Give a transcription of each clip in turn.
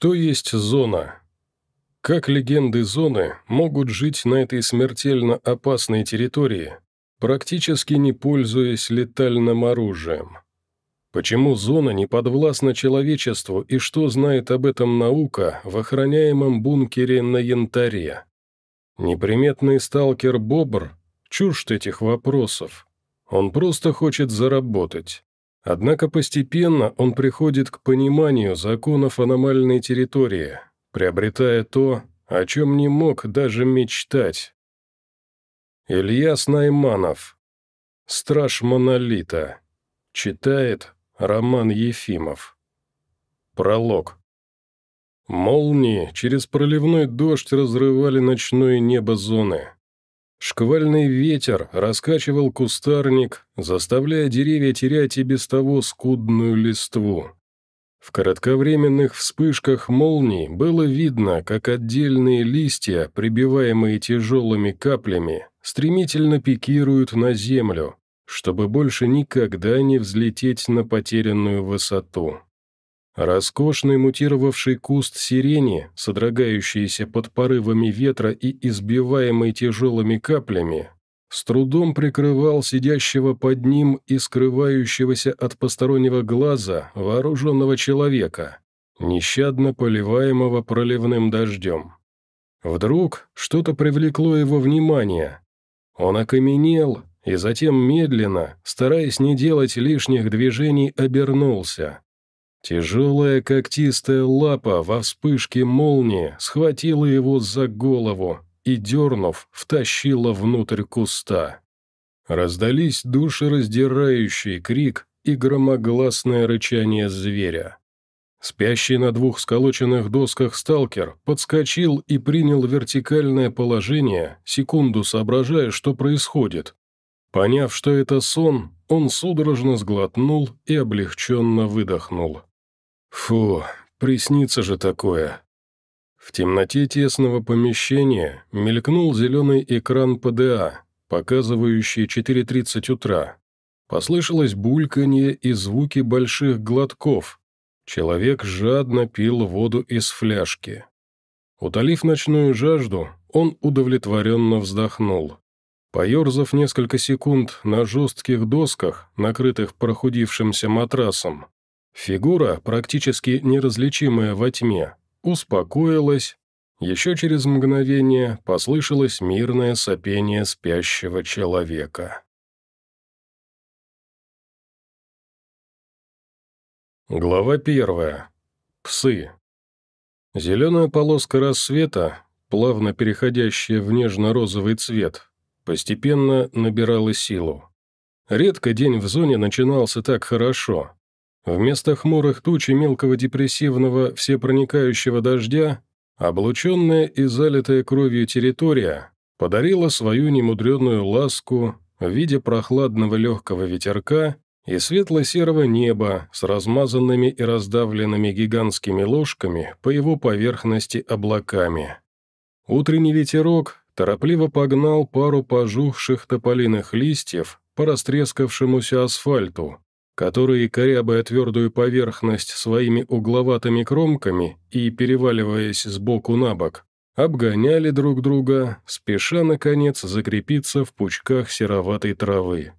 Что есть зона? Как легенды зоны могут жить на этой смертельно опасной территории, практически не пользуясь летальным оружием? Почему зона не подвластна человечеству и что знает об этом наука в охраняемом бункере на Янтаре? Неприметный сталкер Бобр? Чушь этих вопросов. Он просто хочет заработать. Однако постепенно он приходит к пониманию законов аномальной территории, приобретая то, о чем не мог даже мечтать. Ильяс Найманов. «Страж Монолита». Читает Роман Ефимов. Пролог. Молнии через проливной дождь разрывали ночное небо зоны. Шквальный ветер раскачивал кустарник, заставляя деревья терять и без того скудную листву. В коротковременных вспышках молний было видно, как отдельные листья, прибиваемые тяжелыми каплями, стремительно пикируют на землю, чтобы больше никогда не взлететь на потерянную высоту. Роскошный мутировавший куст сирени, содрогающийся под порывами ветра и избиваемый тяжелыми каплями, с трудом прикрывал сидящего под ним и скрывающегося от постороннего глаза вооруженного человека, нещадно поливаемого проливным дождем. Вдруг что-то привлекло его внимание. Он окаменел и затем медленно, стараясь не делать лишних движений, обернулся. Тяжелая когтистая лапа во вспышке молнии схватила его за голову и, дернув, втащила внутрь куста. Раздались душераздирающий крик и громогласное рычание зверя. Спящий на двух сколоченных досках сталкер подскочил и принял вертикальное положение, секунду соображая, что происходит. Поняв, что это сон, он судорожно сглотнул и облегченно выдохнул. Фу, приснится же такое. В темноте тесного помещения мелькнул зеленый экран ПДА, показывающий 4.30 утра. Послышалось бульканье и звуки больших глотков. Человек жадно пил воду из фляжки. Утолив ночную жажду, он удовлетворенно вздохнул. Поерзав несколько секунд на жестких досках, накрытых прохудившимся матрасом, Фигура, практически неразличимая во тьме, успокоилась. Еще через мгновение послышалось мирное сопение спящего человека. Глава первая. Псы. Зеленая полоска рассвета, плавно переходящая в нежно-розовый цвет, постепенно набирала силу. Редко день в зоне начинался так хорошо – Вместо хмурых туч и мелкого депрессивного всепроникающего дождя, облученная и залитая кровью территория подарила свою немудренную ласку в виде прохладного легкого ветерка и светло-серого неба с размазанными и раздавленными гигантскими ложками по его поверхности облаками. Утренний ветерок торопливо погнал пару пожухших тополиных листьев по растрескавшемуся асфальту, которые, корябая твердую поверхность своими угловатыми кромками и переваливаясь с боку на бок, обгоняли друг друга, спеша, наконец, закрепиться в пучках сероватой травы.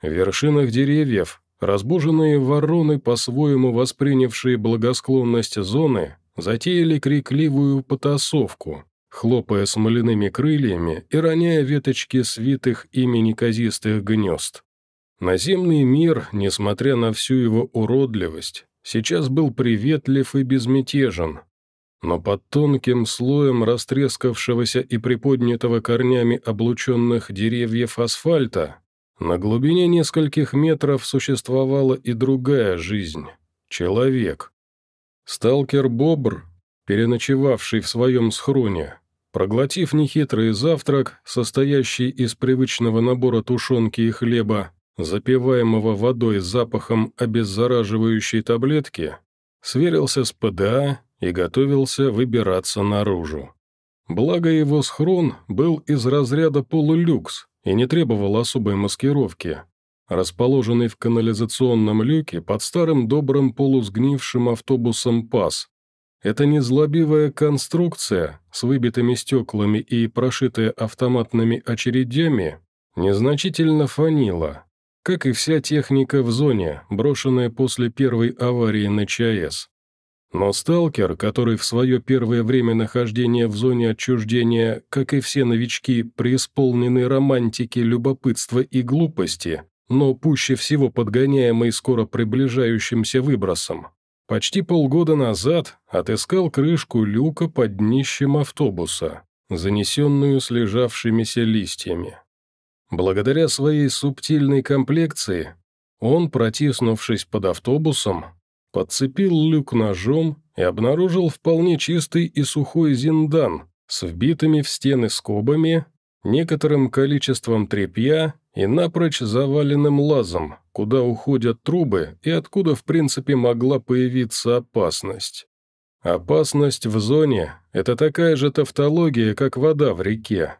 В вершинах деревьев, разбуженные вороны, по-своему воспринявшие благосклонность зоны, затеяли крикливую потасовку, хлопая смоляными крыльями и роняя веточки свитых ими неказистых гнезд. Наземный мир, несмотря на всю его уродливость, сейчас был приветлив и безмятежен. Но под тонким слоем растрескавшегося и приподнятого корнями облученных деревьев асфальта на глубине нескольких метров существовала и другая жизнь – человек. Сталкер-бобр, переночевавший в своем схроне, проглотив нехитрый завтрак, состоящий из привычного набора тушенки и хлеба, запиваемого водой с запахом обеззараживающей таблетки, сверился с ПДА и готовился выбираться наружу. Благо его схрон был из разряда полулюкс и не требовал особой маскировки. Расположенный в канализационном люке под старым добрым полусгнившим автобусом ПАС, эта незлобивая конструкция с выбитыми стеклами и прошитая автоматными очередями незначительно фанила, как и вся техника в зоне, брошенная после первой аварии на ЧАЭС. Но сталкер, который в свое первое время нахождения в зоне отчуждения, как и все новички, преисполнены романтики, любопытства и глупости, но пуще всего подгоняемый скоро приближающимся выбросом, почти полгода назад отыскал крышку люка под днищем автобуса, занесенную слежавшимися листьями. Благодаря своей субтильной комплекции, он, протиснувшись под автобусом, подцепил люк ножом и обнаружил вполне чистый и сухой зиндан с вбитыми в стены скобами, некоторым количеством тряпья и напрочь заваленным лазом, куда уходят трубы и откуда, в принципе, могла появиться опасность. Опасность в зоне – это такая же тавтология, как вода в реке.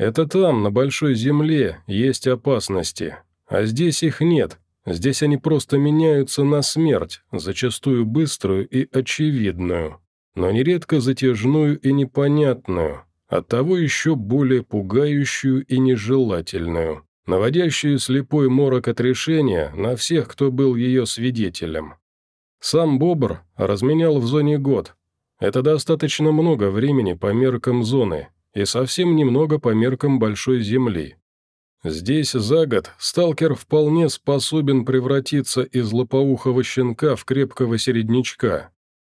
Это там, на большой земле, есть опасности. А здесь их нет. Здесь они просто меняются на смерть, зачастую быструю и очевидную, но нередко затяжную и непонятную, оттого еще более пугающую и нежелательную, наводящую слепой морок отрешения на всех, кто был ее свидетелем. Сам Бобр разменял в зоне год. Это достаточно много времени по меркам зоны, и совсем немного по меркам большой земли. Здесь за год сталкер вполне способен превратиться из лопоухого щенка в крепкого середнячка.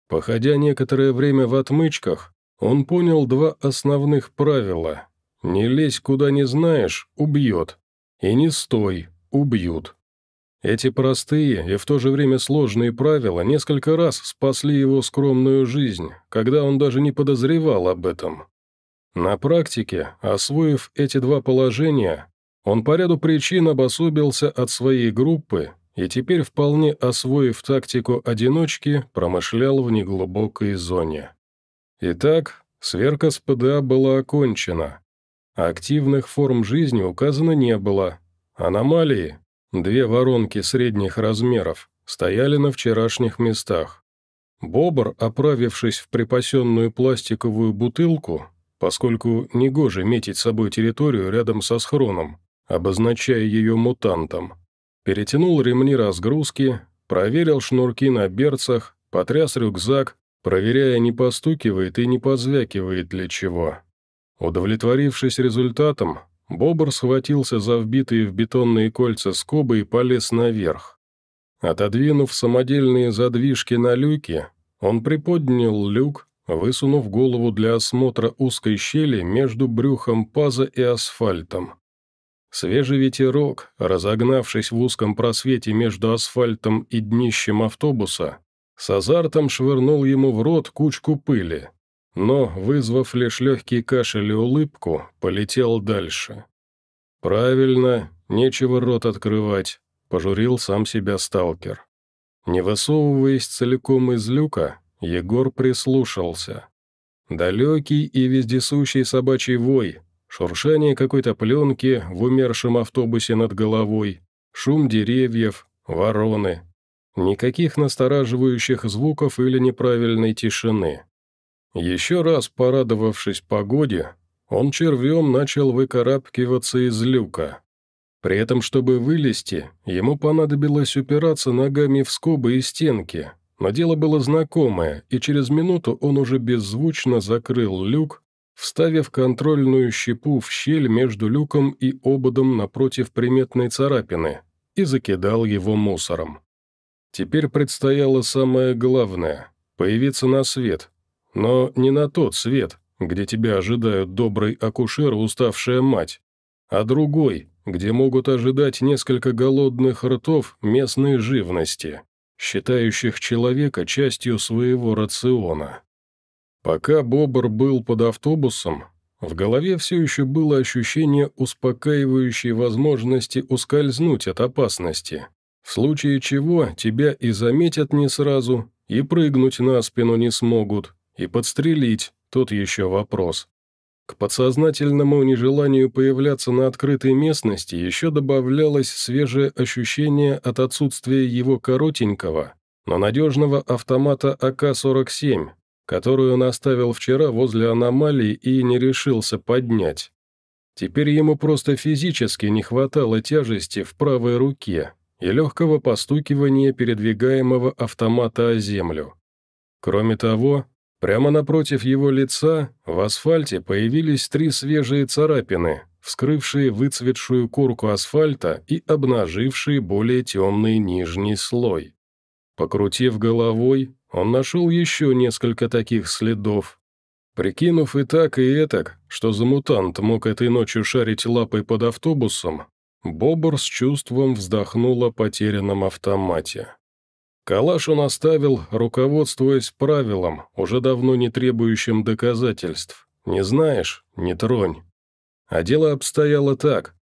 Походя некоторое время в отмычках, он понял два основных правила. «Не лезь, куда не знаешь, убьет», и «не стой, убьют». Эти простые и в то же время сложные правила несколько раз спасли его скромную жизнь, когда он даже не подозревал об этом. На практике, освоив эти два положения, он по ряду причин обособился от своей группы и теперь, вполне освоив тактику одиночки, промышлял в неглубокой зоне. Итак, сверка с ПДА была окончена. Активных форм жизни указано не было. Аномалии, две воронки средних размеров, стояли на вчерашних местах. Бобр, оправившись в припасенную пластиковую бутылку, поскольку негоже метить собой территорию рядом со схроном, обозначая ее мутантом. Перетянул ремни разгрузки, проверил шнурки на берцах, потряс рюкзак, проверяя, не постукивает и не позвякивает для чего. Удовлетворившись результатом, Бобр схватился за вбитые в бетонные кольца скобы и полез наверх. Отодвинув самодельные задвижки на люке, он приподнял люк, высунув голову для осмотра узкой щели между брюхом паза и асфальтом. Свежий ветерок, разогнавшись в узком просвете между асфальтом и днищем автобуса, с азартом швырнул ему в рот кучку пыли, но, вызвав лишь легкий кашель и улыбку, полетел дальше. «Правильно, нечего рот открывать», — пожурил сам себя сталкер. Не высовываясь целиком из люка, Егор прислушался. Далекий и вездесущий собачий вой, шуршание какой-то пленки в умершем автобусе над головой, шум деревьев, вороны. Никаких настораживающих звуков или неправильной тишины. Еще раз порадовавшись погоде, он червем начал выкарабкиваться из люка. При этом, чтобы вылезти, ему понадобилось упираться ногами в скобы и стенки, но дело было знакомое, и через минуту он уже беззвучно закрыл люк, вставив контрольную щепу в щель между люком и ободом напротив приметной царапины и закидал его мусором. Теперь предстояло самое главное – появиться на свет. Но не на тот свет, где тебя ожидают добрый акушер и уставшая мать, а другой, где могут ожидать несколько голодных ртов местной живности считающих человека частью своего рациона. Пока Бобр был под автобусом, в голове все еще было ощущение успокаивающей возможности ускользнуть от опасности, в случае чего тебя и заметят не сразу, и прыгнуть на спину не смогут, и подстрелить, тот еще вопрос. К подсознательному нежеланию появляться на открытой местности еще добавлялось свежее ощущение от отсутствия его коротенького, но надежного автомата АК-47, которую он оставил вчера возле аномалии и не решился поднять. Теперь ему просто физически не хватало тяжести в правой руке и легкого постукивания передвигаемого автомата о землю. Кроме того, Прямо напротив его лица в асфальте появились три свежие царапины, вскрывшие выцветшую корку асфальта и обнажившие более темный нижний слой. Покрутив головой, он нашел еще несколько таких следов. Прикинув и так, и этак, что за мутант мог этой ночью шарить лапой под автобусом, Бобр с чувством вздохнул о потерянном автомате. Калаш он оставил, руководствуясь правилом, уже давно не требующим доказательств. Не знаешь – не тронь. А дело обстояло так.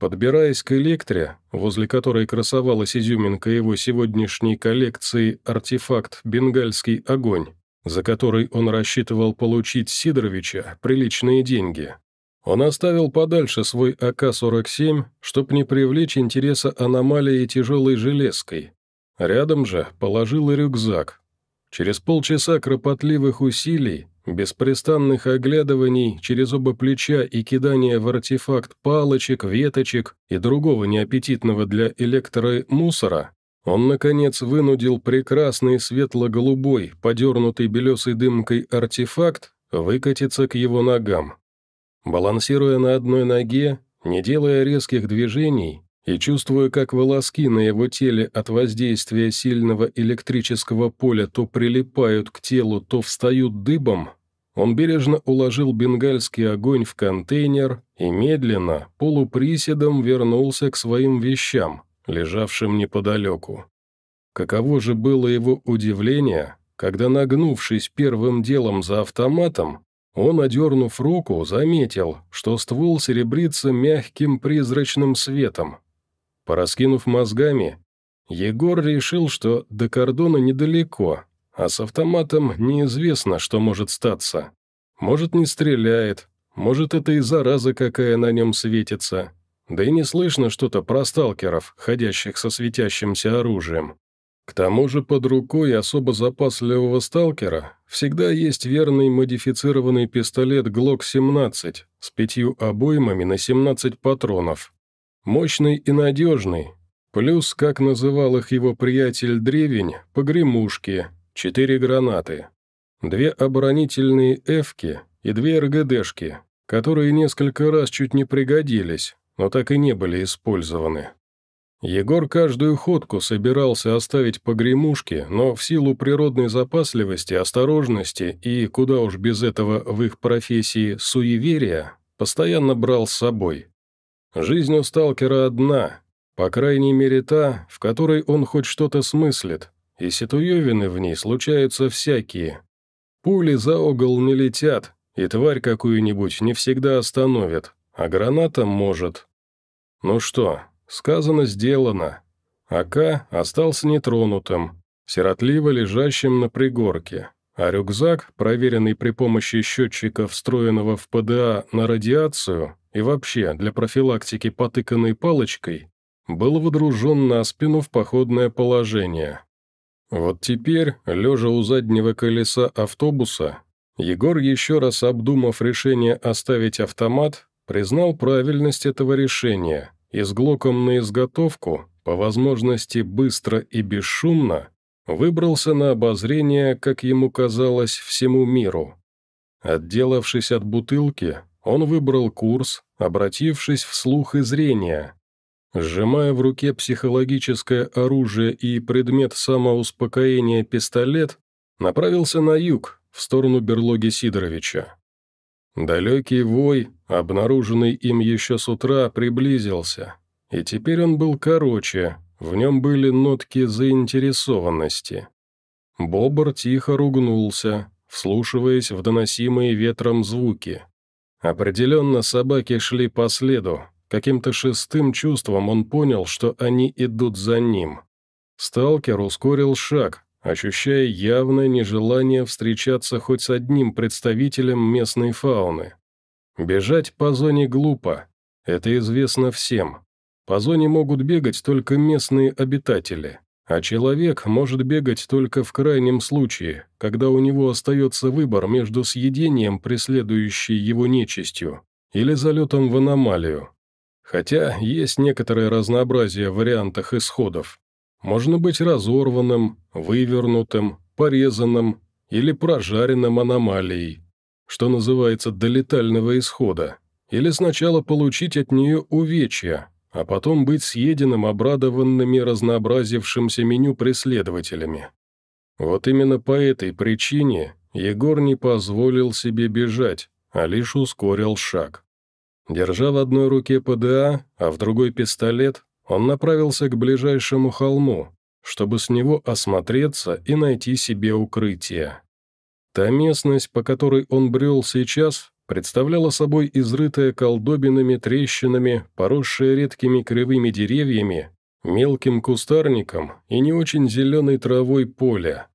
Подбираясь к электре, возле которой красовалась изюминка его сегодняшней коллекции «Артефакт Бенгальский огонь», за который он рассчитывал получить Сидоровича приличные деньги, он оставил подальше свой АК-47, чтоб не привлечь интереса аномалии тяжелой железкой, Рядом же положил и рюкзак. Через полчаса кропотливых усилий, беспрестанных оглядываний через оба плеча и кидания в артефакт палочек, веточек и другого неаппетитного для электро мусора, он, наконец, вынудил прекрасный светло-голубой, подернутый белесой дымкой артефакт выкатиться к его ногам. Балансируя на одной ноге, не делая резких движений, и чувствую, как волоски на его теле от воздействия сильного электрического поля то прилипают к телу, то встают дыбом, он бережно уложил бенгальский огонь в контейнер и медленно, полуприседом вернулся к своим вещам, лежавшим неподалеку. Каково же было его удивление, когда, нагнувшись первым делом за автоматом, он, одернув руку, заметил, что ствол серебрится мягким призрачным светом, Пораскинув мозгами, Егор решил, что до кордона недалеко, а с автоматом неизвестно, что может статься. Может, не стреляет, может, это и зараза какая на нем светится. Да и не слышно что-то про сталкеров, ходящих со светящимся оружием. К тому же под рукой особо запасливого сталкера всегда есть верный модифицированный пистолет Glock 17 с пятью обоймами на 17 патронов, Мощный и надежный, плюс, как называл их его приятель Древень, погремушки, четыре гранаты, две оборонительные «Эвки» и две РГДшки, которые несколько раз чуть не пригодились, но так и не были использованы. Егор каждую ходку собирался оставить погремушки, но в силу природной запасливости, осторожности и, куда уж без этого в их профессии, суеверия, постоянно брал с собой. Жизнь у сталкера одна, по крайней мере та, в которой он хоть что-то смыслит, и ситуевины в ней случаются всякие. Пули за угол не летят, и тварь какую-нибудь не всегда остановит, а граната может. Ну что, сказано, сделано. АК остался нетронутым, сиротливо лежащим на пригорке, а рюкзак, проверенный при помощи счетчика, встроенного в ПДА на радиацию, и вообще для профилактики потыканной палочкой был водружен на спину в походное положение. Вот теперь, лежа у заднего колеса автобуса, Егор, еще раз обдумав решение оставить автомат, признал правильность этого решения и с глоком на изготовку, по возможности быстро и бесшумно, выбрался на обозрение, как ему казалось, всему миру. Отделавшись от бутылки, он выбрал курс, обратившись в слух и зрение. Сжимая в руке психологическое оружие и предмет самоуспокоения пистолет, направился на юг, в сторону берлоги Сидоровича. Далекий вой, обнаруженный им еще с утра, приблизился, и теперь он был короче, в нем были нотки заинтересованности. Бобр тихо ругнулся, вслушиваясь в доносимые ветром звуки. Определенно собаки шли по следу. Каким-то шестым чувством он понял, что они идут за ним. Сталкер ускорил шаг, ощущая явное нежелание встречаться хоть с одним представителем местной фауны. Бежать по зоне глупо, это известно всем. По зоне могут бегать только местные обитатели. А человек может бегать только в крайнем случае, когда у него остается выбор между съедением, преследующей его нечистью, или залетом в аномалию. Хотя есть некоторое разнообразие в вариантах исходов. Можно быть разорванным, вывернутым, порезанным или прожаренным аномалией, что называется долетального исхода, или сначала получить от нее увечья, а потом быть съеденным обрадованными разнообразившимся меню преследователями. Вот именно по этой причине Егор не позволил себе бежать, а лишь ускорил шаг. Держа в одной руке ПДА, а в другой пистолет, он направился к ближайшему холму, чтобы с него осмотреться и найти себе укрытие. Та местность, по которой он брел сейчас, представляла собой изрытое колдобинами, трещинами, поросшее редкими кривыми деревьями, мелким кустарником и не очень зеленой травой поле.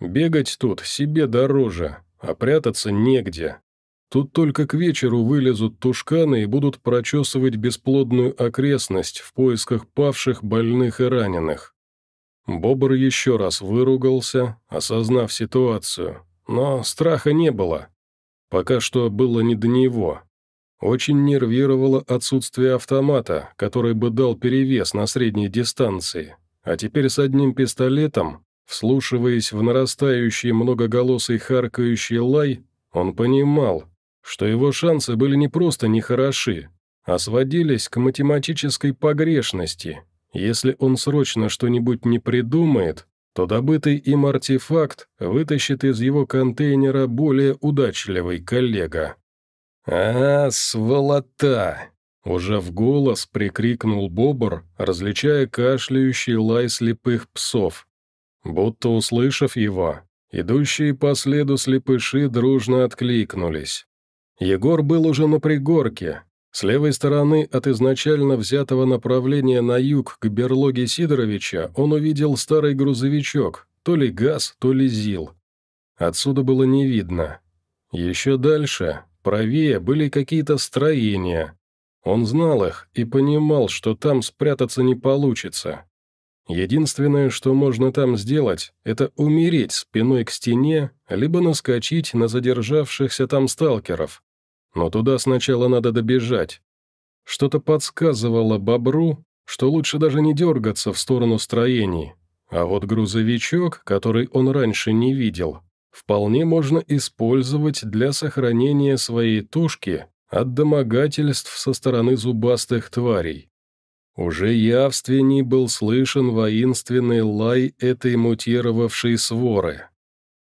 Бегать тут себе дороже, а прятаться негде. Тут только к вечеру вылезут тушканы и будут прочесывать бесплодную окрестность в поисках павших, больных и раненых. Бобр еще раз выругался, осознав ситуацию, но страха не было – Пока что было не до него. Очень нервировало отсутствие автомата, который бы дал перевес на средней дистанции. А теперь с одним пистолетом, вслушиваясь в нарастающий многоголосый харкающий лай, он понимал, что его шансы были не просто нехороши, а сводились к математической погрешности. Если он срочно что-нибудь не придумает, то добытый им артефакт вытащит из его контейнера более удачливый коллега. «А, сволота!» Уже в голос прикрикнул Бобр, различая кашляющий лай слепых псов. Будто услышав его, идущие по следу слепыши дружно откликнулись. Егор был уже на пригорке, с левой стороны от изначально взятого направления на юг к берлоге Сидоровича он увидел старый грузовичок, то ли газ, то ли ЗИЛ. Отсюда было не видно. Еще дальше, правее, были какие-то строения. Он знал их и понимал, что там спрятаться не получится. Единственное, что можно там сделать, это умереть спиной к стене, либо наскочить на задержавшихся там сталкеров, но туда сначала надо добежать. Что-то подсказывало бобру, что лучше даже не дергаться в сторону строений. А вот грузовичок, который он раньше не видел, вполне можно использовать для сохранения своей тушки от домогательств со стороны зубастых тварей. Уже явственней был слышен воинственный лай этой мутировавшей своры.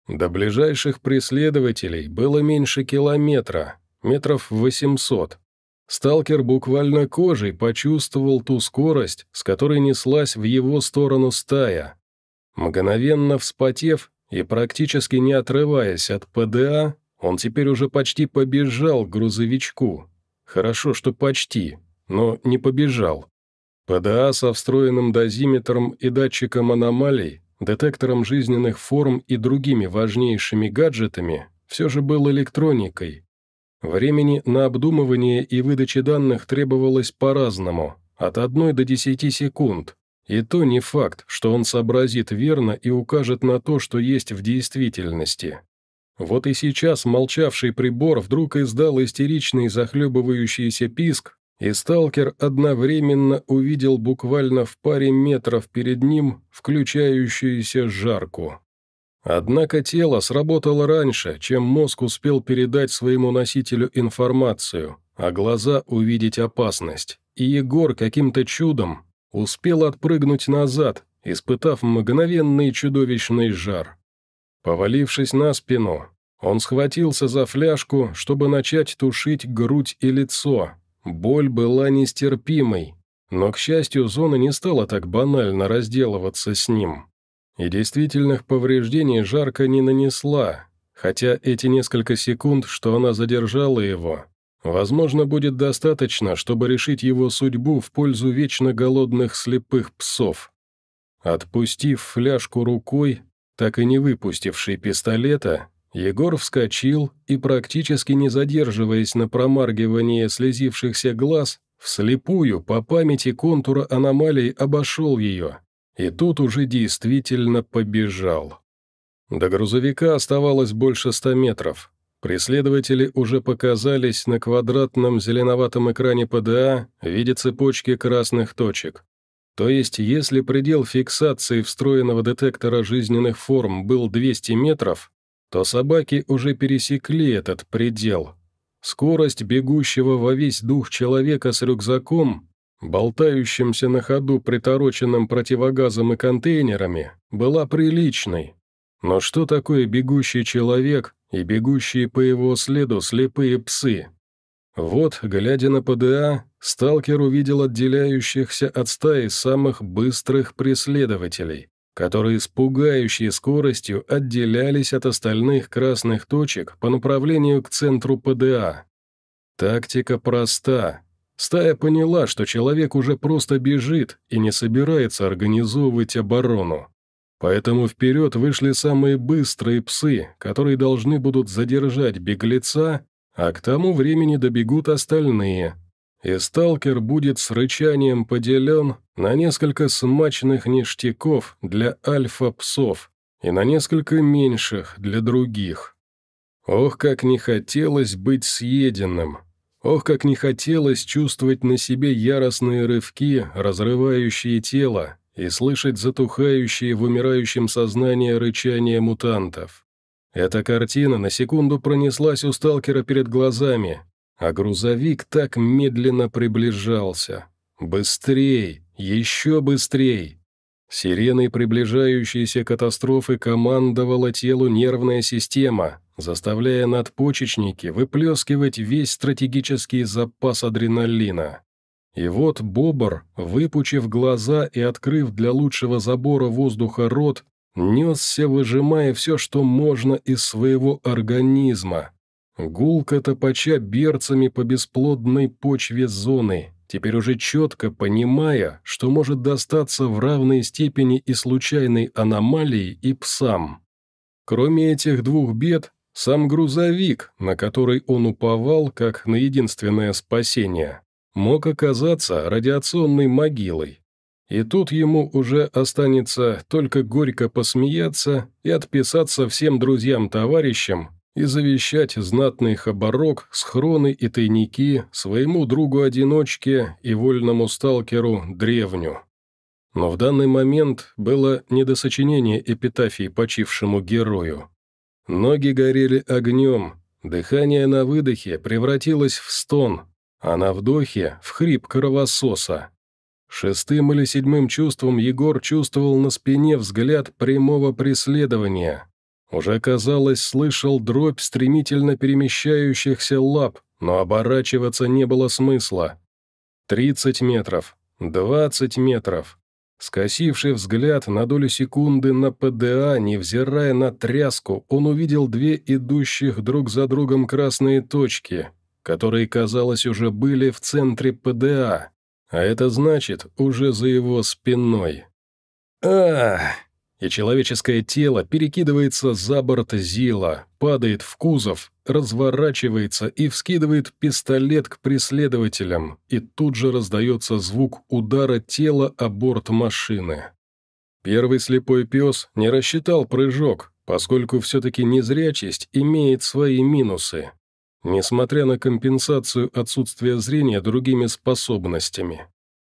До ближайших преследователей было меньше километра, метров 800. Сталкер буквально кожей почувствовал ту скорость, с которой неслась в его сторону стая. Мгновенно вспотев и практически не отрываясь от ПДА, он теперь уже почти побежал к грузовичку. Хорошо, что почти, но не побежал. ПДА со встроенным дозиметром и датчиком аномалий, детектором жизненных форм и другими важнейшими гаджетами все же был электроникой, Времени на обдумывание и выдачи данных требовалось по-разному, от 1 до 10 секунд. И то не факт, что он сообразит верно и укажет на то, что есть в действительности. Вот и сейчас молчавший прибор вдруг издал истеричный захлебывающийся писк, и сталкер одновременно увидел буквально в паре метров перед ним включающуюся жарку. Однако тело сработало раньше, чем мозг успел передать своему носителю информацию, а глаза увидеть опасность, и Егор каким-то чудом успел отпрыгнуть назад, испытав мгновенный чудовищный жар. Повалившись на спину, он схватился за фляжку, чтобы начать тушить грудь и лицо. Боль была нестерпимой, но, к счастью, зона не стала так банально разделываться с ним и действительных повреждений Жарко не нанесла, хотя эти несколько секунд, что она задержала его, возможно, будет достаточно, чтобы решить его судьбу в пользу вечно голодных слепых псов. Отпустив фляжку рукой, так и не выпустивший пистолета, Егор вскочил и, практически не задерживаясь на промаргивании слезившихся глаз, вслепую по памяти контура аномалий обошел ее, и тут уже действительно побежал. До грузовика оставалось больше ста метров. Преследователи уже показались на квадратном зеленоватом экране ПДА в виде цепочки красных точек. То есть, если предел фиксации встроенного детектора жизненных форм был 200 метров, то собаки уже пересекли этот предел. Скорость бегущего во весь дух человека с рюкзаком болтающимся на ходу притороченным противогазом и контейнерами, была приличной. Но что такое бегущий человек и бегущие по его следу слепые псы? Вот, глядя на ПДА, сталкер увидел отделяющихся от стаи самых быстрых преследователей, которые с пугающей скоростью отделялись от остальных красных точек по направлению к центру ПДА. Тактика проста Стая поняла, что человек уже просто бежит и не собирается организовывать оборону. Поэтому вперед вышли самые быстрые псы, которые должны будут задержать беглеца, а к тому времени добегут остальные. И сталкер будет с рычанием поделен на несколько смачных ништяков для альфа-псов и на несколько меньших для других. Ох, как не хотелось быть съеденным! Ох, как не хотелось чувствовать на себе яростные рывки, разрывающие тело, и слышать затухающие в умирающем сознании рычания мутантов. Эта картина на секунду пронеслась у сталкера перед глазами, а грузовик так медленно приближался. «Быстрей! Еще быстрей!» Сиреной приближающейся катастрофы командовала телу нервная система, заставляя надпочечники выплескивать весь стратегический запас адреналина. И вот бобр, выпучив глаза и открыв для лучшего забора воздуха рот, несся, выжимая все, что можно из своего организма. Гулко топача берцами по бесплодной почве зоны, теперь уже четко понимая, что может достаться в равной степени и случайной аномалии, и псам. Кроме этих двух бед, сам грузовик, на который он уповал как на единственное спасение, мог оказаться радиационной могилой. И тут ему уже останется только горько посмеяться и отписаться всем друзьям-товарищам, и завещать знатный хабарок, схроны и тайники своему другу-одиночке и вольному сталкеру Древню. Но в данный момент было не до сочинения эпитафии почившему герою. Ноги горели огнем, дыхание на выдохе превратилось в стон, а на вдохе – в хрип кровососа. Шестым или седьмым чувством Егор чувствовал на спине взгляд прямого преследования – уже, казалось, слышал дробь стремительно перемещающихся лап, но оборачиваться не было смысла. Тридцать метров, двадцать метров. Скосивший взгляд на долю секунды на ПДА, невзирая на тряску, он увидел две идущих друг за другом красные точки, которые, казалось, уже были в центре ПДА, а это значит, уже за его спиной. «Ах!» и человеческое тело перекидывается за борт Зила, падает в кузов, разворачивается и вскидывает пистолет к преследователям, и тут же раздается звук удара тела о борт машины. Первый слепой пес не рассчитал прыжок, поскольку все-таки незрячесть имеет свои минусы, несмотря на компенсацию отсутствия зрения другими способностями.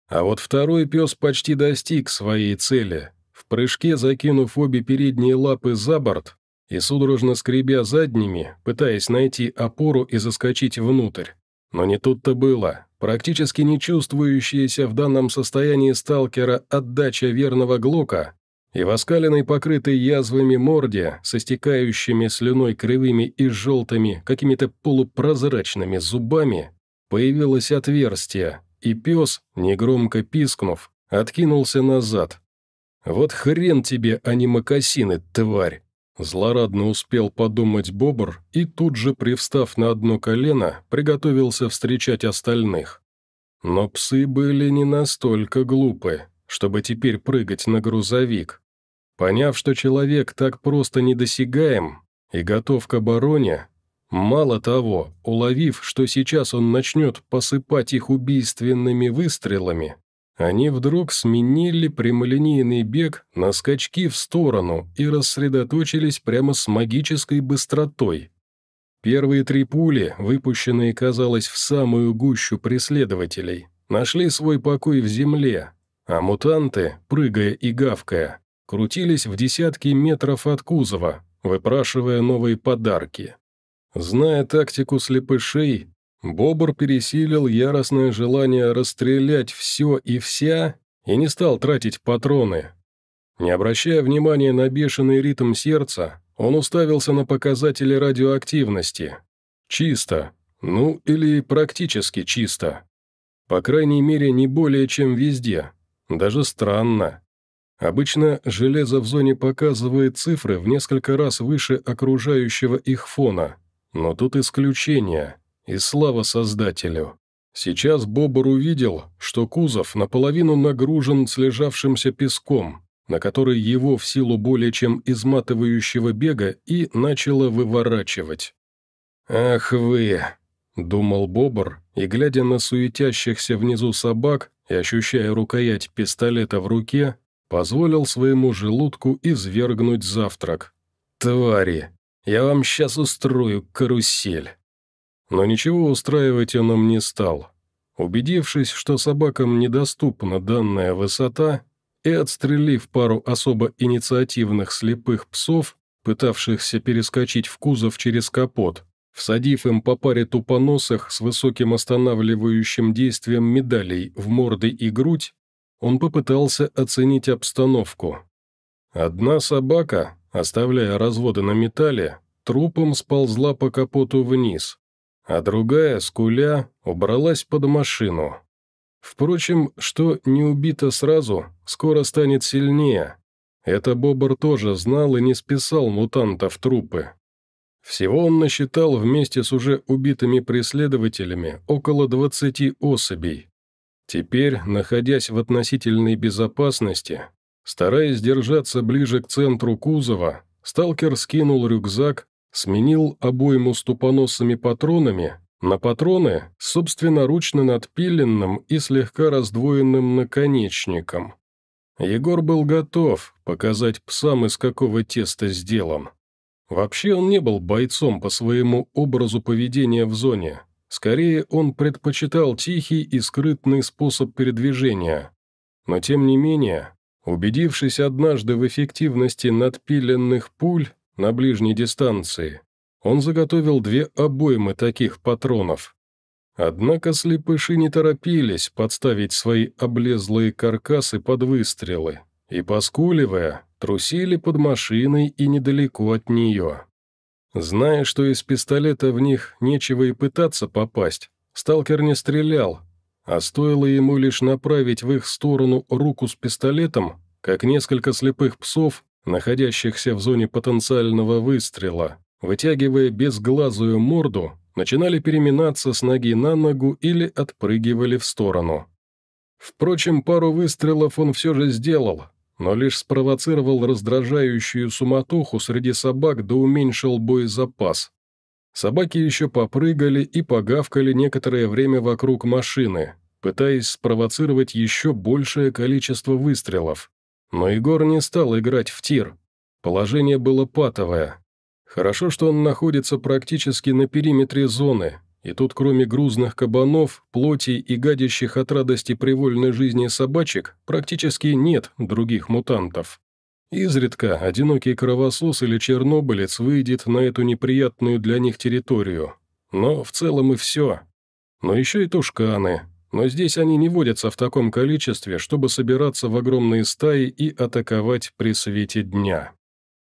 А вот второй пес почти достиг своей цели, прыжке закинув обе передние лапы за борт и судорожно скребя задними, пытаясь найти опору и заскочить внутрь. Но не тут-то было. Практически не чувствующаяся в данном состоянии сталкера отдача верного глока и в оскаленной покрытой язвами морде со стекающими слюной кривыми и желтыми, какими-то полупрозрачными зубами, появилось отверстие, и пес, негромко пискнув, откинулся назад, «Вот хрен тебе, а не мокасины, тварь!» Злорадно успел подумать бобр и тут же, привстав на одно колено, приготовился встречать остальных. Но псы были не настолько глупы, чтобы теперь прыгать на грузовик. Поняв, что человек так просто недосягаем и готов к обороне, мало того, уловив, что сейчас он начнет посыпать их убийственными выстрелами, они вдруг сменили прямолинейный бег на скачки в сторону и рассредоточились прямо с магической быстротой. Первые три пули, выпущенные, казалось, в самую гущу преследователей, нашли свой покой в земле, а мутанты, прыгая и гавкая, крутились в десятки метров от кузова, выпрашивая новые подарки. Зная тактику слепышей, Бобр пересилил яростное желание расстрелять все и вся и не стал тратить патроны. Не обращая внимания на бешеный ритм сердца, он уставился на показатели радиоактивности. Чисто. Ну, или практически чисто. По крайней мере, не более чем везде. Даже странно. Обычно железо в зоне показывает цифры в несколько раз выше окружающего их фона, но тут исключение – и слава Создателю! Сейчас Бобр увидел, что кузов наполовину нагружен слежавшимся песком, на который его в силу более чем изматывающего бега и начало выворачивать. «Ах вы!» — думал Бобр, и, глядя на суетящихся внизу собак и ощущая рукоять пистолета в руке, позволил своему желудку извергнуть завтрак. «Твари! Я вам сейчас устрою карусель!» но ничего устраивать он им не стал. Убедившись, что собакам недоступна данная высота, и отстрелив пару особо инициативных слепых псов, пытавшихся перескочить в кузов через капот, всадив им по паре тупоносых с высоким останавливающим действием медалей в морды и грудь, он попытался оценить обстановку. Одна собака, оставляя разводы на металле, трупом сползла по капоту вниз, а другая, скуля, убралась под машину. Впрочем, что не убито сразу, скоро станет сильнее. Это Бобр тоже знал и не списал мутанта в трупы. Всего он насчитал вместе с уже убитыми преследователями около 20 особей. Теперь, находясь в относительной безопасности, стараясь держаться ближе к центру кузова, сталкер скинул рюкзак, сменил обойму с патронами на патроны с собственноручно надпиленным и слегка раздвоенным наконечником. Егор был готов показать псам, из какого теста сделан. Вообще он не был бойцом по своему образу поведения в зоне. Скорее, он предпочитал тихий и скрытный способ передвижения. Но тем не менее, убедившись однажды в эффективности надпиленных пуль, на ближней дистанции. Он заготовил две обоймы таких патронов. Однако слепыши не торопились подставить свои облезлые каркасы под выстрелы и, поскуливая, трусили под машиной и недалеко от нее. Зная, что из пистолета в них нечего и пытаться попасть, сталкер не стрелял, а стоило ему лишь направить в их сторону руку с пистолетом, как несколько слепых псов находящихся в зоне потенциального выстрела, вытягивая безглазую морду, начинали переминаться с ноги на ногу или отпрыгивали в сторону. Впрочем, пару выстрелов он все же сделал, но лишь спровоцировал раздражающую суматоху среди собак да уменьшил боезапас. Собаки еще попрыгали и погавкали некоторое время вокруг машины, пытаясь спровоцировать еще большее количество выстрелов. Но Егор не стал играть в тир. Положение было патовое. Хорошо, что он находится практически на периметре зоны, и тут кроме грузных кабанов, плоти и гадящих от радости привольной жизни собачек практически нет других мутантов. Изредка одинокий кровосос или чернобылец выйдет на эту неприятную для них территорию. Но в целом и все. Но еще и тушканы, но здесь они не водятся в таком количестве, чтобы собираться в огромные стаи и атаковать при свете дня.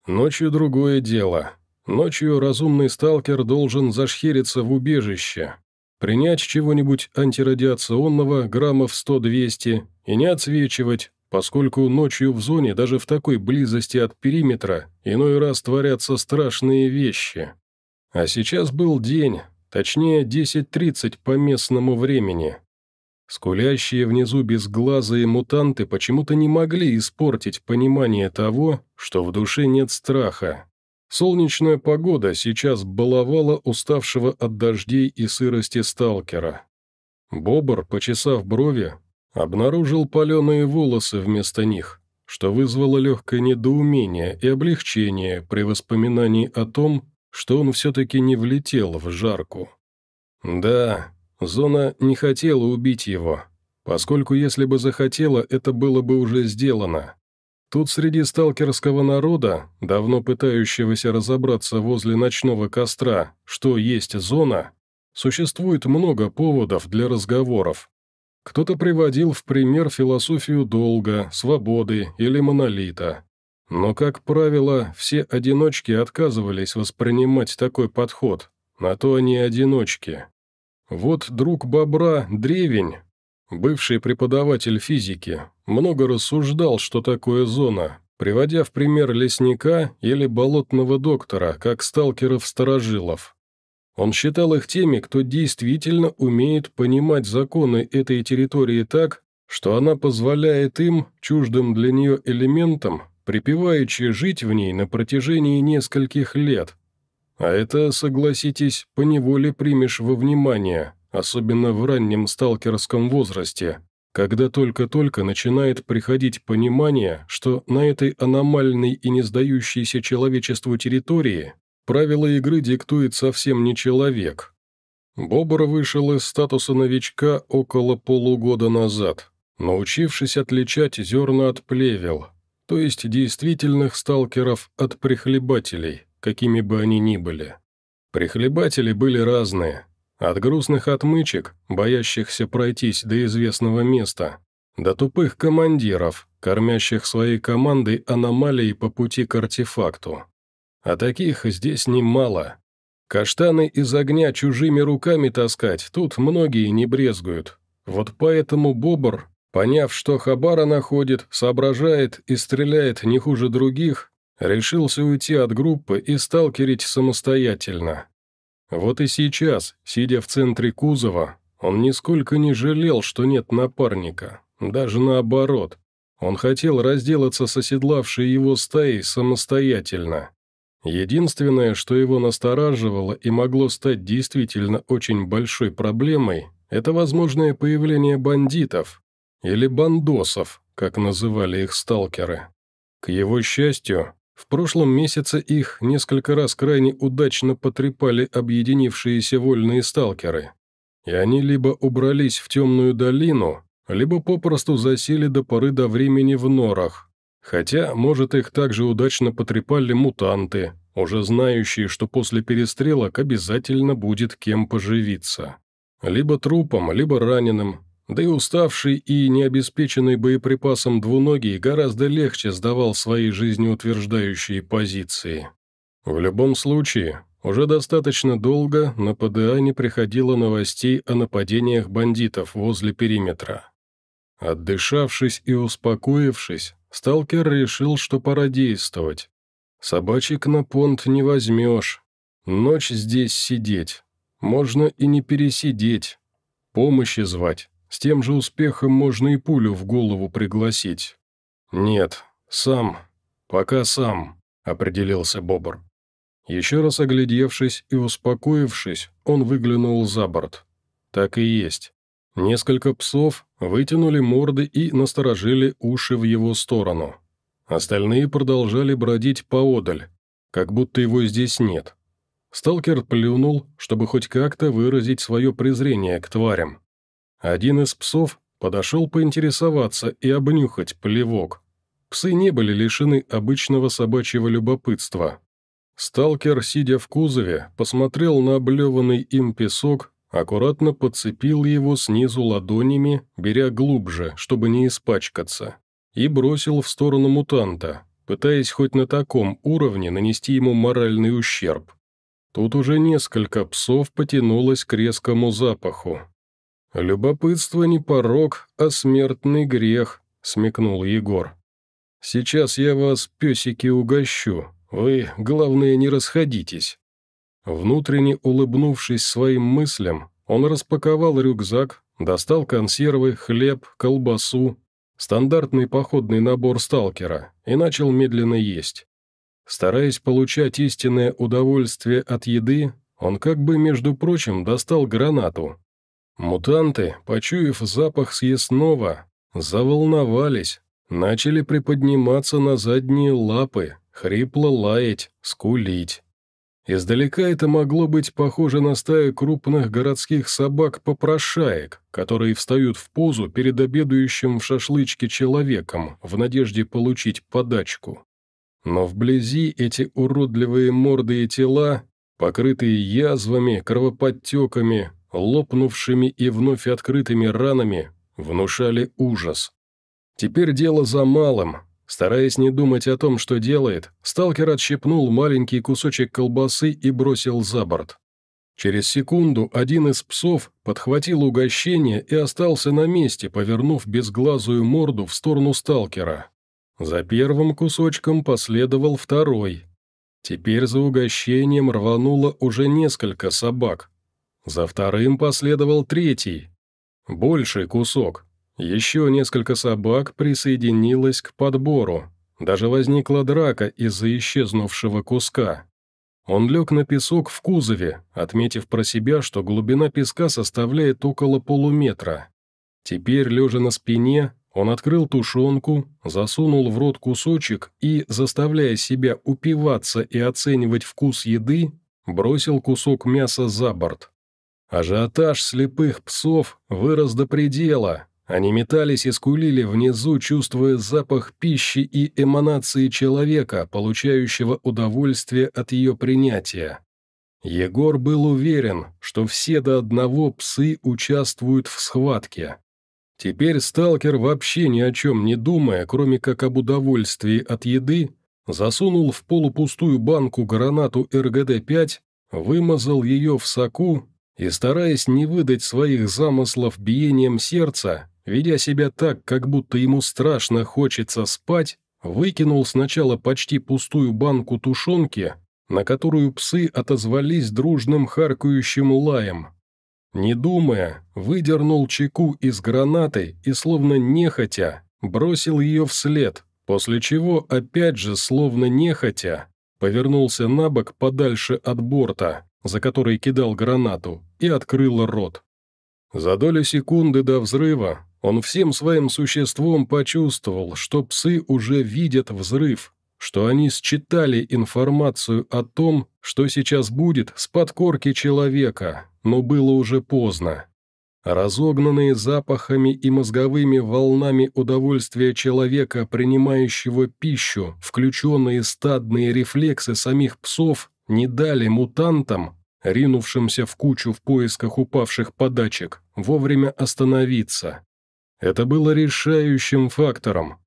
Ночью другое дело. Ночью разумный сталкер должен зашхериться в убежище, принять чего-нибудь антирадиационного граммов 100-200 и не отсвечивать, поскольку ночью в зоне даже в такой близости от периметра иной раз творятся страшные вещи. А сейчас был день, точнее 10.30 по местному времени – Скулящие внизу безглазые мутанты почему-то не могли испортить понимание того, что в душе нет страха. Солнечная погода сейчас баловала уставшего от дождей и сырости сталкера. Бобр, почесав брови, обнаружил паленые волосы вместо них, что вызвало легкое недоумение и облегчение при воспоминании о том, что он все-таки не влетел в жарку. Да, Зона не хотела убить его, поскольку если бы захотела, это было бы уже сделано. Тут среди сталкерского народа, давно пытающегося разобраться возле ночного костра, что есть зона, существует много поводов для разговоров. Кто-то приводил в пример философию долга, свободы или монолита. Но, как правило, все одиночки отказывались воспринимать такой подход, на то они одиночки. Вот друг бобра Древень, бывший преподаватель физики, много рассуждал, что такое зона, приводя в пример лесника или болотного доктора, как сталкеров-старожилов. Он считал их теми, кто действительно умеет понимать законы этой территории так, что она позволяет им, чуждым для нее элементам, припеваючи жить в ней на протяжении нескольких лет – а это, согласитесь, поневоле примешь во внимание, особенно в раннем сталкерском возрасте, когда только-только начинает приходить понимание, что на этой аномальной и не сдающейся человечеству территории правила игры диктует совсем не человек. Бобр вышел из статуса новичка около полугода назад, научившись отличать зерна от плевел, то есть действительных сталкеров от прихлебателей какими бы они ни были. Прихлебатели были разные. От грустных отмычек, боящихся пройтись до известного места, до тупых командиров, кормящих своей командой аномалии по пути к артефакту. А таких здесь немало. Каштаны из огня чужими руками таскать тут многие не брезгуют. Вот поэтому Бобр, поняв, что Хабара находит, соображает и стреляет не хуже других, Решился уйти от группы и сталкерить самостоятельно. Вот и сейчас, сидя в центре кузова, он нисколько не жалел, что нет напарника. Даже наоборот. Он хотел разделаться с оседлавшей его стаей самостоятельно. Единственное, что его настораживало и могло стать действительно очень большой проблемой, это возможное появление бандитов, или бандосов, как называли их сталкеры. К его счастью, в прошлом месяце их несколько раз крайне удачно потрепали объединившиеся вольные сталкеры. И они либо убрались в темную долину, либо попросту засели до поры до времени в норах. Хотя, может, их также удачно потрепали мутанты, уже знающие, что после перестрелок обязательно будет кем поживиться. Либо трупом, либо раненым, да и уставший и необеспеченный боеприпасом двуногий гораздо легче сдавал свои жизнеутверждающие позиции. В любом случае, уже достаточно долго на ПДА не приходило новостей о нападениях бандитов возле периметра. Отдышавшись и успокоившись, сталкер решил, что пора действовать. Собачек на понт не возьмешь. Ночь здесь сидеть. Можно и не пересидеть. Помощи звать. С тем же успехом можно и пулю в голову пригласить». «Нет, сам. Пока сам», — определился Бобр. Еще раз оглядевшись и успокоившись, он выглянул за борт. Так и есть. Несколько псов вытянули морды и насторожили уши в его сторону. Остальные продолжали бродить поодаль, как будто его здесь нет. Сталкер плюнул, чтобы хоть как-то выразить свое презрение к тварям. Один из псов подошел поинтересоваться и обнюхать плевок. Псы не были лишены обычного собачьего любопытства. Сталкер, сидя в кузове, посмотрел на облеванный им песок, аккуратно подцепил его снизу ладонями, беря глубже, чтобы не испачкаться, и бросил в сторону мутанта, пытаясь хоть на таком уровне нанести ему моральный ущерб. Тут уже несколько псов потянулось к резкому запаху. «Любопытство не порог, а смертный грех», — смекнул Егор. «Сейчас я вас, песики, угощу. Вы, главное, не расходитесь». Внутренне улыбнувшись своим мыслям, он распаковал рюкзак, достал консервы, хлеб, колбасу, стандартный походный набор сталкера, и начал медленно есть. Стараясь получать истинное удовольствие от еды, он как бы, между прочим, достал гранату, Мутанты, почуяв запах съестного, заволновались, начали приподниматься на задние лапы, хрипло лаять, скулить. Издалека это могло быть похоже на стаю крупных городских собак-попрошаек, которые встают в позу перед обедающим в шашлычке человеком в надежде получить подачку. Но вблизи эти уродливые морды и тела, покрытые язвами, кровоподтеками, лопнувшими и вновь открытыми ранами, внушали ужас. Теперь дело за малым. Стараясь не думать о том, что делает, сталкер отщепнул маленький кусочек колбасы и бросил за борт. Через секунду один из псов подхватил угощение и остался на месте, повернув безглазую морду в сторону сталкера. За первым кусочком последовал второй. Теперь за угощением рвануло уже несколько собак, за вторым последовал третий. Больший кусок. Еще несколько собак присоединилось к подбору. Даже возникла драка из-за исчезнувшего куска. Он лег на песок в кузове, отметив про себя, что глубина песка составляет около полуметра. Теперь, лежа на спине, он открыл тушенку, засунул в рот кусочек и, заставляя себя упиваться и оценивать вкус еды, бросил кусок мяса за борт. Ажиотаж слепых псов вырос до предела. Они метались и скулили внизу, чувствуя запах пищи и эманации человека, получающего удовольствие от ее принятия. Егор был уверен, что все до одного псы участвуют в схватке. Теперь сталкер, вообще ни о чем не думая, кроме как об удовольствии от еды, засунул в полупустую банку гранату РГД-5, вымазал ее в соку и, стараясь не выдать своих замыслов биением сердца, ведя себя так, как будто ему страшно хочется спать, выкинул сначала почти пустую банку тушенки, на которую псы отозвались дружным харкающим лаем. Не думая, выдернул чеку из гранаты и, словно нехотя, бросил ее вслед, после чего опять же, словно нехотя, повернулся на бок подальше от борта за который кидал гранату, и открыл рот. За долю секунды до взрыва он всем своим существом почувствовал, что псы уже видят взрыв, что они считали информацию о том, что сейчас будет с подкорки человека, но было уже поздно. Разогнанные запахами и мозговыми волнами удовольствия человека, принимающего пищу, включенные стадные рефлексы самих псов, не дали мутантам ринувшимся в кучу в поисках упавших подачек, вовремя остановиться. Это было решающим фактором.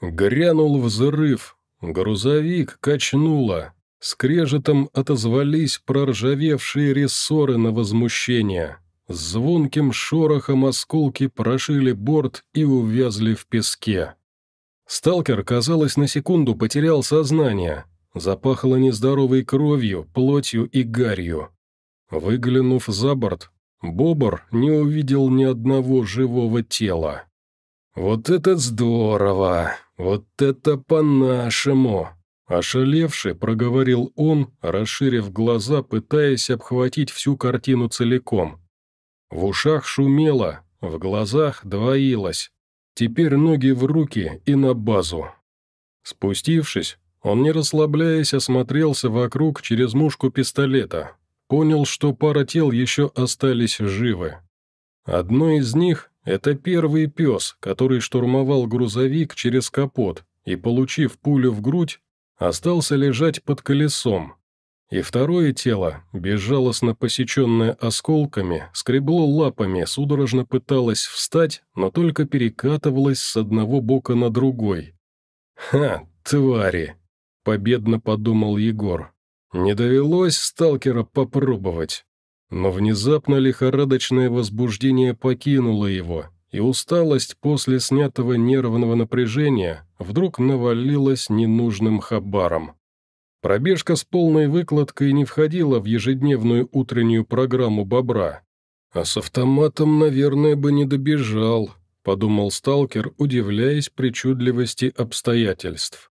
Грянул взрыв, грузовик качнуло, скрежетом отозвались проржавевшие рессоры на возмущение. С звонким шорохом осколки прошили борт и увязли в песке. Сталкер, казалось, на секунду потерял сознание, Запахло нездоровой кровью, плотью и гарью. Выглянув за борт, Бобр не увидел ни одного живого тела. «Вот это здорово! Вот это по-нашему!» Ошалевший проговорил он, расширив глаза, пытаясь обхватить всю картину целиком. В ушах шумело, в глазах двоилось. Теперь ноги в руки и на базу. Спустившись, он, не расслабляясь, осмотрелся вокруг через мушку пистолета. Понял, что пара тел еще остались живы. Одно из них – это первый пес, который штурмовал грузовик через капот и, получив пулю в грудь, остался лежать под колесом. И второе тело, безжалостно посеченное осколками, скребло лапами, судорожно пыталось встать, но только перекатывалось с одного бока на другой. «Ха, твари!» победно подумал Егор. Не довелось сталкера попробовать. Но внезапно лихорадочное возбуждение покинуло его, и усталость после снятого нервного напряжения вдруг навалилась ненужным хабаром. Пробежка с полной выкладкой не входила в ежедневную утреннюю программу «Бобра». «А с автоматом, наверное, бы не добежал», — подумал сталкер, удивляясь причудливости обстоятельств.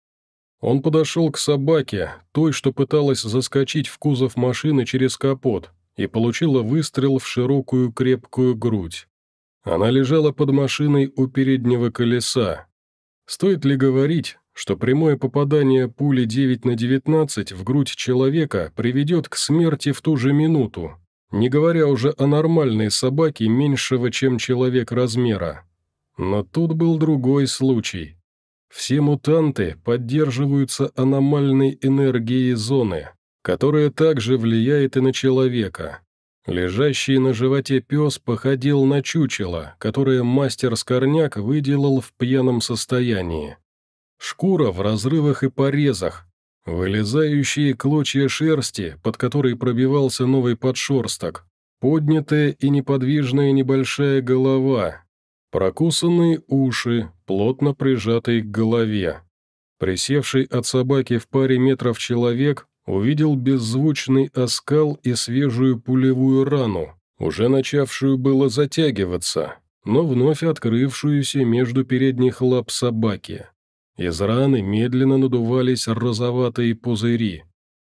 Он подошел к собаке, той, что пыталась заскочить в кузов машины через капот, и получила выстрел в широкую крепкую грудь. Она лежала под машиной у переднего колеса. Стоит ли говорить, что прямое попадание пули 9 на 19 в грудь человека приведет к смерти в ту же минуту, не говоря уже о нормальной собаке меньшего, чем человек размера? Но тут был другой случай. Все мутанты поддерживаются аномальной энергией зоны, которая также влияет и на человека. Лежащий на животе пес походил на чучело, которое мастер-скорняк выделал в пьяном состоянии. Шкура в разрывах и порезах, вылезающие клочья шерсти, под которой пробивался новый подшерсток, поднятая и неподвижная небольшая голова, Прокусанные уши, плотно прижатые к голове. Присевший от собаки в паре метров человек увидел беззвучный оскал и свежую пулевую рану, уже начавшую было затягиваться, но вновь открывшуюся между передних лап собаки. Из раны медленно надувались розоватые пузыри.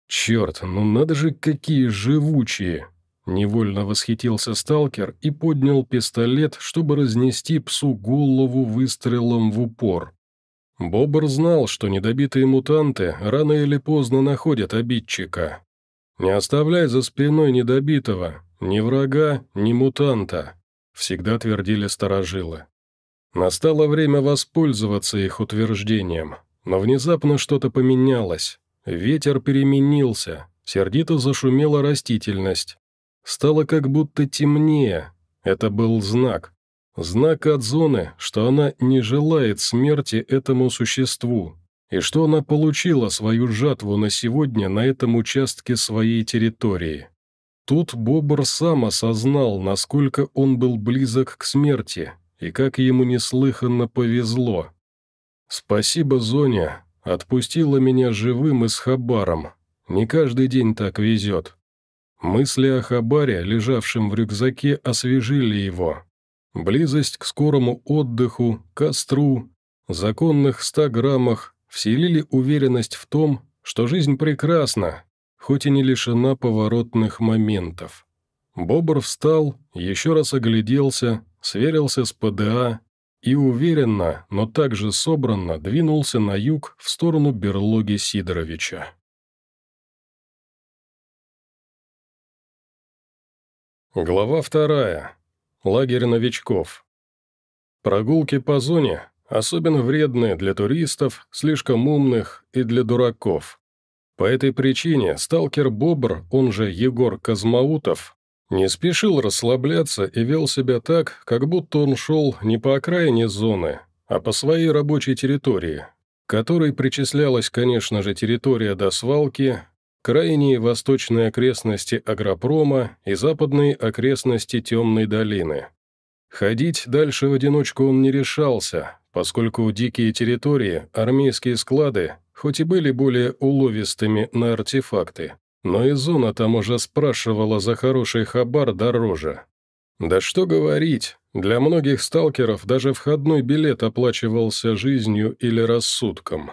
«Черт, ну надо же, какие живучие!» Невольно восхитился сталкер и поднял пистолет, чтобы разнести псу голову выстрелом в упор. Бобр знал, что недобитые мутанты рано или поздно находят обидчика. Не оставляй за спиной недобитого, ни врага, ни мутанта, всегда твердили старожилы. Настало время воспользоваться их утверждением, но внезапно что-то поменялось. Ветер переменился, сердито зашумела растительность. Стало как будто темнее. Это был знак. Знак от зоны, что она не желает смерти этому существу, и что она получила свою жатву на сегодня на этом участке своей территории. Тут Бобр сам осознал, насколько он был близок к смерти, и как ему неслыханно повезло. «Спасибо, Зоня, отпустила меня живым и с хабаром. Не каждый день так везет. Мысли о Хабаре, лежавшем в рюкзаке, освежили его. Близость к скорому отдыху, костру, законных ста граммах вселили уверенность в том, что жизнь прекрасна, хоть и не лишена поворотных моментов. Бобр встал, еще раз огляделся, сверился с ПДА и уверенно, но также собранно двинулся на юг в сторону берлоги Сидоровича. Глава вторая. Лагерь новичков. Прогулки по зоне особенно вредны для туристов, слишком умных и для дураков. По этой причине сталкер Бобр, он же Егор Казмаутов, не спешил расслабляться и вел себя так, как будто он шел не по окраине зоны, а по своей рабочей территории, которой причислялась, конечно же, территория до свалки, крайние восточные окрестности агропрома и западные окрестности Темной долины. Ходить дальше в одиночку он не решался, поскольку дикие территории, армейские склады, хоть и были более уловистыми на артефакты, но и зона там уже спрашивала за хороший хабар дороже. Да что говорить, для многих сталкеров даже входной билет оплачивался жизнью или рассудком.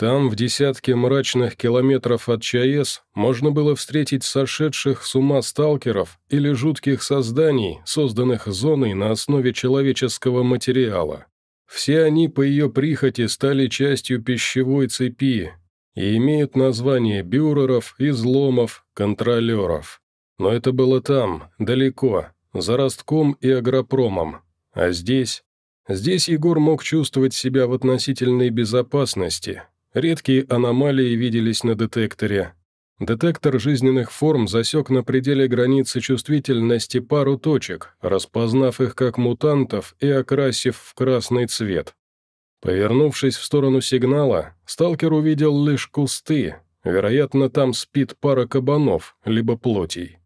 Там, в десятке мрачных километров от ЧАЭС, можно было встретить сошедших с ума сталкеров или жутких созданий, созданных зоной на основе человеческого материала. Все они по ее прихоти стали частью пищевой цепи и имеют название бюреров, изломов, контролеров. Но это было там, далеко, за ростком и агропромом. А здесь? Здесь Егор мог чувствовать себя в относительной безопасности – Редкие аномалии виделись на детекторе. Детектор жизненных форм засек на пределе границы чувствительности пару точек, распознав их как мутантов и окрасив в красный цвет. Повернувшись в сторону сигнала, сталкер увидел лишь кусты, вероятно, там спит пара кабанов, либо плотей.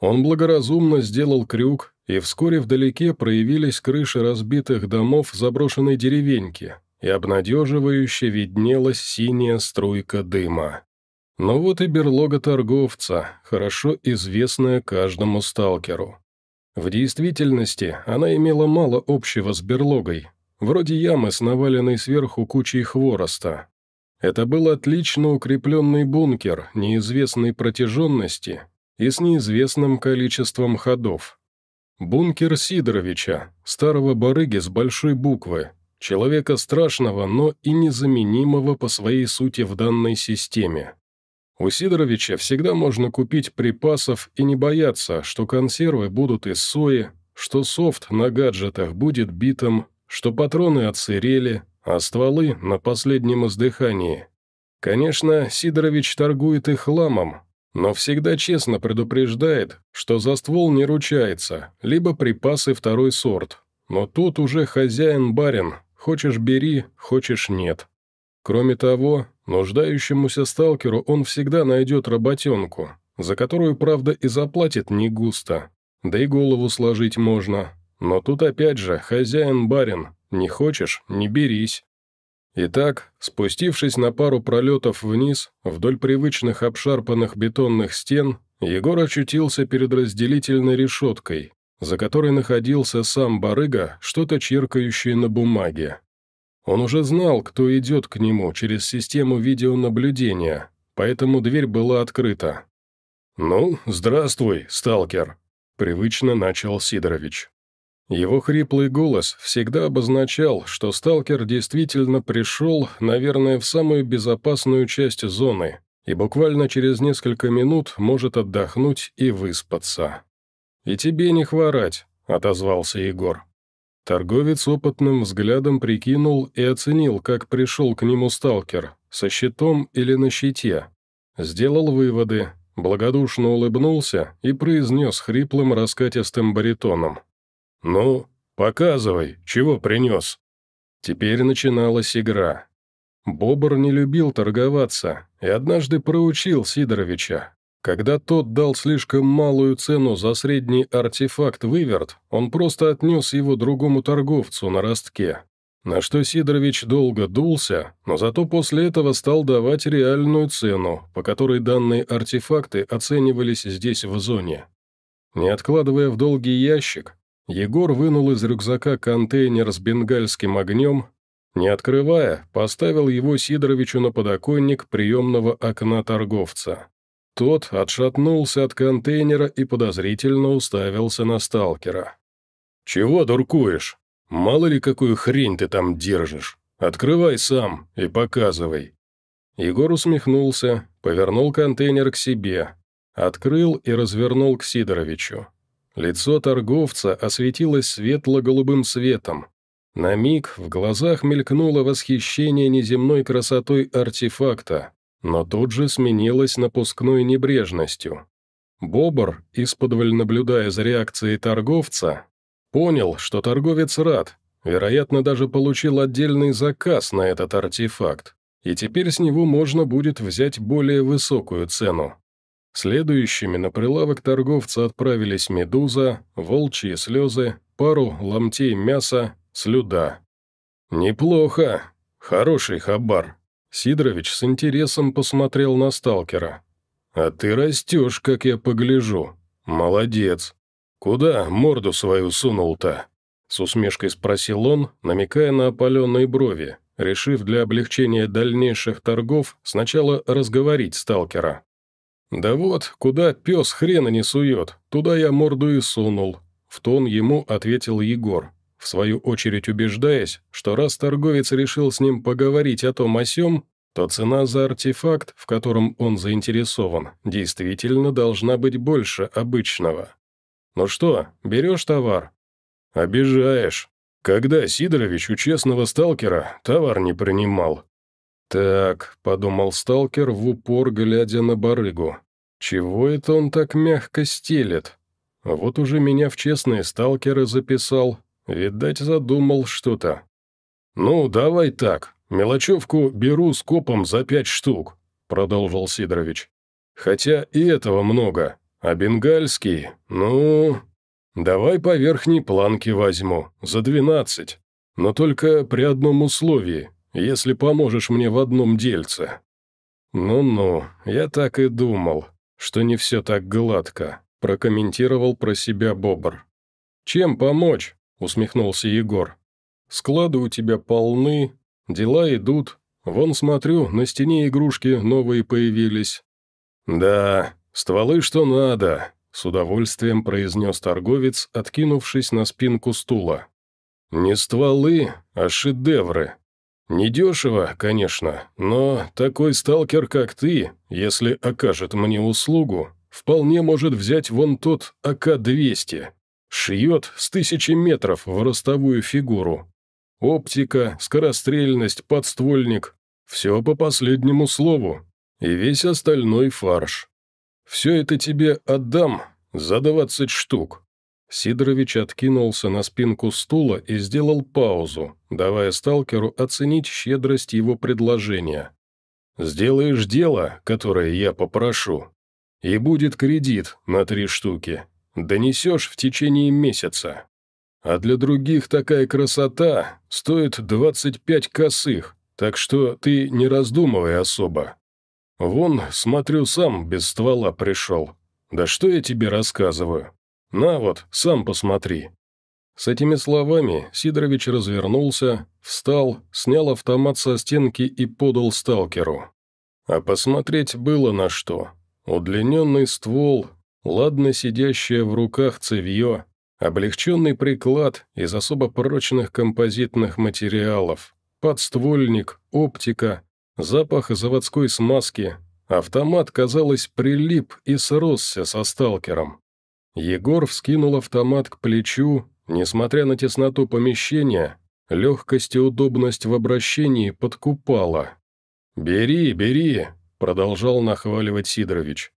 Он благоразумно сделал крюк, и вскоре вдалеке проявились крыши разбитых домов заброшенной деревеньки, и обнадеживающе виднелась синяя струйка дыма. Но ну вот и берлога торговца, хорошо известная каждому сталкеру. В действительности она имела мало общего с берлогой, вроде ямы с наваленной сверху кучей хвороста. Это был отлично укрепленный бункер неизвестной протяженности и с неизвестным количеством ходов. Бункер Сидоровича, старого барыги с большой буквы, человека страшного, но и незаменимого по своей сути в данной системе. У Сидоровича всегда можно купить припасов и не бояться, что консервы будут из сои, что софт на гаджетах будет битым, что патроны отсырели, а стволы на последнем издыхании. Конечно, Сидорович торгует и хламом, но всегда честно предупреждает, что за ствол не ручается, либо припасы второй сорт. Но тут уже хозяин-барин, Хочешь – бери, хочешь – нет. Кроме того, нуждающемуся сталкеру он всегда найдет работенку, за которую, правда, и заплатит не густо. Да и голову сложить можно. Но тут опять же хозяин-барин. Не хочешь – не берись. Итак, спустившись на пару пролетов вниз, вдоль привычных обшарпанных бетонных стен, Егор очутился перед разделительной решеткой, за которой находился сам барыга, что-то чиркающее на бумаге. Он уже знал, кто идет к нему через систему видеонаблюдения, поэтому дверь была открыта. «Ну, здравствуй, сталкер», — привычно начал Сидорович. Его хриплый голос всегда обозначал, что сталкер действительно пришел, наверное, в самую безопасную часть зоны и буквально через несколько минут может отдохнуть и выспаться. «И тебе не хворать», — отозвался Егор. Торговец опытным взглядом прикинул и оценил, как пришел к нему сталкер, со щитом или на щите. Сделал выводы, благодушно улыбнулся и произнес хриплым раскатистым баритоном. «Ну, показывай, чего принес?» Теперь начиналась игра. Бобр не любил торговаться и однажды проучил Сидоровича, когда тот дал слишком малую цену за средний артефакт выверт, он просто отнес его другому торговцу на ростке. На что Сидорович долго дулся, но зато после этого стал давать реальную цену, по которой данные артефакты оценивались здесь в зоне. Не откладывая в долгий ящик, Егор вынул из рюкзака контейнер с бенгальским огнем, не открывая, поставил его Сидоровичу на подоконник приемного окна торговца. Тот отшатнулся от контейнера и подозрительно уставился на сталкера. «Чего дуркуешь? Мало ли какую хрень ты там держишь. Открывай сам и показывай». Егор усмехнулся, повернул контейнер к себе, открыл и развернул к Сидоровичу. Лицо торговца осветилось светло-голубым светом. На миг в глазах мелькнуло восхищение неземной красотой артефакта но тут же сменилась напускной небрежностью. Бобр, исподволь наблюдая за реакцией торговца, понял, что торговец рад, вероятно, даже получил отдельный заказ на этот артефакт, и теперь с него можно будет взять более высокую цену. Следующими на прилавок торговца отправились медуза, волчьи слезы, пару ломтей мяса, слюда. «Неплохо. Хороший хабар», Сидорович с интересом посмотрел на сталкера. «А ты растешь, как я погляжу. Молодец. Куда морду свою сунул-то?» С усмешкой спросил он, намекая на опаленные брови, решив для облегчения дальнейших торгов сначала разговорить сталкера. «Да вот, куда пес хрена не сует, туда я морду и сунул», — в тон ему ответил Егор, в свою очередь убеждаясь, что раз торговец решил с ним поговорить о том о сём, то цена за артефакт, в котором он заинтересован, действительно должна быть больше обычного. «Ну что, берешь товар?» «Обижаешь. Когда Сидорович у честного сталкера товар не принимал?» «Так», — подумал сталкер, в упор глядя на барыгу. «Чего это он так мягко стелет? Вот уже меня в честные сталкеры записал, Видать, задумал что-то. «Ну, давай так. Мелочевку беру с копом за пять штук», — продолжил Сидорович. «Хотя и этого много. А бенгальский, ну...» «Давай по верхней планке возьму, за двенадцать. Но только при одном условии, если поможешь мне в одном дельце». «Ну-ну, я так и думал, что не все так гладко», прокомментировал про себя Бобр. «Чем помочь? усмехнулся Егор. «Склады у тебя полны, дела идут. Вон, смотрю, на стене игрушки новые появились». «Да, стволы что надо», — с удовольствием произнес торговец, откинувшись на спинку стула. «Не стволы, а шедевры. Недешево, конечно, но такой сталкер, как ты, если окажет мне услугу, вполне может взять вон тот АК-200. Шьет с тысячи метров в ростовую фигуру. Оптика, скорострельность, подствольник – все по последнему слову. И весь остальной фарш. Все это тебе отдам за двадцать штук. Сидорович откинулся на спинку стула и сделал паузу, давая сталкеру оценить щедрость его предложения. «Сделаешь дело, которое я попрошу, и будет кредит на три штуки донесешь в течение месяца. А для других такая красота стоит 25 косых, так что ты не раздумывай особо. Вон, смотрю, сам без ствола пришел. Да что я тебе рассказываю? На вот, сам посмотри». С этими словами Сидорович развернулся, встал, снял автомат со стенки и подал сталкеру. А посмотреть было на что. Удлиненный ствол, ладно сидящее в руках цевье, облегченный приклад из особо прочных композитных материалов, подствольник, оптика, запах заводской смазки, автомат, казалось, прилип и сросся со сталкером. Егор вскинул автомат к плечу, несмотря на тесноту помещения, легкость и удобность в обращении подкупала. «Бери, бери!» — продолжал нахваливать Сидорович.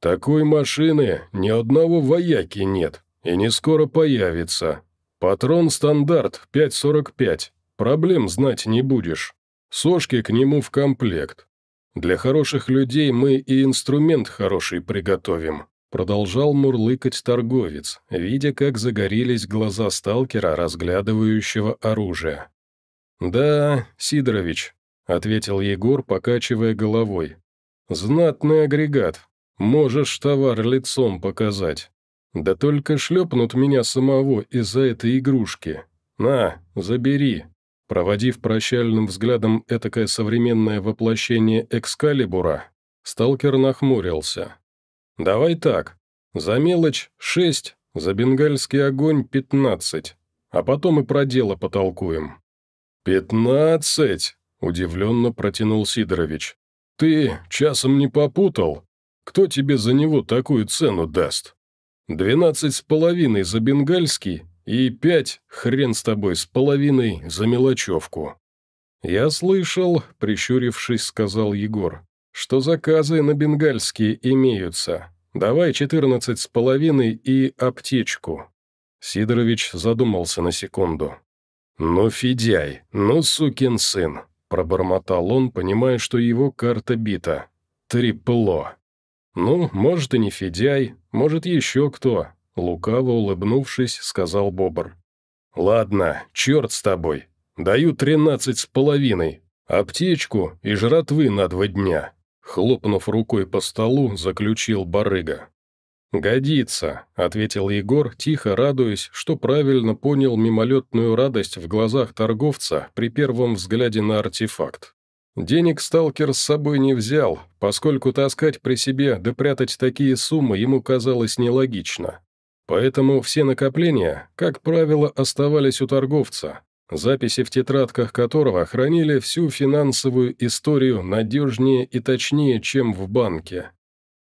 Такой машины ни одного вояки нет и не скоро появится. Патрон стандарт 5.45, проблем знать не будешь. Сошки к нему в комплект. Для хороших людей мы и инструмент хороший приготовим», продолжал мурлыкать торговец, видя, как загорелись глаза сталкера, разглядывающего оружие. «Да, Сидорович», — ответил Егор, покачивая головой. «Знатный агрегат, Можешь товар лицом показать. Да только шлепнут меня самого из-за этой игрушки. На, забери». Проводив прощальным взглядом этакое современное воплощение Экскалибура, сталкер нахмурился. «Давай так. За мелочь — шесть, за бенгальский огонь — пятнадцать, а потом и про дело потолкуем». «Пятнадцать!» — удивленно протянул Сидорович. «Ты часом не попутал?» Кто тебе за него такую цену даст? Двенадцать с половиной за бенгальский и пять, хрен с тобой, с половиной за мелочевку». «Я слышал», — прищурившись, сказал Егор, «что заказы на бенгальские имеются. Давай четырнадцать с половиной и аптечку». Сидорович задумался на секунду. «Ну, Федяй, ну, сукин сын», — пробормотал он, понимая, что его карта бита. «Трепло». «Ну, может, и не Федяй, может, еще кто», — лукаво улыбнувшись, сказал Бобр. «Ладно, черт с тобой. Даю тринадцать с половиной. Аптечку и жратвы на два дня», — хлопнув рукой по столу, заключил барыга. «Годится», — ответил Егор, тихо радуясь, что правильно понял мимолетную радость в глазах торговца при первом взгляде на артефакт. Денег сталкер с собой не взял, поскольку таскать при себе да прятать такие суммы ему казалось нелогично. Поэтому все накопления, как правило, оставались у торговца, записи в тетрадках которого хранили всю финансовую историю надежнее и точнее, чем в банке.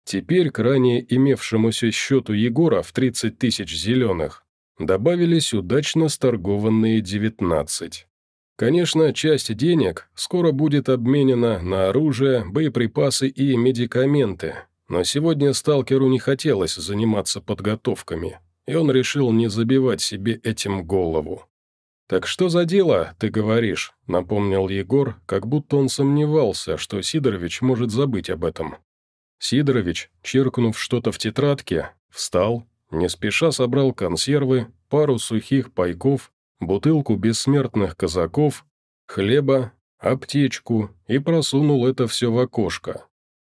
Теперь к ранее имевшемуся счету Егора в 30 тысяч зеленых добавились удачно сторгованные 19. Конечно, часть денег скоро будет обменена на оружие, боеприпасы и медикаменты, но сегодня сталкеру не хотелось заниматься подготовками, и он решил не забивать себе этим голову. «Так что за дело, ты говоришь?» – напомнил Егор, как будто он сомневался, что Сидорович может забыть об этом. Сидорович, чиркнув что-то в тетрадке, встал, не спеша собрал консервы, пару сухих пайков бутылку бессмертных казаков, хлеба, аптечку и просунул это все в окошко.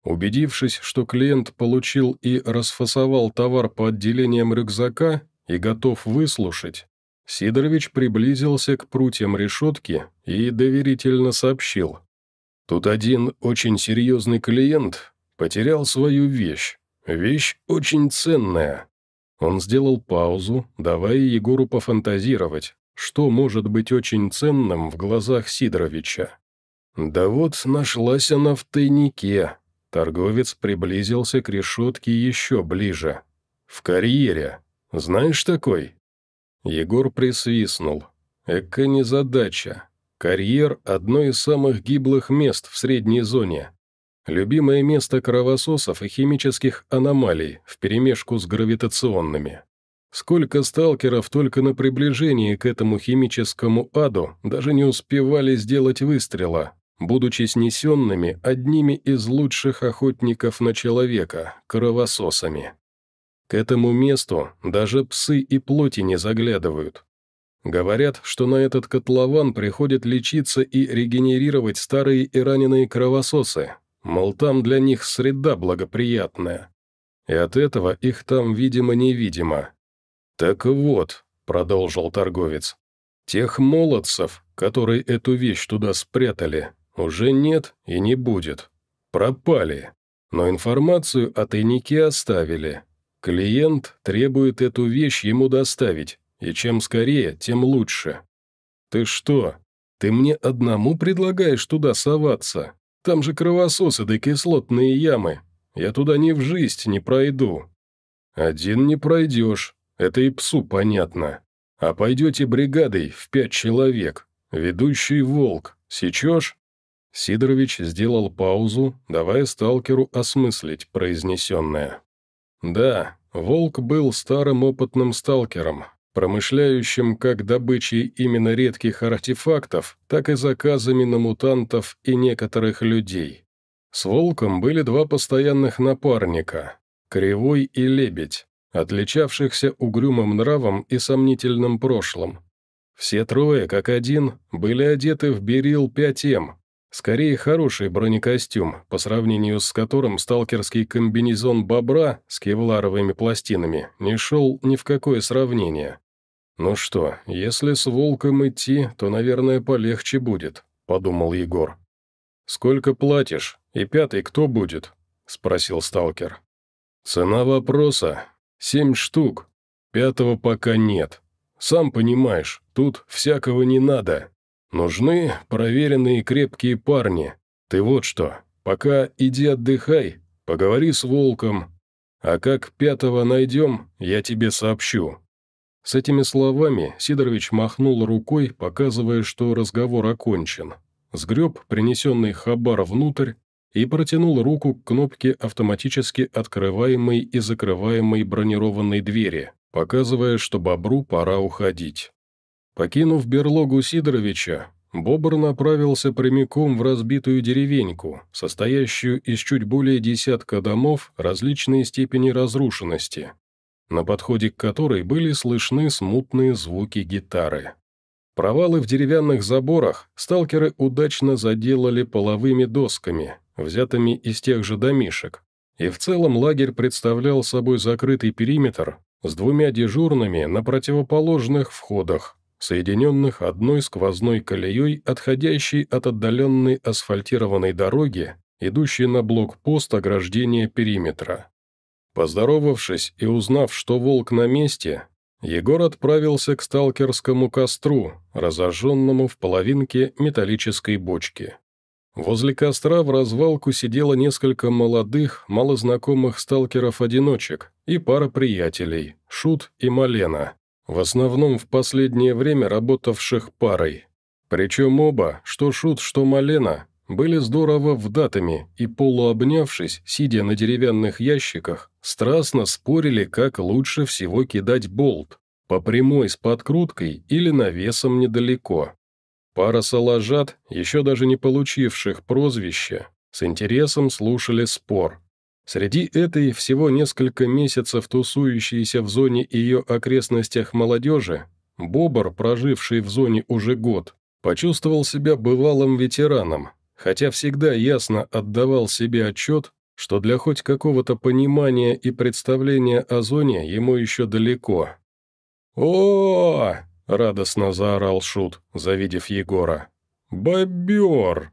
Убедившись, что клиент получил и расфасовал товар по отделениям рюкзака и готов выслушать, Сидорович приблизился к прутьям решетки и доверительно сообщил. «Тут один очень серьезный клиент потерял свою вещь. Вещь очень ценная». Он сделал паузу, давая Егору пофантазировать, что может быть очень ценным в глазах Сидоровича. «Да вот нашлась она в тайнике». Торговец приблизился к решетке еще ближе. «В карьере. Знаешь такой?» Егор присвистнул. «Эка незадача. Карьер – одно из самых гиблых мест в средней зоне. Любимое место кровососов и химических аномалий вперемешку с гравитационными. Сколько сталкеров только на приближении к этому химическому аду даже не успевали сделать выстрела, будучи снесенными одними из лучших охотников на человека, кровососами. К этому месту даже псы и плоти не заглядывают. Говорят, что на этот котлован приходят лечиться и регенерировать старые и раненые кровососы, мол, там для них среда благоприятная. И от этого их там, видимо, невидимо, «Так вот», — продолжил торговец, — «тех молодцев, которые эту вещь туда спрятали, уже нет и не будет. Пропали. Но информацию о тайнике оставили. Клиент требует эту вещь ему доставить, и чем скорее, тем лучше». «Ты что? Ты мне одному предлагаешь туда соваться? Там же кровососы да кислотные ямы. Я туда ни в жизнь не пройду». «Один не пройдешь», это и псу понятно. А пойдете бригадой в пять человек. Ведущий волк. Сечешь?» Сидорович сделал паузу, давая сталкеру осмыслить произнесенное. «Да, волк был старым опытным сталкером, промышляющим как добычей именно редких артефактов, так и заказами на мутантов и некоторых людей. С волком были два постоянных напарника – Кривой и Лебедь, отличавшихся угрюмым нравом и сомнительным прошлым. Все трое, как один, были одеты в берил 5М, скорее хороший бронекостюм, по сравнению с которым сталкерский комбинезон «Бобра» с кевларовыми пластинами не шел ни в какое сравнение. «Ну что, если с волком идти, то, наверное, полегче будет», — подумал Егор. «Сколько платишь? И пятый кто будет?» — спросил сталкер. «Цена вопроса», Семь штук. Пятого пока нет. Сам понимаешь, тут всякого не надо. Нужны проверенные крепкие парни. Ты вот что, пока иди отдыхай, поговори с волком. А как пятого найдем, я тебе сообщу». С этими словами Сидорович махнул рукой, показывая, что разговор окончен. Сгреб принесенный хабар внутрь, и протянул руку к кнопке автоматически открываемой и закрываемой бронированной двери, показывая, что бобру пора уходить. Покинув берлогу Сидоровича, Бобр направился прямиком в разбитую деревеньку, состоящую из чуть более десятка домов различной степени разрушенности, на подходе к которой были слышны смутные звуки гитары. Провалы в деревянных заборах сталкеры удачно заделали половыми досками, взятыми из тех же домишек, и в целом лагерь представлял собой закрытый периметр с двумя дежурными на противоположных входах, соединенных одной сквозной колеей, отходящей от отдаленной асфальтированной дороги, идущей на блокпост ограждения периметра. Поздоровавшись и узнав, что волк на месте, Егор отправился к сталкерскому костру, разожженному в половинке металлической бочки. Возле костра в развалку сидело несколько молодых, малознакомых сталкеров-одиночек и пара приятелей – Шут и Малена, в основном в последнее время работавших парой. Причем оба, что Шут, что Малена, были здорово вдатыми и, полуобнявшись, сидя на деревянных ящиках, страстно спорили, как лучше всего кидать болт – по прямой с подкруткой или навесом недалеко. Пара салажат, еще даже не получивших прозвище, с интересом слушали спор. Среди этой всего несколько месяцев тусующейся в зоне и ее окрестностях молодежи, Бобр, проживший в зоне уже год, почувствовал себя бывалым ветераном, хотя всегда ясно отдавал себе отчет, что для хоть какого-то понимания и представления о зоне ему еще далеко. о, -о Радостно заорал Шут, завидев Егора. «Бобер!»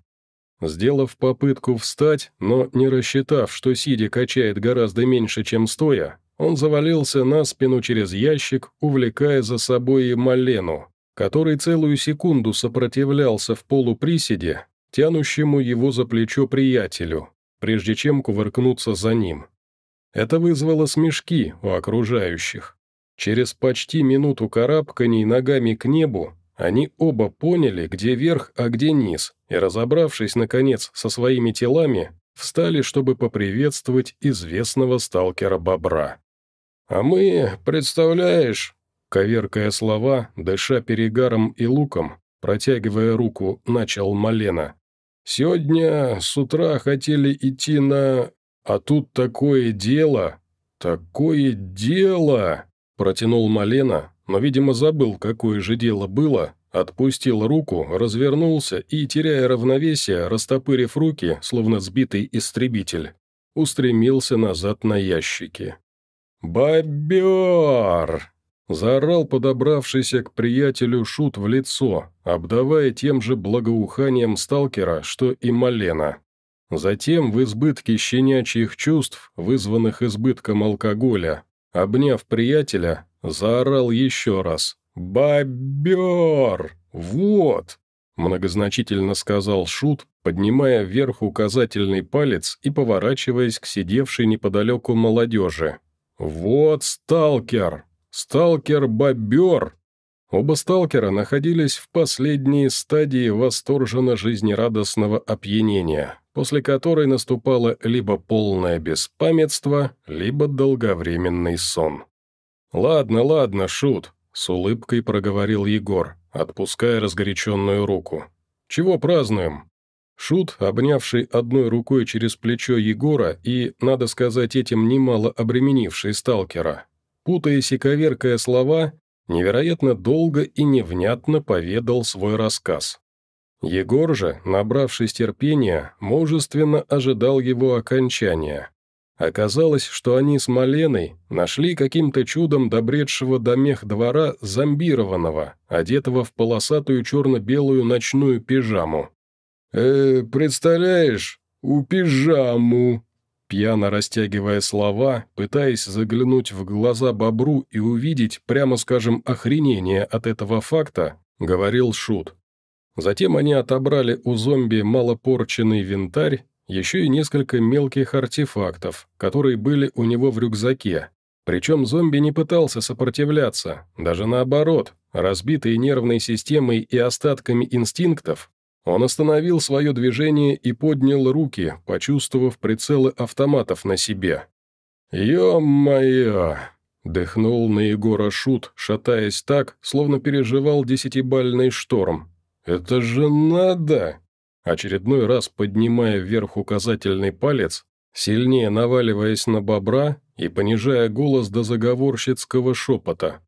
Сделав попытку встать, но не рассчитав, что сидя качает гораздо меньше, чем стоя, он завалился на спину через ящик, увлекая за собой и Малену, который целую секунду сопротивлялся в полуприседе, тянущему его за плечо приятелю, прежде чем кувыркнуться за ним. Это вызвало смешки у окружающих. Через почти минуту карабканий ногами к небу они оба поняли, где верх, а где низ, и, разобравшись, наконец, со своими телами, встали, чтобы поприветствовать известного сталкера-бобра. «А мы, представляешь...» Коверкая слова, дыша перегаром и луком, протягивая руку, начал Малена. «Сегодня с утра хотели идти на... А тут такое дело! Такое дело!» Протянул Малена, но, видимо, забыл, какое же дело было, отпустил руку, развернулся и, теряя равновесие, растопырив руки, словно сбитый истребитель, устремился назад на ящики. «Бобер!» – заорал подобравшийся к приятелю Шут в лицо, обдавая тем же благоуханием сталкера, что и Малена. Затем, в избытке щенячьих чувств, вызванных избытком алкоголя, Обняв приятеля, заорал еще раз. «Бобер! Вот!» Многозначительно сказал Шут, поднимая вверх указательный палец и поворачиваясь к сидевшей неподалеку молодежи. «Вот сталкер! Сталкер-бобер!» Оба сталкера находились в последней стадии восторженно-жизнерадостного опьянения после которой наступало либо полное беспамятство, либо долговременный сон. «Ладно, ладно, шут», — с улыбкой проговорил Егор, отпуская разгоряченную руку. «Чего празднуем?» Шут, обнявший одной рукой через плечо Егора и, надо сказать, этим немало обременивший сталкера, путаясь и коверкая слова, невероятно долго и невнятно поведал свой рассказ. Егор же, набравшись терпения, мужественно ожидал его окончания. Оказалось, что они с Маленой нашли каким-то чудом добредшего до мех двора зомбированного, одетого в полосатую черно-белую ночную пижаму. «Э, представляешь, у пижаму!» Пьяно растягивая слова, пытаясь заглянуть в глаза бобру и увидеть, прямо скажем, охренение от этого факта, говорил Шут. Затем они отобрали у зомби малопорченный винтарь, еще и несколько мелких артефактов, которые были у него в рюкзаке. Причем зомби не пытался сопротивляться, даже наоборот, разбитый нервной системой и остатками инстинктов, он остановил свое движение и поднял руки, почувствовав прицелы автоматов на себе. «Е-мое!» – дыхнул на Егора Шут, шатаясь так, словно переживал десятибальный шторм, «Это же надо!» Очередной раз поднимая вверх указательный палец, сильнее наваливаясь на бобра и понижая голос до заговорщицкого шепота.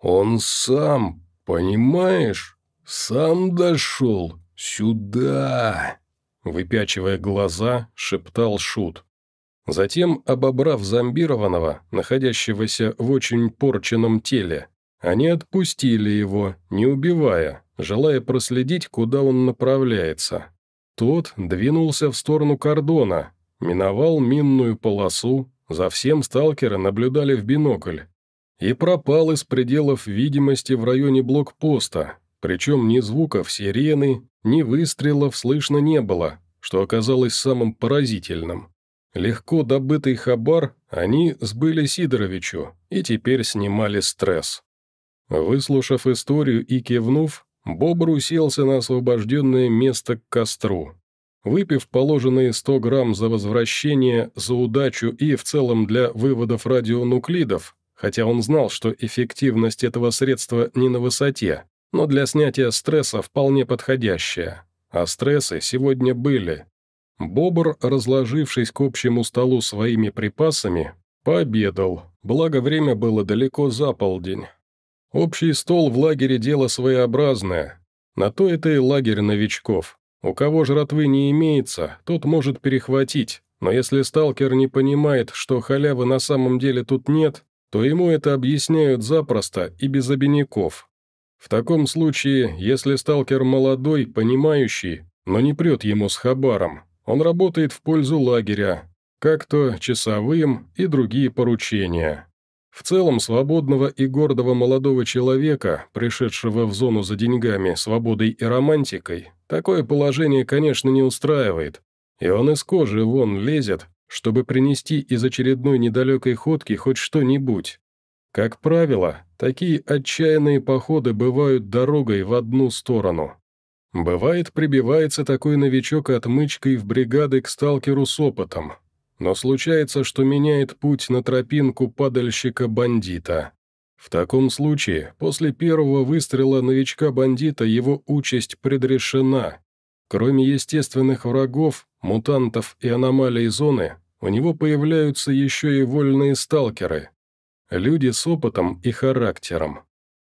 «Он сам, понимаешь? Сам дошел сюда!» Выпячивая глаза, шептал Шут. Затем, обобрав зомбированного, находящегося в очень порченном теле, они отпустили его, не убивая, желая проследить, куда он направляется. Тот двинулся в сторону кордона, миновал минную полосу, за всем сталкера наблюдали в бинокль, и пропал из пределов видимости в районе блокпоста, причем ни звуков сирены, ни выстрелов слышно не было, что оказалось самым поразительным. Легко добытый хабар они сбыли Сидоровичу и теперь снимали стресс. Выслушав историю и кивнув, Бобр уселся на освобожденное место к костру. Выпив положенные 100 грамм за возвращение, за удачу и в целом для выводов радионуклидов, хотя он знал, что эффективность этого средства не на высоте, но для снятия стресса вполне подходящая. А стрессы сегодня были. Бобр, разложившись к общему столу своими припасами, пообедал, благо время было далеко за полдень. Общий стол в лагере дело своеобразное. На то это и лагерь новичков. У кого жратвы не имеется, тот может перехватить, но если сталкер не понимает, что халявы на самом деле тут нет, то ему это объясняют запросто и без обиняков. В таком случае, если сталкер молодой, понимающий, но не прет ему с хабаром, он работает в пользу лагеря, как то часовым и другие поручения. В целом, свободного и гордого молодого человека, пришедшего в зону за деньгами, свободой и романтикой, такое положение, конечно, не устраивает. И он из кожи вон лезет, чтобы принести из очередной недалекой ходки хоть что-нибудь. Как правило, такие отчаянные походы бывают дорогой в одну сторону. Бывает, прибивается такой новичок отмычкой в бригады к сталкеру с опытом, но случается, что меняет путь на тропинку падальщика-бандита. В таком случае, после первого выстрела новичка-бандита его участь предрешена. Кроме естественных врагов, мутантов и аномалий зоны, у него появляются еще и вольные сталкеры. Люди с опытом и характером.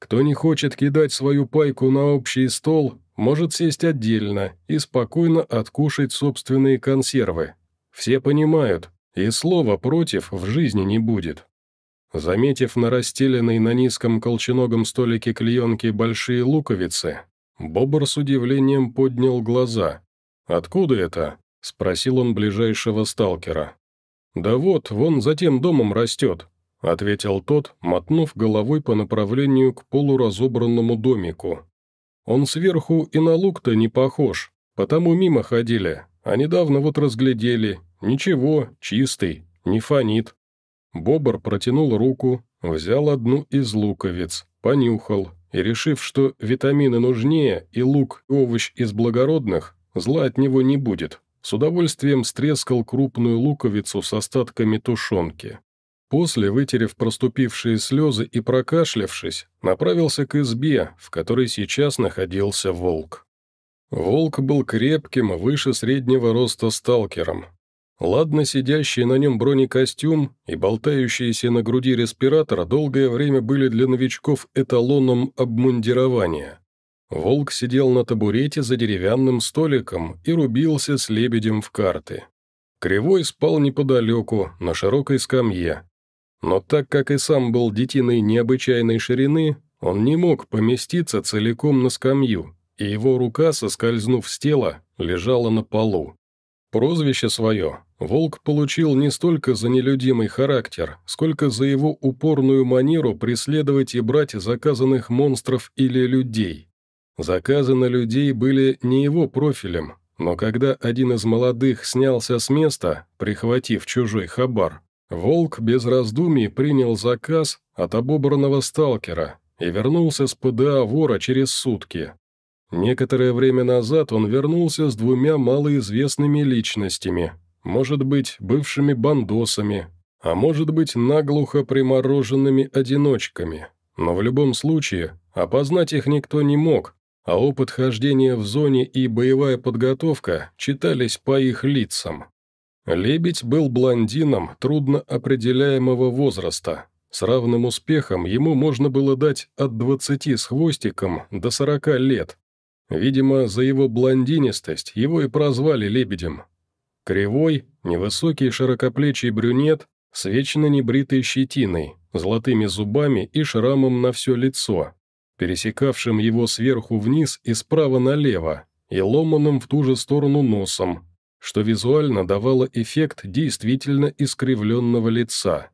Кто не хочет кидать свою пайку на общий стол, может сесть отдельно и спокойно откушать собственные консервы, все понимают, и слова «против» в жизни не будет. Заметив на расстеленной на низком колченогом столике клеенки большие луковицы, Бобр с удивлением поднял глаза. «Откуда это?» — спросил он ближайшего сталкера. «Да вот, вон за тем домом растет», — ответил тот, мотнув головой по направлению к полуразобранному домику. «Он сверху и на лук-то не похож, потому мимо ходили, а недавно вот разглядели, «Ничего, чистый, не фонит». Бобр протянул руку, взял одну из луковиц, понюхал, и, решив, что витамины нужнее и лук – овощ из благородных, зла от него не будет, с удовольствием стрескал крупную луковицу с остатками тушенки. После, вытерев проступившие слезы и прокашлявшись, направился к избе, в которой сейчас находился волк. Волк был крепким, выше среднего роста сталкером, Ладно сидящий на нем бронекостюм и болтающиеся на груди респиратора долгое время были для новичков эталоном обмундирования. Волк сидел на табурете за деревянным столиком и рубился с лебедем в карты. Кривой спал неподалеку, на широкой скамье. Но так как и сам был детиной необычайной ширины, он не мог поместиться целиком на скамью, и его рука, соскользнув с тела, лежала на полу. Прозвище свое Волк получил не столько за нелюдимый характер, сколько за его упорную манеру преследовать и брать заказанных монстров или людей. Заказы на людей были не его профилем, но когда один из молодых снялся с места, прихватив чужой хабар, волк без раздумий принял заказ от обобранного сталкера и вернулся с ПДА вора через сутки. Некоторое время назад он вернулся с двумя малоизвестными личностями – может быть, бывшими бандосами, а может быть, наглухо примороженными одиночками. Но в любом случае, опознать их никто не мог, а опыт хождения в зоне и боевая подготовка читались по их лицам. Лебедь был блондином трудно определяемого возраста. С равным успехом ему можно было дать от 20 с хвостиком до 40 лет. Видимо, за его блондинистость его и прозвали лебедем, Кривой, невысокий широкоплечий брюнет с вечно небритой щетиной, золотыми зубами и шрамом на все лицо, пересекавшим его сверху вниз и справа налево, и ломаным в ту же сторону носом, что визуально давало эффект действительно искривленного лица.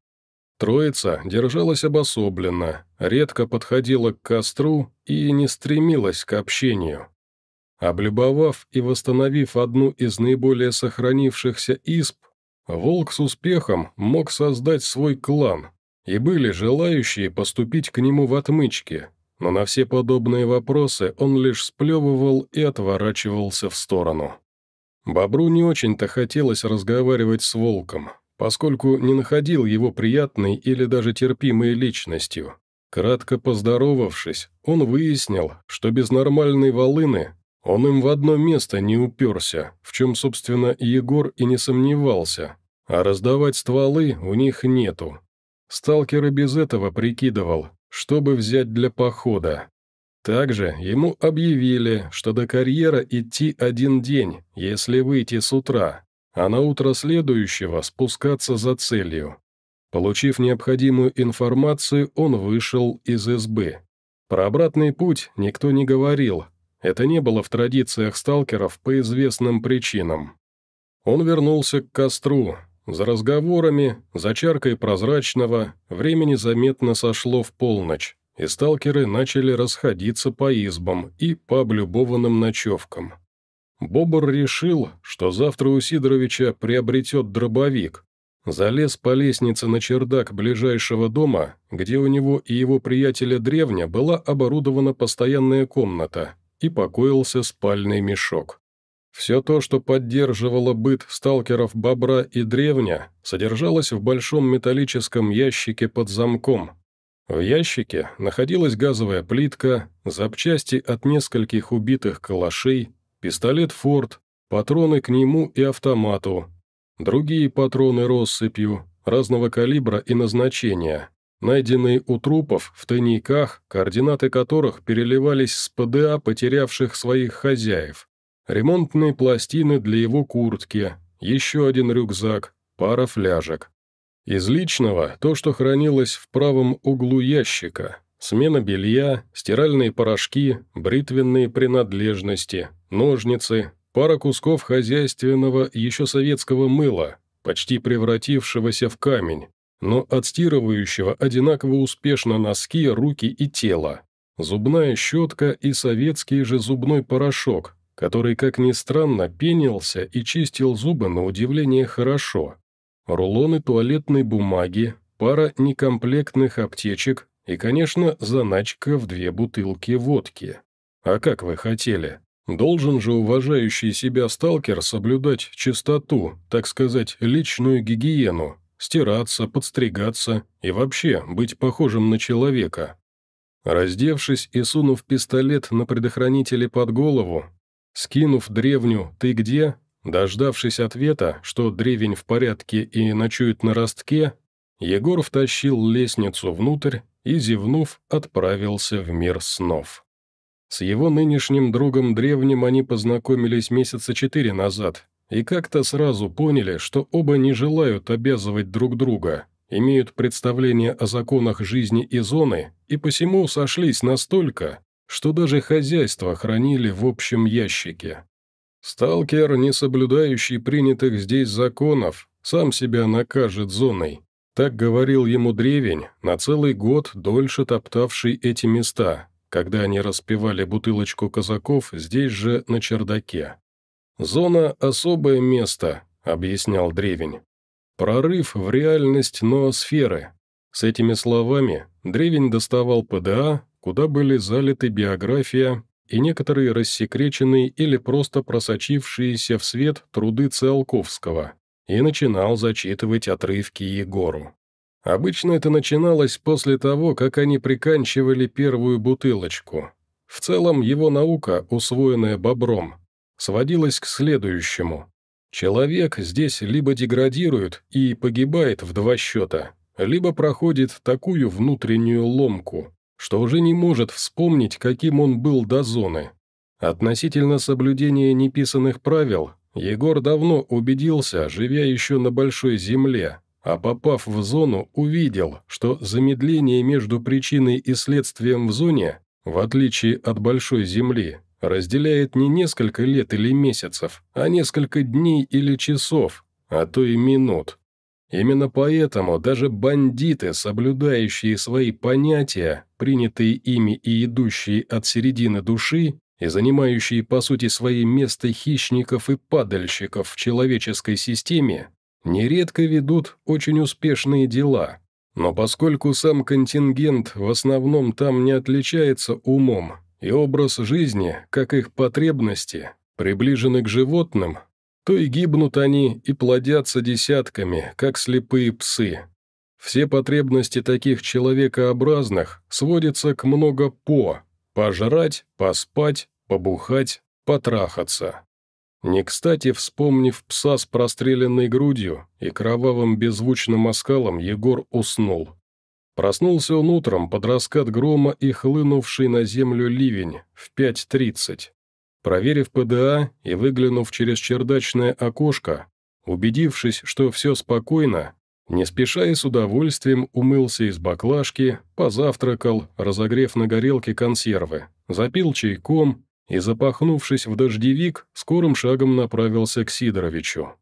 Троица держалась обособленно, редко подходила к костру и не стремилась к общению. Облюбовав и восстановив одну из наиболее сохранившихся исп, волк с успехом мог создать свой клан, и были желающие поступить к нему в отмычки, но на все подобные вопросы он лишь сплевывал и отворачивался в сторону. Бобру не очень-то хотелось разговаривать с волком, поскольку не находил его приятной или даже терпимой личностью. Кратко поздоровавшись, он выяснил, что без нормальной волыны он им в одно место не уперся, в чем, собственно, и Егор и не сомневался, а раздавать стволы у них нету. Сталкер и без этого прикидывал, чтобы взять для похода. Также ему объявили, что до карьера идти один день, если выйти с утра, а на утро следующего спускаться за целью. Получив необходимую информацию, он вышел из СБ. Про обратный путь никто не говорил, это не было в традициях сталкеров по известным причинам. Он вернулся к костру. За разговорами, за чаркой прозрачного, времени заметно сошло в полночь, и сталкеры начали расходиться по избам и по облюбованным ночевкам. Бобр решил, что завтра у Сидоровича приобретет дробовик. Залез по лестнице на чердак ближайшего дома, где у него и его приятеля Древня была оборудована постоянная комната, и покоился спальный мешок. Все то, что поддерживало быт сталкеров бобра и древня, содержалось в большом металлическом ящике под замком. В ящике находилась газовая плитка, запчасти от нескольких убитых калашей, пистолет «Форд», патроны к нему и автомату, другие патроны россыпью, разного калибра и назначения, найденные у трупов в тайниках, координаты которых переливались с ПДА потерявших своих хозяев, ремонтные пластины для его куртки, еще один рюкзак, пара фляжек. Из личного – то, что хранилось в правом углу ящика, смена белья, стиральные порошки, бритвенные принадлежности, ножницы, пара кусков хозяйственного еще советского мыла, почти превратившегося в камень, но отстирывающего одинаково успешно носки, руки и тело. Зубная щетка и советский же зубной порошок, который, как ни странно, пенился и чистил зубы на удивление хорошо. Рулоны туалетной бумаги, пара некомплектных аптечек и, конечно, заначка в две бутылки водки. А как вы хотели? Должен же уважающий себя сталкер соблюдать чистоту, так сказать, личную гигиену, стираться, подстригаться и вообще быть похожим на человека. Раздевшись и сунув пистолет на предохранителе под голову, скинув древню «ты где?», дождавшись ответа, что древень в порядке и ночует на ростке, Егор втащил лестницу внутрь и, зевнув, отправился в мир снов. С его нынешним другом древним они познакомились месяца четыре назад, и как-то сразу поняли, что оба не желают обязывать друг друга, имеют представление о законах жизни и зоны, и посему сошлись настолько, что даже хозяйство хранили в общем ящике. Сталкер, не соблюдающий принятых здесь законов, сам себя накажет зоной. Так говорил ему древень, на целый год дольше топтавший эти места, когда они распивали бутылочку казаков здесь же, на чердаке. «Зона – особое место», – объяснял Древень. «Прорыв в реальность ноосферы». С этими словами Древень доставал ПДА, куда были залиты биография и некоторые рассекреченные или просто просочившиеся в свет труды Циолковского, и начинал зачитывать отрывки Егору. Обычно это начиналось после того, как они приканчивали первую бутылочку. В целом его наука, усвоенная бобром, сводилось к следующему. Человек здесь либо деградирует и погибает в два счета, либо проходит такую внутреннюю ломку, что уже не может вспомнить, каким он был до зоны. Относительно соблюдения неписанных правил, Егор давно убедился, живя еще на большой земле, а попав в зону, увидел, что замедление между причиной и следствием в зоне, в отличие от большой земли, разделяет не несколько лет или месяцев, а несколько дней или часов, а то и минут. Именно поэтому даже бандиты, соблюдающие свои понятия, принятые ими и идущие от середины души, и занимающие по сути свои место хищников и падальщиков в человеческой системе, нередко ведут очень успешные дела. Но поскольку сам контингент в основном там не отличается умом, и образ жизни, как их потребности, приближены к животным, то и гибнут они и плодятся десятками, как слепые псы. Все потребности таких человекообразных сводятся к много «по» – пожрать, поспать, побухать, потрахаться. Не кстати, вспомнив пса с простреленной грудью и кровавым беззвучным оскалом, Егор уснул. Проснулся он утром под раскат грома и хлынувший на землю ливень в 5.30. Проверив ПДА и выглянув через чердачное окошко, убедившись, что все спокойно, не спеша и с удовольствием умылся из баклажки, позавтракал, разогрев на горелке консервы, запил чайком и, запахнувшись в дождевик, скорым шагом направился к Сидоровичу.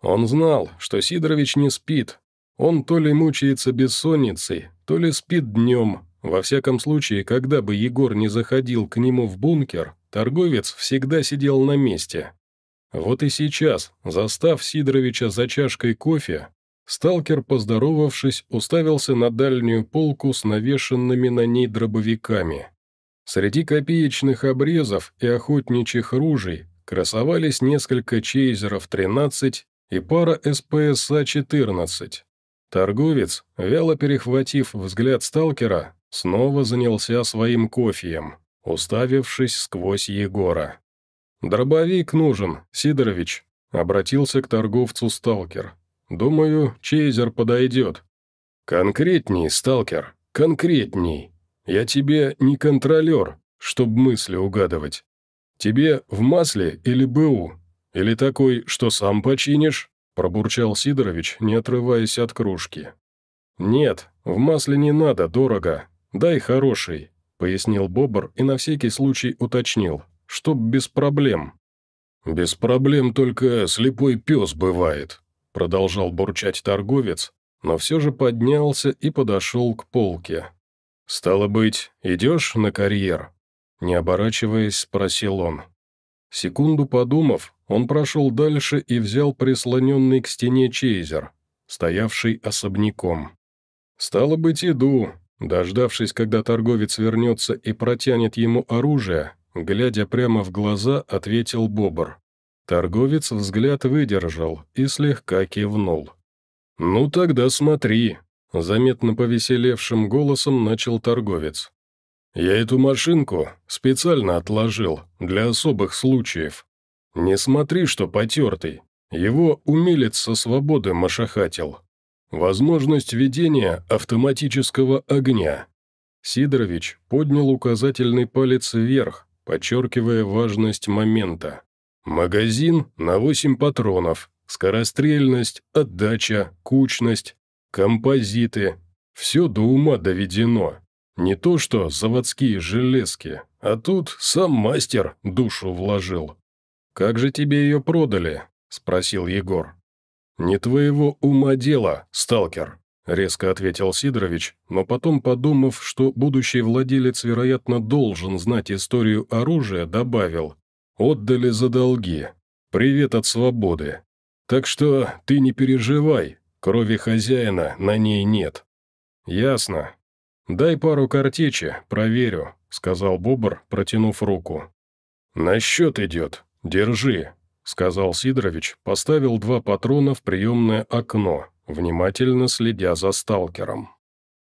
Он знал, что Сидорович не спит, он то ли мучается бессонницей, то ли спит днем. Во всяком случае, когда бы Егор не заходил к нему в бункер, торговец всегда сидел на месте. Вот и сейчас, застав Сидоровича за чашкой кофе, сталкер, поздоровавшись, уставился на дальнюю полку с навешенными на ней дробовиками. Среди копеечных обрезов и охотничьих ружей красовались несколько чейзеров 13 и пара СПСА-14. Торговец, вяло перехватив взгляд сталкера, снова занялся своим кофеем, уставившись сквозь Егора. «Дробовик нужен, Сидорович», — обратился к торговцу сталкер. «Думаю, чейзер подойдет». «Конкретней, сталкер, конкретней. Я тебе не контролер, чтобы мысли угадывать. Тебе в масле или БУ? Или такой, что сам починишь?» Пробурчал Сидорович, не отрываясь от кружки. «Нет, в масле не надо, дорого. Дай хороший», — пояснил Бобр и на всякий случай уточнил, чтоб без проблем. «Без проблем только слепой пес бывает», — продолжал бурчать торговец, но все же поднялся и подошел к полке. «Стало быть, идешь на карьер?» Не оборачиваясь, спросил он. Секунду подумав, он прошел дальше и взял прислоненный к стене чейзер, стоявший особняком. «Стало быть, иду», дождавшись, когда торговец вернется и протянет ему оружие, глядя прямо в глаза, ответил Бобр. Торговец взгляд выдержал и слегка кивнул. «Ну тогда смотри», — заметно повеселевшим голосом начал торговец. Я эту машинку специально отложил, для особых случаев. Не смотри, что потертый. Его умелец со свободы машахатил. Возможность ведения автоматического огня. Сидорович поднял указательный палец вверх, подчеркивая важность момента. Магазин на 8 патронов, скорострельность, отдача, кучность, композиты. Все до ума доведено. Не то что заводские железки, а тут сам мастер душу вложил. «Как же тебе ее продали?» – спросил Егор. «Не твоего ума дело, сталкер», – резко ответил Сидорович, но потом, подумав, что будущий владелец, вероятно, должен знать историю оружия, добавил «Отдали за долги. Привет от свободы. Так что ты не переживай, крови хозяина на ней нет». «Ясно», «Дай пару картечи, проверю», — сказал Бобр, протянув руку. «На счет идет. Держи», — сказал Сидорович, поставил два патрона в приемное окно, внимательно следя за сталкером.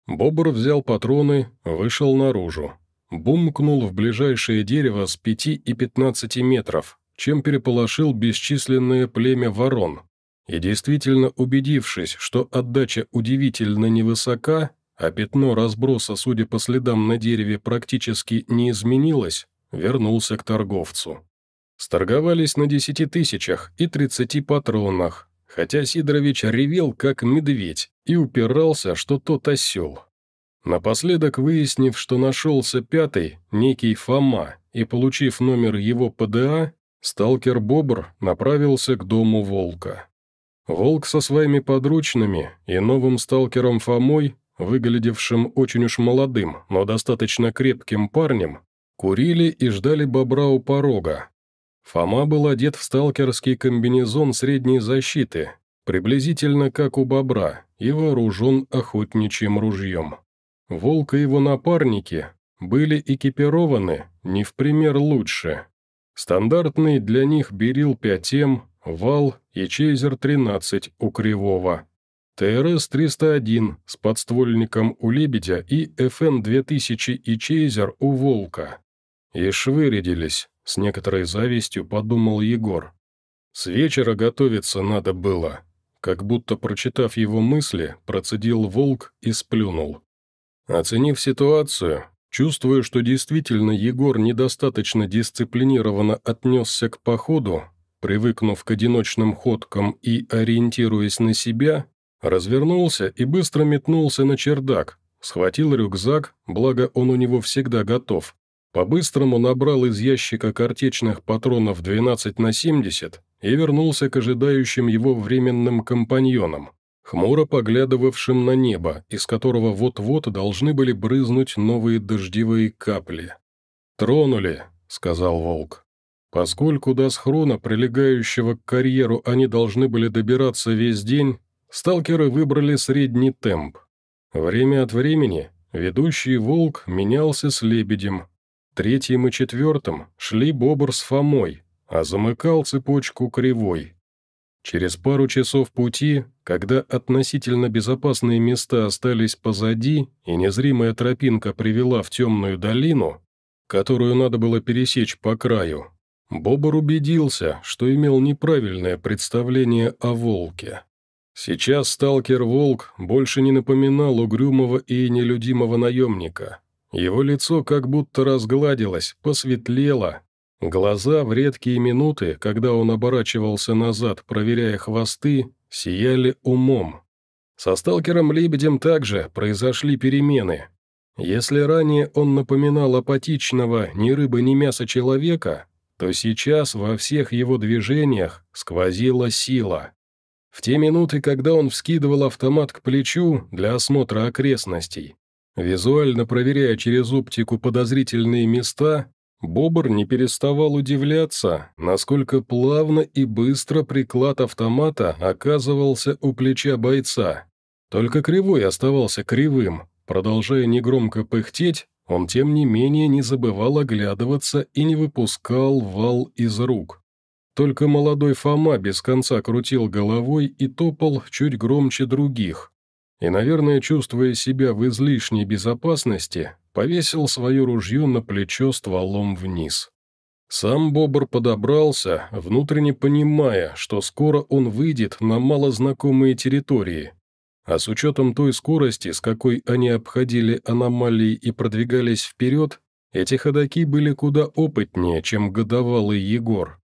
Бобр взял патроны, вышел наружу. Бумкнул в ближайшее дерево с 5 и 15 метров, чем переполошил бесчисленное племя ворон. И действительно убедившись, что отдача удивительно невысока, а пятно разброса, судя по следам на дереве, практически не изменилось, вернулся к торговцу. Сторговались на десяти тысячах и тридцати патронах, хотя Сидорович ревел, как медведь, и упирался, что тот осел. Напоследок выяснив, что нашелся пятый, некий Фома, и получив номер его ПДА, сталкер Бобр направился к дому Волка. Волк со своими подручными и новым сталкером Фомой выглядевшим очень уж молодым, но достаточно крепким парнем, курили и ждали бобра у порога. Фома был одет в сталкерский комбинезон средней защиты, приблизительно как у бобра, и вооружен охотничьим ружьем. Волк и его напарники были экипированы не в пример лучше. Стандартный для них берил 5М, вал и чейзер 13 у Кривого. ТРС-301 с подствольником у «Лебедя» и ФН-2000 и «Чейзер» у «Волка». И швырядились, с некоторой завистью подумал Егор. С вечера готовиться надо было. Как будто, прочитав его мысли, процедил «Волк» и сплюнул. Оценив ситуацию, чувствуя, что действительно Егор недостаточно дисциплинированно отнесся к походу, привыкнув к одиночным ходкам и ориентируясь на себя, Развернулся и быстро метнулся на чердак, схватил рюкзак, благо он у него всегда готов. По-быстрому набрал из ящика картечных патронов 12 на 70 и вернулся к ожидающим его временным компаньонам, хмуро поглядывавшим на небо, из которого вот-вот должны были брызнуть новые дождевые капли. «Тронули», — сказал волк. Поскольку до схрона, прилегающего к карьеру, они должны были добираться весь день, сталкеры выбрали средний темп. Время от времени ведущий волк менялся с лебедем. Третьим и четвертым шли бобр с Фомой, а замыкал цепочку кривой. Через пару часов пути, когда относительно безопасные места остались позади и незримая тропинка привела в темную долину, которую надо было пересечь по краю, Бобр убедился, что имел неправильное представление о волке. Сейчас сталкер-волк больше не напоминал угрюмого и нелюдимого наемника. Его лицо как будто разгладилось, посветлело. Глаза в редкие минуты, когда он оборачивался назад, проверяя хвосты, сияли умом. Со сталкером-лебедем также произошли перемены. Если ранее он напоминал апатичного ни рыбы, ни мяса человека, то сейчас во всех его движениях сквозила сила. В те минуты, когда он вскидывал автомат к плечу для осмотра окрестностей, визуально проверяя через оптику подозрительные места, Бобр не переставал удивляться, насколько плавно и быстро приклад автомата оказывался у плеча бойца. Только кривой оставался кривым. Продолжая негромко пыхтеть, он тем не менее не забывал оглядываться и не выпускал вал из рук. Только молодой Фома без конца крутил головой и топал чуть громче других. И, наверное, чувствуя себя в излишней безопасности, повесил свое ружье на плечо стволом вниз. Сам бобр подобрался, внутренне понимая, что скоро он выйдет на малознакомые территории. А с учетом той скорости, с какой они обходили аномалии и продвигались вперед, эти ходаки были куда опытнее, чем годовалый Егор.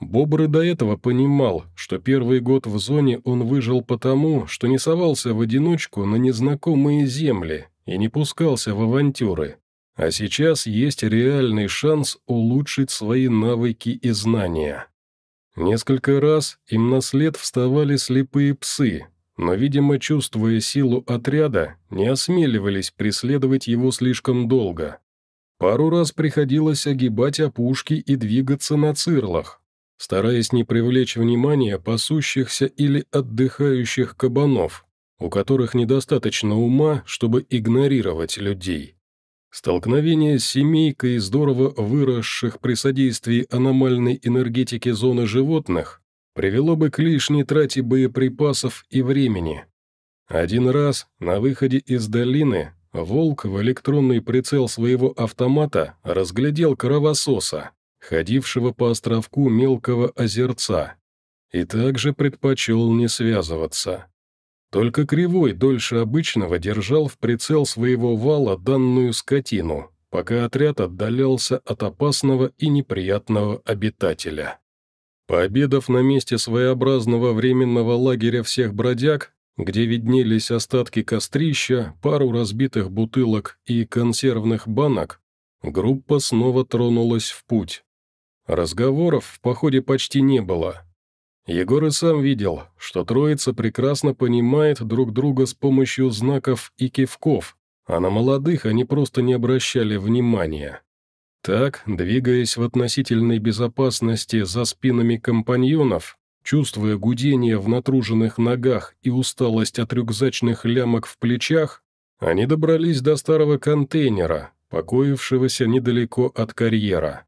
Бобры до этого понимал, что первый год в зоне он выжил потому, что не совался в одиночку на незнакомые земли и не пускался в авантюры. А сейчас есть реальный шанс улучшить свои навыки и знания. Несколько раз им на след вставали слепые псы, но, видимо, чувствуя силу отряда, не осмеливались преследовать его слишком долго. Пару раз приходилось огибать опушки и двигаться на цирлах, стараясь не привлечь внимания пасущихся или отдыхающих кабанов, у которых недостаточно ума, чтобы игнорировать людей. Столкновение с семейкой здорово выросших при содействии аномальной энергетики зоны животных привело бы к лишней трате боеприпасов и времени. Один раз на выходе из долины волк в электронный прицел своего автомата разглядел кровососа, ходившего по островку мелкого озерца, и также предпочел не связываться. Только Кривой дольше обычного держал в прицел своего вала данную скотину, пока отряд отдалялся от опасного и неприятного обитателя. Пообедав на месте своеобразного временного лагеря всех бродяг, где виднелись остатки кострища, пару разбитых бутылок и консервных банок, группа снова тронулась в путь. Разговоров в походе почти не было. Егор и сам видел, что троица прекрасно понимает друг друга с помощью знаков и кивков, а на молодых они просто не обращали внимания. Так, двигаясь в относительной безопасности за спинами компаньонов, чувствуя гудение в натруженных ногах и усталость от рюкзачных лямок в плечах, они добрались до старого контейнера, покоившегося недалеко от карьера.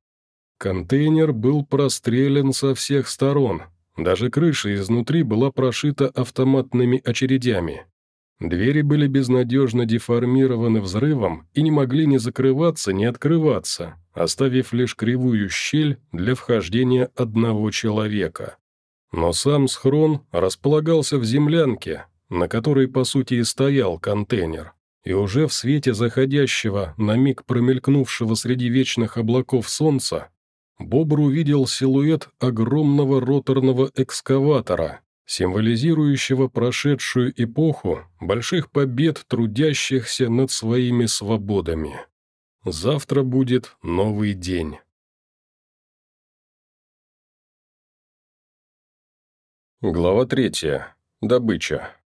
Контейнер был прострелен со всех сторон. Даже крыша изнутри была прошита автоматными очередями. Двери были безнадежно деформированы взрывом и не могли ни закрываться, ни открываться, оставив лишь кривую щель для вхождения одного человека. Но сам схрон располагался в землянке, на которой, по сути, и стоял контейнер. И уже в свете заходящего, на миг промелькнувшего среди вечных облаков солнца, Бобр увидел силуэт огромного роторного экскаватора, символизирующего прошедшую эпоху больших побед трудящихся над своими свободами. Завтра будет новый день. Глава третья. Добыча.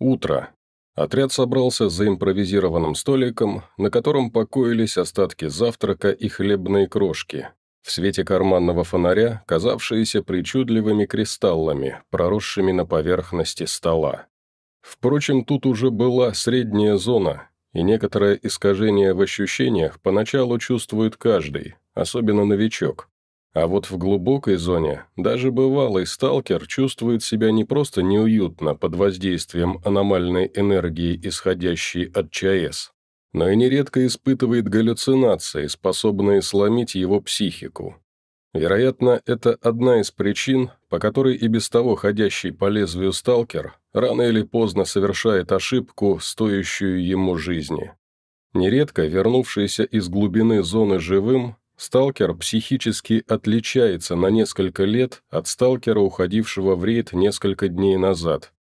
Утро. Отряд собрался за импровизированным столиком, на котором покоились остатки завтрака и хлебные крошки в свете карманного фонаря, казавшиеся причудливыми кристаллами, проросшими на поверхности стола. Впрочем, тут уже была средняя зона, и некоторое искажение в ощущениях поначалу чувствует каждый, особенно новичок. А вот в глубокой зоне даже бывалый сталкер чувствует себя не просто неуютно под воздействием аномальной энергии, исходящей от ЧАЭС, но и нередко испытывает галлюцинации, способные сломить его психику. Вероятно, это одна из причин, по которой и без того ходящий по лезвию сталкер рано или поздно совершает ошибку, стоящую ему жизни. Нередко, вернувшийся из глубины зоны живым, сталкер психически отличается на несколько лет от сталкера, уходившего в рейд несколько дней назад.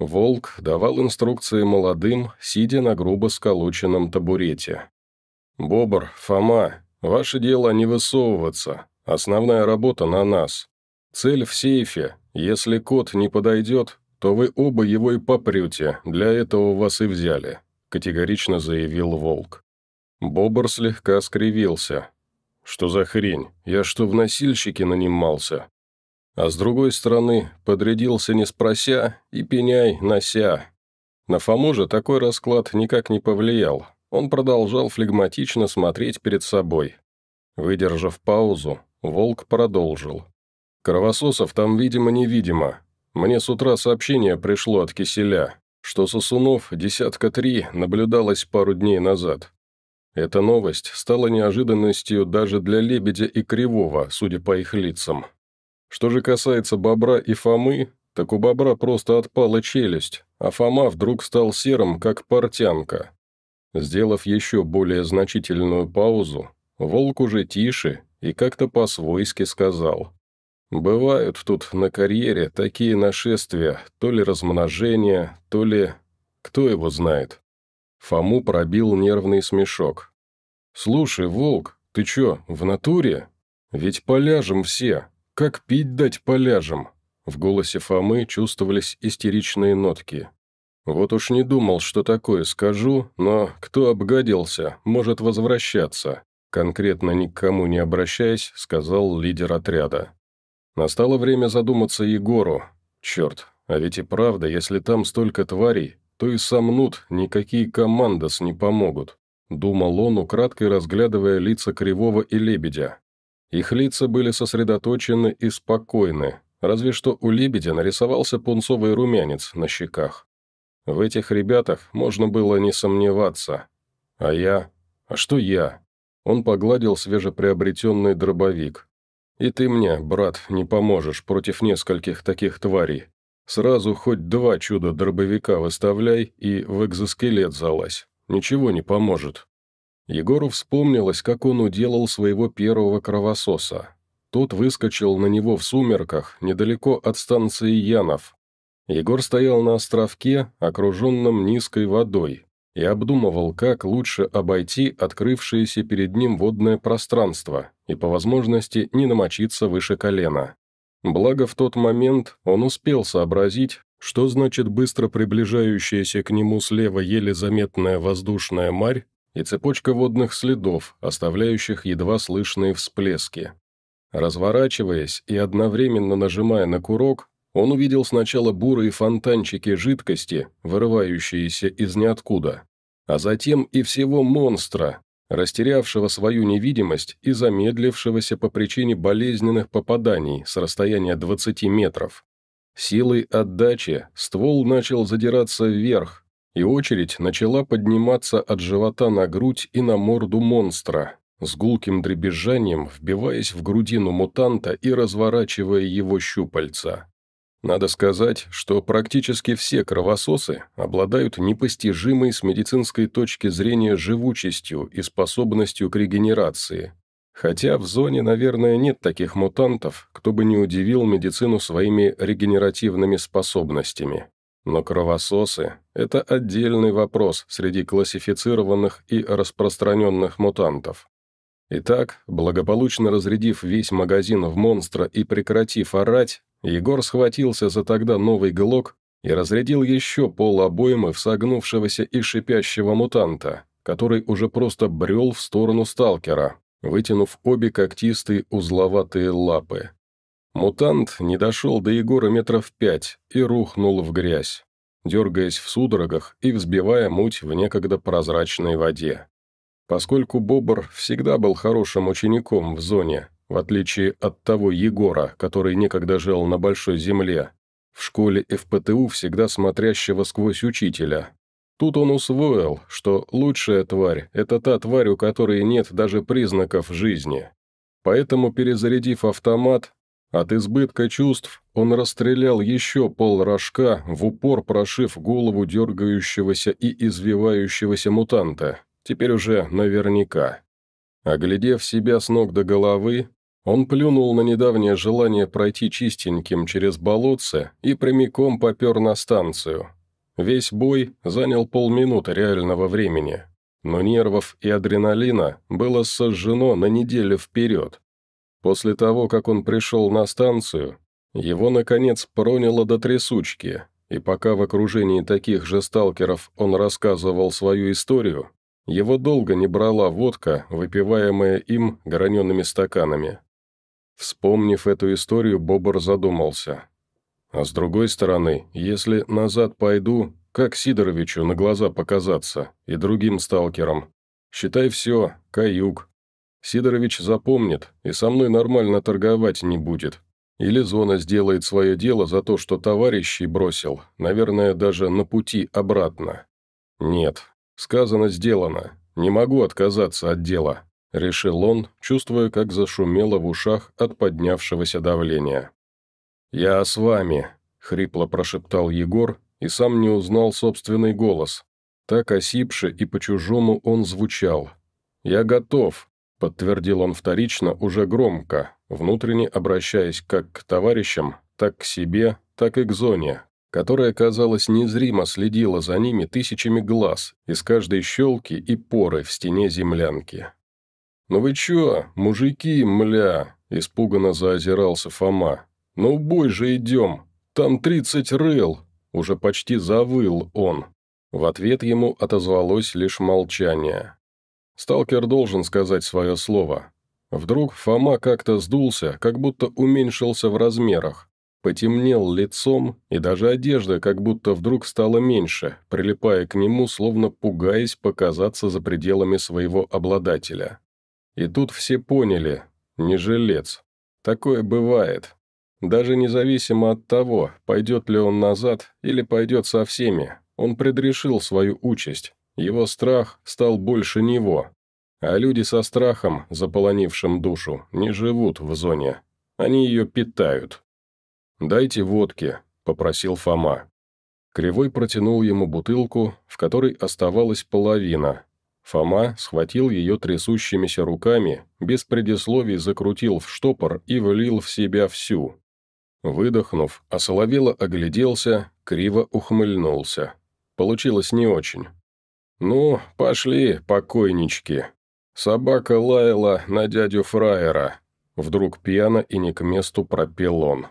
Волк давал инструкции молодым, сидя на грубо сколоченном табурете. «Бобр, Фома, ваше дело не высовываться. Основная работа на нас. Цель в сейфе. Если кот не подойдет, то вы оба его и попрете, для этого вас и взяли», — категорично заявил Волк. Бобр слегка скривился. «Что за хрень? Я что, в носильщике нанимался? А с другой стороны, подрядился не спрося и пеняй нося. На Фому же такой расклад никак не повлиял. Он продолжал флегматично смотреть перед собой. Выдержав паузу, Волк продолжил. «Кровососов там, видимо, невидимо. Мне с утра сообщение пришло от Киселя, что сосунов десятка три наблюдалось пару дней назад. Эта новость стала неожиданностью даже для Лебедя и Кривого, судя по их лицам. Что же касается бобра и Фомы, так у бобра просто отпала челюсть, а Фома вдруг стал серым, как портянка. Сделав еще более значительную паузу, волк уже тише и как-то по-свойски сказал. «Бывают тут на карьере такие нашествия, то ли размножение, то ли... кто его знает?» Фому пробил нервный смешок. «Слушай, волк, ты чё, в натуре? Ведь поляжем все, как пить дать поляжем?» В голосе Фомы чувствовались истеричные нотки. «Вот уж не думал, что такое скажу, но кто обгадился, может возвращаться», конкретно ни к кому не обращаясь, сказал лидер отряда. Настало время задуматься Егору. Черт, а ведь и правда, если там столько тварей, то и сомнут, никакие командос не помогут. Думал он, украдкой разглядывая лица Кривого и Лебедя. Их лица были сосредоточены и спокойны, разве что у лебедя нарисовался пунцовый румянец на щеках. В этих ребятах можно было не сомневаться. А я? А что я? Он погладил свежеприобретенный дробовик. «И ты мне, брат, не поможешь против нескольких таких тварей. Сразу хоть два чуда дробовика выставляй и в экзоскелет залазь. Ничего не поможет». Егору вспомнилось, как он уделал своего первого кровососа. Тот выскочил на него в сумерках, недалеко от станции Янов. Егор стоял на островке, окруженном низкой водой, и обдумывал, как лучше обойти открывшееся перед ним водное пространство и, по возможности, не намочиться выше колена. Благо, в тот момент он успел сообразить, что значит быстро приближающаяся к нему слева еле заметная воздушная марь и цепочка водных следов, оставляющих едва слышные всплески. Разворачиваясь и одновременно нажимая на курок, он увидел сначала бурые фонтанчики жидкости, вырывающиеся из ниоткуда, а затем и всего монстра, растерявшего свою невидимость и замедлившегося по причине болезненных попаданий с расстояния 20 метров. Силой отдачи ствол начал задираться вверх, и очередь начала подниматься от живота на грудь и на морду монстра, с гулким дребезжанием вбиваясь в грудину мутанта и разворачивая его щупальца. Надо сказать, что практически все кровососы обладают непостижимой с медицинской точки зрения живучестью и способностью к регенерации. Хотя в зоне, наверное, нет таких мутантов, кто бы не удивил медицину своими регенеративными способностями. Но кровососы – это отдельный вопрос среди классифицированных и распространенных мутантов. Итак, благополучно разрядив весь магазин в монстра и прекратив орать, Егор схватился за тогда новый глок и разрядил еще пол обоймы в согнувшегося и шипящего мутанта, который уже просто брел в сторону сталкера, вытянув обе когтистые узловатые лапы. Мутант не дошел до Егора метров пять и рухнул в грязь, дергаясь в судорогах и взбивая муть в некогда прозрачной воде. Поскольку Бобр всегда был хорошим учеником в зоне, в отличие от того Егора, который некогда жил на Большой Земле, в школе ФПТУ всегда смотрящего сквозь учителя. Тут он усвоил, что лучшая тварь – это та тварь, у которой нет даже признаков жизни. Поэтому, перезарядив автомат, от избытка чувств он расстрелял еще пол рожка, в упор прошив голову дергающегося и извивающегося мутанта, теперь уже наверняка. Оглядев себя с ног до головы, он плюнул на недавнее желание пройти чистеньким через болотце и прямиком попер на станцию. Весь бой занял полминуты реального времени, но нервов и адреналина было сожжено на неделю вперед, После того, как он пришел на станцию, его, наконец, проняло до трясучки, и пока в окружении таких же сталкеров он рассказывал свою историю, его долго не брала водка, выпиваемая им гранеными стаканами. Вспомнив эту историю, Бобр задумался. А с другой стороны, если назад пойду, как Сидоровичу на глаза показаться и другим сталкерам? Считай все, каюк, Сидорович запомнит и со мной нормально торговать не будет. Или зона сделает свое дело за то, что товарищей бросил, наверное, даже на пути обратно. Нет, сказано, сделано. Не могу отказаться от дела, решил он, чувствуя, как зашумело в ушах от поднявшегося давления. «Я с вами», — хрипло прошептал Егор и сам не узнал собственный голос. Так осипше и по-чужому он звучал. «Я готов», подтвердил он вторично уже громко, внутренне обращаясь как к товарищам, так к себе, так и к зоне, которая, казалось, незримо следила за ними тысячами глаз из каждой щелки и поры в стене землянки. «Ну вы чё, мужики, мля!» – испуганно заозирался Фома. «Ну бой же идем! Там тридцать рыл!» – уже почти завыл он. В ответ ему отозвалось лишь молчание. Сталкер должен сказать свое слово. Вдруг Фома как-то сдулся, как будто уменьшился в размерах. Потемнел лицом, и даже одежда как будто вдруг стала меньше, прилипая к нему, словно пугаясь показаться за пределами своего обладателя. И тут все поняли – не жилец. Такое бывает. Даже независимо от того, пойдет ли он назад или пойдет со всеми, он предрешил свою участь. Его страх стал больше него. А люди со страхом, заполонившим душу, не живут в зоне. Они ее питают. «Дайте водки», — попросил Фома. Кривой протянул ему бутылку, в которой оставалась половина. Фома схватил ее трясущимися руками, без предисловий закрутил в штопор и влил в себя всю. Выдохнув, осоловело огляделся, криво ухмыльнулся. Получилось не очень. «Ну, пошли, покойнички». Собака лаяла на дядю Фраера. Вдруг пьяно и не к месту пропел он.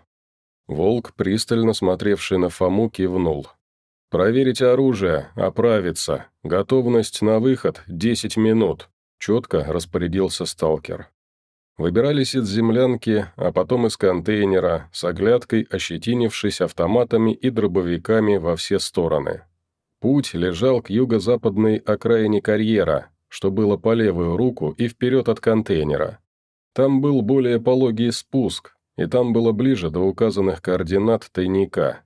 Волк, пристально смотревший на Фому, кивнул. «Проверить оружие, оправиться. Готовность на выход – десять минут», – четко распорядился сталкер. Выбирались из землянки, а потом из контейнера, с оглядкой ощетинившись автоматами и дробовиками во все стороны. Путь лежал к юго-западной окраине карьера, что было по левую руку и вперед от контейнера. Там был более пологий спуск, и там было ближе до указанных координат тайника.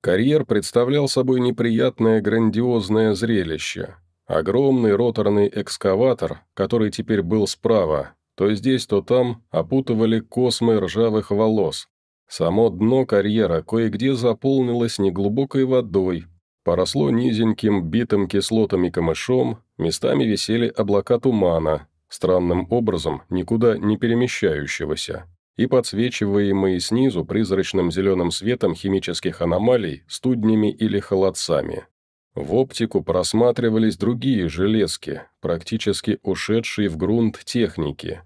Карьер представлял собой неприятное грандиозное зрелище. Огромный роторный экскаватор, который теперь был справа, то здесь, то там опутывали космы ржавых волос. Само дно карьера кое-где заполнилось неглубокой водой, Поросло низеньким, битым кислотами камышом, местами висели облака тумана, странным образом никуда не перемещающегося, и подсвечиваемые снизу призрачным зеленым светом химических аномалий, студнями или холодцами. В оптику просматривались другие железки, практически ушедшие в грунт техники.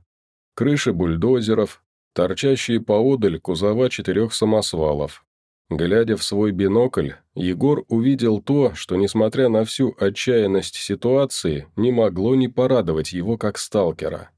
Крыши бульдозеров, торчащие поодаль кузова четырех самосвалов, Глядя в свой бинокль, Егор увидел то, что, несмотря на всю отчаянность ситуации, не могло не порадовать его как сталкера.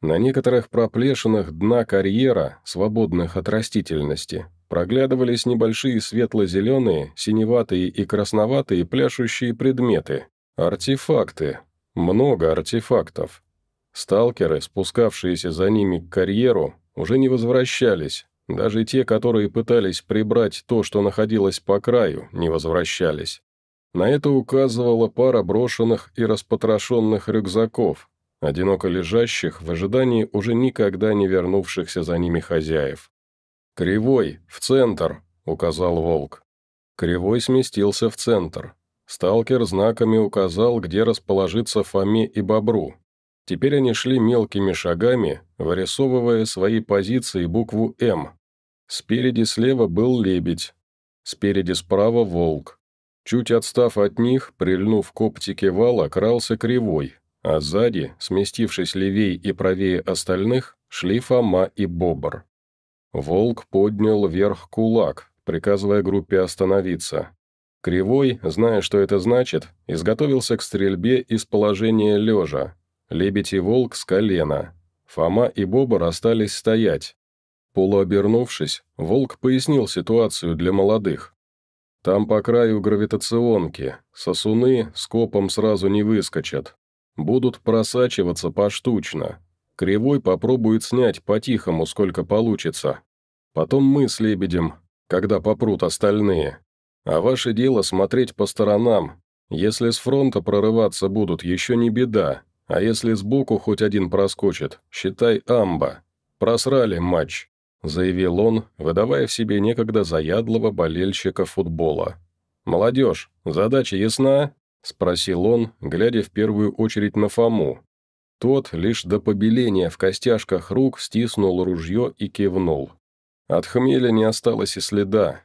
На некоторых проплешинах дна карьера, свободных от растительности, проглядывались небольшие светло-зеленые, синеватые и красноватые пляшущие предметы. Артефакты. Много артефактов. Сталкеры, спускавшиеся за ними к карьеру, уже не возвращались, даже те, которые пытались прибрать то, что находилось по краю, не возвращались. На это указывала пара брошенных и распотрошенных рюкзаков, одиноко лежащих в ожидании уже никогда не вернувшихся за ними хозяев. «Кривой, в центр!» — указал волк. Кривой сместился в центр. Сталкер знаками указал, где расположится Фоме и Бобру. Теперь они шли мелкими шагами, вырисовывая свои позиции букву «М», Спереди слева был лебедь, спереди справа волк. Чуть отстав от них, прильнув к оптике вала, крался кривой, а сзади, сместившись левее и правее остальных, шли Фома и Бобр. Волк поднял вверх кулак, приказывая группе остановиться. Кривой, зная, что это значит, изготовился к стрельбе из положения лежа. Лебедь и волк с колена. Фома и Бобр остались стоять, Полуобернувшись, Волк пояснил ситуацию для молодых. «Там по краю гравитационки, сосуны скопом сразу не выскочат. Будут просачиваться поштучно. Кривой попробует снять по-тихому, сколько получится. Потом мы с Лебедем, когда попрут остальные. А ваше дело смотреть по сторонам. Если с фронта прорываться будут, еще не беда. А если сбоку хоть один проскочит, считай амба. Просрали матч» заявил он, выдавая в себе некогда заядлого болельщика футбола. «Молодежь, задача ясна?» – спросил он, глядя в первую очередь на Фому. Тот лишь до побеления в костяшках рук стиснул ружье и кивнул. От хмеля не осталось и следа.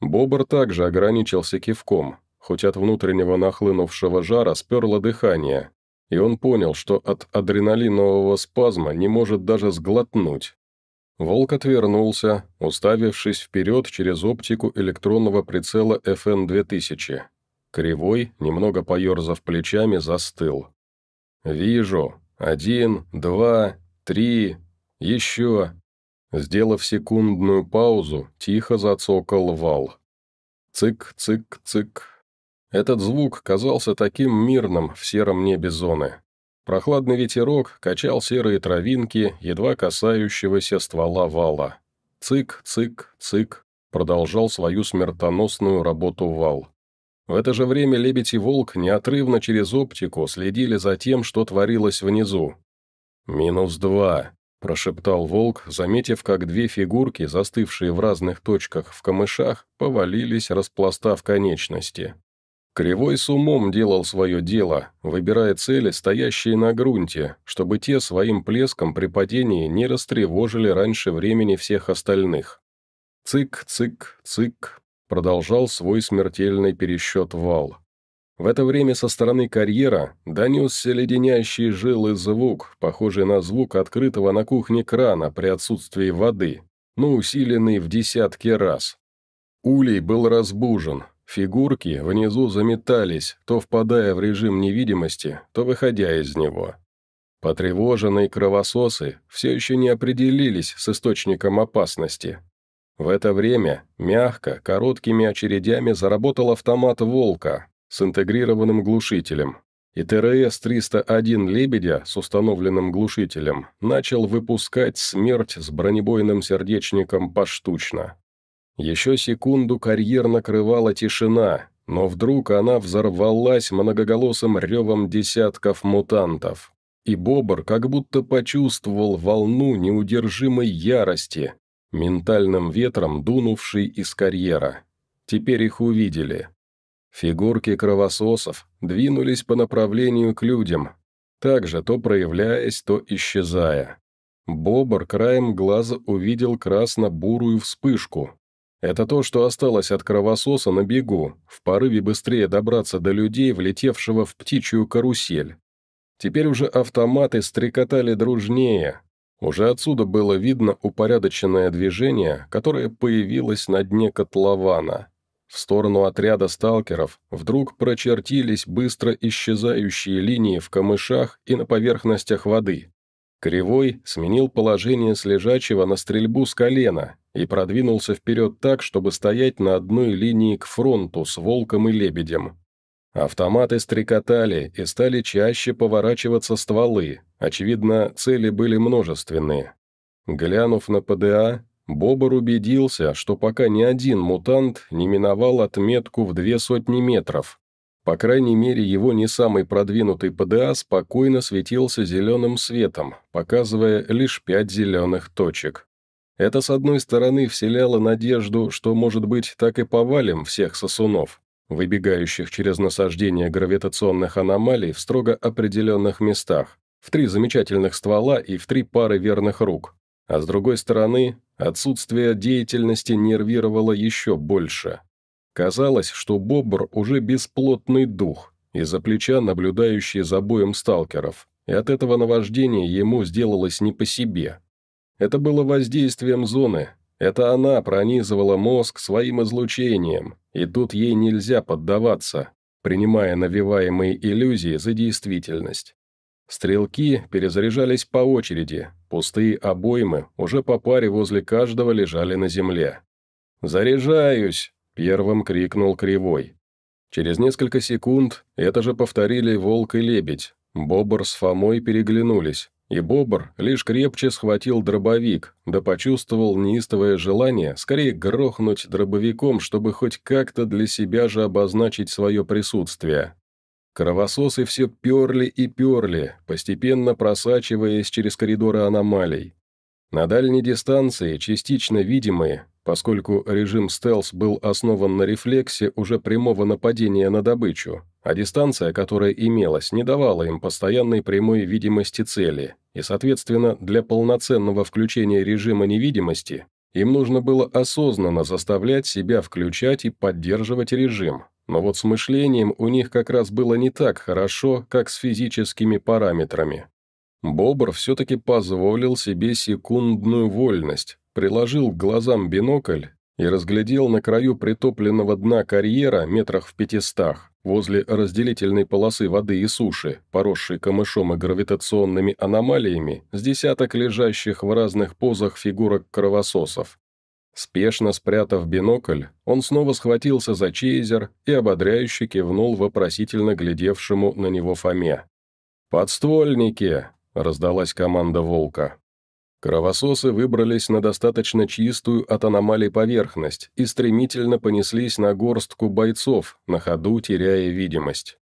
Бобр также ограничился кивком, хоть от внутреннего нахлынувшего жара сперло дыхание, и он понял, что от адреналинового спазма не может даже сглотнуть. Волк отвернулся, уставившись вперед через оптику электронного прицела FN-2000. Кривой, немного поерзав плечами, застыл. «Вижу. Один, два, три, еще». Сделав секундную паузу, тихо зацокал вал. Цик-цик-цик. Этот звук казался таким мирным в сером небе зоны. Прохладный ветерок качал серые травинки, едва касающегося ствола вала. Цик, цик, цик, продолжал свою смертоносную работу вал. В это же время лебедь и волк неотрывно через оптику следили за тем, что творилось внизу. «Минус два», – прошептал волк, заметив, как две фигурки, застывшие в разных точках в камышах, повалились, распластав конечности. Кривой с умом делал свое дело, выбирая цели, стоящие на грунте, чтобы те своим плеском при падении не растревожили раньше времени всех остальных. Цик, цик, цик, продолжал свой смертельный пересчет вал. В это время со стороны карьера донесся леденящий жилы звук, похожий на звук открытого на кухне крана при отсутствии воды, но усиленный в десятки раз. Улей был разбужен, Фигурки внизу заметались, то впадая в режим невидимости, то выходя из него. Потревоженные кровососы все еще не определились с источником опасности. В это время мягко, короткими очередями заработал автомат «Волка» с интегрированным глушителем, и ТРС-301 «Лебедя» с установленным глушителем начал выпускать смерть с бронебойным сердечником поштучно. Еще секунду карьер накрывала тишина, но вдруг она взорвалась многоголосым ревом десятков мутантов. И бобр как будто почувствовал волну неудержимой ярости, ментальным ветром дунувшей из карьера. Теперь их увидели. Фигурки кровососов двинулись по направлению к людям, также то проявляясь, то исчезая. Бобр краем глаза увидел красно-бурую вспышку, это то, что осталось от кровососа на бегу, в порыве быстрее добраться до людей, влетевшего в птичью карусель. Теперь уже автоматы стрекотали дружнее. Уже отсюда было видно упорядоченное движение, которое появилось на дне котлована. В сторону отряда сталкеров вдруг прочертились быстро исчезающие линии в камышах и на поверхностях воды. Кривой сменил положение с на стрельбу с колена, и продвинулся вперед так, чтобы стоять на одной линии к фронту с волком и лебедем. Автоматы стрекотали и стали чаще поворачиваться стволы, очевидно, цели были множественные. Глянув на ПДА, Бобр убедился, что пока ни один мутант не миновал отметку в две сотни метров. По крайней мере, его не самый продвинутый ПДА спокойно светился зеленым светом, показывая лишь пять зеленых точек. Это, с одной стороны, вселяло надежду, что, может быть, так и повалим всех сосунов, выбегающих через насаждение гравитационных аномалий в строго определенных местах, в три замечательных ствола и в три пары верных рук. А с другой стороны, отсутствие деятельности нервировало еще больше. Казалось, что бобр уже бесплотный дух, из-за плеча наблюдающий за боем сталкеров, и от этого наваждения ему сделалось не по себе. Это было воздействием зоны. Это она пронизывала мозг своим излучением, и тут ей нельзя поддаваться, принимая навиваемые иллюзии за действительность. Стрелки перезаряжались по очереди, пустые обоймы уже по паре возле каждого лежали на земле. «Заряжаюсь!» – первым крикнул Кривой. Через несколько секунд это же повторили Волк и Лебедь. Бобр с Фомой переглянулись, и бобр лишь крепче схватил дробовик, да почувствовал неистовое желание скорее грохнуть дробовиком, чтобы хоть как-то для себя же обозначить свое присутствие. Кровососы все перли и перли, постепенно просачиваясь через коридоры аномалий. На дальней дистанции, частично видимые, поскольку режим стелс был основан на рефлексе уже прямого нападения на добычу, а дистанция, которая имелась, не давала им постоянной прямой видимости цели, и, соответственно, для полноценного включения режима невидимости им нужно было осознанно заставлять себя включать и поддерживать режим. Но вот с мышлением у них как раз было не так хорошо, как с физическими параметрами. Бобр все-таки позволил себе секундную вольность, приложил к глазам бинокль и разглядел на краю притопленного дна карьера метрах в пятистах, возле разделительной полосы воды и суши, поросшей камышом и гравитационными аномалиями, с десяток лежащих в разных позах фигурок кровососов. Спешно спрятав бинокль, он снова схватился за чейзер и ободряюще кивнул вопросительно глядевшему на него Фоме. «Подствольники!» — раздалась команда волка. Кровососы выбрались на достаточно чистую от аномалий поверхность и стремительно понеслись на горстку бойцов, на ходу теряя видимость.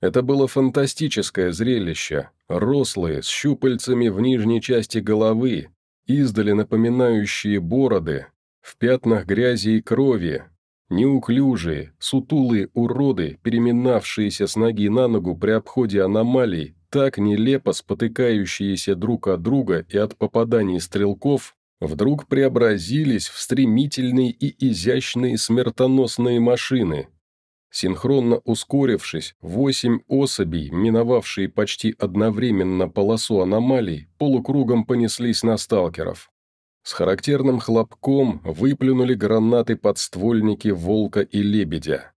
Это было фантастическое зрелище, рослые, с щупальцами в нижней части головы, издали напоминающие бороды, в пятнах грязи и крови, неуклюжие, сутулые уроды, переминавшиеся с ноги на ногу при обходе аномалий, так нелепо спотыкающиеся друг от друга и от попаданий стрелков, вдруг преобразились в стремительные и изящные смертоносные машины. Синхронно ускорившись, восемь особей, миновавшие почти одновременно полосу аномалий, полукругом понеслись на сталкеров. С характерным хлопком выплюнули гранаты подствольники «Волка» и «Лебедя».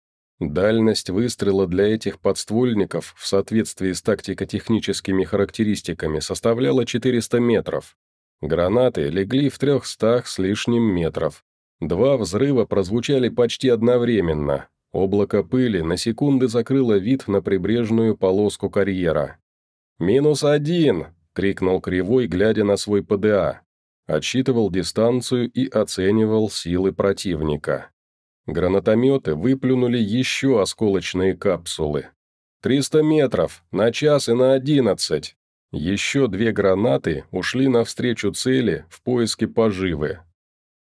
Дальность выстрела для этих подствольников в соответствии с тактико-техническими характеристиками составляла 400 метров. Гранаты легли в 300 с лишним метров. Два взрыва прозвучали почти одновременно. Облако пыли на секунды закрыло вид на прибрежную полоску карьера. «Минус один!» — крикнул Кривой, глядя на свой ПДА. Отсчитывал дистанцию и оценивал силы противника. Гранатометы выплюнули еще осколочные капсулы. Триста метров, на час и на одиннадцать. Еще две гранаты ушли навстречу цели в поиске поживы.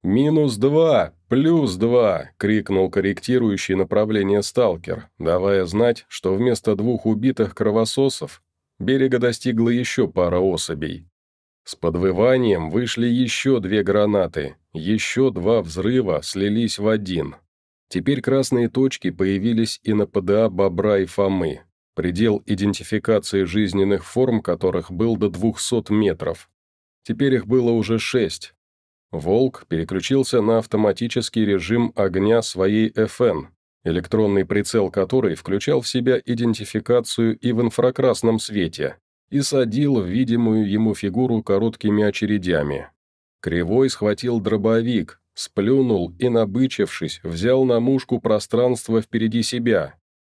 «Минус два! Плюс два!» — крикнул корректирующий направление сталкер, давая знать, что вместо двух убитых кровососов берега достигла еще пара особей. С подвыванием вышли еще две гранаты, еще два взрыва слились в один — Теперь красные точки появились и на ПДА Бобра и Фомы, предел идентификации жизненных форм которых был до 200 метров. Теперь их было уже шесть. «Волк» переключился на автоматический режим огня своей FN, электронный прицел которой включал в себя идентификацию и в инфракрасном свете, и садил в видимую ему фигуру короткими очередями. Кривой схватил дробовик, Сплюнул и, набычившись, взял на мушку пространство впереди себя.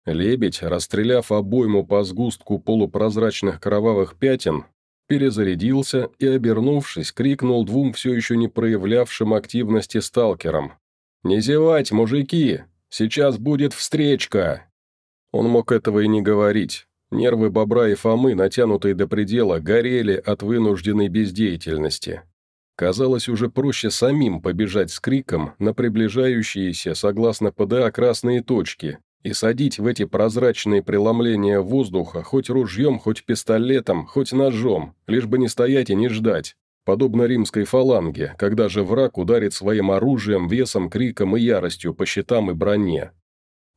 Лебедь, расстреляв обойму по сгустку полупрозрачных кровавых пятен, перезарядился и, обернувшись, крикнул двум все еще не проявлявшим активности сталкерам. «Не зевать, мужики! Сейчас будет встречка!» Он мог этого и не говорить. Нервы бобра и Фомы, натянутые до предела, горели от вынужденной бездеятельности. Казалось уже проще самим побежать с криком на приближающиеся, согласно ПДА, красные точки и садить в эти прозрачные преломления воздуха хоть ружьем, хоть пистолетом, хоть ножом, лишь бы не стоять и не ждать, подобно римской фаланге, когда же враг ударит своим оружием, весом, криком и яростью по щитам и броне.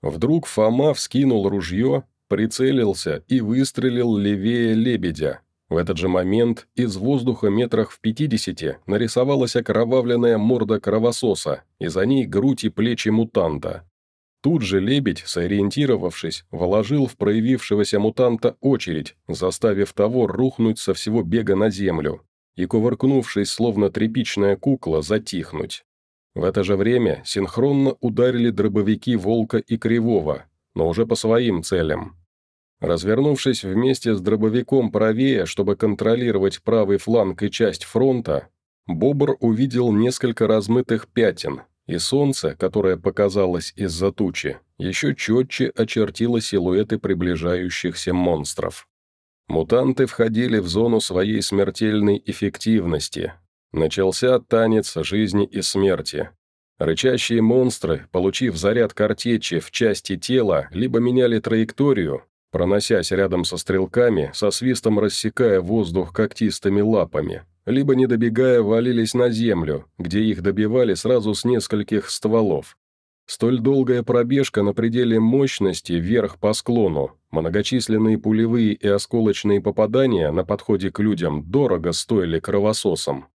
Вдруг Фома вскинул ружье, прицелился и выстрелил левее лебедя, в этот же момент из воздуха метрах в пятидесяти нарисовалась окровавленная морда кровососа, и за ней грудь и плечи мутанта. Тут же лебедь, сориентировавшись, вложил в проявившегося мутанта очередь, заставив того рухнуть со всего бега на землю и, кувыркнувшись, словно тряпичная кукла, затихнуть. В это же время синхронно ударили дробовики Волка и Кривого, но уже по своим целям. Развернувшись вместе с дробовиком правее, чтобы контролировать правый фланг и часть фронта, Бобр увидел несколько размытых пятен, и солнце, которое показалось из-за тучи, еще четче очертило силуэты приближающихся монстров. Мутанты входили в зону своей смертельной эффективности. Начался танец жизни и смерти. Рычащие монстры, получив заряд картечи в части тела, либо меняли траекторию, проносясь рядом со стрелками, со свистом рассекая воздух когтистыми лапами, либо, не добегая, валились на землю, где их добивали сразу с нескольких стволов. Столь долгая пробежка на пределе мощности вверх по склону, многочисленные пулевые и осколочные попадания на подходе к людям дорого стоили кровососам.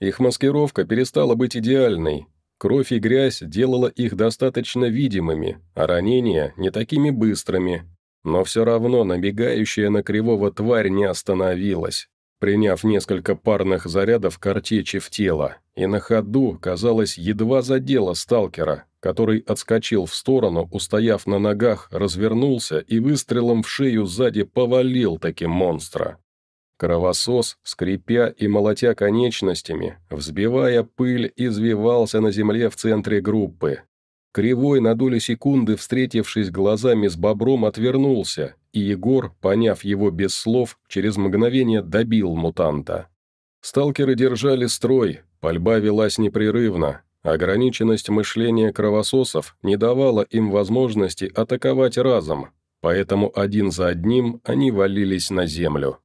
Их маскировка перестала быть идеальной, кровь и грязь делала их достаточно видимыми, а ранения не такими быстрыми, но все равно набегающая на кривого тварь не остановилась, приняв несколько парных зарядов картечи в тело, и на ходу, казалось, едва задела сталкера, который отскочил в сторону, устояв на ногах, развернулся и выстрелом в шею сзади повалил таки монстра. Кровосос, скрипя и молотя конечностями, взбивая пыль, извивался на земле в центре группы, Кривой на долю секунды, встретившись глазами с бобром, отвернулся, и Егор, поняв его без слов, через мгновение добил мутанта. Сталкеры держали строй, пальба велась непрерывно. Ограниченность мышления кровососов не давала им возможности атаковать разом, поэтому один за одним они валились на землю.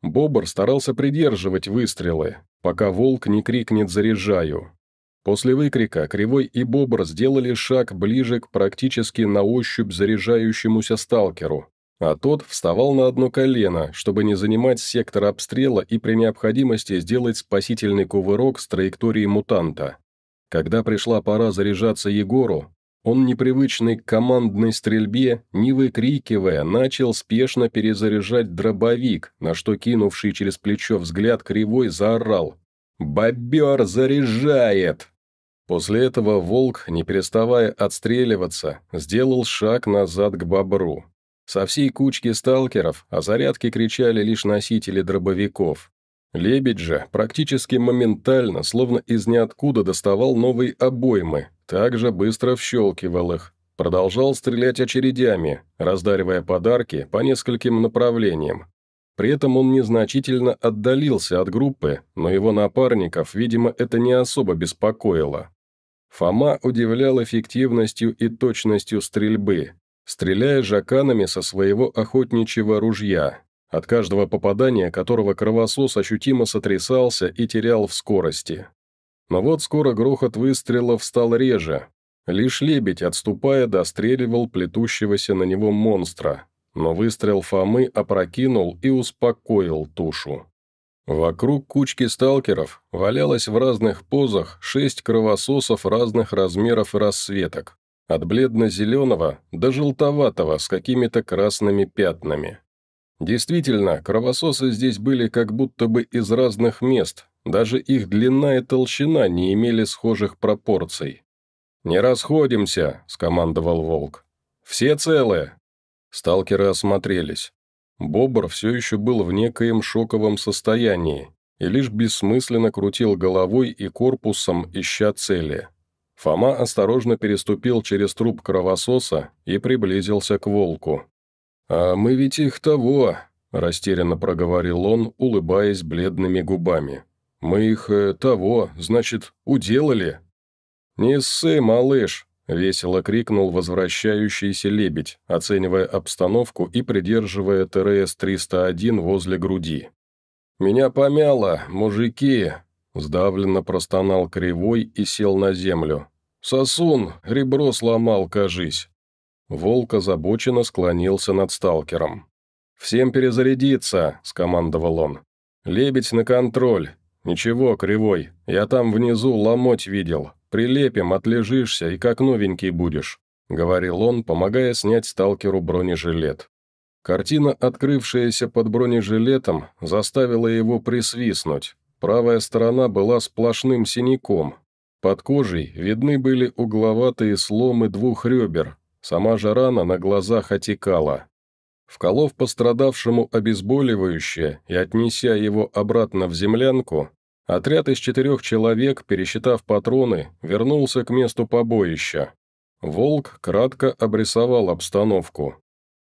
Бобр старался придерживать выстрелы, пока волк не крикнет «заряжаю». После выкрика Кривой и Бобр сделали шаг ближе к практически на ощупь заряжающемуся сталкеру, а тот вставал на одно колено, чтобы не занимать сектор обстрела и при необходимости сделать спасительный кувырок с траектории мутанта. Когда пришла пора заряжаться Егору, он, непривычный к командной стрельбе, не выкрикивая, начал спешно перезаряжать дробовик, на что кинувший через плечо взгляд кривой заорал «Бобер заряжает!» После этого волк, не переставая отстреливаться, сделал шаг назад к бобру. Со всей кучки сталкеров о а зарядке кричали лишь носители дробовиков. Лебедь же практически моментально, словно из ниоткуда доставал новые обоймы, также быстро вщелкивал их. Продолжал стрелять очередями, раздаривая подарки по нескольким направлениям. При этом он незначительно отдалился от группы, но его напарников, видимо, это не особо беспокоило. Фома удивлял эффективностью и точностью стрельбы, стреляя жаканами со своего охотничьего ружья, от каждого попадания которого кровосос ощутимо сотрясался и терял в скорости. Но вот скоро грохот выстрелов стал реже. Лишь лебедь, отступая, достреливал плетущегося на него монстра, но выстрел Фомы опрокинул и успокоил тушу. Вокруг кучки сталкеров валялось в разных позах шесть кровососов разных размеров и расцветок, от бледно-зеленого до желтоватого с какими-то красными пятнами. Действительно, кровососы здесь были как будто бы из разных мест, даже их длина и толщина не имели схожих пропорций. «Не расходимся», — скомандовал Волк. «Все целы?» Сталкеры осмотрелись. Бобр все еще был в некоем шоковом состоянии и лишь бессмысленно крутил головой и корпусом, ища цели. Фома осторожно переступил через труп кровососа и приблизился к волку. «А мы ведь их того!» – растерянно проговорил он, улыбаясь бледными губами. «Мы их э, того, значит, уделали?» «Не ссы, малыш!» – весело крикнул возвращающийся лебедь, оценивая обстановку и придерживая ТРС-301 возле груди. «Меня помяло, мужики!» – сдавленно простонал кривой и сел на землю. «Сосун, ребро сломал, кажись!» Волк озабоченно склонился над сталкером. «Всем перезарядиться!» – скомандовал он. «Лебедь на контроль! Ничего, кривой, я там внизу ломоть видел, Прилепим, отлежишься и как новенький будешь», — говорил он, помогая снять сталкеру бронежилет. Картина, открывшаяся под бронежилетом, заставила его присвистнуть. Правая сторона была сплошным синяком. Под кожей видны были угловатые сломы двух ребер. Сама же рана на глазах отекала. Вколов пострадавшему обезболивающее и отнеся его обратно в землянку, Отряд из четырех человек, пересчитав патроны, вернулся к месту побоища. Волк кратко обрисовал обстановку.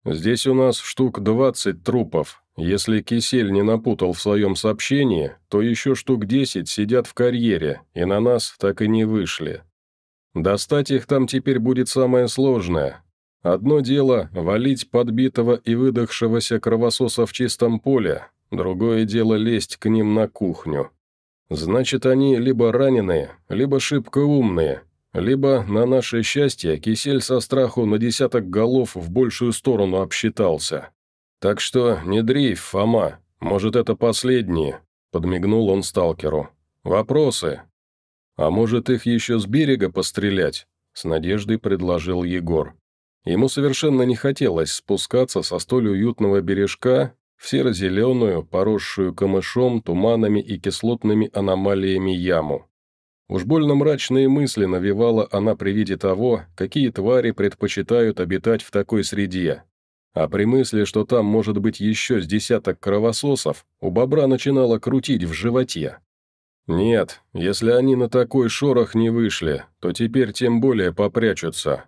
«Здесь у нас штук 20 трупов. Если Кисель не напутал в своем сообщении, то еще штук 10 сидят в карьере, и на нас так и не вышли. Достать их там теперь будет самое сложное. Одно дело – валить подбитого и выдохшегося кровососа в чистом поле, другое дело – лезть к ним на кухню. Значит, они либо раненые, либо шибко умные, либо, на наше счастье, кисель со страху на десяток голов в большую сторону обсчитался. Так что не дрейф, Фома, может, это последние», — подмигнул он сталкеру. «Вопросы?» «А может, их еще с берега пострелять?» — с надеждой предложил Егор. Ему совершенно не хотелось спускаться со столь уютного бережка в серо-зеленую, поросшую камышом, туманами и кислотными аномалиями яму. Уж больно мрачные мысли навевала она при виде того, какие твари предпочитают обитать в такой среде. А при мысли, что там может быть еще с десяток кровососов, у бобра начинало крутить в животе. Нет, если они на такой шорох не вышли, то теперь тем более попрячутся.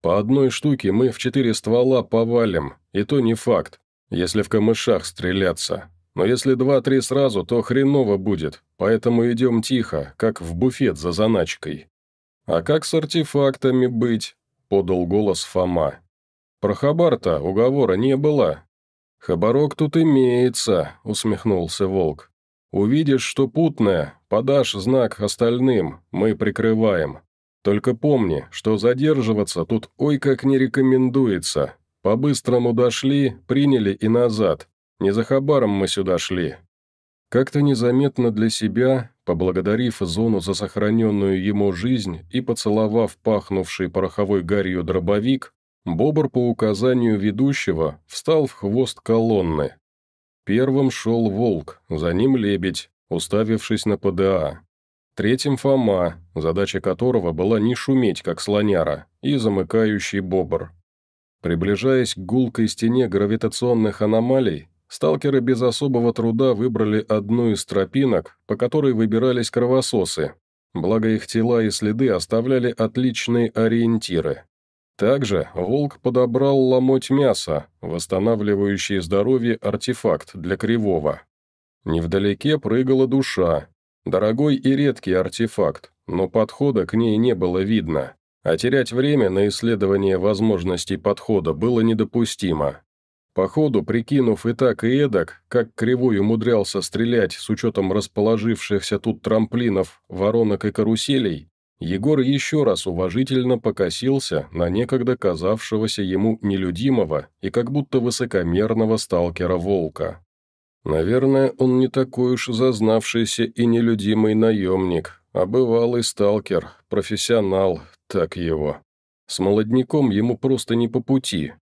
По одной штуке мы в четыре ствола повалим, и то не факт, если в камышах стреляться. Но если два-три сразу, то хреново будет, поэтому идем тихо, как в буфет за заначкой. А как с артефактами быть?» – подал голос Фома. про хабарта уговора не было». «Хабарок тут имеется», – усмехнулся Волк. «Увидишь, что путное, подашь знак остальным, мы прикрываем. Только помни, что задерживаться тут ой как не рекомендуется, по-быстрому дошли, приняли и назад. Не за хабаром мы сюда шли. Как-то незаметно для себя, поблагодарив зону за сохраненную ему жизнь и поцеловав пахнувший пороховой гарью дробовик, Бобр по указанию ведущего встал в хвост колонны. Первым шел волк, за ним лебедь, уставившись на ПДА. Третьим Фома, задача которого была не шуметь, как слоняра, и замыкающий бобр. Приближаясь к гулкой стене гравитационных аномалий, сталкеры без особого труда выбрали одну из тропинок, по которой выбирались кровососы, благо их тела и следы оставляли отличные ориентиры. Также волк подобрал ломоть мяса, восстанавливающий здоровье артефакт для кривого. Невдалеке прыгала душа, дорогой и редкий артефакт, но подхода к ней не было видно. А терять время на исследование возможностей подхода было недопустимо. Походу прикинув и так, и эдак, как кривую умудрялся стрелять с учетом расположившихся тут трамплинов, воронок и каруселей, Егор еще раз уважительно покосился на некогда казавшегося ему нелюдимого и как будто высокомерного сталкера-волка. Наверное, он не такой уж зазнавшийся и нелюдимый наемник, а бывалый сталкер, профессионал, так его. С молодняком ему просто не по пути.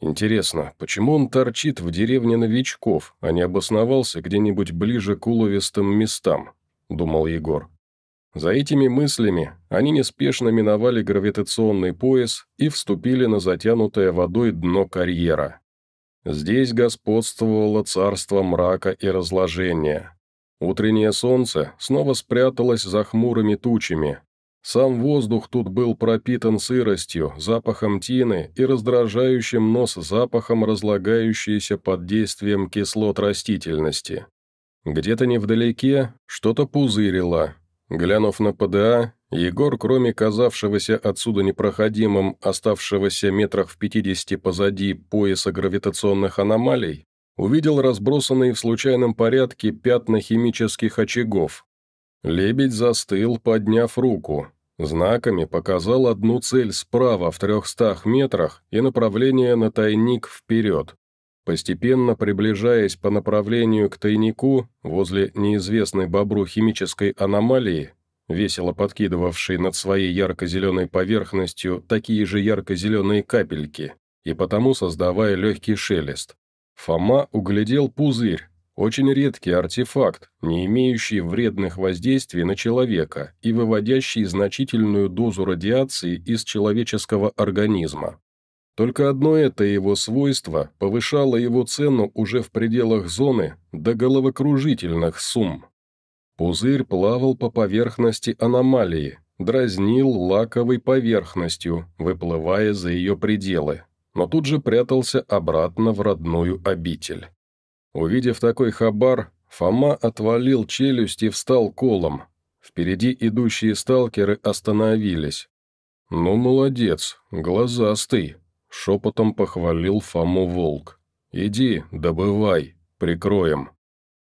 Интересно, почему он торчит в деревне новичков, а не обосновался где-нибудь ближе к уловистым местам? Думал Егор. За этими мыслями они неспешно миновали гравитационный пояс и вступили на затянутое водой дно карьера. Здесь господствовало царство мрака и разложения. Утреннее солнце снова спряталось за хмурыми тучами, сам воздух тут был пропитан сыростью, запахом тины и раздражающим нос запахом разлагающейся под действием кислот растительности. Где-то невдалеке что-то пузырило. Глянув на ПДА, Егор, кроме казавшегося отсюда непроходимым, оставшегося метрах в 50 позади пояса гравитационных аномалий, увидел разбросанные в случайном порядке пятна химических очагов. Лебедь застыл, подняв руку. Знаками показал одну цель справа в трехстах метрах и направление на тайник вперед. Постепенно приближаясь по направлению к тайнику, возле неизвестной бобру химической аномалии, весело подкидывавшей над своей ярко-зеленой поверхностью такие же ярко-зеленые капельки, и потому создавая легкий шелест, Фома углядел пузырь, очень редкий артефакт, не имеющий вредных воздействий на человека и выводящий значительную дозу радиации из человеческого организма. Только одно это его свойство повышало его цену уже в пределах зоны до головокружительных сумм. Пузырь плавал по поверхности аномалии, дразнил лаковой поверхностью, выплывая за ее пределы, но тут же прятался обратно в родную обитель. Увидев такой хабар, Фома отвалил челюсть и встал колом. Впереди идущие сталкеры остановились. «Ну, молодец, глазастый», — шепотом похвалил Фому волк. «Иди, добывай, прикроем».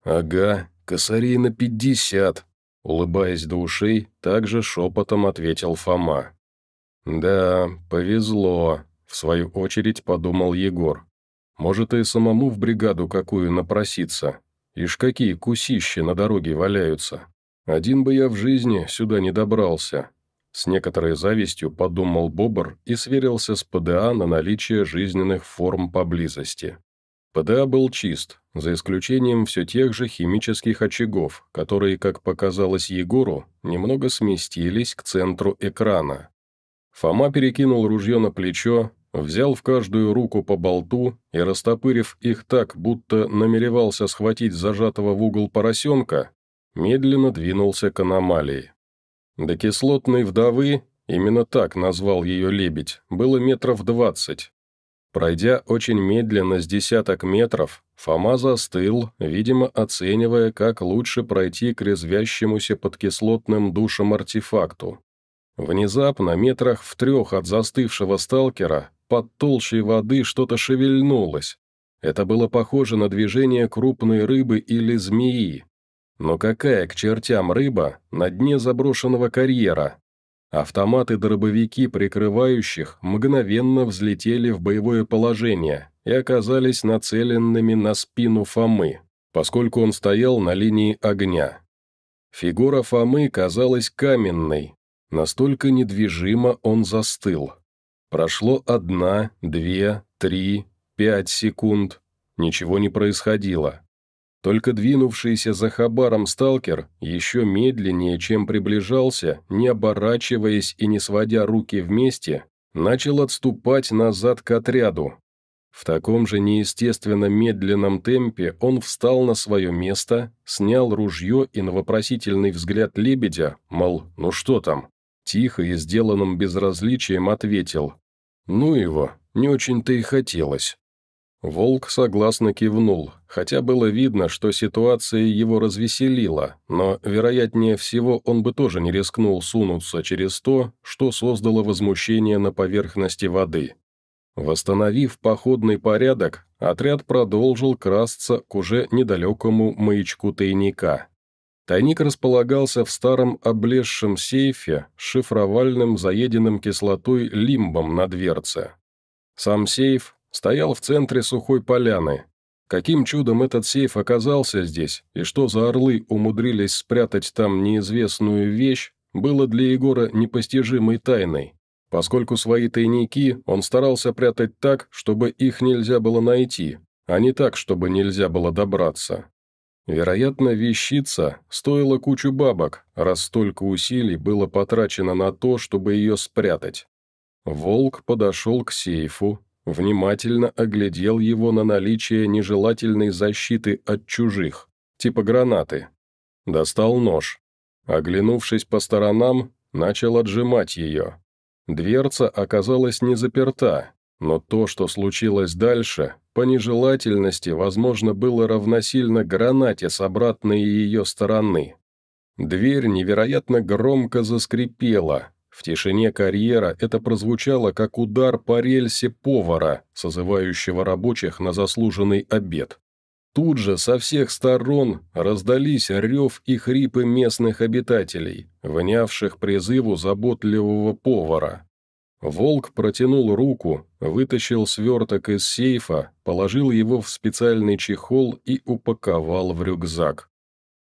«Ага, косарей на пятьдесят», — улыбаясь до ушей, также шепотом ответил Фома. «Да, повезло», — в свою очередь подумал Егор. Может, и самому в бригаду какую напроситься. Ишь какие кусищи на дороге валяются. Один бы я в жизни сюда не добрался. С некоторой завистью подумал Бобр и сверился с ПДА на наличие жизненных форм поблизости. ПДА был чист, за исключением все тех же химических очагов, которые, как показалось Егору, немного сместились к центру экрана. Фома перекинул ружье на плечо, Взял в каждую руку по болту и, растопырив их так, будто намеревался схватить зажатого в угол поросенка, медленно двинулся к аномалии. До кислотной вдовы, именно так назвал ее лебедь, было метров двадцать. Пройдя очень медленно с десяток метров, Фома застыл, видимо, оценивая, как лучше пройти к резвящемуся под кислотным душем артефакту. Внезапно, метрах в трех от застывшего сталкера, под толщей воды что-то шевельнулось. Это было похоже на движение крупной рыбы или змеи. Но какая к чертям рыба на дне заброшенного карьера? Автоматы-дробовики прикрывающих мгновенно взлетели в боевое положение и оказались нацеленными на спину Фомы, поскольку он стоял на линии огня. Фигура Фомы казалась каменной, настолько недвижимо он застыл. Прошло одна, две, три, пять секунд. Ничего не происходило. Только двинувшийся за хабаром сталкер еще медленнее, чем приближался, не оборачиваясь и не сводя руки вместе, начал отступать назад к отряду. В таком же неестественно медленном темпе он встал на свое место, снял ружье и на вопросительный взгляд лебедя, мол, ну что там, Тихо и сделанным безразличием ответил. «Ну его, не очень-то и хотелось». Волк согласно кивнул, хотя было видно, что ситуация его развеселила, но, вероятнее всего, он бы тоже не рискнул сунуться через то, что создало возмущение на поверхности воды. Восстановив походный порядок, отряд продолжил красться к уже недалекому маячку тайника. Тайник располагался в старом облезшем сейфе с шифровальным заеденным кислотой лимбом на дверце. Сам сейф стоял в центре сухой поляны. Каким чудом этот сейф оказался здесь, и что за орлы умудрились спрятать там неизвестную вещь, было для Егора непостижимой тайной, поскольку свои тайники он старался прятать так, чтобы их нельзя было найти, а не так, чтобы нельзя было добраться. Вероятно, вещица стоила кучу бабок, раз столько усилий было потрачено на то, чтобы ее спрятать. Волк подошел к сейфу, внимательно оглядел его на наличие нежелательной защиты от чужих, типа гранаты. Достал нож. Оглянувшись по сторонам, начал отжимать ее. Дверца оказалась не заперта, но то, что случилось дальше, по нежелательности, возможно, было равносильно гранате с обратной ее стороны. Дверь невероятно громко заскрипела. В тишине карьера это прозвучало, как удар по рельсе повара, созывающего рабочих на заслуженный обед. Тут же со всех сторон раздались рев и хрипы местных обитателей, внявших призыву заботливого повара. Волк протянул руку, Вытащил сверток из сейфа, положил его в специальный чехол и упаковал в рюкзак.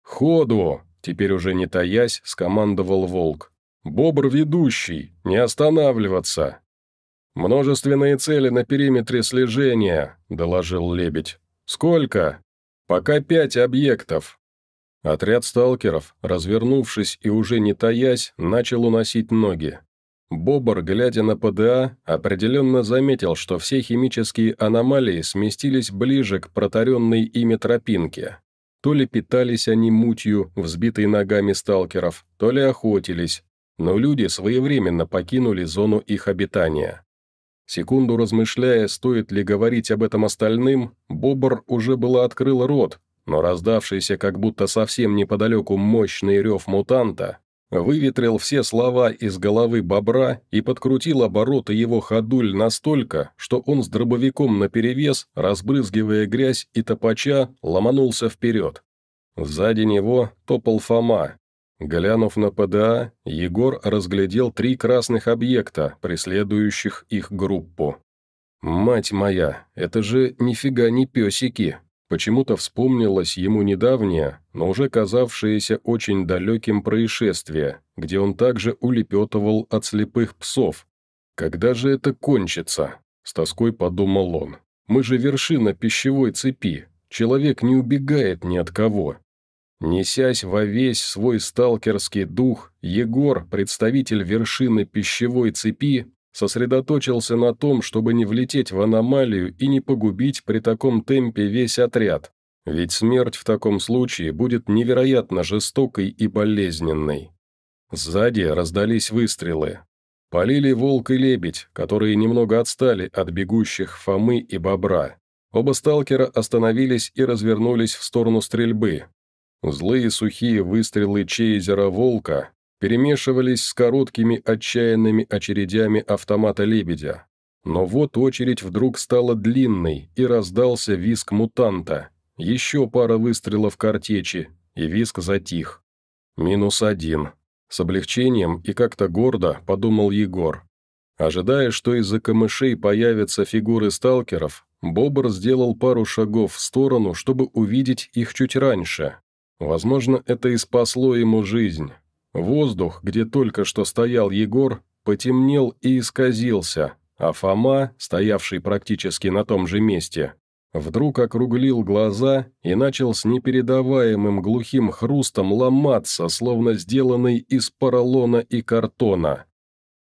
«Ходу!» – теперь уже не таясь, скомандовал волк. «Бобр ведущий! Не останавливаться!» «Множественные цели на периметре слежения», – доложил лебедь. «Сколько?» «Пока пять объектов». Отряд сталкеров, развернувшись и уже не таясь, начал уносить ноги. Бобр, глядя на ПДА, определенно заметил, что все химические аномалии сместились ближе к протаренной ими тропинке. То ли питались они мутью, взбитой ногами сталкеров, то ли охотились, но люди своевременно покинули зону их обитания. Секунду размышляя, стоит ли говорить об этом остальным, Бобр уже было открыл рот, но раздавшийся как будто совсем неподалеку мощный рев мутанта выветрил все слова из головы бобра и подкрутил обороты его ходуль настолько, что он с дробовиком наперевес, разбрызгивая грязь и топача, ломанулся вперед. Сзади него топал Фома. Глянув на ПДА, Егор разглядел три красных объекта, преследующих их группу. «Мать моя, это же нифига не песики!» Почему-то вспомнилось ему недавнее, но уже казавшееся очень далеким происшествие, где он также улепетывал от слепых псов. «Когда же это кончится?» – с тоской подумал он. «Мы же вершина пищевой цепи. Человек не убегает ни от кого». Несясь во весь свой сталкерский дух, Егор, представитель вершины пищевой цепи, сосредоточился на том, чтобы не влететь в аномалию и не погубить при таком темпе весь отряд, ведь смерть в таком случае будет невероятно жестокой и болезненной. Сзади раздались выстрелы. Полили волк и лебедь, которые немного отстали от бегущих Фомы и Бобра. Оба сталкера остановились и развернулись в сторону стрельбы. Злые сухие выстрелы Чейзера волка перемешивались с короткими отчаянными очередями автомата «Лебедя». Но вот очередь вдруг стала длинной, и раздался виск мутанта. Еще пара выстрелов картечи, и виск затих. «Минус один». С облегчением и как-то гордо подумал Егор. Ожидая, что из-за камышей появятся фигуры сталкеров, Бобр сделал пару шагов в сторону, чтобы увидеть их чуть раньше. Возможно, это и спасло ему жизнь. Воздух, где только что стоял Егор, потемнел и исказился, а Фома, стоявший практически на том же месте, вдруг округлил глаза и начал с непередаваемым глухим хрустом ломаться, словно сделанный из поролона и картона.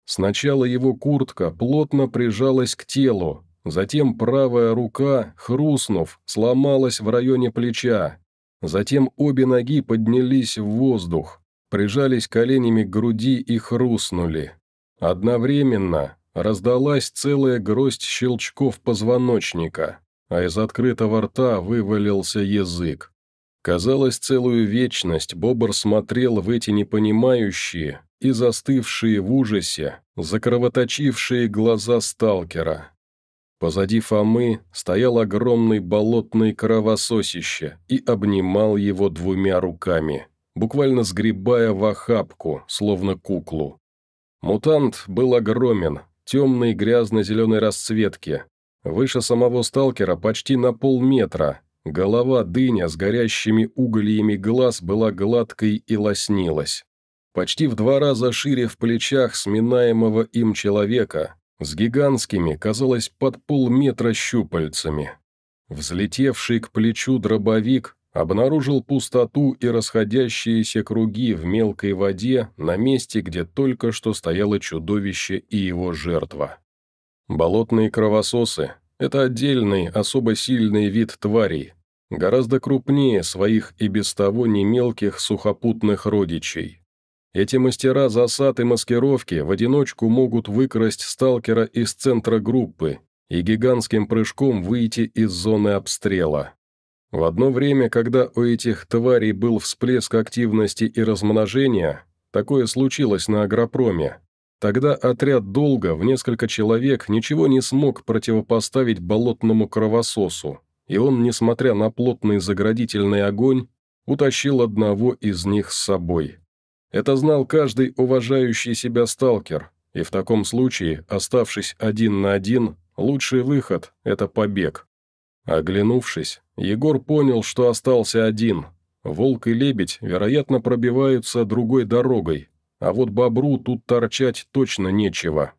Сначала его куртка плотно прижалась к телу, затем правая рука, хрустнув, сломалась в районе плеча, затем обе ноги поднялись в воздух, прижались коленями к груди и хрустнули. Одновременно раздалась целая гроздь щелчков позвоночника, а из открытого рта вывалился язык. Казалось, целую вечность Бобр смотрел в эти непонимающие и застывшие в ужасе, закровоточившие глаза сталкера. Позади Фомы стоял огромный болотный кровососище и обнимал его двумя руками буквально сгребая в охапку, словно куклу. Мутант был огромен, темной грязно-зеленой расцветки, выше самого сталкера почти на полметра, голова дыня с горящими угольями глаз была гладкой и лоснилась. Почти в два раза шире в плечах сминаемого им человека, с гигантскими, казалось, под полметра щупальцами. Взлетевший к плечу дробовик Обнаружил пустоту и расходящиеся круги в мелкой воде на месте, где только что стояло чудовище и его жертва. Болотные кровососы – это отдельный, особо сильный вид тварей, гораздо крупнее своих и без того немелких сухопутных родичей. Эти мастера засад и маскировки в одиночку могут выкрасть сталкера из центра группы и гигантским прыжком выйти из зоны обстрела. В одно время, когда у этих тварей был всплеск активности и размножения, такое случилось на агропроме. Тогда отряд долго в несколько человек ничего не смог противопоставить болотному кровососу, и он, несмотря на плотный заградительный огонь, утащил одного из них с собой. Это знал каждый уважающий себя сталкер, и в таком случае, оставшись один на один, лучший выход – это побег. Оглянувшись, Егор понял, что остался один. Волк и лебедь, вероятно, пробиваются другой дорогой, а вот бобру тут торчать точно нечего.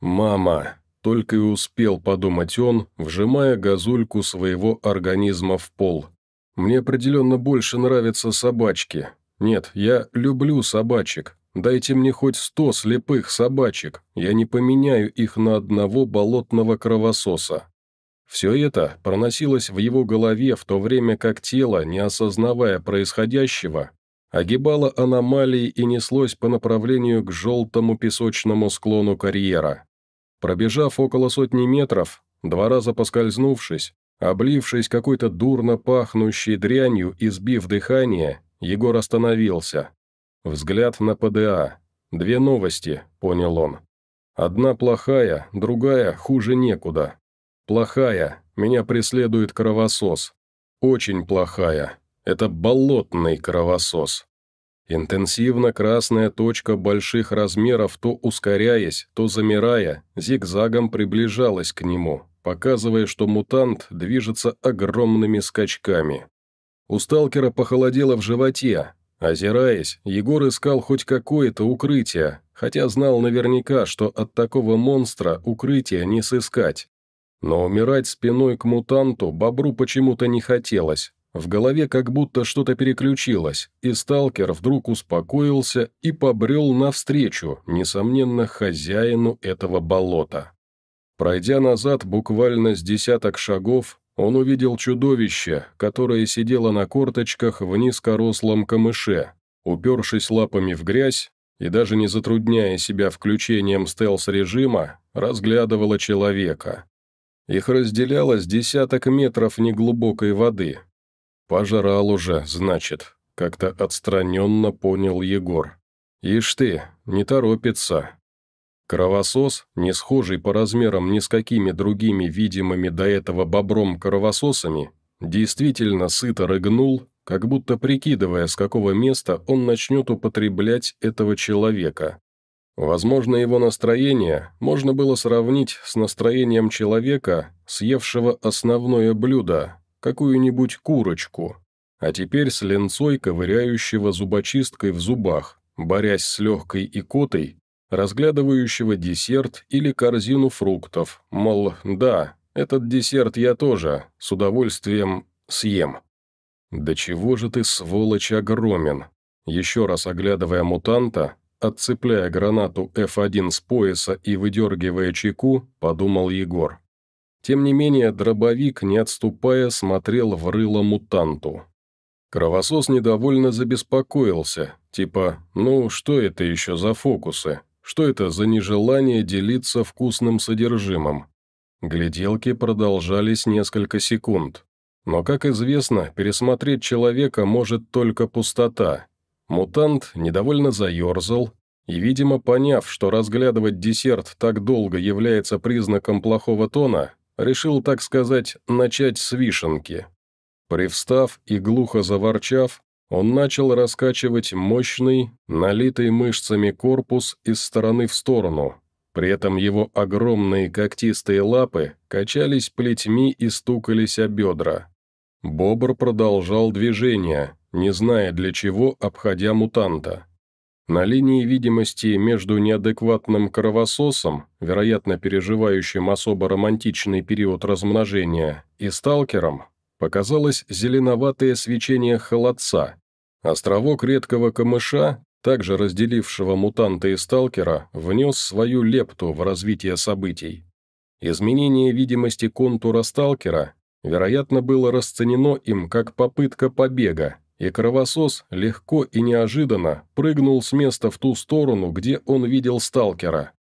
«Мама!» — только и успел подумать он, вжимая газульку своего организма в пол. «Мне определенно больше нравятся собачки. Нет, я люблю собачек. Дайте мне хоть сто слепых собачек, я не поменяю их на одного болотного кровососа». Все это проносилось в его голове в то время как тело, не осознавая происходящего, огибало аномалии и неслось по направлению к желтому песочному склону карьера. Пробежав около сотни метров, два раза поскользнувшись, облившись какой-то дурно пахнущей дрянью и сбив дыхание, Егор остановился. Взгляд на ПДА. «Две новости», — понял он. «Одна плохая, другая хуже некуда. Плохая. Меня преследует кровосос. Очень плохая. Это болотный кровосос. Интенсивно красная точка больших размеров, то ускоряясь, то замирая, зигзагом приближалась к нему, показывая, что мутант движется огромными скачками. У сталкера похолодело в животе. Озираясь, Егор искал хоть какое-то укрытие, хотя знал наверняка, что от такого монстра укрытия не сыскать. Но умирать спиной к мутанту бобру почему-то не хотелось. В голове как будто что-то переключилось, и сталкер вдруг успокоился и побрел навстречу, несомненно, хозяину этого болота. Пройдя назад буквально с десяток шагов, он увидел чудовище, которое сидело на корточках в низкорослом камыше, упершись лапами в грязь и даже не затрудняя себя включением стелс-режима, разглядывало человека. Их разделяло с десяток метров неглубокой воды. «Пожрал уже, значит», — как-то отстраненно понял Егор. «Ишь ты, не торопится». Кровосос, не схожий по размерам ни с какими другими видимыми до этого бобром кровососами, действительно сыто рыгнул, как будто прикидывая, с какого места он начнет употреблять этого человека. Возможно, его настроение можно было сравнить с настроением человека, съевшего основное блюдо, какую-нибудь курочку, а теперь с ленцой, ковыряющего зубочисткой в зубах, борясь с легкой икотой, разглядывающего десерт или корзину фруктов, мол, да, этот десерт я тоже с удовольствием съем. «Да чего же ты, сволочь, огромен!» Еще раз оглядывая мутанта, отцепляя гранату F1 с пояса и выдергивая чеку, подумал Егор. Тем не менее, дробовик, не отступая, смотрел в рыло мутанту. Кровосос недовольно забеспокоился, типа «Ну, что это еще за фокусы? Что это за нежелание делиться вкусным содержимым?» Гляделки продолжались несколько секунд. Но, как известно, пересмотреть человека может только пустота – Мутант недовольно заерзал и, видимо, поняв, что разглядывать десерт так долго является признаком плохого тона, решил, так сказать, начать с вишенки. Привстав и глухо заворчав, он начал раскачивать мощный, налитый мышцами корпус из стороны в сторону. При этом его огромные когтистые лапы качались плетьми и стукались о бедра. Бобр продолжал движение, не зная для чего, обходя мутанта. На линии видимости между неадекватным кровососом, вероятно переживающим особо романтичный период размножения, и сталкером показалось зеленоватое свечение холодца. Островок редкого камыша, также разделившего мутанта и сталкера, внес свою лепту в развитие событий. Изменение видимости контура сталкера, вероятно, было расценено им как попытка побега, и кровосос легко и неожиданно прыгнул с места в ту сторону, где он видел сталкера.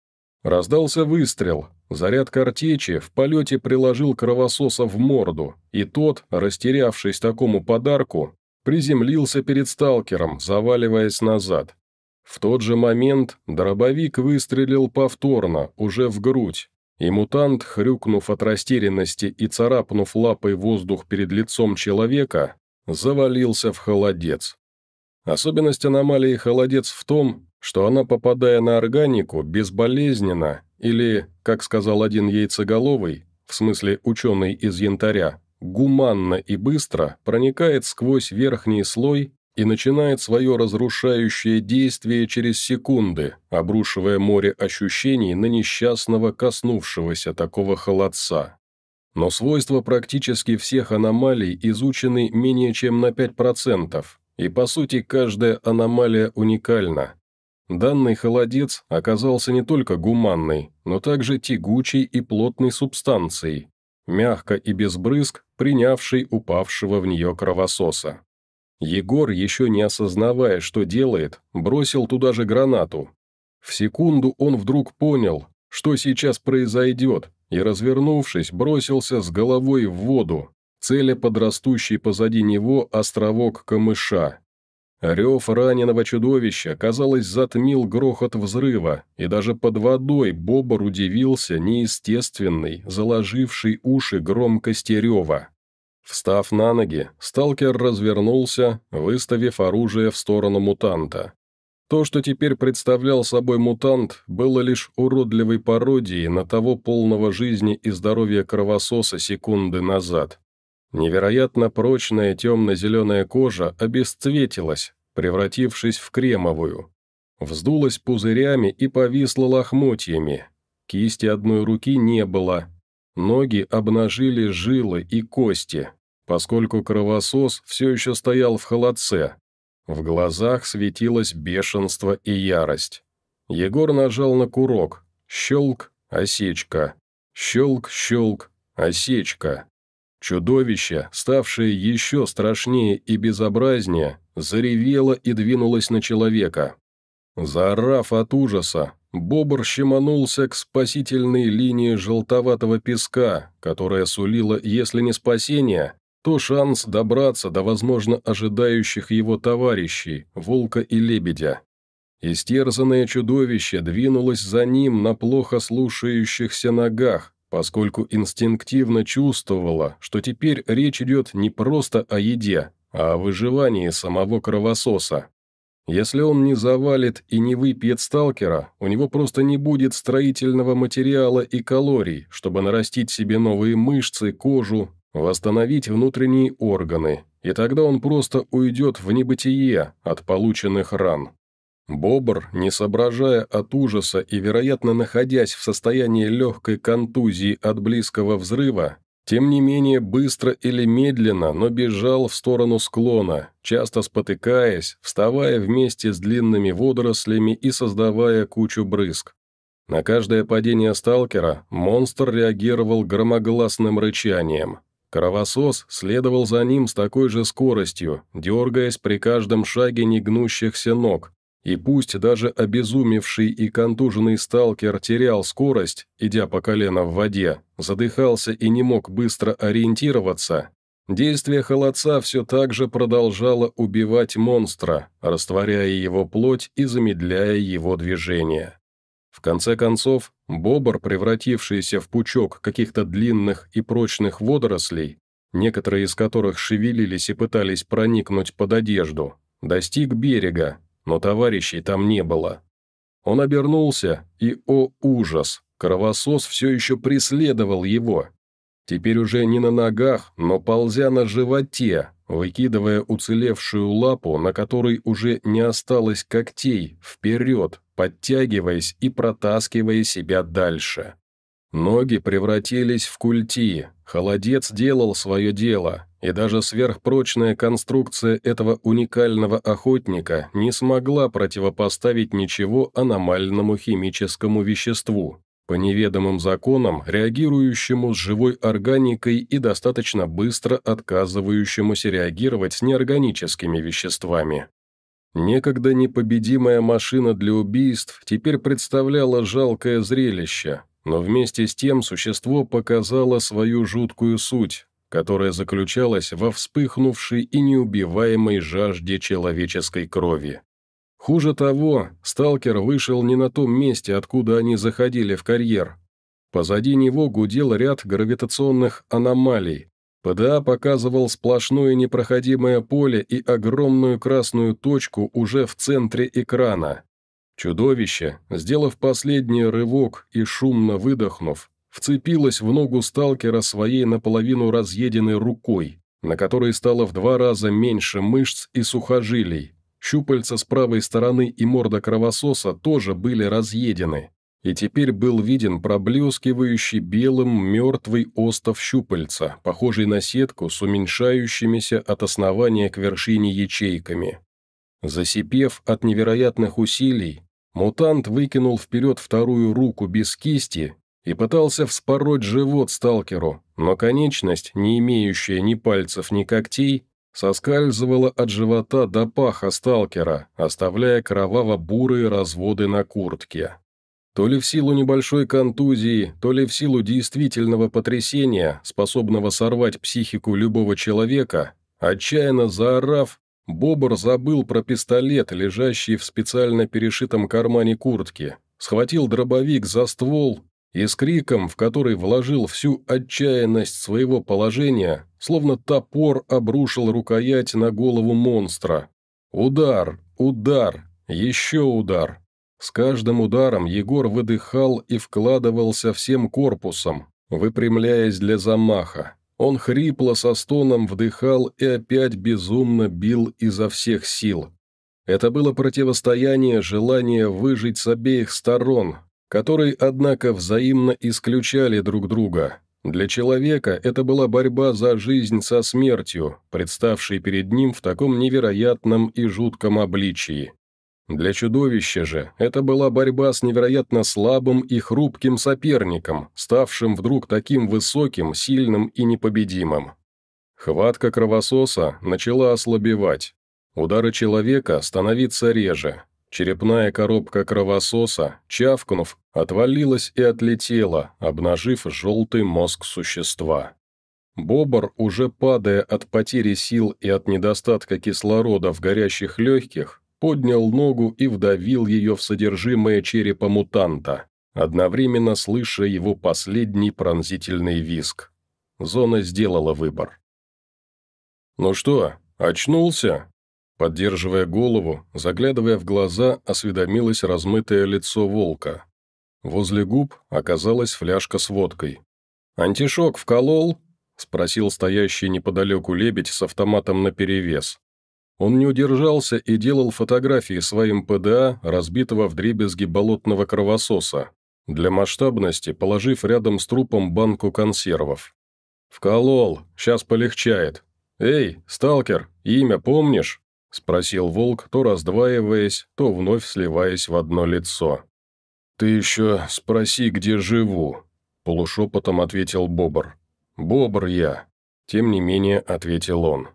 Раздался выстрел, заряд картечи в полете приложил кровососа в морду, и тот, растерявшись такому подарку, приземлился перед сталкером, заваливаясь назад. В тот же момент дробовик выстрелил повторно, уже в грудь, и мутант, хрюкнув от растерянности и царапнув лапой воздух перед лицом человека, завалился в холодец. Особенность аномалии холодец в том, что она, попадая на органику, безболезненно, или, как сказал один яйцеголовый, в смысле ученый из янтаря, гуманно и быстро проникает сквозь верхний слой и начинает свое разрушающее действие через секунды, обрушивая море ощущений на несчастного, коснувшегося такого холодца но свойства практически всех аномалий изучены менее чем на 5%, и по сути каждая аномалия уникальна. Данный холодец оказался не только гуманной, но также тягучей и плотной субстанцией, мягко и без брызг принявшей упавшего в нее кровососа. Егор, еще не осознавая, что делает, бросил туда же гранату. В секунду он вдруг понял, что сейчас произойдет, и, развернувшись, бросился с головой в воду, целя под растущий позади него островок камыша. Рев раненого чудовища, казалось, затмил грохот взрыва, и даже под водой Бобр удивился неестественный, заложивший уши громкости рева. Встав на ноги, сталкер развернулся, выставив оружие в сторону мутанта. То, что теперь представлял собой мутант, было лишь уродливой пародией на того полного жизни и здоровья кровососа секунды назад. Невероятно прочная темно-зеленая кожа обесцветилась, превратившись в кремовую. Вздулась пузырями и повисла лохмотьями. Кисти одной руки не было. Ноги обнажили жилы и кости, поскольку кровосос все еще стоял в холодце, в глазах светилось бешенство и ярость. Егор нажал на курок. Щелк, осечка. Щелк, щелк, осечка. Чудовище, ставшее еще страшнее и безобразнее, заревело и двинулось на человека. Заорав от ужаса, бобр щеманулся к спасительной линии желтоватого песка, которая сулила, если не спасение, то шанс добраться до, возможно, ожидающих его товарищей, волка и лебедя. Истерзанное чудовище двинулось за ним на плохо слушающихся ногах, поскольку инстинктивно чувствовало, что теперь речь идет не просто о еде, а о выживании самого кровососа. Если он не завалит и не выпьет сталкера, у него просто не будет строительного материала и калорий, чтобы нарастить себе новые мышцы, кожу восстановить внутренние органы, и тогда он просто уйдет в небытие от полученных ран. Бобр, не соображая от ужаса и, вероятно, находясь в состоянии легкой контузии от близкого взрыва, тем не менее быстро или медленно, но бежал в сторону склона, часто спотыкаясь, вставая вместе с длинными водорослями и создавая кучу брызг. На каждое падение сталкера монстр реагировал громогласным рычанием – Кровосос следовал за ним с такой же скоростью, дергаясь при каждом шаге негнущихся ног, и пусть даже обезумевший и контуженный сталкер терял скорость, идя по колено в воде, задыхался и не мог быстро ориентироваться, действие холодца все так же продолжало убивать монстра, растворяя его плоть и замедляя его движение. В конце концов, бобр, превратившийся в пучок каких-то длинных и прочных водорослей, некоторые из которых шевелились и пытались проникнуть под одежду, достиг берега, но товарищей там не было. Он обернулся, и, о ужас, кровосос все еще преследовал его теперь уже не на ногах, но ползя на животе, выкидывая уцелевшую лапу, на которой уже не осталось когтей, вперед, подтягиваясь и протаскивая себя дальше. Ноги превратились в культи, холодец делал свое дело, и даже сверхпрочная конструкция этого уникального охотника не смогла противопоставить ничего аномальному химическому веществу по неведомым законам, реагирующему с живой органикой и достаточно быстро отказывающемуся реагировать с неорганическими веществами. Некогда непобедимая машина для убийств теперь представляла жалкое зрелище, но вместе с тем существо показало свою жуткую суть, которая заключалась во вспыхнувшей и неубиваемой жажде человеческой крови. Хуже того, сталкер вышел не на том месте, откуда они заходили в карьер. Позади него гудел ряд гравитационных аномалий. ПДА показывал сплошное непроходимое поле и огромную красную точку уже в центре экрана. Чудовище, сделав последний рывок и шумно выдохнув, вцепилось в ногу сталкера своей наполовину разъеденной рукой, на которой стало в два раза меньше мышц и сухожилий, Щупальца с правой стороны и морда кровососа тоже были разъедены, и теперь был виден проблескивающий белым мертвый остов щупальца, похожий на сетку с уменьшающимися от основания к вершине ячейками. Засипев от невероятных усилий, мутант выкинул вперед вторую руку без кисти и пытался вспороть живот сталкеру, но конечность, не имеющая ни пальцев, ни когтей, соскальзывала от живота до паха сталкера, оставляя кроваво-бурые разводы на куртке. То ли в силу небольшой контузии, то ли в силу действительного потрясения, способного сорвать психику любого человека, отчаянно заорав, Бобр забыл про пистолет, лежащий в специально перешитом кармане куртки, схватил дробовик за ствол и с криком, в который вложил всю отчаянность своего положения, словно топор обрушил рукоять на голову монстра. «Удар! Удар! Еще удар!» С каждым ударом Егор выдыхал и вкладывался всем корпусом, выпрямляясь для замаха. Он хрипло со стоном вдыхал и опять безумно бил изо всех сил. Это было противостояние желания выжить с обеих сторон, которые, однако, взаимно исключали друг друга. Для человека это была борьба за жизнь со смертью, представшей перед ним в таком невероятном и жутком обличии. Для чудовища же это была борьба с невероятно слабым и хрупким соперником, ставшим вдруг таким высоким, сильным и непобедимым. Хватка кровососа начала ослабевать. Удары человека становиться реже. Черепная коробка кровососа, чавкнув, отвалилась и отлетела, обнажив желтый мозг существа. Бобр, уже падая от потери сил и от недостатка кислорода в горящих легких, поднял ногу и вдавил ее в содержимое черепа мутанта, одновременно слыша его последний пронзительный визг. Зона сделала выбор. «Ну что, очнулся?» Поддерживая голову, заглядывая в глаза, осведомилось размытое лицо волка. Возле губ оказалась фляжка с водкой. «Антишок вколол?» – спросил стоящий неподалеку лебедь с автоматом наперевес. Он не удержался и делал фотографии своим ПДА, разбитого в дребезги болотного кровососа, для масштабности положив рядом с трупом банку консервов. «Вколол, сейчас полегчает. Эй, сталкер, имя помнишь?» — спросил волк, то раздваиваясь, то вновь сливаясь в одно лицо. «Ты еще спроси, где живу», — полушепотом ответил Бобр. «Бобр я», — тем не менее ответил он.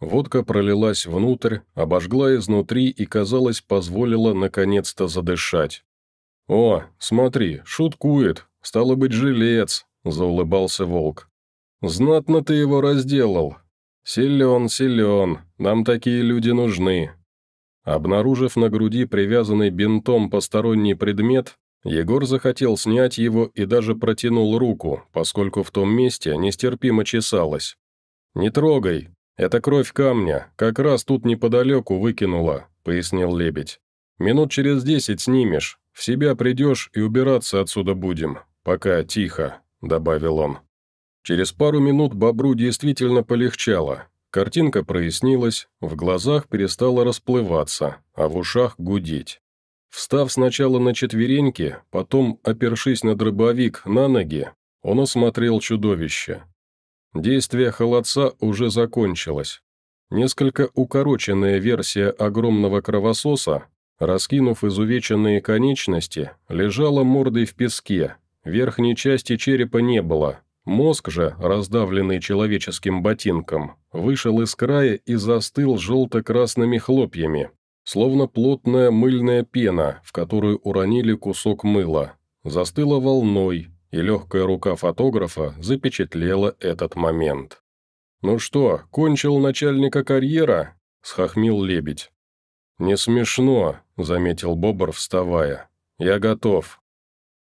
Водка пролилась внутрь, обожгла изнутри и, казалось, позволила наконец-то задышать. «О, смотри, шуткует, стало быть, жилец», — заулыбался волк. «Знатно ты его разделал, «Силен, силен, нам такие люди нужны». Обнаружив на груди привязанный бинтом посторонний предмет, Егор захотел снять его и даже протянул руку, поскольку в том месте нестерпимо чесалось. «Не трогай, это кровь камня, как раз тут неподалеку выкинула», — пояснил лебедь. «Минут через десять снимешь, в себя придешь и убираться отсюда будем, пока тихо», — добавил он. Через пару минут бобру действительно полегчало. Картинка прояснилась, в глазах перестала расплываться, а в ушах гудеть. Встав сначала на четвереньки, потом, опершись на дробовик на ноги, он осмотрел чудовище. Действие холодца уже закончилось. Несколько укороченная версия огромного кровососа, раскинув изувеченные конечности, лежала мордой в песке, верхней части черепа не было, Мозг же, раздавленный человеческим ботинком, вышел из края и застыл желто-красными хлопьями, словно плотная мыльная пена, в которую уронили кусок мыла. Застыла волной, и легкая рука фотографа запечатлела этот момент. «Ну что, кончил начальника карьера?» – схохмил лебедь. «Не смешно», – заметил Бобр, вставая. «Я готов».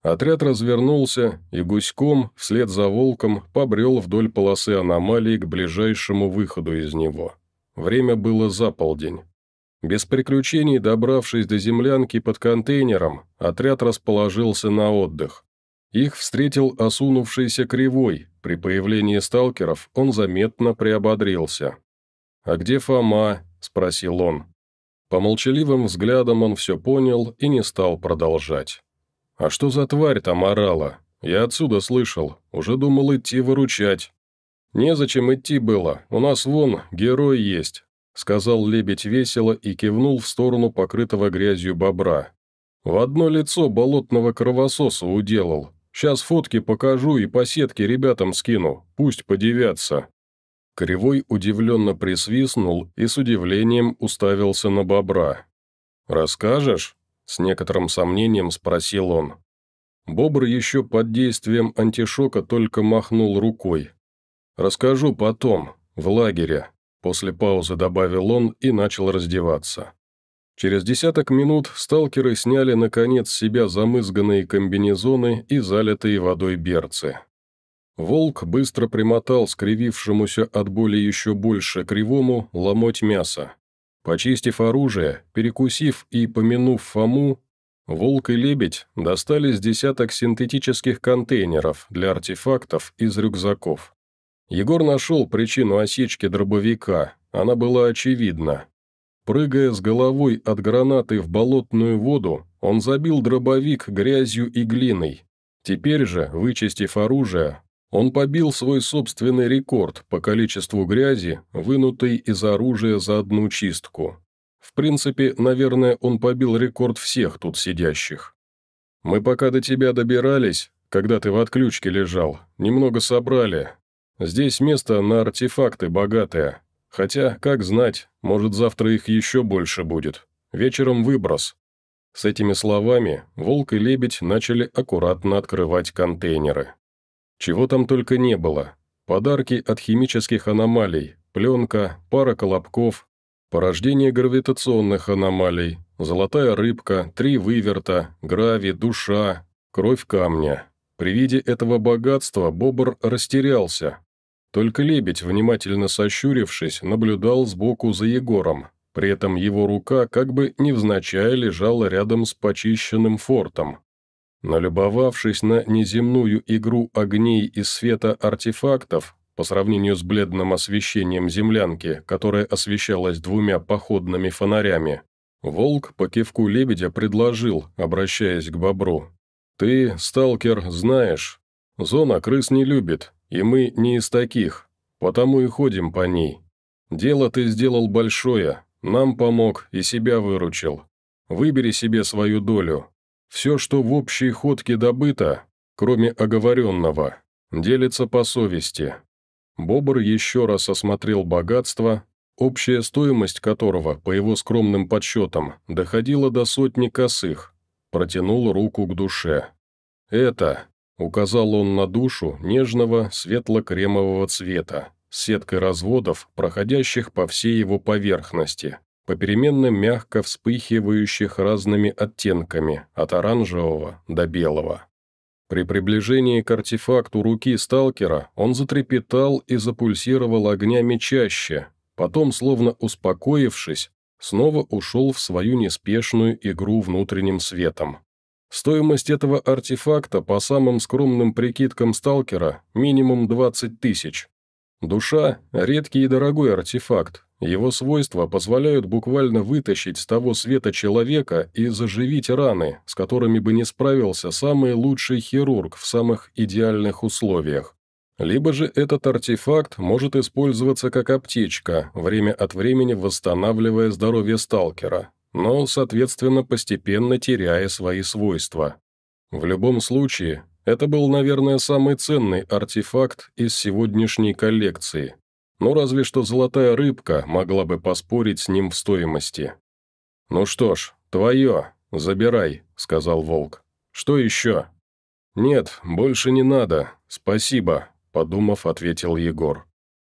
Отряд развернулся и гуськом, вслед за волком, побрел вдоль полосы аномалии к ближайшему выходу из него. Время было за полдень. Без приключений, добравшись до землянки под контейнером, отряд расположился на отдых. Их встретил осунувшийся Кривой, при появлении сталкеров он заметно приободрился. «А где Фома?» – спросил он. По молчаливым взглядам он все понял и не стал продолжать. «А что за тварь там орала? Я отсюда слышал. Уже думал идти выручать». «Незачем идти было. У нас вон герой есть», — сказал лебедь весело и кивнул в сторону покрытого грязью бобра. «В одно лицо болотного кровососа уделал. Сейчас фотки покажу и по сетке ребятам скину. Пусть подивятся». Кривой удивленно присвистнул и с удивлением уставился на бобра. «Расскажешь?» С некоторым сомнением спросил он. Бобр еще под действием антишока только махнул рукой. «Расскажу потом, в лагере», – после паузы добавил он и начал раздеваться. Через десяток минут сталкеры сняли, наконец, с себя замызганные комбинезоны и залитые водой берцы. Волк быстро примотал скривившемуся от боли еще больше кривому ломоть мяса. Почистив оружие, перекусив и помянув Фому, «Волк» и «Лебедь» достали с десяток синтетических контейнеров для артефактов из рюкзаков. Егор нашел причину осечки дробовика, она была очевидна. Прыгая с головой от гранаты в болотную воду, он забил дробовик грязью и глиной. Теперь же, вычистив оружие, он побил свой собственный рекорд по количеству грязи, вынутой из оружия за одну чистку. В принципе, наверное, он побил рекорд всех тут сидящих. «Мы пока до тебя добирались, когда ты в отключке лежал, немного собрали. Здесь место на артефакты богатое. Хотя, как знать, может, завтра их еще больше будет. Вечером выброс». С этими словами волк и лебедь начали аккуратно открывать контейнеры. Чего там только не было. Подарки от химических аномалий, пленка, пара колобков, порождение гравитационных аномалий, золотая рыбка, три выверта, грави, душа, кровь камня. При виде этого богатства бобр растерялся. Только лебедь, внимательно сощурившись, наблюдал сбоку за Егором. При этом его рука как бы невзначай лежала рядом с почищенным фортом. Налюбовавшись на неземную игру огней и света артефактов, по сравнению с бледным освещением землянки, которая освещалась двумя походными фонарями, волк по кивку лебедя предложил, обращаясь к бобру. «Ты, сталкер, знаешь, зона крыс не любит, и мы не из таких, потому и ходим по ней. Дело ты сделал большое, нам помог и себя выручил. Выбери себе свою долю, все, что в общей ходке добыто, кроме оговоренного, делится по совести. Бобр еще раз осмотрел богатство, общая стоимость которого, по его скромным подсчетам, доходила до сотни косых, протянул руку к душе. «Это», — указал он на душу нежного светло-кремового цвета, с сеткой разводов, проходящих по всей его поверхности попеременно мягко вспыхивающих разными оттенками, от оранжевого до белого. При приближении к артефакту руки сталкера он затрепетал и запульсировал огнями чаще, потом, словно успокоившись, снова ушел в свою неспешную игру внутренним светом. Стоимость этого артефакта, по самым скромным прикидкам сталкера, минимум 20 тысяч. Душа – редкий и дорогой артефакт, его свойства позволяют буквально вытащить с того света человека и заживить раны, с которыми бы не справился самый лучший хирург в самых идеальных условиях. Либо же этот артефакт может использоваться как аптечка, время от времени восстанавливая здоровье сталкера, но, соответственно, постепенно теряя свои свойства. В любом случае, это был, наверное, самый ценный артефакт из сегодняшней коллекции. Ну разве что золотая рыбка могла бы поспорить с ним в стоимости. «Ну что ж, твое, забирай», — сказал волк. «Что еще?» «Нет, больше не надо, спасибо», — подумав, ответил Егор.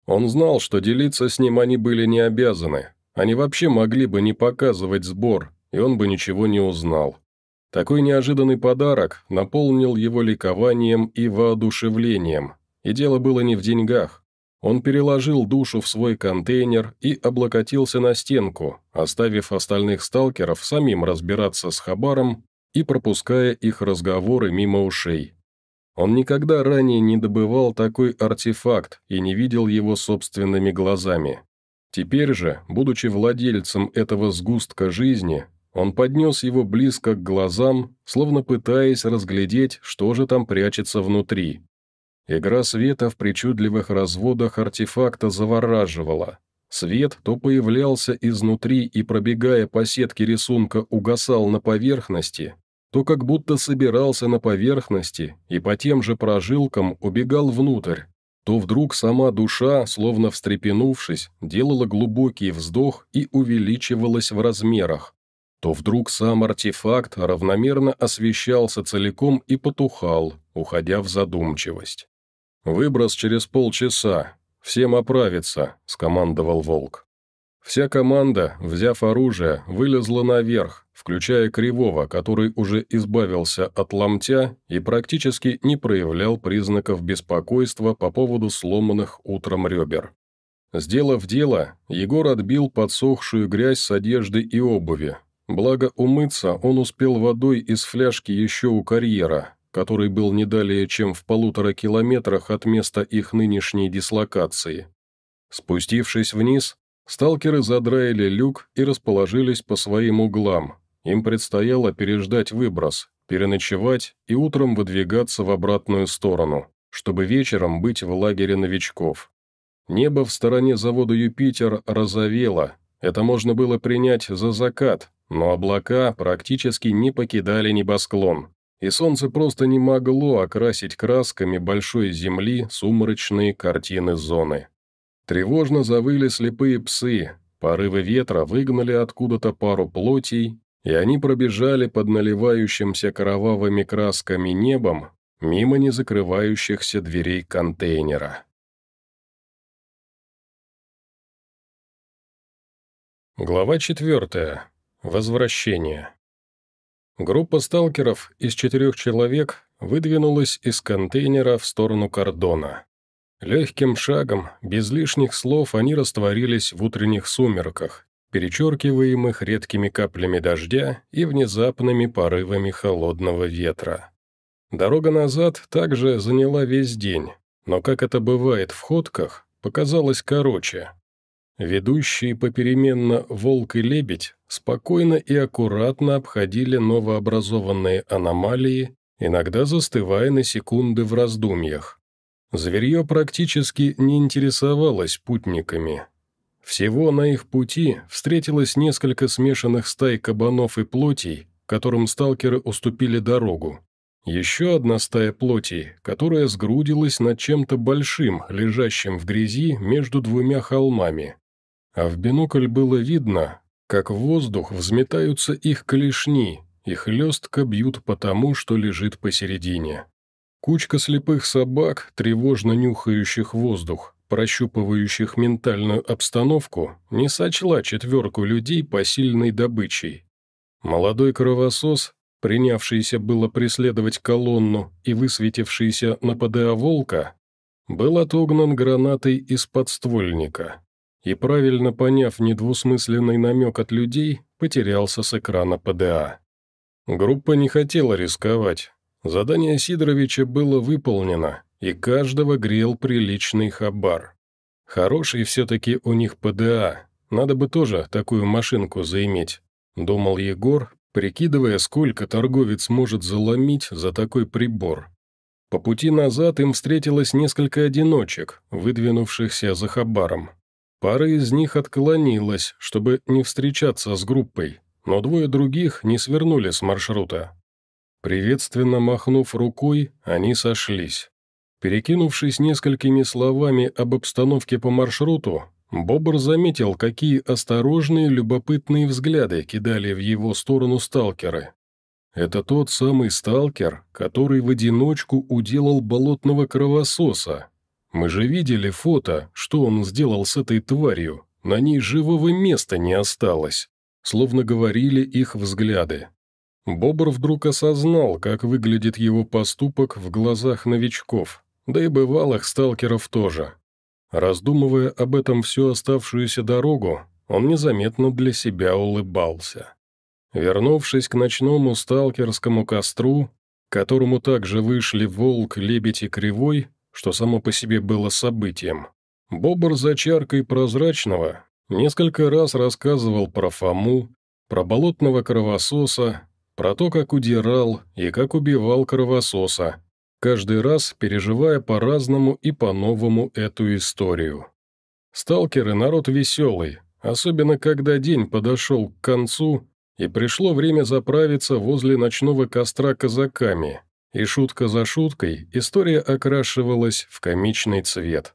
Он знал, что делиться с ним они были не обязаны. Они вообще могли бы не показывать сбор, и он бы ничего не узнал. Такой неожиданный подарок наполнил его ликованием и воодушевлением. И дело было не в деньгах. Он переложил душу в свой контейнер и облокотился на стенку, оставив остальных сталкеров самим разбираться с Хабаром и пропуская их разговоры мимо ушей. Он никогда ранее не добывал такой артефакт и не видел его собственными глазами. Теперь же, будучи владельцем этого сгустка жизни, он поднес его близко к глазам, словно пытаясь разглядеть, что же там прячется внутри. Игра света в причудливых разводах артефакта завораживала. Свет то появлялся изнутри и, пробегая по сетке рисунка, угасал на поверхности, то как будто собирался на поверхности и по тем же прожилкам убегал внутрь, то вдруг сама душа, словно встрепенувшись, делала глубокий вздох и увеличивалась в размерах, то вдруг сам артефакт равномерно освещался целиком и потухал, уходя в задумчивость. «Выброс через полчаса. Всем оправиться», — скомандовал Волк. Вся команда, взяв оружие, вылезла наверх, включая Кривого, который уже избавился от ломтя и практически не проявлял признаков беспокойства по поводу сломанных утром ребер. Сделав дело, Егор отбил подсохшую грязь с одежды и обуви. Благо умыться он успел водой из фляжки еще у карьера, который был не далее, чем в полутора километрах от места их нынешней дислокации. Спустившись вниз, сталкеры задраили люк и расположились по своим углам. Им предстояло переждать выброс, переночевать и утром выдвигаться в обратную сторону, чтобы вечером быть в лагере новичков. Небо в стороне завода «Юпитер» розовело, это можно было принять за закат, но облака практически не покидали небосклон и солнце просто не могло окрасить красками большой земли сумрачные картины зоны. Тревожно завыли слепые псы, порывы ветра выгнали откуда-то пару плотей, и они пробежали под наливающимся кровавыми красками небом мимо незакрывающихся дверей контейнера. Глава четвертая. Возвращение. Группа сталкеров из четырех человек выдвинулась из контейнера в сторону кордона. Легким шагом, без лишних слов, они растворились в утренних сумерках, перечеркиваемых редкими каплями дождя и внезапными порывами холодного ветра. Дорога назад также заняла весь день, но, как это бывает в ходках, показалась короче – Ведущие попеременно «Волк» и «Лебедь» спокойно и аккуратно обходили новообразованные аномалии, иногда застывая на секунды в раздумьях. Зверье практически не интересовалось путниками. Всего на их пути встретилось несколько смешанных стай кабанов и плотей, которым сталкеры уступили дорогу. Еще одна стая плотей, которая сгрудилась над чем-то большим, лежащим в грязи между двумя холмами а в бинокль было видно, как в воздух взметаются их клешни, и хлестко бьют по тому, что лежит посередине. Кучка слепых собак, тревожно нюхающих воздух, прощупывающих ментальную обстановку, не сочла четверку людей посильной добычей. Молодой кровосос, принявшийся было преследовать колонну и высветившийся на ПДА волка, был отогнан гранатой из подствольника и, правильно поняв недвусмысленный намек от людей, потерялся с экрана ПДА. Группа не хотела рисковать. Задание Сидоровича было выполнено, и каждого грел приличный хабар. Хороший все-таки у них ПДА, надо бы тоже такую машинку заиметь, думал Егор, прикидывая, сколько торговец может заломить за такой прибор. По пути назад им встретилось несколько одиночек, выдвинувшихся за хабаром. Пара из них отклонилась, чтобы не встречаться с группой, но двое других не свернули с маршрута. Приветственно махнув рукой, они сошлись. Перекинувшись несколькими словами об обстановке по маршруту, Бобр заметил, какие осторожные, любопытные взгляды кидали в его сторону сталкеры. Это тот самый сталкер, который в одиночку уделал болотного кровососа, мы же видели фото, что он сделал с этой тварью. На ней живого места не осталось. Словно говорили их взгляды. Бобр вдруг осознал, как выглядит его поступок в глазах новичков, да и бывалых сталкеров тоже. Раздумывая об этом всю оставшуюся дорогу, он незаметно для себя улыбался. Вернувшись к ночному сталкерскому костру, к которому также вышли волк, лебедь и кривой, что само по себе было событием. Бобр за чаркой прозрачного несколько раз рассказывал про Фому, про болотного кровососа, про то, как удирал и как убивал кровососа, каждый раз переживая по-разному и по-новому эту историю. Сталкеры – народ веселый, особенно когда день подошел к концу и пришло время заправиться возле ночного костра казаками – и шутка за шуткой история окрашивалась в комичный цвет.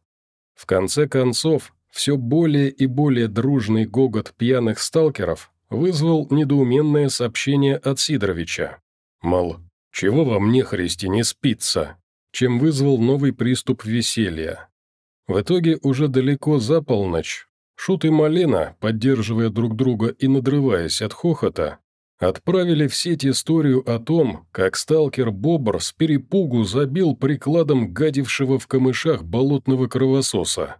В конце концов, все более и более дружный гогот пьяных сталкеров вызвал недоуменное сообщение от Сидоровича. Мол, чего во мне, Христи, не спится? Чем вызвал новый приступ веселья. В итоге уже далеко за полночь Шут и Малена, поддерживая друг друга и надрываясь от хохота, Отправили в сеть историю о том, как сталкер Бобр с перепугу забил прикладом гадившего в камышах болотного кровососа.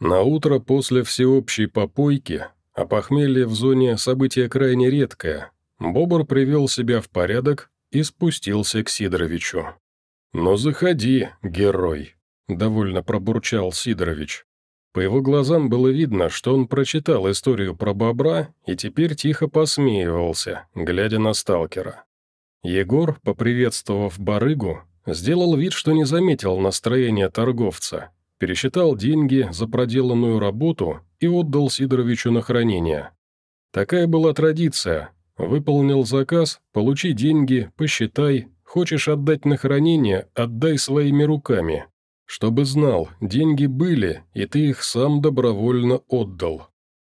На утро после всеобщей попойки, а похмелье в зоне события крайне редкое, Бобр привел себя в порядок и спустился к Сидоровичу. Но «Ну, заходи, герой», — довольно пробурчал Сидорович. По его глазам было видно, что он прочитал историю про бобра и теперь тихо посмеивался, глядя на сталкера. Егор, поприветствовав барыгу, сделал вид, что не заметил настроения торговца, пересчитал деньги за проделанную работу и отдал Сидоровичу на хранение. Такая была традиция. Выполнил заказ, получи деньги, посчитай, хочешь отдать на хранение – отдай своими руками. Чтобы знал, деньги были, и ты их сам добровольно отдал.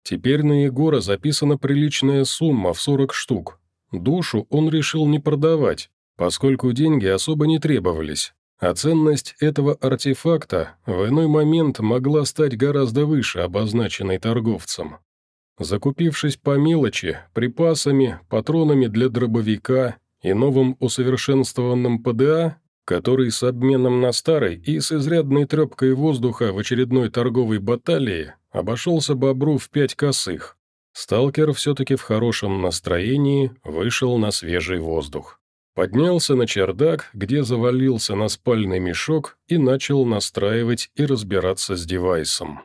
Теперь на Егора записана приличная сумма в 40 штук. Душу он решил не продавать, поскольку деньги особо не требовались, а ценность этого артефакта в иной момент могла стать гораздо выше обозначенной торговцем. Закупившись по мелочи, припасами, патронами для дробовика и новым усовершенствованным ПДА, который с обменом на старый и с изрядной трепкой воздуха в очередной торговой баталии обошелся бобру в пять косых. Сталкер все-таки в хорошем настроении вышел на свежий воздух. Поднялся на чердак, где завалился на спальный мешок и начал настраивать и разбираться с девайсом.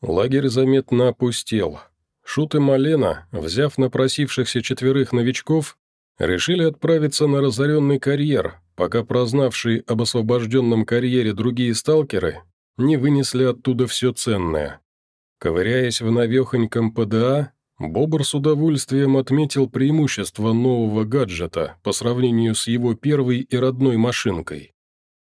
Лагерь заметно опустел. Шут и Малена, взяв напросившихся четверых новичков, решили отправиться на разоренный карьер, пока прознавшие об освобожденном карьере другие сталкеры не вынесли оттуда все ценное. Ковыряясь в навехоньком ПДА, Бобр с удовольствием отметил преимущество нового гаджета по сравнению с его первой и родной машинкой.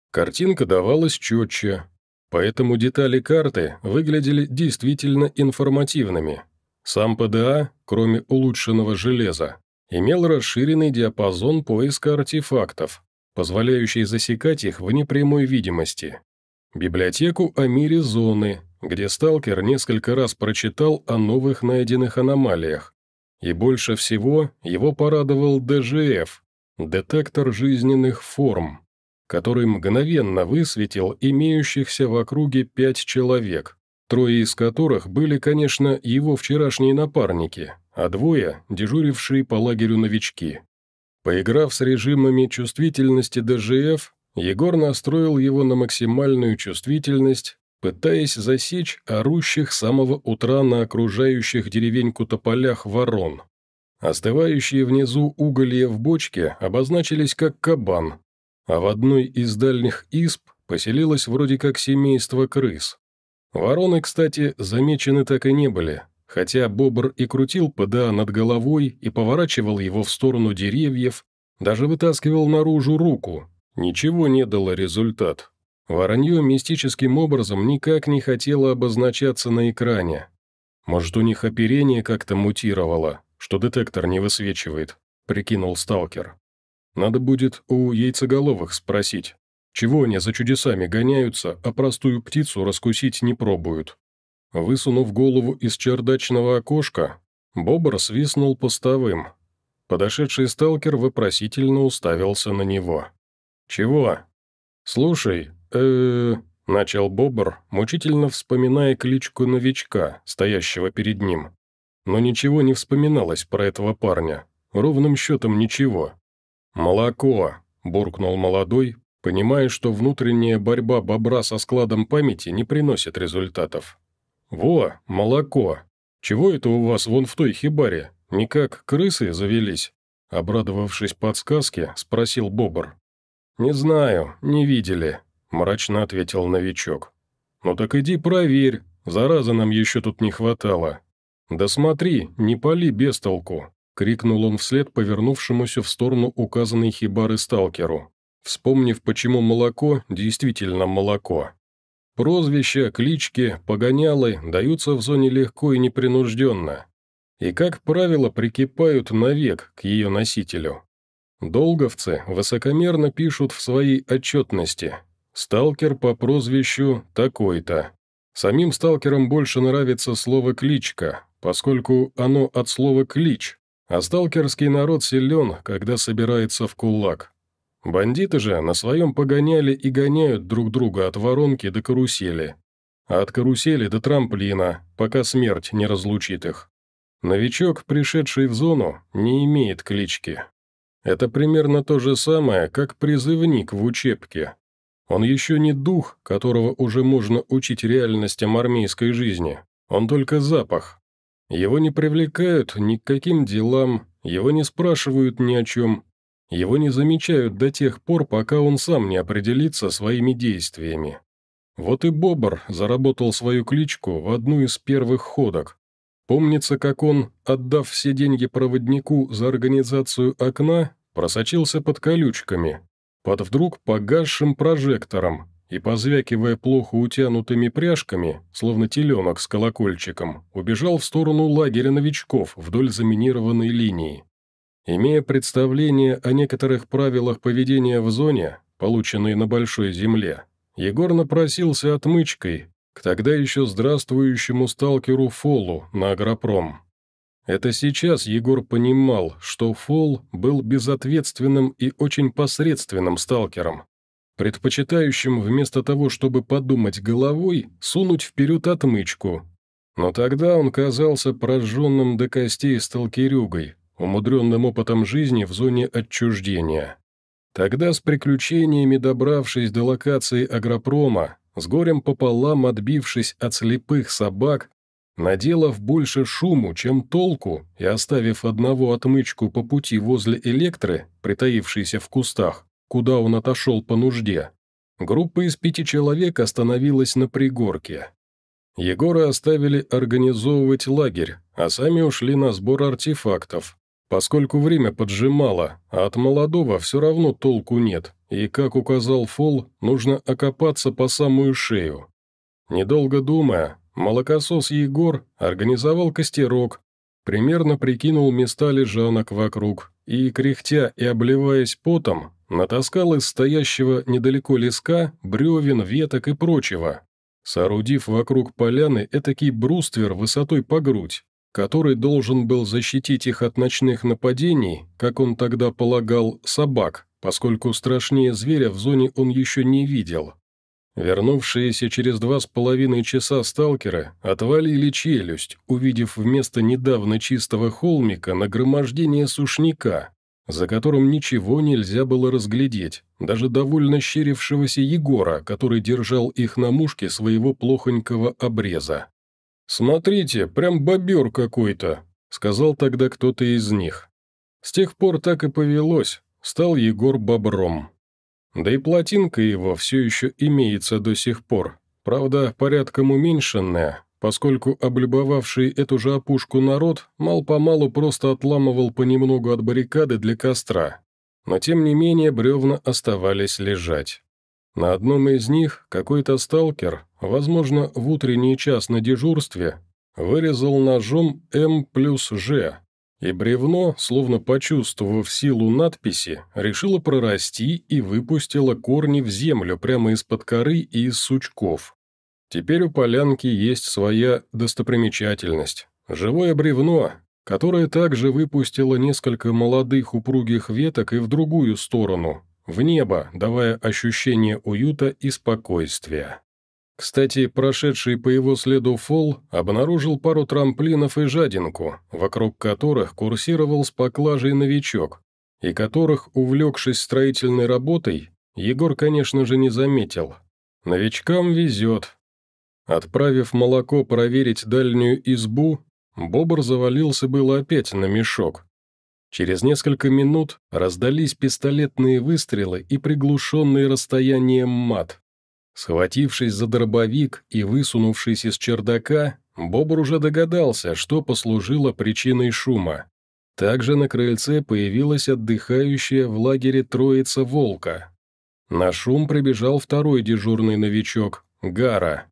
Картинка давалась четче, поэтому детали карты выглядели действительно информативными. Сам ПДА, кроме улучшенного железа, имел расширенный диапазон поиска артефактов, позволяющий засекать их в непрямой видимости. Библиотеку о мире зоны, где сталкер несколько раз прочитал о новых найденных аномалиях. И больше всего его порадовал ДЖФ – детектор жизненных форм, который мгновенно высветил имеющихся в округе пять человек, трое из которых были, конечно, его вчерашние напарники, а двое – дежурившие по лагерю новички. Поиграв с режимами чувствительности ДЖФ, Егор настроил его на максимальную чувствительность, пытаясь засечь орущих с самого утра на окружающих деревеньку тополях ворон. Остывающие внизу уголья в бочке обозначились как кабан, а в одной из дальних исп поселилось вроде как семейство крыс. Вороны, кстати, замечены так и не были – Хотя бобр и крутил ПДА над головой и поворачивал его в сторону деревьев, даже вытаскивал наружу руку, ничего не дало результат. Воронье мистическим образом никак не хотело обозначаться на экране. «Может, у них оперение как-то мутировало, что детектор не высвечивает», — прикинул сталкер. «Надо будет у яйцеголовых спросить, чего они за чудесами гоняются, а простую птицу раскусить не пробуют». Высунув голову из чердачного окошка, бобр свистнул постовым. Подошедший сталкер вопросительно уставился на него. «Чего?» «Слушай, э начал бобр, мучительно вспоминая кличку новичка, стоящего перед ним. Но ничего не вспоминалось про этого парня. Ровным счетом ничего. «Молоко», – буркнул молодой, понимая, что внутренняя борьба бобра со складом памяти не приносит результатов. «Во, молоко! Чего это у вас вон в той хибаре? Никак крысы завелись?» Обрадовавшись подсказке, спросил Бобр. «Не знаю, не видели», — мрачно ответил новичок. «Ну так иди проверь, зараза нам еще тут не хватало». «Да смотри, не пали без толку, крикнул он вслед повернувшемуся в сторону указанной хибары сталкеру, вспомнив, почему молоко действительно молоко. Прозвища, клички, погонялы даются в зоне легко и непринужденно. И, как правило, прикипают навек к ее носителю. Долговцы высокомерно пишут в своей отчетности «Сталкер по прозвищу такой-то». Самим сталкерам больше нравится слово «кличка», поскольку оно от слова «клич», а сталкерский народ силен, когда собирается в кулак. Бандиты же на своем погоняли и гоняют друг друга от воронки до карусели, а от карусели до трамплина, пока смерть не разлучит их. Новичок, пришедший в зону, не имеет клички. Это примерно то же самое, как призывник в учебке. Он еще не дух, которого уже можно учить реальностям армейской жизни. Он только запах. Его не привлекают ни к каким делам, его не спрашивают ни о чем, его не замечают до тех пор, пока он сам не определится своими действиями. Вот и Бобр заработал свою кличку в одну из первых ходок. Помнится, как он, отдав все деньги проводнику за организацию окна, просочился под колючками, под вдруг погасшим прожектором и, позвякивая плохо утянутыми пряжками, словно теленок с колокольчиком, убежал в сторону лагеря новичков вдоль заминированной линии. Имея представление о некоторых правилах поведения в зоне, полученной на Большой Земле, Егор напросился отмычкой к тогда еще здравствующему сталкеру Фолу на агропром. Это сейчас Егор понимал, что Фол был безответственным и очень посредственным сталкером, предпочитающим вместо того, чтобы подумать головой, сунуть вперед отмычку. Но тогда он казался прожженным до костей сталкерюгой, умудренным опытом жизни в зоне отчуждения. Тогда с приключениями, добравшись до локации агропрома, с горем пополам отбившись от слепых собак, наделав больше шуму, чем толку, и оставив одного отмычку по пути возле электры, притаившейся в кустах, куда он отошел по нужде, группа из пяти человек остановилась на пригорке. Егора оставили организовывать лагерь, а сами ушли на сбор артефактов, поскольку время поджимало, а от молодого все равно толку нет, и, как указал Фол, нужно окопаться по самую шею. Недолго думая, молокосос Егор организовал костерок, примерно прикинул места лежанок вокруг и, кряхтя и обливаясь потом, натаскал из стоящего недалеко леска бревен, веток и прочего, соорудив вокруг поляны этакий бруствер высотой по грудь который должен был защитить их от ночных нападений, как он тогда полагал, собак, поскольку страшнее зверя в зоне он еще не видел. Вернувшиеся через два с половиной часа сталкеры отвалили челюсть, увидев вместо недавно чистого холмика нагромождение сушняка, за которым ничего нельзя было разглядеть, даже довольно щерившегося Егора, который держал их на мушке своего плохонького обреза. «Смотрите, прям бобер какой-то», — сказал тогда кто-то из них. С тех пор так и повелось, стал Егор бобром. Да и плотинка его все еще имеется до сих пор, правда, порядком уменьшенная, поскольку облюбовавший эту же опушку народ мал-помалу просто отламывал понемногу от баррикады для костра. Но тем не менее бревна оставались лежать. На одном из них какой-то сталкер, возможно, в утренний час на дежурстве, вырезал ножом М плюс Ж, и бревно, словно почувствовав силу надписи, решило прорасти и выпустило корни в землю прямо из-под коры и из сучков. Теперь у полянки есть своя достопримечательность – живое бревно, которое также выпустило несколько молодых упругих веток и в другую сторону, в небо, давая ощущение уюта и спокойствия. Кстати, прошедший по его следу фол обнаружил пару трамплинов и жадинку, вокруг которых курсировал с поклажей новичок, и которых, увлекшись строительной работой, Егор, конечно же, не заметил. Новичкам везет. Отправив молоко проверить дальнюю избу, бобр завалился было опять на мешок, Через несколько минут раздались пистолетные выстрелы и приглушенный расстоянием мат. Схватившись за дробовик и высунувшись из чердака, Бобр уже догадался, что послужило причиной шума. Также на крыльце появилась отдыхающая в лагере троица волка. На шум прибежал второй дежурный новичок, Гара.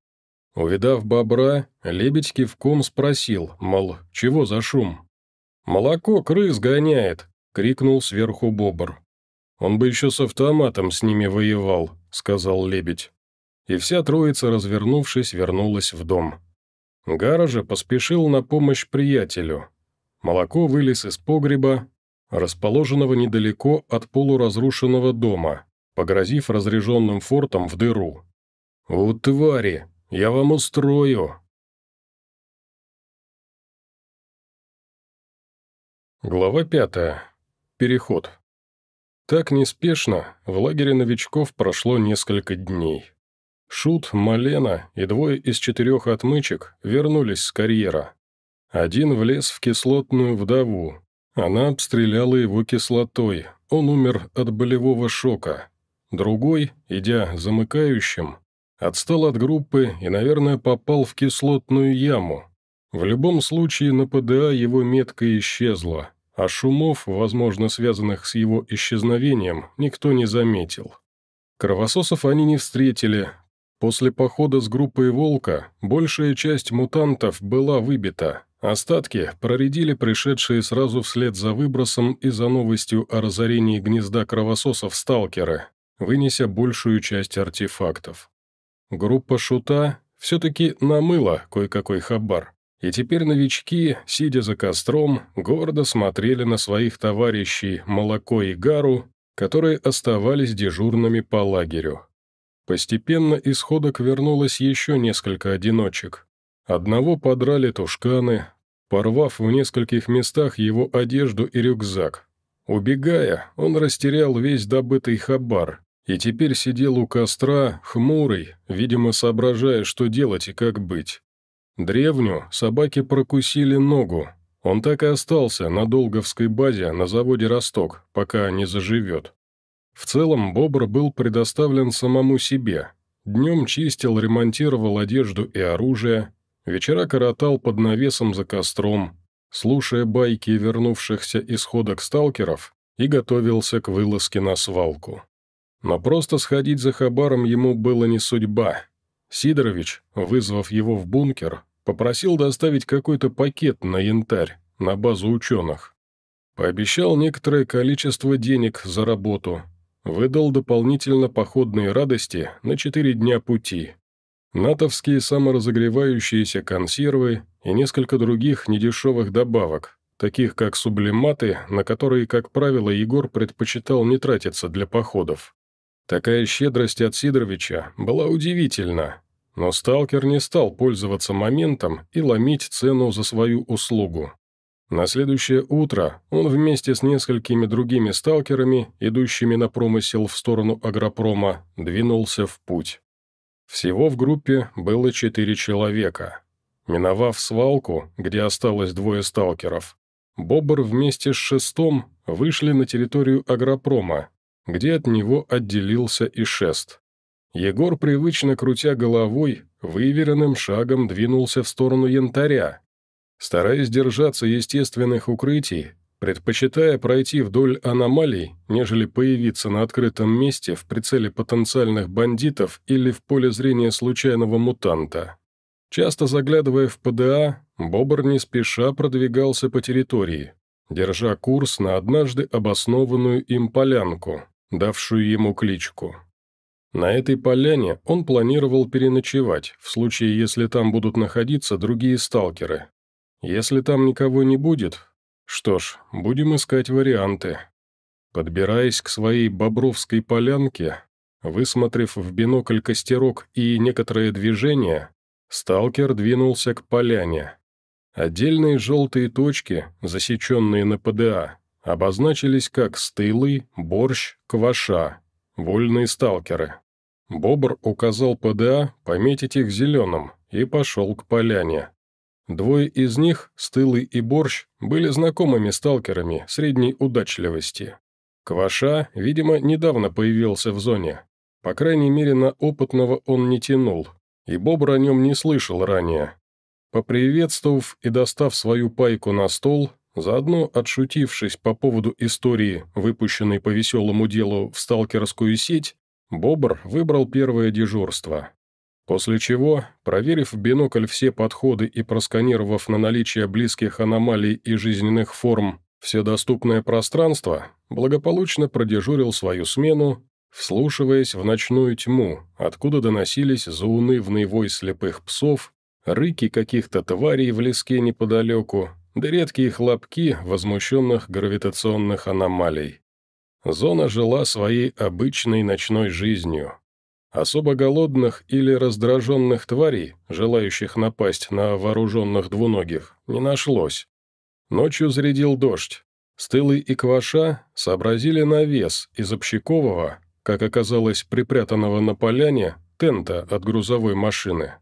Увидав бобра, лебедь кивком спросил, мол, чего за шум? «Молоко крыс гоняет!» — крикнул сверху бобр. «Он бы еще с автоматом с ними воевал», — сказал лебедь. И вся троица, развернувшись, вернулась в дом. Гара поспешил на помощь приятелю. Молоко вылез из погреба, расположенного недалеко от полуразрушенного дома, погрозив разряженным фортом в дыру. «У твари! Я вам устрою!» Глава 5. Переход. Так неспешно в лагере новичков прошло несколько дней. Шут, Малена и двое из четырех отмычек вернулись с карьера. Один влез в кислотную вдову. Она обстреляла его кислотой, он умер от болевого шока. Другой, идя замыкающим, отстал от группы и, наверное, попал в кислотную яму – в любом случае на ПДА его метка исчезла, а шумов, возможно, связанных с его исчезновением, никто не заметил. Кровососов они не встретили. После похода с группой «Волка» большая часть мутантов была выбита, остатки проредили пришедшие сразу вслед за выбросом и за новостью о разорении гнезда кровососов сталкеры, вынеся большую часть артефактов. Группа «Шута» все-таки намыла кое-какой хабар. И теперь новички, сидя за костром, гордо смотрели на своих товарищей Молоко и Гару, которые оставались дежурными по лагерю. Постепенно из ходок вернулось еще несколько одиночек. Одного подрали тушканы, порвав в нескольких местах его одежду и рюкзак. Убегая, он растерял весь добытый хабар и теперь сидел у костра, хмурый, видимо, соображая, что делать и как быть. Древню собаки прокусили ногу. Он так и остался на Долговской базе на заводе «Росток», пока не заживет. В целом Бобр был предоставлен самому себе. Днем чистил, ремонтировал одежду и оружие, вечера коротал под навесом за костром, слушая байки вернувшихся из ходок сталкеров и готовился к вылазке на свалку. Но просто сходить за Хабаром ему было не судьба. Сидорович, вызвав его в бункер, Попросил доставить какой-то пакет на янтарь, на базу ученых. Пообещал некоторое количество денег за работу. Выдал дополнительно походные радости на четыре дня пути. Натовские саморазогревающиеся консервы и несколько других недешевых добавок, таких как сублиматы, на которые, как правило, Егор предпочитал не тратиться для походов. Такая щедрость от Сидоровича была удивительна, но сталкер не стал пользоваться моментом и ломить цену за свою услугу. На следующее утро он вместе с несколькими другими сталкерами, идущими на промысел в сторону агропрома, двинулся в путь. Всего в группе было четыре человека. Миновав свалку, где осталось двое сталкеров, Бобр вместе с шестом вышли на территорию агропрома, где от него отделился и шест. Егор, привычно крутя головой, выверенным шагом двинулся в сторону янтаря. Стараясь держаться естественных укрытий, предпочитая пройти вдоль аномалий, нежели появиться на открытом месте в прицеле потенциальных бандитов или в поле зрения случайного мутанта. Часто заглядывая в ПДА, Бобр не спеша продвигался по территории, держа курс на однажды обоснованную им полянку, давшую ему кличку. На этой поляне он планировал переночевать, в случае, если там будут находиться другие сталкеры. Если там никого не будет, что ж, будем искать варианты. Подбираясь к своей бобровской полянке, высмотрев в бинокль костерок и некоторое движение, сталкер двинулся к поляне. Отдельные желтые точки, засеченные на ПДА, обозначились как стылый, борщ, кваша, Вольные сталкеры. Бобр указал ПДА пометить их зеленым и пошел к поляне. Двое из них, Стылый и Борщ, были знакомыми сталкерами средней удачливости. Кваша, видимо, недавно появился в зоне. По крайней мере, на опытного он не тянул, и Бобр о нем не слышал ранее. Поприветствовав и достав свою пайку на стол, Заодно, отшутившись по поводу истории, выпущенной по веселому делу в сталкерскую сеть, Бобр выбрал первое дежурство. После чего, проверив в бинокль все подходы и просканировав на наличие близких аномалий и жизненных форм все доступное пространство, благополучно продежурил свою смену, вслушиваясь в ночную тьму, откуда доносились заунывный вой слепых псов, рыки каких-то тварей в леске неподалеку, да редкие хлопки возмущенных гравитационных аномалий. Зона жила своей обычной ночной жизнью. Особо голодных или раздраженных тварей, желающих напасть на вооруженных двуногих, не нашлось. Ночью зарядил дождь. Стылы и кваша сообразили навес из общакового, как оказалось припрятанного на поляне, тента от грузовой машины.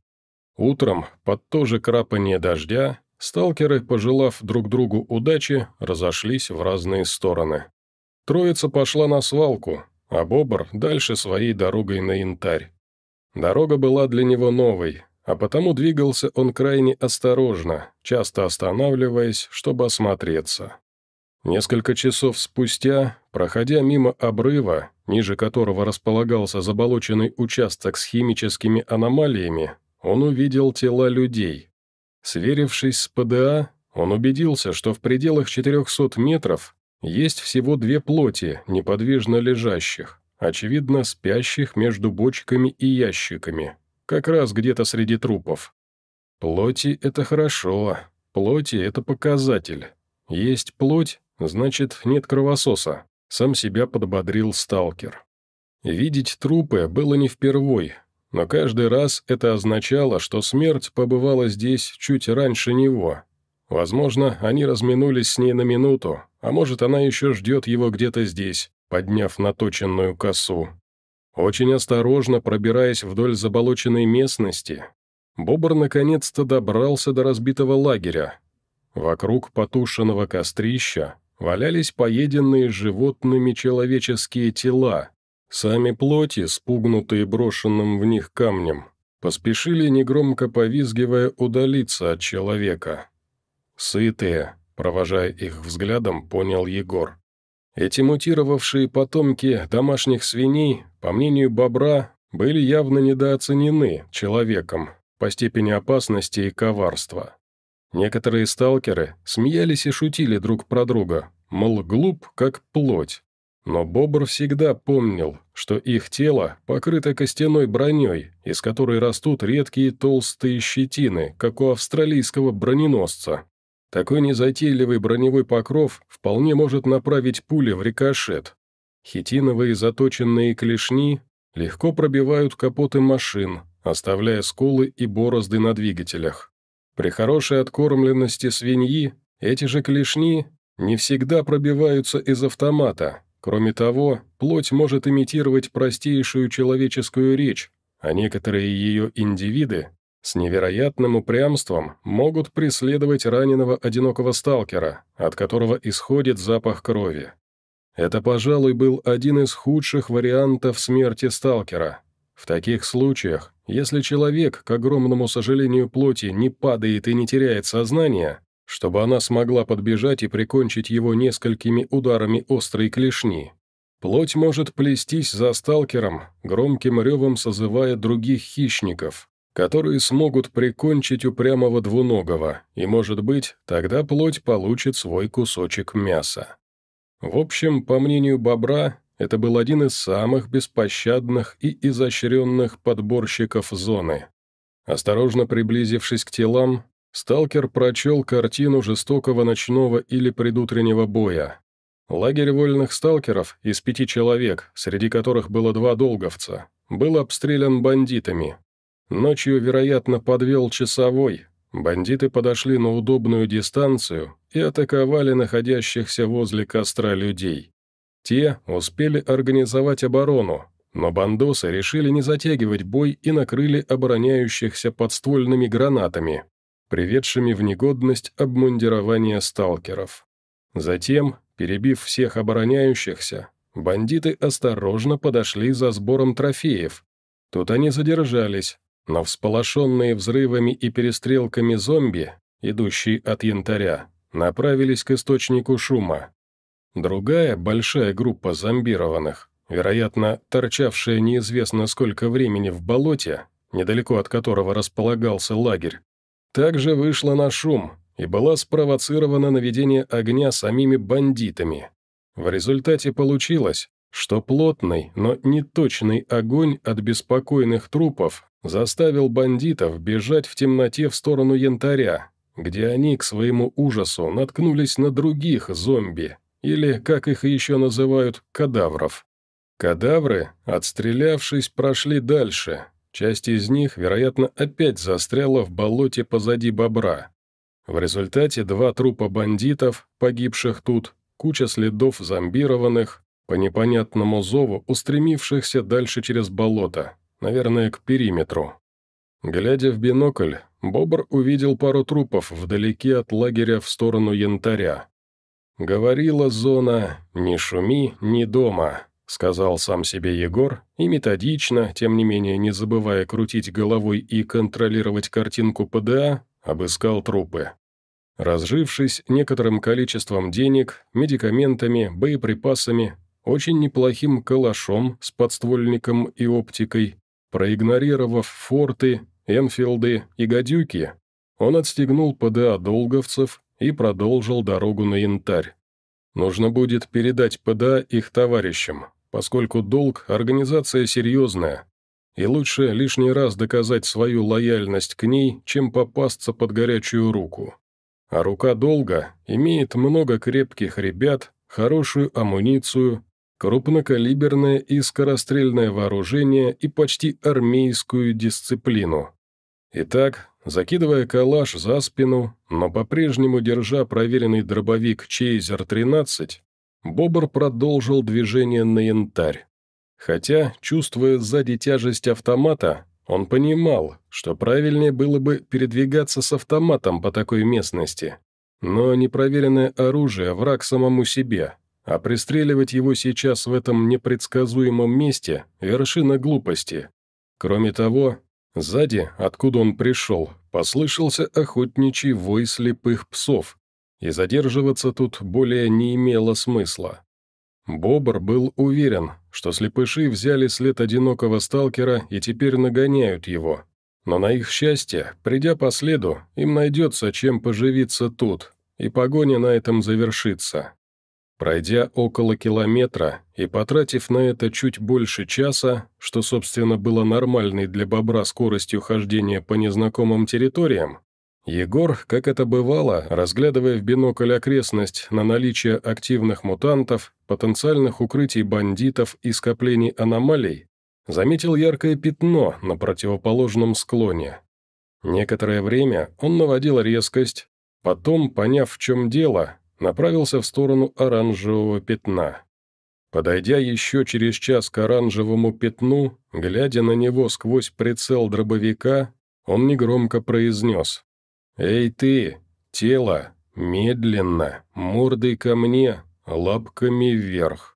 Утром под то же крапание дождя Сталкеры, пожелав друг другу удачи, разошлись в разные стороны. Троица пошла на свалку, а Бобр дальше своей дорогой на янтарь. Дорога была для него новой, а потому двигался он крайне осторожно, часто останавливаясь, чтобы осмотреться. Несколько часов спустя, проходя мимо обрыва, ниже которого располагался заболоченный участок с химическими аномалиями, он увидел тела людей, Сверившись с ПДА, он убедился, что в пределах 400 метров есть всего две плоти, неподвижно лежащих, очевидно, спящих между бочками и ящиками, как раз где-то среди трупов. Плоти — это хорошо, плоти — это показатель. Есть плоть, значит, нет кровососа, сам себя подбодрил сталкер. Видеть трупы было не впервой, но каждый раз это означало, что смерть побывала здесь чуть раньше него. Возможно, они разминулись с ней на минуту, а может, она еще ждет его где-то здесь, подняв наточенную косу. Очень осторожно пробираясь вдоль заболоченной местности, Бобр наконец-то добрался до разбитого лагеря. Вокруг потушенного кострища валялись поеденные животными человеческие тела, Сами плоти, спугнутые брошенным в них камнем, поспешили, негромко повизгивая, удалиться от человека. «Сытые», — провожая их взглядом, понял Егор. Эти мутировавшие потомки домашних свиней, по мнению бобра, были явно недооценены человеком по степени опасности и коварства. Некоторые сталкеры смеялись и шутили друг про друга, мол, глуп, как плоть, но бобр всегда помнил, что их тело покрыто костяной броней, из которой растут редкие толстые щетины, как у австралийского броненосца. Такой незатейливый броневой покров вполне может направить пули в рикошет. Хитиновые заточенные клешни легко пробивают капоты машин, оставляя сколы и борозды на двигателях. При хорошей откормленности свиньи эти же клешни не всегда пробиваются из автомата, Кроме того, плоть может имитировать простейшую человеческую речь, а некоторые ее индивиды с невероятным упрямством могут преследовать раненого одинокого сталкера, от которого исходит запах крови. Это, пожалуй, был один из худших вариантов смерти сталкера. В таких случаях, если человек, к огромному сожалению плоти, не падает и не теряет сознание, чтобы она смогла подбежать и прикончить его несколькими ударами острой клешни. Плоть может плестись за сталкером, громким ревом созывая других хищников, которые смогут прикончить упрямого двуногого, и, может быть, тогда плоть получит свой кусочек мяса. В общем, по мнению бобра, это был один из самых беспощадных и изощренных подборщиков зоны. Осторожно приблизившись к телам, Сталкер прочел картину жестокого ночного или предутреннего боя. Лагерь вольных сталкеров из пяти человек, среди которых было два долговца, был обстрелян бандитами. Ночью, вероятно, подвел часовой. Бандиты подошли на удобную дистанцию и атаковали находящихся возле костра людей. Те успели организовать оборону, но бандосы решили не затягивать бой и накрыли обороняющихся подствольными гранатами приведшими в негодность обмундирование сталкеров. Затем, перебив всех обороняющихся, бандиты осторожно подошли за сбором трофеев. Тут они задержались, но всполошенные взрывами и перестрелками зомби, идущие от янтаря, направились к источнику шума. Другая большая группа зомбированных, вероятно, торчавшая неизвестно сколько времени в болоте, недалеко от которого располагался лагерь, также вышла на шум и была спровоцирована наведение огня самими бандитами. В результате получилось, что плотный, но неточный огонь от беспокойных трупов заставил бандитов бежать в темноте в сторону янтаря, где они, к своему ужасу, наткнулись на других зомби, или, как их еще называют, кадавров. Кадавры, отстрелявшись, прошли дальше, Часть из них, вероятно, опять застряла в болоте позади бобра. В результате два трупа бандитов, погибших тут, куча следов зомбированных, по непонятному зову устремившихся дальше через болото, наверное, к периметру. Глядя в бинокль, Бобр увидел пару трупов вдалеке от лагеря в сторону янтаря. Говорила зона «не шуми, не дома», — сказал сам себе Егор, и методично, тем не менее не забывая крутить головой и контролировать картинку ПДА, обыскал трупы. Разжившись некоторым количеством денег, медикаментами, боеприпасами, очень неплохим калашом с подствольником и оптикой, проигнорировав форты, Энфилды и гадюки, он отстегнул ПДА долговцев и продолжил дорогу на янтарь. Нужно будет передать ПДА их товарищам, поскольку долг – организация серьезная, и лучше лишний раз доказать свою лояльность к ней, чем попасться под горячую руку. А рука долга имеет много крепких ребят, хорошую амуницию, крупнокалиберное и скорострельное вооружение и почти армейскую дисциплину. Итак, закидывая калаш за спину, но по-прежнему держа проверенный дробовик «Чейзер-13», Бобр продолжил движение на янтарь. Хотя, чувствуя сзади тяжесть автомата, он понимал, что правильнее было бы передвигаться с автоматом по такой местности. Но непроверенное оружие враг самому себе, а пристреливать его сейчас в этом непредсказуемом месте – вершина глупости. Кроме того, сзади, откуда он пришел, послышался охотничий вой слепых псов, и задерживаться тут более не имело смысла. Бобр был уверен, что слепыши взяли след одинокого сталкера и теперь нагоняют его. Но на их счастье, придя по следу, им найдется чем поживиться тут, и погоня на этом завершится. Пройдя около километра и потратив на это чуть больше часа, что, собственно, было нормальной для бобра скоростью хождения по незнакомым территориям, Егор, как это бывало, разглядывая в бинокль окрестность на наличие активных мутантов, потенциальных укрытий бандитов и скоплений аномалий, заметил яркое пятно на противоположном склоне. Некоторое время он наводил резкость, потом, поняв, в чем дело, направился в сторону оранжевого пятна. Подойдя еще через час к оранжевому пятну, глядя на него сквозь прицел дробовика, он негромко произнес «Эй ты, тело, медленно, мордой ко мне, лапками вверх».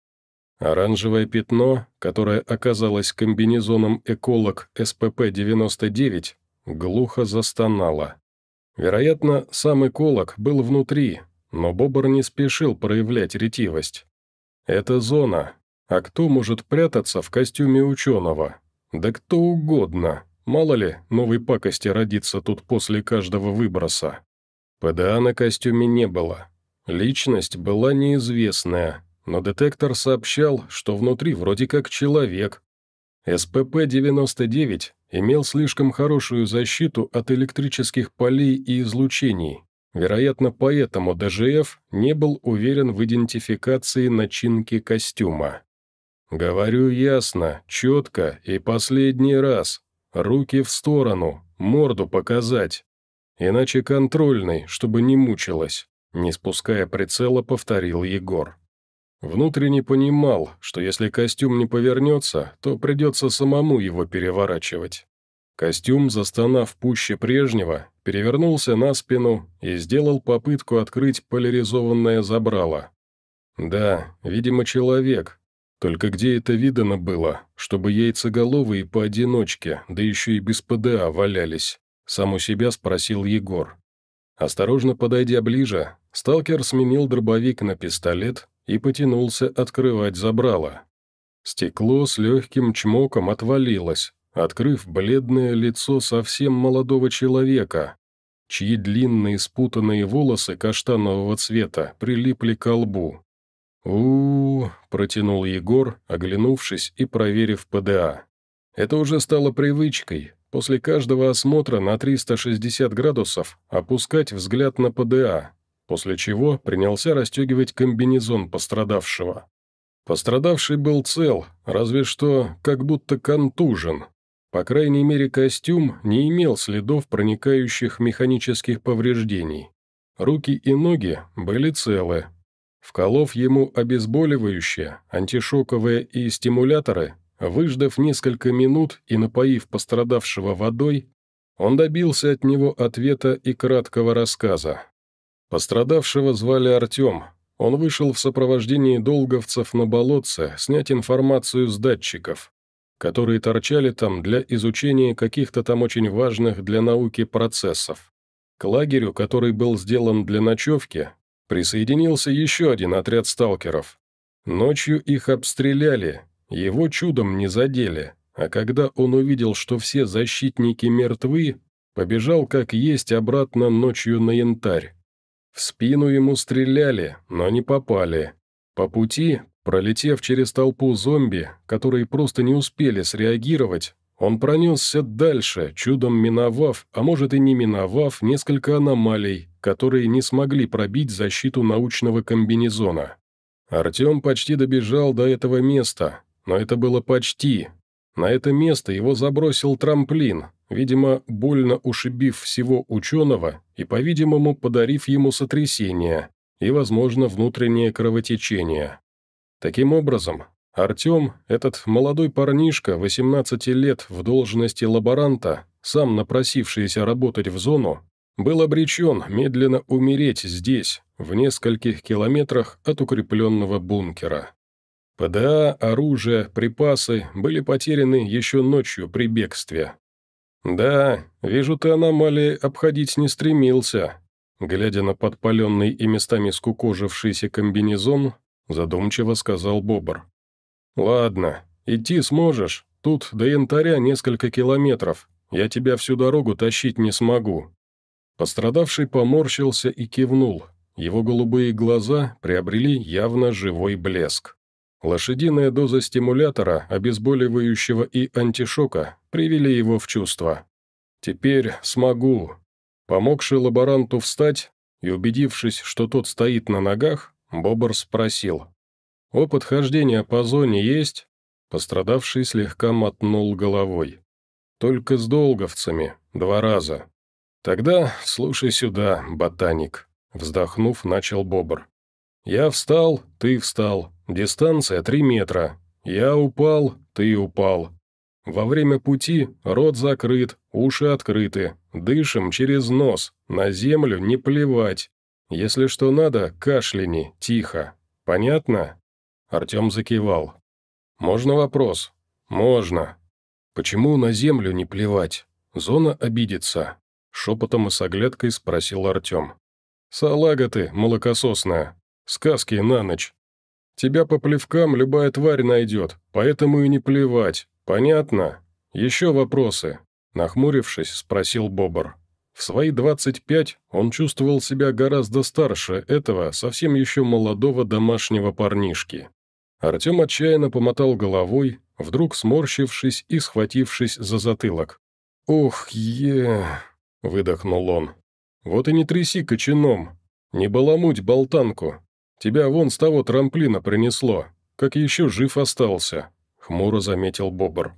Оранжевое пятно, которое оказалось комбинезоном эколог СПП-99, глухо застонало. Вероятно, сам эколог был внутри, но Бобр не спешил проявлять ретивость. «Это зона, а кто может прятаться в костюме ученого? Да кто угодно!» Мало ли, новой пакости родится тут после каждого выброса. ПДА на костюме не было. Личность была неизвестная, но детектор сообщал, что внутри вроде как человек. СПП-99 имел слишком хорошую защиту от электрических полей и излучений. Вероятно, поэтому ДЖФ не был уверен в идентификации начинки костюма. «Говорю ясно, четко и последний раз», Руки в сторону, морду показать. Иначе контрольный, чтобы не мучилась, не спуская прицела, повторил Егор. Внутренне понимал, что если костюм не повернется, то придется самому его переворачивать. Костюм, застонав пуще прежнего, перевернулся на спину и сделал попытку открыть поляризованное забрало. Да, видимо, человек, только где это видано было, чтобы яйцеголовые поодиночке, да еще и без ПДА валялись? Сам у себя спросил Егор. Осторожно подойдя ближе, сталкер сменил дробовик на пистолет и потянулся открывать забрало. Стекло с легким чмоком отвалилось, открыв бледное лицо совсем молодого человека, чьи длинные спутанные волосы каштанового цвета прилипли к лбу у, протянул Егор, оглянувшись и проверив ПДА. «Это уже стало привычкой. После каждого осмотра на 360 градусов опускать взгляд на ПДА, после чего принялся расстегивать комбинезон пострадавшего. Пострадавший был цел, разве что как будто контужен. По крайней мере, костюм не имел следов проникающих механических повреждений. Руки и ноги были целы, Вколов ему обезболивающее, антишоковые и стимуляторы, выждав несколько минут и напоив пострадавшего водой, он добился от него ответа и краткого рассказа. Пострадавшего звали Артем. Он вышел в сопровождении долговцев на болотце снять информацию с датчиков, которые торчали там для изучения каких-то там очень важных для науки процессов. К лагерю, который был сделан для ночевки, присоединился еще один отряд сталкеров. Ночью их обстреляли, его чудом не задели, а когда он увидел, что все защитники мертвы, побежал как есть обратно ночью на янтарь. В спину ему стреляли, но не попали. По пути, пролетев через толпу зомби, которые просто не успели среагировать, он пронесся дальше, чудом миновав, а может и не миновав, несколько аномалий, которые не смогли пробить защиту научного комбинезона. Артем почти добежал до этого места, но это было почти. На это место его забросил трамплин, видимо, больно ушибив всего ученого и, по-видимому, подарив ему сотрясение и, возможно, внутреннее кровотечение. Таким образом, Артем, этот молодой парнишка, 18 лет, в должности лаборанта, сам напросившийся работать в зону, был обречен медленно умереть здесь, в нескольких километрах от укрепленного бункера. ПДА, оружие, припасы были потеряны еще ночью при бегстве. «Да, вижу, ты аномалии обходить не стремился», глядя на подпаленный и местами скукожившийся комбинезон, задумчиво сказал Бобр. «Ладно, идти сможешь. Тут до янтаря несколько километров. Я тебя всю дорогу тащить не смогу». Пострадавший поморщился и кивнул. Его голубые глаза приобрели явно живой блеск. Лошадиная доза стимулятора, обезболивающего и антишока привели его в чувство. «Теперь смогу». Помогший лаборанту встать и убедившись, что тот стоит на ногах, Бобр спросил – «Опыт хождения по зоне есть?» Пострадавший слегка мотнул головой. «Только с долговцами, два раза». «Тогда слушай сюда, ботаник», — вздохнув, начал бобр. «Я встал, ты встал. Дистанция три метра. Я упал, ты упал. Во время пути рот закрыт, уши открыты, дышим через нос, на землю не плевать. Если что надо, кашляни, тихо. Понятно?» Артем закивал. «Можно вопрос?» «Можно. Почему на землю не плевать? Зона обидится?» Шепотом и с оглядкой спросил Артем. «Салага ты, молокососная. Сказки на ночь. Тебя по плевкам любая тварь найдет, поэтому и не плевать. Понятно? Еще вопросы?» Нахмурившись, спросил Бобр. В свои 25 он чувствовал себя гораздо старше этого совсем еще молодого домашнего парнишки. Артем отчаянно помотал головой, вдруг сморщившись и схватившись за затылок. «Ох, е...» — выдохнул он. «Вот и не тряси кочаном, не баламуть болтанку. Тебя вон с того трамплина принесло, как еще жив остался», — хмуро заметил Бобр.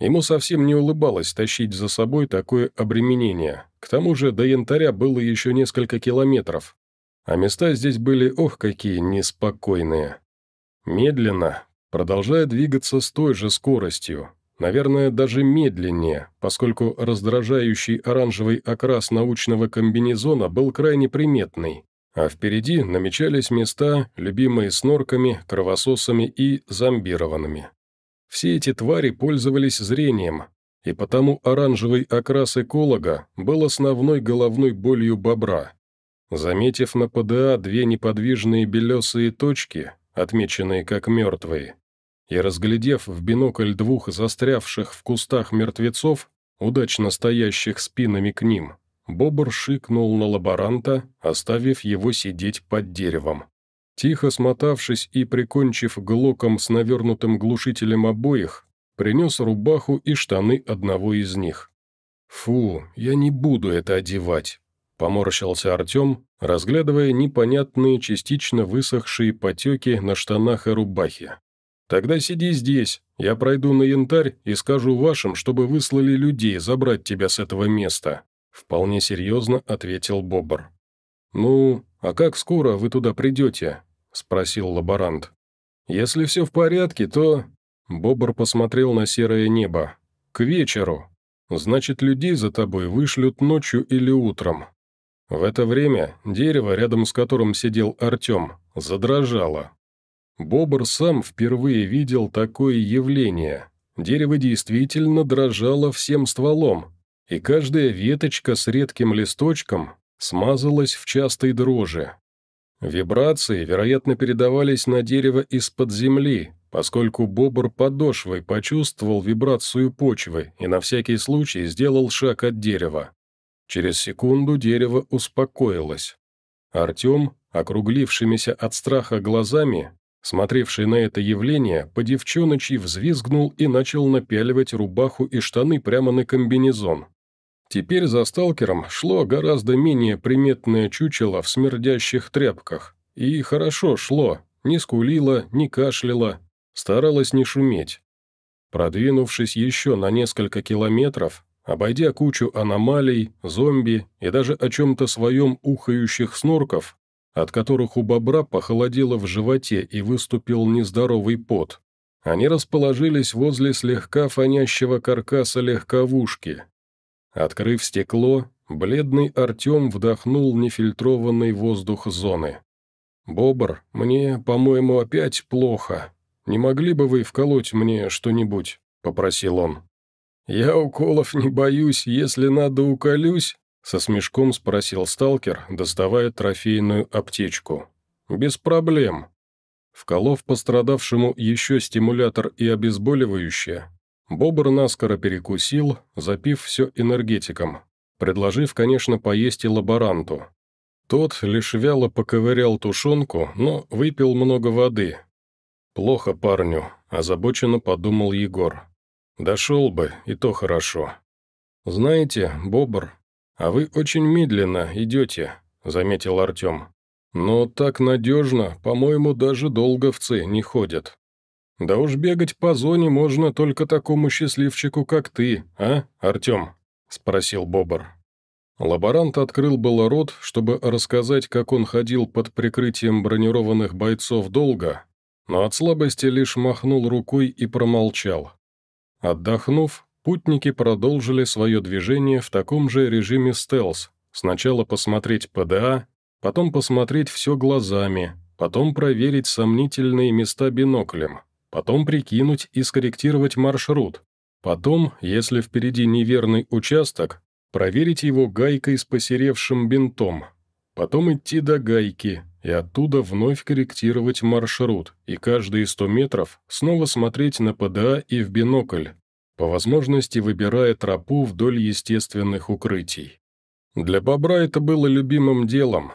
Ему совсем не улыбалось тащить за собой такое обременение. К тому же до янтаря было еще несколько километров. А места здесь были, ох, какие неспокойные. Медленно, продолжая двигаться с той же скоростью, наверное, даже медленнее, поскольку раздражающий оранжевый окрас научного комбинезона был крайне приметный, а впереди намечались места, любимые снорками, кровососами и зомбированными. Все эти твари пользовались зрением, и потому оранжевый окрас эколога был основной головной болью бобра. Заметив на ПДА две неподвижные белесые точки, отмеченные как мертвые. И разглядев в бинокль двух застрявших в кустах мертвецов, удачно стоящих спинами к ним, Бобр шикнул на лаборанта, оставив его сидеть под деревом. Тихо смотавшись и прикончив глоком с навернутым глушителем обоих, принес рубаху и штаны одного из них. «Фу, я не буду это одевать», Поморщился Артем, разглядывая непонятные частично высохшие потеки на штанах и рубахе. «Тогда сиди здесь, я пройду на янтарь и скажу вашим, чтобы выслали людей забрать тебя с этого места», вполне серьезно ответил Бобр. «Ну, а как скоро вы туда придете?» спросил лаборант. «Если все в порядке, то...» Бобр посмотрел на серое небо. «К вечеру. Значит, людей за тобой вышлют ночью или утром. В это время дерево, рядом с которым сидел Артем, задрожало. Бобр сам впервые видел такое явление. Дерево действительно дрожало всем стволом, и каждая веточка с редким листочком смазалась в частой дрожи. Вибрации, вероятно, передавались на дерево из-под земли, поскольку бобр подошвой почувствовал вибрацию почвы и на всякий случай сделал шаг от дерева. Через секунду дерево успокоилось. Артем, округлившимися от страха глазами, смотревший на это явление, по девчоночи взвизгнул и начал напяливать рубаху и штаны прямо на комбинезон. Теперь за сталкером шло гораздо менее приметное чучело в смердящих тряпках. И хорошо шло, не скулило, не кашляло, старалось не шуметь. Продвинувшись еще на несколько километров, Обойдя кучу аномалий, зомби и даже о чем-то своем ухающих снорков, от которых у бобра похолодело в животе и выступил нездоровый пот, они расположились возле слегка фонящего каркаса легковушки. Открыв стекло, бледный Артем вдохнул нефильтрованный воздух зоны. «Бобр, мне, по-моему, опять плохо. Не могли бы вы вколоть мне что-нибудь?» – попросил он. «Я уколов не боюсь, если надо уколюсь», — со смешком спросил сталкер, доставая трофейную аптечку. «Без проблем». Вколов пострадавшему еще стимулятор и обезболивающее, Бобр наскоро перекусил, запив все энергетиком, предложив, конечно, поесть и лаборанту. Тот лишь вяло поковырял тушенку, но выпил много воды. «Плохо парню», – озабоченно подумал Егор. Дошел бы, и то хорошо. Знаете, Бобр, а вы очень медленно идете, заметил Артем. Но так надежно, по-моему, даже долговцы не ходят. Да уж бегать по зоне можно только такому счастливчику, как ты, а, Артем? спросил Бобр. Лаборант открыл было рот, чтобы рассказать, как он ходил под прикрытием бронированных бойцов долго, но от слабости лишь махнул рукой и промолчал. Отдохнув, путники продолжили свое движение в таком же режиме стелс, сначала посмотреть ПДА, потом посмотреть все глазами, потом проверить сомнительные места биноклем, потом прикинуть и скорректировать маршрут, потом, если впереди неверный участок, проверить его гайкой с посеревшим бинтом, потом идти до гайки, и оттуда вновь корректировать маршрут, и каждые 100 метров снова смотреть на ПДА и в бинокль, по возможности выбирая тропу вдоль естественных укрытий. Для бобра это было любимым делом.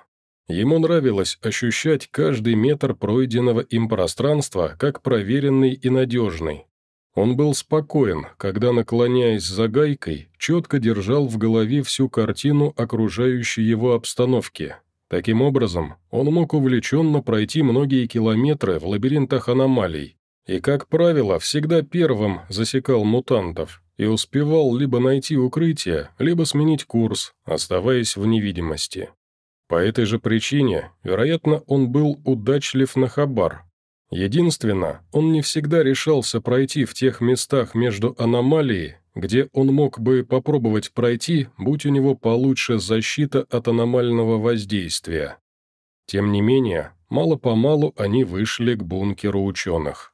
Ему нравилось ощущать каждый метр пройденного им пространства как проверенный и надежный. Он был спокоен, когда, наклоняясь за гайкой, четко держал в голове всю картину окружающей его обстановки – Таким образом, он мог увлеченно пройти многие километры в лабиринтах аномалий, и, как правило, всегда первым засекал мутантов и успевал либо найти укрытие, либо сменить курс, оставаясь в невидимости. По этой же причине, вероятно, он был удачлив на хабар. Единственно, он не всегда решался пройти в тех местах между аномалией где он мог бы попробовать пройти, будь у него получше защита от аномального воздействия. Тем не менее, мало-помалу они вышли к бункеру ученых.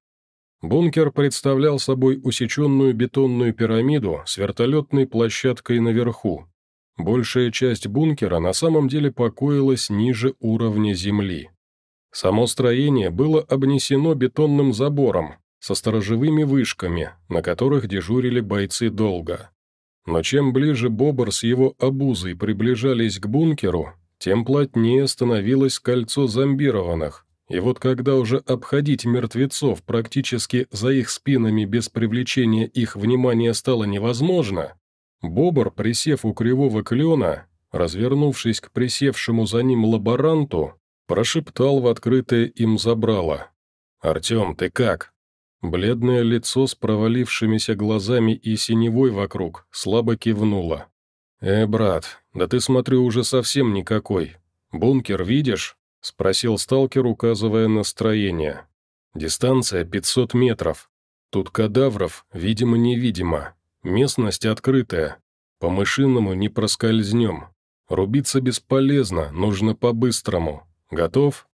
Бункер представлял собой усеченную бетонную пирамиду с вертолетной площадкой наверху. Большая часть бункера на самом деле покоилась ниже уровня земли. Само строение было обнесено бетонным забором, со сторожевыми вышками, на которых дежурили бойцы долго. Но чем ближе Бобр с его обузой приближались к бункеру, тем плотнее становилось кольцо зомбированных, и вот когда уже обходить мертвецов практически за их спинами без привлечения их внимания стало невозможно, Бобр, присев у кривого клена, развернувшись к присевшему за ним лаборанту, прошептал в открытое им забрало. «Артем, ты как?» Бледное лицо с провалившимися глазами и синевой вокруг слабо кивнуло. «Э, брат, да ты, смотрю, уже совсем никакой. Бункер видишь?» — спросил сталкер, указывая на строение. «Дистанция 500 метров. Тут кадавров, видимо-невидимо. Местность открытая. По мышиному не проскользнем. Рубиться бесполезно, нужно по-быстрому. Готов?»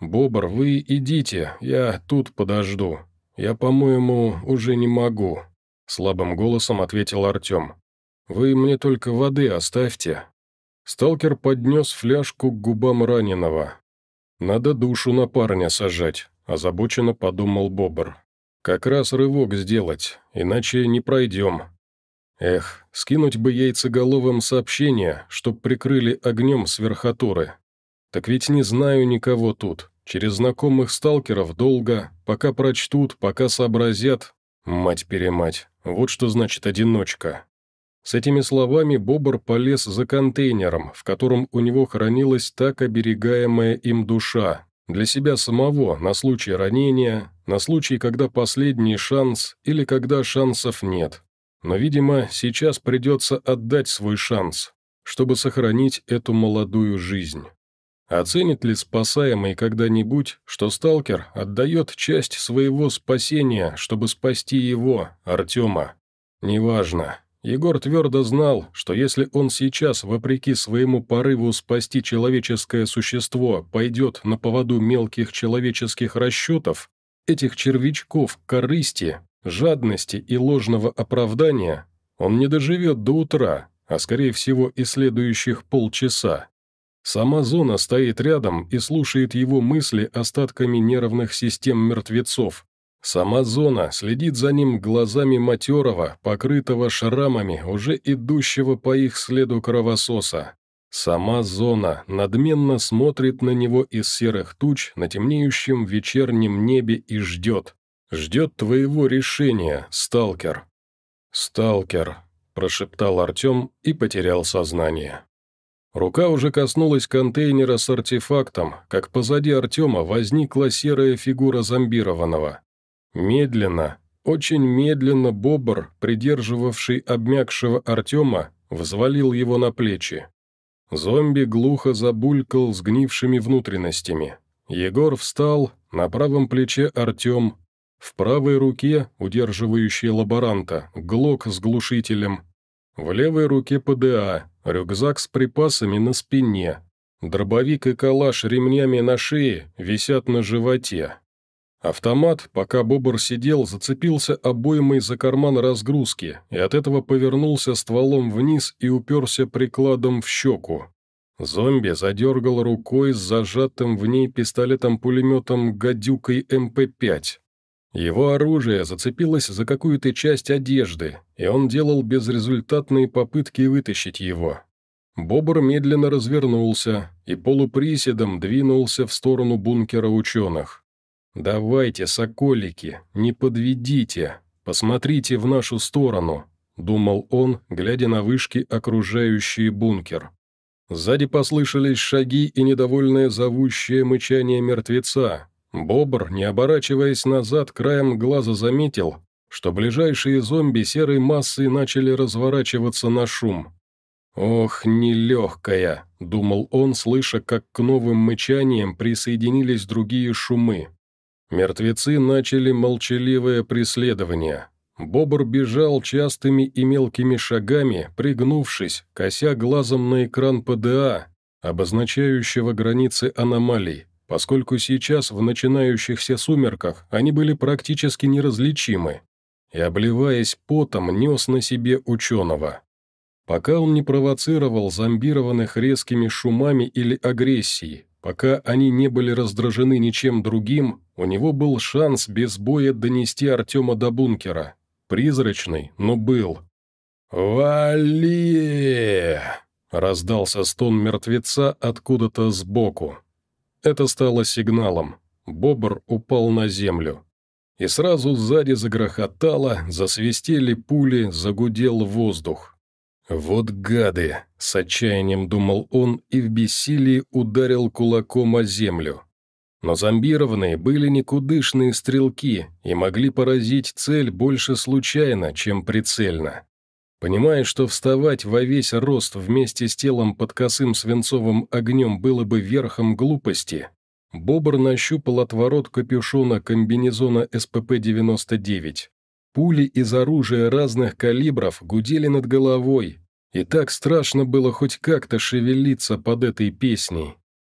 «Бобр, вы идите, я тут подожду», «Я, по-моему, уже не могу», — слабым голосом ответил Артем. «Вы мне только воды оставьте». Сталкер поднес фляжку к губам раненого. «Надо душу на парня сажать», — озабоченно подумал Бобр. «Как раз рывок сделать, иначе не пройдем». Эх, скинуть бы яйцеголовым сообщение, чтоб прикрыли огнем с верхотуры. Так ведь не знаю никого тут. Через знакомых сталкеров долго, пока прочтут, пока сообразят. Мать-перемать, вот что значит одиночка. С этими словами Бобр полез за контейнером, в котором у него хранилась так оберегаемая им душа, для себя самого, на случай ранения, на случай, когда последний шанс или когда шансов нет. Но, видимо, сейчас придется отдать свой шанс, чтобы сохранить эту молодую жизнь. Оценит ли спасаемый когда-нибудь, что сталкер отдает часть своего спасения, чтобы спасти его, Артема? Неважно. Егор твердо знал, что если он сейчас, вопреки своему порыву спасти человеческое существо, пойдет на поводу мелких человеческих расчетов, этих червячков корысти, жадности и ложного оправдания, он не доживет до утра, а скорее всего и следующих полчаса. Сама зона стоит рядом и слушает его мысли остатками нервных систем мертвецов. Сама зона следит за ним глазами матерого, покрытого шрамами, уже идущего по их следу кровососа. Сама зона надменно смотрит на него из серых туч на темнеющем вечернем небе и ждет. Ждет твоего решения, сталкер. «Сталкер», – прошептал Артем и потерял сознание. Рука уже коснулась контейнера с артефактом, как позади Артема возникла серая фигура зомбированного. Медленно, очень медленно бобр, придерживавший обмякшего Артема, взвалил его на плечи. Зомби глухо забулькал сгнившими внутренностями. Егор встал, на правом плече Артем, в правой руке, удерживающий лаборанта, глок с глушителем – в левой руке ПДА, рюкзак с припасами на спине. Дробовик и калаш ремнями на шее висят на животе. Автомат, пока бобр сидел, зацепился обоймой за карман разгрузки и от этого повернулся стволом вниз и уперся прикладом в щеку. Зомби задергал рукой с зажатым в ней пистолетом-пулеметом «Гадюкой МП-5». Его оружие зацепилось за какую-то часть одежды, и он делал безрезультатные попытки вытащить его. Бобр медленно развернулся и полуприседом двинулся в сторону бункера ученых. «Давайте, соколики, не подведите, посмотрите в нашу сторону», — думал он, глядя на вышки, окружающие бункер. Сзади послышались шаги и недовольное зовущее мычание мертвеца, Бобр, не оборачиваясь назад, краем глаза заметил, что ближайшие зомби серой массой начали разворачиваться на шум. «Ох, нелегкая!» – думал он, слыша, как к новым мычаниям присоединились другие шумы. Мертвецы начали молчаливое преследование. Бобр бежал частыми и мелкими шагами, пригнувшись, кося глазом на экран ПДА, обозначающего границы аномалий поскольку сейчас в начинающихся сумерках они были практически неразличимы, и, обливаясь потом, нес на себе ученого. Пока он не провоцировал зомбированных резкими шумами или агрессией, пока они не были раздражены ничем другим, у него был шанс без боя донести Артема до бункера. Призрачный, но был. «Вали!» — раздался стон мертвеца откуда-то сбоку. Это стало сигналом. Бобр упал на землю. И сразу сзади загрохотало, засвистели пули, загудел воздух. «Вот гады!» — с отчаянием думал он и в бессилии ударил кулаком о землю. Но зомбированные были никудышные стрелки и могли поразить цель больше случайно, чем прицельно. Понимая, что вставать во весь рост вместе с телом под косым свинцовым огнем было бы верхом глупости, Бобр нащупал отворот капюшона комбинезона СПП-99. Пули из оружия разных калибров гудели над головой, и так страшно было хоть как-то шевелиться под этой песней.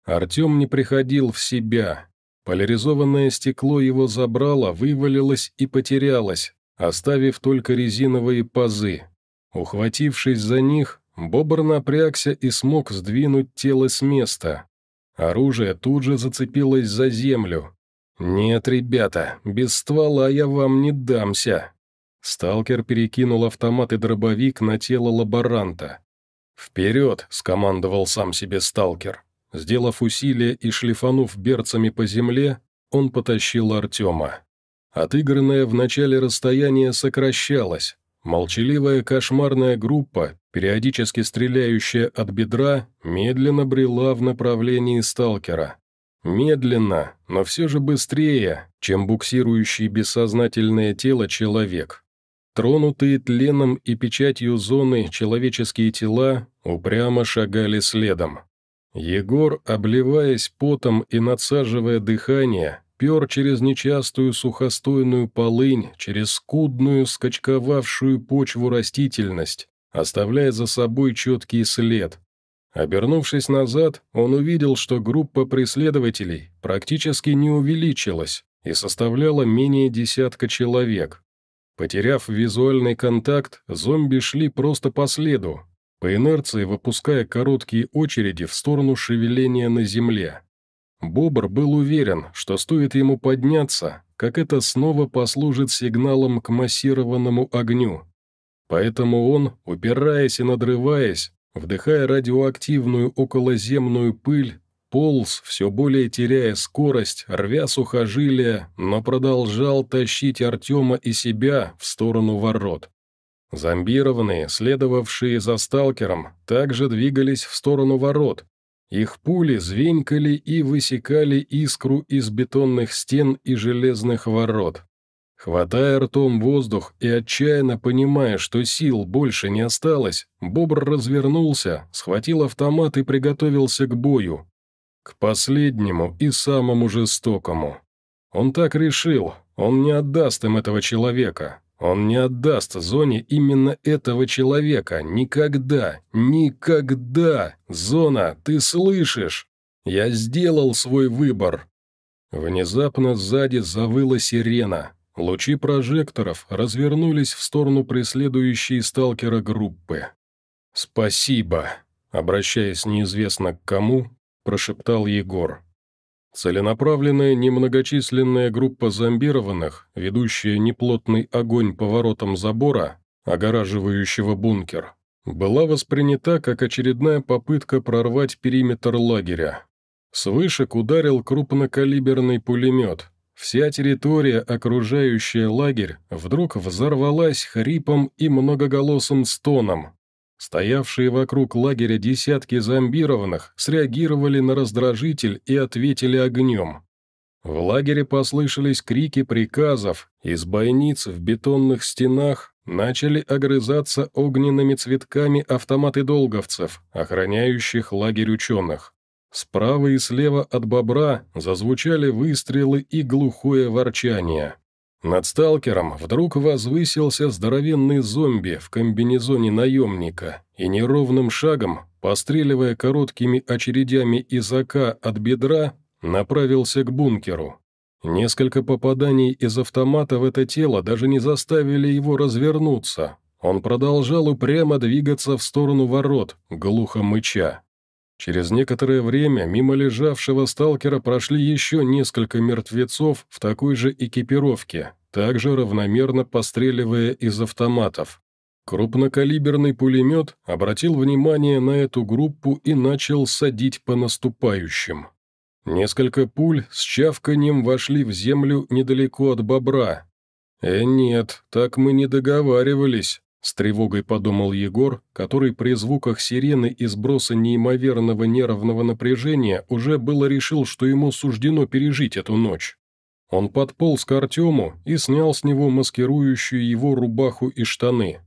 Артем не приходил в себя. Поляризованное стекло его забрало, вывалилось и потерялось, оставив только резиновые пазы. Ухватившись за них, бобр напрягся и смог сдвинуть тело с места. Оружие тут же зацепилось за землю. «Нет, ребята, без ствола я вам не дамся!» Сталкер перекинул автомат и дробовик на тело лаборанта. «Вперед!» — скомандовал сам себе сталкер. Сделав усилие и шлифанув берцами по земле, он потащил Артема. Отыгранное в начале расстояние сокращалось, Молчаливая кошмарная группа, периодически стреляющая от бедра, медленно брела в направлении сталкера. Медленно, но все же быстрее, чем буксирующий бессознательное тело человек. Тронутые тленом и печатью зоны человеческие тела упрямо шагали следом. Егор, обливаясь потом и надсаживая дыхание, пер через нечастую сухостойную полынь, через скудную, скачковавшую почву растительность, оставляя за собой четкий след. Обернувшись назад, он увидел, что группа преследователей практически не увеличилась и составляла менее десятка человек. Потеряв визуальный контакт, зомби шли просто по следу, по инерции выпуская короткие очереди в сторону шевеления на земле. Бобр был уверен, что стоит ему подняться, как это снова послужит сигналом к массированному огню. Поэтому он, упираясь и надрываясь, вдыхая радиоактивную околоземную пыль, полз, все более теряя скорость, рвя сухожилия, но продолжал тащить Артема и себя в сторону ворот. Зомбированные, следовавшие за сталкером, также двигались в сторону ворот, их пули звенькали и высекали искру из бетонных стен и железных ворот. Хватая ртом воздух и отчаянно понимая, что сил больше не осталось, бобр развернулся, схватил автомат и приготовился к бою. К последнему и самому жестокому. Он так решил, он не отдаст им этого человека, он не отдаст Зоне именно этого человека. Никогда. Никогда. Зона, ты слышишь? Я сделал свой выбор. Внезапно сзади завыла сирена. Лучи прожекторов развернулись в сторону преследующей сталкера группы. «Спасибо», — обращаясь неизвестно к кому, прошептал Егор. Целенаправленная немногочисленная группа зомбированных, ведущая неплотный огонь по воротам забора, огораживающего бункер, была воспринята как очередная попытка прорвать периметр лагеря. С вышек ударил крупнокалиберный пулемет. Вся территория, окружающая лагерь, вдруг взорвалась хрипом и многоголосым стоном, Стоявшие вокруг лагеря десятки зомбированных среагировали на раздражитель и ответили огнем. В лагере послышались крики приказов, из бойниц в бетонных стенах начали огрызаться огненными цветками автоматы долговцев, охраняющих лагерь ученых. Справа и слева от бобра зазвучали выстрелы и глухое ворчание. Над сталкером вдруг возвысился здоровенный зомби в комбинезоне наемника и неровным шагом, постреливая короткими очередями из АК от бедра, направился к бункеру. Несколько попаданий из автомата в это тело даже не заставили его развернуться. Он продолжал упрямо двигаться в сторону ворот, глухо мыча. Через некоторое время мимо лежавшего сталкера прошли еще несколько мертвецов в такой же экипировке, также равномерно постреливая из автоматов. Крупнокалиберный пулемет обратил внимание на эту группу и начал садить по наступающим. Несколько пуль с чавканием вошли в землю недалеко от бобра. «Э, нет, так мы не договаривались», с тревогой подумал Егор, который при звуках сирены и сброса неимоверного нервного напряжения уже было решил, что ему суждено пережить эту ночь. Он подполз к Артему и снял с него маскирующую его рубаху и штаны.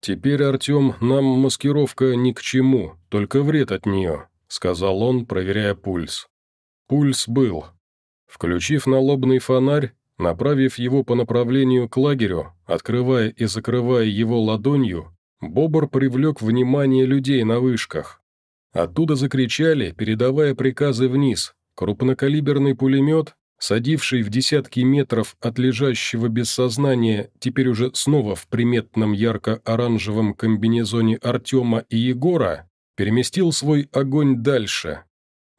«Теперь, Артем, нам маскировка ни к чему, только вред от нее», — сказал он, проверяя пульс. Пульс был. Включив налобный фонарь, Направив его по направлению к лагерю, открывая и закрывая его ладонью, Бобр привлек внимание людей на вышках. Оттуда закричали, передавая приказы вниз. Крупнокалиберный пулемет, садивший в десятки метров от лежащего без сознания, теперь уже снова в приметном ярко-оранжевом комбинезоне Артема и Егора, переместил свой огонь дальше.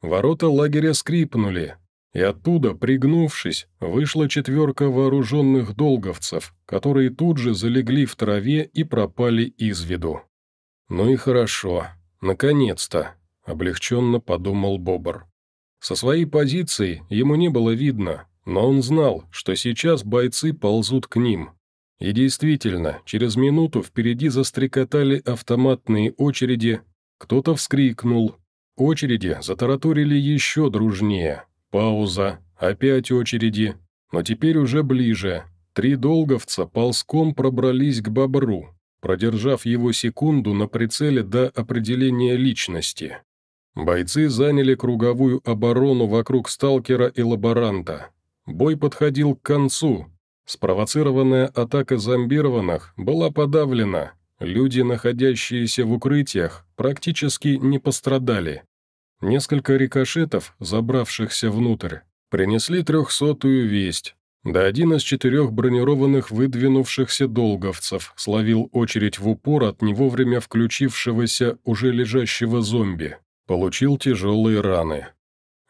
Ворота лагеря скрипнули, и оттуда, пригнувшись, вышла четверка вооруженных долговцев, которые тут же залегли в траве и пропали из виду. «Ну и хорошо. Наконец-то!» – облегченно подумал Бобр. Со своей позиции ему не было видно, но он знал, что сейчас бойцы ползут к ним. И действительно, через минуту впереди застрекотали автоматные очереди, кто-то вскрикнул. Очереди затараторили еще дружнее, Пауза. Опять очереди. Но теперь уже ближе. Три долговца ползком пробрались к бобру, продержав его секунду на прицеле до определения личности. Бойцы заняли круговую оборону вокруг сталкера и лаборанта. Бой подходил к концу. Спровоцированная атака зомбированных была подавлена. Люди, находящиеся в укрытиях, практически не пострадали. Несколько рикошетов, забравшихся внутрь, принесли трехсотую весть. Да один из четырех бронированных выдвинувшихся долговцев словил очередь в упор от невовремя включившегося, уже лежащего зомби. Получил тяжелые раны.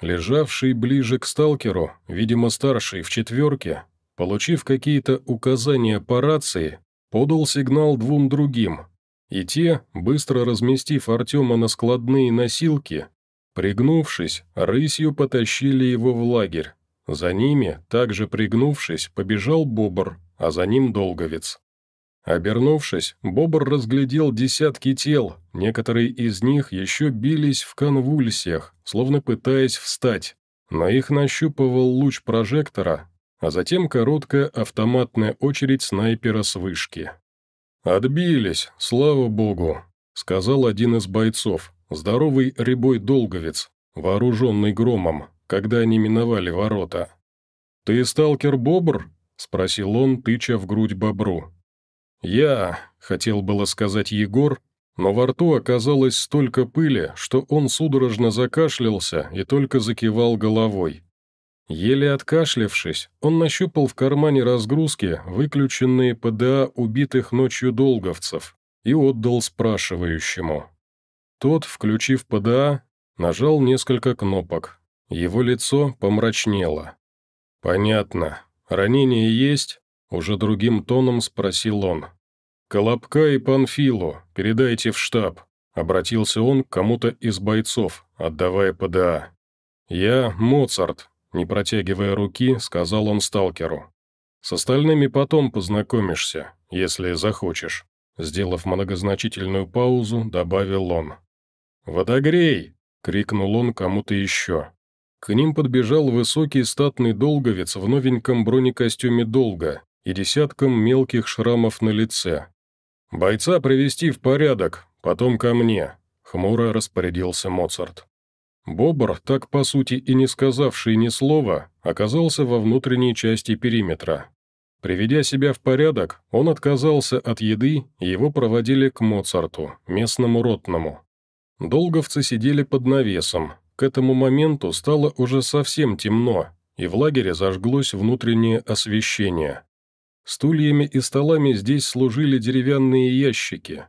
Лежавший ближе к сталкеру, видимо старший в четверке, получив какие-то указания по рации, подал сигнал двум другим, и те, быстро разместив Артема на складные носилки, Пригнувшись, рысью потащили его в лагерь. За ними, также пригнувшись, побежал бобр, а за ним долговец. Обернувшись, бобр разглядел десятки тел, некоторые из них еще бились в конвульсиях, словно пытаясь встать, но их нащупывал луч прожектора, а затем короткая автоматная очередь снайпера с вышки. «Отбились, слава богу», — сказал один из бойцов, здоровый рябой долговец, вооруженный громом, когда они миновали ворота. «Ты сталкер-бобр?» — спросил он, тыча в грудь бобру. «Я», — хотел было сказать Егор, но во рту оказалось столько пыли, что он судорожно закашлялся и только закивал головой. Еле откашлившись, он нащупал в кармане разгрузки выключенные ПДА убитых ночью долговцев и отдал спрашивающему. Тот, включив ПДА, нажал несколько кнопок. Его лицо помрачнело. «Понятно. Ранение есть?» – уже другим тоном спросил он. «Колобка и Панфилу, передайте в штаб», – обратился он к кому-то из бойцов, отдавая ПДА. «Я Моцарт», – не протягивая руки, сказал он сталкеру. «С остальными потом познакомишься, если захочешь», – сделав многозначительную паузу, добавил он. «Водогрей!» — крикнул он кому-то еще. К ним подбежал высокий статный долговец в новеньком бронекостюме «Долга» и десятком мелких шрамов на лице. «Бойца привести в порядок, потом ко мне», — хмуро распорядился Моцарт. Бобр, так по сути и не сказавший ни слова, оказался во внутренней части периметра. Приведя себя в порядок, он отказался от еды, и его проводили к Моцарту, местному ротному. Долговцы сидели под навесом. К этому моменту стало уже совсем темно, и в лагере зажглось внутреннее освещение. Стульями и столами здесь служили деревянные ящики.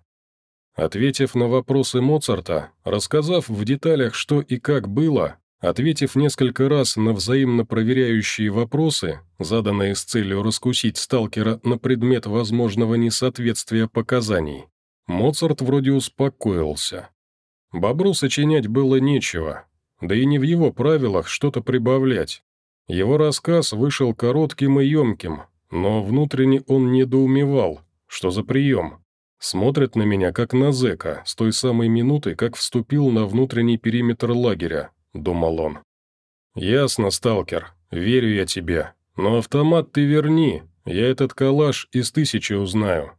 Ответив на вопросы Моцарта, рассказав в деталях, что и как было, ответив несколько раз на взаимно проверяющие вопросы, заданные с целью раскусить сталкера на предмет возможного несоответствия показаний, Моцарт вроде успокоился. Бобру сочинять было нечего, да и не в его правилах что-то прибавлять. Его рассказ вышел коротким и емким, но внутренне он недоумевал, что за прием. Смотрит на меня, как на зэка, с той самой минуты, как вступил на внутренний периметр лагеря, думал он. «Ясно, сталкер, верю я тебе. Но автомат ты верни, я этот калаш из тысячи узнаю.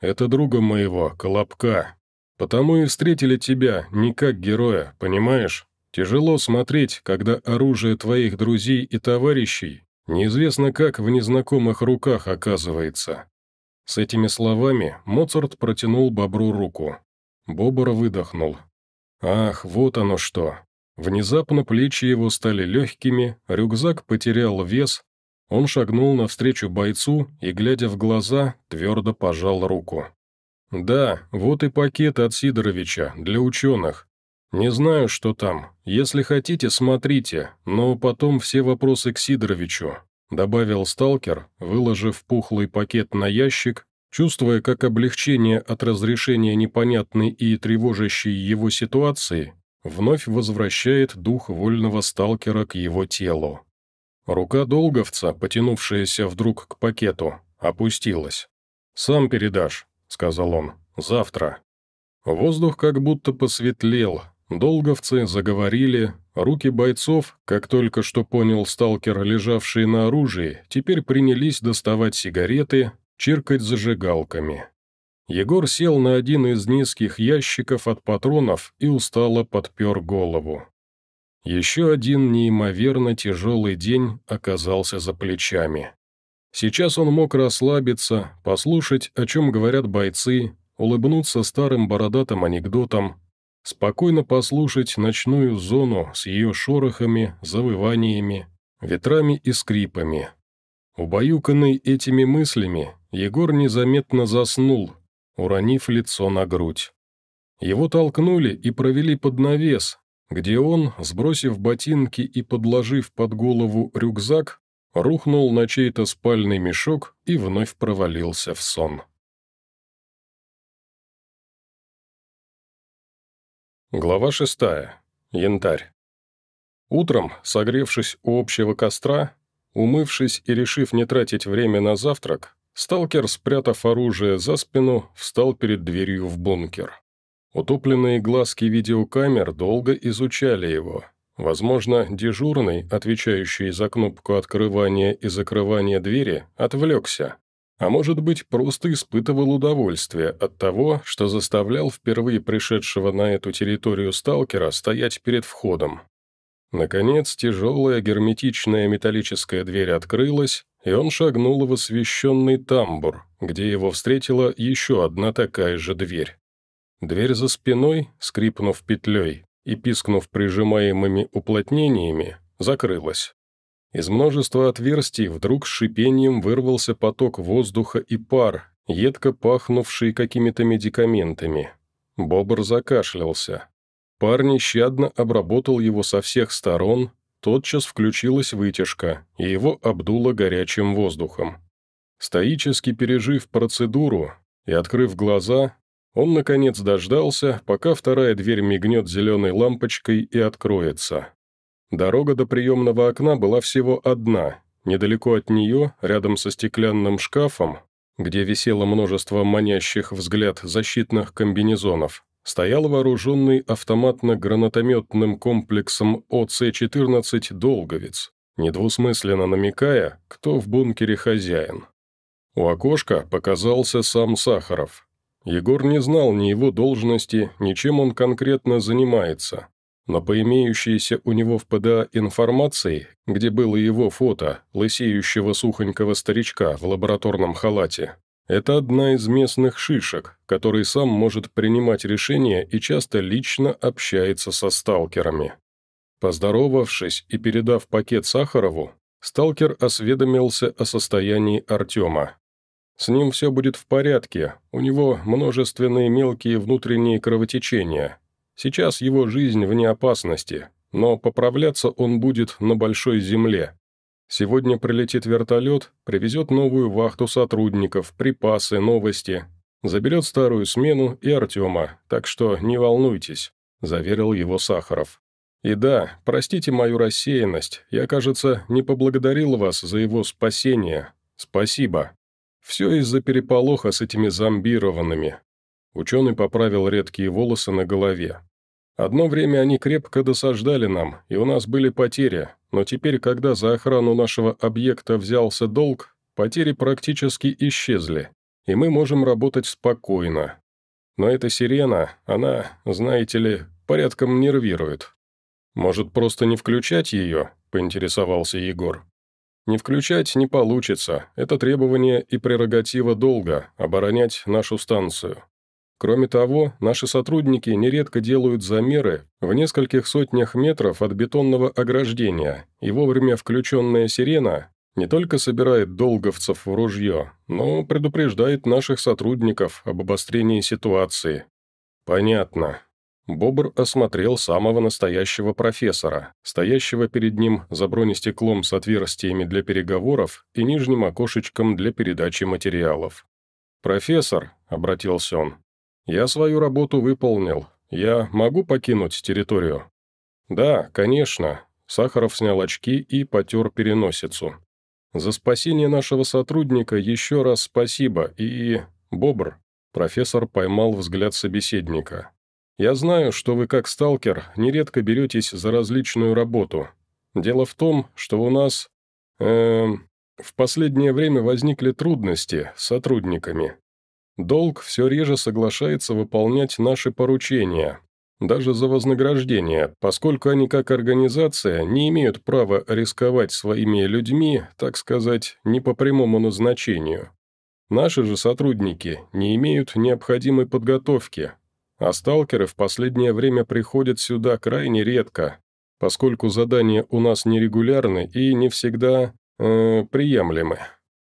Это друга моего, Колобка, Потому и встретили тебя не как героя, понимаешь? Тяжело смотреть, когда оружие твоих друзей и товарищей неизвестно как в незнакомых руках оказывается». С этими словами Моцарт протянул бобру руку. Бобр выдохнул. «Ах, вот оно что!» Внезапно плечи его стали легкими, рюкзак потерял вес, он шагнул навстречу бойцу и, глядя в глаза, твердо пожал руку. «Да, вот и пакет от Сидоровича, для ученых. Не знаю, что там. Если хотите, смотрите, но потом все вопросы к Сидоровичу», добавил сталкер, выложив пухлый пакет на ящик, чувствуя, как облегчение от разрешения непонятной и тревожащей его ситуации вновь возвращает дух вольного сталкера к его телу. Рука долговца, потянувшаяся вдруг к пакету, опустилась. «Сам передашь» сказал он. «Завтра». Воздух как будто посветлел. Долговцы заговорили, руки бойцов, как только что понял сталкер, лежавшие на оружии, теперь принялись доставать сигареты, чиркать зажигалками. Егор сел на один из низких ящиков от патронов и устало подпер голову. Еще один неимоверно тяжелый день оказался за плечами. Сейчас он мог расслабиться, послушать, о чем говорят бойцы, улыбнуться старым бородатым анекдотам, спокойно послушать ночную зону с ее шорохами, завываниями, ветрами и скрипами. Убаюканный этими мыслями, Егор незаметно заснул, уронив лицо на грудь. Его толкнули и провели под навес, где он, сбросив ботинки и подложив под голову рюкзак, рухнул на чей-то спальный мешок и вновь провалился в сон. Глава шестая. Янтарь. Утром, согревшись у общего костра, умывшись и решив не тратить время на завтрак, сталкер, спрятав оружие за спину, встал перед дверью в бункер. Утопленные глазки видеокамер долго изучали его – Возможно, дежурный, отвечающий за кнопку открывания и закрывания двери, отвлекся. А может быть, просто испытывал удовольствие от того, что заставлял впервые пришедшего на эту территорию сталкера стоять перед входом. Наконец, тяжелая герметичная металлическая дверь открылась, и он шагнул в освещенный тамбур, где его встретила еще одна такая же дверь. Дверь за спиной, скрипнув петлей, и, пискнув прижимаемыми уплотнениями, закрылась. Из множества отверстий вдруг с шипением вырвался поток воздуха и пар, едко пахнувший какими-то медикаментами. Бобр закашлялся. Парень щадно обработал его со всех сторон, тотчас включилась вытяжка, и его обдуло горячим воздухом. Стоически пережив процедуру и открыв глаза, он, наконец, дождался, пока вторая дверь мигнет зеленой лампочкой и откроется. Дорога до приемного окна была всего одна. Недалеко от нее, рядом со стеклянным шкафом, где висело множество манящих взгляд защитных комбинезонов, стоял вооруженный автоматно-гранатометным комплексом ОЦ-14 «Долговец», недвусмысленно намекая, кто в бункере хозяин. У окошка показался сам Сахаров, Егор не знал ни его должности, ни чем он конкретно занимается. Но по имеющейся у него в ПДА информации, где было его фото, лысеющего сухонького старичка в лабораторном халате, это одна из местных шишек, который сам может принимать решения и часто лично общается со сталкерами. Поздоровавшись и передав пакет Сахарову, сталкер осведомился о состоянии Артема. С ним все будет в порядке, у него множественные мелкие внутренние кровотечения. Сейчас его жизнь вне опасности, но поправляться он будет на большой земле. Сегодня прилетит вертолет, привезет новую вахту сотрудников, припасы, новости. Заберет старую смену и Артема, так что не волнуйтесь», – заверил его Сахаров. «И да, простите мою рассеянность, я, кажется, не поблагодарил вас за его спасение. Спасибо». Все из-за переполоха с этими зомбированными. Ученый поправил редкие волосы на голове. Одно время они крепко досаждали нам, и у нас были потери, но теперь, когда за охрану нашего объекта взялся долг, потери практически исчезли, и мы можем работать спокойно. Но эта сирена, она, знаете ли, порядком нервирует. «Может, просто не включать ее?» – поинтересовался Егор. Не включать не получится, это требование и прерогатива долга – оборонять нашу станцию. Кроме того, наши сотрудники нередко делают замеры в нескольких сотнях метров от бетонного ограждения, и вовремя включенная сирена не только собирает долговцев в ружье, но предупреждает наших сотрудников об обострении ситуации. Понятно. Бобр осмотрел самого настоящего профессора, стоящего перед ним за бронестеклом с отверстиями для переговоров и нижним окошечком для передачи материалов. «Профессор», — обратился он, — «я свою работу выполнил. Я могу покинуть территорию?» «Да, конечно». Сахаров снял очки и потер переносицу. «За спасение нашего сотрудника еще раз спасибо и...» «Бобр», — профессор поймал взгляд собеседника, — я знаю, что вы, как сталкер, нередко беретесь за различную работу. Дело в том, что у нас... Э, в последнее время возникли трудности с сотрудниками. Долг все реже соглашается выполнять наши поручения, даже за вознаграждение, поскольку они как организация не имеют права рисковать своими людьми, так сказать, не по прямому назначению. Наши же сотрудники не имеют необходимой подготовки, а сталкеры в последнее время приходят сюда крайне редко, поскольку задания у нас нерегулярны и не всегда э, приемлемы.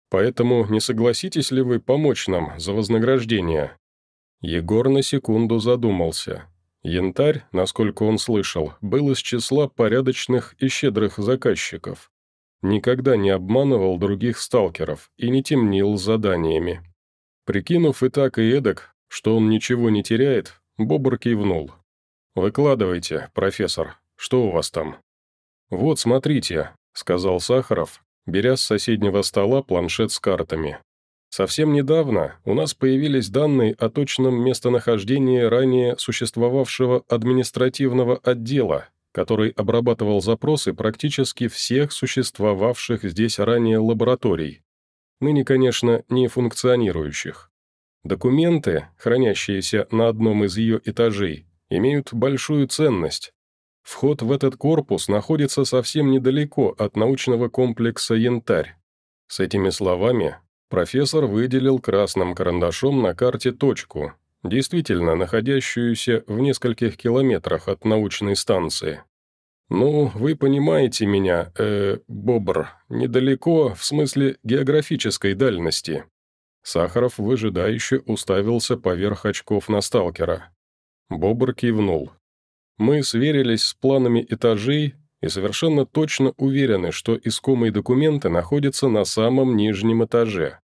Поэтому не согласитесь ли вы помочь нам за вознаграждение?» Егор на секунду задумался. Янтарь, насколько он слышал, был из числа порядочных и щедрых заказчиков. Никогда не обманывал других сталкеров и не темнил заданиями. Прикинув и так, и эдак, что он ничего не теряет, Бобр кивнул. «Выкладывайте, профессор, что у вас там?» «Вот, смотрите», — сказал Сахаров, беря с соседнего стола планшет с картами. «Совсем недавно у нас появились данные о точном местонахождении ранее существовавшего административного отдела, который обрабатывал запросы практически всех существовавших здесь ранее лабораторий, ныне, конечно, не функционирующих. Документы, хранящиеся на одном из ее этажей, имеют большую ценность. Вход в этот корпус находится совсем недалеко от научного комплекса «Янтарь». С этими словами профессор выделил красным карандашом на карте точку, действительно находящуюся в нескольких километрах от научной станции. «Ну, вы понимаете меня, э, бобр, недалеко, в смысле географической дальности. Сахаров выжидающе уставился поверх очков на сталкера. Бобр кивнул. «Мы сверились с планами этажей и совершенно точно уверены, что искомые документы находятся на самом нижнем этаже».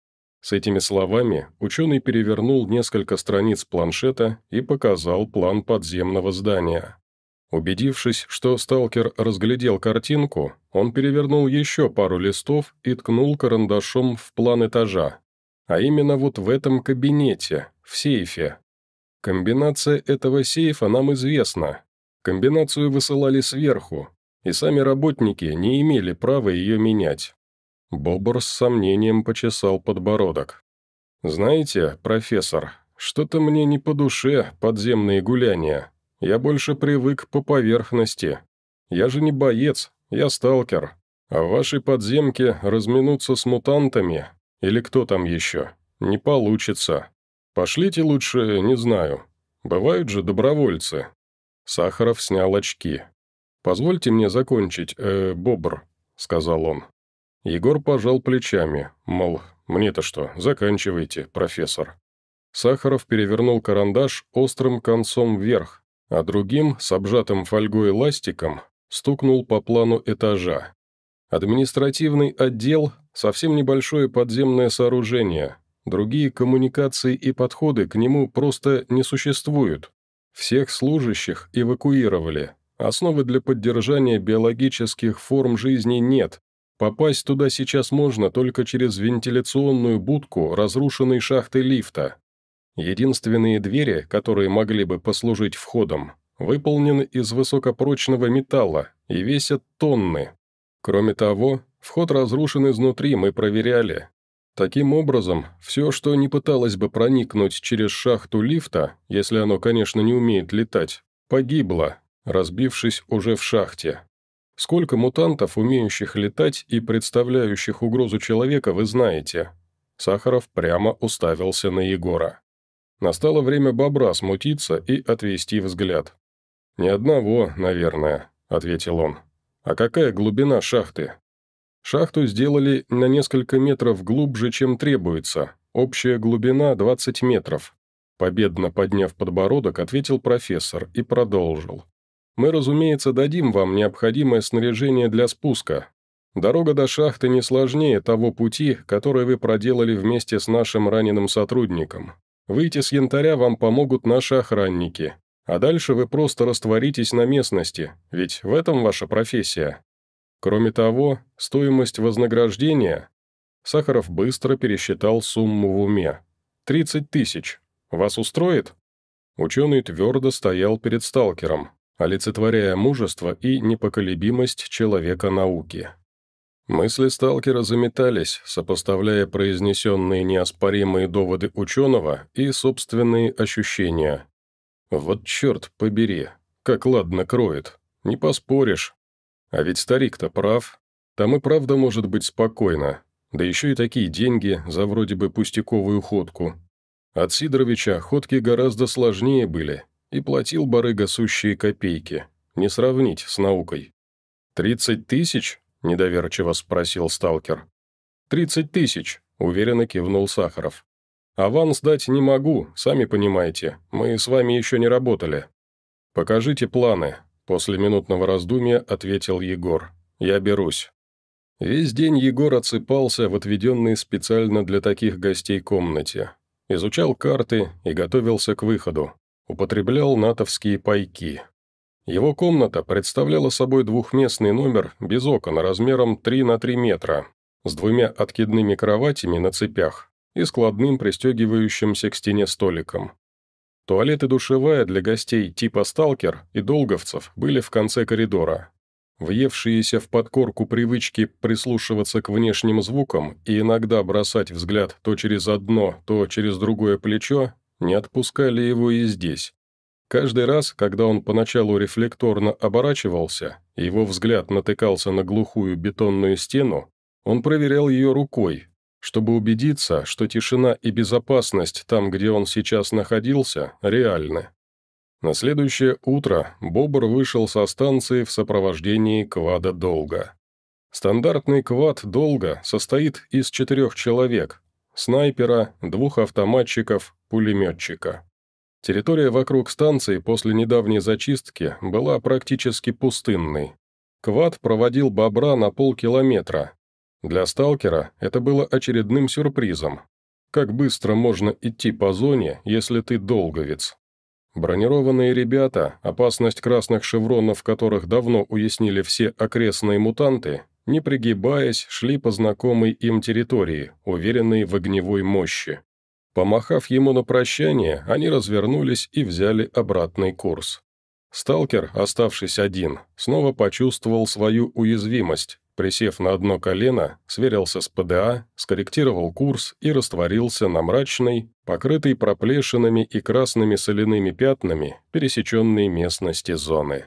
С этими словами ученый перевернул несколько страниц планшета и показал план подземного здания. Убедившись, что сталкер разглядел картинку, он перевернул еще пару листов и ткнул карандашом в план этажа. А именно вот в этом кабинете, в сейфе. Комбинация этого сейфа нам известна. Комбинацию высылали сверху, и сами работники не имели права ее менять. Бобр с сомнением почесал подбородок. «Знаете, профессор, что-то мне не по душе подземные гуляния. Я больше привык по поверхности. Я же не боец, я сталкер. А в вашей подземке разминуться с мутантами или кто там еще? Не получится. Пошлите лучше, не знаю. Бывают же добровольцы». Сахаров снял очки. «Позвольте мне закончить, э, бобр», — сказал он. Егор пожал плечами, мол, мне-то что, заканчивайте, профессор. Сахаров перевернул карандаш острым концом вверх, а другим, с обжатым фольгой ластиком, стукнул по плану этажа. Административный отдел – совсем небольшое подземное сооружение. Другие коммуникации и подходы к нему просто не существуют. Всех служащих эвакуировали. Основы для поддержания биологических форм жизни нет. Попасть туда сейчас можно только через вентиляционную будку разрушенной шахты лифта. Единственные двери, которые могли бы послужить входом, выполнены из высокопрочного металла и весят тонны, Кроме того, вход разрушен изнутри, мы проверяли. Таким образом, все, что не пыталось бы проникнуть через шахту лифта, если оно, конечно, не умеет летать, погибло, разбившись уже в шахте. Сколько мутантов, умеющих летать и представляющих угрозу человека, вы знаете?» Сахаров прямо уставился на Егора. Настало время бобра смутиться и отвести взгляд. «Ни одного, наверное», — ответил он. А какая глубина шахты? Шахту сделали на несколько метров глубже, чем требуется. Общая глубина 20 метров. Победно подняв подбородок, ответил профессор и продолжил. «Мы, разумеется, дадим вам необходимое снаряжение для спуска. Дорога до шахты не сложнее того пути, который вы проделали вместе с нашим раненым сотрудником. Выйти с янтаря вам помогут наши охранники. А дальше вы просто растворитесь на местности, ведь в этом ваша профессия. Кроме того, стоимость вознаграждения... Сахаров быстро пересчитал сумму в уме. 30 тысяч. Вас устроит? Ученый твердо стоял перед сталкером, олицетворяя мужество и непоколебимость человека науки. Мысли сталкера заметались, сопоставляя произнесенные неоспоримые доводы ученого и собственные ощущения. Вот черт побери, как ладно кроет, не поспоришь. А ведь старик-то прав. Там и правда может быть спокойно. Да еще и такие деньги за вроде бы пустяковую ходку. От Сидоровича ходки гораздо сложнее были, и платил барыга сущие копейки. Не сравнить с наукой. «Тридцать тысяч?» – недоверчиво спросил сталкер. «Тридцать тысяч», – уверенно кивнул Сахаров. «Аванс дать не могу, сами понимаете, мы с вами еще не работали». «Покажите планы», – после минутного раздумья ответил Егор. «Я берусь». Весь день Егор отсыпался в отведенной специально для таких гостей комнате. Изучал карты и готовился к выходу. Употреблял натовские пайки. Его комната представляла собой двухместный номер без окон размером 3 на 3 метра, с двумя откидными кроватями на цепях и складным пристегивающимся к стене столиком. Туалет и душевая для гостей типа «Сталкер» и «Долговцев» были в конце коридора. Въевшиеся в подкорку привычки прислушиваться к внешним звукам и иногда бросать взгляд то через одно, то через другое плечо не отпускали его и здесь. Каждый раз, когда он поначалу рефлекторно оборачивался, его взгляд натыкался на глухую бетонную стену, он проверял ее рукой, чтобы убедиться, что тишина и безопасность там, где он сейчас находился, реальны. На следующее утро Бобр вышел со станции в сопровождении квада долга. Стандартный квад «Долго» состоит из четырех человек – снайпера, двух автоматчиков, пулеметчика. Территория вокруг станции после недавней зачистки была практически пустынной. Квад проводил бобра на полкилометра, для сталкера это было очередным сюрпризом. Как быстро можно идти по зоне, если ты долговец? Бронированные ребята, опасность красных шевронов которых давно уяснили все окрестные мутанты, не пригибаясь, шли по знакомой им территории, уверенные в огневой мощи. Помахав ему на прощание, они развернулись и взяли обратный курс. Сталкер, оставшись один, снова почувствовал свою уязвимость, присев на одно колено, сверился с ПДА, скорректировал курс и растворился на мрачной, покрытой проплешинами и красными соляными пятнами, пересеченной местности зоны.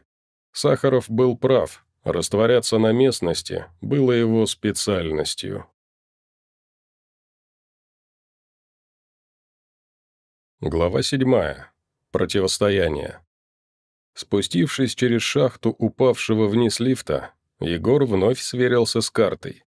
Сахаров был прав, растворяться на местности было его специальностью. Глава 7. Противостояние. Спустившись через шахту упавшего вниз лифта, Егор вновь сверился с картой.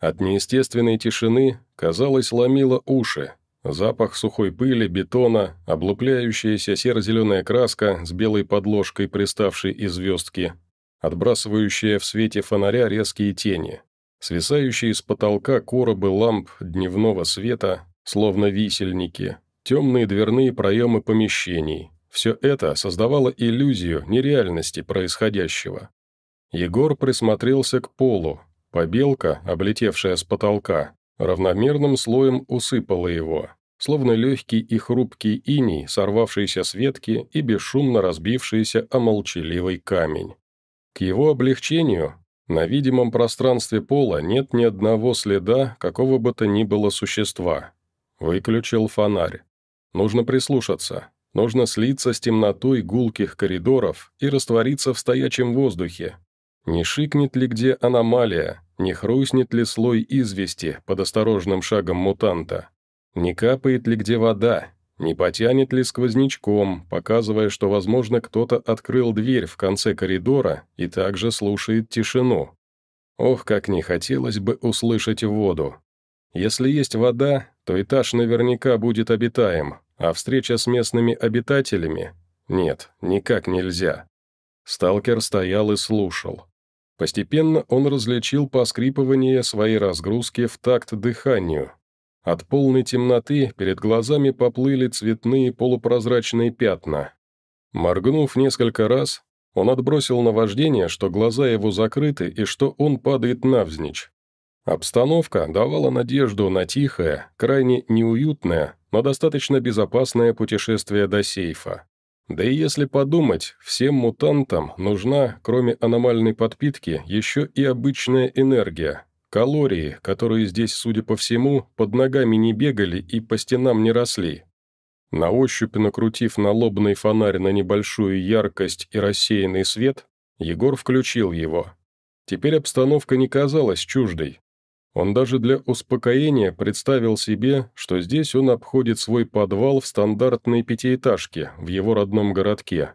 От неестественной тишины, казалось, ломило уши. Запах сухой пыли, бетона, облупляющаяся серо-зеленая краска с белой подложкой, приставшей из звездки, отбрасывающая в свете фонаря резкие тени. Свисающие с потолка коробы ламп дневного света, словно висельники, темные дверные проемы помещений. Все это создавало иллюзию нереальности происходящего. Егор присмотрелся к полу. Побелка, облетевшая с потолка, равномерным слоем усыпала его, словно легкий и хрупкий иней, сорвавшийся с ветки и бесшумно разбившийся о молчаливый камень. К его облегчению на видимом пространстве пола нет ни одного следа какого бы то ни было существа. Выключил фонарь. Нужно прислушаться. Нужно слиться с темнотой гулких коридоров и раствориться в стоячем воздухе, не шикнет ли где аномалия, не хрустнет ли слой извести под осторожным шагом мутанта, не капает ли где вода, не потянет ли сквознячком, показывая, что, возможно, кто-то открыл дверь в конце коридора и также слушает тишину. Ох, как не хотелось бы услышать воду. Если есть вода, то этаж наверняка будет обитаем, а встреча с местными обитателями? Нет, никак нельзя. Сталкер стоял и слушал. Постепенно он различил поскрипывание своей разгрузки в такт дыханию. От полной темноты перед глазами поплыли цветные полупрозрачные пятна. Моргнув несколько раз, он отбросил наваждение, что глаза его закрыты и что он падает навзничь. Обстановка давала надежду на тихое, крайне неуютное, но достаточно безопасное путешествие до сейфа. Да и если подумать, всем мутантам нужна, кроме аномальной подпитки, еще и обычная энергия. Калории, которые здесь, судя по всему, под ногами не бегали и по стенам не росли. На ощупь накрутив налобный фонарь на небольшую яркость и рассеянный свет, Егор включил его. Теперь обстановка не казалась чуждой. Он даже для успокоения представил себе, что здесь он обходит свой подвал в стандартной пятиэтажке в его родном городке.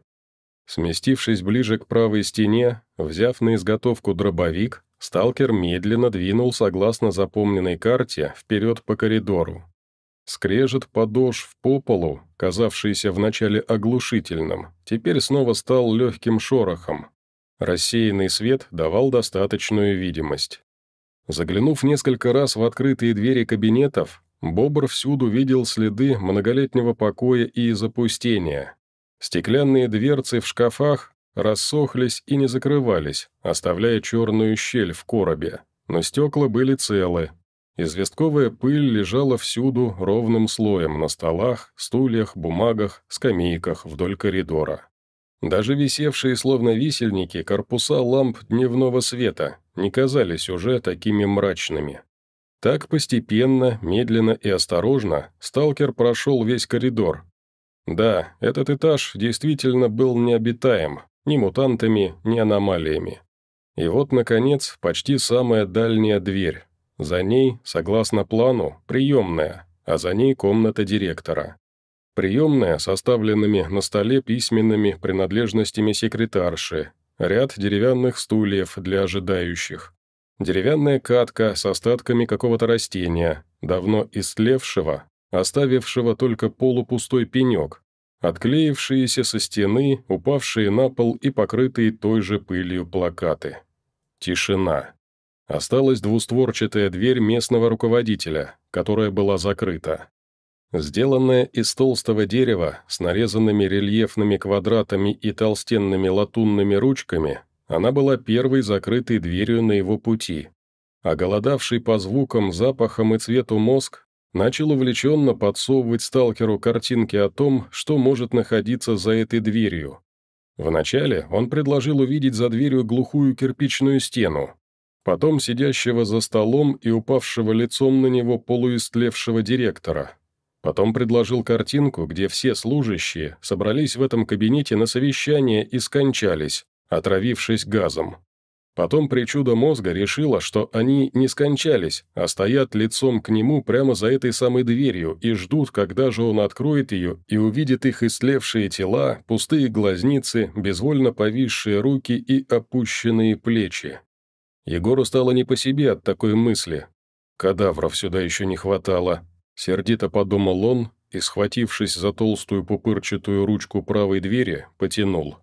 Сместившись ближе к правой стене, взяв на изготовку дробовик, сталкер медленно двинул согласно запомненной карте вперед по коридору. Скрежет подошв по полу, казавшийся вначале оглушительным, теперь снова стал легким шорохом. Рассеянный свет давал достаточную видимость. Заглянув несколько раз в открытые двери кабинетов, Бобр всюду видел следы многолетнего покоя и запустения. Стеклянные дверцы в шкафах рассохлись и не закрывались, оставляя черную щель в коробе, но стекла были целы. Известковая пыль лежала всюду ровным слоем на столах, стульях, бумагах, скамейках вдоль коридора. Даже висевшие словно висельники корпуса ламп дневного света не казались уже такими мрачными. Так постепенно, медленно и осторожно сталкер прошел весь коридор. Да, этот этаж действительно был необитаем, ни мутантами, ни аномалиями. И вот, наконец, почти самая дальняя дверь. За ней, согласно плану, приемная, а за ней комната директора. Приемная, составленными на столе письменными принадлежностями секретарши, ряд деревянных стульев для ожидающих, деревянная катка с остатками какого-то растения, давно истлевшего, оставившего только полупустой пенек, отклеившиеся со стены, упавшие на пол и покрытые той же пылью плакаты. Тишина. Осталась двустворчатая дверь местного руководителя, которая была закрыта. Сделанная из толстого дерева с нарезанными рельефными квадратами и толстенными латунными ручками, она была первой закрытой дверью на его пути. А голодавший по звукам, запахам и цвету мозг начал увлеченно подсовывать сталкеру картинки о том, что может находиться за этой дверью. Вначале он предложил увидеть за дверью глухую кирпичную стену, потом сидящего за столом и упавшего лицом на него полуистлевшего директора, Потом предложил картинку, где все служащие собрались в этом кабинете на совещание и скончались, отравившись газом. Потом причуда мозга решила, что они не скончались, а стоят лицом к нему прямо за этой самой дверью и ждут, когда же он откроет ее и увидит их истлевшие тела, пустые глазницы, безвольно повисшие руки и опущенные плечи. Егору стало не по себе от такой мысли. Кадавров сюда еще не хватало, Сердито подумал он и, схватившись за толстую пупырчатую ручку правой двери, потянул.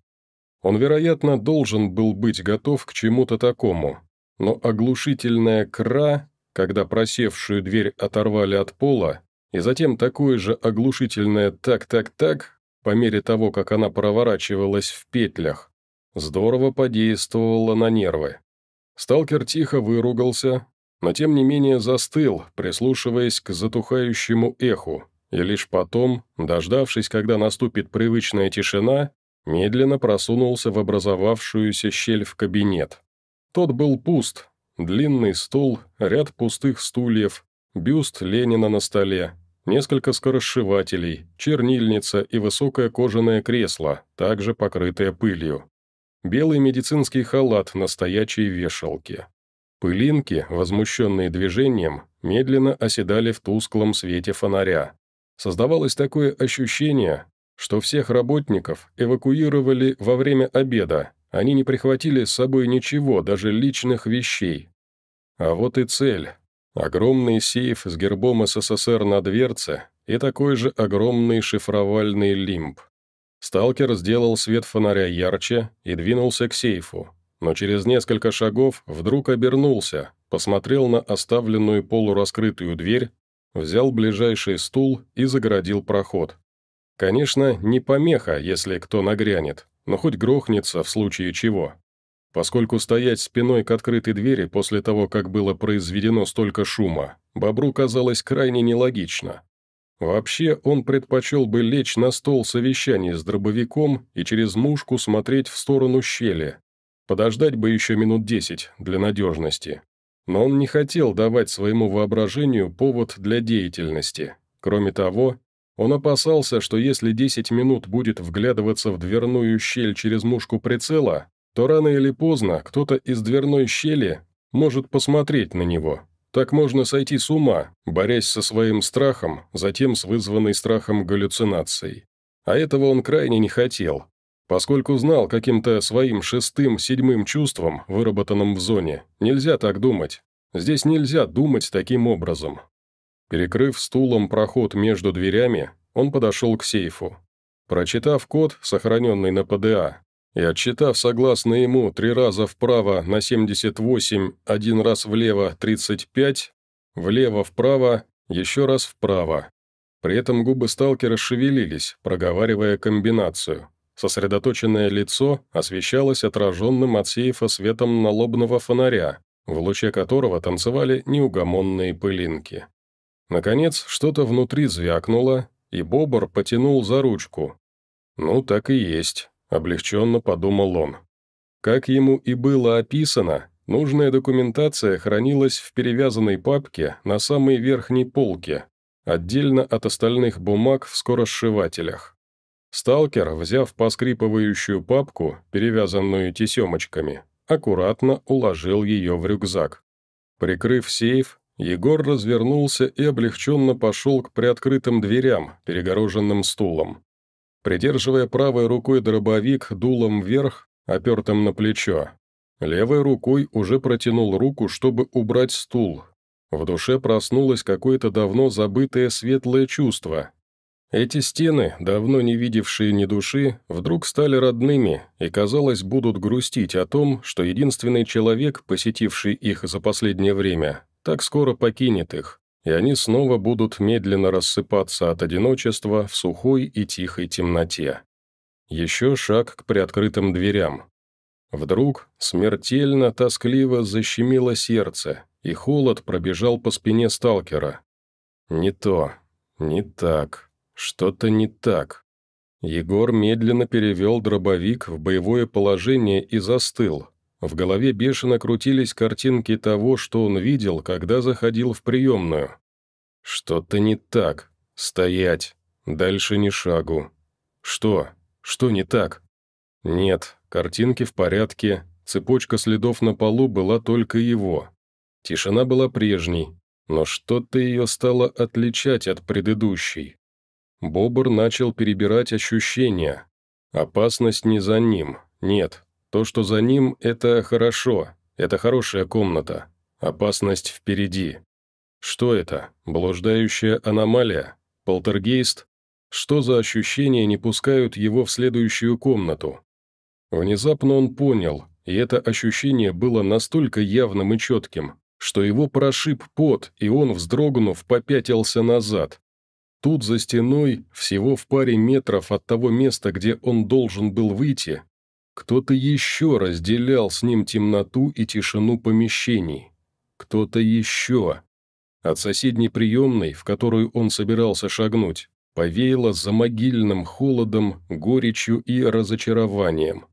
Он, вероятно, должен был быть готов к чему-то такому, но оглушительная кра, когда просевшую дверь оторвали от пола, и затем такое же оглушительное «так-так-так», по мере того, как она проворачивалась в петлях, здорово подействовало на нервы. Сталкер тихо выругался, но тем не менее застыл, прислушиваясь к затухающему эху, и лишь потом, дождавшись, когда наступит привычная тишина, медленно просунулся в образовавшуюся щель в кабинет. Тот был пуст, длинный стул, ряд пустых стульев, бюст Ленина на столе, несколько скоросшивателей, чернильница и высокое кожаное кресло, также покрытое пылью. Белый медицинский халат на стоячей вешалке. Пылинки, возмущенные движением, медленно оседали в тусклом свете фонаря. Создавалось такое ощущение, что всех работников эвакуировали во время обеда, они не прихватили с собой ничего, даже личных вещей. А вот и цель. Огромный сейф с гербом СССР на дверце и такой же огромный шифровальный лимб. Сталкер сделал свет фонаря ярче и двинулся к сейфу но через несколько шагов вдруг обернулся, посмотрел на оставленную полураскрытую дверь, взял ближайший стул и загородил проход. Конечно, не помеха, если кто нагрянет, но хоть грохнется в случае чего. Поскольку стоять спиной к открытой двери после того, как было произведено столько шума, бобру казалось крайне нелогично. Вообще, он предпочел бы лечь на стол совещаний с дробовиком и через мушку смотреть в сторону щели, Подождать бы еще минут десять для надежности. Но он не хотел давать своему воображению повод для деятельности. Кроме того, он опасался, что если десять минут будет вглядываться в дверную щель через мушку прицела, то рано или поздно кто-то из дверной щели может посмотреть на него. Так можно сойти с ума, борясь со своим страхом, затем с вызванной страхом галлюцинацией. А этого он крайне не хотел, Поскольку знал каким-то своим шестым-седьмым чувством, выработанным в зоне, нельзя так думать. Здесь нельзя думать таким образом. Перекрыв стулом проход между дверями, он подошел к сейфу. Прочитав код, сохраненный на ПДА, и отчитав согласно ему три раза вправо на 78, один раз влево 35, влево-вправо, еще раз вправо. При этом губы сталкера шевелились, проговаривая комбинацию. Сосредоточенное лицо освещалось отраженным от сейфа светом налобного фонаря, в луче которого танцевали неугомонные пылинки. Наконец, что-то внутри звякнуло, и бобр потянул за ручку. «Ну, так и есть», — облегченно подумал он. Как ему и было описано, нужная документация хранилась в перевязанной папке на самой верхней полке, отдельно от остальных бумаг в скоросшивателях. Сталкер, взяв поскрипывающую папку, перевязанную тесемочками, аккуратно уложил ее в рюкзак. Прикрыв сейф, Егор развернулся и облегченно пошел к приоткрытым дверям, перегороженным стулом. Придерживая правой рукой дробовик дулом вверх, опертым на плечо, левой рукой уже протянул руку, чтобы убрать стул. В душе проснулось какое-то давно забытое светлое чувство, эти стены, давно не видевшие ни души, вдруг стали родными и, казалось, будут грустить о том, что единственный человек, посетивший их за последнее время, так скоро покинет их, и они снова будут медленно рассыпаться от одиночества в сухой и тихой темноте. Еще шаг к приоткрытым дверям. Вдруг смертельно тоскливо защемило сердце, и холод пробежал по спине сталкера. «Не то, не так», что-то не так. Егор медленно перевел дробовик в боевое положение и застыл. В голове бешено крутились картинки того, что он видел, когда заходил в приемную. Что-то не так. Стоять. Дальше ни шагу. Что? Что не так? Нет, картинки в порядке, цепочка следов на полу была только его. Тишина была прежней, но что-то ее стало отличать от предыдущей. Бобр начал перебирать ощущения. Опасность не за ним, нет. То, что за ним, это хорошо, это хорошая комната. Опасность впереди. Что это? Блуждающая аномалия? Полтергейст? Что за ощущения не пускают его в следующую комнату? Внезапно он понял, и это ощущение было настолько явным и четким, что его прошиб пот, и он, вздрогнув, попятился назад. Тут за стеной, всего в паре метров от того места, где он должен был выйти, кто-то еще разделял с ним темноту и тишину помещений. Кто-то еще. От соседней приемной, в которую он собирался шагнуть, повеяло за могильным холодом, горечью и разочарованием.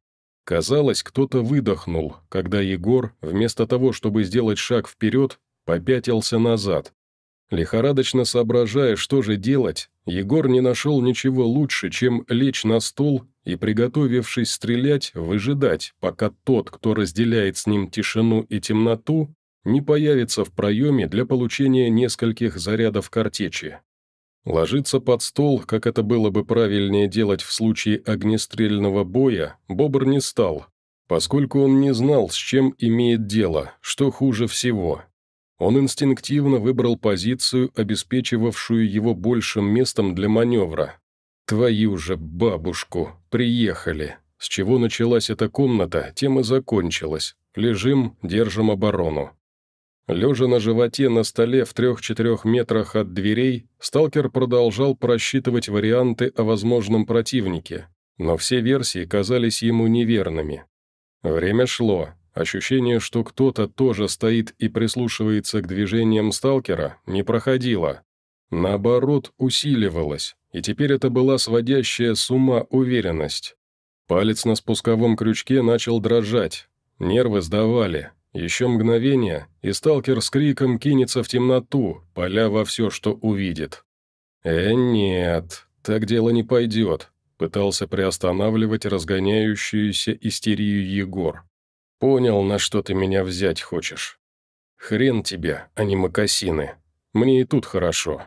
Казалось, кто-то выдохнул, когда Егор, вместо того, чтобы сделать шаг вперед, попятился назад, Лихорадочно соображая, что же делать, Егор не нашел ничего лучше, чем лечь на стул и, приготовившись стрелять, выжидать, пока тот, кто разделяет с ним тишину и темноту, не появится в проеме для получения нескольких зарядов картечи. Ложиться под стол, как это было бы правильнее делать в случае огнестрельного боя, Бобр не стал, поскольку он не знал, с чем имеет дело, что хуже всего он инстинктивно выбрал позицию, обеспечивавшую его большим местом для маневра. «Твою же бабушку! Приехали!» С чего началась эта комната, тем и закончилась. Лежим, держим оборону. Лежа на животе на столе в трех-четырех метрах от дверей, сталкер продолжал просчитывать варианты о возможном противнике, но все версии казались ему неверными. Время шло, Ощущение, что кто-то тоже стоит и прислушивается к движениям сталкера, не проходило. Наоборот, усиливалось, и теперь это была сводящая с ума уверенность. Палец на спусковом крючке начал дрожать, нервы сдавали. Еще мгновение, и сталкер с криком кинется в темноту, поля во все, что увидит. «Э, нет, так дело не пойдет», — пытался приостанавливать разгоняющуюся истерию Егор. Понял, на что ты меня взять хочешь. Хрен тебе, а не мокасины. Мне и тут хорошо».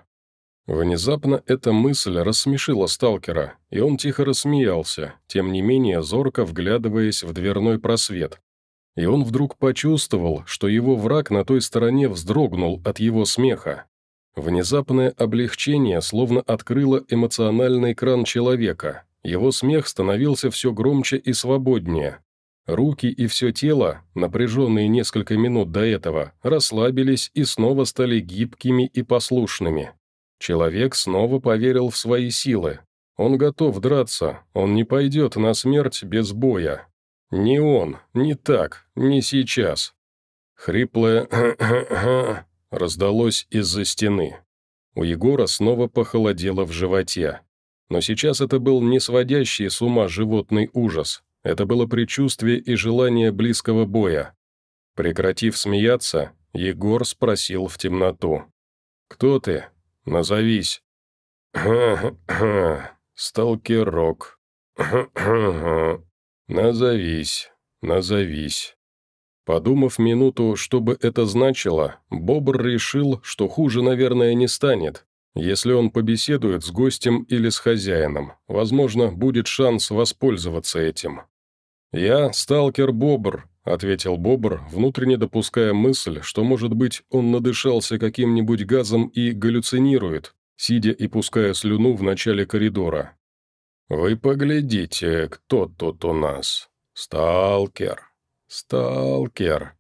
Внезапно эта мысль рассмешила сталкера, и он тихо рассмеялся, тем не менее зорко вглядываясь в дверной просвет. И он вдруг почувствовал, что его враг на той стороне вздрогнул от его смеха. Внезапное облегчение словно открыло эмоциональный кран человека. Его смех становился все громче и свободнее, Руки и все тело, напряженные несколько минут до этого, расслабились и снова стали гибкими и послушными. Человек снова поверил в свои силы. Он готов драться, он не пойдет на смерть без боя. Не он, не так, не сейчас. Хриплое «ха-ха-ха» раздалось из-за стены. У Егора снова похолодело в животе. Но сейчас это был не сводящий с ума животный ужас, это было предчувствие и желание близкого боя. Прекратив смеяться, Егор спросил в темноту. «Кто ты? Назовись». «Ха-ха-ха, сталкерок. Ха-ха-ха, назовись, сталкерок ха ха назовись назовись Подумав минуту, что бы это значило, Бобр решил, что хуже, наверное, не станет, если он побеседует с гостем или с хозяином, возможно, будет шанс воспользоваться этим. «Я сталкер Бобр», — ответил Бобр, внутренне допуская мысль, что, может быть, он надышался каким-нибудь газом и галлюцинирует, сидя и пуская слюну в начале коридора. «Вы поглядите, кто тут у нас. Сталкер, сталкер,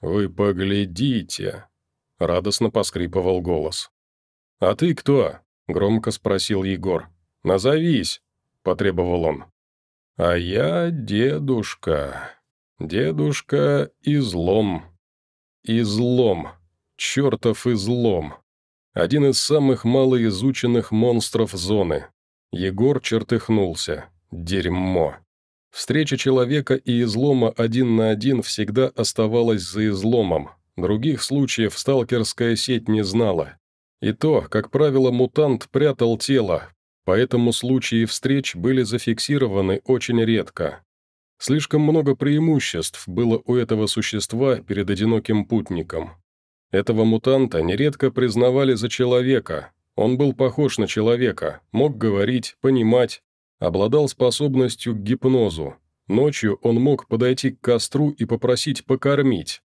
вы поглядите», — радостно поскрипывал голос. «А ты кто?» – громко спросил Егор. «Назовись», – потребовал он. «А я дедушка. Дедушка излом. Излом. Чертов излом. Один из самых малоизученных монстров зоны. Егор чертыхнулся. Дерьмо. Встреча человека и излома один на один всегда оставалась за изломом. Других случаев сталкерская сеть не знала. И то, как правило, мутант прятал тело, поэтому случаи встреч были зафиксированы очень редко. Слишком много преимуществ было у этого существа перед одиноким путником. Этого мутанта нередко признавали за человека. Он был похож на человека, мог говорить, понимать, обладал способностью к гипнозу. Ночью он мог подойти к костру и попросить покормить.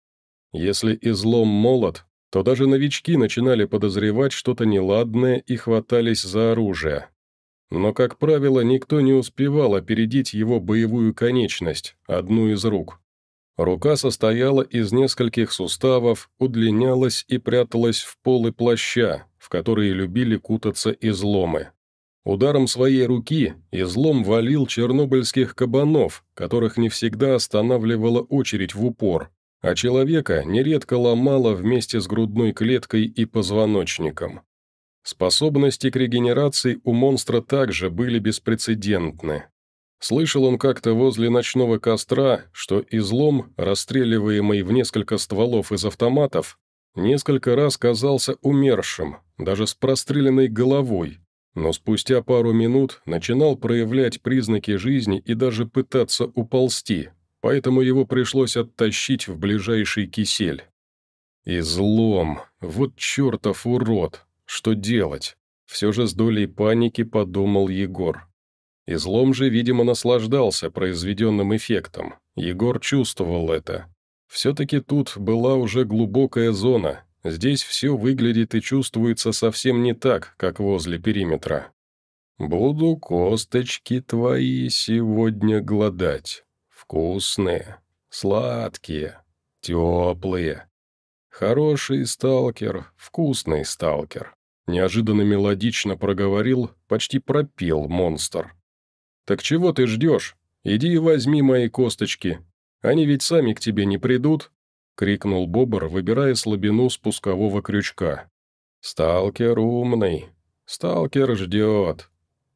Если излом молот, то даже новички начинали подозревать что-то неладное и хватались за оружие. Но, как правило, никто не успевал опередить его боевую конечность, одну из рук. Рука состояла из нескольких суставов, удлинялась и пряталась в полы плаща, в которые любили кутаться изломы. Ударом своей руки излом валил чернобыльских кабанов, которых не всегда останавливала очередь в упор а человека нередко ломало вместе с грудной клеткой и позвоночником. Способности к регенерации у монстра также были беспрецедентны. Слышал он как-то возле ночного костра, что излом, расстреливаемый в несколько стволов из автоматов, несколько раз казался умершим, даже с простреленной головой, но спустя пару минут начинал проявлять признаки жизни и даже пытаться уползти, поэтому его пришлось оттащить в ближайший кисель. Излом, вот чертов урод, что делать? Все же с долей паники подумал Егор. Излом же, видимо, наслаждался произведенным эффектом. Егор чувствовал это. Все-таки тут была уже глубокая зона. Здесь все выглядит и чувствуется совсем не так, как возле периметра. «Буду косточки твои сегодня гладать», Вкусные, сладкие, теплые. Хороший сталкер, вкусный сталкер. Неожиданно мелодично проговорил, почти пропел монстр. «Так чего ты ждешь? Иди и возьми мои косточки. Они ведь сами к тебе не придут!» — крикнул Бобр, выбирая слабину спускового крючка. «Сталкер умный. Сталкер ждет.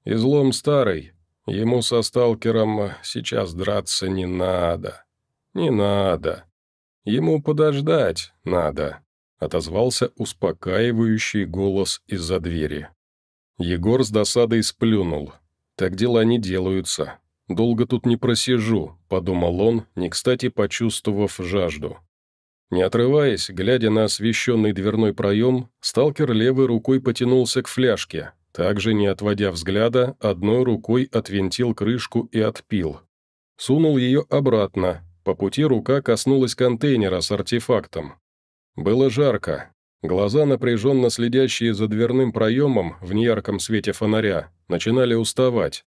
Излом старый, Ему со сталкером сейчас драться не надо. Не надо. Ему подождать надо», — отозвался успокаивающий голос из-за двери. Егор с досадой сплюнул. «Так дела не делаются. Долго тут не просижу», — подумал он, не кстати почувствовав жажду. Не отрываясь, глядя на освещенный дверной проем, сталкер левой рукой потянулся к фляжке, также, не отводя взгляда, одной рукой отвинтил крышку и отпил. Сунул ее обратно. По пути рука коснулась контейнера с артефактом. Было жарко. Глаза, напряженно следящие за дверным проемом в неярком свете фонаря, начинали уставать.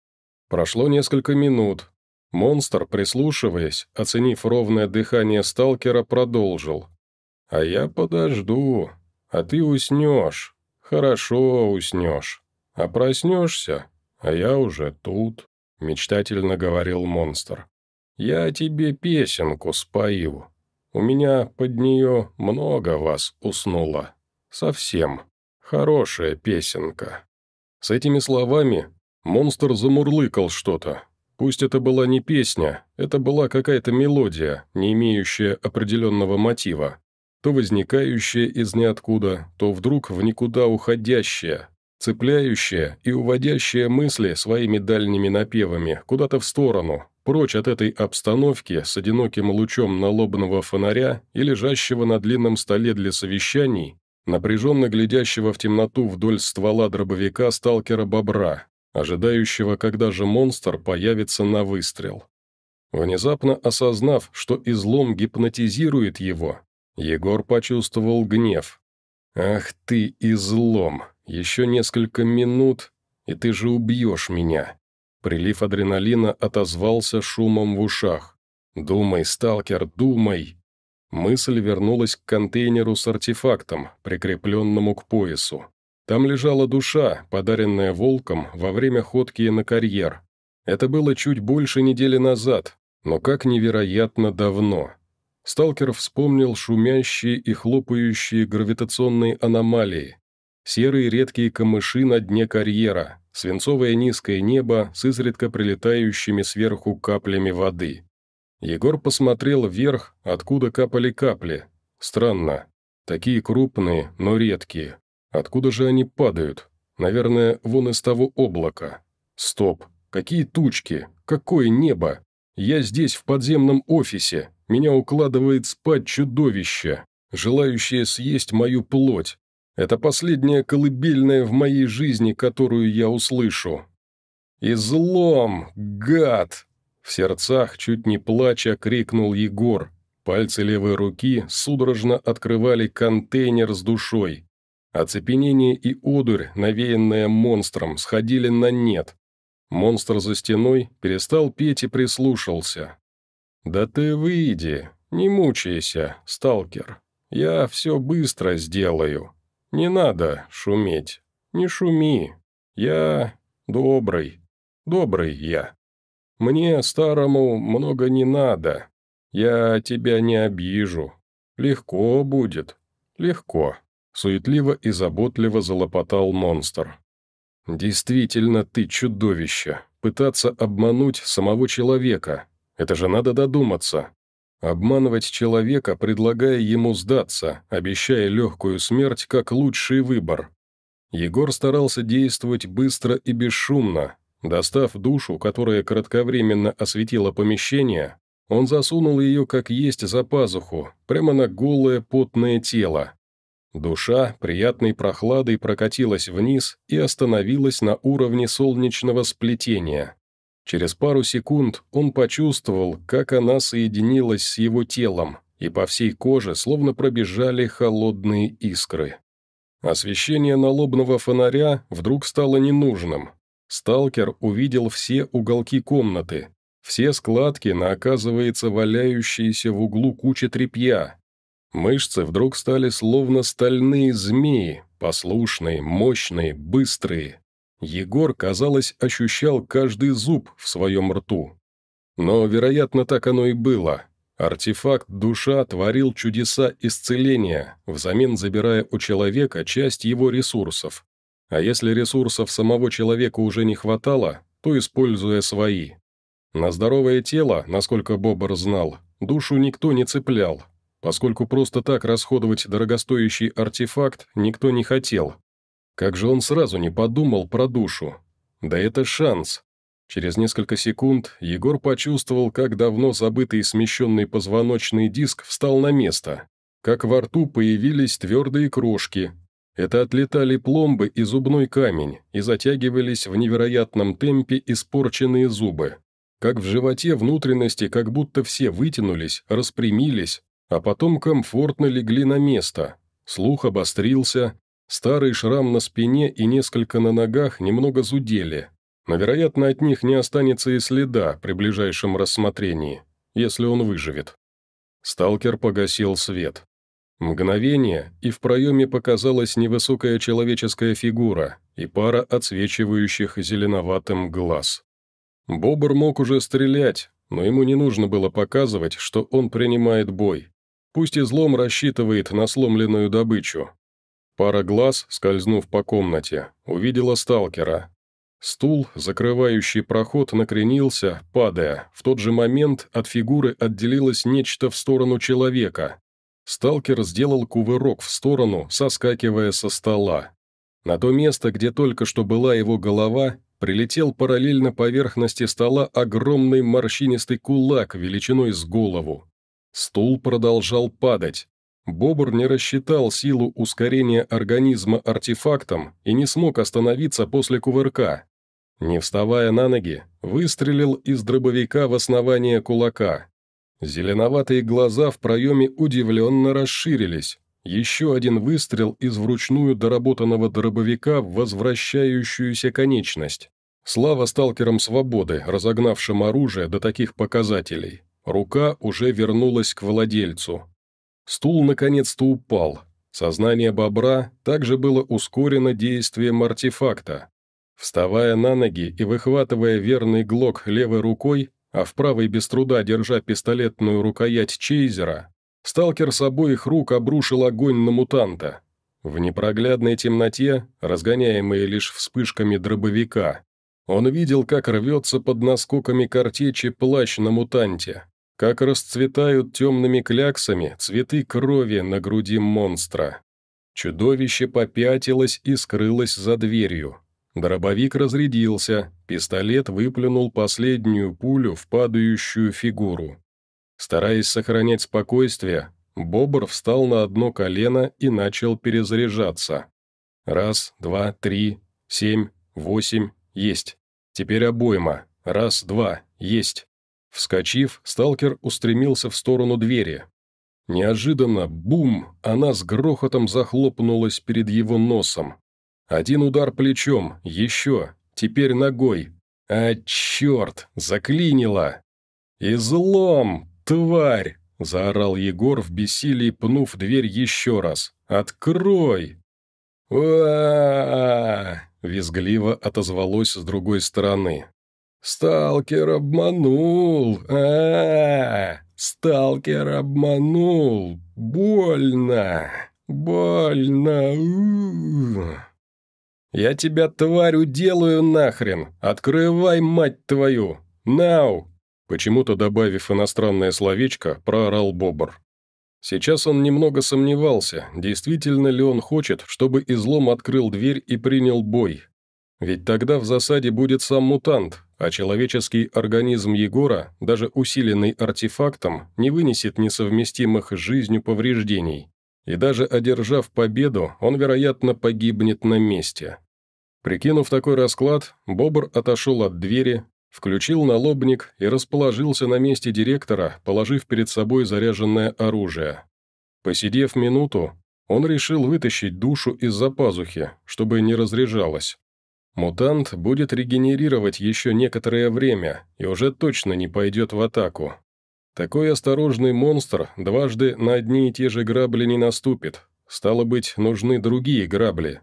Прошло несколько минут. Монстр, прислушиваясь, оценив ровное дыхание сталкера, продолжил. «А я подожду. А ты уснешь. Хорошо уснешь». «А проснешься, а я уже тут», — мечтательно говорил монстр. «Я тебе песенку спою. У меня под нее много вас уснуло. Совсем. Хорошая песенка». С этими словами монстр замурлыкал что-то. Пусть это была не песня, это была какая-то мелодия, не имеющая определенного мотива. То возникающая из ниоткуда, то вдруг в никуда уходящая, цепляющая и уводящая мысли своими дальними напевами куда-то в сторону, прочь от этой обстановки с одиноким лучом налобного фонаря и лежащего на длинном столе для совещаний, напряженно глядящего в темноту вдоль ствола дробовика сталкера-бобра, ожидающего, когда же монстр появится на выстрел. Внезапно осознав, что излом гипнотизирует его, Егор почувствовал гнев. «Ах ты, излом! Еще несколько минут, и ты же убьешь меня». Прилив адреналина отозвался шумом в ушах. «Думай, сталкер, думай!» Мысль вернулась к контейнеру с артефактом, прикрепленному к поясу. Там лежала душа, подаренная волком во время ходки на карьер. Это было чуть больше недели назад, но как невероятно давно. Сталкер вспомнил шумящие и хлопающие гравитационные аномалии, Серые редкие камыши на дне карьера, свинцовое низкое небо с изредка прилетающими сверху каплями воды. Егор посмотрел вверх, откуда капали капли. Странно. Такие крупные, но редкие. Откуда же они падают? Наверное, вон из того облака. Стоп. Какие тучки? Какое небо? Я здесь, в подземном офисе. Меня укладывает спать чудовище, желающее съесть мою плоть. Это последняя колыбельная в моей жизни, которую я услышу. «Излом! Гад!» В сердцах, чуть не плача, крикнул Егор. Пальцы левой руки судорожно открывали контейнер с душой. Оцепенение и одурь, навеянная монстром, сходили на нет. Монстр за стеной перестал петь и прислушался. «Да ты выйди, не мучайся, сталкер. Я все быстро сделаю», «Не надо шуметь. Не шуми. Я добрый. Добрый я. Мне, старому, много не надо. Я тебя не обижу. Легко будет. Легко». Суетливо и заботливо залопотал монстр. «Действительно ты чудовище. Пытаться обмануть самого человека. Это же надо додуматься. Обманывать человека, предлагая ему сдаться, обещая легкую смерть как лучший выбор. Егор старался действовать быстро и бесшумно. Достав душу, которая кратковременно осветила помещение, он засунул ее как есть за пазуху, прямо на голое потное тело. Душа приятной прохладой прокатилась вниз и остановилась на уровне солнечного сплетения. Через пару секунд он почувствовал, как она соединилась с его телом, и по всей коже словно пробежали холодные искры. Освещение налобного фонаря вдруг стало ненужным. Сталкер увидел все уголки комнаты, все складки на, оказывается, валяющиеся в углу куча тряпья. Мышцы вдруг стали словно стальные змеи, послушные, мощные, быстрые. Егор, казалось, ощущал каждый зуб в своем рту. Но, вероятно, так оно и было. Артефакт душа творил чудеса исцеления, взамен забирая у человека часть его ресурсов. А если ресурсов самого человека уже не хватало, то используя свои. На здоровое тело, насколько Бобр знал, душу никто не цеплял, поскольку просто так расходовать дорогостоящий артефакт никто не хотел, как же он сразу не подумал про душу? Да это шанс. Через несколько секунд Егор почувствовал, как давно забытый смещенный позвоночный диск встал на место, как во рту появились твердые крошки. Это отлетали пломбы и зубной камень, и затягивались в невероятном темпе испорченные зубы. Как в животе внутренности как будто все вытянулись, распрямились, а потом комфортно легли на место. Слух обострился, Старый шрам на спине и несколько на ногах немного зудели, но, вероятно, от них не останется и следа при ближайшем рассмотрении, если он выживет. Сталкер погасил свет. Мгновение, и в проеме показалась невысокая человеческая фигура и пара отсвечивающих зеленоватым глаз. Бобр мог уже стрелять, но ему не нужно было показывать, что он принимает бой. Пусть и злом рассчитывает на сломленную добычу, Пара глаз, скользнув по комнате, увидела сталкера. Стул, закрывающий проход, накренился, падая. В тот же момент от фигуры отделилось нечто в сторону человека. Сталкер сделал кувырок в сторону, соскакивая со стола. На то место, где только что была его голова, прилетел параллельно поверхности стола огромный морщинистый кулак величиной с голову. Стул продолжал падать, Бобр не рассчитал силу ускорения организма артефактом и не смог остановиться после кувырка. Не вставая на ноги, выстрелил из дробовика в основание кулака. Зеленоватые глаза в проеме удивленно расширились. Еще один выстрел из вручную доработанного дробовика в возвращающуюся конечность. Слава сталкерам свободы, разогнавшим оружие до таких показателей. Рука уже вернулась к владельцу. Стул наконец-то упал. Сознание бобра также было ускорено действием артефакта. Вставая на ноги и выхватывая верный глок левой рукой, а в правой без труда держа пистолетную рукоять Чейзера, сталкер с обоих рук обрушил огонь на мутанта. В непроглядной темноте, разгоняемой лишь вспышками дробовика, он видел, как рвется под наскоками картечи плащ на мутанте как расцветают темными кляксами цветы крови на груди монстра. Чудовище попятилось и скрылось за дверью. Дробовик разрядился, пистолет выплюнул последнюю пулю в падающую фигуру. Стараясь сохранять спокойствие, Бобр встал на одно колено и начал перезаряжаться. Раз, два, три, семь, восемь, есть. Теперь обойма. Раз, два, есть. Вскочив, сталкер устремился в сторону двери. Неожиданно, бум, она с грохотом захлопнулась перед его носом. Один удар плечом, еще, теперь ногой. А, черт, заклинило! «Излом, тварь!» – заорал Егор в бессилии, пнув дверь еще раз. «Открой!» «Уа!» – визгливо отозвалось с другой стороны. «Сталкер обманул! а, -а, -а! Сталкер обманул! Больно! Больно! У -у -у. «Я тебя, тварь, уделаю нахрен! Открывай, мать твою! Нау!» Почему-то, добавив иностранное словечко, проорал Бобр. Сейчас он немного сомневался, действительно ли он хочет, чтобы излом открыл дверь и принял бой. Ведь тогда в засаде будет сам мутант, а человеческий организм Егора, даже усиленный артефактом, не вынесет несовместимых с жизнью повреждений. И даже одержав победу, он, вероятно, погибнет на месте. Прикинув такой расклад, Бобр отошел от двери, включил налобник и расположился на месте директора, положив перед собой заряженное оружие. Посидев минуту, он решил вытащить душу из-за пазухи, чтобы не разряжалась, Мутант будет регенерировать еще некоторое время и уже точно не пойдет в атаку. Такой осторожный монстр дважды на одни и те же грабли не наступит, стало быть, нужны другие грабли.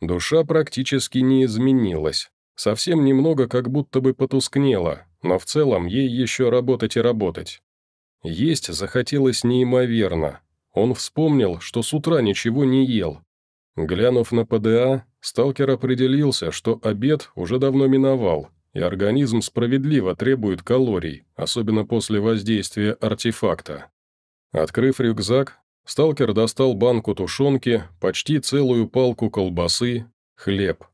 Душа практически не изменилась, совсем немного как будто бы потускнела, но в целом ей еще работать и работать. Есть захотелось неимоверно. Он вспомнил, что с утра ничего не ел, Глянув на ПДА, сталкер определился, что обед уже давно миновал, и организм справедливо требует калорий, особенно после воздействия артефакта. Открыв рюкзак, сталкер достал банку тушенки, почти целую палку колбасы, хлеб.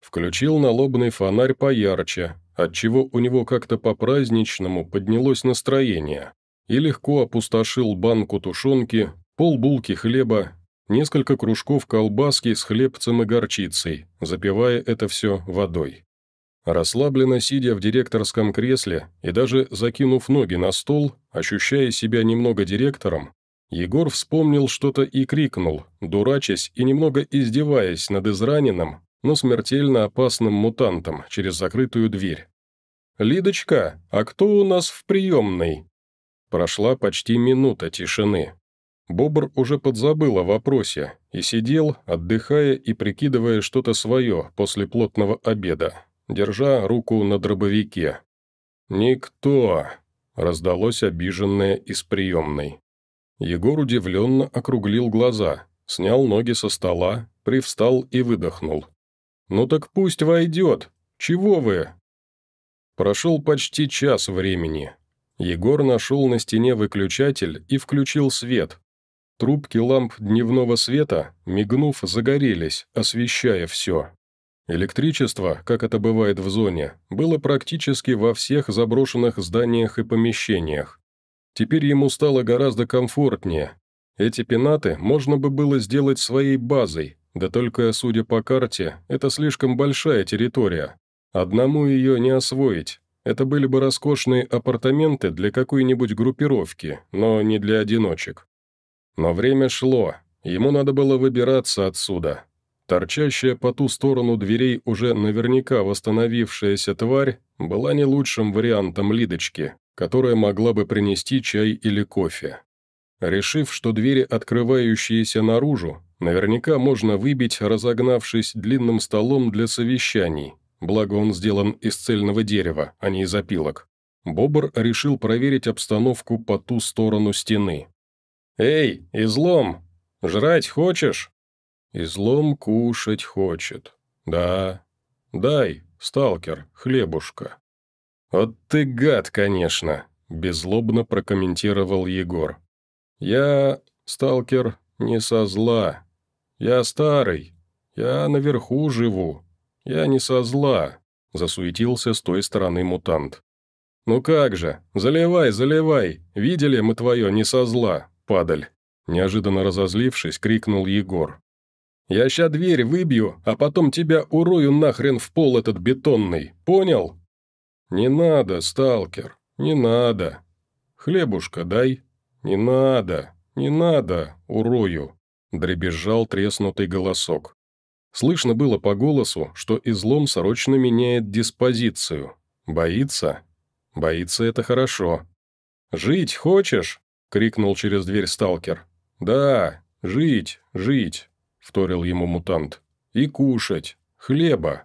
Включил налобный фонарь поярче, отчего у него как-то по-праздничному поднялось настроение, и легко опустошил банку тушенки, полбулки хлеба несколько кружков колбаски с хлебцем и горчицей, запивая это все водой. Расслабленно сидя в директорском кресле и даже закинув ноги на стол, ощущая себя немного директором, Егор вспомнил что-то и крикнул, дурачась и немного издеваясь над израненным, но смертельно опасным мутантом через закрытую дверь. «Лидочка, а кто у нас в приемной?» Прошла почти минута тишины. Бобр уже подзабыл о вопросе и сидел, отдыхая и прикидывая что-то свое после плотного обеда, держа руку на дробовике. «Никто!» – раздалось обиженное из приемной. Егор удивленно округлил глаза, снял ноги со стола, привстал и выдохнул. «Ну так пусть войдет! Чего вы?» Прошел почти час времени. Егор нашел на стене выключатель и включил свет, Трубки ламп дневного света, мигнув, загорелись, освещая все. Электричество, как это бывает в зоне, было практически во всех заброшенных зданиях и помещениях. Теперь ему стало гораздо комфортнее. Эти пенаты можно бы было сделать своей базой, да только, судя по карте, это слишком большая территория. Одному ее не освоить. Это были бы роскошные апартаменты для какой-нибудь группировки, но не для одиночек. Но время шло, ему надо было выбираться отсюда. Торчащая по ту сторону дверей уже наверняка восстановившаяся тварь была не лучшим вариантом Лидочки, которая могла бы принести чай или кофе. Решив, что двери, открывающиеся наружу, наверняка можно выбить, разогнавшись длинным столом для совещаний, благо он сделан из цельного дерева, а не из опилок, Бобр решил проверить обстановку по ту сторону стены. «Эй, излом, жрать хочешь?» Излом кушать хочет. Да. Дай, сталкер, хлебушка. Вот ты гад, конечно, беззлобно прокомментировал Егор. Я, сталкер, не со зла. Я старый. Я наверху живу. Я не со зла, засуетился с той стороны мутант. «Ну как же, заливай, заливай, видели мы твое не со зла, падаль!» Неожиданно разозлившись, крикнул Егор. «Я ща дверь выбью, а потом тебя урою нахрен в пол этот бетонный, понял?» «Не надо, сталкер, не надо. Хлебушка дай. Не надо, не надо, урою!» Дребезжал треснутый голосок. Слышно было по голосу, что излом срочно меняет диспозицию. Боится? Боится это хорошо. «Жить хочешь? крикнул через дверь сталкер. «Да, жить, жить!» – вторил ему мутант. «И кушать! Хлеба!»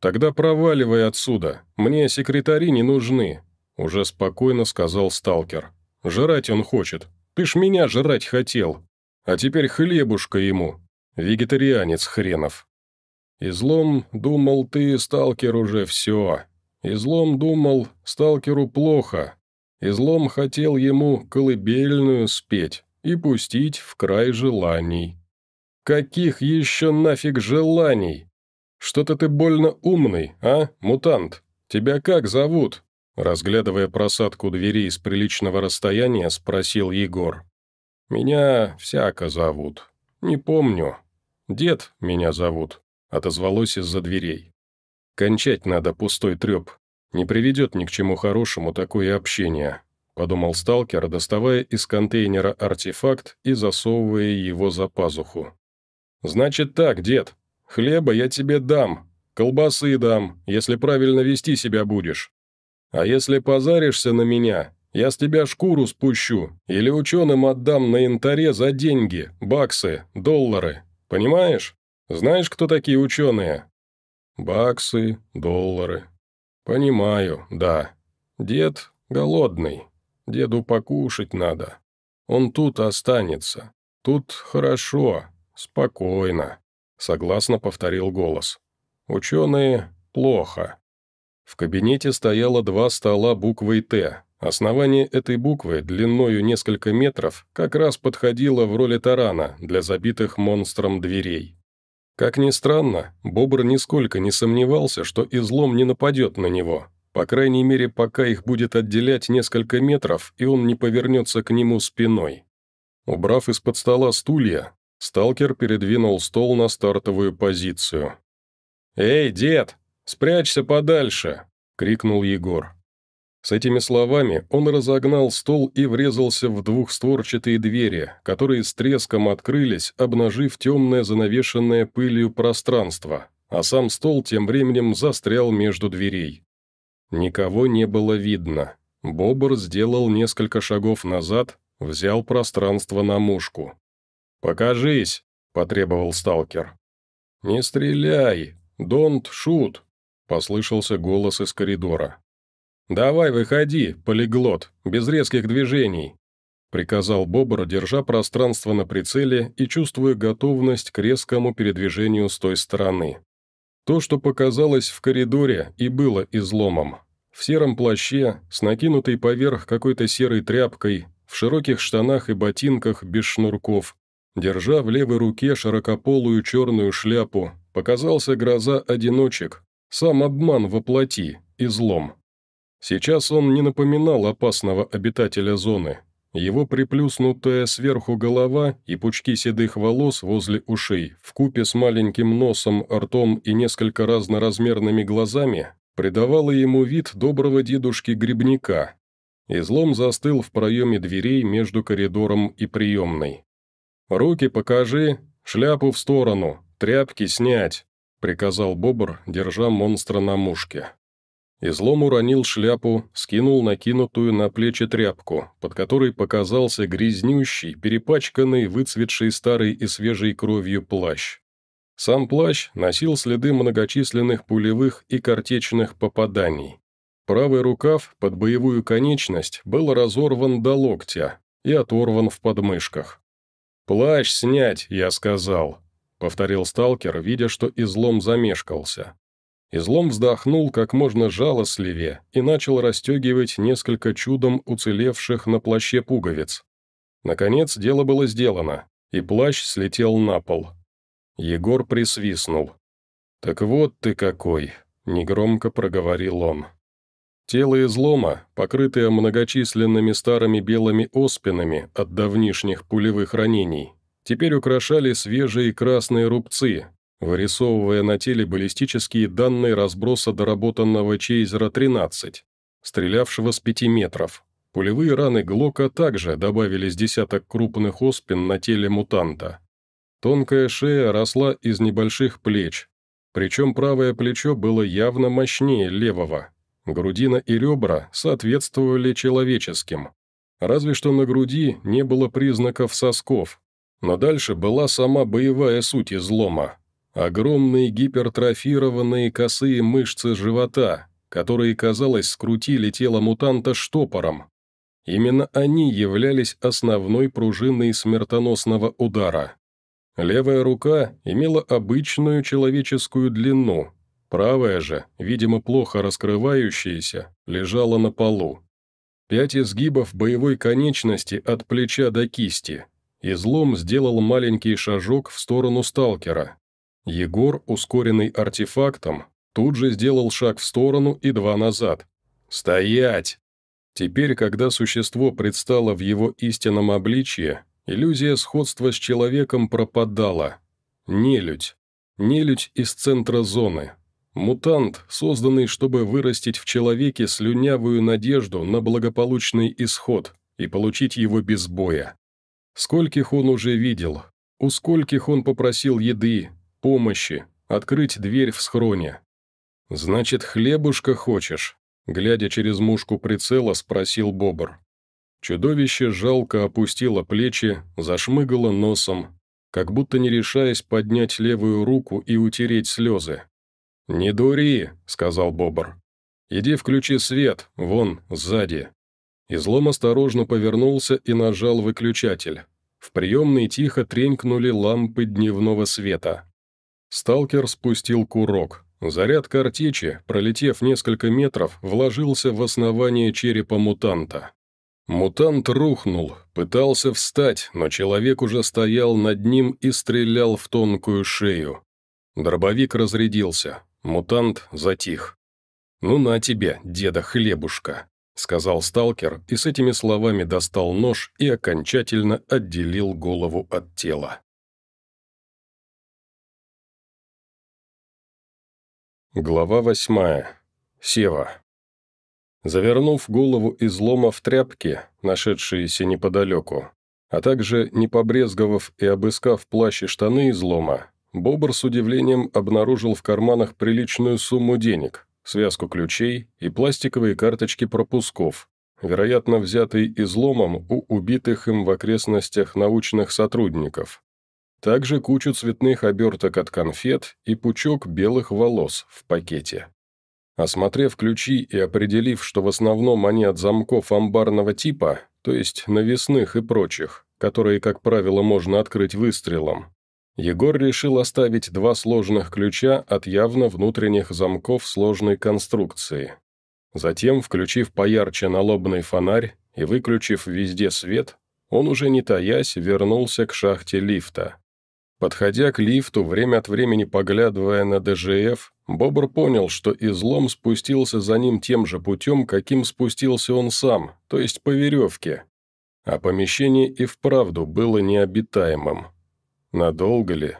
«Тогда проваливай отсюда! Мне секретари не нужны!» – уже спокойно сказал сталкер. «Жрать он хочет! Ты ж меня жрать хотел! А теперь хлебушка ему! Вегетарианец хренов!» Излом думал ты, сталкер, уже все. Излом думал, сталкеру плохо, Излом хотел ему колыбельную спеть и пустить в край желаний. «Каких еще нафиг желаний? Что-то ты больно умный, а, мутант? Тебя как зовут?» Разглядывая просадку двери из приличного расстояния, спросил Егор. «Меня всяко зовут. Не помню. Дед меня зовут», — отозвалось из-за дверей. «Кончать надо пустой треп. Не приведет ни к чему хорошему такое общение», — подумал сталкер, доставая из контейнера артефакт и засовывая его за пазуху. «Значит так, дед, хлеба я тебе дам, колбасы дам, если правильно вести себя будешь. А если позаришься на меня, я с тебя шкуру спущу или ученым отдам на янтаре за деньги, баксы, доллары. Понимаешь? Знаешь, кто такие ученые?» «Баксы, доллары», «Понимаю, да. Дед голодный. Деду покушать надо. Он тут останется. Тут хорошо, спокойно», — согласно повторил голос. «Ученые плохо». В кабинете стояло два стола буквой «Т». Основание этой буквы, длиною несколько метров, как раз подходило в роли тарана для забитых монстром дверей. Как ни странно, Бобр нисколько не сомневался, что излом не нападет на него. По крайней мере, пока их будет отделять несколько метров, и он не повернется к нему спиной. Убрав из-под стола стулья, сталкер передвинул стол на стартовую позицию. «Эй, дед, спрячься подальше!» — крикнул Егор. С этими словами он разогнал стол и врезался в двухстворчатые двери, которые с треском открылись, обнажив темное занавешенное пылью пространство, а сам стол тем временем застрял между дверей. Никого не было видно. Бобр сделал несколько шагов назад, взял пространство на мушку. «Покажись!» – потребовал сталкер. «Не стреляй! Донт шут!» – послышался голос из коридора. «Давай, выходи, полиглот, без резких движений», — приказал Бобр, держа пространство на прицеле и чувствуя готовность к резкому передвижению с той стороны. То, что показалось в коридоре, и было изломом. В сером плаще, с накинутой поверх какой-то серой тряпкой, в широких штанах и ботинках без шнурков, держа в левой руке широкополую черную шляпу, показался гроза одиночек, сам обман воплоти, излом. Сейчас он не напоминал опасного обитателя зоны. Его приплюснутая сверху голова и пучки седых волос возле ушей, в купе с маленьким носом, ртом и несколько разноразмерными глазами, придавало ему вид доброго дедушки-грибника. Излом застыл в проеме дверей между коридором и приемной. «Руки покажи, шляпу в сторону, тряпки снять», — приказал Бобр, держа монстра на мушке. Излом уронил шляпу, скинул накинутую на плечи тряпку, под которой показался грязнющий, перепачканный, выцветший старой и свежей кровью плащ. Сам плащ носил следы многочисленных пулевых и картечных попаданий. Правый рукав под боевую конечность был разорван до локтя и оторван в подмышках. «Плащ снять!» — я сказал, — повторил сталкер, видя, что излом замешкался. Излом вздохнул как можно жалостливее и начал расстегивать несколько чудом уцелевших на плаще пуговиц. Наконец, дело было сделано, и плащ слетел на пол. Егор присвистнул. «Так вот ты какой!» — негромко проговорил он. Тело излома, покрытое многочисленными старыми белыми оспинами от давнишних пулевых ранений, теперь украшали свежие красные рубцы, вырисовывая на теле баллистические данные разброса доработанного Чейзера-13, стрелявшего с 5 метров. Пулевые раны Глока также добавились десяток крупных оспин на теле мутанта. Тонкая шея росла из небольших плеч, причем правое плечо было явно мощнее левого. Грудина и ребра соответствовали человеческим. Разве что на груди не было признаков сосков, но дальше была сама боевая суть излома, Огромные гипертрофированные косые мышцы живота, которые, казалось, скрутили тело мутанта штопором. Именно они являлись основной пружиной смертоносного удара. Левая рука имела обычную человеческую длину, правая же, видимо, плохо раскрывающаяся, лежала на полу. Пять изгибов боевой конечности от плеча до кисти. Излом сделал маленький шажок в сторону сталкера. Егор, ускоренный артефактом, тут же сделал шаг в сторону и два назад. «Стоять!» Теперь, когда существо предстало в его истинном обличье, иллюзия сходства с человеком пропадала. Нелюдь. Нелюдь из центра зоны. Мутант, созданный, чтобы вырастить в человеке слюнявую надежду на благополучный исход и получить его без боя. Скольких он уже видел, у скольких он попросил еды, помощи, открыть дверь в схроне. «Значит, хлебушка хочешь?» Глядя через мушку прицела, спросил Бобр. Чудовище жалко опустило плечи, зашмыгало носом, как будто не решаясь поднять левую руку и утереть слезы. «Не дури», — сказал Бобр. «Иди включи свет, вон, сзади». Излом осторожно повернулся и нажал выключатель. В приемной тихо тренькнули лампы дневного света. Сталкер спустил курок. Заряд картечи, пролетев несколько метров, вложился в основание черепа мутанта. Мутант рухнул, пытался встать, но человек уже стоял над ним и стрелял в тонкую шею. Дробовик разрядился. Мутант затих. «Ну на тебе, деда хлебушка», — сказал сталкер, и с этими словами достал нож и окончательно отделил голову от тела. Глава восьмая. Сева. Завернув голову излома в тряпки, нашедшиеся неподалеку, а также не побрезговав и обыскав плащ и штаны излома, Бобр с удивлением обнаружил в карманах приличную сумму денег, связку ключей и пластиковые карточки пропусков, вероятно, взятые изломом у убитых им в окрестностях научных сотрудников. Также кучу цветных оберток от конфет и пучок белых волос в пакете. Осмотрев ключи и определив, что в основном они от замков амбарного типа, то есть навесных и прочих, которые, как правило, можно открыть выстрелом, Егор решил оставить два сложных ключа от явно внутренних замков сложной конструкции. Затем, включив поярче налобный фонарь и выключив везде свет, он уже не таясь вернулся к шахте лифта. Подходя к лифту, время от времени поглядывая на ДЖФ, Бобр понял, что излом спустился за ним тем же путем, каким спустился он сам, то есть по веревке. А помещение и вправду было необитаемым. Надолго ли?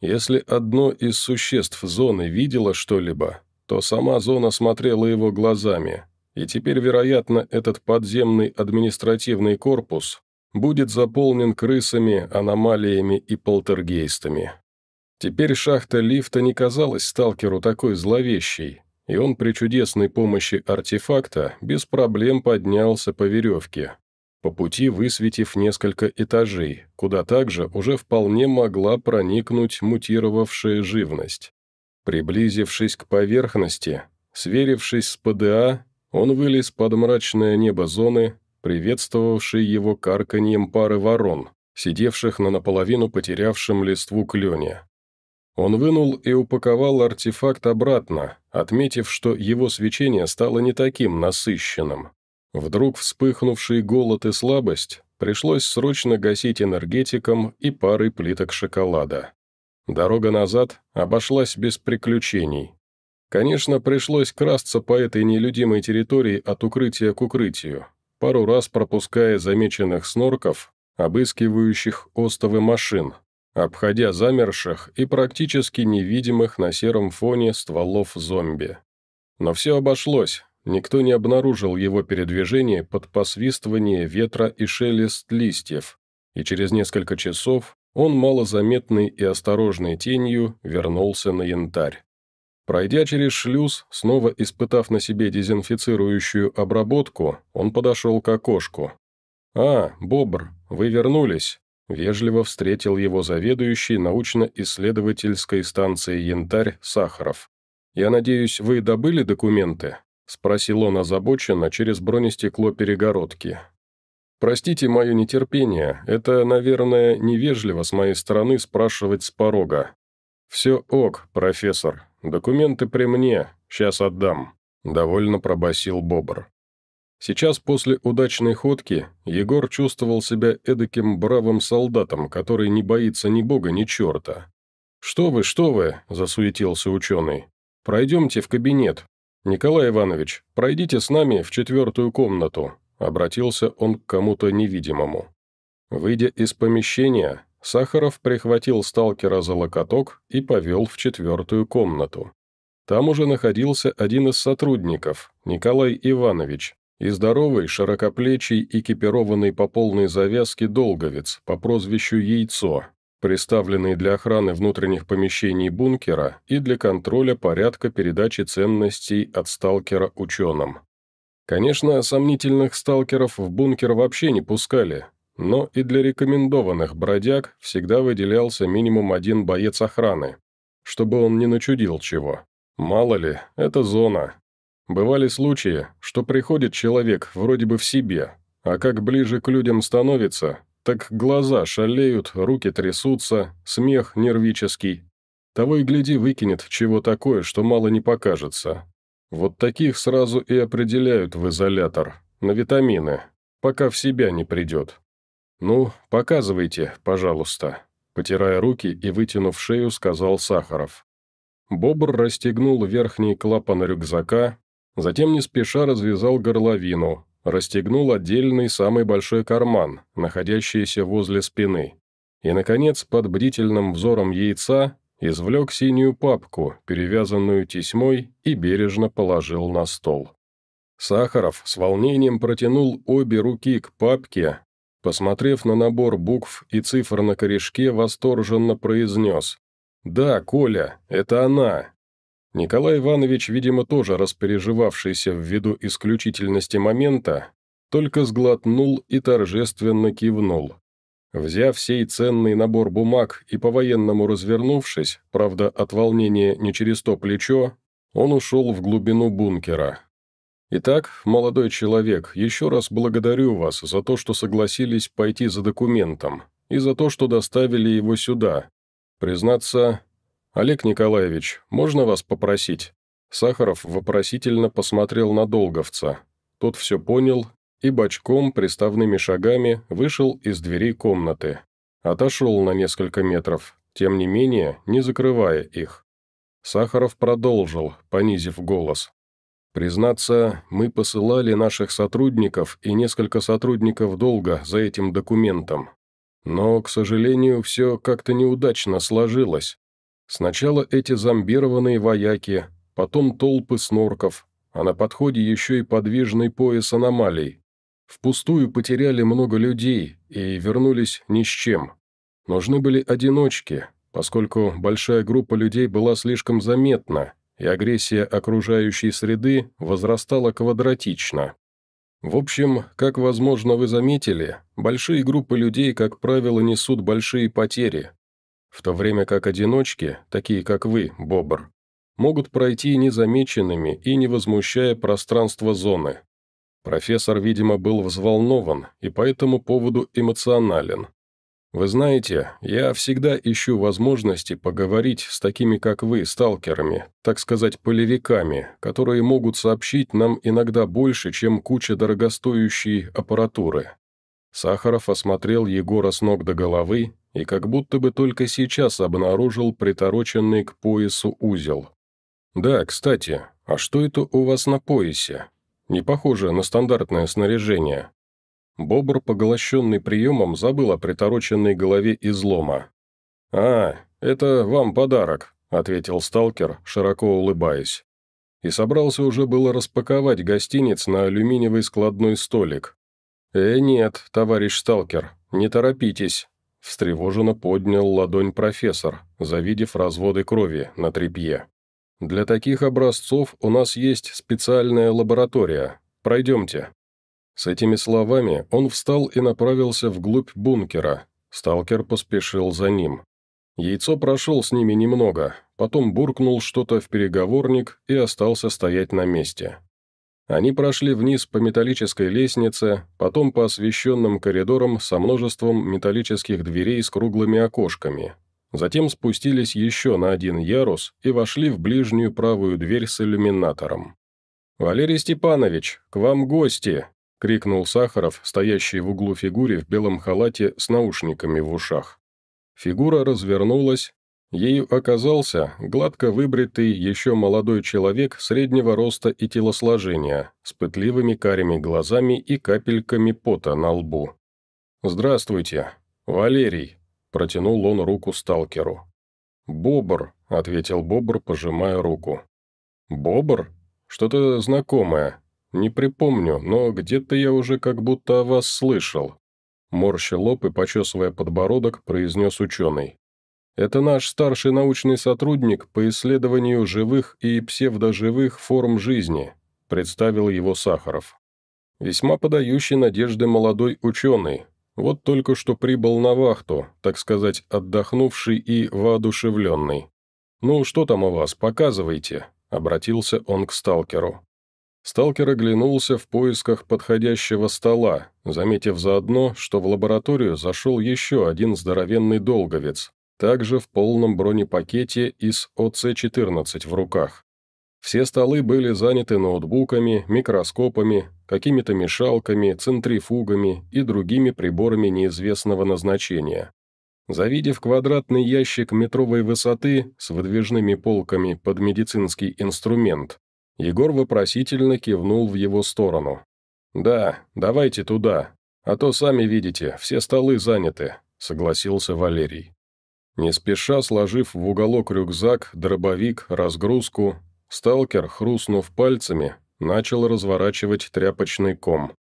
Если одно из существ зоны видело что-либо, то сама зона смотрела его глазами, и теперь, вероятно, этот подземный административный корпус будет заполнен крысами, аномалиями и полтергейстами. Теперь шахта лифта не казалась сталкеру такой зловещей, и он при чудесной помощи артефакта без проблем поднялся по веревке, по пути высветив несколько этажей, куда также уже вполне могла проникнуть мутировавшая живность. Приблизившись к поверхности, сверившись с ПДА, он вылез под мрачное небо зоны, приветствовавший его карканьем пары ворон, сидевших на наполовину потерявшем листву клене. Он вынул и упаковал артефакт обратно, отметив, что его свечение стало не таким насыщенным. Вдруг вспыхнувший голод и слабость пришлось срочно гасить энергетиком и парой плиток шоколада. Дорога назад обошлась без приключений. Конечно, пришлось красться по этой нелюдимой территории от укрытия к укрытию, пару раз пропуская замеченных снорков, обыскивающих остовы машин, обходя замерших и практически невидимых на сером фоне стволов зомби. Но все обошлось, никто не обнаружил его передвижение под посвистывание ветра и шелест листьев, и через несколько часов он малозаметной и осторожной тенью вернулся на янтарь. Пройдя через шлюз, снова испытав на себе дезинфицирующую обработку, он подошел к окошку. «А, Бобр, вы вернулись!» – вежливо встретил его заведующий научно-исследовательской станции «Янтарь» Сахаров. «Я надеюсь, вы добыли документы?» – спросил он озабоченно через бронестекло перегородки. «Простите мое нетерпение, это, наверное, невежливо с моей стороны спрашивать с порога». «Все ок, профессор», Документы при мне, сейчас отдам», — довольно пробасил Бобр. Сейчас после удачной ходки Егор чувствовал себя эдаким бравым солдатом, который не боится ни бога, ни черта. «Что вы, что вы!» – засуетился ученый. «Пройдемте в кабинет. Николай Иванович, пройдите с нами в четвертую комнату», – обратился он к кому-то невидимому. Выйдя из помещения, Сахаров прихватил сталкера за локоток и повел в четвертую комнату. Там уже находился один из сотрудников, Николай Иванович, и здоровый, широкоплечий, экипированный по полной завязке долговец по прозвищу Яйцо, приставленный для охраны внутренних помещений бункера и для контроля порядка передачи ценностей от сталкера ученым. Конечно, сомнительных сталкеров в бункер вообще не пускали, но и для рекомендованных бродяг всегда выделялся минимум один боец охраны, чтобы он не начудил чего. Мало ли, это зона. Бывали случаи, что приходит человек вроде бы в себе, а как ближе к людям становится, так глаза шалеют, руки трясутся, смех нервический. Того и гляди выкинет чего такое, что мало не покажется. Вот таких сразу и определяют в изолятор, на витамины, пока в себя не придет. «Ну, показывайте, пожалуйста», — потирая руки и вытянув шею, сказал Сахаров. Бобр расстегнул верхний клапан рюкзака, затем не спеша развязал горловину, расстегнул отдельный самый большой карман, находящийся возле спины. И, наконец, под бдительным взором яйца извлек синюю папку, перевязанную тесьмой, и бережно положил на стол. Сахаров с волнением протянул обе руки к папке, Посмотрев на набор букв и цифр на корешке, восторженно произнес. «Да, Коля, это она!» Николай Иванович, видимо, тоже распереживавшийся ввиду исключительности момента, только сглотнул и торжественно кивнул. Взяв сей ценный набор бумаг и по-военному развернувшись, правда, от волнения не через то плечо, он ушел в глубину бункера. Итак, молодой человек, еще раз благодарю вас за то, что согласились пойти за документом, и за то, что доставили его сюда. Признаться... Олег Николаевич, можно вас попросить?» Сахаров вопросительно посмотрел на Долговца. Тот все понял и бочком, приставными шагами, вышел из дверей комнаты. Отошел на несколько метров, тем не менее, не закрывая их. Сахаров продолжил, понизив голос. Признаться, мы посылали наших сотрудников и несколько сотрудников долго за этим документом. Но, к сожалению, все как-то неудачно сложилось. Сначала эти зомбированные вояки, потом толпы снорков, а на подходе еще и подвижный пояс аномалий. Впустую потеряли много людей и вернулись ни с чем. Нужны были одиночки, поскольку большая группа людей была слишком заметна, и агрессия окружающей среды возрастала квадратично. В общем, как, возможно, вы заметили, большие группы людей, как правило, несут большие потери, в то время как одиночки, такие как вы, Бобр, могут пройти незамеченными и не возмущая пространство зоны. Профессор, видимо, был взволнован и по этому поводу эмоционален, вы знаете, я всегда ищу возможности поговорить с такими, как вы, сталкерами, так сказать, полевиками, которые могут сообщить нам иногда больше, чем куча дорогостоящей аппаратуры». Сахаров осмотрел Егора с ног до головы и как будто бы только сейчас обнаружил притороченный к поясу узел. «Да, кстати, а что это у вас на поясе? Не похоже на стандартное снаряжение. Бобр, поглощенный приемом, забыл о притороченной голове излома. «А, это вам подарок», — ответил сталкер, широко улыбаясь. И собрался уже было распаковать гостиниц на алюминиевый складной столик. «Э, нет, товарищ сталкер, не торопитесь», — встревоженно поднял ладонь профессор, завидев разводы крови на тряпье. «Для таких образцов у нас есть специальная лаборатория. Пройдемте». С этими словами он встал и направился вглубь бункера. Сталкер поспешил за ним. Яйцо прошел с ними немного, потом буркнул что-то в переговорник и остался стоять на месте. Они прошли вниз по металлической лестнице, потом по освещенным коридорам со множеством металлических дверей с круглыми окошками. Затем спустились еще на один ярус и вошли в ближнюю правую дверь с иллюминатором. «Валерий Степанович, к вам гости!» крикнул Сахаров, стоящий в углу фигуре в белом халате с наушниками в ушах. Фигура развернулась. Ею оказался гладко выбритый еще молодой человек среднего роста и телосложения, с пытливыми карими глазами и капельками пота на лбу. «Здравствуйте, Валерий», – протянул он руку сталкеру. «Бобр», – ответил Бобр, пожимая руку. «Бобр? Что-то знакомое», не припомню, но где-то я уже как будто о вас слышал». Морща лоб и почесывая подбородок, произнес ученый. «Это наш старший научный сотрудник по исследованию живых и псевдоживых форм жизни», представил его Сахаров. «Весьма подающий надежды молодой ученый, вот только что прибыл на вахту, так сказать, отдохнувший и воодушевленный. «Ну, что там у вас, показывайте», — обратился он к сталкеру. Сталкер оглянулся в поисках подходящего стола, заметив заодно, что в лабораторию зашел еще один здоровенный долговец, также в полном бронепакете из ОЦ-14 в руках. Все столы были заняты ноутбуками, микроскопами, какими-то мешалками, центрифугами и другими приборами неизвестного назначения. Завидев квадратный ящик метровой высоты с выдвижными полками под медицинский инструмент, Егор вопросительно кивнул в его сторону. «Да, давайте туда, а то, сами видите, все столы заняты», — согласился Валерий. Не спеша сложив в уголок рюкзак, дробовик, разгрузку, сталкер, хрустнув пальцами, начал разворачивать тряпочный ком.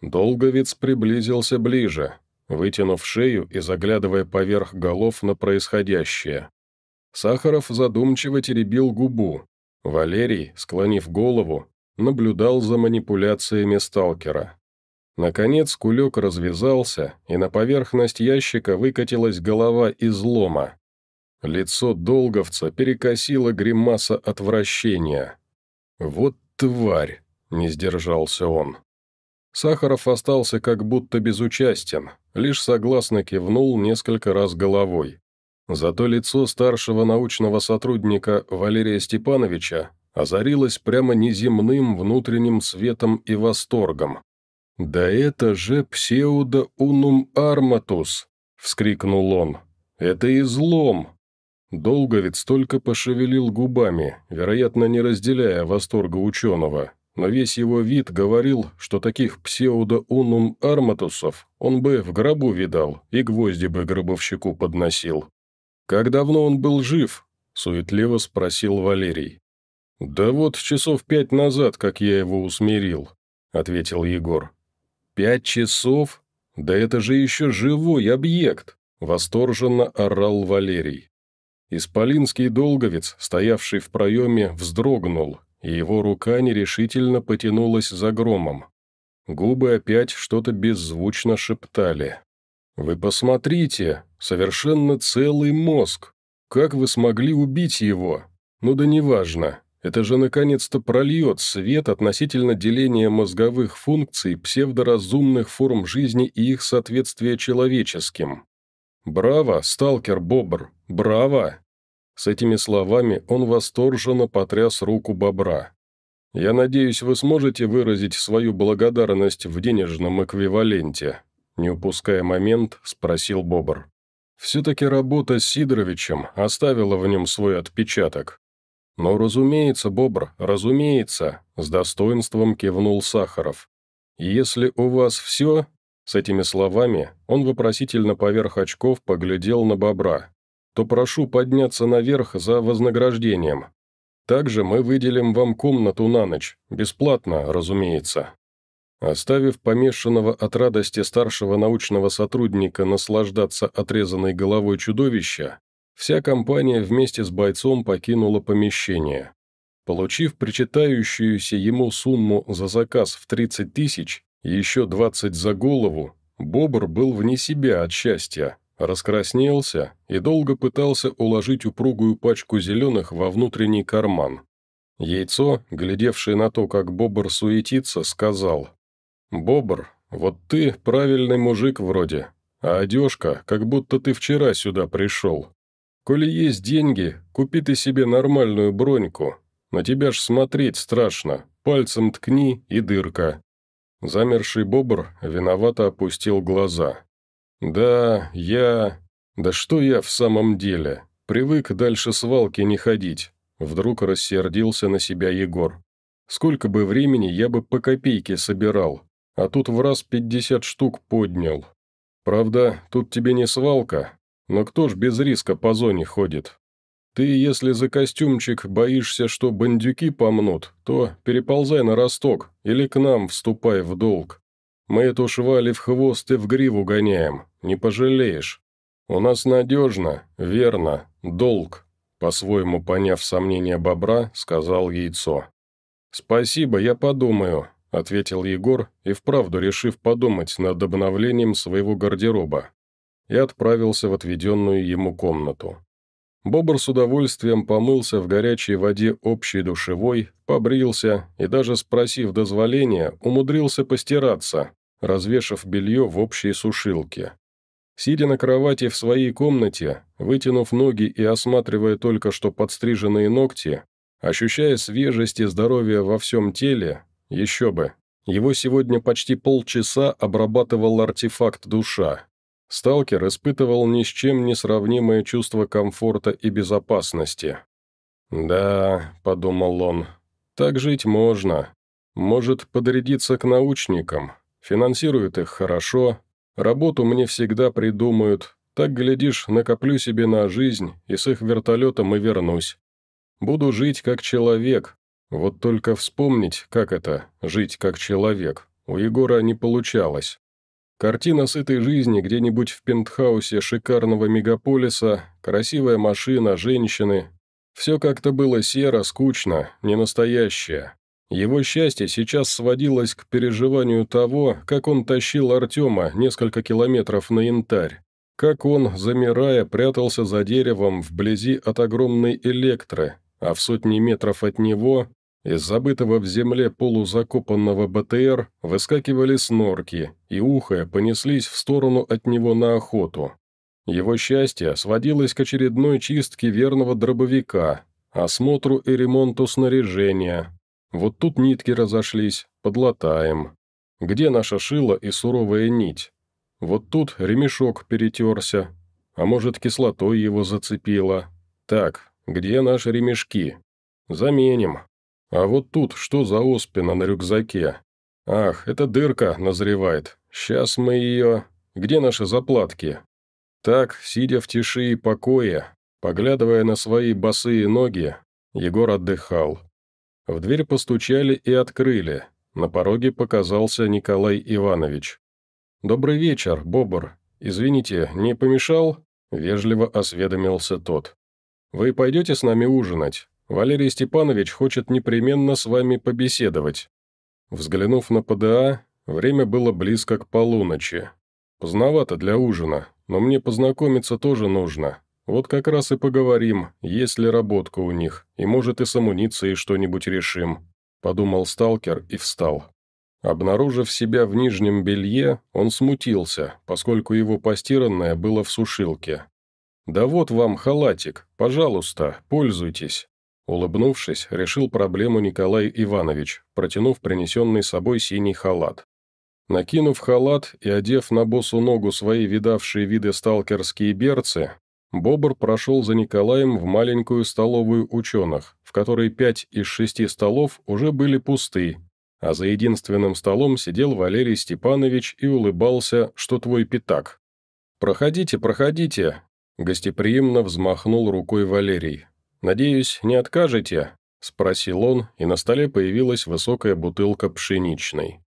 Долговец приблизился ближе, вытянув шею и заглядывая поверх голов на происходящее. Сахаров задумчиво теребил губу, Валерий, склонив голову, наблюдал за манипуляциями сталкера. Наконец кулек развязался, и на поверхность ящика выкатилась голова излома. Лицо долговца перекосило гримаса отвращения. «Вот тварь!» – не сдержался он. Сахаров остался как будто безучастен, лишь согласно кивнул несколько раз головой. Зато лицо старшего научного сотрудника Валерия Степановича озарилось прямо неземным внутренним светом и восторгом. «Да это же псеудоунум арматус!» — вскрикнул он. «Это излом!» Долговец только пошевелил губами, вероятно, не разделяя восторга ученого, но весь его вид говорил, что таких псеудоунум арматусов он бы в гробу видал и гвозди бы гробовщику подносил. «Как давно он был жив?» – суетливо спросил Валерий. «Да вот часов пять назад, как я его усмирил», – ответил Егор. «Пять часов? Да это же еще живой объект!» – восторженно орал Валерий. Исполинский долговец, стоявший в проеме, вздрогнул, и его рука нерешительно потянулась за громом. Губы опять что-то беззвучно шептали. «Вы посмотрите, совершенно целый мозг. Как вы смогли убить его? Ну да неважно, это же наконец-то прольет свет относительно деления мозговых функций псевдоразумных форм жизни и их соответствия человеческим. Браво, сталкер Бобр, браво!» С этими словами он восторженно потряс руку бобра. «Я надеюсь, вы сможете выразить свою благодарность в денежном эквиваленте», не упуская момент, спросил Бобр. Все-таки работа с Сидоровичем оставила в нем свой отпечаток. «Ну, разумеется, Бобр, разумеется», — с достоинством кивнул Сахаров. «Если у вас все...» С этими словами он вопросительно поверх очков поглядел на Бобра. «То прошу подняться наверх за вознаграждением. Также мы выделим вам комнату на ночь, бесплатно, разумеется». Оставив помешанного от радости старшего научного сотрудника наслаждаться отрезанной головой чудовища, вся компания вместе с бойцом покинула помещение. Получив причитающуюся ему сумму за заказ в 30 тысяч, и еще 20 за голову, Бобр был вне себя от счастья, раскраснелся и долго пытался уложить упругую пачку зеленых во внутренний карман. Яйцо, глядевшее на то, как Бобр суетится, сказал – «Бобр, вот ты правильный мужик вроде, а одежка, как будто ты вчера сюда пришел. Коли есть деньги, купи ты себе нормальную броньку. На тебя ж смотреть страшно, пальцем ткни и дырка». Замерший бобр виновато опустил глаза. «Да, я... Да что я в самом деле? Привык дальше свалки не ходить». Вдруг рассердился на себя Егор. «Сколько бы времени я бы по копейке собирал, а тут в раз пятьдесят штук поднял. Правда, тут тебе не свалка, но кто ж без риска по зоне ходит? Ты, если за костюмчик боишься, что бандюки помнут, то переползай на росток или к нам вступай в долг. Мы эту швали в хвост и в гриву гоняем, не пожалеешь. У нас надежно, верно, долг, по-своему поняв сомнения бобра, сказал яйцо. «Спасибо, я подумаю. — ответил Егор, и вправду решив подумать над обновлением своего гардероба, и отправился в отведенную ему комнату. Бобр с удовольствием помылся в горячей воде общей душевой, побрился и, даже спросив дозволения, умудрился постираться, развешав белье в общей сушилке. Сидя на кровати в своей комнате, вытянув ноги и осматривая только что подстриженные ногти, ощущая свежесть и здоровье во всем теле, еще бы. Его сегодня почти полчаса обрабатывал артефакт душа. Сталкер испытывал ни с чем не сравнимое чувство комфорта и безопасности. «Да», — подумал он, — «так жить можно. Может, подрядиться к научникам. Финансируют их хорошо. Работу мне всегда придумают. Так, глядишь, накоплю себе на жизнь и с их вертолетом и вернусь. Буду жить как человек, вот только вспомнить, как это – жить как человек, у Егора не получалось. Картина с этой жизни где-нибудь в пентхаусе шикарного мегаполиса, красивая машина, женщины. Все как-то было серо, скучно, ненастоящее. Его счастье сейчас сводилось к переживанию того, как он тащил Артема несколько километров на янтарь. Как он, замирая, прятался за деревом вблизи от огромной электры, а в сотни метров от него из забытого в земле полузакопанного БТР выскакивали снорки и, ухая, понеслись в сторону от него на охоту. Его счастье сводилось к очередной чистке верного дробовика, осмотру и ремонту снаряжения. Вот тут нитки разошлись, подлатаем. Где наша шила и суровая нить? Вот тут ремешок перетерся, а может, кислотой его зацепило. Так, где наши ремешки? Заменим. А вот тут что за оспина на рюкзаке? Ах, эта дырка назревает. Сейчас мы ее... Где наши заплатки? Так, сидя в тиши и покое, поглядывая на свои босые ноги, Егор отдыхал. В дверь постучали и открыли. На пороге показался Николай Иванович. «Добрый вечер, Бобр. Извините, не помешал?» – вежливо осведомился тот. «Вы пойдете с нами ужинать? Валерий Степанович хочет непременно с вами побеседовать». Взглянув на ПДА, время было близко к полуночи. «Поздновато для ужина, но мне познакомиться тоже нужно. Вот как раз и поговорим, есть ли работка у них, и, может, и с амуницией что-нибудь решим», — подумал сталкер и встал. Обнаружив себя в нижнем белье, он смутился, поскольку его постиранное было в сушилке. «Да вот вам халатик, пожалуйста, пользуйтесь». Улыбнувшись, решил проблему Николай Иванович, протянув принесенный собой синий халат. Накинув халат и одев на босу ногу свои видавшие виды сталкерские берцы, Бобр прошел за Николаем в маленькую столовую ученых, в которой пять из шести столов уже были пусты, а за единственным столом сидел Валерий Степанович и улыбался, что твой пятак. «Проходите, проходите, Гостеприимно взмахнул рукой Валерий. «Надеюсь, не откажете?» – спросил он, и на столе появилась высокая бутылка пшеничной.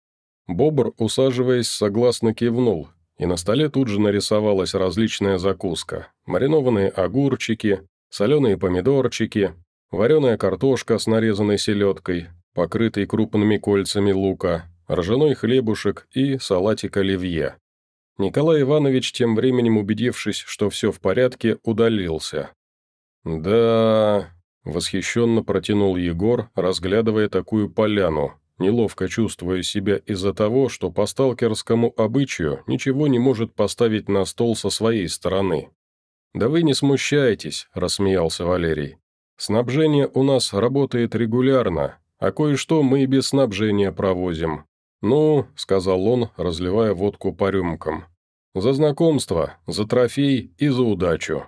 Бобр, усаживаясь, согласно кивнул, и на столе тут же нарисовалась различная закуска. Маринованные огурчики, соленые помидорчики, вареная картошка с нарезанной селедкой, покрытый крупными кольцами лука, ржаной хлебушек и салатик оливье. Николай Иванович, тем временем убедившись, что все в порядке, удалился. «Да...» – восхищенно протянул Егор, разглядывая такую поляну, неловко чувствуя себя из-за того, что по сталкерскому обычаю ничего не может поставить на стол со своей стороны. «Да вы не смущайтесь», – рассмеялся Валерий. «Снабжение у нас работает регулярно, а кое-что мы и без снабжения провозим. «Ну», — сказал он, разливая водку по рюмкам, — «за знакомство, за трофей и за удачу».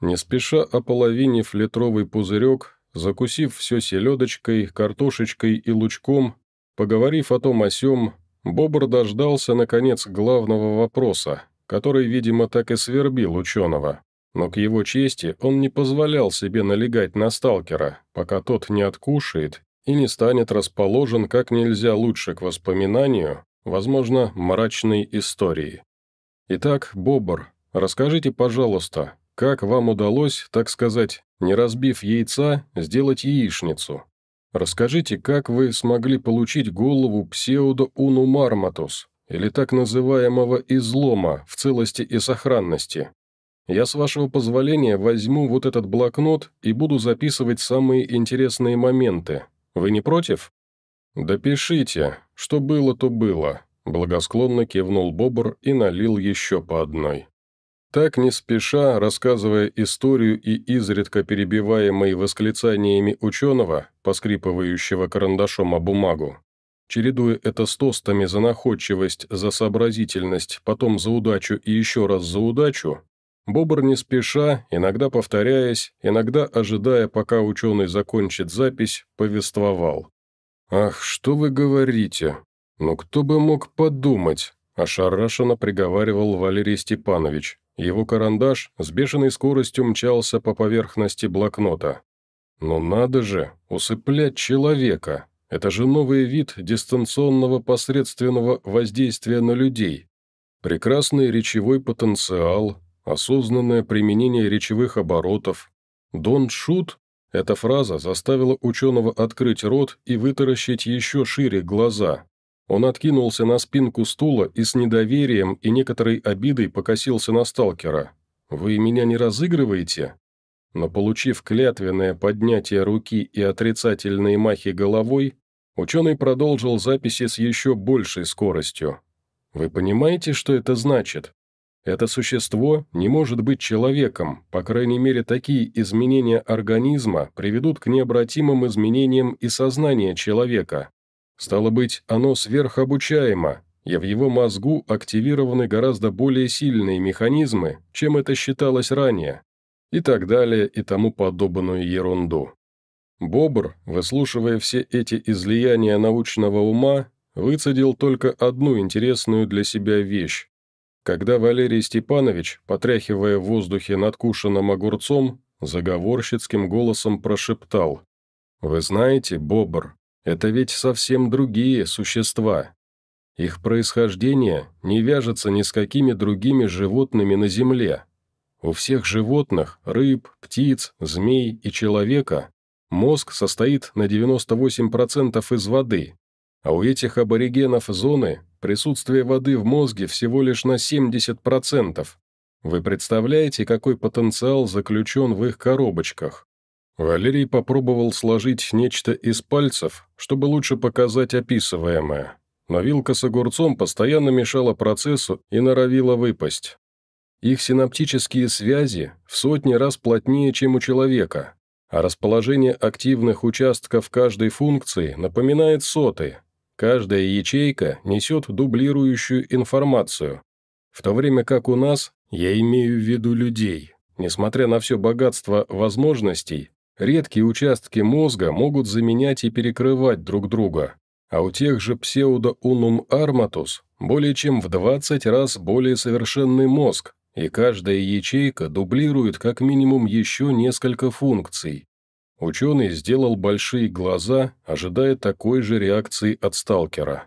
Не спеша ополовинив литровый пузырек, закусив все селедочкой, картошечкой и лучком, поговорив о том о сем, Бобр дождался, наконец, главного вопроса, который, видимо, так и свербил ученого. Но к его чести он не позволял себе налегать на сталкера, пока тот не откушает и не станет расположен как нельзя лучше к воспоминанию, возможно, мрачной истории. Итак, Бобр, расскажите, пожалуйста, как вам удалось, так сказать, не разбив яйца, сделать яичницу? Расскажите, как вы смогли получить голову псевдо-уну марматус, или так называемого излома в целости и сохранности? Я, с вашего позволения, возьму вот этот блокнот и буду записывать самые интересные моменты, вы не против?» Допишите, Что было, то было», — благосклонно кивнул Бобр и налил еще по одной. Так не спеша, рассказывая историю и изредка перебиваемой восклицаниями ученого, поскрипывающего карандашом о бумагу, чередуя это с тостами за находчивость, за сообразительность, потом за удачу и еще раз за удачу, Бобр не спеша, иногда повторяясь, иногда ожидая, пока ученый закончит запись, повествовал. «Ах, что вы говорите? Ну кто бы мог подумать?» Ошарашенно приговаривал Валерий Степанович. Его карандаш с бешеной скоростью мчался по поверхности блокнота. Но «Ну надо же, усыплять человека! Это же новый вид дистанционного посредственного воздействия на людей. Прекрасный речевой потенциал, осознанное применение речевых оборотов. «Don't shoot» – эта фраза заставила ученого открыть рот и вытаращить еще шире глаза. Он откинулся на спинку стула и с недоверием и некоторой обидой покосился на сталкера. «Вы меня не разыгрываете?» Но получив клятвенное поднятие руки и отрицательные махи головой, ученый продолжил записи с еще большей скоростью. «Вы понимаете, что это значит? Это существо не может быть человеком, по крайней мере такие изменения организма приведут к необратимым изменениям и сознания человека. Стало быть, оно сверхобучаемо, и в его мозгу активированы гораздо более сильные механизмы, чем это считалось ранее, и так далее и тому подобную ерунду. Бобр, выслушивая все эти излияния научного ума, выцедил только одну интересную для себя вещь когда Валерий Степанович, потряхивая в воздухе надкушенным огурцом, заговорщицким голосом прошептал. «Вы знаете, бобр, это ведь совсем другие существа. Их происхождение не вяжется ни с какими другими животными на Земле. У всех животных, рыб, птиц, змей и человека, мозг состоит на 98% из воды, а у этих аборигенов зоны присутствие воды в мозге всего лишь на 70%. Вы представляете, какой потенциал заключен в их коробочках? Валерий попробовал сложить нечто из пальцев, чтобы лучше показать описываемое. Но вилка с огурцом постоянно мешала процессу и норовила выпасть. Их синаптические связи в сотни раз плотнее, чем у человека, а расположение активных участков каждой функции напоминает соты – Каждая ячейка несет дублирующую информацию, в то время как у нас, я имею в виду людей, несмотря на все богатство возможностей, редкие участки мозга могут заменять и перекрывать друг друга, а у тех же псеудоунум арматус более чем в 20 раз более совершенный мозг, и каждая ячейка дублирует как минимум еще несколько функций. Ученый сделал большие глаза, ожидая такой же реакции от сталкера.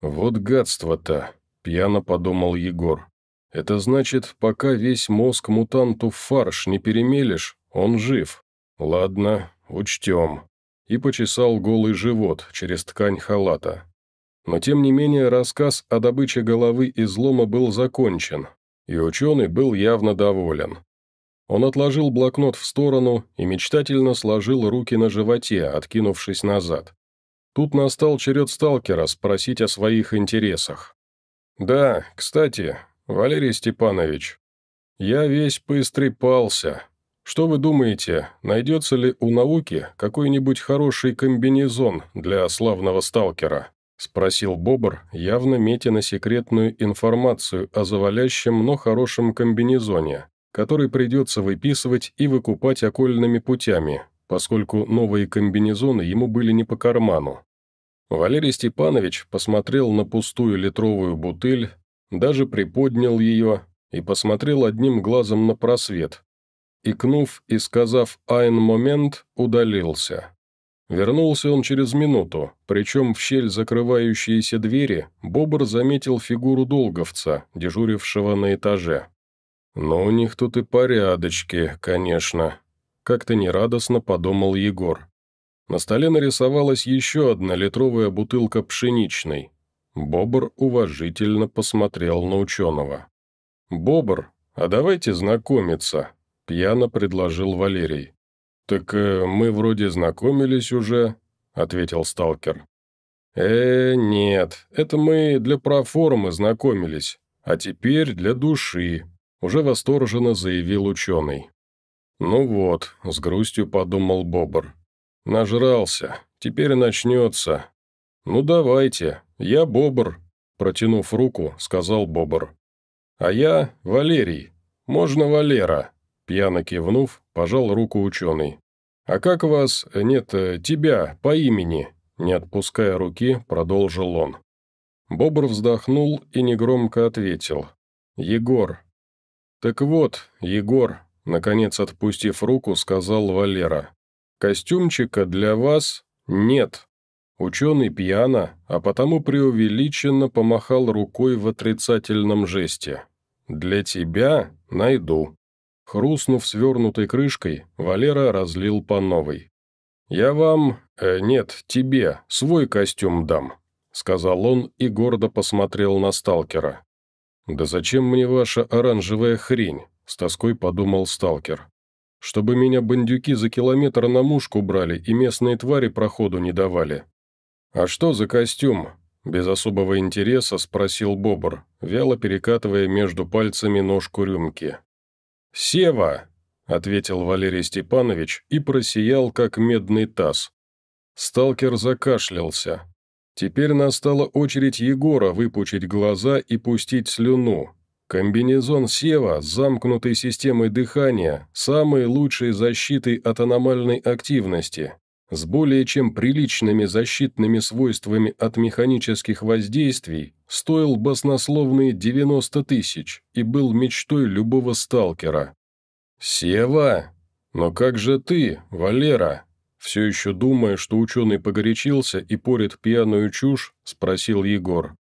«Вот гадство-то», – пьяно подумал Егор. «Это значит, пока весь мозг мутанту в фарш не перемелешь, он жив. Ладно, учтем». И почесал голый живот через ткань халата. Но тем не менее рассказ о добыче головы излома был закончен, и ученый был явно доволен. Он отложил блокнот в сторону и мечтательно сложил руки на животе, откинувшись назад. Тут настал черед сталкера спросить о своих интересах. «Да, кстати, Валерий Степанович, я весь поистрепался. Что вы думаете, найдется ли у науки какой-нибудь хороший комбинезон для славного сталкера?» — спросил Бобр, явно метя на секретную информацию о завалящем, но хорошем комбинезоне который придется выписывать и выкупать окольными путями, поскольку новые комбинезоны ему были не по карману. Валерий Степанович посмотрел на пустую литровую бутыль, даже приподнял ее и посмотрел одним глазом на просвет. Икнув и сказав «Айн момент», удалился. Вернулся он через минуту, причем в щель закрывающейся двери Бобр заметил фигуру долговца, дежурившего на этаже. Но у них тут и порядочки, конечно. Как-то нерадостно подумал Егор. На столе нарисовалась еще одна литровая бутылка пшеничной. Бобр уважительно посмотрел на ученого. «Бобр, а давайте знакомиться», — пьяно предложил Валерий. «Так э, мы вроде знакомились уже», — ответил сталкер. «Э, нет, это мы для проформы знакомились, а теперь для души», уже восторженно заявил ученый. «Ну вот», — с грустью подумал Бобр. «Нажрался, теперь начнется». «Ну давайте, я Бобр», — протянув руку, сказал Бобр. «А я Валерий. Можно Валера», — пьяно кивнув, пожал руку ученый. «А как вас, э, нет, э, тебя, по имени?» Не отпуская руки, продолжил он. Бобр вздохнул и негромко ответил. «Егор, «Так вот, Егор», — наконец отпустив руку, сказал Валера. «Костюмчика для вас нет». Ученый пьяно, а потому преувеличенно помахал рукой в отрицательном жесте. «Для тебя найду». Хрустнув свернутой крышкой, Валера разлил по новой. «Я вам... Э, нет, тебе свой костюм дам», — сказал он и гордо посмотрел на сталкера. «Да зачем мне ваша оранжевая хрень?» – с тоской подумал сталкер. «Чтобы меня бандюки за километр на мушку брали и местные твари проходу не давали». «А что за костюм?» – без особого интереса спросил Бобр, вяло перекатывая между пальцами ножку рюмки. «Сева!» – ответил Валерий Степанович и просиял, как медный таз. Сталкер закашлялся, Теперь настала очередь Егора выпучить глаза и пустить слюну. Комбинезон Сева с замкнутой системой дыхания – самой лучшей защитой от аномальной активности, с более чем приличными защитными свойствами от механических воздействий, стоил баснословные 90 тысяч и был мечтой любого сталкера. «Сева! Но как же ты, Валера?» все еще думая, что ученый погорячился и порит пьяную чушь, спросил Егор.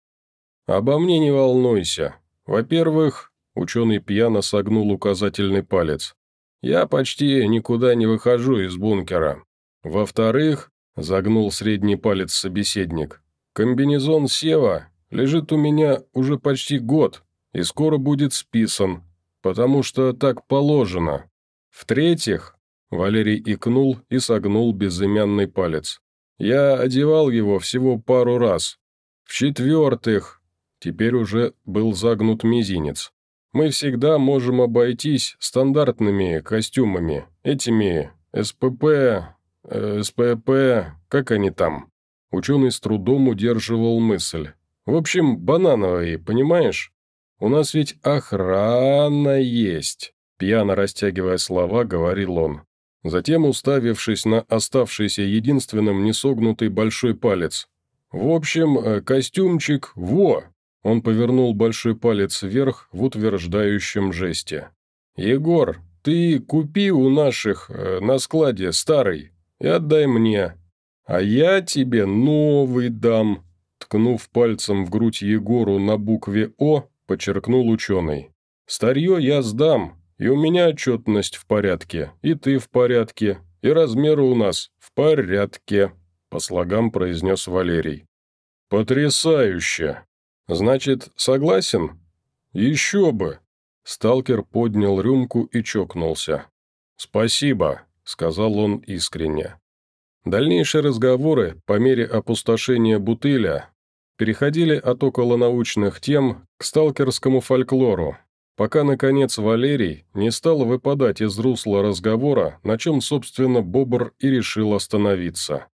«Обо мне не волнуйся. Во-первых...» – ученый пьяно согнул указательный палец. «Я почти никуда не выхожу из бункера. Во-вторых...» – загнул средний палец собеседник. «Комбинезон Сева лежит у меня уже почти год и скоро будет списан, потому что так положено. В-третьих, Валерий икнул и согнул безымянный палец. «Я одевал его всего пару раз. В-четвертых!» Теперь уже был загнут мизинец. «Мы всегда можем обойтись стандартными костюмами, этими СПП, э, СПП, как они там?» Ученый с трудом удерживал мысль. «В общем, банановые, понимаешь? У нас ведь охрана есть!» Пьяно растягивая слова, говорил он. Затем, уставившись на оставшийся единственным несогнутый большой палец. «В общем, э, костюмчик, во!» Он повернул большой палец вверх в утверждающем жесте. «Егор, ты купи у наших э, на складе старый и отдай мне, а я тебе новый дам», ткнув пальцем в грудь Егору на букве «О», подчеркнул ученый. «Старье я сдам, и у меня отчетность в порядке, и ты в порядке, и размеры у нас в порядке», — по слогам произнес Валерий. «Потрясающе! Значит, согласен?» «Еще бы!» Сталкер поднял рюмку и чокнулся. «Спасибо», — сказал он искренне. Дальнейшие разговоры, по мере опустошения бутыля, переходили от околонаучных тем к сталкерскому фольклору, пока, наконец, Валерий не стал выпадать из русла разговора, на чем, собственно, Бобр и решил остановиться.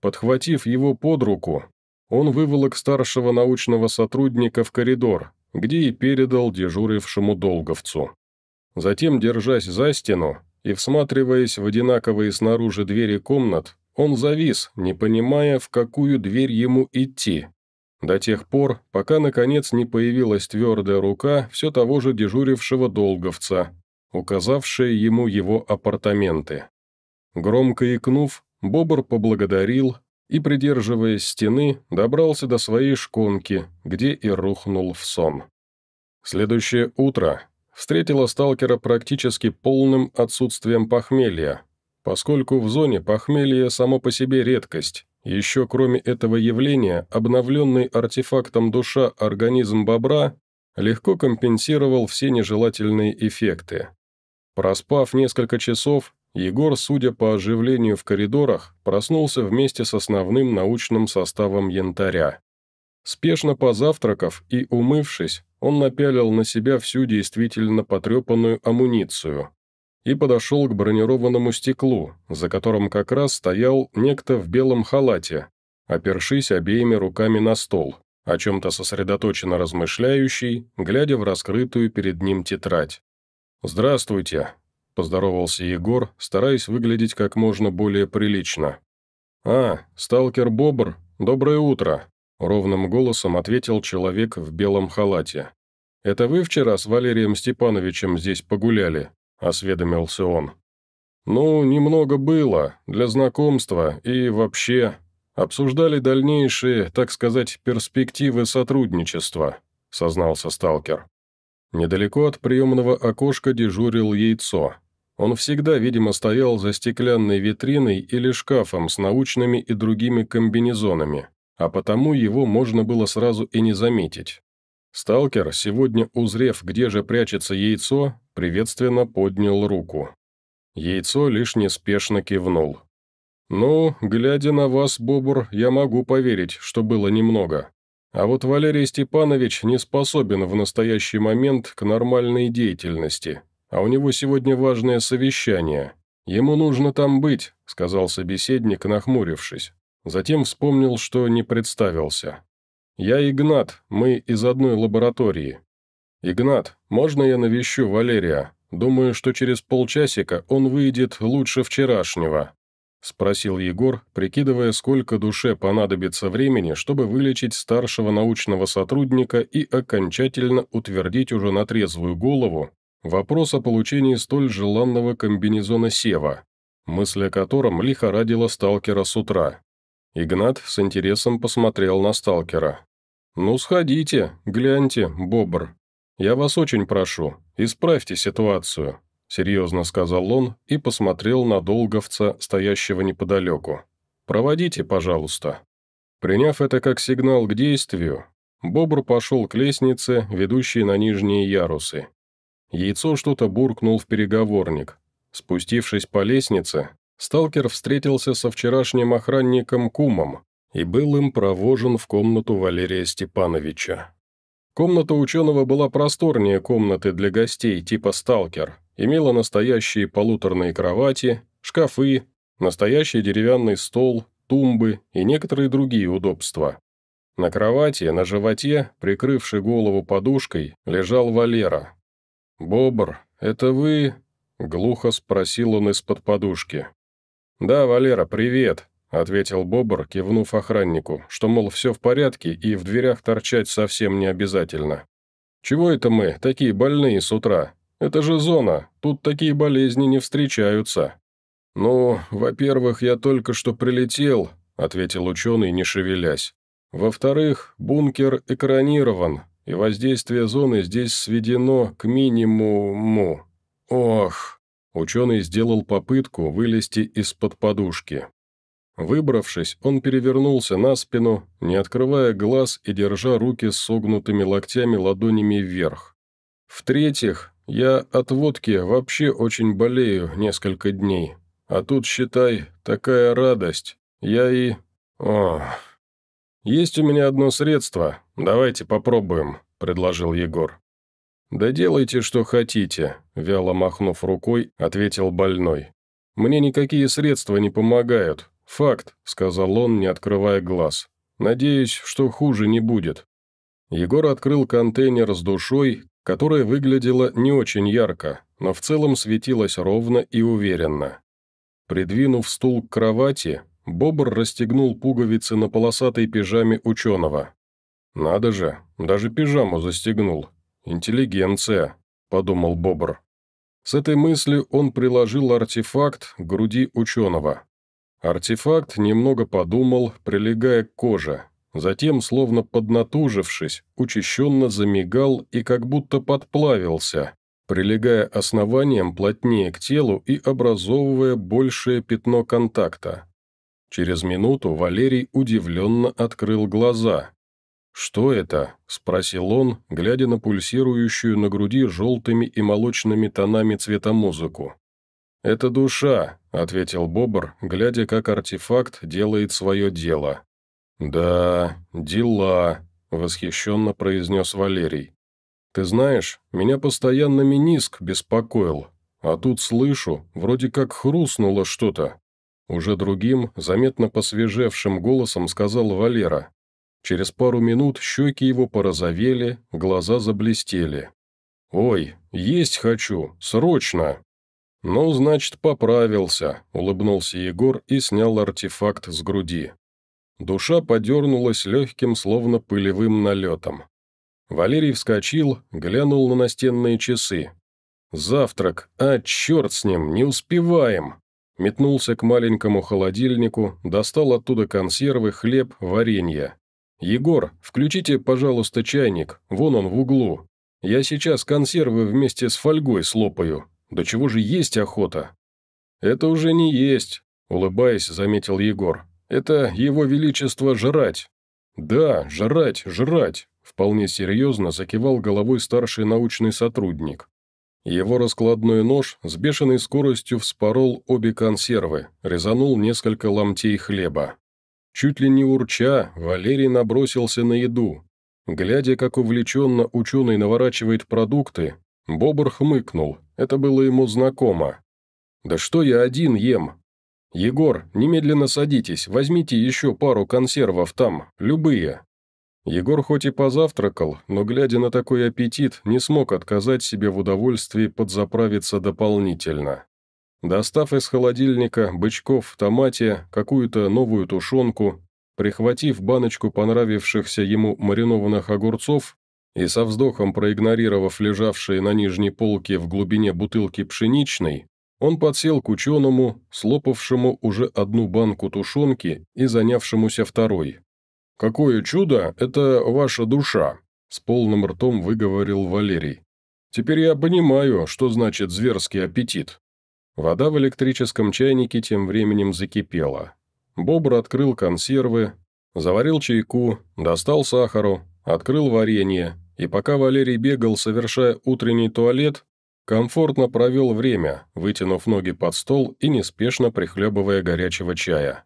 Подхватив его под руку, он выволок старшего научного сотрудника в коридор, где и передал дежурившему долговцу. Затем, держась за стену и всматриваясь в одинаковые снаружи двери комнат, он завис, не понимая, в какую дверь ему идти, до тех пор, пока, наконец, не появилась твердая рука все того же дежурившего долговца, указавшая ему его апартаменты. Громко икнув, Бобр поблагодарил и, придерживаясь стены, добрался до своей шконки, где и рухнул в сон. Следующее утро встретило сталкера практически полным отсутствием похмелья, поскольку в зоне похмелье само по себе редкость, еще кроме этого явления, обновленный артефактом душа организм бобра легко компенсировал все нежелательные эффекты. Проспав несколько часов, Егор, судя по оживлению в коридорах, проснулся вместе с основным научным составом янтаря. Спешно позавтракав и умывшись, он напялил на себя всю действительно потрепанную амуницию, и подошел к бронированному стеклу, за которым как раз стоял некто в белом халате, опершись обеими руками на стол, о чем-то сосредоточенно размышляющий, глядя в раскрытую перед ним тетрадь. «Здравствуйте», — поздоровался Егор, стараясь выглядеть как можно более прилично. «А, сталкер Бобр, доброе утро», — ровным голосом ответил человек в белом халате. «Это вы вчера с Валерием Степановичем здесь погуляли?» – осведомился он. «Ну, немного было, для знакомства и вообще. Обсуждали дальнейшие, так сказать, перспективы сотрудничества», – сознался сталкер. Недалеко от приемного окошка дежурил яйцо. Он всегда, видимо, стоял за стеклянной витриной или шкафом с научными и другими комбинезонами, а потому его можно было сразу и не заметить. Сталкер, сегодня узрев, где же прячется яйцо, приветственно поднял руку. Яйцо лишь неспешно кивнул. «Ну, глядя на вас, Бобр, я могу поверить, что было немного. А вот Валерий Степанович не способен в настоящий момент к нормальной деятельности, а у него сегодня важное совещание. Ему нужно там быть», — сказал собеседник, нахмурившись. Затем вспомнил, что не представился. «Я Игнат, мы из одной лаборатории». «Игнат, можно я навещу Валерия? Думаю, что через полчасика он выйдет лучше вчерашнего», — спросил Егор, прикидывая, сколько душе понадобится времени, чтобы вылечить старшего научного сотрудника и окончательно утвердить уже на трезвую голову вопрос о получении столь желанного комбинезона Сева, мысль о котором лихорадила сталкера с утра. Игнат с интересом посмотрел на сталкера. «Ну, сходите, гляньте, бобр. Я вас очень прошу, исправьте ситуацию», — серьезно сказал он и посмотрел на долговца, стоящего неподалеку. «Проводите, пожалуйста». Приняв это как сигнал к действию, бобр пошел к лестнице, ведущей на нижние ярусы. Яйцо что-то буркнул в переговорник. Спустившись по лестнице, сталкер встретился со вчерашним охранником Кумом, и был им провожен в комнату Валерия Степановича. Комната ученого была просторнее комнаты для гостей типа «Сталкер», имела настоящие полуторные кровати, шкафы, настоящий деревянный стол, тумбы и некоторые другие удобства. На кровати, на животе, прикрывший голову подушкой, лежал Валера. «Бобр, это вы?» — глухо спросил он из-под подушки. «Да, Валера, привет. — ответил Бобр, кивнув охраннику, что, мол, все в порядке и в дверях торчать совсем не обязательно. «Чего это мы, такие больные с утра? Это же зона, тут такие болезни не встречаются». «Ну, во-первых, я только что прилетел», — ответил ученый, не шевелясь. «Во-вторых, бункер экранирован, и воздействие зоны здесь сведено к минимуму. Ох!» Ученый сделал попытку вылезти из-под подушки. Выбравшись, он перевернулся на спину, не открывая глаз и держа руки согнутыми локтями ладонями вверх. В-третьих, я от водки вообще очень болею несколько дней. А тут, считай, такая радость. Я и... О, «Есть у меня одно средство. Давайте попробуем», — предложил Егор. «Да делайте, что хотите», — вяло махнув рукой, ответил больной. «Мне никакие средства не помогают. «Факт», — сказал он, не открывая глаз. «Надеюсь, что хуже не будет». Егор открыл контейнер с душой, которая выглядела не очень ярко, но в целом светилась ровно и уверенно. Придвинув стул к кровати, Бобр расстегнул пуговицы на полосатой пижаме ученого. «Надо же, даже пижаму застегнул. Интеллигенция», — подумал Бобр. С этой мыслью он приложил артефакт к груди ученого. Артефакт немного подумал, прилегая к коже. Затем, словно поднатужившись, учащенно замигал и как будто подплавился, прилегая основанием плотнее к телу и образовывая большее пятно контакта. Через минуту Валерий удивленно открыл глаза. «Что это?» – спросил он, глядя на пульсирующую на груди желтыми и молочными тонами цвета музыку. «Это душа», — ответил Бобр, глядя, как артефакт делает свое дело. «Да, дела», — восхищенно произнес Валерий. «Ты знаешь, меня постоянно миниск беспокоил, а тут слышу, вроде как хрустнуло что-то». Уже другим, заметно посвежевшим голосом сказал Валера. Через пару минут щеки его порозовели, глаза заблестели. «Ой, есть хочу, срочно!» «Ну, значит, поправился», — улыбнулся Егор и снял артефакт с груди. Душа подернулась легким, словно пылевым налетом. Валерий вскочил, глянул на настенные часы. «Завтрак! А, черт с ним, не успеваем!» Метнулся к маленькому холодильнику, достал оттуда консервы, хлеб, варенье. «Егор, включите, пожалуйста, чайник, вон он в углу. Я сейчас консервы вместе с фольгой слопаю, да чего же есть охота?» «Это уже не есть», – улыбаясь, заметил Егор. «Это его величество жрать». «Да, жрать, жрать», – вполне серьезно закивал головой старший научный сотрудник. Его раскладной нож с бешеной скоростью вспорол обе консервы, резанул несколько ломтей хлеба. Чуть ли не урча, Валерий набросился на еду. Глядя, как увлеченно ученый наворачивает продукты, Бобр хмыкнул, это было ему знакомо. «Да что я один ем?» «Егор, немедленно садитесь, возьмите еще пару консервов там, любые». Егор хоть и позавтракал, но, глядя на такой аппетит, не смог отказать себе в удовольствии подзаправиться дополнительно. Достав из холодильника бычков в томате, какую-то новую тушенку, прихватив баночку понравившихся ему маринованных огурцов, и со вздохом проигнорировав лежавшие на нижней полке в глубине бутылки пшеничной, он подсел к ученому, слопавшему уже одну банку тушенки и занявшемуся второй. «Какое чудо, это ваша душа!» – с полным ртом выговорил Валерий. «Теперь я понимаю, что значит зверский аппетит». Вода в электрическом чайнике тем временем закипела. Бобр открыл консервы, заварил чайку, достал сахару, Открыл варенье, и пока Валерий бегал, совершая утренний туалет, комфортно провел время, вытянув ноги под стол и неспешно прихлебывая горячего чая.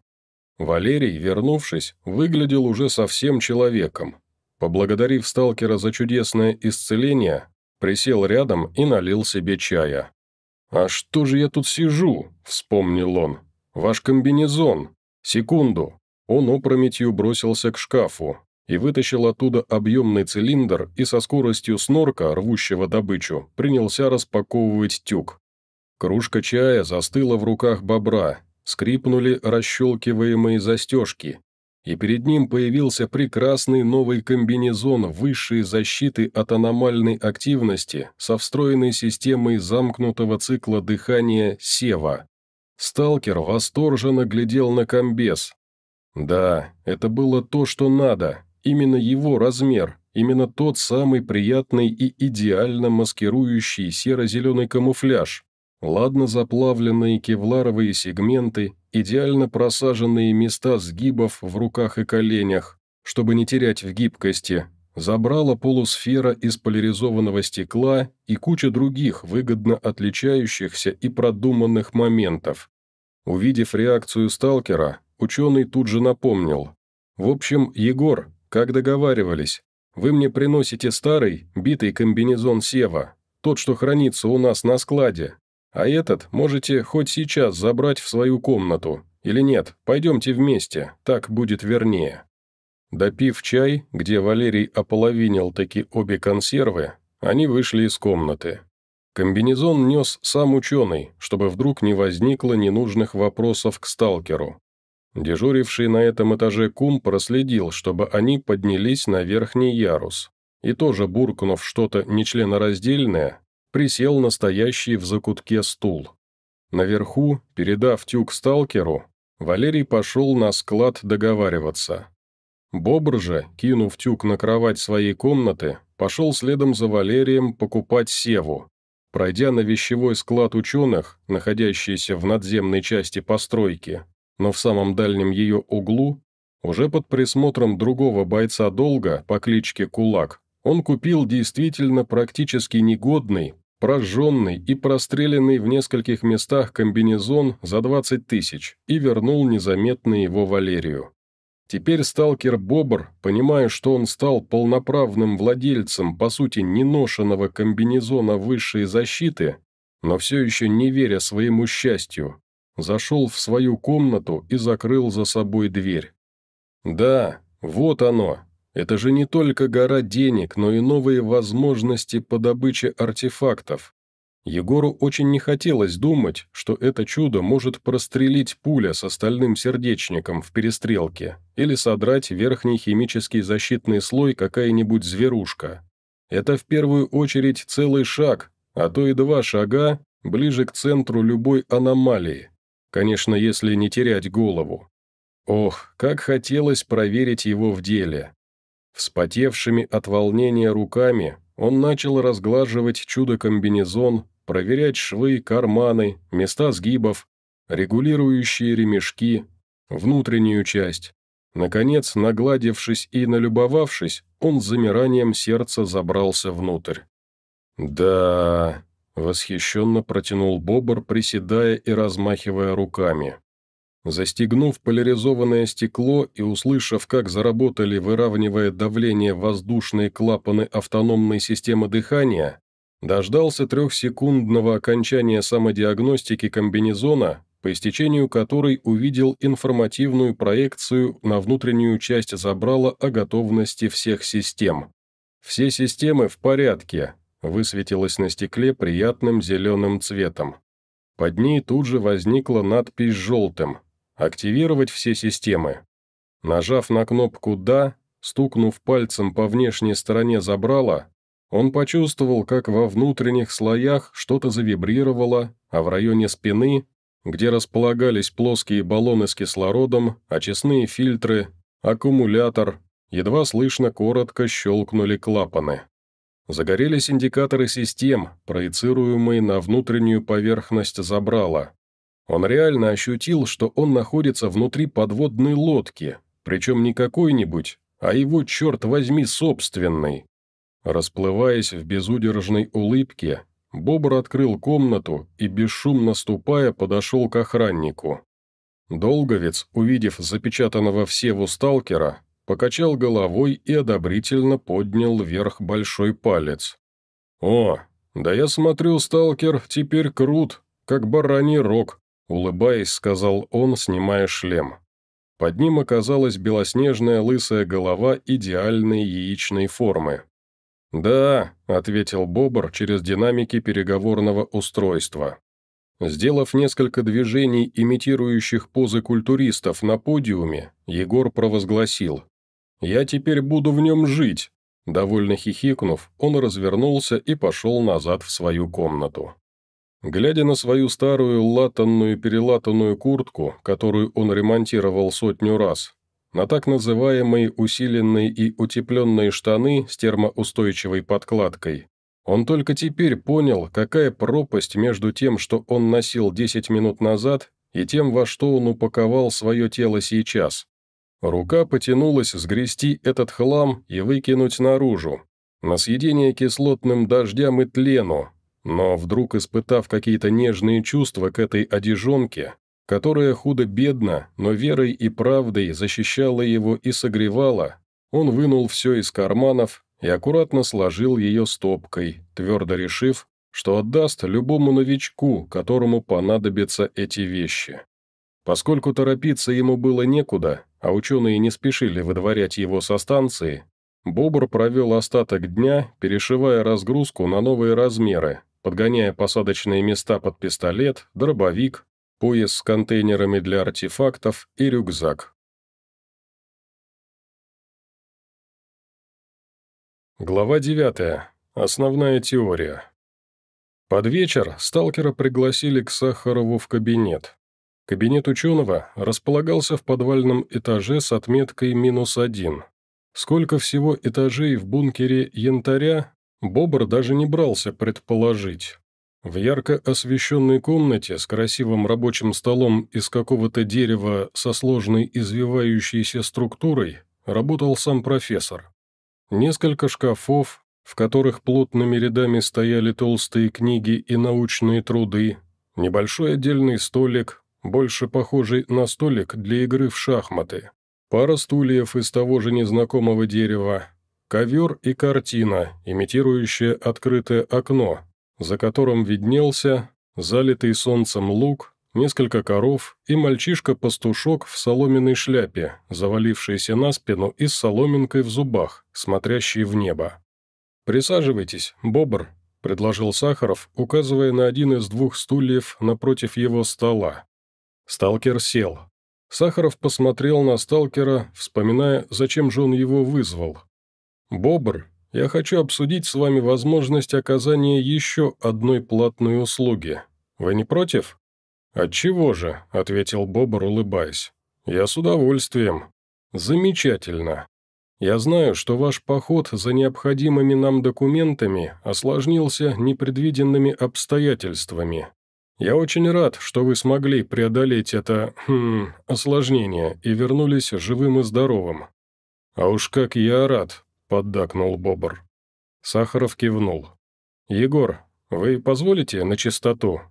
Валерий, вернувшись, выглядел уже совсем человеком. Поблагодарив сталкера за чудесное исцеление, присел рядом и налил себе чая. «А что же я тут сижу?» – вспомнил он. «Ваш комбинезон! Секунду!» Он опрометью бросился к шкафу, и вытащил оттуда объемный цилиндр и со скоростью снорка, рвущего добычу, принялся распаковывать тюк. Кружка чая застыла в руках бобра, скрипнули расщелкиваемые застежки, и перед ним появился прекрасный новый комбинезон высшей защиты от аномальной активности со встроенной системой замкнутого цикла дыхания «Сева». Сталкер восторженно глядел на комбез. Да, это было то, что надо, именно его размер, именно тот самый приятный и идеально маскирующий серо-зеленый камуфляж, ладно заплавленные кевларовые сегменты, идеально просаженные места сгибов в руках и коленях, чтобы не терять в гибкости, забрала полусфера из поляризованного стекла и куча других выгодно отличающихся и продуманных моментов. Увидев реакцию сталкера, ученый тут же напомнил. «В общем, Егор, «Как договаривались. Вы мне приносите старый, битый комбинезон Сева, тот, что хранится у нас на складе, а этот можете хоть сейчас забрать в свою комнату. Или нет, пойдемте вместе, так будет вернее». Допив чай, где Валерий ополовинил таки обе консервы, они вышли из комнаты. Комбинезон нес сам ученый, чтобы вдруг не возникло ненужных вопросов к сталкеру. Дежуривший на этом этаже кум проследил, чтобы они поднялись на верхний ярус, и тоже буркнув что-то нечленораздельное, присел настоящий в закутке стул. Наверху, передав тюк сталкеру, Валерий пошел на склад договариваться. Бобр же, кинув тюк на кровать своей комнаты, пошел следом за Валерием покупать севу. Пройдя на вещевой склад ученых, находящийся в надземной части постройки, но в самом дальнем ее углу, уже под присмотром другого бойца долга по кличке Кулак, он купил действительно практически негодный, прожженный и простреленный в нескольких местах комбинезон за 20 тысяч и вернул незаметно его Валерию. Теперь сталкер Бобр, понимая, что он стал полноправным владельцем, по сути, неношенного комбинезона высшей защиты, но все еще не веря своему счастью, зашел в свою комнату и закрыл за собой дверь. «Да, вот оно. Это же не только гора денег, но и новые возможности по добыче артефактов. Егору очень не хотелось думать, что это чудо может прострелить пуля с остальным сердечником в перестрелке или содрать верхний химический защитный слой какая-нибудь зверушка. Это в первую очередь целый шаг, а то и два шага, ближе к центру любой аномалии, Конечно, если не терять голову. Ох, как хотелось проверить его в деле. Вспотевшими от волнения руками он начал разглаживать чудо-комбинезон, проверять швы, карманы, места сгибов, регулирующие ремешки, внутреннюю часть. Наконец, нагладившись и налюбовавшись, он с замиранием сердца забрался внутрь. «Да...» Восхищенно протянул бобр, приседая и размахивая руками. Застегнув поляризованное стекло и услышав, как заработали, выравнивая давление, воздушные клапаны автономной системы дыхания, дождался трехсекундного окончания самодиагностики комбинезона, по истечению которой увидел информативную проекцию на внутреннюю часть забрала о готовности всех систем. Все системы в порядке, высветилась на стекле приятным зеленым цветом. Под ней тут же возникла надпись желтым «Активировать все системы». Нажав на кнопку «Да», стукнув пальцем по внешней стороне забрала, он почувствовал, как во внутренних слоях что-то завибрировало, а в районе спины, где располагались плоские баллоны с кислородом, очистные фильтры, аккумулятор, едва слышно коротко щелкнули клапаны. Загорелись индикаторы систем, проецируемые на внутреннюю поверхность забрала. Он реально ощутил, что он находится внутри подводной лодки, причем не какой-нибудь, а его, черт возьми, собственный. Расплываясь в безудержной улыбке, Бобр открыл комнату и, бесшумно ступая, подошел к охраннику. Долговец, увидев запечатанного в севу сталкера, покачал головой и одобрительно поднял вверх большой палец. «О, да я смотрю, сталкер, теперь крут, как бараний рог», улыбаясь, сказал он, снимая шлем. Под ним оказалась белоснежная лысая голова идеальной яичной формы. «Да», — ответил Бобр через динамики переговорного устройства. Сделав несколько движений, имитирующих позы культуристов на подиуме, Егор провозгласил. Я теперь буду в нем жить!» Довольно хихикнув, он развернулся и пошел назад в свою комнату. Глядя на свою старую латанную-перелатанную куртку, которую он ремонтировал сотню раз, на так называемые усиленные и утепленные штаны с термоустойчивой подкладкой, он только теперь понял, какая пропасть между тем, что он носил 10 минут назад, и тем, во что он упаковал свое тело сейчас. Рука потянулась сгрести этот хлам и выкинуть наружу. На съедение кислотным дождям и тлену. Но вдруг, испытав какие-то нежные чувства к этой одежонке, которая худо-бедно, но верой и правдой защищала его и согревала, он вынул все из карманов и аккуратно сложил ее стопкой, твердо решив, что отдаст любому новичку, которому понадобятся эти вещи. Поскольку торопиться ему было некуда, а ученые не спешили выдворять его со станции, Бобр провел остаток дня, перешивая разгрузку на новые размеры, подгоняя посадочные места под пистолет, дробовик, пояс с контейнерами для артефактов и рюкзак. Глава 9. Основная теория. Под вечер сталкера пригласили к Сахарову в кабинет. Кабинет ученого располагался в подвальном этаже с отметкой «минус один». Сколько всего этажей в бункере «Янтаря» Бобр даже не брался предположить. В ярко освещенной комнате с красивым рабочим столом из какого-то дерева со сложной извивающейся структурой работал сам профессор. Несколько шкафов, в которых плотными рядами стояли толстые книги и научные труды, небольшой отдельный столик, больше похожий на столик для игры в шахматы. Пара стульев из того же незнакомого дерева, ковер и картина, имитирующая открытое окно, за которым виднелся залитый солнцем луг, несколько коров и мальчишка-пастушок в соломенной шляпе, завалившийся на спину и с соломинкой в зубах, смотрящий в небо. «Присаживайтесь, бобр», — предложил Сахаров, указывая на один из двух стульев напротив его стола. Сталкер сел. Сахаров посмотрел на сталкера, вспоминая, зачем же он его вызвал. «Бобр, я хочу обсудить с вами возможность оказания еще одной платной услуги. Вы не против?» «Отчего же?» – ответил Бобр, улыбаясь. «Я с удовольствием». «Замечательно. Я знаю, что ваш поход за необходимыми нам документами осложнился непредвиденными обстоятельствами, я очень рад, что вы смогли преодолеть это... Хм, осложнение и вернулись живым и здоровым». «А уж как я рад», — поддакнул Бобр. Сахаров кивнул. «Егор, вы позволите на чистоту?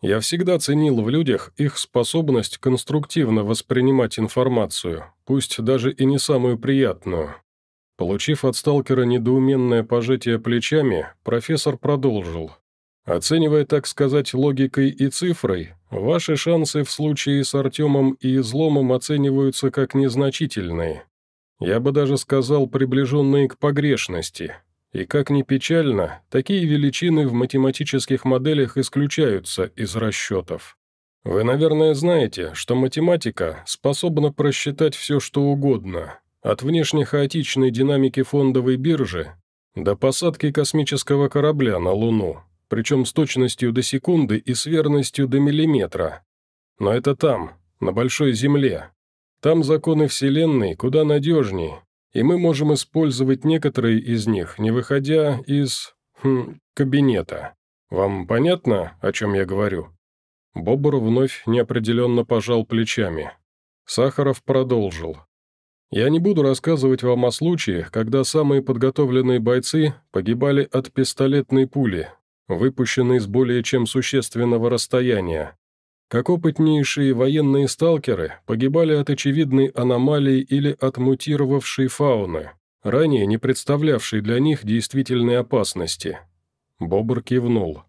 Я всегда ценил в людях их способность конструктивно воспринимать информацию, пусть даже и не самую приятную». Получив от сталкера недоуменное пожатие плечами, профессор продолжил. Оценивая, так сказать, логикой и цифрой, ваши шансы в случае с Артемом и изломом оцениваются как незначительные. Я бы даже сказал, приближенные к погрешности. И как ни печально, такие величины в математических моделях исключаются из расчетов. Вы, наверное, знаете, что математика способна просчитать все, что угодно, от внешне хаотичной динамики фондовой биржи до посадки космического корабля на Луну причем с точностью до секунды и с верностью до миллиметра. Но это там, на Большой Земле. Там законы Вселенной куда надежнее, и мы можем использовать некоторые из них, не выходя из... Хм, кабинета. Вам понятно, о чем я говорю?» Бобр вновь неопределенно пожал плечами. Сахаров продолжил. «Я не буду рассказывать вам о случаях, когда самые подготовленные бойцы погибали от пистолетной пули, выпущены с более чем существенного расстояния. Как опытнейшие военные сталкеры погибали от очевидной аномалии или от мутировавшей фауны, ранее не представлявшей для них действительной опасности. Бобр кивнул.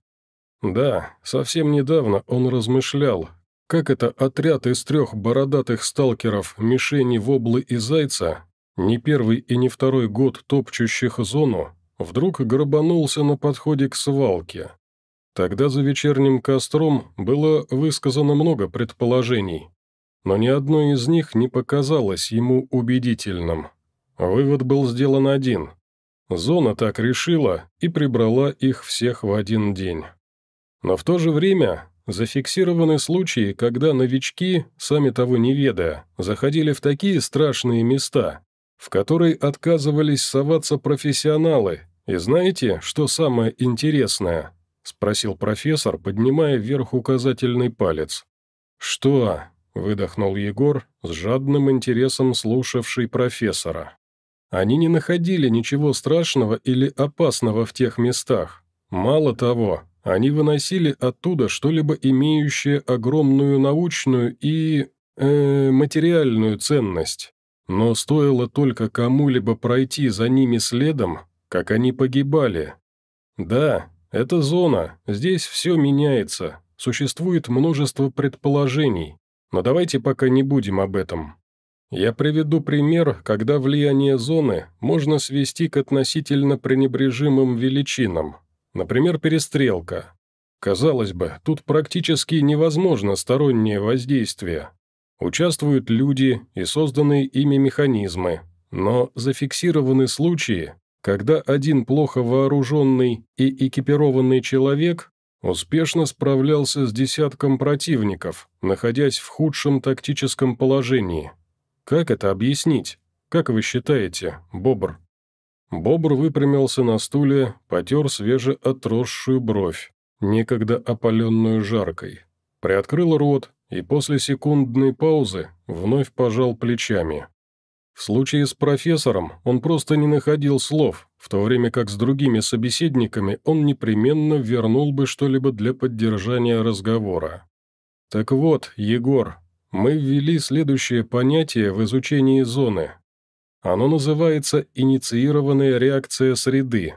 Да, совсем недавно он размышлял, как это отряд из трех бородатых сталкеров, мишени, воблы и зайца, не первый и не второй год топчущих зону, вдруг горбанулся на подходе к свалке. Тогда за вечерним костром было высказано много предположений, но ни одно из них не показалось ему убедительным. Вывод был сделан один. Зона так решила и прибрала их всех в один день. Но в то же время зафиксированы случаи, когда новички, сами того не ведая, заходили в такие страшные места, в который отказывались соваться профессионалы. И знаете, что самое интересное?» – спросил профессор, поднимая вверх указательный палец. «Что?» – выдохнул Егор, с жадным интересом слушавший профессора. Они не находили ничего страшного или опасного в тех местах. Мало того, они выносили оттуда что-либо имеющее огромную научную и... Э, материальную ценность. Но стоило только кому-либо пройти за ними следом, как они погибали. Да, это зона, здесь все меняется, существует множество предположений, но давайте пока не будем об этом. Я приведу пример, когда влияние зоны можно свести к относительно пренебрежимым величинам. Например, перестрелка. Казалось бы, тут практически невозможно стороннее воздействие, Участвуют люди и созданные ими механизмы, но зафиксированы случаи, когда один плохо вооруженный и экипированный человек успешно справлялся с десятком противников, находясь в худшем тактическом положении. Как это объяснить? Как вы считаете, Бобр? Бобр выпрямился на стуле, потер свеже отросшую бровь, некогда опаленную жаркой. Приоткрыл рот, и после секундной паузы вновь пожал плечами. В случае с профессором он просто не находил слов, в то время как с другими собеседниками он непременно вернул бы что-либо для поддержания разговора. Так вот, Егор, мы ввели следующее понятие в изучении зоны. Оно называется «инициированная реакция среды»,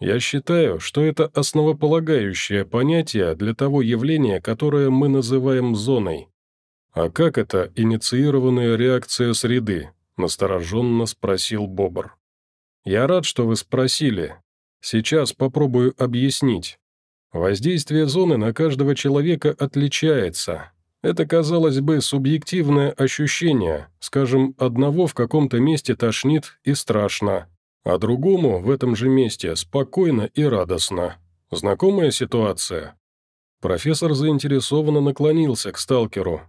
я считаю, что это основополагающее понятие для того явления, которое мы называем зоной. А как это инициированная реакция среды? Настороженно спросил Бобр. Я рад, что вы спросили. Сейчас попробую объяснить. Воздействие зоны на каждого человека отличается. Это, казалось бы, субъективное ощущение. Скажем, одного в каком-то месте тошнит и страшно, а другому в этом же месте спокойно и радостно. Знакомая ситуация?» Профессор заинтересованно наклонился к сталкеру.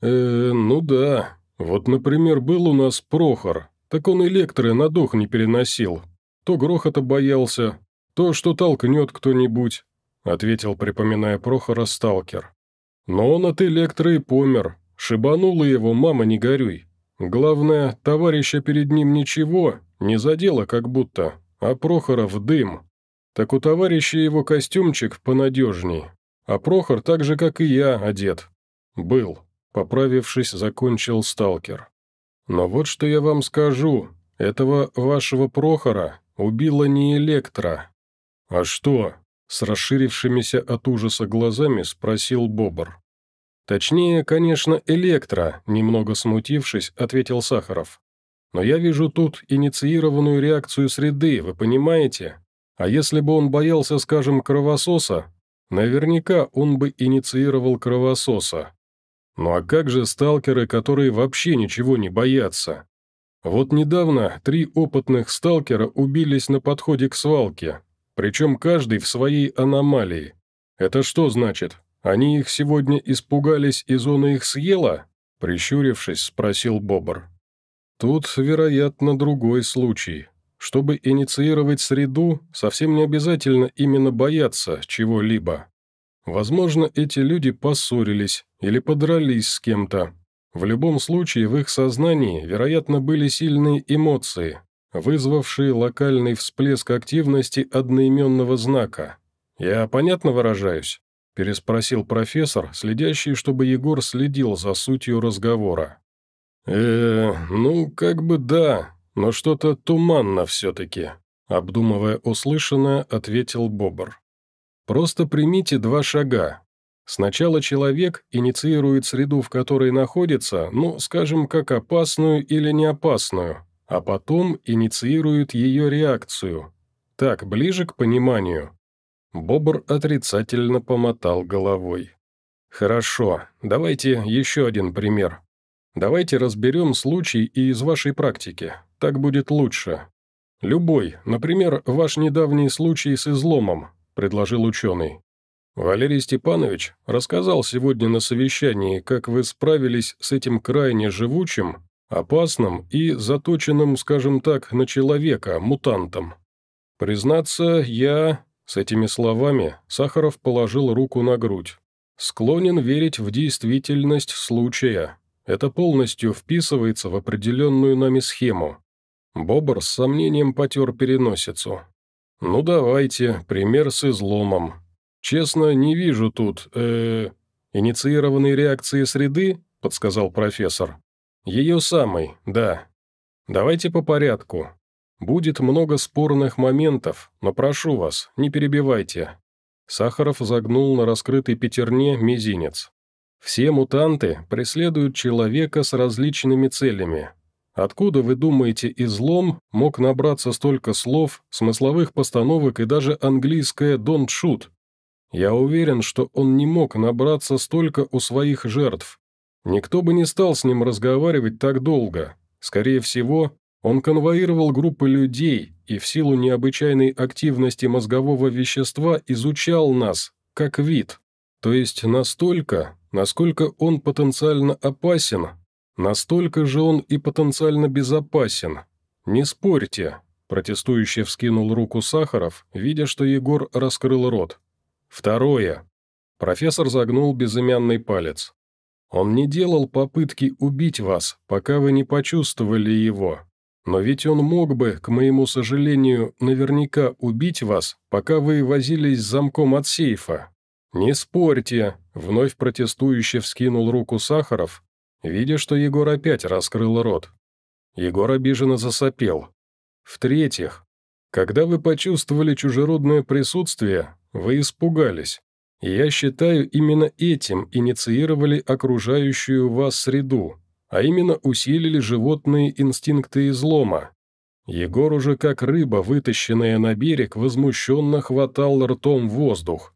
«Э, ну да. Вот, например, был у нас Прохор. Так он электры на дух не переносил. То грохота боялся, то, что толкнет кто-нибудь», — ответил, припоминая Прохора, сталкер. «Но он от электры и помер. Шибанула его, мама, не горюй. Главное, товарища перед ним ничего, не задело как будто, а Прохоров дым. Так у товарища его костюмчик понадежней, а Прохор так же, как и я, одет. Был. Поправившись, закончил сталкер. Но вот что я вам скажу. Этого вашего Прохора убила не Электра. А что? С расширившимися от ужаса глазами спросил Бобр. «Точнее, конечно, электро», – немного смутившись, ответил Сахаров. «Но я вижу тут инициированную реакцию среды, вы понимаете? А если бы он боялся, скажем, кровососа, наверняка он бы инициировал кровососа. Ну а как же сталкеры, которые вообще ничего не боятся? Вот недавно три опытных сталкера убились на подходе к свалке, причем каждый в своей аномалии. Это что значит? Они их сегодня испугались, и зона их съела?» – прищурившись, спросил Бобр. «Тут, вероятно, другой случай. Чтобы инициировать среду, совсем не обязательно именно бояться чего-либо. Возможно, эти люди поссорились или подрались с кем-то. В любом случае, в их сознании, вероятно, были сильные эмоции, вызвавшие локальный всплеск активности одноименного знака. Я понятно выражаюсь?» переспросил профессор, следящий, чтобы Егор следил за сутью разговора. э ну, как бы да, но что-то туманно все-таки», — обдумывая услышанное, ответил Бобр. «Просто примите два шага. Сначала человек инициирует среду, в которой находится, ну, скажем, как опасную или неопасную, а потом инициирует ее реакцию. Так, ближе к пониманию». Бобр отрицательно помотал головой. «Хорошо, давайте еще один пример. Давайте разберем случай и из вашей практики. Так будет лучше. Любой, например, ваш недавний случай с изломом», – предложил ученый. Валерий Степанович рассказал сегодня на совещании, как вы справились с этим крайне живучим, опасным и заточенным, скажем так, на человека, мутантом. Признаться, я... С этими словами Сахаров положил руку на грудь. «Склонен верить в действительность случая. Это полностью вписывается в определенную нами схему». Бобр с сомнением потер переносицу. «Ну давайте, пример с изломом. Честно, не вижу тут, э инициированной реакции среды?» – подсказал профессор. «Ее самой, да. Давайте по порядку. Будет много спорных моментов, но прошу вас, не перебивайте». Сахаров загнул на раскрытой пятерне мизинец. «Все мутанты преследуют человека с различными целями. Откуда, вы думаете, излом мог набраться столько слов, смысловых постановок и даже английское «don't shoot»? Я уверен, что он не мог набраться столько у своих жертв. Никто бы не стал с ним разговаривать так долго. Скорее всего, он конвоировал группы людей и в силу необычайной активности мозгового вещества изучал нас, как вид. То есть настолько, насколько он потенциально опасен, настолько же он и потенциально безопасен. Не спорьте, протестующий вскинул руку Сахаров, видя, что Егор раскрыл рот. Второе. Профессор загнул безымянный палец. Он не делал попытки убить вас, пока вы не почувствовали его. Но ведь он мог бы, к моему сожалению, наверняка убить вас, пока вы возились с замком от сейфа. Не спорьте, вновь протестующе вскинул руку Сахаров, видя, что Егор опять раскрыл рот. Егор обиженно засопел. В-третьих, когда вы почувствовали чужеродное присутствие, вы испугались. я считаю, именно этим инициировали окружающую вас среду, а именно усилили животные инстинкты излома. Егор уже как рыба, вытащенная на берег, возмущенно хватал ртом воздух.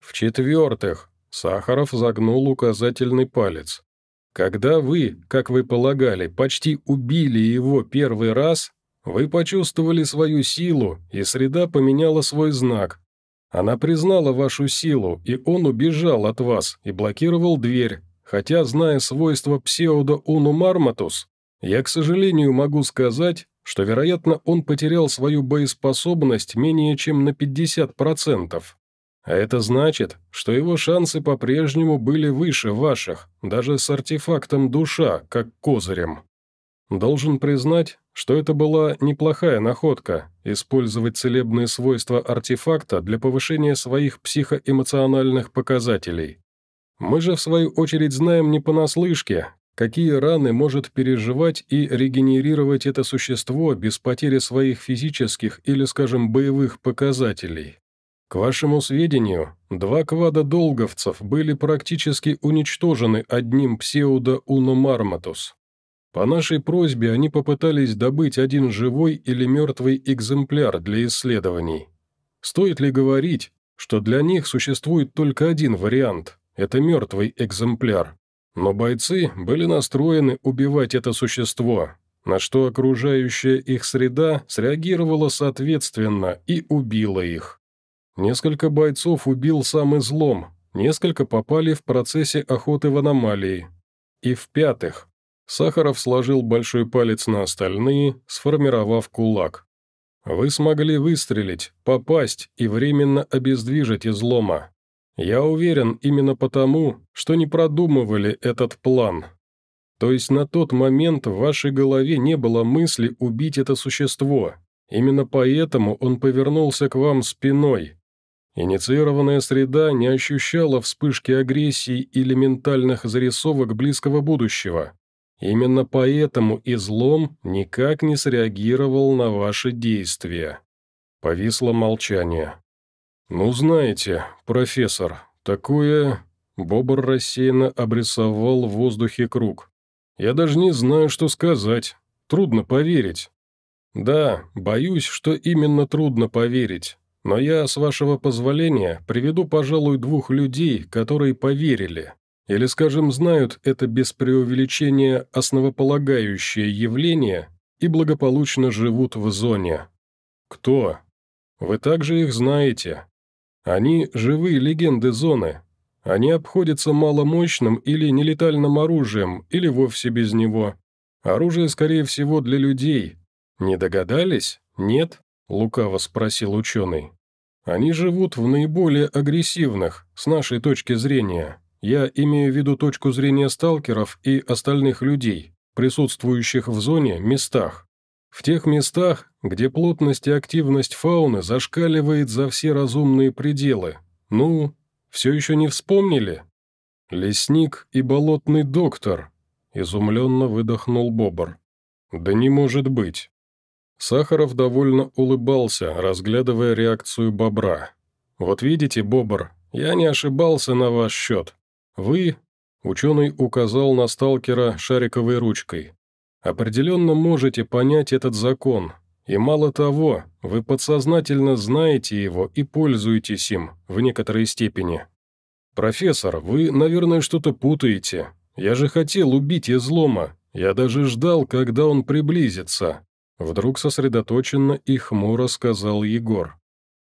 В-четвертых, Сахаров загнул указательный палец. Когда вы, как вы полагали, почти убили его первый раз, вы почувствовали свою силу, и среда поменяла свой знак. Она признала вашу силу, и он убежал от вас и блокировал дверь, хотя, зная свойства псевдо Уну Марматус, я, к сожалению, могу сказать, что, вероятно, он потерял свою боеспособность менее чем на 50%. А это значит, что его шансы по-прежнему были выше ваших, даже с артефактом душа, как козырем. Должен признать, что это была неплохая находка – использовать целебные свойства артефакта для повышения своих психоэмоциональных показателей. Мы же, в свою очередь, знаем не понаслышке, какие раны может переживать и регенерировать это существо без потери своих физических или, скажем, боевых показателей. К вашему сведению, два квада долговцев были практически уничтожены одним псевдо Уно По нашей просьбе они попытались добыть один живой или мертвый экземпляр для исследований. Стоит ли говорить, что для них существует только один вариант – это мертвый экземпляр. Но бойцы были настроены убивать это существо, на что окружающая их среда среагировала соответственно и убила их. Несколько бойцов убил сам излом, несколько попали в процессе охоты в аномалии. И в-пятых, Сахаров сложил большой палец на остальные, сформировав кулак. «Вы смогли выстрелить, попасть и временно обездвижить излома. Я уверен именно потому, что не продумывали этот план. То есть на тот момент в вашей голове не было мысли убить это существо. Именно поэтому он повернулся к вам спиной. Инициированная среда не ощущала вспышки агрессии или ментальных зарисовок близкого будущего. Именно поэтому излом никак не среагировал на ваши действия. Повисло молчание. «Ну, знаете, профессор, такое...» Бобр рассеянно обрисовал в воздухе круг. «Я даже не знаю, что сказать. Трудно поверить». «Да, боюсь, что именно трудно поверить. Но я, с вашего позволения, приведу, пожалуй, двух людей, которые поверили. Или, скажем, знают это без преувеличения основополагающее явление и благополучно живут в зоне. Кто? Вы также их знаете. Они – живые легенды зоны. Они обходятся маломощным или нелетальным оружием, или вовсе без него. Оружие, скорее всего, для людей. Не догадались? Нет? Лукаво спросил ученый. Они живут в наиболее агрессивных, с нашей точки зрения. Я имею в виду точку зрения сталкеров и остальных людей, присутствующих в зоне, местах. В тех местах, где плотность и активность фауны зашкаливает за все разумные пределы. Ну, все еще не вспомнили? Лесник и болотный доктор, изумленно выдохнул Бобр. Да не может быть. Сахаров довольно улыбался, разглядывая реакцию бобра. «Вот видите, бобр, я не ошибался на ваш счет. Вы...» — ученый указал на сталкера шариковой ручкой определенно можете понять этот закон. И мало того, вы подсознательно знаете его и пользуетесь им в некоторой степени. «Профессор, вы, наверное, что-то путаете. Я же хотел убить излома. Я даже ждал, когда он приблизится». Вдруг сосредоточенно и хмуро сказал Егор.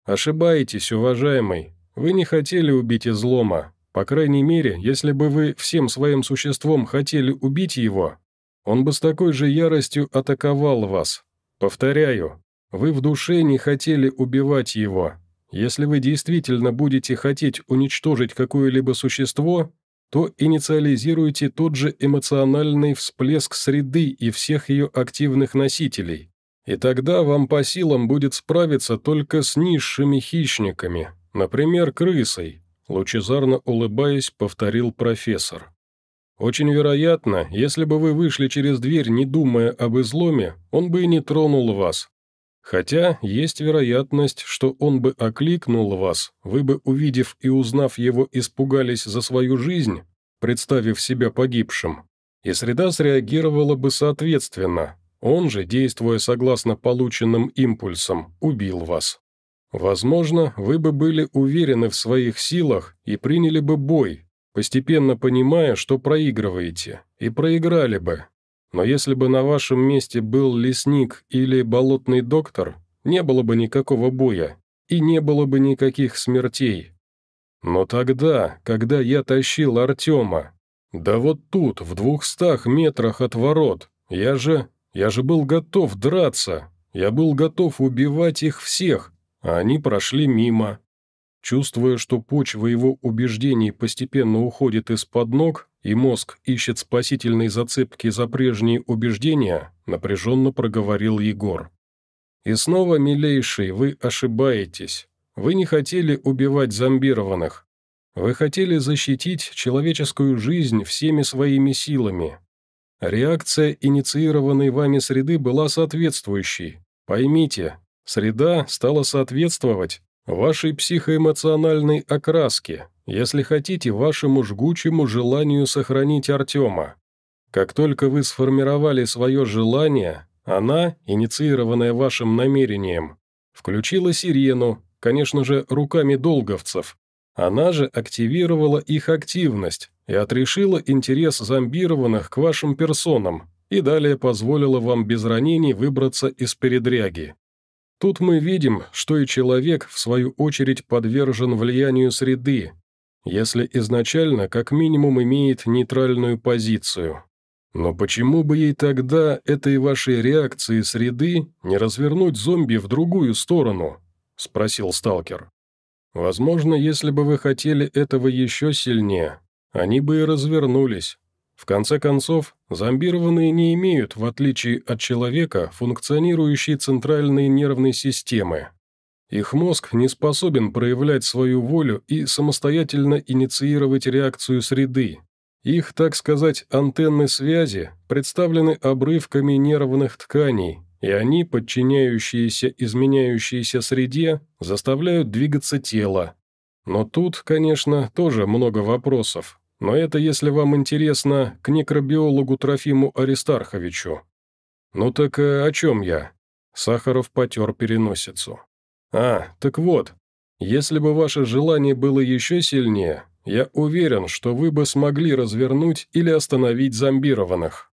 «Ошибаетесь, уважаемый. Вы не хотели убить излома. По крайней мере, если бы вы всем своим существом хотели убить его, он бы с такой же яростью атаковал вас. Повторяю, вы в душе не хотели убивать его. Если вы действительно будете хотеть уничтожить какое-либо существо, то инициализируйте тот же эмоциональный всплеск среды и всех ее активных носителей. И тогда вам по силам будет справиться только с низшими хищниками, например, крысой, лучезарно улыбаясь, повторил профессор. Очень вероятно, если бы вы вышли через дверь, не думая об изломе, он бы и не тронул вас. Хотя есть вероятность, что он бы окликнул вас, вы бы, увидев и узнав его, испугались за свою жизнь, представив себя погибшим, и среда среагировала бы соответственно. Он же, действуя согласно полученным импульсам, убил вас. Возможно, вы бы были уверены в своих силах и приняли бы бой, постепенно понимая, что проигрываете, и проиграли бы. Но если бы на вашем месте был лесник или болотный доктор, не было бы никакого боя, и не было бы никаких смертей. Но тогда, когда я тащил Артема, да вот тут, в двухстах метрах от ворот, я же... я же был готов драться, я был готов убивать их всех, а они прошли мимо. Чувствуя, что почва его убеждений постепенно уходит из-под ног, и мозг ищет спасительной зацепки за прежние убеждения, напряженно проговорил Егор. «И снова, милейший, вы ошибаетесь. Вы не хотели убивать зомбированных. Вы хотели защитить человеческую жизнь всеми своими силами. Реакция инициированной вами среды была соответствующей. Поймите, среда стала соответствовать, вашей психоэмоциональной окраске, если хотите вашему жгучему желанию сохранить Артема. Как только вы сформировали свое желание, она, инициированная вашим намерением, включила сирену, конечно же, руками долговцев. Она же активировала их активность и отрешила интерес зомбированных к вашим персонам и далее позволила вам без ранений выбраться из передряги. Тут мы видим, что и человек, в свою очередь, подвержен влиянию среды, если изначально как минимум имеет нейтральную позицию. Но почему бы ей тогда этой вашей реакции среды не развернуть зомби в другую сторону? Спросил сталкер. Возможно, если бы вы хотели этого еще сильнее, они бы и развернулись, в конце концов, зомбированные не имеют, в отличие от человека, функционирующей центральной нервной системы. Их мозг не способен проявлять свою волю и самостоятельно инициировать реакцию среды. Их, так сказать, антенны связи представлены обрывками нервных тканей, и они, подчиняющиеся изменяющейся среде, заставляют двигаться тело. Но тут, конечно, тоже много вопросов, но это, если вам интересно, к некробиологу Трофиму Аристарховичу». «Ну так э, о чем я?» Сахаров потер переносицу. «А, так вот, если бы ваше желание было еще сильнее, я уверен, что вы бы смогли развернуть или остановить зомбированных».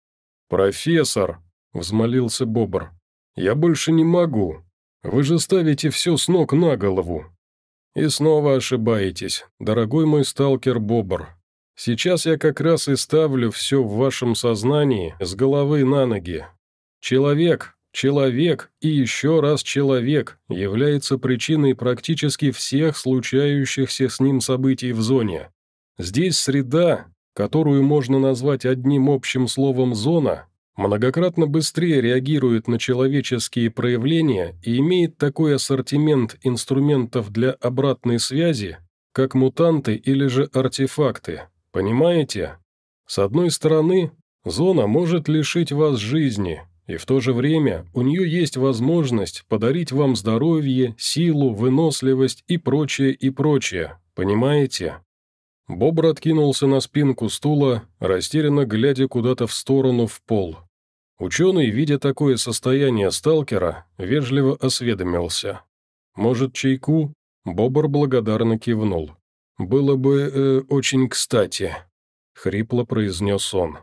«Профессор!» – взмолился Бобр. «Я больше не могу. Вы же ставите все с ног на голову». «И снова ошибаетесь, дорогой мой сталкер Бобр», Сейчас я как раз и ставлю все в вашем сознании с головы на ноги. Человек, человек и еще раз человек является причиной практически всех случающихся с ним событий в зоне. Здесь среда, которую можно назвать одним общим словом «зона», многократно быстрее реагирует на человеческие проявления и имеет такой ассортимент инструментов для обратной связи, как мутанты или же артефакты, Понимаете? С одной стороны, зона может лишить вас жизни, и в то же время у нее есть возможность подарить вам здоровье, силу, выносливость и прочее, и прочее. Понимаете? Бобр откинулся на спинку стула, растерянно глядя куда-то в сторону в пол. Ученый, видя такое состояние сталкера, вежливо осведомился. «Может, чайку?» Бобр благодарно кивнул. «Было бы э, очень кстати», — хрипло произнес он.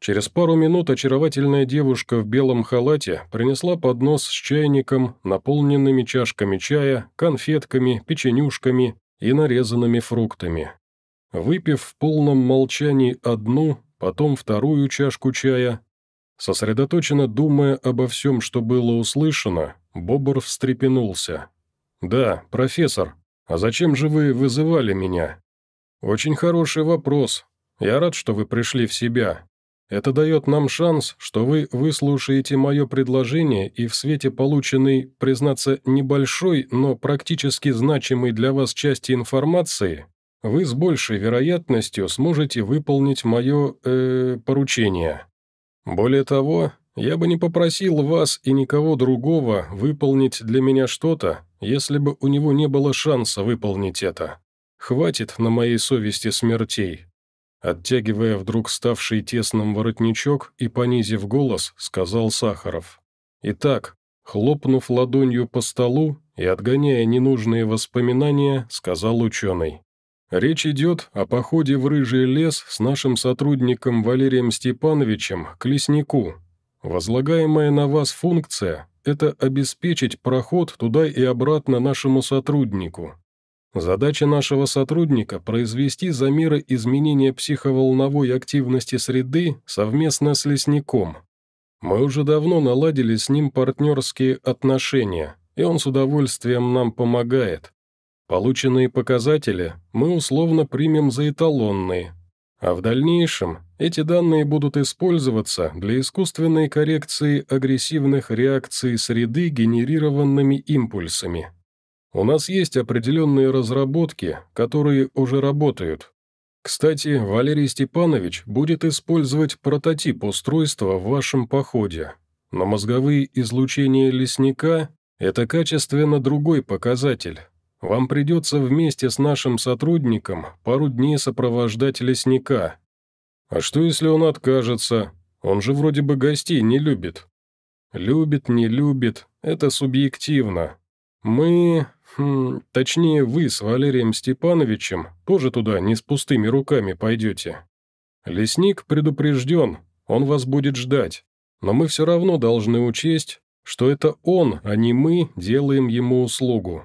Через пару минут очаровательная девушка в белом халате принесла поднос с чайником, наполненными чашками чая, конфетками, печенюшками и нарезанными фруктами. Выпив в полном молчании одну, потом вторую чашку чая, сосредоточенно думая обо всем, что было услышано, Бобр встрепенулся. «Да, профессор», «А зачем же вы вызывали меня?» «Очень хороший вопрос. Я рад, что вы пришли в себя. Это дает нам шанс, что вы выслушаете мое предложение и в свете полученной, признаться, небольшой, но практически значимой для вас части информации, вы с большей вероятностью сможете выполнить мое э, поручение. Более того, я бы не попросил вас и никого другого выполнить для меня что-то, если бы у него не было шанса выполнить это. Хватит на моей совести смертей». Оттягивая вдруг ставший тесным воротничок и понизив голос, сказал Сахаров. Итак, хлопнув ладонью по столу и отгоняя ненужные воспоминания, сказал ученый. Речь идет о походе в Рыжий лес с нашим сотрудником Валерием Степановичем к леснику, Возлагаемая на вас функция – это обеспечить проход туда и обратно нашему сотруднику. Задача нашего сотрудника – произвести замеры изменения психоволновой активности среды совместно с лесником. Мы уже давно наладили с ним партнерские отношения, и он с удовольствием нам помогает. Полученные показатели мы условно примем за эталонные, а в дальнейшем эти данные будут использоваться для искусственной коррекции агрессивных реакций среды генерированными импульсами. У нас есть определенные разработки, которые уже работают. Кстати, Валерий Степанович будет использовать прототип устройства в вашем походе. Но мозговые излучения лесника – это качественно другой показатель. Вам придется вместе с нашим сотрудником пару дней сопровождать лесника – а что, если он откажется? Он же вроде бы гостей не любит. Любит, не любит, это субъективно. Мы, хм, точнее вы с Валерием Степановичем тоже туда не с пустыми руками пойдете. Лесник предупрежден, он вас будет ждать, но мы все равно должны учесть, что это он, а не мы, делаем ему услугу.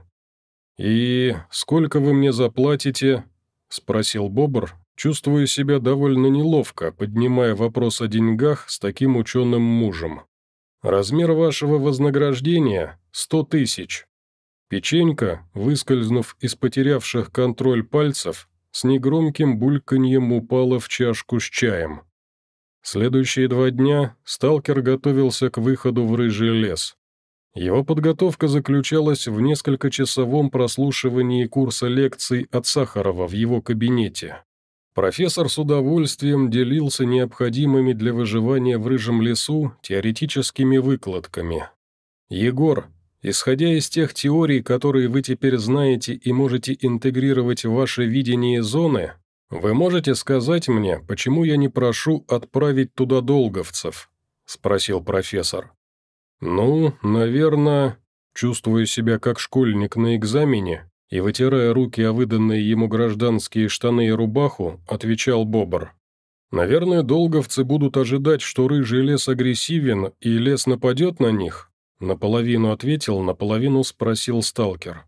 «И сколько вы мне заплатите?» — спросил Бобр, Чувствую себя довольно неловко, поднимая вопрос о деньгах с таким ученым мужем. Размер вашего вознаграждения – сто тысяч. Печенька, выскользнув из потерявших контроль пальцев, с негромким бульканьем упала в чашку с чаем. Следующие два дня сталкер готовился к выходу в рыжий лес. Его подготовка заключалась в несколькочасовом прослушивании курса лекций от Сахарова в его кабинете. Профессор с удовольствием делился необходимыми для выживания в рыжем лесу теоретическими выкладками. «Егор, исходя из тех теорий, которые вы теперь знаете и можете интегрировать в ваше видение зоны, вы можете сказать мне, почему я не прошу отправить туда долговцев?» – спросил профессор. «Ну, наверное, чувствую себя как школьник на экзамене, и, вытирая руки о выданные ему гражданские штаны и рубаху, отвечал Бобр. «Наверное, долговцы будут ожидать, что рыжий лес агрессивен и лес нападет на них?» Наполовину ответил, наполовину спросил сталкер.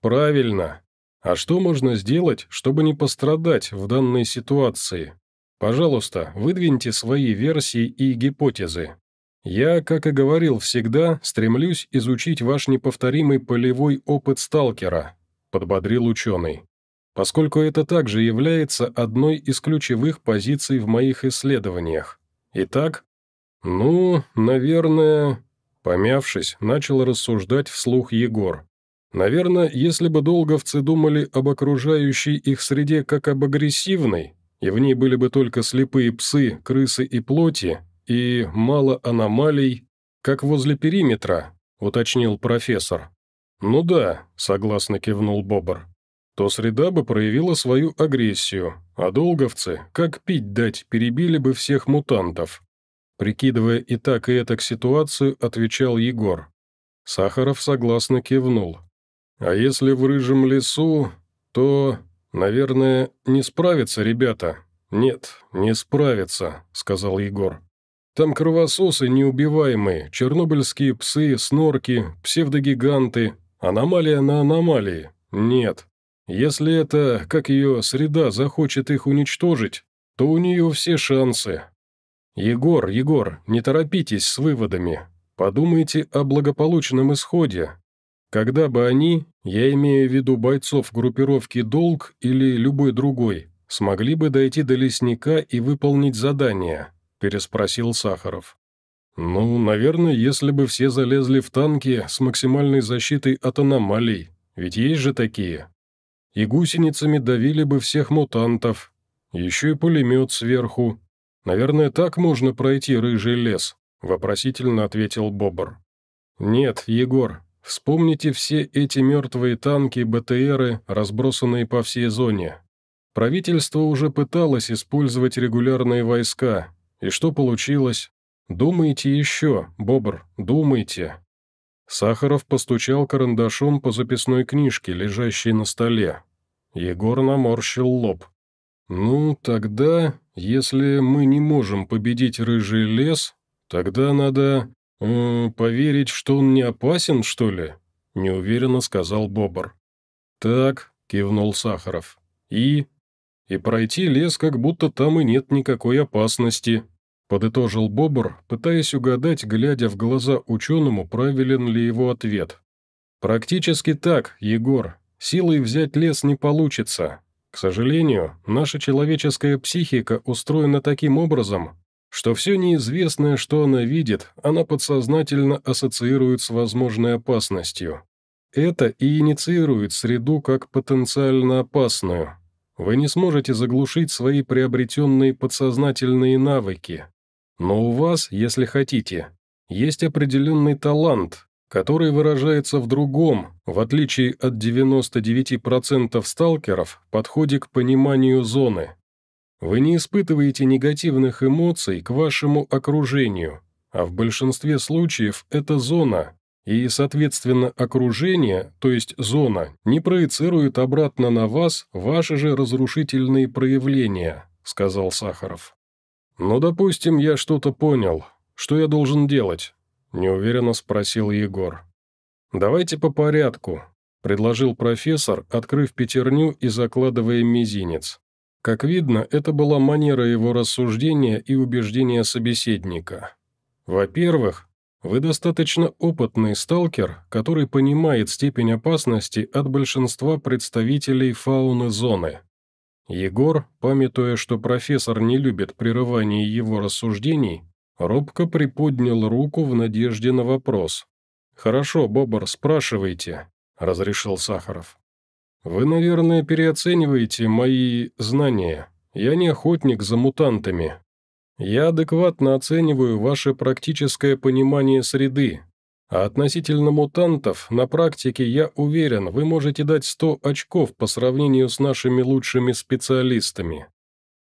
«Правильно. А что можно сделать, чтобы не пострадать в данной ситуации? Пожалуйста, выдвиньте свои версии и гипотезы. Я, как и говорил всегда, стремлюсь изучить ваш неповторимый полевой опыт сталкера, подбодрил ученый. «Поскольку это также является одной из ключевых позиций в моих исследованиях. Итак, ну, наверное...» Помявшись, начал рассуждать вслух Егор. «Наверное, если бы долговцы думали об окружающей их среде как об агрессивной, и в ней были бы только слепые псы, крысы и плоти, и мало аномалий, как возле периметра», — уточнил профессор. «Ну да», — согласно кивнул Бобр, — «то среда бы проявила свою агрессию, а долговцы, как пить дать, перебили бы всех мутантов». Прикидывая и так, и этак ситуацию, отвечал Егор. Сахаров согласно кивнул. «А если в рыжем лесу, то, наверное, не справятся ребята». «Нет, не справятся», — сказал Егор. «Там кровососы неубиваемые, чернобыльские псы, снорки, псевдогиганты, Аномалия на аномалии? Нет. Если это, как ее среда, захочет их уничтожить, то у нее все шансы. Егор, Егор, не торопитесь с выводами. Подумайте о благополучном исходе. Когда бы они, я имею в виду бойцов группировки «Долг» или любой другой, смогли бы дойти до лесника и выполнить задание, переспросил Сахаров. «Ну, наверное, если бы все залезли в танки с максимальной защитой от аномалий, ведь есть же такие. И гусеницами давили бы всех мутантов. Еще и пулемет сверху. Наверное, так можно пройти рыжий лес», — вопросительно ответил Бобр. «Нет, Егор, вспомните все эти мертвые танки, БТРы, разбросанные по всей зоне. Правительство уже пыталось использовать регулярные войска. И что получилось?» «Думайте еще, бобр, думайте». Сахаров постучал карандашом по записной книжке, лежащей на столе. Егор наморщил лоб. «Ну, тогда, если мы не можем победить рыжий лес, тогда надо... Э, поверить, что он не опасен, что ли?» Неуверенно сказал бобр. «Так», — кивнул Сахаров. «И...» «И пройти лес, как будто там и нет никакой опасности», Подытожил Бобр, пытаясь угадать, глядя в глаза ученому, правилен ли его ответ. «Практически так, Егор. Силой взять лес не получится. К сожалению, наша человеческая психика устроена таким образом, что все неизвестное, что она видит, она подсознательно ассоциирует с возможной опасностью. Это и инициирует среду как потенциально опасную. Вы не сможете заглушить свои приобретенные подсознательные навыки, но у вас, если хотите, есть определенный талант, который выражается в другом, в отличие от 99% сталкеров, подходе к пониманию зоны. Вы не испытываете негативных эмоций к вашему окружению, а в большинстве случаев это зона, и, соответственно, окружение, то есть зона, не проецирует обратно на вас ваши же разрушительные проявления», — сказал Сахаров. «Ну, допустим, я что-то понял. Что я должен делать?» – неуверенно спросил Егор. «Давайте по порядку», – предложил профессор, открыв пятерню и закладывая мизинец. Как видно, это была манера его рассуждения и убеждения собеседника. «Во-первых, вы достаточно опытный сталкер, который понимает степень опасности от большинства представителей фауны зоны. Егор, памятуя, что профессор не любит прерывания его рассуждений, робко приподнял руку в надежде на вопрос. «Хорошо, Бобр, спрашивайте», — разрешил Сахаров. «Вы, наверное, переоцениваете мои знания. Я не охотник за мутантами. Я адекватно оцениваю ваше практическое понимание среды, а относительно мутантов, на практике, я уверен, вы можете дать 100 очков по сравнению с нашими лучшими специалистами.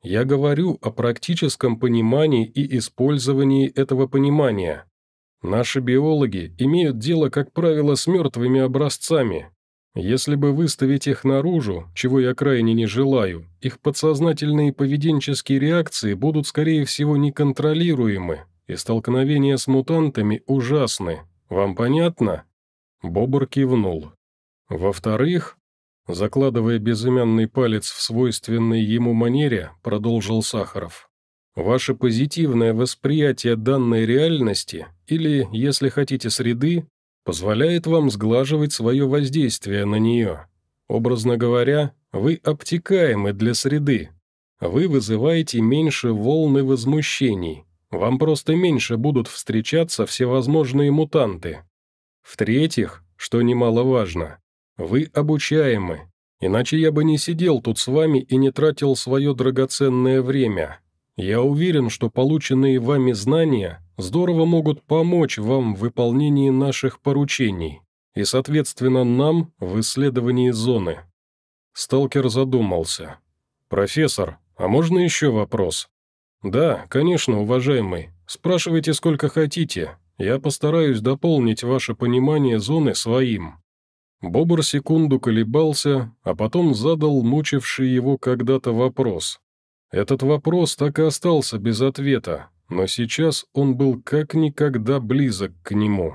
Я говорю о практическом понимании и использовании этого понимания. Наши биологи имеют дело, как правило, с мертвыми образцами. Если бы выставить их наружу, чего я крайне не желаю, их подсознательные поведенческие реакции будут, скорее всего, неконтролируемы, и столкновения с мутантами ужасны, вам понятно?» Бобр кивнул. «Во-вторых...» Закладывая безымянный палец в свойственной ему манере, продолжил Сахаров. «Ваше позитивное восприятие данной реальности, или, если хотите, среды, позволяет вам сглаживать свое воздействие на нее. Образно говоря, вы обтекаемы для среды. Вы вызываете меньше волны возмущений, вам просто меньше будут встречаться всевозможные мутанты. В-третьих, что немаловажно, вы обучаемы, иначе я бы не сидел тут с вами и не тратил свое драгоценное время. Я уверен, что полученные вами знания здорово могут помочь вам в выполнении наших поручений и, соответственно, нам в исследовании зоны». Сталкер задумался. «Профессор, а можно еще вопрос?» «Да, конечно, уважаемый. Спрашивайте сколько хотите. Я постараюсь дополнить ваше понимание зоны своим». Бобр секунду колебался, а потом задал мучивший его когда-то вопрос. Этот вопрос так и остался без ответа, но сейчас он был как никогда близок к нему.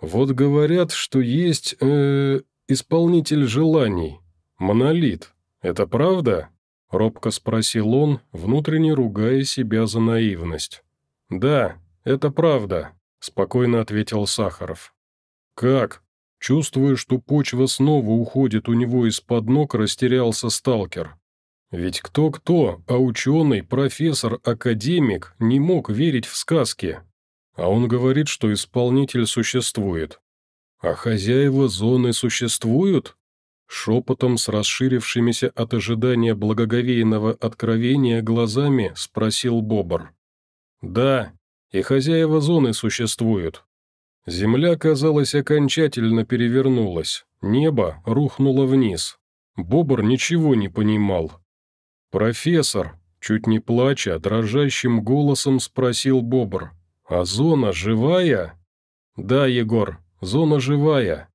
Вот говорят, что есть э, исполнитель желаний, монолит. Это правда? Робко спросил он, внутренне ругая себя за наивность. «Да, это правда», – спокойно ответил Сахаров. «Как?» Чувствуя, что почва снова уходит у него из-под ног, растерялся сталкер. Ведь кто-кто, а ученый, профессор, академик не мог верить в сказки. А он говорит, что исполнитель существует. А хозяева зоны существуют? Шепотом с расширившимися от ожидания благоговейного откровения глазами спросил Бобр. «Да, и хозяева зоны существуют». Земля, казалось, окончательно перевернулась, небо рухнуло вниз. Бобр ничего не понимал. «Профессор», чуть не плача, дрожащим голосом спросил Бобр, «а зона живая?» «Да, Егор, зона живая,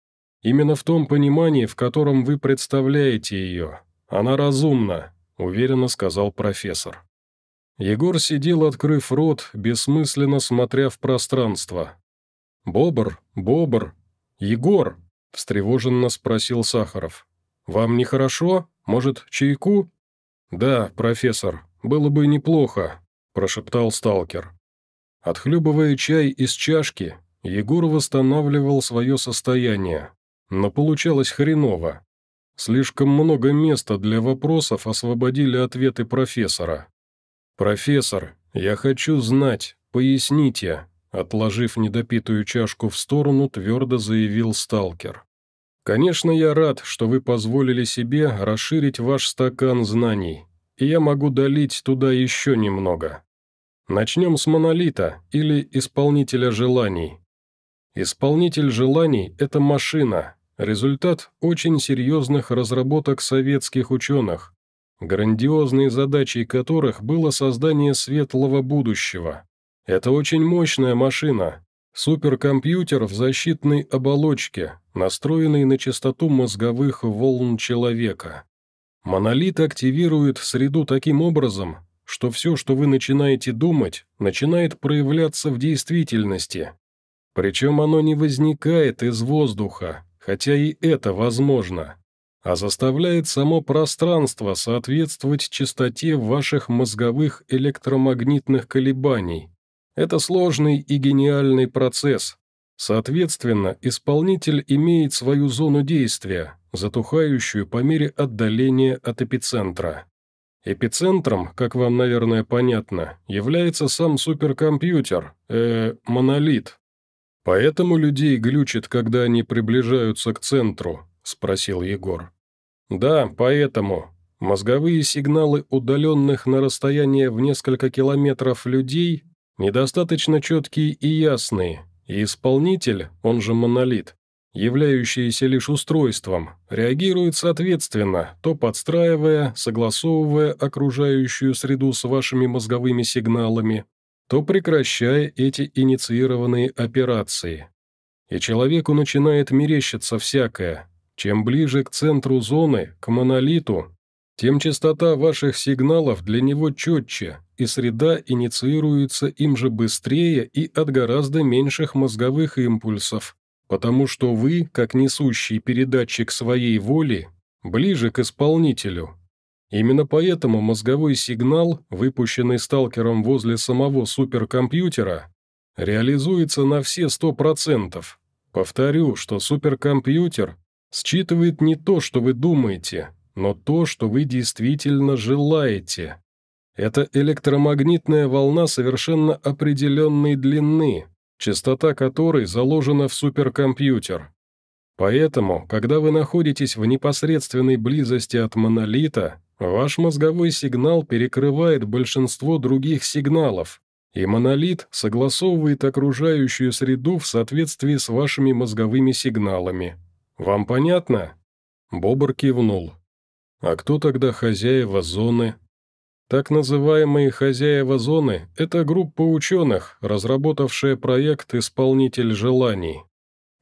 Именно в том понимании, в котором вы представляете ее. Она разумна», — уверенно сказал профессор. Егор сидел, открыв рот, бессмысленно смотря в пространство. «Бобр! Бобр! Егор!» — встревоженно спросил Сахаров. «Вам нехорошо? Может, чайку?» «Да, профессор, было бы неплохо», — прошептал сталкер. Отхлебывая чай из чашки, Егор восстанавливал свое состояние но получалось хреново. Слишком много места для вопросов освободили ответы профессора. «Профессор, я хочу знать, поясните», отложив недопитую чашку в сторону, твердо заявил сталкер. «Конечно, я рад, что вы позволили себе расширить ваш стакан знаний, и я могу долить туда еще немного. Начнем с монолита, или исполнителя желаний. Исполнитель желаний – это машина, Результат очень серьезных разработок советских ученых, грандиозной задачей которых было создание светлого будущего. Это очень мощная машина, суперкомпьютер в защитной оболочке, настроенный на частоту мозговых волн человека. Монолит активирует среду таким образом, что все, что вы начинаете думать, начинает проявляться в действительности. Причем оно не возникает из воздуха, хотя и это возможно, а заставляет само пространство соответствовать частоте ваших мозговых электромагнитных колебаний. Это сложный и гениальный процесс. Соответственно, исполнитель имеет свою зону действия, затухающую по мере отдаления от эпицентра. Эпицентром, как вам, наверное, понятно, является сам суперкомпьютер, э, монолит, «Поэтому людей глючит, когда они приближаются к центру?» – спросил Егор. «Да, поэтому. Мозговые сигналы удаленных на расстояние в несколько километров людей недостаточно четкие и ясные, и исполнитель, он же монолит, являющийся лишь устройством, реагирует соответственно, то подстраивая, согласовывая окружающую среду с вашими мозговыми сигналами, то прекращая эти инициированные операции. И человеку начинает мерещиться всякое. Чем ближе к центру зоны, к монолиту, тем частота ваших сигналов для него четче, и среда инициируется им же быстрее и от гораздо меньших мозговых импульсов, потому что вы, как несущий передатчик своей воли, ближе к исполнителю, Именно поэтому мозговой сигнал, выпущенный сталкером возле самого суперкомпьютера, реализуется на все 100%. Повторю, что суперкомпьютер считывает не то, что вы думаете, но то, что вы действительно желаете. Это электромагнитная волна совершенно определенной длины, частота которой заложена в суперкомпьютер. Поэтому, когда вы находитесь в непосредственной близости от монолита, ваш мозговой сигнал перекрывает большинство других сигналов, и монолит согласовывает окружающую среду в соответствии с вашими мозговыми сигналами. Вам понятно?» Бобр кивнул. «А кто тогда хозяева зоны?» Так называемые «хозяева зоны» — это группа ученых, разработавшая проект «Исполнитель желаний».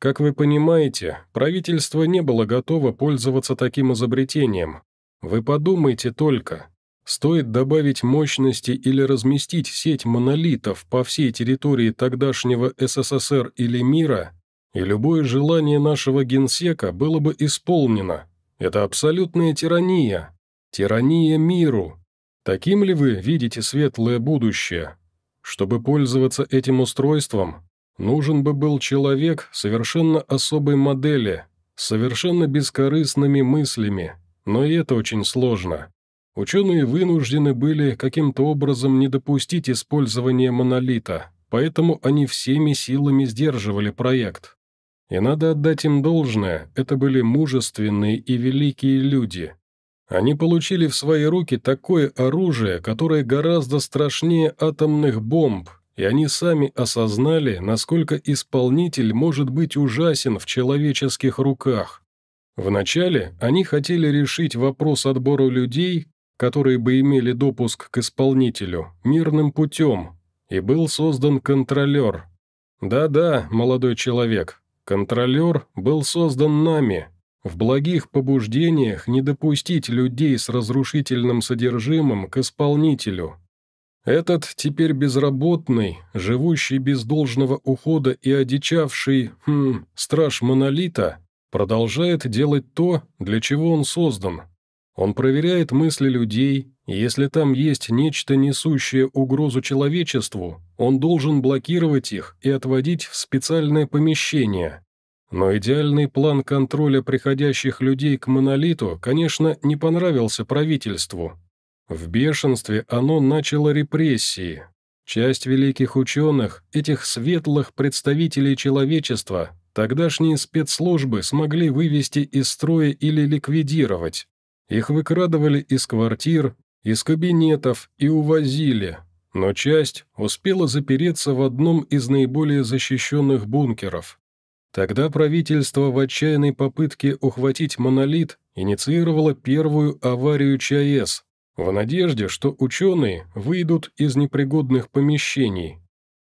Как вы понимаете, правительство не было готово пользоваться таким изобретением. Вы подумайте только. Стоит добавить мощности или разместить сеть монолитов по всей территории тогдашнего СССР или мира, и любое желание нашего генсека было бы исполнено. Это абсолютная тирания. Тирания миру. Таким ли вы видите светлое будущее? Чтобы пользоваться этим устройством, Нужен бы был человек совершенно особой модели, с совершенно бескорыстными мыслями, но и это очень сложно. Ученые вынуждены были каким-то образом не допустить использования монолита, поэтому они всеми силами сдерживали проект. И надо отдать им должное, это были мужественные и великие люди. Они получили в свои руки такое оружие, которое гораздо страшнее атомных бомб и они сами осознали, насколько исполнитель может быть ужасен в человеческих руках. Вначале они хотели решить вопрос отбора людей, которые бы имели допуск к исполнителю, мирным путем, и был создан контролер. Да-да, молодой человек, контролер был создан нами, в благих побуждениях не допустить людей с разрушительным содержимым к исполнителю – этот теперь безработный, живущий без должного ухода и одичавший, хм, страж монолита, продолжает делать то, для чего он создан. Он проверяет мысли людей, и если там есть нечто, несущее угрозу человечеству, он должен блокировать их и отводить в специальное помещение. Но идеальный план контроля приходящих людей к монолиту, конечно, не понравился правительству, в бешенстве оно начало репрессии. Часть великих ученых, этих светлых представителей человечества, тогдашние спецслужбы смогли вывести из строя или ликвидировать. Их выкрадывали из квартир, из кабинетов и увозили, но часть успела запереться в одном из наиболее защищенных бункеров. Тогда правительство в отчаянной попытке ухватить монолит инициировало первую аварию ЧАЭС, в надежде, что ученые выйдут из непригодных помещений.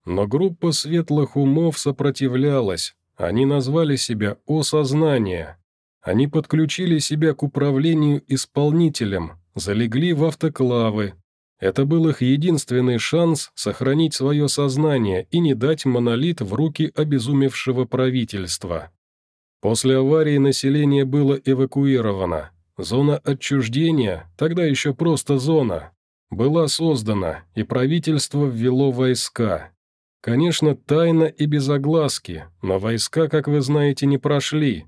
Но группа светлых умов сопротивлялась, они назвали себя осознание. Они подключили себя к управлению исполнителем, залегли в автоклавы. Это был их единственный шанс сохранить свое сознание и не дать монолит в руки обезумевшего правительства. После аварии население было эвакуировано. Зона отчуждения, тогда еще просто зона, была создана, и правительство ввело войска. Конечно, тайно и без огласки, но войска, как вы знаете, не прошли.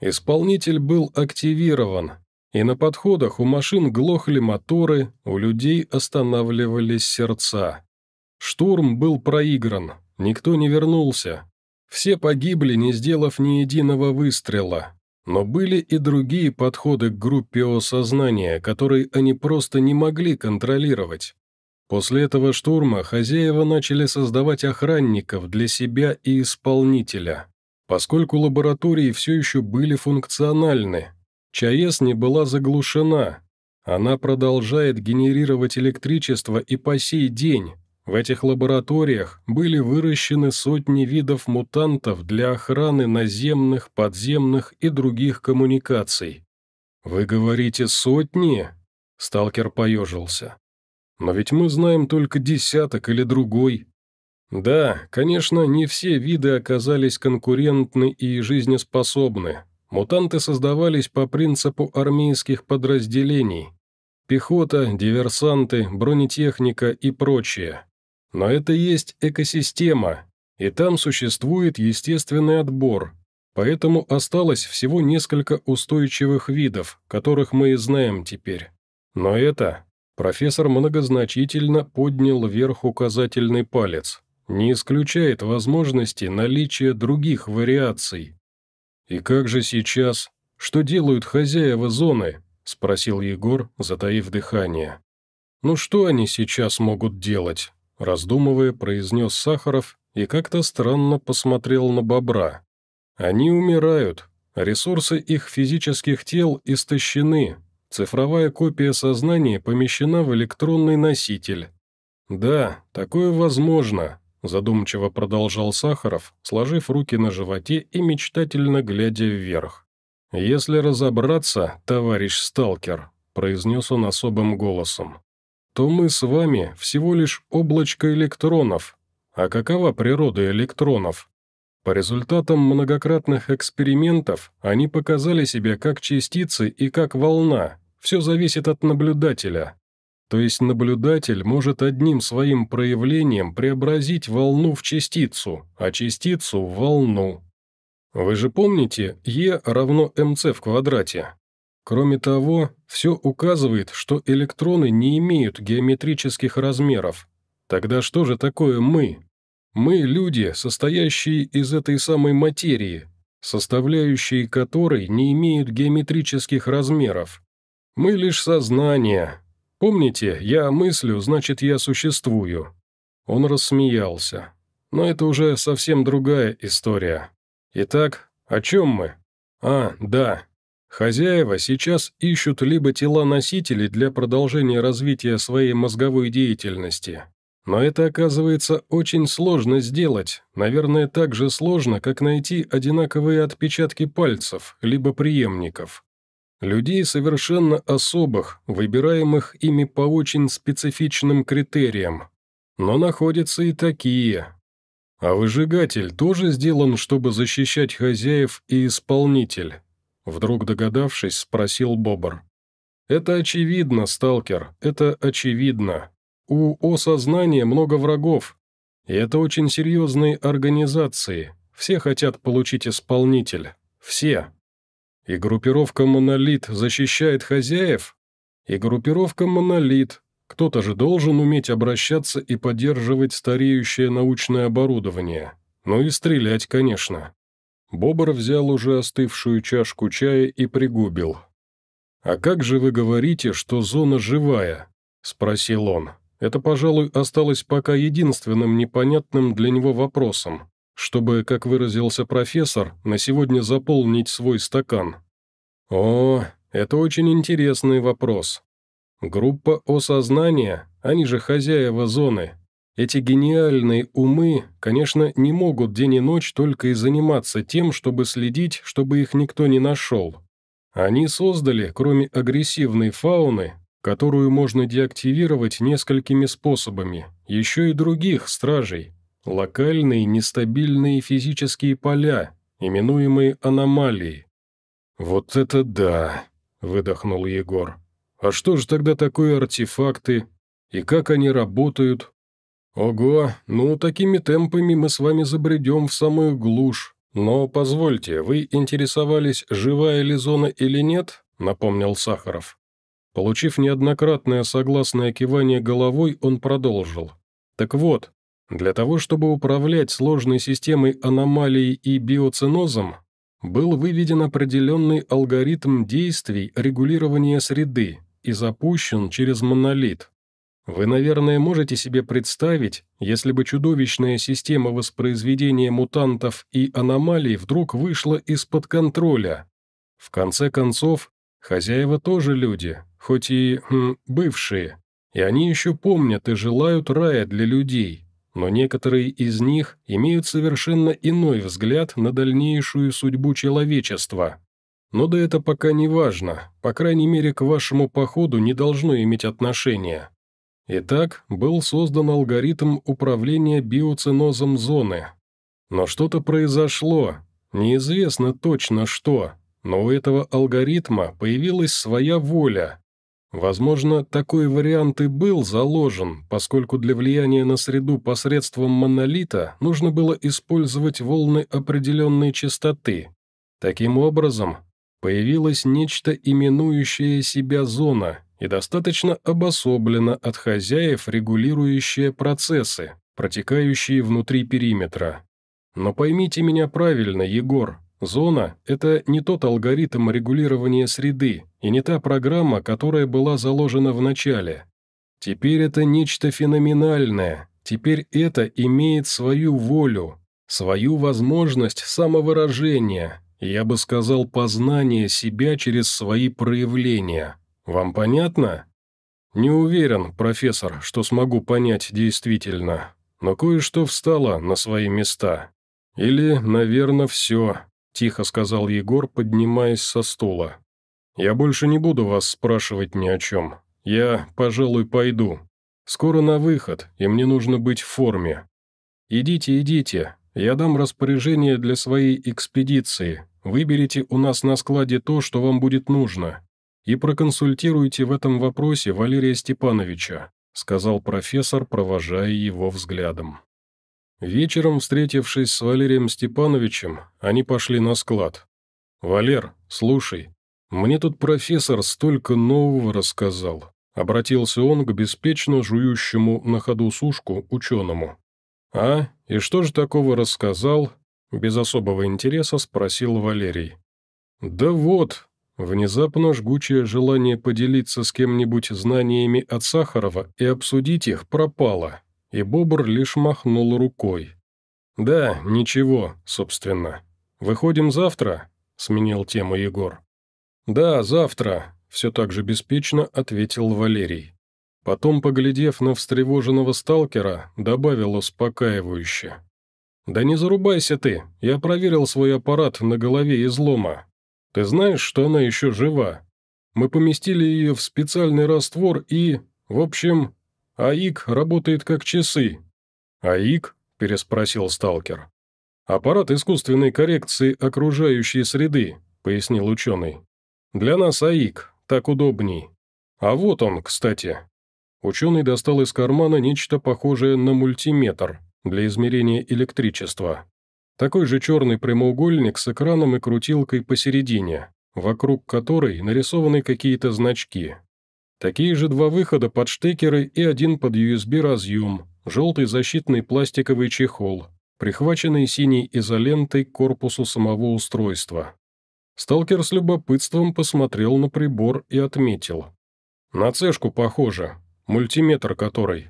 Исполнитель был активирован, и на подходах у машин глохли моторы, у людей останавливались сердца. Штурм был проигран, никто не вернулся. Все погибли, не сделав ни единого выстрела, но были и другие подходы к группе осознания, которые они просто не могли контролировать. После этого штурма хозяева начали создавать охранников для себя и исполнителя. Поскольку лаборатории все еще были функциональны, ЧАЭС не была заглушена. Она продолжает генерировать электричество и по сей день, в этих лабораториях были выращены сотни видов мутантов для охраны наземных, подземных и других коммуникаций. «Вы говорите сотни?» – сталкер поежился. «Но ведь мы знаем только десяток или другой». «Да, конечно, не все виды оказались конкурентны и жизнеспособны. Мутанты создавались по принципу армейских подразделений. Пехота, диверсанты, бронетехника и прочее. Но это есть экосистема, и там существует естественный отбор, поэтому осталось всего несколько устойчивых видов, которых мы и знаем теперь. Но это... Профессор многозначительно поднял вверх указательный палец. Не исключает возможности наличия других вариаций. «И как же сейчас? Что делают хозяева зоны?» – спросил Егор, затаив дыхание. «Ну что они сейчас могут делать?» Раздумывая, произнес Сахаров и как-то странно посмотрел на бобра. «Они умирают. Ресурсы их физических тел истощены. Цифровая копия сознания помещена в электронный носитель». «Да, такое возможно», – задумчиво продолжал Сахаров, сложив руки на животе и мечтательно глядя вверх. «Если разобраться, товарищ сталкер», – произнес он особым голосом, то мы с вами всего лишь облачко электронов. А какова природа электронов? По результатам многократных экспериментов они показали себя как частицы и как волна. Все зависит от наблюдателя. То есть наблюдатель может одним своим проявлением преобразить волну в частицу, а частицу в волну. Вы же помните E равно мц в квадрате? Кроме того, все указывает, что электроны не имеют геометрических размеров. Тогда что же такое мы? Мы – люди, состоящие из этой самой материи, составляющие которой не имеют геометрических размеров. Мы лишь сознание. Помните, я мыслю, значит, я существую. Он рассмеялся. Но это уже совсем другая история. Итак, о чем мы? А, да, Хозяева сейчас ищут либо тела носителей для продолжения развития своей мозговой деятельности, но это оказывается очень сложно сделать, наверное, так же сложно, как найти одинаковые отпечатки пальцев, либо преемников. Людей совершенно особых, выбираемых ими по очень специфичным критериям. Но находятся и такие. А выжигатель тоже сделан, чтобы защищать хозяев и исполнитель. Вдруг догадавшись, спросил Бобр. «Это очевидно, сталкер, это очевидно. У осознания много врагов. И это очень серьезные организации. Все хотят получить исполнитель. Все. И группировка «Монолит» защищает хозяев? И группировка «Монолит». Кто-то же должен уметь обращаться и поддерживать стареющее научное оборудование. Ну и стрелять, конечно. Бобр взял уже остывшую чашку чая и пригубил. «А как же вы говорите, что зона живая?» — спросил он. Это, пожалуй, осталось пока единственным непонятным для него вопросом, чтобы, как выразился профессор, на сегодня заполнить свой стакан. «О, это очень интересный вопрос. Группа осознания, они же хозяева зоны, эти гениальные умы, конечно, не могут день и ночь только и заниматься тем, чтобы следить, чтобы их никто не нашел. Они создали, кроме агрессивной фауны, которую можно деактивировать несколькими способами, еще и других стражей, локальные нестабильные физические поля, именуемые аномалии. «Вот это да!» – выдохнул Егор. «А что же тогда такое артефакты? И как они работают? «Ого, ну такими темпами мы с вами забредем в самую глушь. Но позвольте, вы интересовались, живая ли зона или нет?» – напомнил Сахаров. Получив неоднократное согласное кивание головой, он продолжил. «Так вот, для того, чтобы управлять сложной системой аномалий и биоценозом, был выведен определенный алгоритм действий регулирования среды и запущен через монолит. Вы, наверное, можете себе представить, если бы чудовищная система воспроизведения мутантов и аномалий вдруг вышла из-под контроля. В конце концов, хозяева тоже люди, хоть и хм, бывшие, и они еще помнят и желают рая для людей, но некоторые из них имеют совершенно иной взгляд на дальнейшую судьбу человечества. Но да это пока не важно, по крайней мере к вашему походу не должно иметь отношения. Итак, был создан алгоритм управления биоценозом зоны. Но что-то произошло, неизвестно точно что, но у этого алгоритма появилась своя воля. Возможно, такой вариант и был заложен, поскольку для влияния на среду посредством монолита нужно было использовать волны определенной частоты. Таким образом, появилось нечто, именующее себя зона – и достаточно обособлено от хозяев регулирующие процессы, протекающие внутри периметра. Но поймите меня правильно, Егор, зона – это не тот алгоритм регулирования среды и не та программа, которая была заложена в начале. Теперь это нечто феноменальное, теперь это имеет свою волю, свою возможность самовыражения, я бы сказал, познание себя через свои проявления. Вам понятно?» «Не уверен, профессор, что смогу понять действительно, но кое-что встало на свои места. Или, наверное, все», — тихо сказал Егор, поднимаясь со стула. «Я больше не буду вас спрашивать ни о чем. Я, пожалуй, пойду. Скоро на выход, и мне нужно быть в форме. Идите, идите, я дам распоряжение для своей экспедиции. Выберите у нас на складе то, что вам будет нужно и проконсультируйте в этом вопросе Валерия Степановича», сказал профессор, провожая его взглядом. Вечером, встретившись с Валерием Степановичем, они пошли на склад. «Валер, слушай, мне тут профессор столько нового рассказал», обратился он к беспечно жующему на ходу сушку ученому. «А, и что же такого рассказал?» Без особого интереса спросил Валерий. «Да вот, Внезапно жгучее желание поделиться с кем-нибудь знаниями от Сахарова и обсудить их пропало, и Бобр лишь махнул рукой. «Да, ничего, собственно. Выходим завтра?» – сменил тему Егор. «Да, завтра», – все так же беспечно ответил Валерий. Потом, поглядев на встревоженного сталкера, добавил успокаивающе. «Да не зарубайся ты, я проверил свой аппарат на голове излома, ты знаешь, что она еще жива? Мы поместили ее в специальный раствор и... В общем, АИК работает как часы». «АИК?» – переспросил сталкер. «Аппарат искусственной коррекции окружающей среды», – пояснил ученый. «Для нас АИК, так удобней. А вот он, кстати». Ученый достал из кармана нечто похожее на мультиметр для измерения электричества. Такой же черный прямоугольник с экраном и крутилкой посередине, вокруг которой нарисованы какие-то значки. Такие же два выхода под штекеры и один под USB-разъем, желтый защитный пластиковый чехол, прихваченный синей изолентой к корпусу самого устройства. Сталкер с любопытством посмотрел на прибор и отметил. «На цешку похоже, мультиметр который».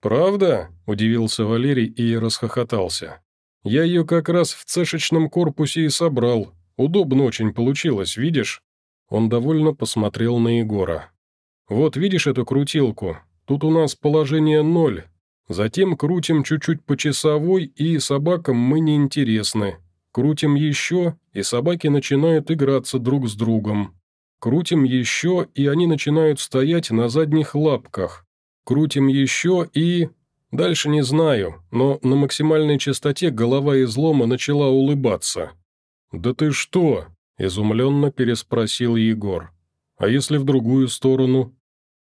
«Правда?» – удивился Валерий и расхохотался. Я ее как раз в цешечном корпусе и собрал. Удобно очень получилось, видишь?» Он довольно посмотрел на Егора. «Вот видишь эту крутилку? Тут у нас положение ноль. Затем крутим чуть-чуть по часовой, и собакам мы не интересны. Крутим еще, и собаки начинают играться друг с другом. Крутим еще, и они начинают стоять на задних лапках. Крутим еще, и... Дальше не знаю, но на максимальной частоте голова излома начала улыбаться. «Да ты что?» – изумленно переспросил Егор. «А если в другую сторону?»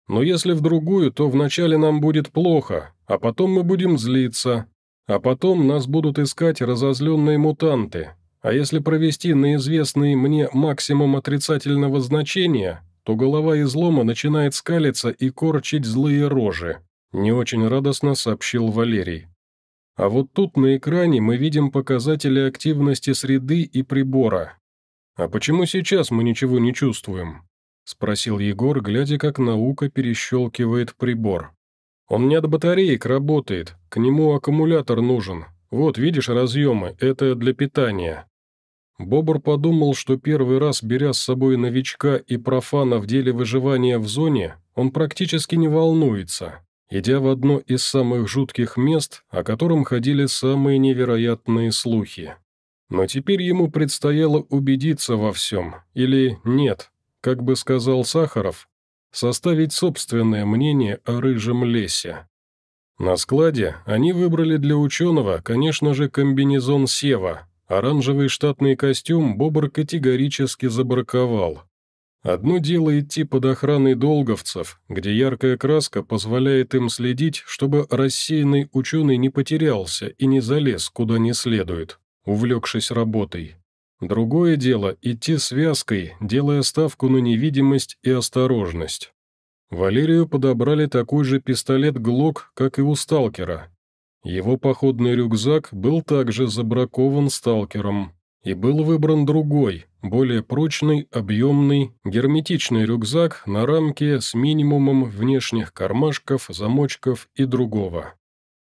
«Но если в другую, то вначале нам будет плохо, а потом мы будем злиться, а потом нас будут искать разозленные мутанты, а если провести на известный мне максимум отрицательного значения, то голова излома начинает скалиться и корчить злые рожи не очень радостно сообщил Валерий. А вот тут на экране мы видим показатели активности среды и прибора. А почему сейчас мы ничего не чувствуем? Спросил Егор, глядя, как наука перещелкивает прибор. Он не от батареек работает, к нему аккумулятор нужен. Вот, видишь разъемы, это для питания. Бобр подумал, что первый раз, беря с собой новичка и профана в деле выживания в зоне, он практически не волнуется идя в одно из самых жутких мест, о котором ходили самые невероятные слухи. Но теперь ему предстояло убедиться во всем, или нет, как бы сказал Сахаров, составить собственное мнение о рыжем лесе. На складе они выбрали для ученого, конечно же, комбинезон Сева. Оранжевый штатный костюм Бобр категорически забраковал. Одно дело идти под охраной долговцев, где яркая краска позволяет им следить, чтобы рассеянный ученый не потерялся и не залез куда не следует, увлекшись работой. Другое дело идти связкой, делая ставку на невидимость и осторожность. Валерию подобрали такой же пистолет «Глок», как и у «Сталкера». Его походный рюкзак был также забракован «Сталкером» и был выбран другой, более прочный, объемный, герметичный рюкзак на рамке с минимумом внешних кармашков, замочков и другого.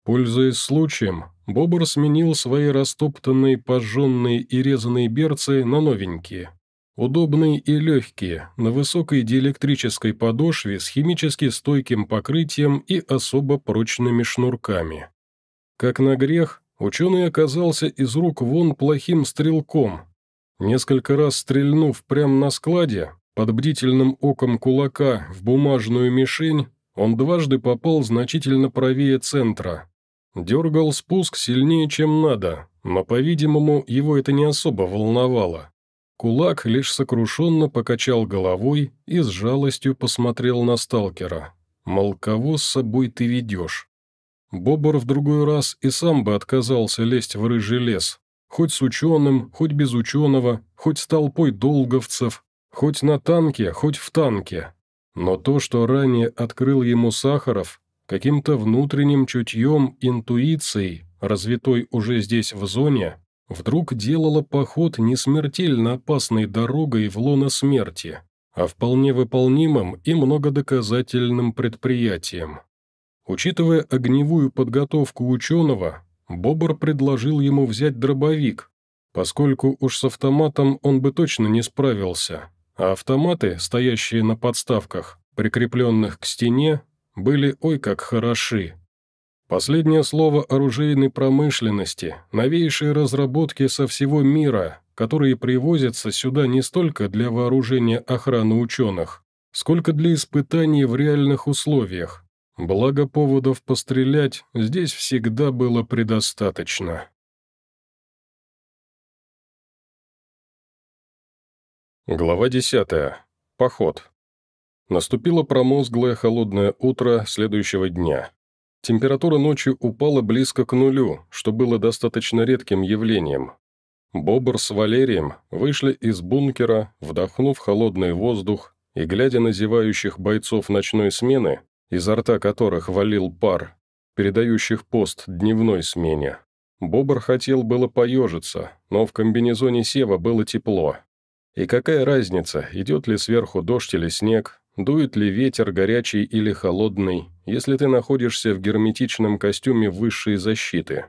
Пользуясь случаем, Бобр сменил свои растоптанные, пожженные и резанные берцы на новенькие. Удобные и легкие, на высокой диэлектрической подошве с химически стойким покрытием и особо прочными шнурками. Как на грех, ученый оказался из рук вон плохим стрелком. Несколько раз стрельнув прямо на складе, под бдительным оком кулака в бумажную мишень, он дважды попал значительно правее центра. Дергал спуск сильнее, чем надо, но, по-видимому, его это не особо волновало. Кулак лишь сокрушенно покачал головой и с жалостью посмотрел на сталкера. «Мол, кого с собой ты ведешь?» Бобр в другой раз и сам бы отказался лезть в рыжий лес. Хоть с ученым, хоть без ученого, хоть с толпой долговцев, хоть на танке, хоть в танке. Но то, что ранее открыл ему Сахаров, каким-то внутренним чутьем, интуицией, развитой уже здесь в зоне, вдруг делало поход не смертельно опасной дорогой в лоно смерти, а вполне выполнимым и многодоказательным предприятием. Учитывая огневую подготовку ученого, Бобр предложил ему взять дробовик, поскольку уж с автоматом он бы точно не справился, а автоматы, стоящие на подставках, прикрепленных к стене, были ой как хороши. Последнее слово оружейной промышленности, новейшие разработки со всего мира, которые привозятся сюда не столько для вооружения охраны ученых, сколько для испытаний в реальных условиях. Благо поводов пострелять здесь всегда было предостаточно. Глава 10. Поход. Наступило промозглое холодное утро следующего дня. Температура ночью упала близко к нулю, что было достаточно редким явлением. Бобр с Валерием вышли из бункера, вдохнув холодный воздух, и, глядя на зевающих бойцов ночной смены, изо рта которых валил пар, передающих пост дневной смене. Бобр хотел было поежиться, но в комбинезоне Сева было тепло. И какая разница, идет ли сверху дождь или снег, дует ли ветер горячий или холодный, если ты находишься в герметичном костюме высшей защиты.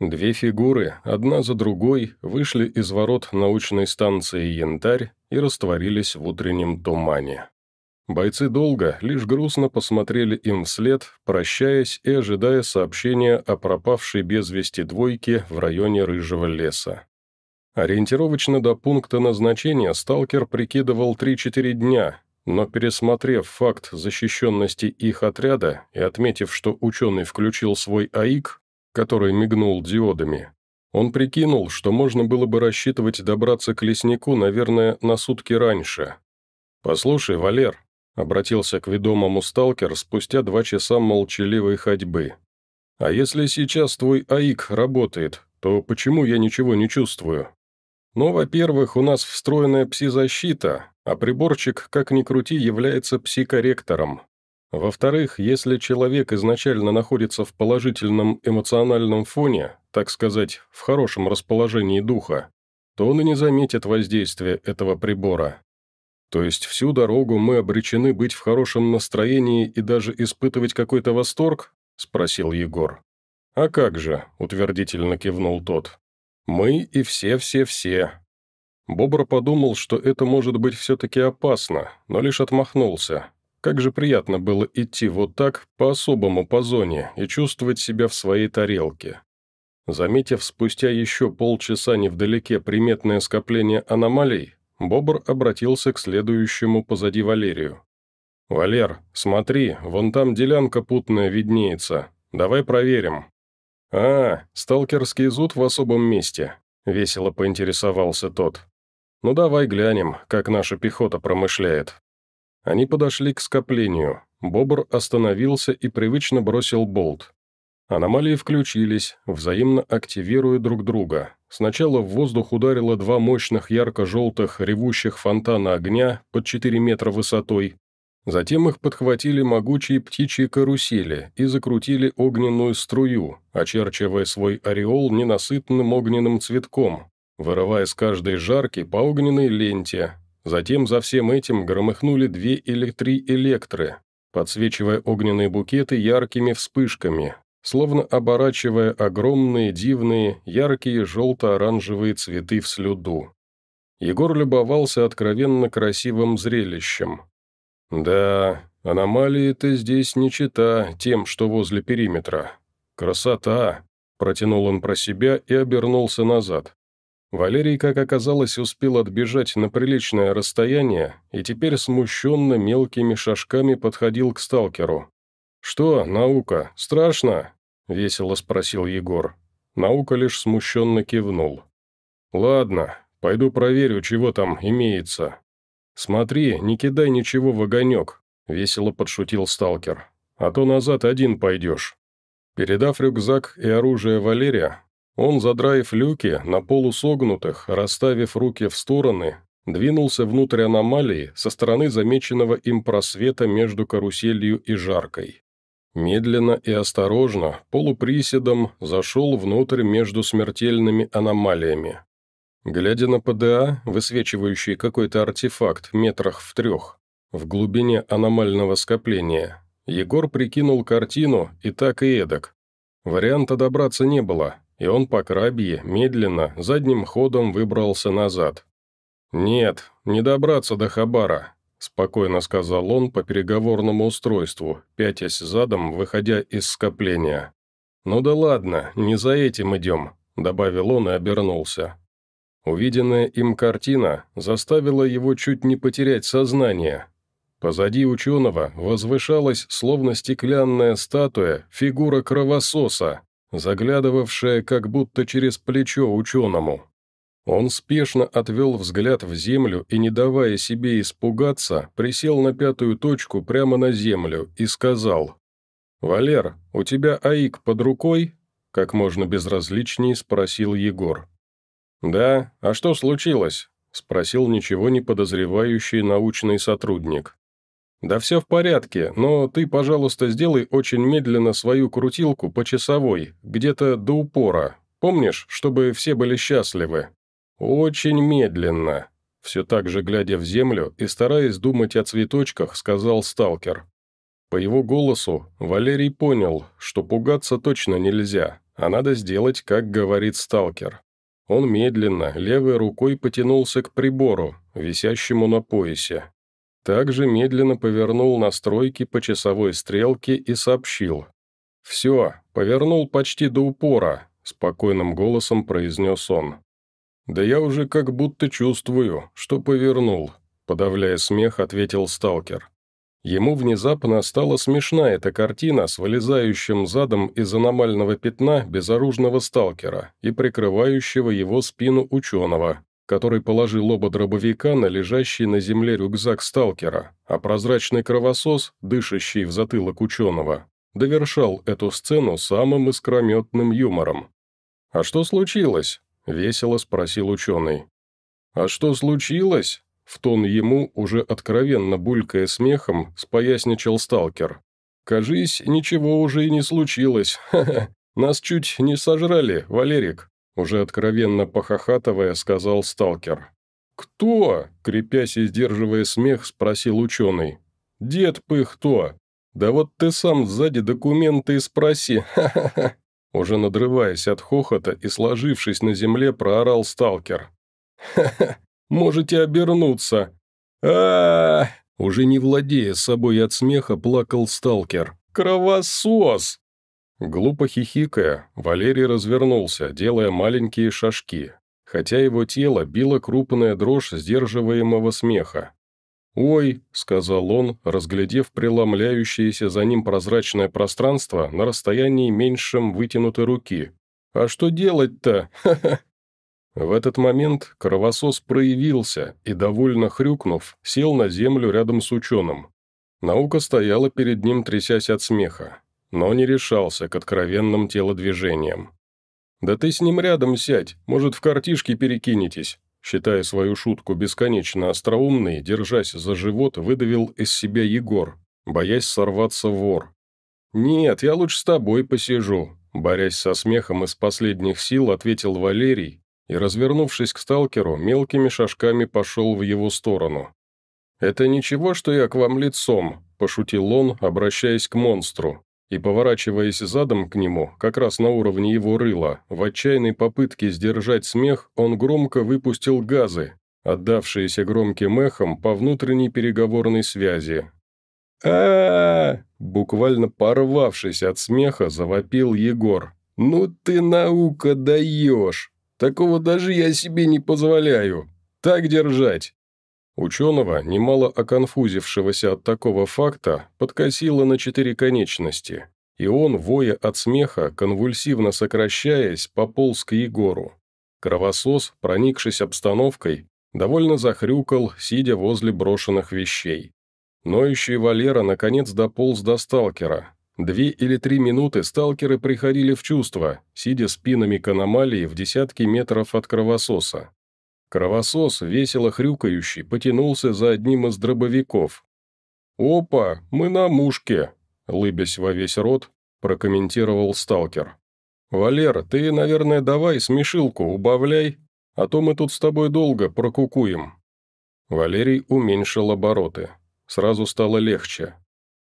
Две фигуры, одна за другой, вышли из ворот научной станции «Янтарь» и растворились в утреннем тумане. Бойцы долго, лишь грустно посмотрели им вслед, прощаясь и ожидая сообщения о пропавшей без вести двойке в районе Рыжего леса. Ориентировочно до пункта назначения сталкер прикидывал 3-4 дня, но пересмотрев факт защищенности их отряда и отметив, что ученый включил свой АИК, который мигнул диодами, он прикинул, что можно было бы рассчитывать добраться к леснику, наверное, на сутки раньше. «Послушай, Валер», Обратился к ведомому сталкер спустя два часа молчаливой ходьбы. «А если сейчас твой АИК работает, то почему я ничего не чувствую?» «Ну, во-первых, у нас встроенная пси-защита, а приборчик, как ни крути, является пси-корректором. Во-вторых, если человек изначально находится в положительном эмоциональном фоне, так сказать, в хорошем расположении духа, то он и не заметит воздействия этого прибора. То есть всю дорогу мы обречены быть в хорошем настроении и даже испытывать какой-то восторг?» – спросил Егор. «А как же?» – утвердительно кивнул тот. «Мы и все-все-все». Бобр подумал, что это может быть все-таки опасно, но лишь отмахнулся. Как же приятно было идти вот так, по-особому по зоне, и чувствовать себя в своей тарелке. Заметив спустя еще полчаса невдалеке приметное скопление аномалий, Бобр обратился к следующему позади Валерию. «Валер, смотри, вон там делянка путная виднеется. Давай проверим». «А, сталкерский зуд в особом месте», — весело поинтересовался тот. «Ну давай глянем, как наша пехота промышляет». Они подошли к скоплению. Бобр остановился и привычно бросил болт. Аномалии включились, взаимно активируя друг друга. Сначала в воздух ударило два мощных ярко-желтых ревущих фонтана огня под 4 метра высотой. Затем их подхватили могучие птичьи карусели и закрутили огненную струю, очерчивая свой ореол ненасытным огненным цветком, вырывая с каждой жарки по огненной ленте. Затем за всем этим громыхнули две или три электры, подсвечивая огненные букеты яркими вспышками, словно оборачивая огромные, дивные, яркие желто-оранжевые цветы в слюду. Егор любовался откровенно красивым зрелищем. «Да, аномалии-то здесь не чита тем, что возле периметра. Красота!» – протянул он про себя и обернулся назад. Валерий, как оказалось, успел отбежать на приличное расстояние и теперь смущенно мелкими шажками подходил к сталкеру. «Что, наука, страшно?» – весело спросил Егор. Наука лишь смущенно кивнул. «Ладно, пойду проверю, чего там имеется. Смотри, не кидай ничего в огонек», – весело подшутил сталкер. «А то назад один пойдешь». Передав рюкзак и оружие Валерия, он, задраив люки на полусогнутых, расставив руки в стороны, двинулся внутрь аномалии со стороны замеченного им просвета между каруселью и жаркой. Медленно и осторожно, полуприседом, зашел внутрь между смертельными аномалиями. Глядя на ПДА, высвечивающий какой-то артефакт метрах в трех, в глубине аномального скопления, Егор прикинул картину и так и эдак. Варианта добраться не было, и он по крабье, медленно, задним ходом выбрался назад. «Нет, не добраться до Хабара. — спокойно сказал он по переговорному устройству, пятясь задом, выходя из скопления. «Ну да ладно, не за этим идем», — добавил он и обернулся. Увиденная им картина заставила его чуть не потерять сознание. Позади ученого возвышалась, словно стеклянная статуя, фигура кровососа, заглядывавшая как будто через плечо ученому. Он спешно отвел взгляд в землю и, не давая себе испугаться, присел на пятую точку прямо на землю и сказал. «Валер, у тебя АИК под рукой?» – как можно безразличнее спросил Егор. «Да, а что случилось?» – спросил ничего не подозревающий научный сотрудник. «Да все в порядке, но ты, пожалуйста, сделай очень медленно свою крутилку по часовой, где-то до упора. Помнишь, чтобы все были счастливы?» «Очень медленно», – все так же глядя в землю и стараясь думать о цветочках, сказал сталкер. По его голосу Валерий понял, что пугаться точно нельзя, а надо сделать, как говорит сталкер. Он медленно, левой рукой потянулся к прибору, висящему на поясе. Также медленно повернул настройки по часовой стрелке и сообщил. «Все, повернул почти до упора», – спокойным голосом произнес он. «Да я уже как будто чувствую, что повернул», — подавляя смех, ответил сталкер. Ему внезапно стала смешна эта картина с вылезающим задом из аномального пятна безоружного сталкера и прикрывающего его спину ученого, который положил оба дробовика на лежащий на земле рюкзак сталкера, а прозрачный кровосос, дышащий в затылок ученого, довершал эту сцену самым искрометным юмором. «А что случилось?» весело спросил ученый. «А что случилось?» В тон ему, уже откровенно булькая смехом, споясничал сталкер. «Кажись, ничего уже и не случилось. Ха -ха. Нас чуть не сожрали, Валерик», уже откровенно похохатывая, сказал сталкер. «Кто?» – крепясь и сдерживая смех, спросил ученый. «Дед пых кто? Да вот ты сам сзади документы и спроси, ха-ха-ха!» Уже надрываясь от хохота и сложившись на земле, проорал сталкер. «Ха-ха! Можете обернуться!» а, Уже не владея собой от смеха, плакал сталкер. «Кровосос!» Глупо хихикая, Валерий развернулся, делая маленькие шажки, хотя его тело било крупная дрожь сдерживаемого смеха. «Ой», — сказал он, разглядев преломляющееся за ним прозрачное пространство на расстоянии меньшем вытянутой руки. «А что делать-то? В этот момент кровосос проявился и, довольно хрюкнув, сел на землю рядом с ученым. Наука стояла перед ним, трясясь от смеха, но не решался к откровенным телодвижениям. «Да ты с ним рядом сядь, может, в картишке перекинетесь», Считая свою шутку бесконечно остроумной, держась за живот, выдавил из себя Егор, боясь сорваться вор. «Нет, я лучше с тобой посижу», – борясь со смехом из последних сил, ответил Валерий и, развернувшись к сталкеру, мелкими шажками пошел в его сторону. «Это ничего, что я к вам лицом», – пошутил он, обращаясь к монстру и, поворачиваясь задом к нему, как раз на уровне его рыла, в отчаянной попытке сдержать смех, он громко выпустил газы, отдавшиеся громким эхом по внутренней переговорной связи. а, -а, Буквально порвавшись от смеха, завопил Егор. «Ну ты наука даешь! Такого даже я себе не позволяю! Так держать!» Ученого, немало оконфузившегося от такого факта, подкосило на четыре конечности, и он, воя от смеха, конвульсивно сокращаясь, пополз к Егору. Кровосос, проникшись обстановкой, довольно захрюкал, сидя возле брошенных вещей. Ноющий Валера наконец дополз до сталкера. Две или три минуты сталкеры приходили в чувство, сидя спинами к аномалии в десятки метров от кровососа. Кровосос, весело хрюкающий, потянулся за одним из дробовиков. «Опа, мы на мушке!» – лыбясь во весь рот, прокомментировал сталкер. «Валер, ты, наверное, давай смешилку убавляй, а то мы тут с тобой долго прокукуем». Валерий уменьшил обороты. Сразу стало легче.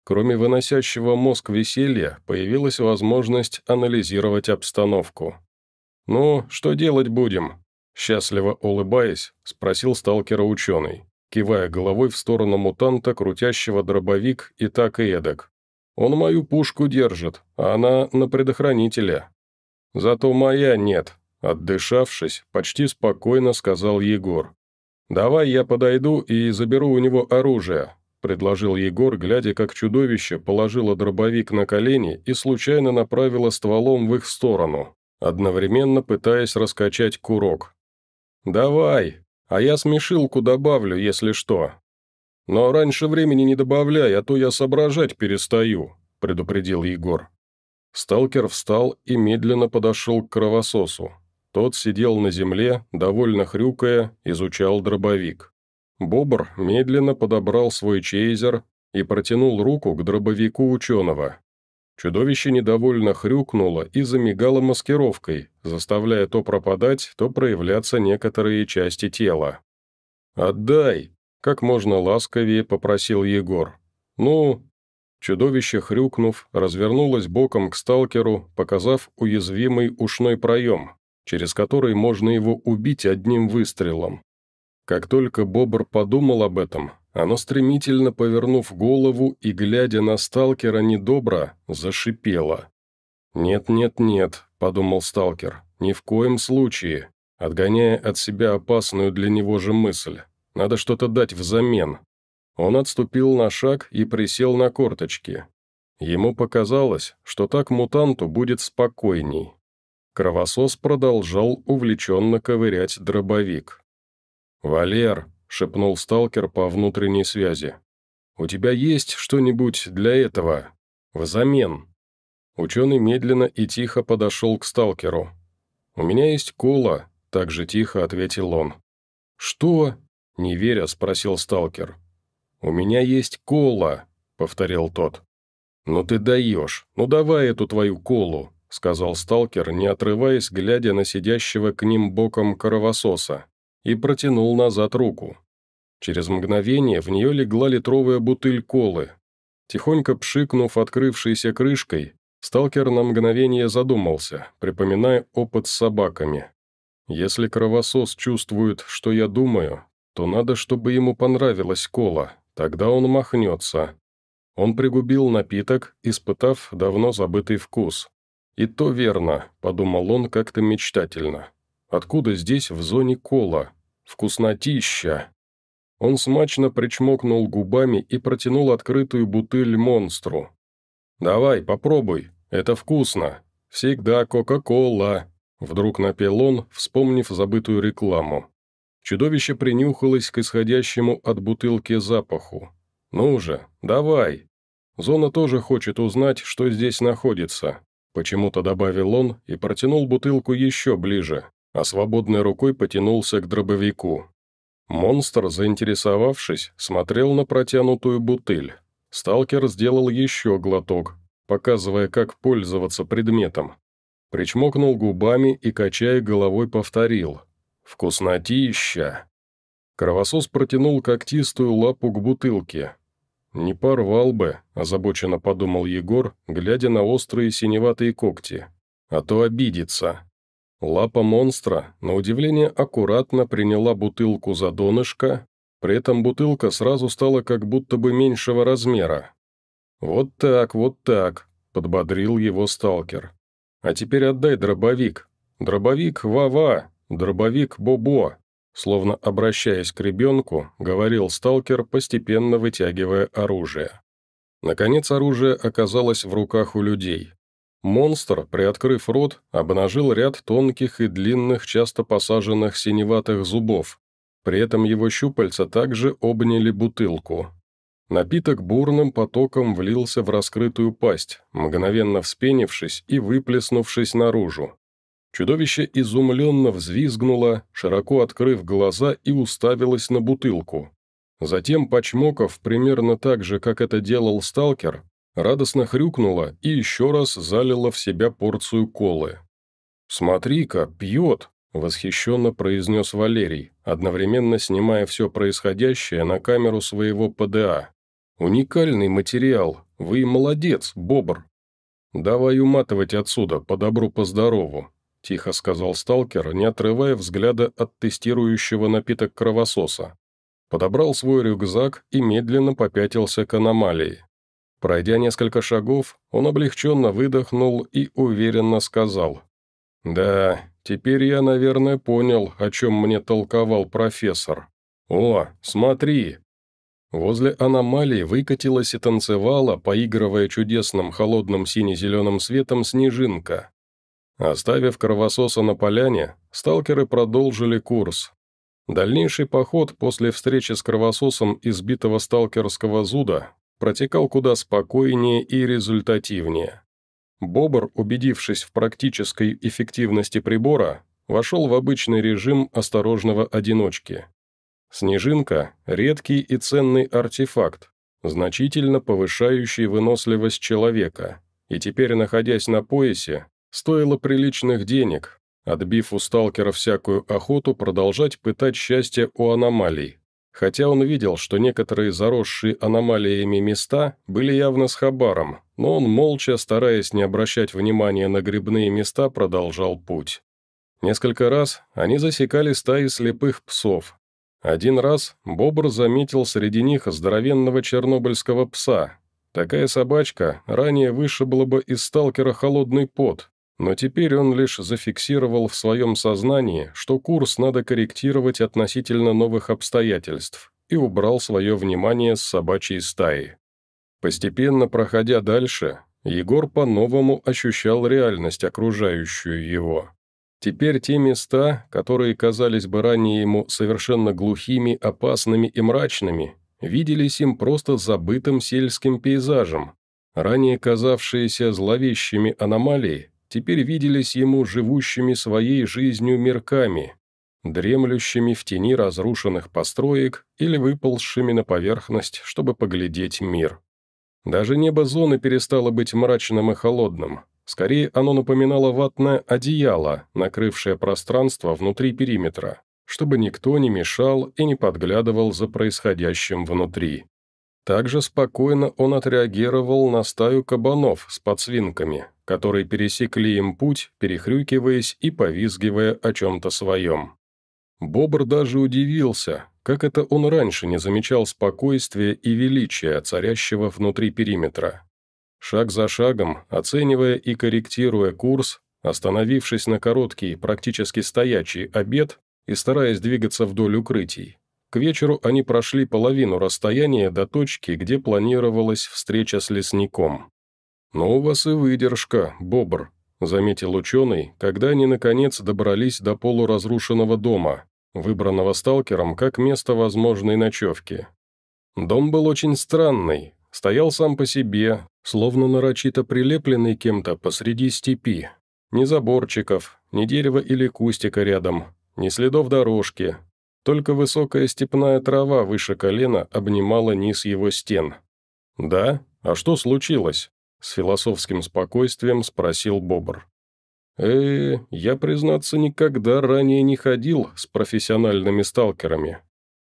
Кроме выносящего мозг веселья, появилась возможность анализировать обстановку. «Ну, что делать будем?» Счастливо улыбаясь, спросил сталкера ученый, кивая головой в сторону мутанта, крутящего дробовик и так и эдак. «Он мою пушку держит, а она на предохранителе». «Зато моя нет», — отдышавшись, почти спокойно сказал Егор. «Давай я подойду и заберу у него оружие», — предложил Егор, глядя, как чудовище положило дробовик на колени и случайно направило стволом в их сторону, одновременно пытаясь раскачать курок. «Давай, а я смешилку добавлю, если что. Но раньше времени не добавляй, а то я соображать перестаю», – предупредил Егор. Сталкер встал и медленно подошел к кровососу. Тот сидел на земле, довольно хрюкая, изучал дробовик. Бобр медленно подобрал свой чейзер и протянул руку к дробовику ученого. Чудовище недовольно хрюкнуло и замигало маскировкой, заставляя то пропадать, то проявляться некоторые части тела. «Отдай!» – как можно ласковее попросил Егор. «Ну?» Чудовище, хрюкнув, развернулось боком к сталкеру, показав уязвимый ушной проем, через который можно его убить одним выстрелом. Как только бобр подумал об этом, оно стремительно повернув голову и, глядя на сталкера недобро, зашипело. «Нет-нет-нет», — подумал сталкер, — «ни в коем случае», отгоняя от себя опасную для него же мысль. «Надо что-то дать взамен». Он отступил на шаг и присел на корточки. Ему показалось, что так мутанту будет спокойней. Кровосос продолжал увлеченно ковырять дробовик. «Валер», шепнул сталкер по внутренней связи. «У тебя есть что-нибудь для этого? Взамен?» Ученый медленно и тихо подошел к сталкеру. «У меня есть кола», — так же тихо ответил он. «Что?» — не веря, спросил сталкер. «У меня есть кола», — повторил тот. «Ну ты даешь, ну давай эту твою колу», — сказал сталкер, не отрываясь, глядя на сидящего к ним боком кровососа, и протянул назад руку. Через мгновение в нее легла литровая бутыль колы. Тихонько пшикнув открывшейся крышкой, сталкер на мгновение задумался, припоминая опыт с собаками. «Если кровосос чувствует, что я думаю, то надо, чтобы ему понравилась кола, тогда он махнется». Он пригубил напиток, испытав давно забытый вкус. «И то верно», — подумал он как-то мечтательно. «Откуда здесь в зоне кола? Вкуснотища!» Он смачно причмокнул губами и протянул открытую бутыль монстру. «Давай, попробуй, это вкусно. Всегда Кока-Кола», — вдруг напел он, вспомнив забытую рекламу. Чудовище принюхалось к исходящему от бутылки запаху. «Ну же, давай!» «Зона тоже хочет узнать, что здесь находится», — почему-то добавил он и протянул бутылку еще ближе, а свободной рукой потянулся к дробовику. Монстр, заинтересовавшись, смотрел на протянутую бутыль. Сталкер сделал еще глоток, показывая, как пользоваться предметом. Причмокнул губами и, качая головой, повторил. «Вкуснотища!» Кровосос протянул когтистую лапу к бутылке. «Не порвал бы», – озабоченно подумал Егор, глядя на острые синеватые когти. «А то обидится». Лапа монстра, на удивление, аккуратно приняла бутылку за донышко, при этом бутылка сразу стала как будто бы меньшего размера. «Вот так, вот так», — подбодрил его сталкер. «А теперь отдай дробовик. Дробовик ва-ва. дробовик Бобо», словно обращаясь к ребенку, говорил сталкер, постепенно вытягивая оружие. Наконец оружие оказалось в руках у людей. Монстр, приоткрыв рот, обнажил ряд тонких и длинных, часто посаженных синеватых зубов. При этом его щупальца также обняли бутылку. Напиток бурным потоком влился в раскрытую пасть, мгновенно вспенившись и выплеснувшись наружу. Чудовище изумленно взвизгнуло, широко открыв глаза и уставилось на бутылку. Затем, почмоков примерно так же, как это делал сталкер, радостно хрюкнула и еще раз залила в себя порцию колы. «Смотри-ка, пьет!» – восхищенно произнес Валерий, одновременно снимая все происходящее на камеру своего ПДА. «Уникальный материал! Вы молодец, бобр!» «Давай уматывать отсюда, по добру, по здорову», – тихо сказал сталкер, не отрывая взгляда от тестирующего напиток кровососа. Подобрал свой рюкзак и медленно попятился к аномалии. Пройдя несколько шагов, он облегченно выдохнул и уверенно сказал. «Да, теперь я, наверное, понял, о чем мне толковал профессор. О, смотри!» Возле аномалии выкатилась и танцевала, поигрывая чудесным холодным сине-зеленым светом снежинка. Оставив кровососа на поляне, сталкеры продолжили курс. Дальнейший поход после встречи с кровососом избитого сталкерского зуда протекал куда спокойнее и результативнее. Бобр, убедившись в практической эффективности прибора, вошел в обычный режим осторожного одиночки. Снежинка – редкий и ценный артефакт, значительно повышающий выносливость человека, и теперь, находясь на поясе, стоило приличных денег, отбив у сталкера всякую охоту продолжать пытать счастье у аномалий, Хотя он видел, что некоторые заросшие аномалиями места были явно с хабаром, но он, молча, стараясь не обращать внимания на грибные места, продолжал путь. Несколько раз они засекали стаи слепых псов. Один раз Бобр заметил среди них здоровенного чернобыльского пса. Такая собачка ранее вышибла бы из сталкера холодный пот, но теперь он лишь зафиксировал в своем сознании, что курс надо корректировать относительно новых обстоятельств, и убрал свое внимание с собачьей стаи. Постепенно проходя дальше, Егор по-новому ощущал реальность, окружающую его. Теперь те места, которые казались бы ранее ему совершенно глухими, опасными и мрачными, виделись им просто забытым сельским пейзажем. Ранее казавшиеся зловещими аномалии теперь виделись ему живущими своей жизнью мирками, дремлющими в тени разрушенных построек или выползшими на поверхность, чтобы поглядеть мир. Даже небо зоны перестало быть мрачным и холодным. Скорее, оно напоминало ватное одеяло, накрывшее пространство внутри периметра, чтобы никто не мешал и не подглядывал за происходящим внутри. Также спокойно он отреагировал на стаю кабанов с подсвинками, которые пересекли им путь, перехрюкиваясь и повизгивая о чем-то своем. Бобр даже удивился, как это он раньше не замечал спокойствия и величия, царящего внутри периметра. Шаг за шагом, оценивая и корректируя курс, остановившись на короткий, практически стоячий обед и стараясь двигаться вдоль укрытий, к вечеру они прошли половину расстояния до точки, где планировалась встреча с лесником. «Но «Ну, у вас и выдержка, бобр», – заметил ученый, когда они, наконец, добрались до полуразрушенного дома, выбранного сталкером как место возможной ночевки. Дом был очень странный, стоял сам по себе, словно нарочито прилепленный кем-то посреди степи. Ни заборчиков, ни дерева или кустика рядом, ни следов дорожки, только высокая степная трава выше колена обнимала низ его стен. «Да? А что случилось?» — с философским спокойствием спросил Бобр. э я, признаться, никогда ранее не ходил с профессиональными сталкерами.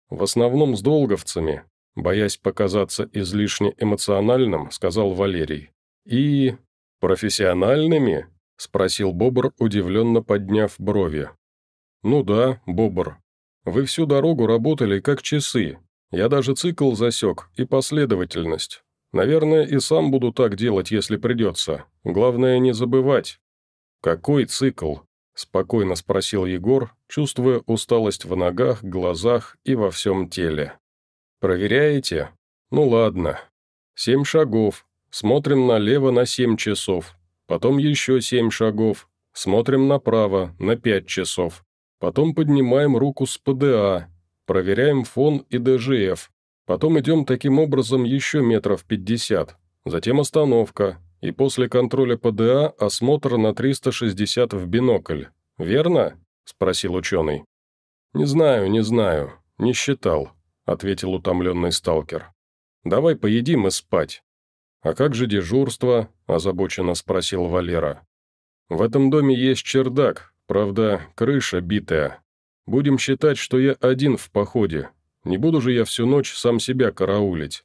В основном с долговцами, боясь показаться излишне эмоциональным, сказал Валерий. «И... профессиональными?» — спросил Бобр, удивленно подняв брови. «Ну да, Бобр, вы всю дорогу работали как часы. Я даже цикл засек и последовательность. Наверное, и сам буду так делать, если придется. Главное, не забывать». «Какой цикл?» – спокойно спросил Егор, чувствуя усталость в ногах, глазах и во всем теле. «Проверяете? Ну ладно. Семь шагов. Смотрим налево на семь часов. Потом еще семь шагов. Смотрим направо на пять часов. Потом поднимаем руку с ПДА, проверяем фон и ДЖФ. Потом идем таким образом еще метров 50. Затем остановка. И после контроля ПДА осмотр на 360 в бинокль. Верно?» – спросил ученый. «Не знаю, не знаю. Не считал», – ответил утомленный сталкер. «Давай поедим и спать». «А как же дежурство?» – озабоченно спросил Валера. «В этом доме есть чердак, Правда, крыша битая. Будем считать, что я один в походе. Не буду же я всю ночь сам себя караулить.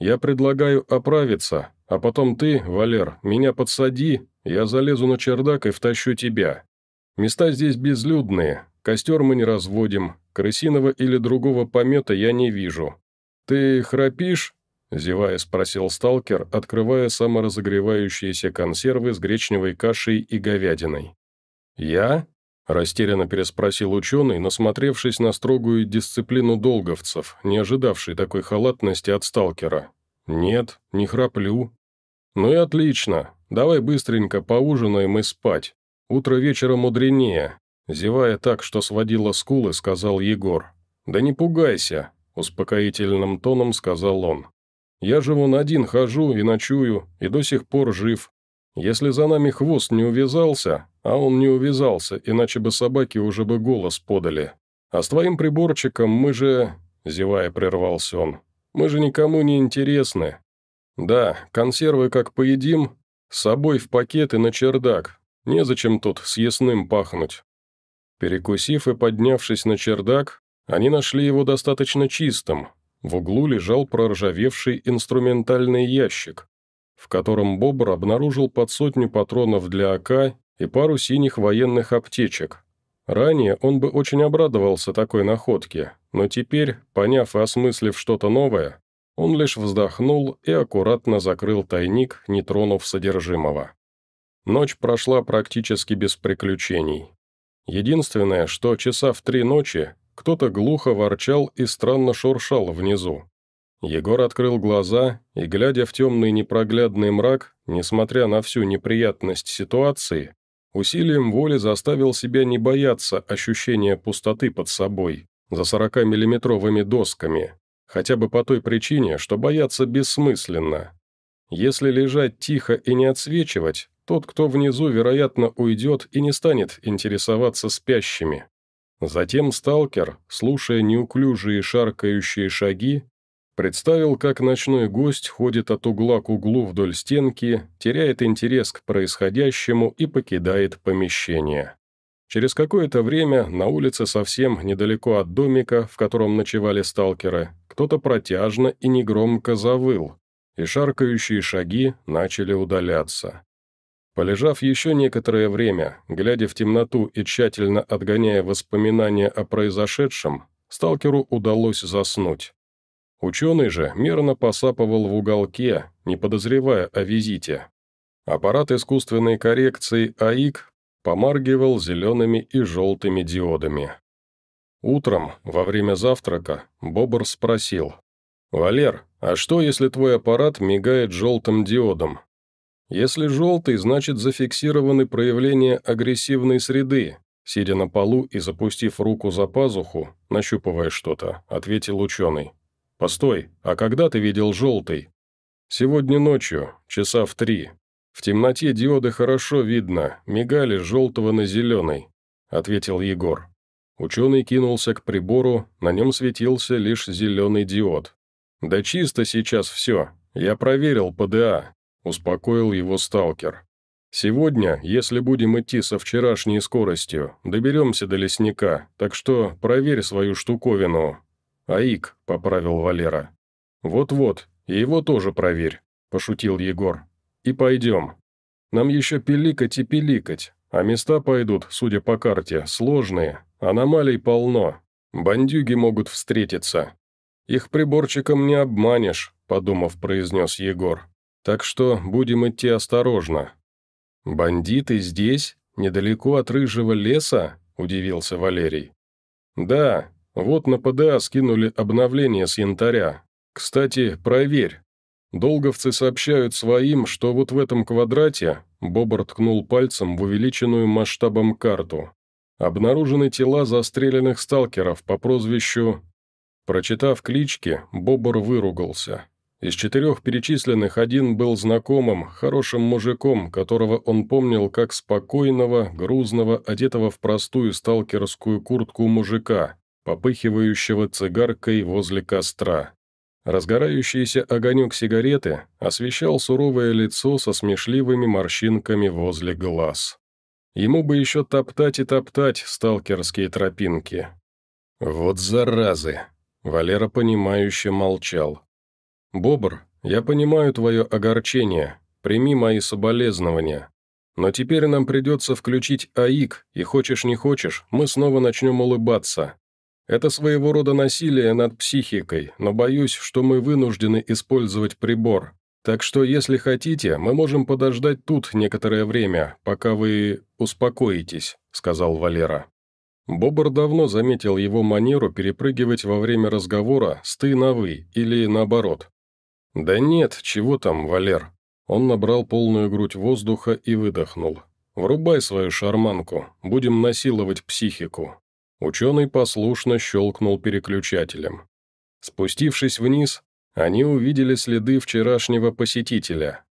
Я предлагаю оправиться, а потом ты, Валер, меня подсади, я залезу на чердак и втащу тебя. Места здесь безлюдные, костер мы не разводим, крысиного или другого помета я не вижу. Ты храпишь?» – зевая спросил сталкер, открывая саморазогревающиеся консервы с гречневой кашей и говядиной. «Я?» – растерянно переспросил ученый, насмотревшись на строгую дисциплину долговцев, не ожидавший такой халатности от сталкера. «Нет, не храплю». «Ну и отлично. Давай быстренько поужинаем и спать. Утро вечера мудренее», – зевая так, что сводила скулы, сказал Егор. «Да не пугайся», – успокоительным тоном сказал он. «Я же вон один хожу и ночую, и до сих пор жив, если за нами хвост не увязался, а он не увязался, иначе бы собаки уже бы голос подали. А с твоим приборчиком мы же...» – зевая прервался он. «Мы же никому не интересны. Да, консервы как поедим, с собой в пакет и на чердак. Незачем тут съестным пахнуть». Перекусив и поднявшись на чердак, они нашли его достаточно чистым. В углу лежал проржавевший инструментальный ящик в котором Бобр обнаружил под сотню патронов для АК и пару синих военных аптечек. Ранее он бы очень обрадовался такой находке, но теперь, поняв и осмыслив что-то новое, он лишь вздохнул и аккуратно закрыл тайник, не тронув содержимого. Ночь прошла практически без приключений. Единственное, что часа в три ночи кто-то глухо ворчал и странно шуршал внизу. Егор открыл глаза и, глядя в темный непроглядный мрак, несмотря на всю неприятность ситуации, усилием воли заставил себя не бояться ощущения пустоты под собой, за 40-миллиметровыми досками, хотя бы по той причине, что бояться бессмысленно. Если лежать тихо и не отсвечивать, тот, кто внизу, вероятно, уйдет и не станет интересоваться спящими. Затем сталкер, слушая неуклюжие шаркающие шаги, Представил, как ночной гость ходит от угла к углу вдоль стенки, теряет интерес к происходящему и покидает помещение. Через какое-то время на улице совсем недалеко от домика, в котором ночевали сталкеры, кто-то протяжно и негромко завыл, и шаркающие шаги начали удаляться. Полежав еще некоторое время, глядя в темноту и тщательно отгоняя воспоминания о произошедшем, сталкеру удалось заснуть. Ученый же мерно посапывал в уголке, не подозревая о визите. Аппарат искусственной коррекции АИК помаргивал зелеными и желтыми диодами. Утром, во время завтрака, Бобр спросил. «Валер, а что, если твой аппарат мигает желтым диодом?» «Если желтый, значит зафиксированы проявления агрессивной среды», сидя на полу и запустив руку за пазуху, нащупывая что-то, ответил ученый. «Постой, а когда ты видел желтый?» «Сегодня ночью, часа в три. В темноте диоды хорошо видно, мигали с желтого на зеленый», — ответил Егор. Ученый кинулся к прибору, на нем светился лишь зеленый диод. «Да чисто сейчас все. Я проверил ПДА», — успокоил его сталкер. «Сегодня, если будем идти со вчерашней скоростью, доберемся до лесника, так что проверь свою штуковину, «Аик», — поправил Валера. «Вот-вот, и его тоже проверь», — пошутил Егор. «И пойдем. Нам еще пиликать и пиликать, а места пойдут, судя по карте, сложные, аномалий полно, бандюги могут встретиться. Их приборчиком не обманешь», — подумав, произнес Егор. «Так что будем идти осторожно». «Бандиты здесь? Недалеко от рыжего леса?» — удивился Валерий. «Да, вот на ПДА скинули обновление с янтаря. Кстати, проверь. Долговцы сообщают своим, что вот в этом квадрате, Бобр ткнул пальцем в увеличенную масштабом карту, обнаружены тела застреленных сталкеров по прозвищу... Прочитав клички, Бобр выругался. Из четырех перечисленных один был знакомым, хорошим мужиком, которого он помнил как спокойного, грузного, одетого в простую сталкерскую куртку мужика, попыхивающего цигаркой возле костра. Разгорающийся огонек сигареты освещал суровое лицо со смешливыми морщинками возле глаз. Ему бы еще топтать и топтать сталкерские тропинки. «Вот заразы!» — Валера, понимающе молчал. «Бобр, я понимаю твое огорчение, прими мои соболезнования. Но теперь нам придется включить АИК, и хочешь не хочешь, мы снова начнем улыбаться. Это своего рода насилие над психикой, но боюсь, что мы вынуждены использовать прибор. Так что, если хотите, мы можем подождать тут некоторое время, пока вы успокоитесь», — сказал Валера. Бобр давно заметил его манеру перепрыгивать во время разговора с «ты» на «вы» или наоборот. «Да нет, чего там, Валер?» Он набрал полную грудь воздуха и выдохнул. «Врубай свою шарманку, будем насиловать психику». Ученый послушно щелкнул переключателем. Спустившись вниз, они увидели следы вчерашнего посетителя.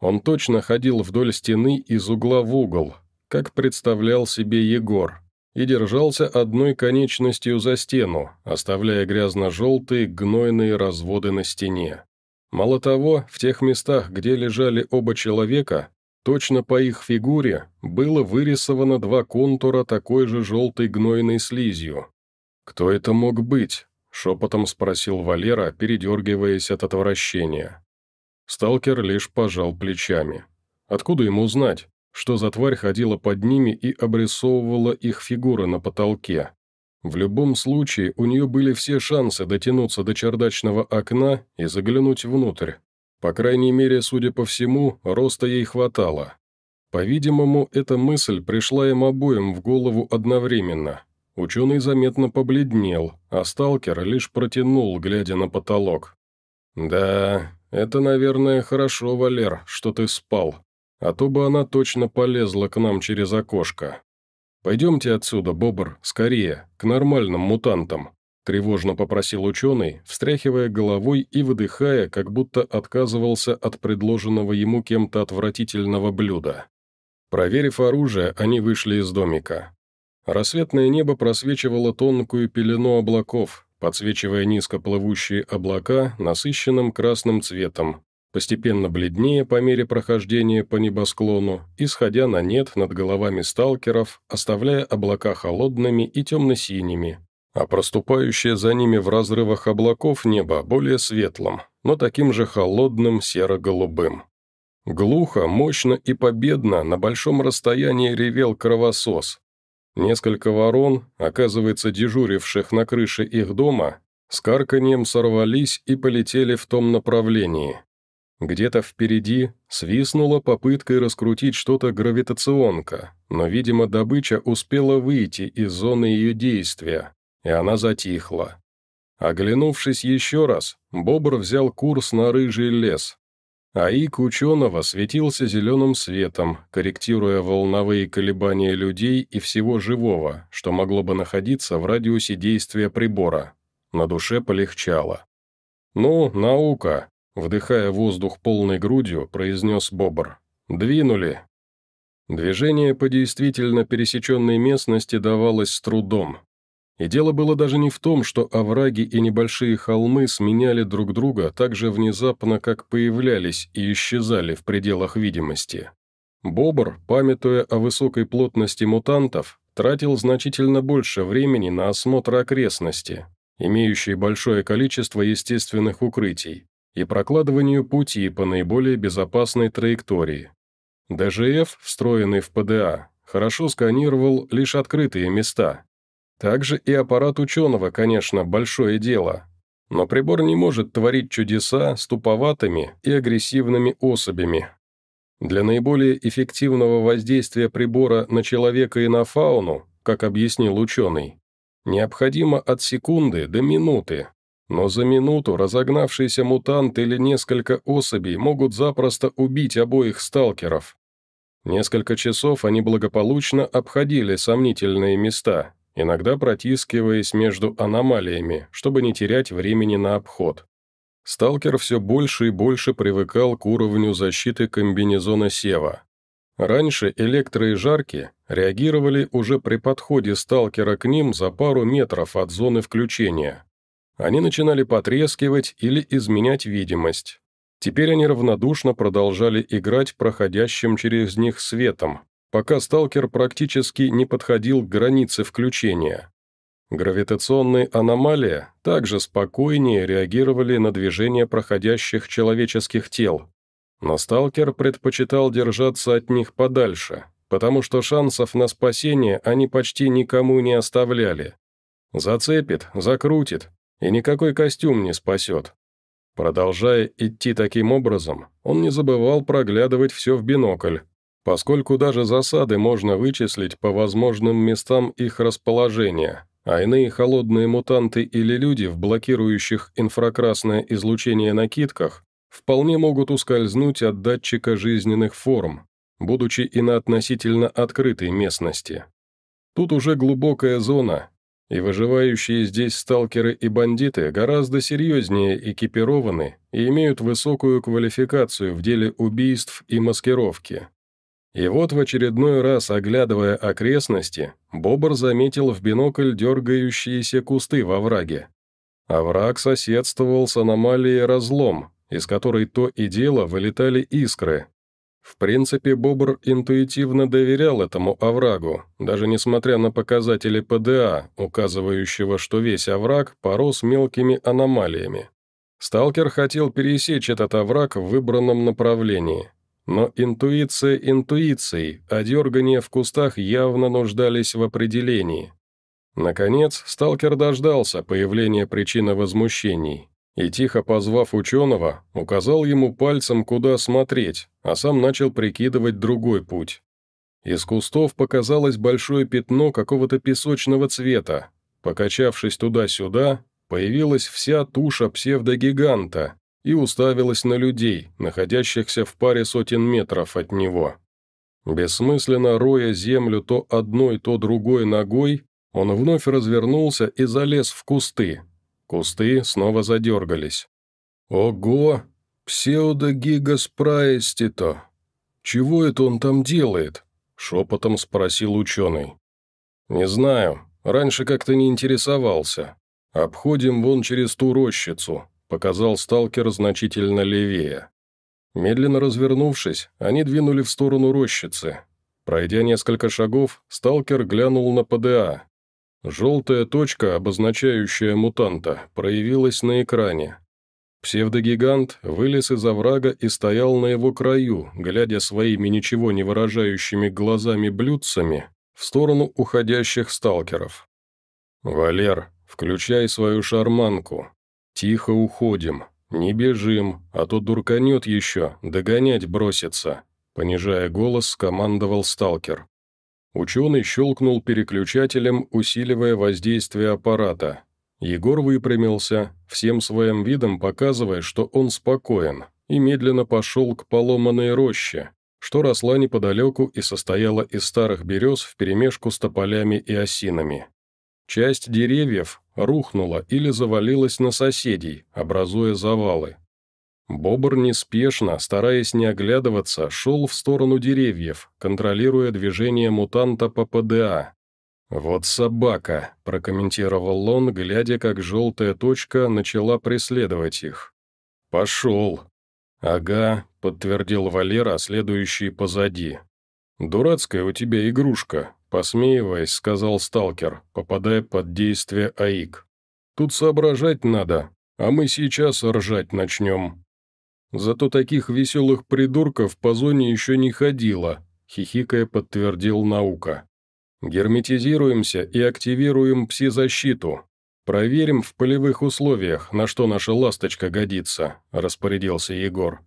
Он точно ходил вдоль стены из угла в угол, как представлял себе Егор, и держался одной конечностью за стену, оставляя грязно-желтые гнойные разводы на стене. Мало того, в тех местах, где лежали оба человека, Точно по их фигуре было вырисовано два контура такой же желтой гнойной слизью. «Кто это мог быть?» – шепотом спросил Валера, передергиваясь от отвращения. Сталкер лишь пожал плечами. «Откуда ему знать, что за тварь ходила под ними и обрисовывала их фигуры на потолке?» В любом случае, у нее были все шансы дотянуться до чердачного окна и заглянуть внутрь. По крайней мере, судя по всему, роста ей хватало. По-видимому, эта мысль пришла им обоим в голову одновременно. Ученый заметно побледнел, а сталкер лишь протянул, глядя на потолок. «Да, это, наверное, хорошо, Валер, что ты спал, а то бы она точно полезла к нам через окошко. Пойдемте отсюда, Бобр, скорее, к нормальным мутантам. Тревожно попросил ученый, встряхивая головой и выдыхая, как будто отказывался от предложенного ему кем-то отвратительного блюда. Проверив оружие, они вышли из домика. Рассветное небо просвечивало тонкую пелену облаков, подсвечивая низко облака насыщенным красным цветом, постепенно бледнее по мере прохождения по небосклону исходя на нет над головами сталкеров, оставляя облака холодными и темно-синими, а проступающее за ними в разрывах облаков небо более светлым, но таким же холодным серо-голубым. Глухо, мощно и победно на большом расстоянии ревел кровосос. Несколько ворон, оказывается дежуривших на крыше их дома, с карканьем сорвались и полетели в том направлении. Где-то впереди свистнула попыткой раскрутить что-то гравитационка, но, видимо, добыча успела выйти из зоны ее действия, и она затихла. Оглянувшись еще раз, бобр взял курс на рыжий лес. Аик ученого светился зеленым светом, корректируя волновые колебания людей и всего живого, что могло бы находиться в радиусе действия прибора. На душе полегчало. «Ну, наука!» – вдыхая воздух полной грудью, произнес бобр. «Двинули!» Движение по действительно пересеченной местности давалось с трудом, и дело было даже не в том, что овраги и небольшие холмы сменяли друг друга так же внезапно, как появлялись и исчезали в пределах видимости. Бобр, памятуя о высокой плотности мутантов, тратил значительно больше времени на осмотр окрестности, имеющей большое количество естественных укрытий, и прокладыванию пути по наиболее безопасной траектории. ДЖФ, встроенный в ПДА, хорошо сканировал лишь открытые места, также и аппарат ученого, конечно, большое дело. Но прибор не может творить чудеса с туповатыми и агрессивными особями. Для наиболее эффективного воздействия прибора на человека и на фауну, как объяснил ученый, необходимо от секунды до минуты. Но за минуту разогнавшийся мутант или несколько особей могут запросто убить обоих сталкеров. Несколько часов они благополучно обходили сомнительные места, иногда протискиваясь между аномалиями, чтобы не терять времени на обход. Сталкер все больше и больше привыкал к уровню защиты комбинезона Сева. Раньше электро и жарки реагировали уже при подходе сталкера к ним за пару метров от зоны включения. Они начинали потрескивать или изменять видимость. Теперь они равнодушно продолжали играть проходящим через них светом, пока сталкер практически не подходил к границе включения. Гравитационные аномалии также спокойнее реагировали на движение проходящих человеческих тел, но сталкер предпочитал держаться от них подальше, потому что шансов на спасение они почти никому не оставляли. Зацепит, закрутит, и никакой костюм не спасет. Продолжая идти таким образом, он не забывал проглядывать все в бинокль, поскольку даже засады можно вычислить по возможным местам их расположения, а иные холодные мутанты или люди в блокирующих инфракрасное излучение накидках вполне могут ускользнуть от датчика жизненных форм, будучи и на относительно открытой местности. Тут уже глубокая зона, и выживающие здесь сталкеры и бандиты гораздо серьезнее экипированы и имеют высокую квалификацию в деле убийств и маскировки. И вот в очередной раз, оглядывая окрестности, Бобр заметил в бинокль дергающиеся кусты во враге. Овраг соседствовал с аномалией разлом, из которой то и дело вылетали искры. В принципе, Бобр интуитивно доверял этому оврагу, даже несмотря на показатели ПДА, указывающего, что весь овраг порос мелкими аномалиями. Сталкер хотел пересечь этот овраг в выбранном направлении. Но интуиция интуицией, а дергания в кустах явно нуждались в определении. Наконец, сталкер дождался появления причины возмущений и, тихо позвав ученого, указал ему пальцем, куда смотреть, а сам начал прикидывать другой путь. Из кустов показалось большое пятно какого-то песочного цвета. Покачавшись туда-сюда, появилась вся туша псевдогиганта, и уставилась на людей, находящихся в паре сотен метров от него. Бессмысленно роя землю то одной, то другой ногой, он вновь развернулся и залез в кусты. Кусты снова задергались. «Ого! Псевдогигаспраэстито! Чего это он там делает?» — шепотом спросил ученый. «Не знаю. Раньше как-то не интересовался. Обходим вон через ту рощицу показал сталкер значительно левее. Медленно развернувшись, они двинули в сторону рощицы. Пройдя несколько шагов, сталкер глянул на ПДА. Желтая точка, обозначающая мутанта, проявилась на экране. Псевдогигант вылез из оврага и стоял на его краю, глядя своими ничего не выражающими глазами-блюдцами в сторону уходящих сталкеров. «Валер, включай свою шарманку», «Тихо уходим, не бежим, а то дурканет еще, догонять бросится», понижая голос, командовал сталкер. Ученый щелкнул переключателем, усиливая воздействие аппарата. Егор выпрямился, всем своим видом показывая, что он спокоен, и медленно пошел к поломанной роще, что росла неподалеку и состояла из старых берез вперемешку с тополями и осинами. Часть деревьев рухнула или завалилась на соседей, образуя завалы. Бобр неспешно, стараясь не оглядываться, шел в сторону деревьев, контролируя движение мутанта по ПДА. «Вот собака», — прокомментировал он, глядя, как желтая точка начала преследовать их. «Пошел». «Ага», — подтвердил Валера, следующий позади. «Дурацкая у тебя игрушка», Посмеиваясь, сказал сталкер, попадая под действие АИК. «Тут соображать надо, а мы сейчас ржать начнем». «Зато таких веселых придурков по зоне еще не ходило», — хихикая подтвердил наука. «Герметизируемся и активируем пси-защиту. Проверим в полевых условиях, на что наша ласточка годится», — распорядился Егор.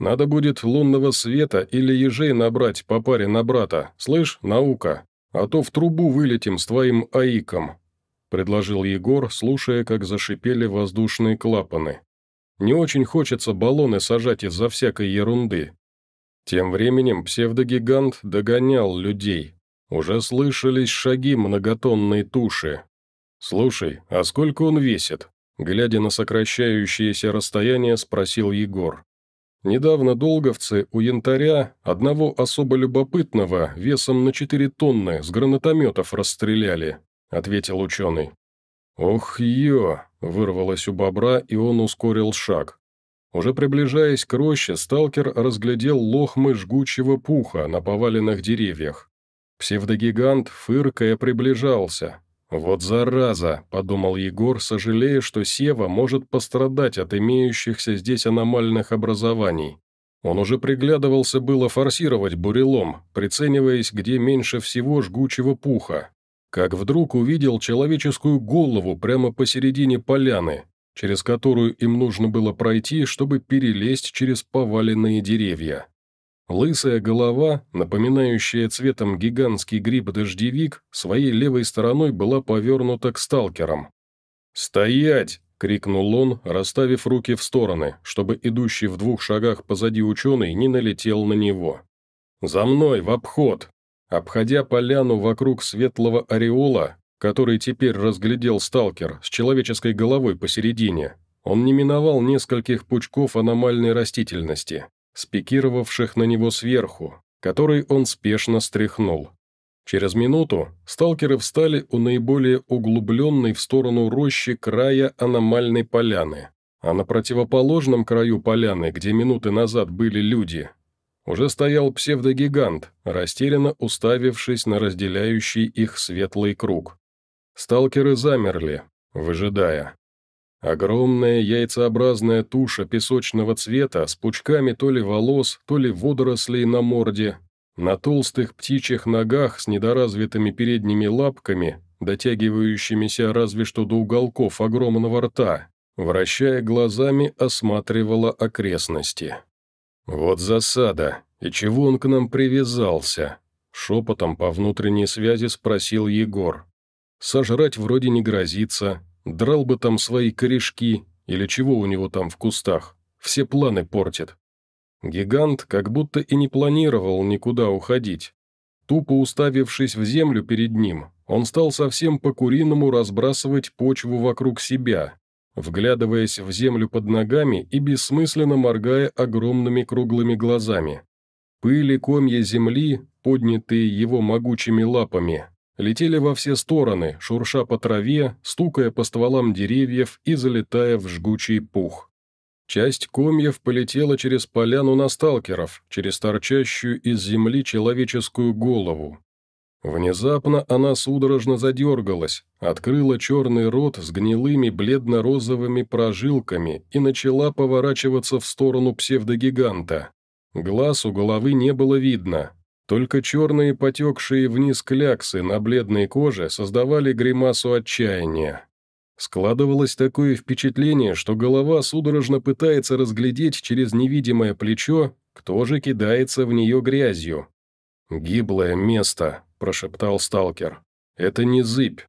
«Надо будет лунного света или ежей набрать по паре на брата, слышь, наука?» а то в трубу вылетим с твоим аиком», – предложил Егор, слушая, как зашипели воздушные клапаны. «Не очень хочется баллоны сажать из-за всякой ерунды». Тем временем псевдогигант догонял людей. Уже слышались шаги многотонной туши. «Слушай, а сколько он весит?» Глядя на сокращающееся расстояние, спросил Егор. Недавно долговцы у янтаря одного особо любопытного весом на 4 тонны с гранатометов расстреляли», — ответил ученый. «Ох, ё!» — вырвалось у бобра, и он ускорил шаг. Уже приближаясь к роще, сталкер разглядел лохмы жгучего пуха на поваленных деревьях. Псевдогигант, фыркая, приближался, «Вот зараза!» – подумал Егор, сожалея, что Сева может пострадать от имеющихся здесь аномальных образований. Он уже приглядывался было форсировать бурелом, прицениваясь, где меньше всего жгучего пуха. Как вдруг увидел человеческую голову прямо посередине поляны, через которую им нужно было пройти, чтобы перелезть через поваленные деревья. Лысая голова, напоминающая цветом гигантский гриб-дождевик, своей левой стороной была повернута к сталкерам. «Стоять!» — крикнул он, расставив руки в стороны, чтобы идущий в двух шагах позади ученый не налетел на него. «За мной, в обход!» Обходя поляну вокруг светлого ореола, который теперь разглядел сталкер с человеческой головой посередине, он не миновал нескольких пучков аномальной растительности спикировавших на него сверху, который он спешно стряхнул. Через минуту сталкеры встали у наиболее углубленной в сторону рощи края аномальной поляны, а на противоположном краю поляны, где минуты назад были люди, уже стоял псевдогигант, растерянно уставившись на разделяющий их светлый круг. Сталкеры замерли, выжидая. Огромная яйцеобразная туша песочного цвета с пучками то ли волос, то ли водорослей на морде, на толстых птичьих ногах с недоразвитыми передними лапками, дотягивающимися разве что до уголков огромного рта, вращая глазами, осматривала окрестности. «Вот засада! И чего он к нам привязался?» Шепотом по внутренней связи спросил Егор. «Сожрать вроде не грозится, Драл бы там свои корешки, или чего у него там в кустах. Все планы портит. Гигант как будто и не планировал никуда уходить. Тупо уставившись в землю перед ним, он стал совсем по-куриному разбрасывать почву вокруг себя, вглядываясь в землю под ногами и бессмысленно моргая огромными круглыми глазами. Пыли комья земли, поднятые его могучими лапами, летели во все стороны, шурша по траве, стукая по стволам деревьев и залетая в жгучий пух. Часть комьев полетела через поляну на сталкеров, через торчащую из земли человеческую голову. Внезапно она судорожно задергалась, открыла черный рот с гнилыми бледно-розовыми прожилками и начала поворачиваться в сторону псевдогиганта. Глаз у головы не было видно, только черные потекшие вниз кляксы на бледной коже создавали гримасу отчаяния. Складывалось такое впечатление, что голова судорожно пытается разглядеть через невидимое плечо, кто же кидается в нее грязью. «Гиблое место», – прошептал сталкер. «Это не зыбь».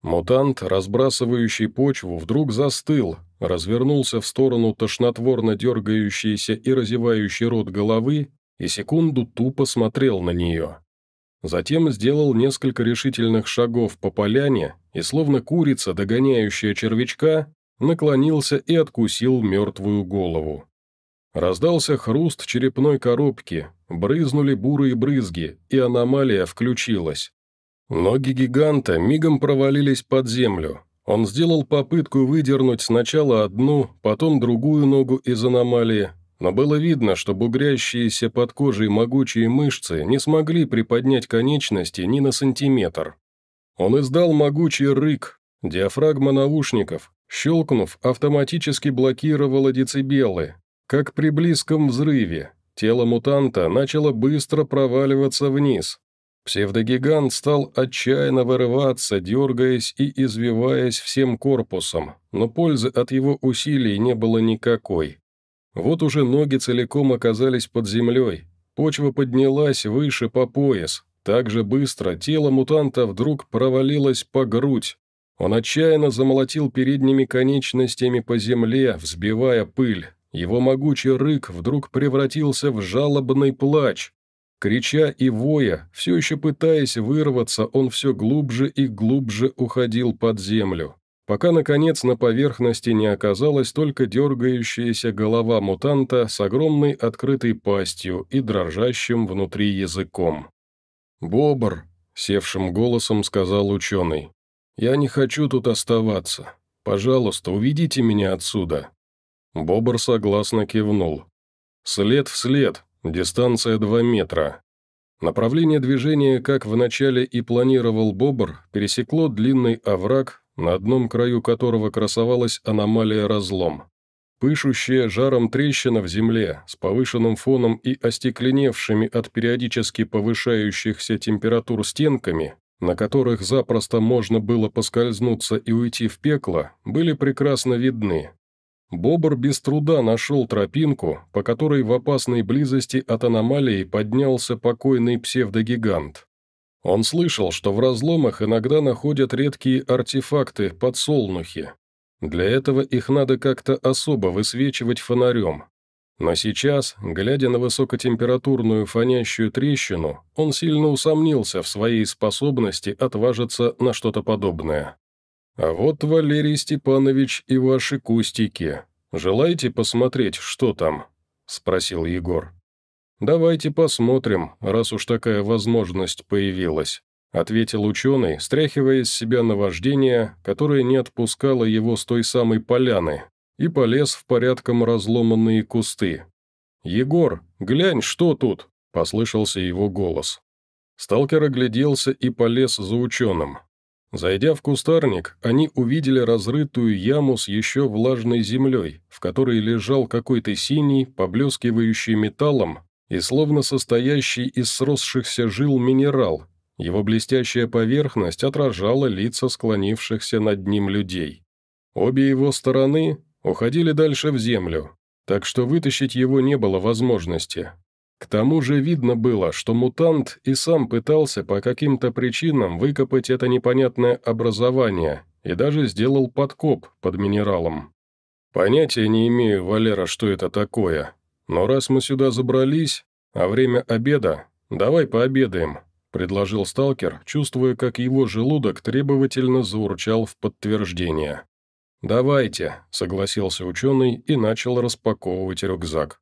Мутант, разбрасывающий почву, вдруг застыл, развернулся в сторону тошнотворно дергающейся и разевающей рот головы и секунду тупо смотрел на нее. Затем сделал несколько решительных шагов по поляне и, словно курица, догоняющая червячка, наклонился и откусил мертвую голову. Раздался хруст черепной коробки, брызнули бурые брызги, и аномалия включилась. Ноги гиганта мигом провалились под землю. Он сделал попытку выдернуть сначала одну, потом другую ногу из аномалии, но было видно, что бугрящиеся под кожей могучие мышцы не смогли приподнять конечности ни на сантиметр. Он издал могучий рык, диафрагма наушников, щелкнув, автоматически блокировала децибелы. Как при близком взрыве, тело мутанта начало быстро проваливаться вниз. Псевдогигант стал отчаянно вырываться, дергаясь и извиваясь всем корпусом, но пользы от его усилий не было никакой. Вот уже ноги целиком оказались под землей. Почва поднялась выше по пояс. Так же быстро тело мутанта вдруг провалилось по грудь. Он отчаянно замолотил передними конечностями по земле, взбивая пыль. Его могучий рык вдруг превратился в жалобный плач. Крича и воя, все еще пытаясь вырваться, он все глубже и глубже уходил под землю пока, наконец, на поверхности не оказалась только дергающаяся голова мутанта с огромной открытой пастью и дрожащим внутри языком. «Бобр», — севшим голосом сказал ученый, — «я не хочу тут оставаться. Пожалуйста, уведите меня отсюда». Бобр согласно кивнул. «След в след, дистанция два метра». Направление движения, как вначале и планировал Бобр, пересекло длинный овраг, на одном краю которого красовалась аномалия-разлом. Пышущая жаром трещина в земле, с повышенным фоном и остекленевшими от периодически повышающихся температур стенками, на которых запросто можно было поскользнуться и уйти в пекло, были прекрасно видны. Бобр без труда нашел тропинку, по которой в опасной близости от аномалии поднялся покойный псевдогигант. Он слышал, что в разломах иногда находят редкие артефакты, подсолнухи. Для этого их надо как-то особо высвечивать фонарем. Но сейчас, глядя на высокотемпературную фонящую трещину, он сильно усомнился в своей способности отважиться на что-то подобное. «А вот, Валерий Степанович, и ваши кустики. Желаете посмотреть, что там?» – спросил Егор. «Давайте посмотрим, раз уж такая возможность появилась», ответил ученый, стряхивая из себя наваждение, которое не отпускало его с той самой поляны, и полез в порядком разломанные кусты. «Егор, глянь, что тут!» – послышался его голос. Сталкер огляделся и полез за ученым. Зайдя в кустарник, они увидели разрытую яму с еще влажной землей, в которой лежал какой-то синий, поблескивающий металлом, и словно состоящий из сросшихся жил минерал. Его блестящая поверхность отражала лица склонившихся над ним людей. Обе его стороны уходили дальше в землю, так что вытащить его не было возможности. К тому же видно было, что мутант и сам пытался по каким-то причинам выкопать это непонятное образование и даже сделал подкоп под минералом. «Понятия не имею, Валера, что это такое», но раз мы сюда забрались, а время обеда, давай пообедаем», — предложил сталкер, чувствуя, как его желудок требовательно заурчал в подтверждение. «Давайте», — согласился ученый и начал распаковывать рюкзак.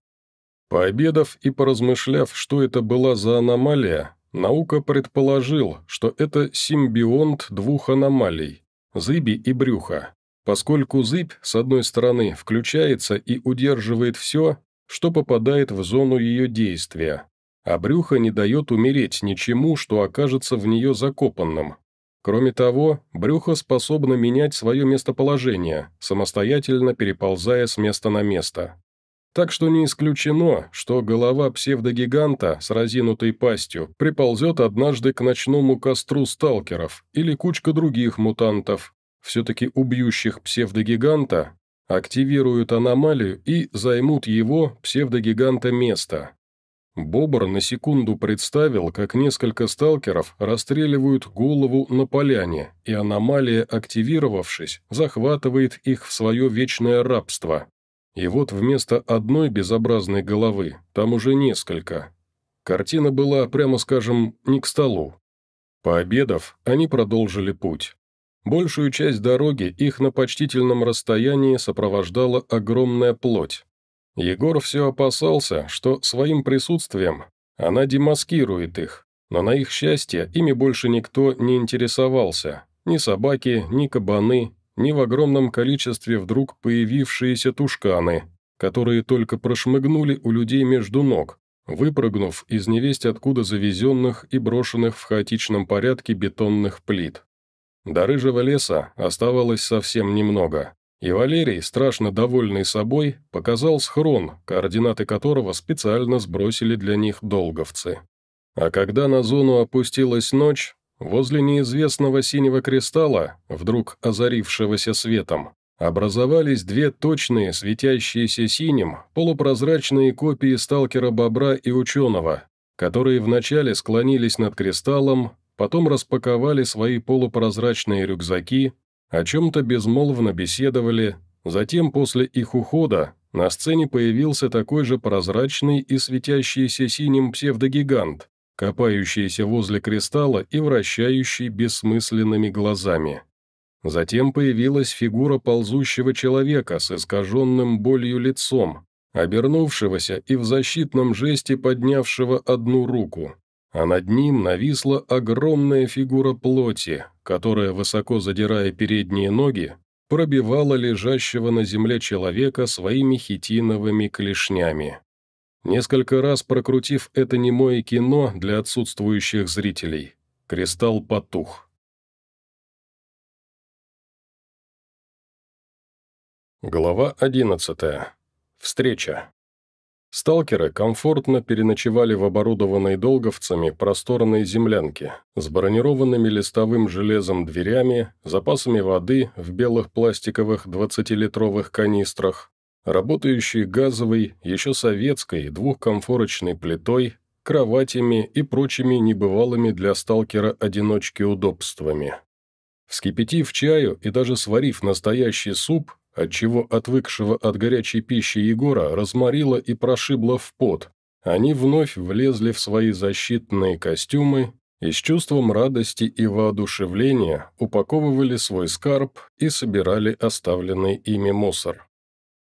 Пообедав и поразмышляв, что это была за аномалия, наука предположил, что это симбионт двух аномалий – зыби и брюха. Поскольку зыбь, с одной стороны, включается и удерживает все, что попадает в зону ее действия, а брюхо не дает умереть ничему, что окажется в нее закопанным. Кроме того, брюхо способно менять свое местоположение, самостоятельно переползая с места на место. Так что не исключено, что голова псевдогиганта с разинутой пастью приползет однажды к ночному костру сталкеров или кучка других мутантов, все-таки убьющих псевдогиганта, активируют аномалию и займут его, псевдогиганта, место. Бобр на секунду представил, как несколько сталкеров расстреливают голову на поляне, и аномалия, активировавшись, захватывает их в свое вечное рабство. И вот вместо одной безобразной головы там уже несколько. Картина была, прямо скажем, не к столу. Пообедав, они продолжили путь. Большую часть дороги их на почтительном расстоянии сопровождала огромная плоть. Егор все опасался, что своим присутствием она демаскирует их, но на их счастье ими больше никто не интересовался. Ни собаки, ни кабаны, ни в огромном количестве вдруг появившиеся тушканы, которые только прошмыгнули у людей между ног, выпрыгнув из невесть откуда завезенных и брошенных в хаотичном порядке бетонных плит. До рыжего леса оставалось совсем немного, и Валерий, страшно довольный собой, показал схрон, координаты которого специально сбросили для них долговцы. А когда на зону опустилась ночь, возле неизвестного синего кристалла, вдруг озарившегося светом, образовались две точные, светящиеся синим, полупрозрачные копии сталкера-бобра и ученого, которые вначале склонились над кристаллом, потом распаковали свои полупрозрачные рюкзаки, о чем-то безмолвно беседовали, затем после их ухода на сцене появился такой же прозрачный и светящийся синим псевдогигант, копающийся возле кристалла и вращающий бессмысленными глазами. Затем появилась фигура ползущего человека с искаженным болью лицом, обернувшегося и в защитном жесте поднявшего одну руку а над ним нависла огромная фигура плоти, которая, высоко задирая передние ноги, пробивала лежащего на земле человека своими хитиновыми клешнями. Несколько раз прокрутив это немое кино для отсутствующих зрителей, кристалл потух. Глава 11. Встреча. Сталкеры комфортно переночевали в оборудованной долговцами просторной землянке с бронированными листовым железом дверями, запасами воды в белых пластиковых 20-литровых канистрах, работающей газовой, еще советской, двухкомфорочной плитой, кроватями и прочими небывалыми для сталкера-одиночки удобствами. Вскипятив чаю и даже сварив настоящий суп, отчего отвыкшего от горячей пищи Егора разморило и прошибло в пот. Они вновь влезли в свои защитные костюмы и с чувством радости и воодушевления упаковывали свой скарб и собирали оставленный ими мусор.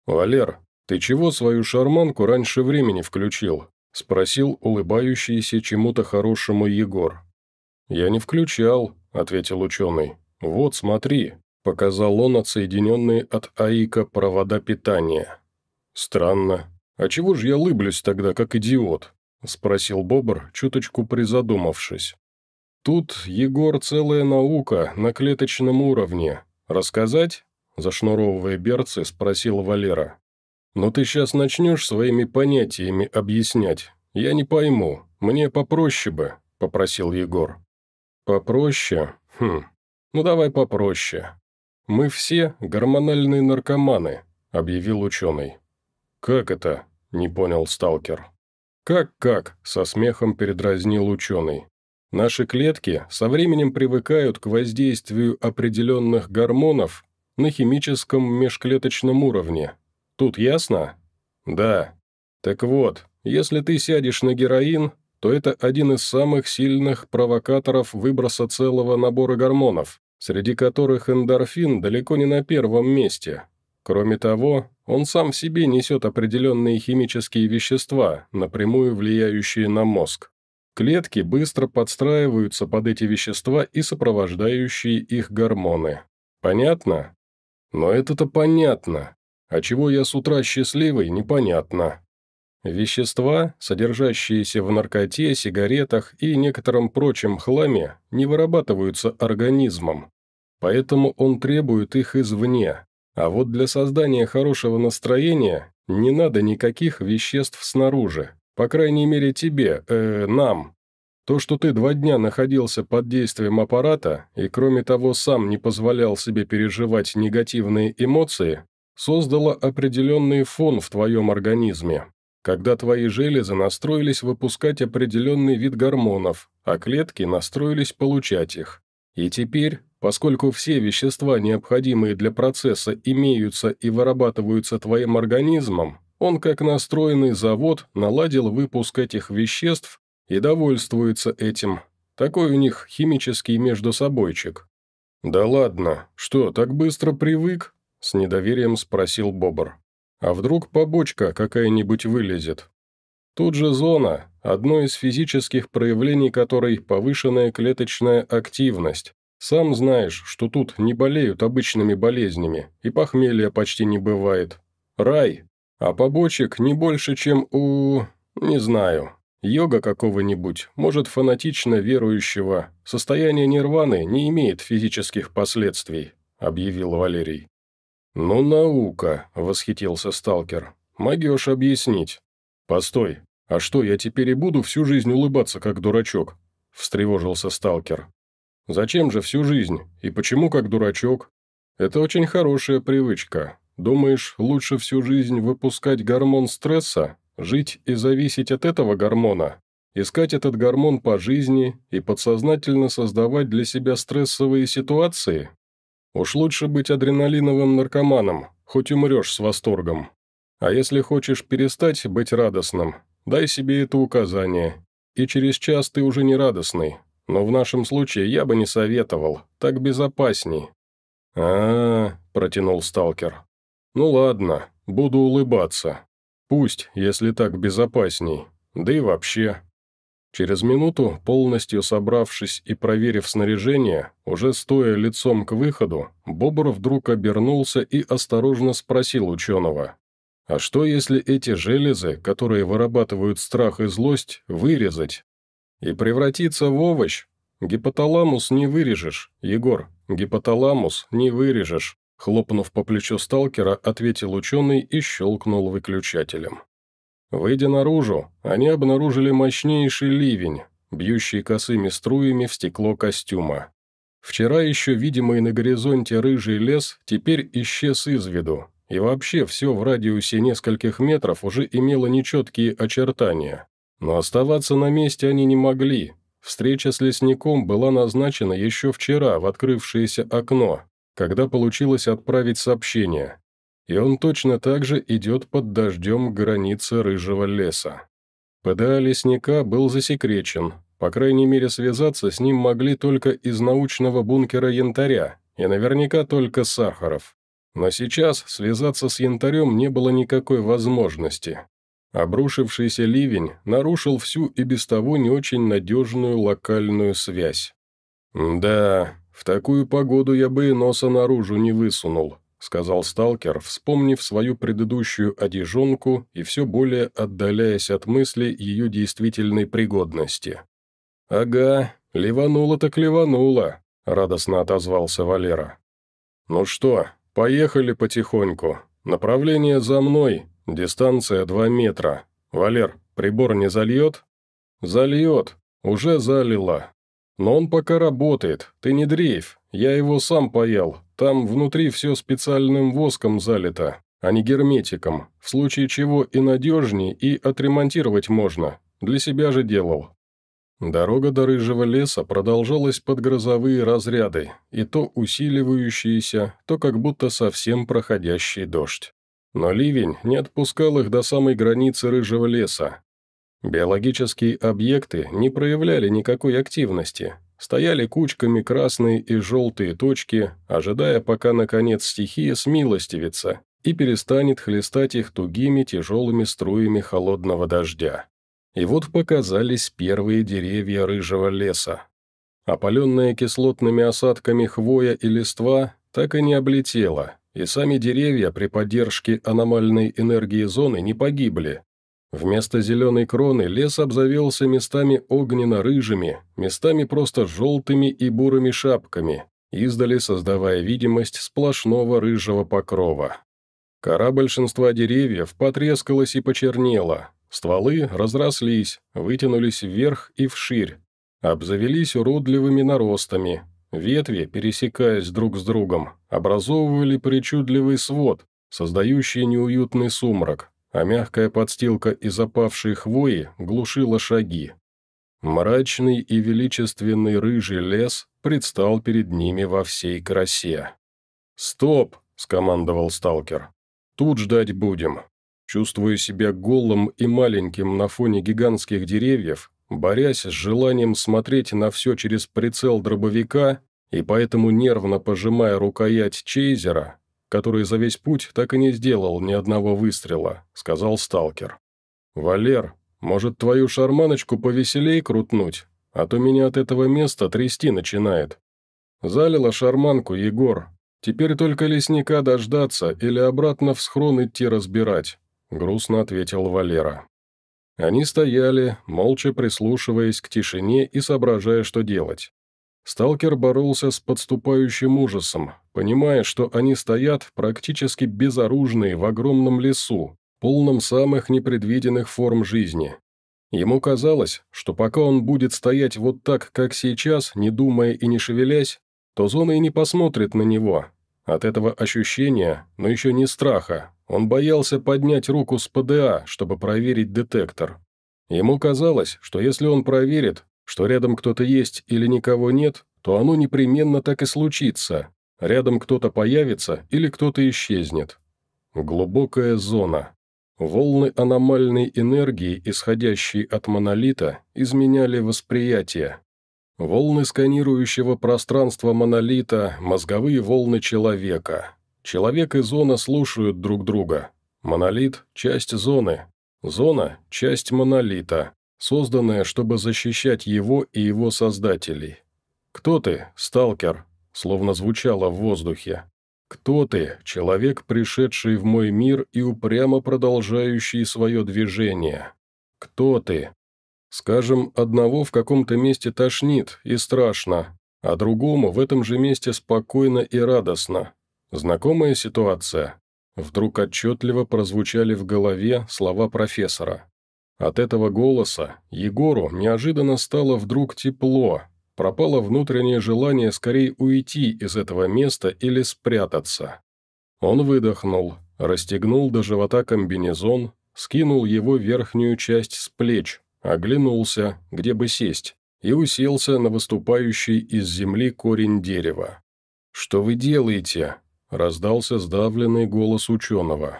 «Валер, ты чего свою шарманку раньше времени включил?» – спросил улыбающийся чему-то хорошему Егор. «Я не включал», – ответил ученый. «Вот, смотри». Показал он отсоединенные от АИКа провода питания. «Странно. А чего же я лыблюсь тогда, как идиот?» – спросил Бобр, чуточку призадумавшись. «Тут, Егор, целая наука на клеточном уровне. Рассказать?» – зашнуровывая берцы, спросил Валера. «Но ты сейчас начнешь своими понятиями объяснять. Я не пойму. Мне попроще бы», – попросил Егор. «Попроще? Хм. Ну давай попроще. «Мы все гормональные наркоманы», – объявил ученый. «Как это?» – не понял сталкер. «Как-как?» – со смехом передразнил ученый. «Наши клетки со временем привыкают к воздействию определенных гормонов на химическом межклеточном уровне. Тут ясно?» «Да». «Так вот, если ты сядешь на героин, то это один из самых сильных провокаторов выброса целого набора гормонов среди которых эндорфин далеко не на первом месте. Кроме того, он сам в себе несет определенные химические вещества, напрямую влияющие на мозг. Клетки быстро подстраиваются под эти вещества и сопровождающие их гормоны. Понятно? Но это-то понятно. А чего я с утра счастливый, непонятно. Вещества, содержащиеся в наркоте, сигаретах и некотором прочем хламе, не вырабатываются организмом, поэтому он требует их извне. А вот для создания хорошего настроения не надо никаких веществ снаружи, по крайней мере тебе, э, нам. То, что ты два дня находился под действием аппарата и, кроме того, сам не позволял себе переживать негативные эмоции, создало определенный фон в твоем организме, когда твои железы настроились выпускать определенный вид гормонов, а клетки настроились получать их. И теперь, поскольку все вещества, необходимые для процесса, имеются и вырабатываются твоим организмом, он, как настроенный завод, наладил выпуск этих веществ и довольствуется этим. Такой у них химический междусобойчик. «Да ладно, что, так быстро привык?» – с недоверием спросил Бобр. А вдруг побочка какая-нибудь вылезет? Тут же зона, одно из физических проявлений которой повышенная клеточная активность. Сам знаешь, что тут не болеют обычными болезнями, и похмелья почти не бывает. Рай. А побочек не больше, чем у... не знаю. Йога какого-нибудь, может, фанатично верующего. Состояние нирваны не имеет физических последствий», – объявил Валерий. «Ну, наука!» – восхитился сталкер. «Могешь объяснить». «Постой, а что, я теперь и буду всю жизнь улыбаться, как дурачок?» – встревожился сталкер. «Зачем же всю жизнь? И почему как дурачок?» «Это очень хорошая привычка. Думаешь, лучше всю жизнь выпускать гормон стресса, жить и зависеть от этого гормона, искать этот гормон по жизни и подсознательно создавать для себя стрессовые ситуации?» Уж лучше быть адреналиновым наркоманом, хоть умрешь с восторгом. А если хочешь перестать быть радостным, дай себе это указание. И через час ты уже не радостный. Но в нашем случае я бы не советовал, так безопасней». А -а -а, протянул сталкер. «Ну ладно, буду улыбаться. Пусть, если так безопасней. Да и вообще, Через минуту, полностью собравшись и проверив снаряжение, уже стоя лицом к выходу, Бобр вдруг обернулся и осторожно спросил ученого. «А что, если эти железы, которые вырабатывают страх и злость, вырезать? И превратиться в овощ? Гипоталамус не вырежешь, Егор, гипоталамус не вырежешь», хлопнув по плечу сталкера, ответил ученый и щелкнул выключателем. Выйдя наружу, они обнаружили мощнейший ливень, бьющий косыми струями в стекло костюма. Вчера еще видимый на горизонте рыжий лес теперь исчез из виду, и вообще все в радиусе нескольких метров уже имело нечеткие очертания. Но оставаться на месте они не могли. Встреча с лесником была назначена еще вчера в открывшееся окно, когда получилось отправить сообщение и он точно так же идет под дождем к границе рыжего леса. ПДА лесника был засекречен, по крайней мере связаться с ним могли только из научного бункера янтаря, и наверняка только Сахаров. Но сейчас связаться с янтарем не было никакой возможности. Обрушившийся ливень нарушил всю и без того не очень надежную локальную связь. «Да, в такую погоду я бы и носа наружу не высунул», — сказал сталкер, вспомнив свою предыдущую одежонку и все более отдаляясь от мысли ее действительной пригодности. «Ага, ливануло так ливануло», — радостно отозвался Валера. «Ну что, поехали потихоньку. Направление за мной, дистанция два метра. Валер, прибор не зальет?» «Зальет, уже залило. Но он пока работает, ты не дрейф, я его сам поел, там внутри все специальным воском залито, а не герметиком, в случае чего и надежнее, и отремонтировать можно. Для себя же делал. Дорога до рыжего леса продолжалась под грозовые разряды, и то усиливающиеся, то как будто совсем проходящий дождь. Но ливень не отпускал их до самой границы рыжего леса, Биологические объекты не проявляли никакой активности, стояли кучками красные и желтые точки, ожидая, пока, наконец, стихия смилостивится и перестанет хлестать их тугими тяжелыми струями холодного дождя. И вот показались первые деревья рыжего леса. Опаленная кислотными осадками хвоя и листва так и не облетела, и сами деревья при поддержке аномальной энергии зоны не погибли, Вместо зеленой кроны лес обзавелся местами огненно-рыжими, местами просто желтыми и бурыми шапками, издали создавая видимость сплошного рыжего покрова. Кора большинства деревьев потрескалась и почернела, стволы разрослись, вытянулись вверх и вширь, обзавелись уродливыми наростами, ветви, пересекаясь друг с другом, образовывали причудливый свод, создающий неуютный сумрак, а мягкая подстилка из опавшей хвои глушила шаги. Мрачный и величественный рыжий лес предстал перед ними во всей красе. «Стоп!» – скомандовал сталкер. «Тут ждать будем». Чувствуя себя голым и маленьким на фоне гигантских деревьев, борясь с желанием смотреть на все через прицел дробовика и поэтому нервно пожимая рукоять чейзера, который за весь путь так и не сделал ни одного выстрела», — сказал сталкер. «Валер, может, твою шарманочку повеселей крутнуть? А то меня от этого места трясти начинает». Залила шарманку Егор. «Теперь только лесника дождаться или обратно в схрон идти разбирать», — грустно ответил Валера. Они стояли, молча прислушиваясь к тишине и соображая, что делать. Сталкер боролся с подступающим ужасом, понимая, что они стоят практически безоружные в огромном лесу, полном самых непредвиденных форм жизни. Ему казалось, что пока он будет стоять вот так, как сейчас, не думая и не шевелясь, то зона и не посмотрит на него. От этого ощущения, но еще не страха, он боялся поднять руку с ПДА, чтобы проверить детектор. Ему казалось, что если он проверит, что рядом кто-то есть или никого нет, то оно непременно так и случится. Рядом кто-то появится или кто-то исчезнет. Глубокая зона. Волны аномальной энергии, исходящей от монолита, изменяли восприятие. Волны сканирующего пространства монолита, мозговые волны человека. Человек и зона слушают друг друга. Монолит – часть зоны. Зона – часть монолита созданное, чтобы защищать его и его создателей. «Кто ты, сталкер?» словно звучало в воздухе. «Кто ты, человек, пришедший в мой мир и упрямо продолжающий свое движение? Кто ты? Скажем, одного в каком-то месте тошнит и страшно, а другому в этом же месте спокойно и радостно. Знакомая ситуация?» Вдруг отчетливо прозвучали в голове слова профессора. От этого голоса Егору неожиданно стало вдруг тепло, пропало внутреннее желание скорее уйти из этого места или спрятаться. Он выдохнул, расстегнул до живота комбинезон, скинул его верхнюю часть с плеч, оглянулся, где бы сесть, и уселся на выступающий из земли корень дерева. «Что вы делаете?» – раздался сдавленный голос ученого.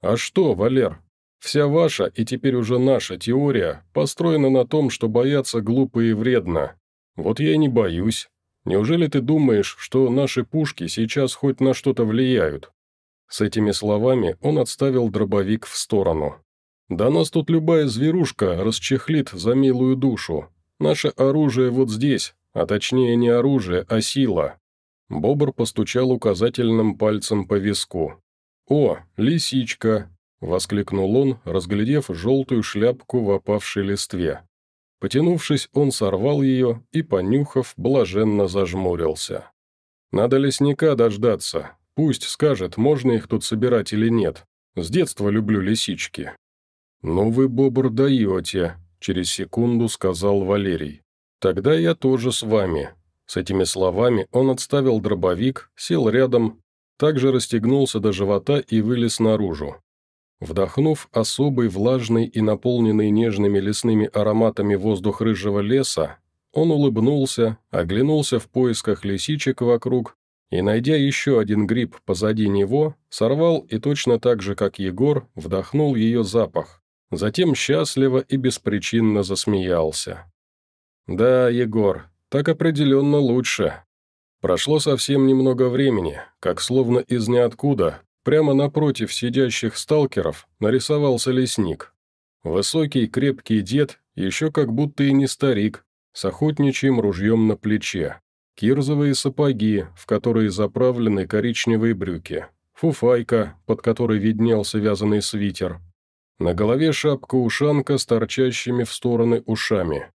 «А что, Валер?» Вся ваша и теперь уже наша теория построена на том, что бояться глупо и вредно. Вот я и не боюсь. Неужели ты думаешь, что наши пушки сейчас хоть на что-то влияют?» С этими словами он отставил дробовик в сторону. «Да нас тут любая зверушка расчехлит за милую душу. Наше оружие вот здесь, а точнее не оружие, а сила». Бобр постучал указательным пальцем по виску. «О, лисичка, – воскликнул он, разглядев желтую шляпку в опавшей листве. Потянувшись, он сорвал ее и, понюхав, блаженно зажмурился. «Надо лесника дождаться. Пусть скажет, можно их тут собирать или нет. С детства люблю лисички». «Ну вы, бобр, даете», – через секунду сказал Валерий. «Тогда я тоже с вами». С этими словами он отставил дробовик, сел рядом, также расстегнулся до живота и вылез наружу. Вдохнув особый, влажный и наполненный нежными лесными ароматами воздух рыжего леса, он улыбнулся, оглянулся в поисках лисичек вокруг и, найдя еще один гриб позади него, сорвал и точно так же, как Егор, вдохнул ее запах. Затем счастливо и беспричинно засмеялся. «Да, Егор, так определенно лучше». Прошло совсем немного времени, как словно из ниоткуда Прямо напротив сидящих сталкеров нарисовался лесник. Высокий, крепкий дед, еще как будто и не старик, с охотничьим ружьем на плече. Кирзовые сапоги, в которые заправлены коричневые брюки. Фуфайка, под которой виднелся вязаный свитер. На голове шапка-ушанка с торчащими в стороны ушами.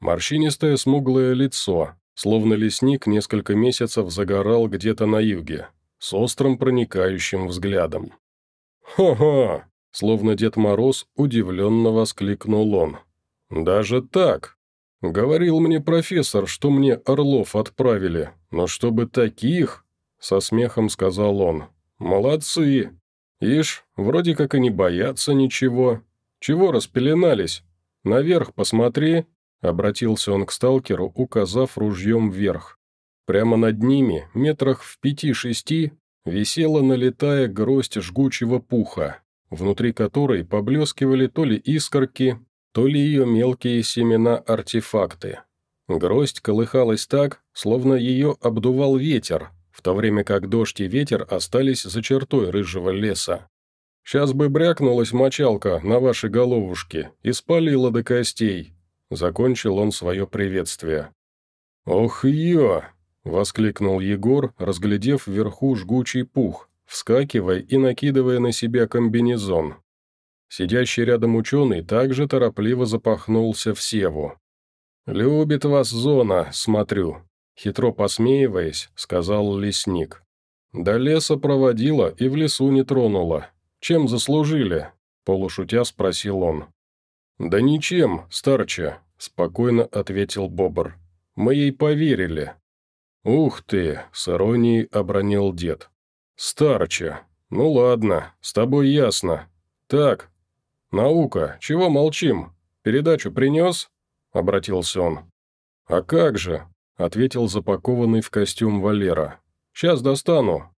Морщинистое смуглое лицо, словно лесник несколько месяцев загорал где-то на юге с острым проникающим взглядом. «Хо-хо!» — словно Дед Мороз удивленно воскликнул он. «Даже так!» «Говорил мне профессор, что мне орлов отправили, но чтобы таких...» — со смехом сказал он. «Молодцы! Ишь, вроде как и не боятся ничего. Чего распеленались? Наверх посмотри!» — обратился он к сталкеру, указав ружьем вверх. Прямо над ними, метрах в пяти-шести, висела налетая гроздь жгучего пуха, внутри которой поблескивали то ли искорки, то ли ее мелкие семена-артефакты. Гроздь колыхалась так, словно ее обдувал ветер, в то время как дождь и ветер остались за чертой рыжего леса. «Сейчас бы брякнулась мочалка на ваши головушки и спалила до костей», — закончил он свое приветствие. «Ох, ё!» Воскликнул Егор, разглядев вверху жгучий пух, вскакивая и накидывая на себя комбинезон. Сидящий рядом ученый также торопливо запахнулся в севу. «Любит вас зона, смотрю», — хитро посмеиваясь, сказал лесник. «До леса проводила и в лесу не тронула. Чем заслужили?» — полушутя спросил он. «Да ничем, старче», — спокойно ответил Бобр. «Мы ей поверили. «Ух ты!» – с иронией обронил дед. «Старче! Ну ладно, с тобой ясно. Так, наука, чего молчим? Передачу принес?» – обратился он. «А как же?» – ответил запакованный в костюм Валера. «Сейчас достану».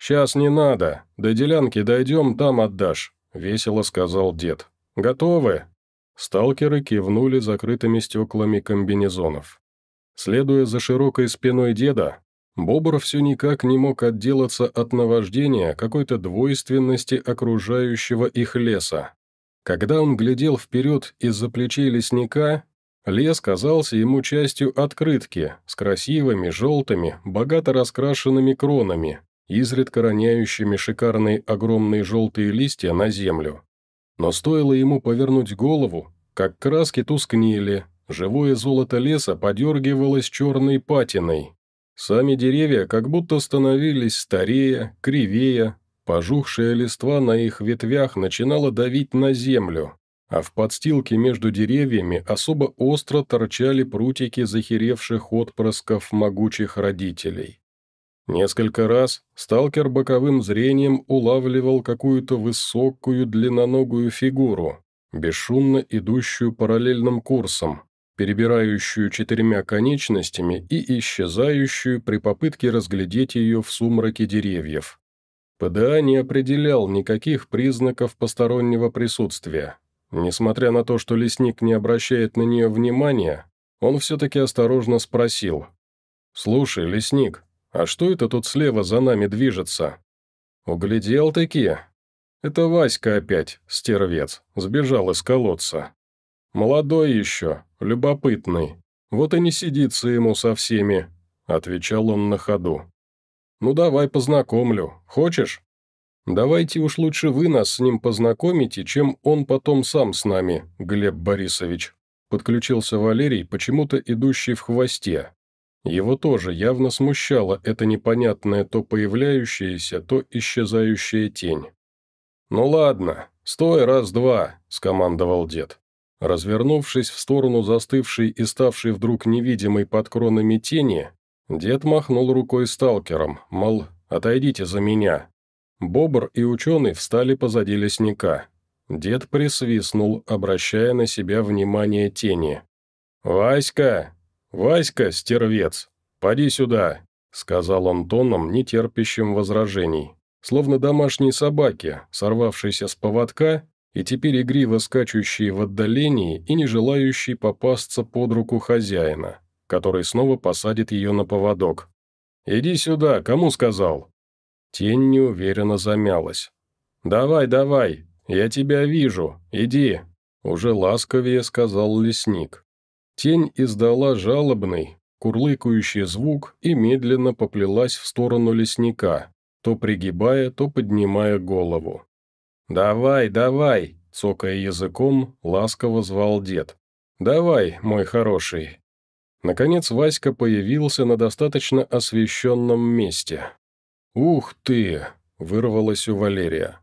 «Сейчас не надо. До делянки дойдем, там отдашь», – весело сказал дед. «Готовы?» Сталкеры кивнули закрытыми стеклами комбинезонов. Следуя за широкой спиной деда, Бобр все никак не мог отделаться от наваждения какой-то двойственности окружающего их леса. Когда он глядел вперед из-за плечей лесника, лес казался ему частью открытки с красивыми, желтыми, богато раскрашенными кронами, изредка роняющими шикарные огромные желтые листья на землю. Но стоило ему повернуть голову, как краски тускнели, Живое золото леса подергивалось черной патиной. Сами деревья как будто становились старее, кривее, пожухшая листва на их ветвях начинала давить на землю, а в подстилке между деревьями особо остро торчали прутики захеревших отпрысков могучих родителей. Несколько раз сталкер боковым зрением улавливал какую-то высокую длинноногую фигуру, бесшумно идущую параллельным курсом, перебирающую четырьмя конечностями и исчезающую при попытке разглядеть ее в сумраке деревьев. ПДА не определял никаких признаков постороннего присутствия. Несмотря на то, что лесник не обращает на нее внимания, он все-таки осторожно спросил. «Слушай, лесник, а что это тут слева за нами движется?» «Углядел-таки», это Васька опять, стервец, сбежал из колодца. Молодой еще, любопытный. Вот и не сидится ему со всеми», — отвечал он на ходу. «Ну давай познакомлю. Хочешь?» «Давайте уж лучше вы нас с ним познакомите, чем он потом сам с нами, Глеб Борисович», — подключился Валерий, почему-то идущий в хвосте. Его тоже явно смущала эта непонятная то появляющаяся, то исчезающая тень. «Ну ладно, стой раз-два», — скомандовал дед. Развернувшись в сторону застывшей и ставшей вдруг невидимой под кронами тени, дед махнул рукой сталкером, мол, «Отойдите за меня». Бобр и ученый встали позади лесника. Дед присвистнул, обращая на себя внимание тени. «Васька! Васька, стервец! Поди сюда!» Сказал он тоном, нетерпящим возражений. Словно домашней собаке, сорвавшейся с поводка и теперь игриво скачущий в отдалении и не желающий попасться под руку хозяина, который снова посадит ее на поводок. «Иди сюда, кому сказал?» Тень неуверенно замялась. «Давай, давай, я тебя вижу, иди», — уже ласковее сказал лесник. Тень издала жалобный, курлыкающий звук и медленно поплелась в сторону лесника, то пригибая, то поднимая голову. «Давай, давай!» – цокая языком, ласково звал дед. «Давай, мой хороший!» Наконец Васька появился на достаточно освещенном месте. «Ух ты!» – вырвалось у Валерия.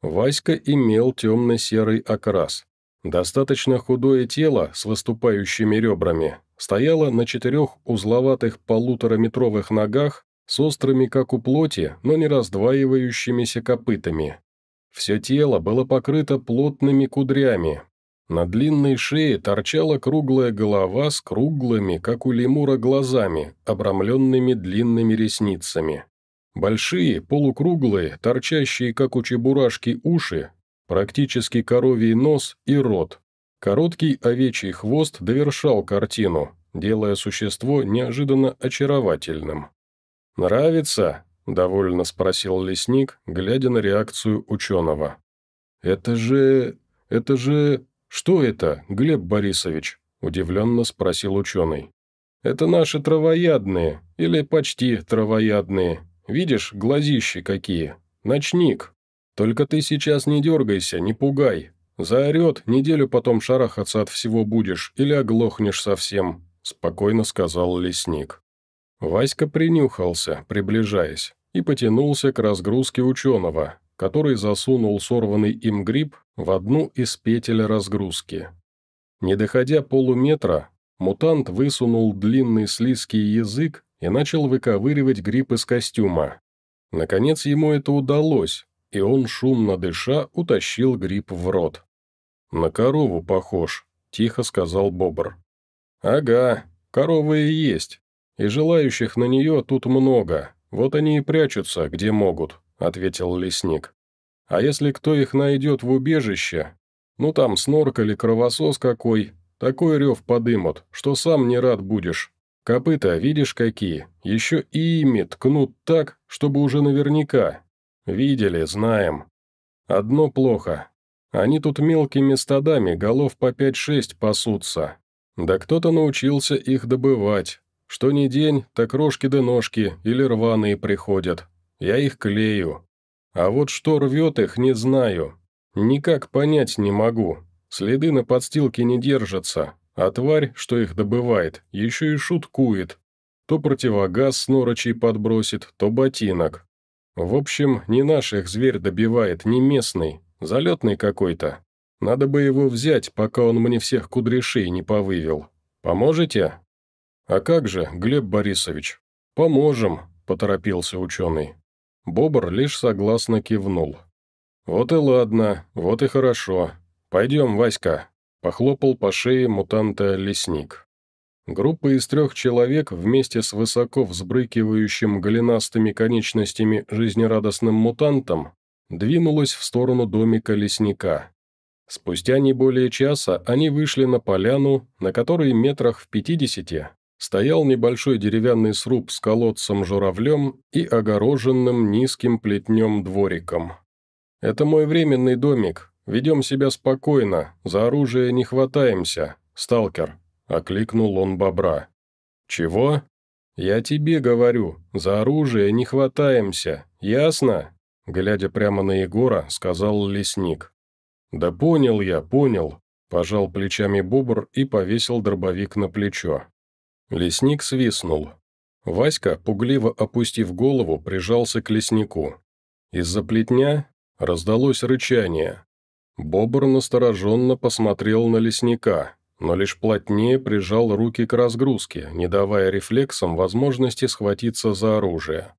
Васька имел темно-серый окрас. Достаточно худое тело с выступающими ребрами стояло на четырех узловатых полутораметровых ногах с острыми, как у плоти, но не раздваивающимися копытами. Все тело было покрыто плотными кудрями. На длинной шее торчала круглая голова с круглыми, как у лемура, глазами, обрамленными длинными ресницами. Большие, полукруглые, торчащие, как у чебурашки, уши, практически коровий нос и рот. Короткий овечий хвост довершал картину, делая существо неожиданно очаровательным. «Нравится?» – довольно спросил лесник, глядя на реакцию ученого. «Это же... это же... что это, Глеб Борисович?» – удивленно спросил ученый. «Это наши травоядные, или почти травоядные. Видишь, глазищи какие. Ночник. Только ты сейчас не дергайся, не пугай. Заорет, неделю потом шарахаться от всего будешь или оглохнешь совсем», – спокойно сказал лесник. Васька принюхался, приближаясь и потянулся к разгрузке ученого, который засунул сорванный им гриб в одну из петель разгрузки. Не доходя полуметра, мутант высунул длинный слизкий язык и начал выковыривать гриб из костюма. Наконец ему это удалось, и он, шумно дыша, утащил гриб в рот. «На корову похож», — тихо сказал Бобр. «Ага, коровы и есть, и желающих на нее тут много. «Вот они и прячутся, где могут», — ответил лесник. «А если кто их найдет в убежище? Ну там снорк или кровосос какой, такой рев подымут, что сам не рад будешь. Копыта, видишь, какие? Еще и ими ткнут так, чтобы уже наверняка. Видели, знаем. Одно плохо. Они тут мелкими стадами голов по 5-6 пасутся. Да кто-то научился их добывать. Что ни день, так рожки да ножки или рваные приходят. Я их клею. А вот что рвет их, не знаю. Никак понять не могу. Следы на подстилке не держатся, а тварь, что их добывает, еще и шуткует. То противогаз с норочей подбросит, то ботинок. В общем, не наш их зверь добивает, не местный, залетный какой-то. Надо бы его взять, пока он мне всех кудряшей не повывел. Поможете?» «А как же, Глеб Борисович?» «Поможем», – поторопился ученый. Бобр лишь согласно кивнул. «Вот и ладно, вот и хорошо. Пойдем, Васька», – похлопал по шее мутанта лесник. Группа из трех человек вместе с высоко взбрыкивающим голенастыми конечностями жизнерадостным мутантом двинулась в сторону домика лесника. Спустя не более часа они вышли на поляну, на которой метрах в пятидесяти стоял небольшой деревянный сруб с колодцем-журавлем и огороженным низким плетнем-двориком. «Это мой временный домик. Ведем себя спокойно, за оружие не хватаемся, сталкер», — окликнул он бобра. «Чего?» «Я тебе говорю, за оружие не хватаемся, ясно?» Глядя прямо на Егора, сказал лесник. «Да понял я, понял», – пожал плечами бобр и повесил дробовик на плечо. Лесник свистнул. Васька, пугливо опустив голову, прижался к леснику. Из-за плетня раздалось рычание. Бобр настороженно посмотрел на лесника, но лишь плотнее прижал руки к разгрузке, не давая рефлексам возможности схватиться за оружие.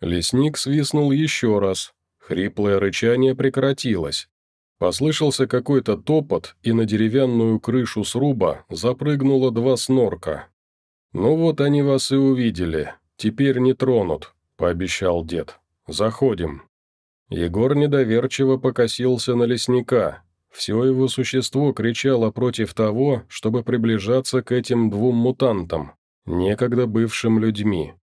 Лесник свистнул еще раз. Хриплое рычание прекратилось. Послышался какой-то топот, и на деревянную крышу сруба запрыгнуло два снорка. «Ну вот они вас и увидели. Теперь не тронут», — пообещал дед. «Заходим». Егор недоверчиво покосился на лесника. Все его существо кричало против того, чтобы приближаться к этим двум мутантам, некогда бывшим людьми.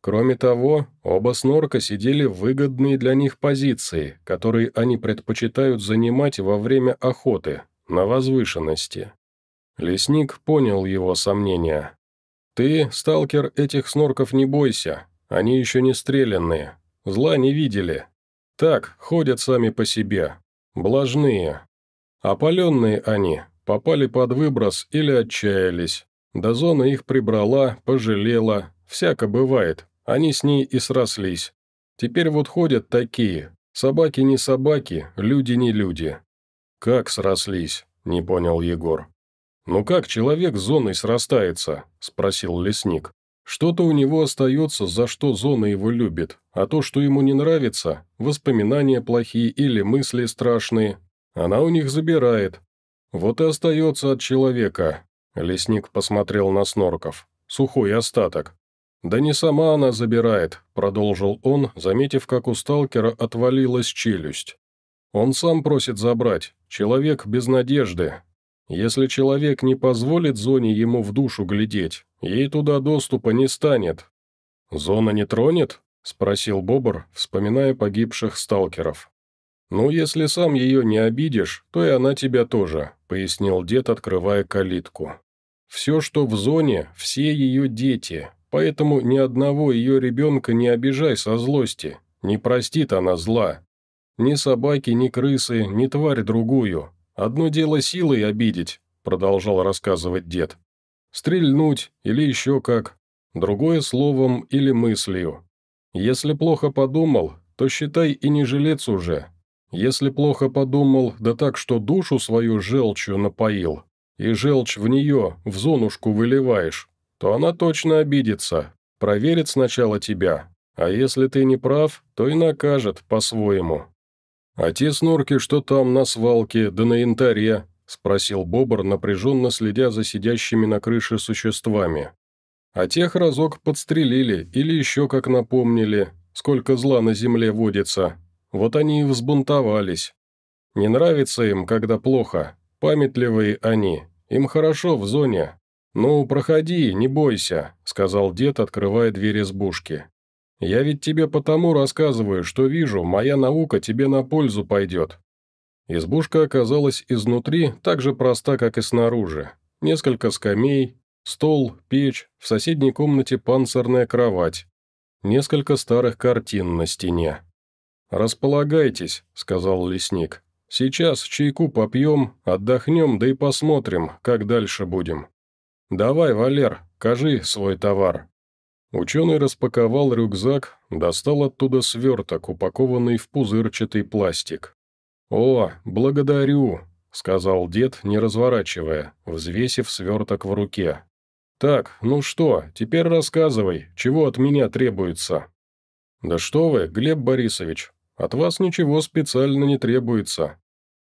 Кроме того, оба снорка сидели в выгодной для них позиции, которые они предпочитают занимать во время охоты, на возвышенности. Лесник понял его сомнения. «Ты, сталкер, этих снорков не бойся, они еще не стрелянные, зла не видели. Так, ходят сами по себе, блажные. Опаленные они, попали под выброс или отчаялись. До зоны их прибрала, пожалела, всяко бывает, они с ней и срослись. Теперь вот ходят такие, собаки не собаки, люди не люди». «Как срослись?» – не понял Егор. «Ну как человек с зоной срастается?» – спросил лесник. «Что-то у него остается, за что зона его любит, а то, что ему не нравится, воспоминания плохие или мысли страшные, она у них забирает. Вот и остается от человека». Лесник посмотрел на Снорков. «Сухой остаток. «Да не сама она забирает», — продолжил он, заметив, как у сталкера отвалилась челюсть. «Он сам просит забрать. Человек без надежды. Если человек не позволит зоне ему в душу глядеть, ей туда доступа не станет. «Зона не тронет?» – спросил Бобр, вспоминая погибших сталкеров. «Ну, если сам ее не обидишь, то и она тебя тоже», – пояснил дед, открывая калитку. «Все, что в зоне, все ее дети, поэтому ни одного ее ребенка не обижай со злости, не простит она зла. Ни собаки, ни крысы, ни тварь другую, «Одно дело силой обидеть», — продолжал рассказывать дед. «Стрельнуть или еще как. Другое словом или мыслью. Если плохо подумал, то считай и не жилец уже. Если плохо подумал, да так, что душу свою желчью напоил, и желчь в нее, в зонушку выливаешь, то она точно обидится, проверит сначала тебя, а если ты не прав, то и накажет по-своему. А те снорки, что там, на свалке, да на янтаре?» – спросил Бобр, напряженно следя за сидящими на крыше существами. А тех разок подстрелили или еще как напомнили, сколько зла на земле водится. Вот они и взбунтовались. Не нравится им, когда плохо. Памятливые они. Им хорошо в зоне. «Ну, проходи, не бойся», — сказал дед, открывая дверь избушки. Я ведь тебе потому рассказываю, что вижу, моя наука тебе на пользу пойдет». Избушка оказалась изнутри так же проста, как и снаружи. Несколько скамей, стол, печь, в соседней комнате панцирная кровать, несколько старых картин на стене. «Располагайтесь», — сказал лесник. «Сейчас чайку попьем, отдохнем, да и посмотрим, как дальше будем. Давай, Валер, кажи свой товар». Ученый распаковал рюкзак, достал оттуда сверток, упакованный в пузырчатый пластик. «О, благодарю», — сказал дед, не разворачивая, взвесив сверток в руке. «Так, ну что, теперь рассказывай, чего от меня требуется?» «Да что вы, Глеб Борисович, от вас ничего специально не требуется.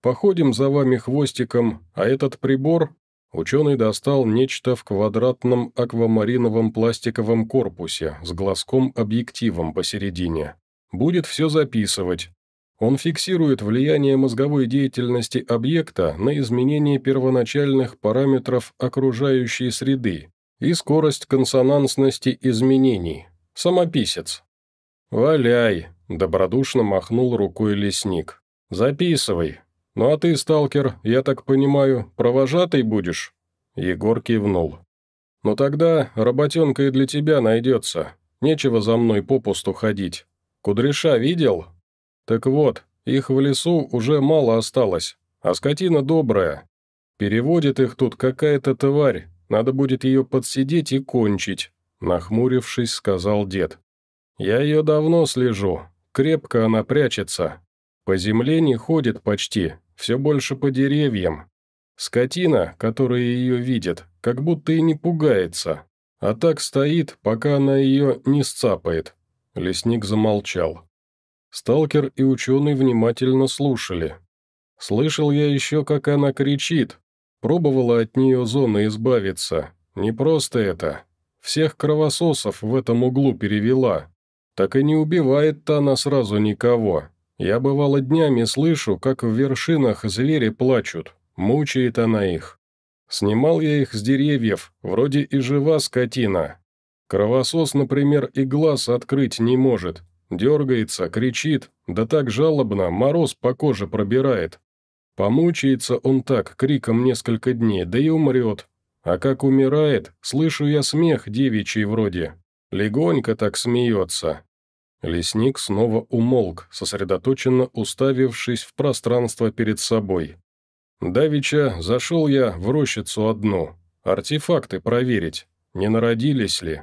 Походим за вами хвостиком, а этот прибор...» Ученый достал нечто в квадратном аквамариновом пластиковом корпусе с глазком-объективом посередине. Будет все записывать. Он фиксирует влияние мозговой деятельности объекта на изменение первоначальных параметров окружающей среды и скорость консонансности изменений. Самописец. «Валяй!» – добродушно махнул рукой лесник. «Записывай, «Ну а ты, сталкер, я так понимаю, провожатый будешь?» Егор кивнул. «Ну тогда работенка и для тебя найдется. Нечего за мной попусту ходить. Кудряша видел?» «Так вот, их в лесу уже мало осталось, а скотина добрая. Переводит их тут какая-то тварь, надо будет ее подсидеть и кончить», нахмурившись, сказал дед. «Я ее давно слежу, крепко она прячется. По земле не ходит почти, все больше по деревьям. Скотина, которая ее видит, как будто и не пугается, а так стоит, пока она ее не сцапает». Лесник замолчал. Сталкер и ученый внимательно слушали. «Слышал я еще, как она кричит. Пробовала от нее зоны избавиться. Не просто это. Всех кровососов в этом углу перевела. Так и не убивает-то она сразу никого. Я бывало днями слышу, как в вершинах звери плачут, мучает она их. Снимал я их с деревьев, вроде и жива скотина. Кровосос, например, и глаз открыть не может. Дергается, кричит, да так жалобно, мороз по коже пробирает. Помучается он так, криком несколько дней, да и умрет. А как умирает, слышу я смех девичий вроде. Легонько так смеется. Лесник снова умолк, сосредоточенно уставившись в пространство перед собой. «Давича зашел я в рощицу одну. Артефакты проверить, не народились ли.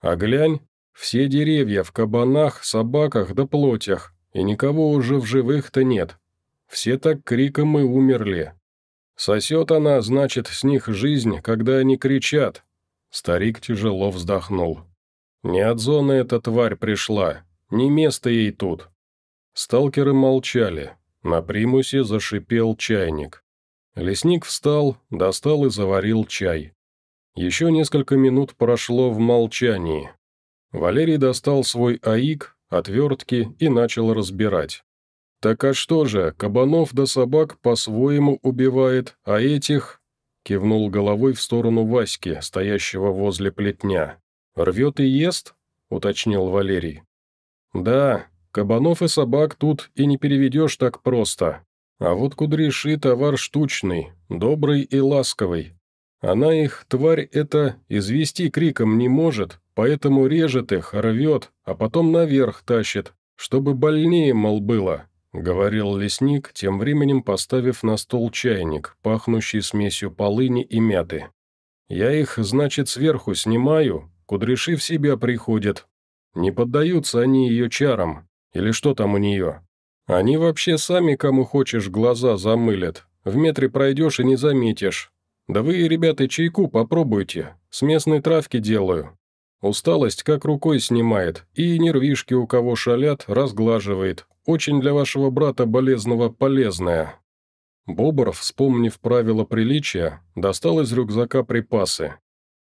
А глянь, все деревья в кабанах, собаках да плотях, и никого уже в живых-то нет. Все так криком и умерли. Сосет она, значит, с них жизнь, когда они кричат». Старик тяжело вздохнул. «Не от зоны эта тварь пришла, не место ей тут». Сталкеры молчали. На примусе зашипел чайник. Лесник встал, достал и заварил чай. Еще несколько минут прошло в молчании. Валерий достал свой аик, отвертки и начал разбирать. «Так а что же, кабанов да собак по-своему убивает, а этих...» Кивнул головой в сторону Васьки, стоящего возле плетня. «Рвет и ест?» — уточнил Валерий. «Да, кабанов и собак тут и не переведешь так просто. А вот кудряши товар штучный, добрый и ласковый. Она их, тварь это извести криком не может, поэтому режет их, рвет, а потом наверх тащит, чтобы больнее, мол, было», — говорил лесник, тем временем поставив на стол чайник, пахнущий смесью полыни и мяты. «Я их, значит, сверху снимаю, кудряши в себя приходят, не поддаются они ее чарам, или что там у нее. Они вообще сами, кому хочешь, глаза замылят. В метре пройдешь и не заметишь. Да вы, ребята, чайку попробуйте. С местной травки делаю. Усталость как рукой снимает, и нервишки у кого шалят, разглаживает. Очень для вашего брата болезного полезная. Бобров, вспомнив правила приличия, достал из рюкзака припасы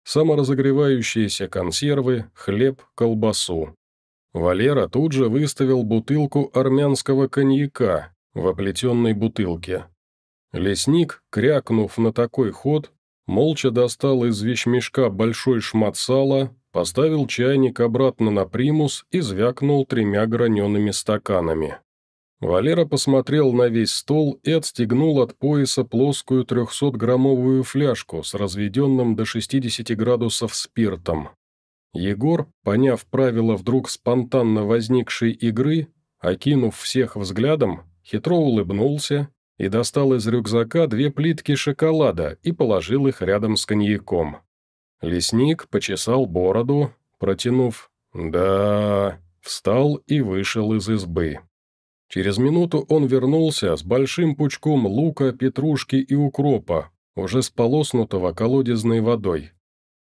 саморазогревающиеся консервы, хлеб, колбасу. Валера тут же выставил бутылку армянского коньяка в оплетенной бутылке. Лесник, крякнув на такой ход, молча достал из вещмешка большой шмат сала, поставил чайник обратно на примус и звякнул тремя гранеными стаканами. Валера посмотрел на весь стол и отстегнул от пояса плоскую 300-граммовую фляжку с разведенным до 60 градусов спиртом. Егор, поняв правила вдруг спонтанно возникшей игры, окинув всех взглядом, хитро улыбнулся и достал из рюкзака две плитки шоколада и положил их рядом с коньяком. Лесник почесал бороду, протянув «да», встал и вышел из избы. Через минуту он вернулся с большим пучком лука, петрушки и укропа, уже сполоснутого колодезной водой.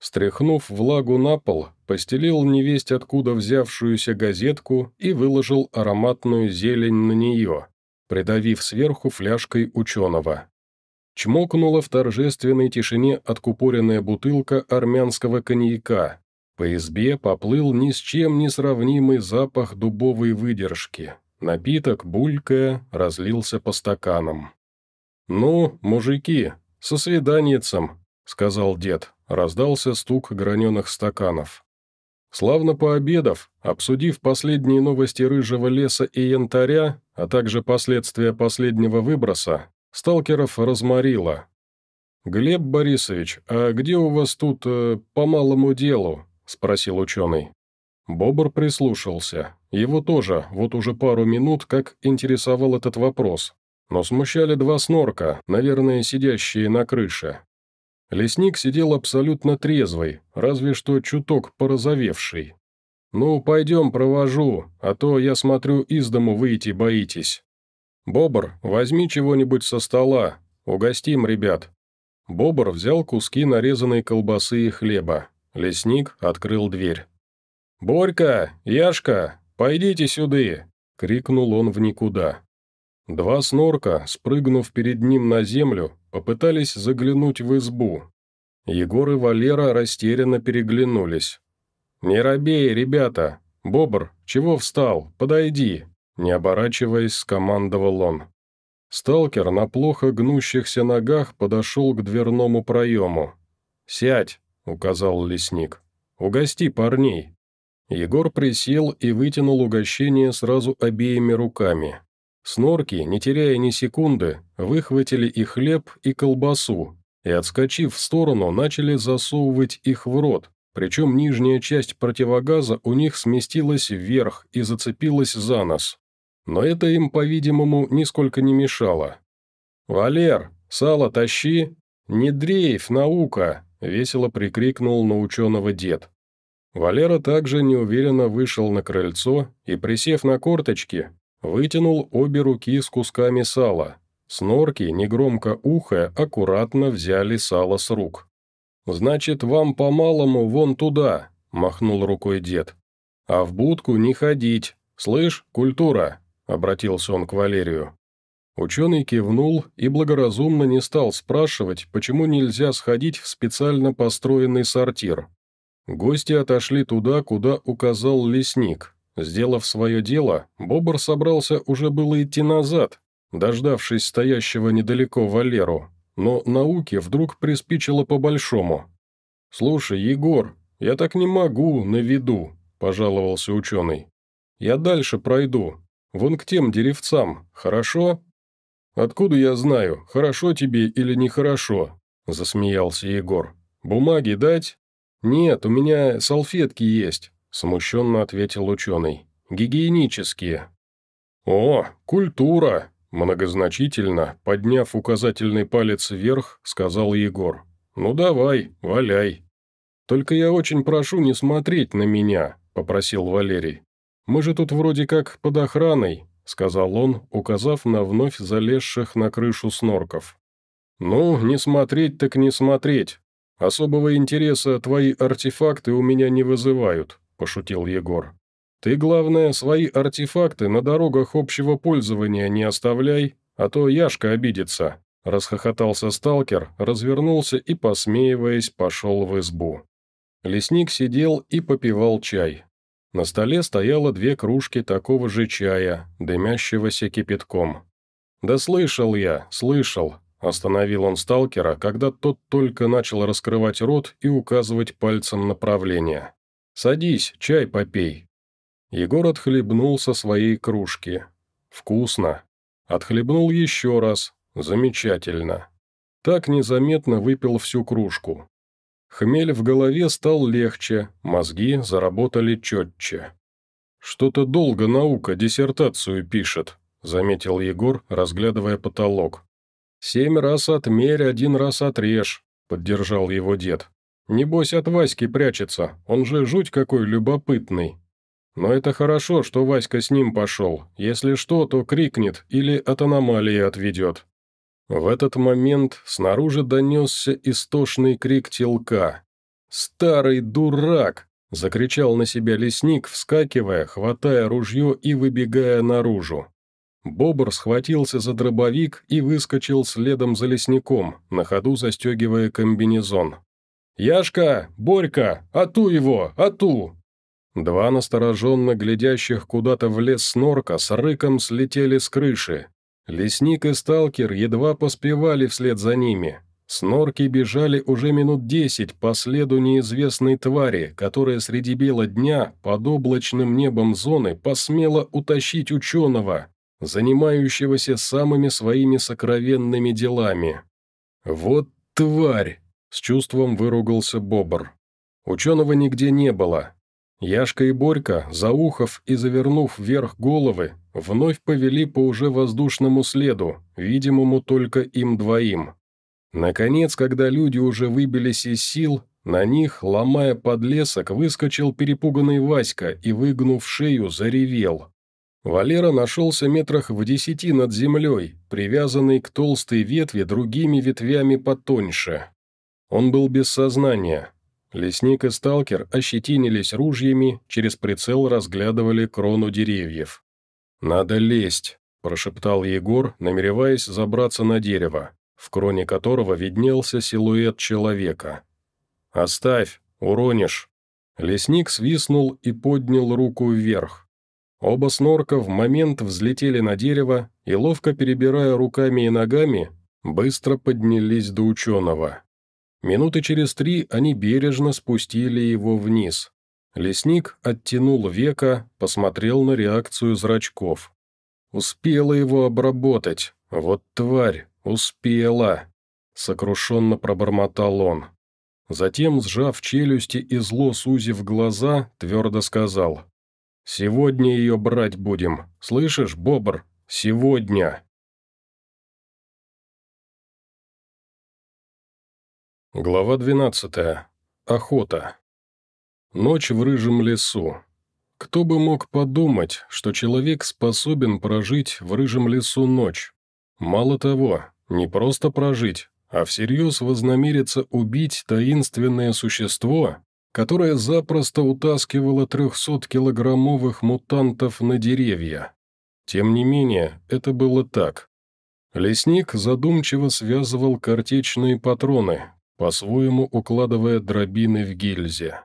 Стряхнув влагу на пол, постелил невесть откуда взявшуюся газетку и выложил ароматную зелень на нее, придавив сверху фляжкой ученого. Чмокнула в торжественной тишине откупоренная бутылка армянского коньяка. По избе поплыл ни с чем не сравнимый запах дубовой выдержки. Напиток, булькая, разлился по стаканам. «Ну, мужики, со свиданницем», — сказал дед. Раздался стук граненых стаканов. Славно пообедав, обсудив последние новости рыжего леса и янтаря, а также последствия последнего выброса, сталкеров разморило. «Глеб Борисович, а где у вас тут э, по малому делу?» — спросил ученый. Бобр прислушался. Его тоже, вот уже пару минут, как интересовал этот вопрос. Но смущали два снорка, наверное, сидящие на крыше. Лесник сидел абсолютно трезвый, разве что чуток порозовевший. «Ну, пойдем, провожу, а то, я смотрю, из дому выйти боитесь». «Бобр, возьми чего-нибудь со стола, угостим ребят». Бобр взял куски нарезанной колбасы и хлеба. Лесник открыл дверь. «Борька! Яшка! Пойдите сюды!» — крикнул он в никуда. Два снорка, спрыгнув перед ним на землю, попытались заглянуть в избу. Егор и Валера растерянно переглянулись. «Не робей, ребята! Бобр, чего встал? Подойди!» Не оборачиваясь, скомандовал он. Сталкер на плохо гнущихся ногах подошел к дверному проему. «Сядь!» — указал лесник. «Угости парней!» Егор присел и вытянул угощение сразу обеими руками. Снорки, не теряя ни секунды, выхватили и хлеб, и колбасу, и, отскочив в сторону, начали засовывать их в рот, причем нижняя часть противогаза у них сместилась вверх и зацепилась за нос. Но это им, по-видимому, нисколько не мешало. «Валер, сало тащи! Не дрейф, наука!» – весело прикрикнул на ученого дед. Валера также неуверенно вышел на крыльцо и, присев на корточки, вытянул обе руки с кусками сала. Снорки негромко ухая, аккуратно взяли сало с рук. «Значит, вам по-малому вон туда», — махнул рукой дед. «А в будку не ходить. Слышь, культура», — обратился он к Валерию. Ученый кивнул и благоразумно не стал спрашивать, почему нельзя сходить в специально построенный сортир, Гости отошли туда, куда указал лесник. Сделав свое дело, Бобр собрался уже было идти назад, дождавшись стоящего недалеко Валеру. Но науке вдруг приспичило по-большому. «Слушай, Егор, я так не могу на виду», – пожаловался ученый. «Я дальше пройду. Вон к тем деревцам, хорошо?» «Откуда я знаю, хорошо тебе или нехорошо?» – засмеялся Егор. «Бумаги дать?» «Нет, у меня салфетки есть», – смущенно ответил ученый. «Гигиенические». «О, культура!» – многозначительно, подняв указательный палец вверх, сказал Егор. «Ну давай, валяй». «Только я очень прошу не смотреть на меня», – попросил Валерий. «Мы же тут вроде как под охраной», – сказал он, указав на вновь залезших на крышу снорков. «Ну, не смотреть так не смотреть», «Особого интереса твои артефакты у меня не вызывают», – пошутил Егор. «Ты, главное, свои артефакты на дорогах общего пользования не оставляй, а то Яшка обидится». Расхохотался сталкер, развернулся и, посмеиваясь, пошел в избу. Лесник сидел и попивал чай. На столе стояло две кружки такого же чая, дымящегося кипятком. «Да слышал я, слышал», Остановил он сталкера, когда тот только начал раскрывать рот и указывать пальцем направление. «Садись, чай попей». Егор отхлебнул со своей кружки. «Вкусно». Отхлебнул еще раз. «Замечательно». Так незаметно выпил всю кружку. Хмель в голове стал легче, мозги заработали четче. «Что-то долго наука диссертацию пишет», — заметил Егор, разглядывая потолок. «Семь раз отмерь, один раз отрежь», — поддержал его дед. «Небось, от Васьки прячется, он же жуть какой любопытный». «Но это хорошо, что Васька с ним пошел. Если что, то крикнет или от аномалии отведет». В этот момент снаружи донесся истошный крик телка. «Старый дурак!» — закричал на себя лесник, вскакивая, хватая ружье и выбегая наружу. Бобр схватился за дробовик и выскочил следом за лесником, на ходу застегивая комбинезон. «Яшка! Борька! Ату его! Ату!» Два настороженно глядящих куда-то в лес снорка с рыком слетели с крыши. Лесник и сталкер едва поспевали вслед за ними. Снорки бежали уже минут десять по следу неизвестной твари, которая среди бела дня под облачным небом зоны посмела утащить ученого, занимающегося самыми своими сокровенными делами. «Вот тварь!» – с чувством выругался Бобр. Ученого нигде не было. Яшка и Борька, заухов и завернув вверх головы, вновь повели по уже воздушному следу, видимому только им двоим. Наконец, когда люди уже выбились из сил, на них, ломая подлесок, выскочил перепуганный Васька и, выгнув шею, заревел. Валера нашелся метрах в десяти над землей, привязанный к толстой ветви другими ветвями потоньше. Он был без сознания. Лесник и сталкер ощетинились ружьями, через прицел разглядывали крону деревьев. «Надо лезть», – прошептал Егор, намереваясь забраться на дерево, в кроне которого виднелся силуэт человека. «Оставь, уронишь». Лесник свистнул и поднял руку вверх. Оба снорка в момент взлетели на дерево и, ловко перебирая руками и ногами, быстро поднялись до ученого. Минуты через три они бережно спустили его вниз. Лесник оттянул века, посмотрел на реакцию зрачков. «Успела его обработать. Вот тварь, успела!» Сокрушенно пробормотал он. Затем, сжав челюсти и зло сузив глаза, твердо сказал. Сегодня ее брать будем. Слышишь, бобр? Сегодня!» Глава 12. Охота. Ночь в рыжем лесу. Кто бы мог подумать, что человек способен прожить в рыжем лесу ночь? Мало того, не просто прожить, а всерьез вознамериться убить таинственное существо, которая запросто утаскивала 300-килограммовых мутантов на деревья. Тем не менее, это было так. Лесник задумчиво связывал картечные патроны, по-своему укладывая дробины в гильзе.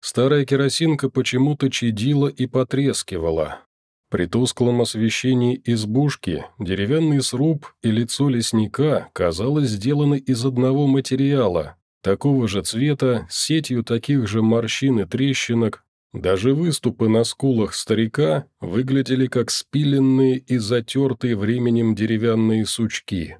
Старая керосинка почему-то чадила и потрескивала. При тусклом освещении избушки деревянный сруб и лицо лесника казалось сделаны из одного материала, такого же цвета, с сетью таких же морщин и трещинок, даже выступы на скулах старика выглядели как спиленные и затертые временем деревянные сучки.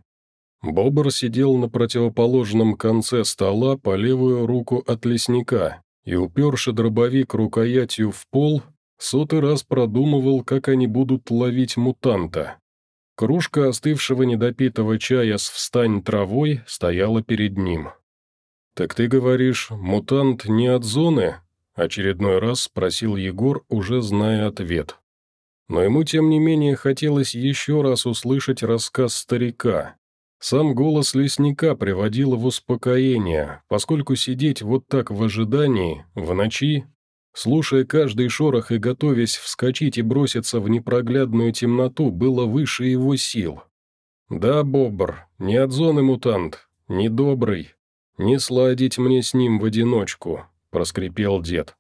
Бобр сидел на противоположном конце стола по левую руку от лесника и, уперши дробовик рукоятью в пол, сотый раз продумывал, как они будут ловить мутанта. Кружка остывшего недопитого чая с «встань травой» стояла перед ним. «Так ты говоришь, мутант не от зоны?» – очередной раз спросил Егор, уже зная ответ. Но ему, тем не менее, хотелось еще раз услышать рассказ старика. Сам голос лесника приводил в успокоение, поскольку сидеть вот так в ожидании, в ночи, слушая каждый шорох и готовясь вскочить и броситься в непроглядную темноту, было выше его сил. «Да, Бобр, не от зоны мутант, недобрый, «Не сладить мне с ним в одиночку», – проскрипел дед.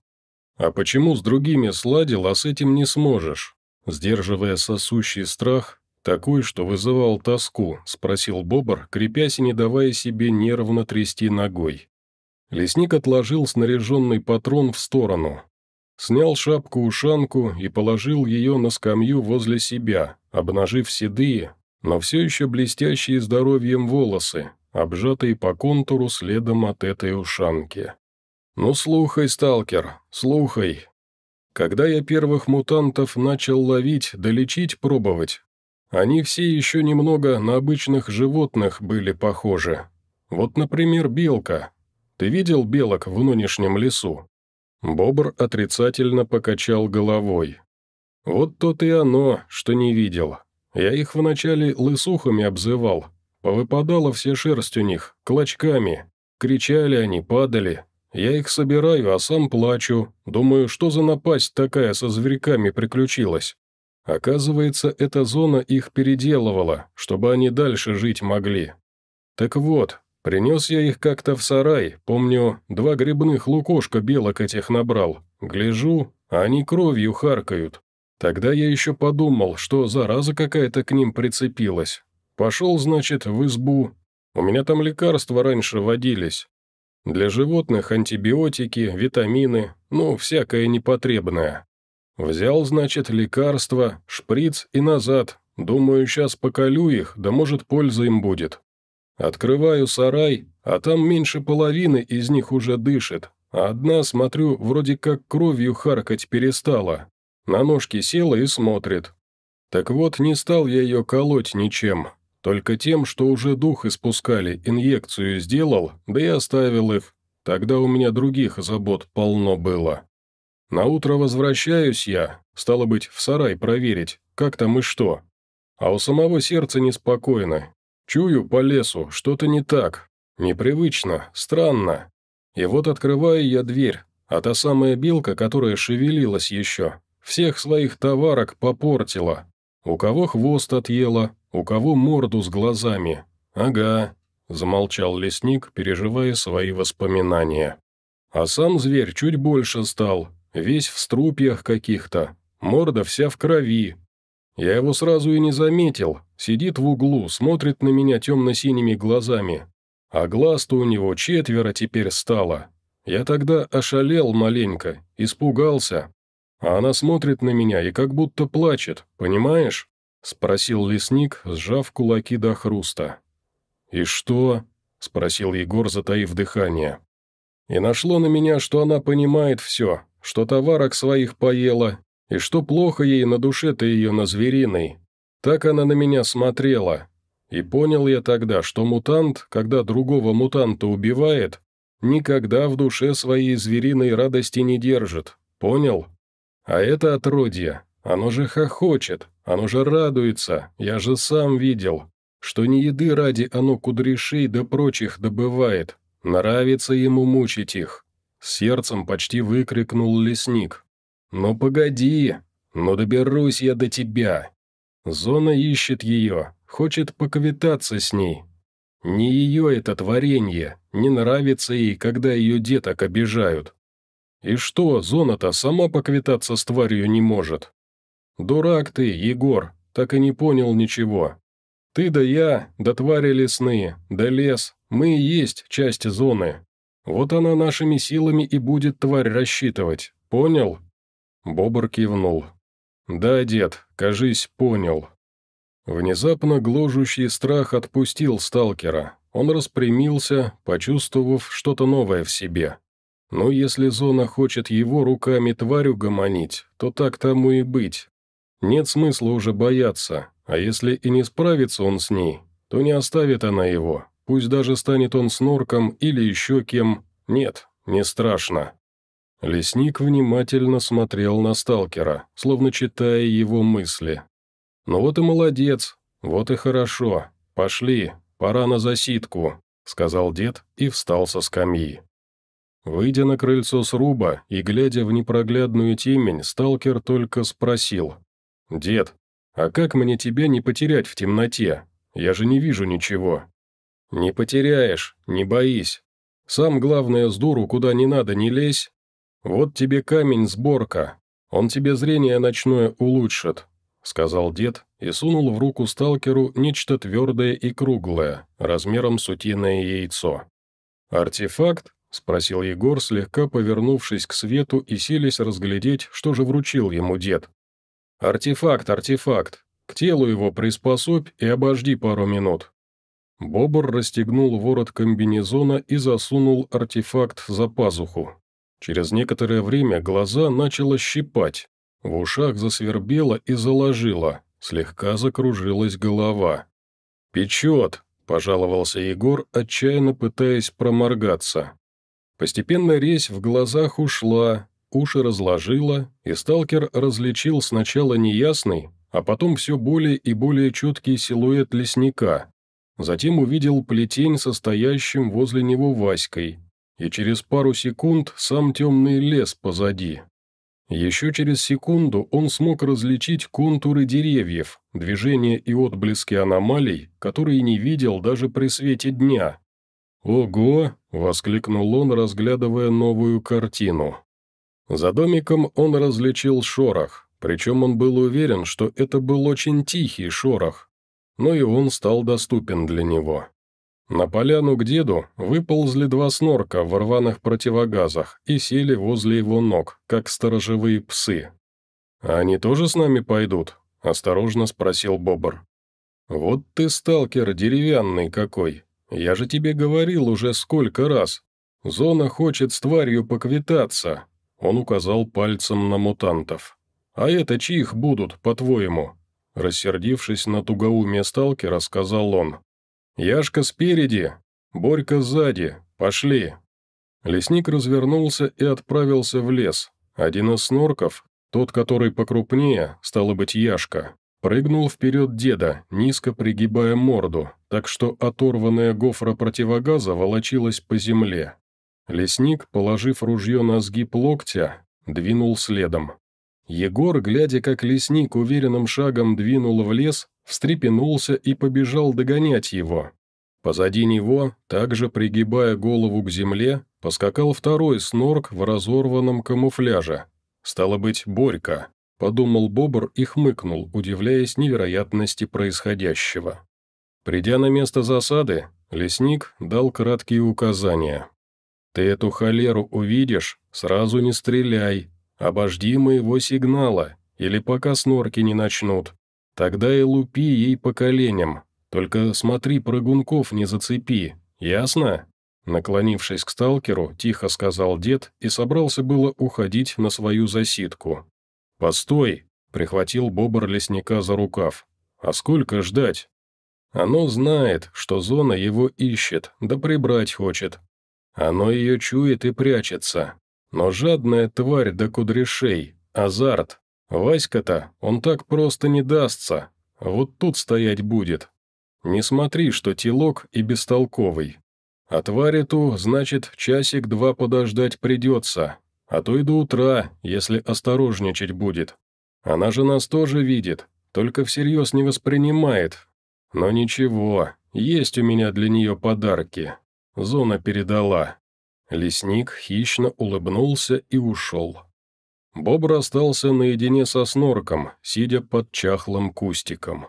«А почему с другими сладил, а с этим не сможешь?» Сдерживая сосущий страх, такой, что вызывал тоску, спросил Бобр, крепясь и не давая себе нервно трясти ногой. Лесник отложил снаряженный патрон в сторону. Снял шапку-ушанку и положил ее на скамью возле себя, обнажив седые, но все еще блестящие здоровьем волосы, обжатый по контуру следом от этой ушанки. «Ну, слухай, сталкер, слухай. Когда я первых мутантов начал ловить да пробовать, они все еще немного на обычных животных были похожи. Вот, например, белка. Ты видел белок в нынешнем лесу?» Бобр отрицательно покачал головой. «Вот то и оно, что не видел. Я их вначале лысухами обзывал, Повыпадала вся шерсть у них, клочками. Кричали они, падали. Я их собираю, а сам плачу. Думаю, что за напасть такая со зверьками приключилась. Оказывается, эта зона их переделывала, чтобы они дальше жить могли. Так вот, принес я их как-то в сарай, помню, два грибных лукошка белок этих набрал. Гляжу, они кровью харкают. Тогда я еще подумал, что зараза какая-то к ним прицепилась. Пошел, значит, в избу. У меня там лекарства раньше водились. Для животных антибиотики, витамины, ну, всякое непотребное. Взял, значит, лекарства, шприц и назад. Думаю, сейчас поколю их, да может, польза им будет. Открываю сарай, а там меньше половины из них уже дышит, а одна, смотрю, вроде как кровью харкать перестала. На ножки села и смотрит. Так вот, не стал я ее колоть ничем, только тем, что уже дух испускали, инъекцию сделал, да и оставил их. Тогда у меня других забот полно было. На утро возвращаюсь я, стало быть, в сарай проверить, как там и что. А у самого сердца неспокойно. Чую по лесу, что-то не так. Непривычно, странно. И вот открываю я дверь, а та самая белка, которая шевелилась еще, всех своих товарок попортила, у кого хвост отъела, у кого морду с глазами. Ага, замолчал лесник, переживая свои воспоминания. А сам зверь чуть больше стал, весь в струпьях каких-то, морда вся в крови. Я его сразу и не заметил, сидит в углу, смотрит на меня темно-синими глазами. А глаз-то у него четверо теперь стало. Я тогда ошалел маленько, испугался, а она смотрит на меня и как будто плачет, понимаешь?» — спросил лесник, сжав кулаки до хруста. «И что?» — спросил Егор, затаив дыхание. «И нашло на меня, что она понимает все, что товарок своих поела, и что плохо ей на душе-то ее на звериной. Так она на меня смотрела. И понял я тогда, что мутант, когда другого мутанта убивает, никогда в душе своей звериной радости не держит. Понял?» А это отродье, оно же хохочет, оно же радуется, я же сам видел, что не еды ради оно кудряшей да прочих добывает, нравится ему мучить их. Сердцем почти выкрикнул лесник. Но «Ну, погоди, но ну, доберусь я до тебя!» Зона ищет ее, хочет поквитаться с ней. Не ее это творение, не нравится ей, когда ее деток обижают. И что, зона-то сама поквитаться с тварью не может? Дурак ты, Егор, так и не понял ничего. Ты да я, да твари лесные, да лес, мы и есть часть зоны. Вот она нашими силами и будет тварь рассчитывать, понял?» Бобр кивнул. «Да, дед, кажись, понял». Внезапно гложущий страх отпустил сталкера. Он распрямился, почувствовав что-то новое в себе. Но если Зона хочет его руками тварю гомонить, то так тому и быть. Нет смысла уже бояться, а если и не справится он с ней, то не оставит она его. Пусть даже станет он снорком или еще кем. Нет, не страшно. Лесник внимательно смотрел на сталкера, словно читая его мысли. «Ну вот и молодец, вот и хорошо. Пошли, пора на засидку», — сказал дед и встал со скамьи. Выйдя на крыльцо сруба и глядя в непроглядную темень, сталкер только спросил. «Дед, а как мне тебя не потерять в темноте? Я же не вижу ничего». «Не потеряешь, не боись. Сам, главное, с дуру куда не надо не лезь. Вот тебе камень-сборка, он тебе зрение ночное улучшит», — сказал дед и сунул в руку сталкеру нечто твердое и круглое, размером с утиное яйцо. Артефакт — спросил Егор, слегка повернувшись к свету и селись разглядеть, что же вручил ему дед. «Артефакт, артефакт! К телу его приспособь и обожди пару минут». Бобр расстегнул ворот комбинезона и засунул артефакт за пазуху. Через некоторое время глаза начало щипать, в ушах засвербело и заложило, слегка закружилась голова. «Печет!» – пожаловался Егор, отчаянно пытаясь проморгаться. Постепенно резь в глазах ушла, уши разложила, и сталкер различил сначала неясный, а потом все более и более четкий силуэт лесника. Затем увидел плетень состоящим возле него Васькой, и через пару секунд сам темный лес позади. Еще через секунду он смог различить контуры деревьев, движения и отблески аномалий, которые не видел даже при свете дня – «Ого!» — воскликнул он, разглядывая новую картину. За домиком он различил шорох, причем он был уверен, что это был очень тихий шорох, но и он стал доступен для него. На поляну к деду выползли два снорка в рваных противогазах и сели возле его ног, как сторожевые псы. «А они тоже с нами пойдут?» — осторожно спросил Бобр. «Вот ты сталкер деревянный какой!» Я же тебе говорил уже сколько раз. Зона хочет с тварью поквитаться». Он указал пальцем на мутантов. «А это чьих будут, по-твоему?» Рассердившись на тугоумие сталкера, сказал он. «Яшка спереди, Борька сзади, пошли!» Лесник развернулся и отправился в лес. Один из снорков, тот, который покрупнее, стало быть, Яшка, Прыгнул вперед деда, низко пригибая морду, так что оторванная гофра противогаза волочилась по земле. Лесник, положив ружье на сгиб локтя, двинул следом. Егор, глядя, как лесник уверенным шагом двинул в лес, встрепенулся и побежал догонять его. Позади него, также пригибая голову к земле, поскакал второй снорк в разорванном камуфляже. Стало быть, Борька подумал Бобр и хмыкнул, удивляясь невероятности происходящего. Придя на место засады, лесник дал краткие указания. «Ты эту холеру увидишь, сразу не стреляй, обожди моего сигнала, или пока снорки не начнут. Тогда и лупи ей по коленям, только смотри, прыгунков не зацепи, ясно?» Наклонившись к сталкеру, тихо сказал дед и собрался было уходить на свою засидку. «Постой!» — прихватил бобр лесника за рукав. «А сколько ждать?» «Оно знает, что зона его ищет, да прибрать хочет. Оно ее чует и прячется. Но жадная тварь до да кудряшей, азарт. Васька-то, он так просто не дастся. Вот тут стоять будет. Не смотри, что телок и бестолковый. А твари эту, значит, часик-два подождать придется, а то и до утра, если осторожничать будет. Она же нас тоже видит, только всерьез не воспринимает. Но ничего, есть у меня для нее подарки. Зона передала». Лесник хищно улыбнулся и ушел. Бобр остался наедине со снорком, сидя под чахлым кустиком.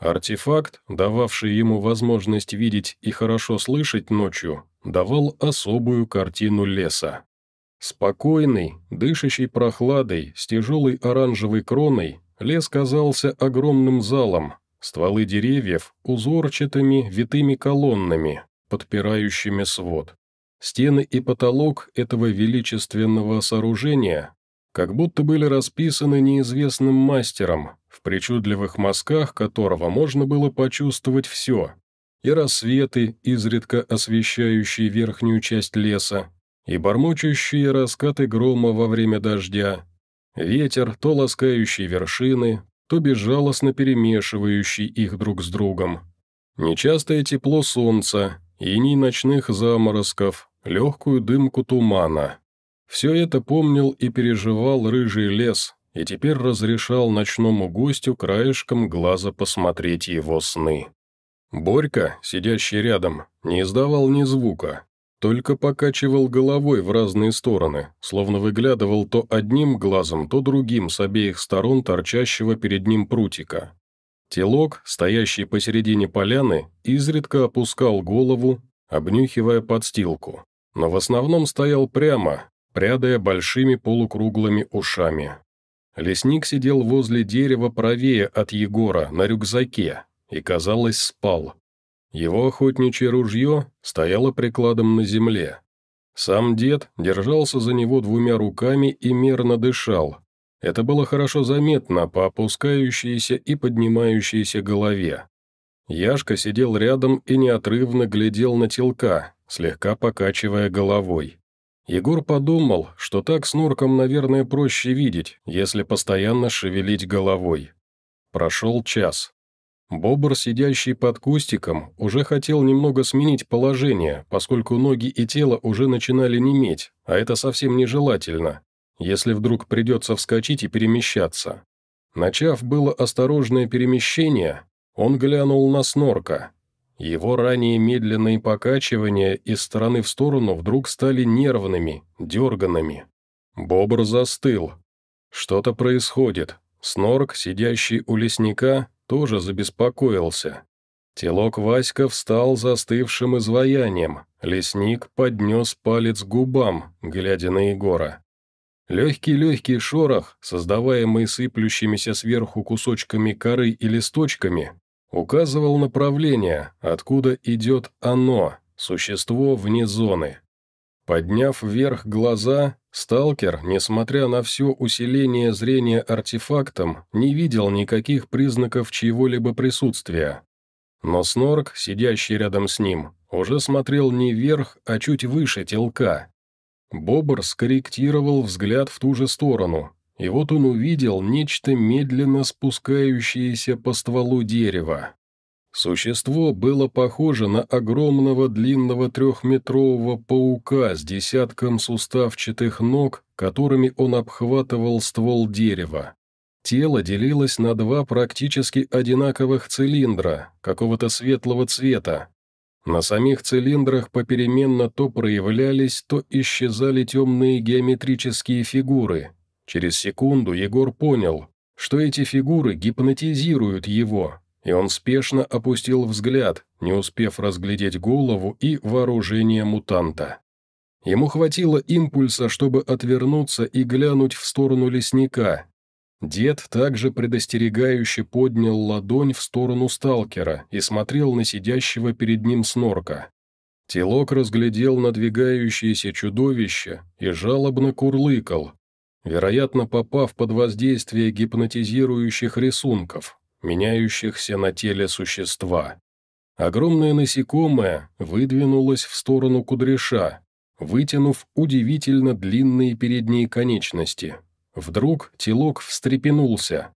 Артефакт, дававший ему возможность видеть и хорошо слышать ночью, давал особую картину леса. Спокойный, дышащий прохладой, с тяжелой оранжевой кроной, лес казался огромным залом, стволы деревьев узорчатыми витыми колоннами, подпирающими свод. Стены и потолок этого величественного сооружения как будто были расписаны неизвестным мастером, в причудливых мазках которого можно было почувствовать все – и рассветы, изредка освещающие верхнюю часть леса, и бормочущие раскаты грома во время дождя, ветер, то ласкающий вершины, то безжалостно перемешивающий их друг с другом. Нечастое тепло солнца, иней ночных заморозков, легкую дымку тумана. Все это помнил и переживал рыжий лес, и теперь разрешал ночному гостю краешком глаза посмотреть его сны. Борька, сидящий рядом, не издавал ни звука, только покачивал головой в разные стороны, словно выглядывал то одним глазом, то другим с обеих сторон торчащего перед ним прутика. Телок, стоящий посередине поляны, изредка опускал голову, обнюхивая подстилку, но в основном стоял прямо, прядая большими полукруглыми ушами. Лесник сидел возле дерева правее от Егора, на рюкзаке, и, казалось, спал, его охотничье ружье стояло прикладом на земле. Сам дед держался за него двумя руками и мерно дышал. Это было хорошо заметно по опускающейся и поднимающейся голове. Яшка сидел рядом и неотрывно глядел на телка, слегка покачивая головой. Егор подумал, что так с норком, наверное, проще видеть, если постоянно шевелить головой. Прошел час. Бобр, сидящий под кустиком, уже хотел немного сменить положение, поскольку ноги и тело уже начинали неметь, а это совсем нежелательно, если вдруг придется вскочить и перемещаться. Начав было осторожное перемещение, он глянул на снорка. Его ранее медленные покачивания из стороны в сторону вдруг стали нервными, дерганными. Бобр застыл. Что-то происходит. Снорк, сидящий у лесника, тоже забеспокоился. Телок Васька встал застывшим изваянием, лесник поднес палец губам, глядя на Егора. Легкий-легкий шорох, создаваемый сыплющимися сверху кусочками коры и листочками, указывал направление, откуда идет оно, существо вне зоны. Подняв вверх глаза, Сталкер, несмотря на все усиление зрения артефактом, не видел никаких признаков чьего-либо присутствия. Но Снорк, сидящий рядом с ним, уже смотрел не вверх, а чуть выше телка. Бобр скорректировал взгляд в ту же сторону, и вот он увидел нечто медленно спускающееся по стволу дерева. Существо было похоже на огромного длинного трехметрового паука с десятком суставчатых ног, которыми он обхватывал ствол дерева. Тело делилось на два практически одинаковых цилиндра, какого-то светлого цвета. На самих цилиндрах попеременно то проявлялись, то исчезали темные геометрические фигуры. Через секунду Егор понял, что эти фигуры гипнотизируют его, и он спешно опустил взгляд, не успев разглядеть голову и вооружение мутанта. Ему хватило импульса, чтобы отвернуться и глянуть в сторону лесника. Дед также предостерегающе поднял ладонь в сторону сталкера и смотрел на сидящего перед ним снорка. Телок разглядел надвигающееся чудовище и жалобно курлыкал, вероятно, попав под воздействие гипнотизирующих рисунков, меняющихся на теле существа. Огромное насекомое выдвинулось в сторону кудряша, вытянув удивительно длинные передние конечности. Вдруг телок встрепенулся,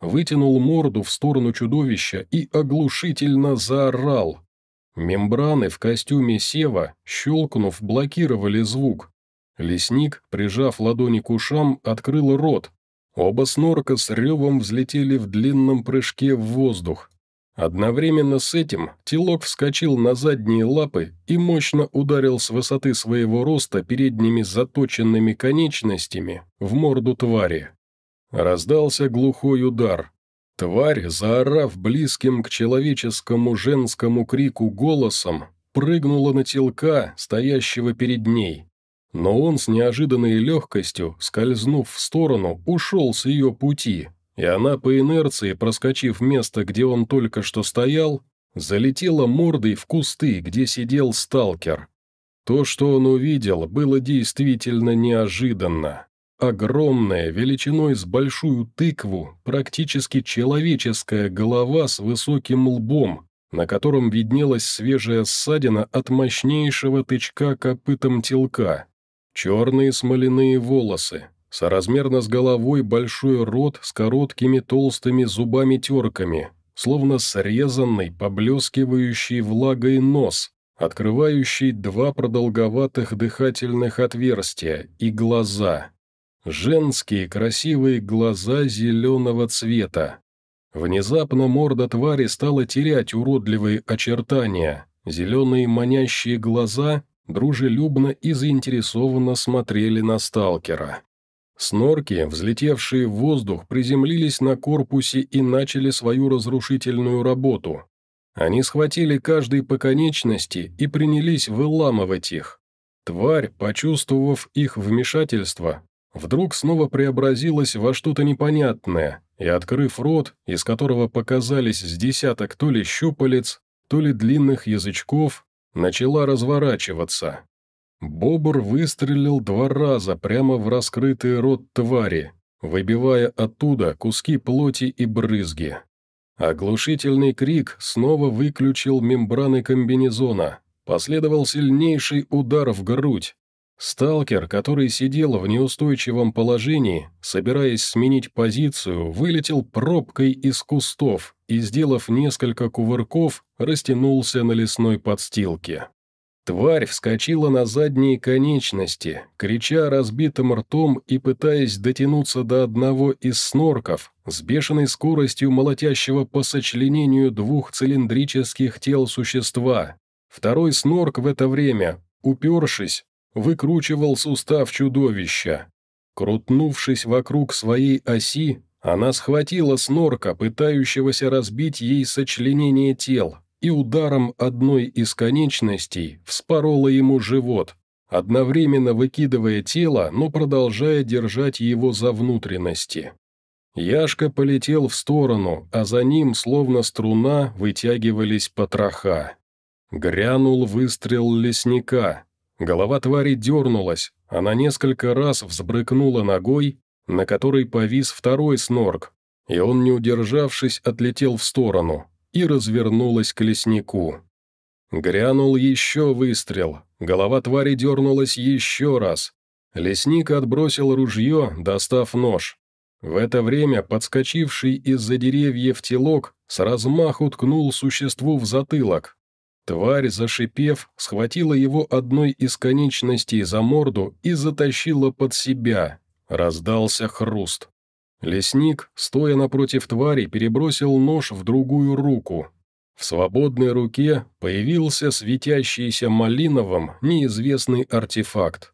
вытянул морду в сторону чудовища и оглушительно заорал. Мембраны в костюме Сева, щелкнув, блокировали звук. Лесник, прижав ладони к ушам, открыл рот, Оба снорка с ревом взлетели в длинном прыжке в воздух. Одновременно с этим телок вскочил на задние лапы и мощно ударил с высоты своего роста передними заточенными конечностями в морду твари. Раздался глухой удар. Тварь, заорав близким к человеческому женскому крику голосом, прыгнула на телка, стоящего перед ней но он с неожиданной легкостью, скользнув в сторону, ушел с ее пути, и она по инерции, проскочив место, где он только что стоял, залетела мордой в кусты, где сидел сталкер. То, что он увидел, было действительно неожиданно. Огромная, величиной с большую тыкву, практически человеческая голова с высоким лбом, на котором виднелась свежая ссадина от мощнейшего тычка копытом телка. Черные смоляные волосы, соразмерно с головой большой рот с короткими толстыми зубами-терками, словно срезанный, поблескивающий влагой нос, открывающий два продолговатых дыхательных отверстия и глаза. Женские красивые глаза зеленого цвета. Внезапно морда твари стала терять уродливые очертания. Зеленые манящие глаза дружелюбно и заинтересованно смотрели на сталкера. Снорки, взлетевшие в воздух, приземлились на корпусе и начали свою разрушительную работу. Они схватили каждый по конечности и принялись выламывать их. Тварь, почувствовав их вмешательство, вдруг снова преобразилась во что-то непонятное, и, открыв рот, из которого показались с десяток то ли щупалец, то ли длинных язычков, начала разворачиваться. Бобр выстрелил два раза прямо в раскрытый рот твари, выбивая оттуда куски плоти и брызги. Оглушительный крик снова выключил мембраны комбинезона. Последовал сильнейший удар в грудь. Сталкер, который сидел в неустойчивом положении, собираясь сменить позицию, вылетел пробкой из кустов, и, сделав несколько кувырков, растянулся на лесной подстилке. Тварь вскочила на задние конечности, крича разбитым ртом и пытаясь дотянуться до одного из снорков, с бешеной скоростью молотящего по сочленению двух цилиндрических тел существа. Второй снорк в это время, упершись, выкручивал сустав чудовища. Крутнувшись вокруг своей оси, она схватила снорка, пытающегося разбить ей сочленение тел, и ударом одной из конечностей вспорола ему живот, одновременно выкидывая тело, но продолжая держать его за внутренности. Яшка полетел в сторону, а за ним, словно струна, вытягивались потроха. Грянул выстрел лесника. Голова твари дернулась, она несколько раз взбрыкнула ногой на которой повис второй снорк, и он, не удержавшись, отлетел в сторону, и развернулась к леснику. Грянул еще выстрел, голова твари дернулась еще раз. Лесник отбросил ружье, достав нож. В это время подскочивший из-за деревьев телок с размаху ткнул существу в затылок. Тварь, зашипев, схватила его одной из конечностей за морду и затащила под себя. Раздался хруст. Лесник, стоя напротив твари, перебросил нож в другую руку. В свободной руке появился светящийся малиновым неизвестный артефакт.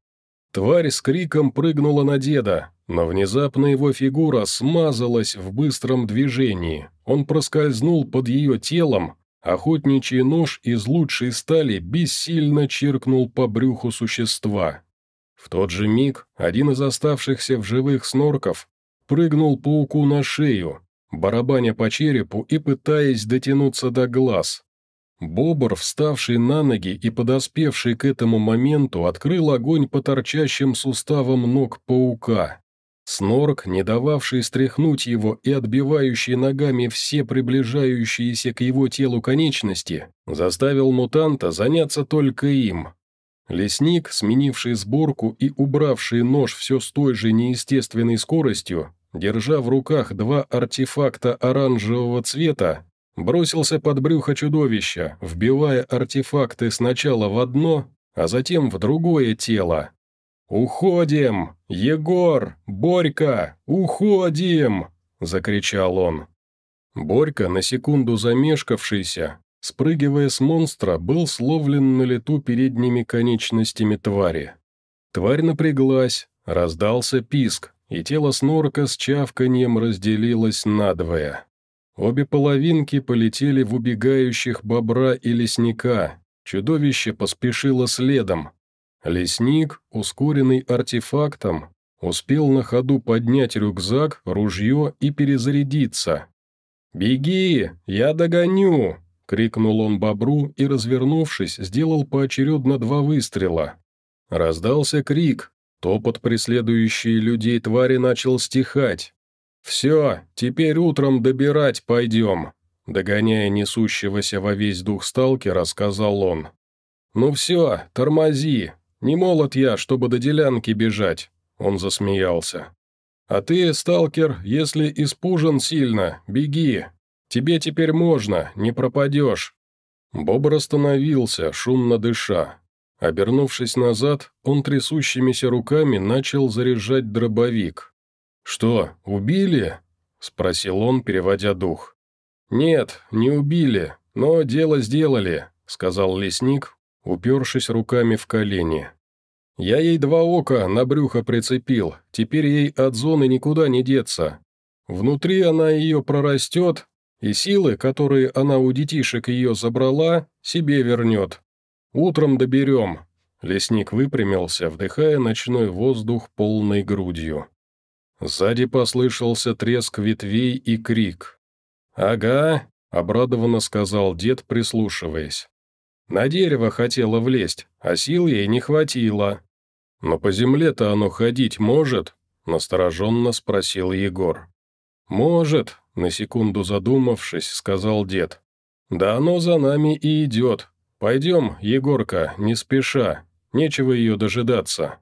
Тварь с криком прыгнула на деда, но внезапно его фигура смазалась в быстром движении. Он проскользнул под ее телом, охотничий нож из лучшей стали бессильно чиркнул по брюху существа. В тот же миг один из оставшихся в живых снорков прыгнул пауку на шею, барабаня по черепу и пытаясь дотянуться до глаз. Бобр, вставший на ноги и подоспевший к этому моменту, открыл огонь по торчащим суставам ног паука. Снорк, не дававший стряхнуть его и отбивающий ногами все приближающиеся к его телу конечности, заставил мутанта заняться только им. Лесник, сменивший сборку и убравший нож все с той же неестественной скоростью, держа в руках два артефакта оранжевого цвета, бросился под брюхо чудовища, вбивая артефакты сначала в одно, а затем в другое тело. «Уходим! Егор! Борька! Уходим!» – закричал он. Борька, на секунду замешкавшийся, спрыгивая с монстра, был словлен на лету передними конечностями твари. Тварь напряглась, раздался писк, и тело снорка с чавканьем разделилось надвое. Обе половинки полетели в убегающих бобра и лесника, чудовище поспешило следом. Лесник, ускоренный артефактом, успел на ходу поднять рюкзак, ружье и перезарядиться. «Беги, я догоню!» Крикнул он бобру и, развернувшись, сделал поочередно два выстрела. Раздался крик, топот преследующий людей твари начал стихать. «Все, теперь утром добирать пойдем», — догоняя несущегося во весь дух сталкера, сказал он. «Ну все, тормози, не молод я, чтобы до делянки бежать», — он засмеялся. «А ты, сталкер, если испужен сильно, беги, Тебе теперь можно, не пропадешь». Бобр остановился, шумно дыша. Обернувшись назад, он трясущимися руками начал заряжать дробовик. «Что, убили?» – спросил он, переводя дух. «Нет, не убили, но дело сделали», – сказал лесник, упершись руками в колени. «Я ей два ока на брюхо прицепил, теперь ей от зоны никуда не деться. Внутри она ее прорастет, и силы, которые она у детишек ее забрала, себе вернет. Утром доберем». Лесник выпрямился, вдыхая ночной воздух полной грудью. Сзади послышался треск ветвей и крик. «Ага», — обрадованно сказал дед, прислушиваясь. «На дерево хотела влезть, а сил ей не хватило». «Но по земле-то оно ходить может?» — настороженно спросил Егор. «Может», на секунду задумавшись, сказал дед. «Да оно за нами и идет. Пойдем, Егорка, не спеша, нечего ее дожидаться».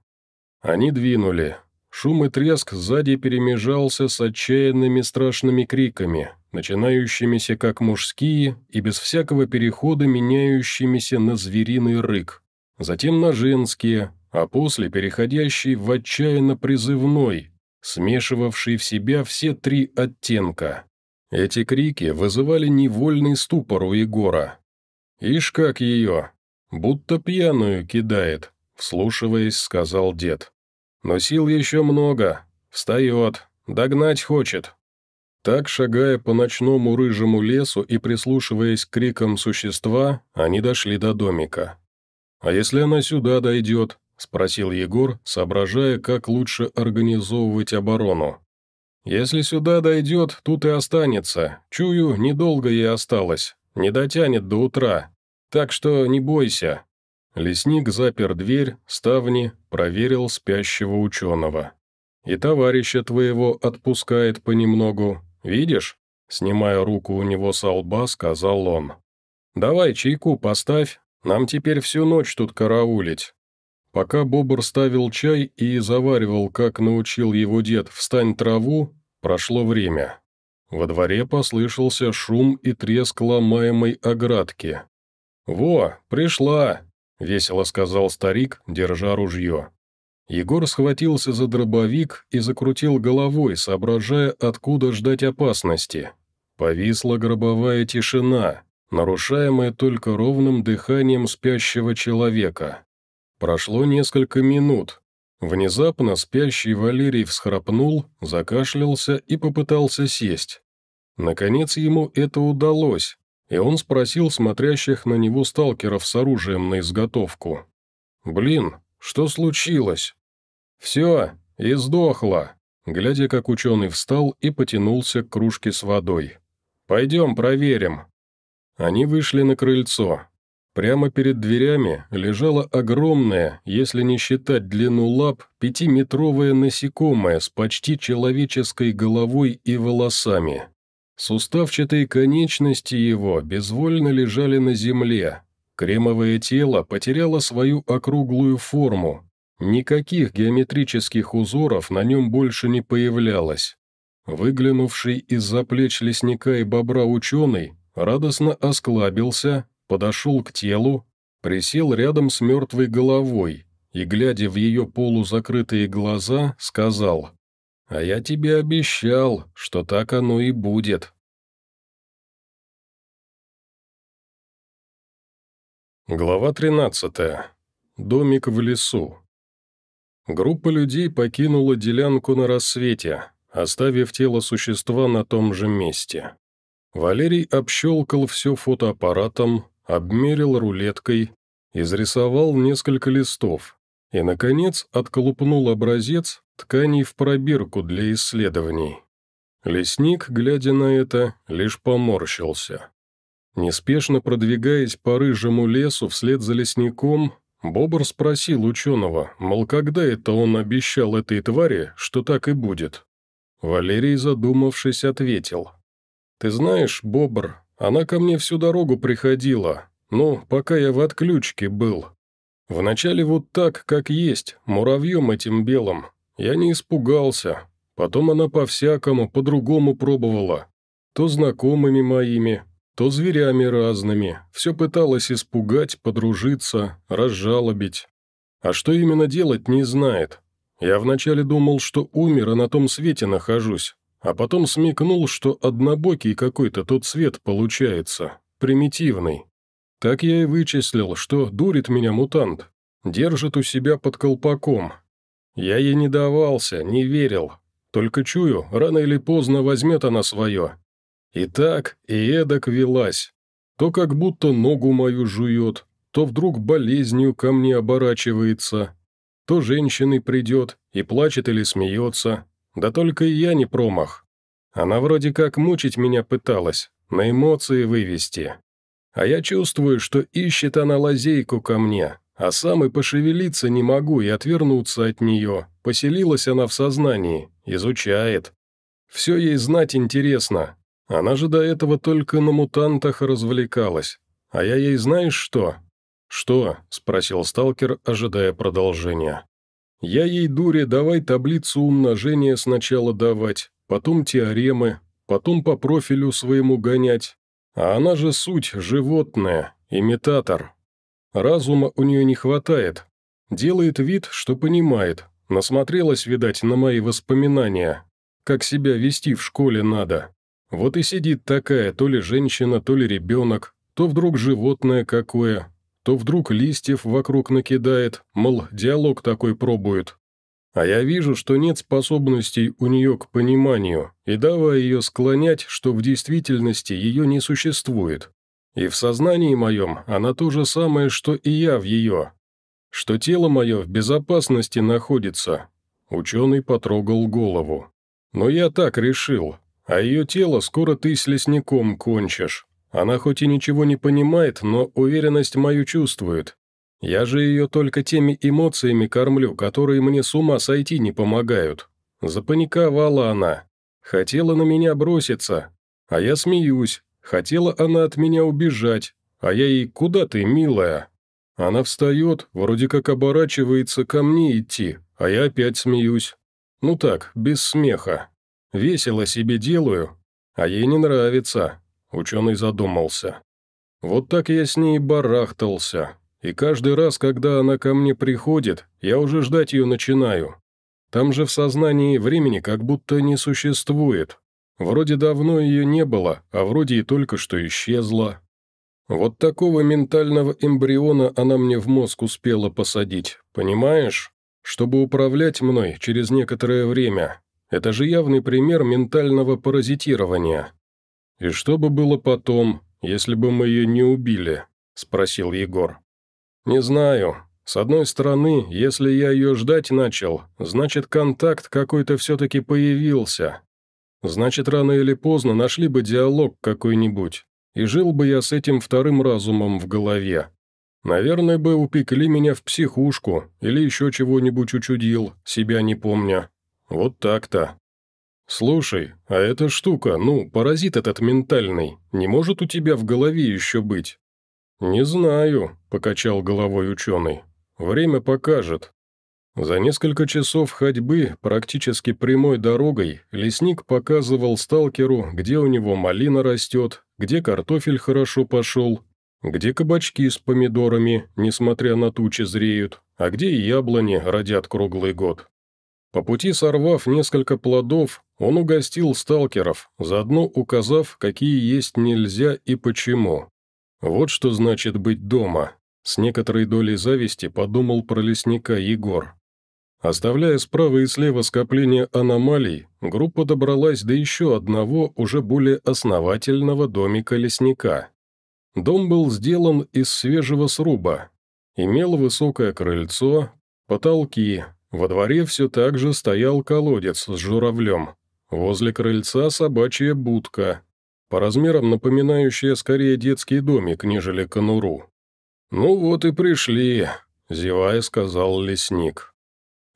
Они двинули. Шум и треск сзади перемежался с отчаянными страшными криками, начинающимися как мужские и без всякого перехода меняющимися на звериный рык. Затем на женские, а после переходящий в отчаянно призывной, смешивавший в себя все три оттенка. Эти крики вызывали невольный ступор у Егора. «Ишь как ее! Будто пьяную кидает», — вслушиваясь, сказал дед. «Но сил еще много. Встает. Догнать хочет». Так, шагая по ночному рыжему лесу и прислушиваясь к крикам существа, они дошли до домика. «А если она сюда дойдет?» – спросил Егор, соображая, как лучше организовывать оборону. «Если сюда дойдет, тут и останется. Чую, недолго ей осталось. Не дотянет до утра. Так что не бойся». Лесник запер дверь, ставни, проверил спящего ученого. «И товарища твоего отпускает понемногу. Видишь?» Снимая руку у него со лба, сказал он. «Давай чайку поставь, нам теперь всю ночь тут караулить». Пока Бобр ставил чай и заваривал, как научил его дед, «встань траву», прошло время. Во дворе послышался шум и треск ломаемой оградки. «Во, пришла!» – весело сказал старик, держа ружье. Егор схватился за дробовик и закрутил головой, соображая, откуда ждать опасности. Повисла гробовая тишина, нарушаемая только ровным дыханием спящего человека. Прошло несколько минут. Внезапно спящий Валерий всхрапнул, закашлялся и попытался сесть. Наконец ему это удалось, и он спросил смотрящих на него сталкеров с оружием на изготовку. «Блин, что случилось?» «Все, и сдохло», глядя, как ученый встал и потянулся к кружке с водой. «Пойдем проверим». Они вышли на крыльцо. Прямо перед дверями лежала огромная, если не считать длину лап, пятиметровая насекомое с почти человеческой головой и волосами. Суставчатые конечности его безвольно лежали на земле. Кремовое тело потеряло свою округлую форму. Никаких геометрических узоров на нем больше не появлялось. Выглянувший из-за плеч лесника и бобра ученый радостно осклабился подошел к телу, присел рядом с мертвой головой и, глядя в ее полузакрытые глаза, сказал, «А я тебе обещал, что так оно и будет». Глава 13. Домик в лесу. Группа людей покинула делянку на рассвете, оставив тело существа на том же месте. Валерий общелкал все фотоаппаратом, обмерил рулеткой, изрисовал несколько листов и, наконец, отколупнул образец тканей в пробирку для исследований. Лесник, глядя на это, лишь поморщился. Неспешно продвигаясь по рыжему лесу вслед за лесником, Бобр спросил ученого, мол, когда это он обещал этой твари, что так и будет. Валерий, задумавшись, ответил. «Ты знаешь, Бобр, она ко мне всю дорогу приходила, ну, пока я в отключке был. Вначале вот так, как есть, муравьем этим белым. Я не испугался. Потом она по-всякому, по-другому пробовала. То знакомыми моими, то зверями разными. Все пыталась испугать, подружиться, разжалобить. А что именно делать, не знает. Я вначале думал, что умер и а на том свете нахожусь а потом смекнул, что однобокий какой-то тот свет получается, примитивный. Так я и вычислил, что дурит меня мутант, держит у себя под колпаком. Я ей не давался, не верил, только чую, рано или поздно возьмет она свое. И так, и эдак велась. То как будто ногу мою жует, то вдруг болезнью ко мне оборачивается, то женщины придет и плачет или смеется, да только и я не промах. Она вроде как мучить меня пыталась, на эмоции вывести. А я чувствую, что ищет она лазейку ко мне, а сам и пошевелиться не могу и отвернуться от нее. Поселилась она в сознании, изучает. Все ей знать интересно. Она же до этого только на мутантах развлекалась. А я ей знаешь что?» «Что?» – спросил сталкер, ожидая продолжения. Я ей, дуре, давай таблицу умножения сначала давать, потом теоремы, потом по профилю своему гонять. А она же суть животное, имитатор. Разума у нее не хватает. Делает вид, что понимает. Насмотрелась, видать, на мои воспоминания. Как себя вести в школе надо. Вот и сидит такая, то ли женщина, то ли ребенок, то вдруг животное какое, то вдруг листьев вокруг накидает, мол, диалог такой пробует. А я вижу, что нет способностей у нее к пониманию, и давай ее склонять, что в действительности ее не существует. И в сознании моем она то же самое, что и я в ее. Что тело мое в безопасности находится. Ученый потрогал голову. Но я так решил, а ее тело скоро ты с лесником кончишь. Она хоть и ничего не понимает, но уверенность мою чувствует. Я же ее только теми эмоциями кормлю, которые мне с ума сойти не помогают. Запаниковала она. Хотела на меня броситься. А я смеюсь. Хотела она от меня убежать. А я ей «Куда ты, милая?» Она встает, вроде как оборачивается ко мне идти, а я опять смеюсь. Ну так, без смеха. Весело себе делаю, а ей не нравится. Ученый задумался. «Вот так я с ней барахтался. И каждый раз, когда она ко мне приходит, я уже ждать ее начинаю. Там же в сознании времени как будто не существует. Вроде давно ее не было, а вроде и только что исчезла. Вот такого ментального эмбриона она мне в мозг успела посадить, понимаешь? Чтобы управлять мной через некоторое время. Это же явный пример ментального паразитирования. «И что бы было потом, если бы мы ее не убили?» – спросил Егор. «Не знаю. С одной стороны, если я ее ждать начал, значит, контакт какой-то все-таки появился. Значит, рано или поздно нашли бы диалог какой-нибудь, и жил бы я с этим вторым разумом в голове. Наверное, бы упекли меня в психушку или еще чего-нибудь учудил, себя не помня. Вот так-то». «Слушай, а эта штука, ну, паразит этот ментальный, не может у тебя в голове еще быть?» «Не знаю», – покачал головой ученый. «Время покажет». За несколько часов ходьбы, практически прямой дорогой, лесник показывал сталкеру, где у него малина растет, где картофель хорошо пошел, где кабачки с помидорами, несмотря на тучи, зреют, а где и яблони родят круглый год. По пути сорвав несколько плодов, он угостил сталкеров, заодно указав, какие есть нельзя и почему. Вот что значит быть дома. С некоторой долей зависти подумал про лесника Егор. Оставляя справа и слева скопление аномалий, группа добралась до еще одного, уже более основательного домика лесника. Дом был сделан из свежего сруба. Имел высокое крыльцо, потолки, во дворе все так же стоял колодец с журавлем. Возле крыльца собачья будка, по размерам напоминающая скорее детский домик, нежели конуру. «Ну вот и пришли», — зевая сказал лесник.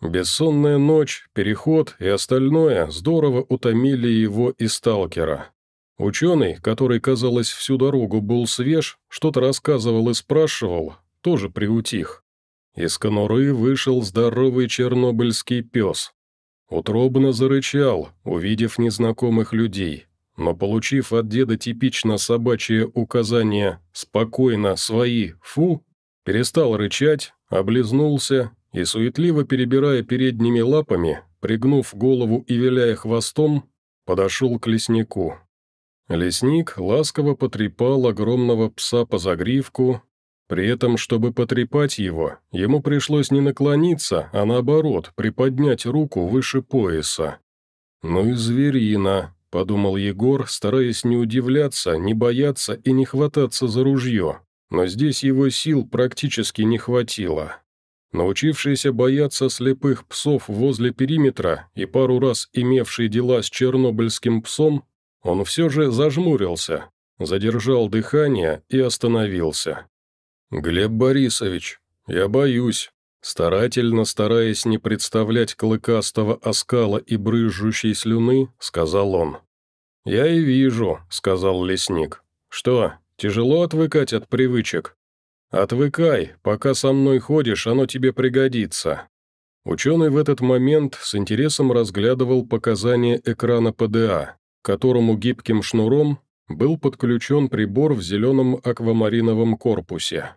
Бессонная ночь, переход и остальное здорово утомили его и сталкера. Ученый, который, казалось, всю дорогу был свеж, что-то рассказывал и спрашивал, тоже приутих. Из конуры вышел здоровый чернобыльский пес. Утробно зарычал, увидев незнакомых людей, но получив от деда типично собачье указание «спокойно, свои, фу», перестал рычать, облизнулся и, суетливо перебирая передними лапами, пригнув голову и виляя хвостом, подошел к леснику. Лесник ласково потрепал огромного пса по загривку, при этом, чтобы потрепать его, ему пришлось не наклониться, а наоборот, приподнять руку выше пояса. «Ну и зверина», — подумал Егор, стараясь не удивляться, не бояться и не хвататься за ружье, но здесь его сил практически не хватило. Научившийся бояться слепых псов возле периметра и пару раз имевший дела с чернобыльским псом, он все же зажмурился, задержал дыхание и остановился. «Глеб Борисович, я боюсь». Старательно стараясь не представлять клыкастого оскала и брызжущей слюны, сказал он. «Я и вижу», — сказал лесник. «Что, тяжело отвыкать от привычек?» «Отвыкай, пока со мной ходишь, оно тебе пригодится». Ученый в этот момент с интересом разглядывал показания экрана ПДА, к которому гибким шнуром был подключен прибор в зеленом аквамариновом корпусе.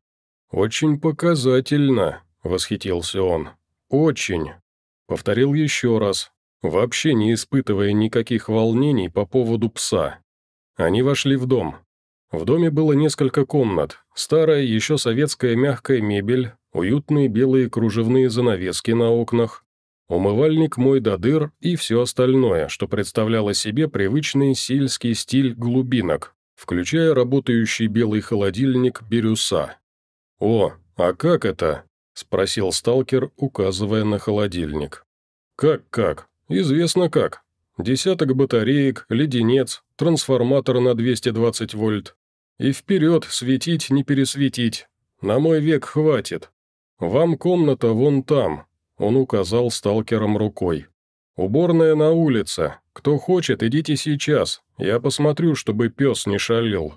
«Очень показательно», – восхитился он. «Очень». Повторил еще раз, вообще не испытывая никаких волнений по поводу пса. Они вошли в дом. В доме было несколько комнат, старая, еще советская мягкая мебель, уютные белые кружевные занавески на окнах, умывальник мой до дыр и все остальное, что представляло себе привычный сельский стиль глубинок, включая работающий белый холодильник «Бирюса». «О, а как это?» – спросил сталкер, указывая на холодильник. «Как-как? Известно как. Десяток батареек, леденец, трансформатор на 220 вольт. И вперед светить, не пересветить. На мой век хватит. Вам комната вон там», – он указал сталкером рукой. «Уборная на улице. Кто хочет, идите сейчас. Я посмотрю, чтобы пес не шалил.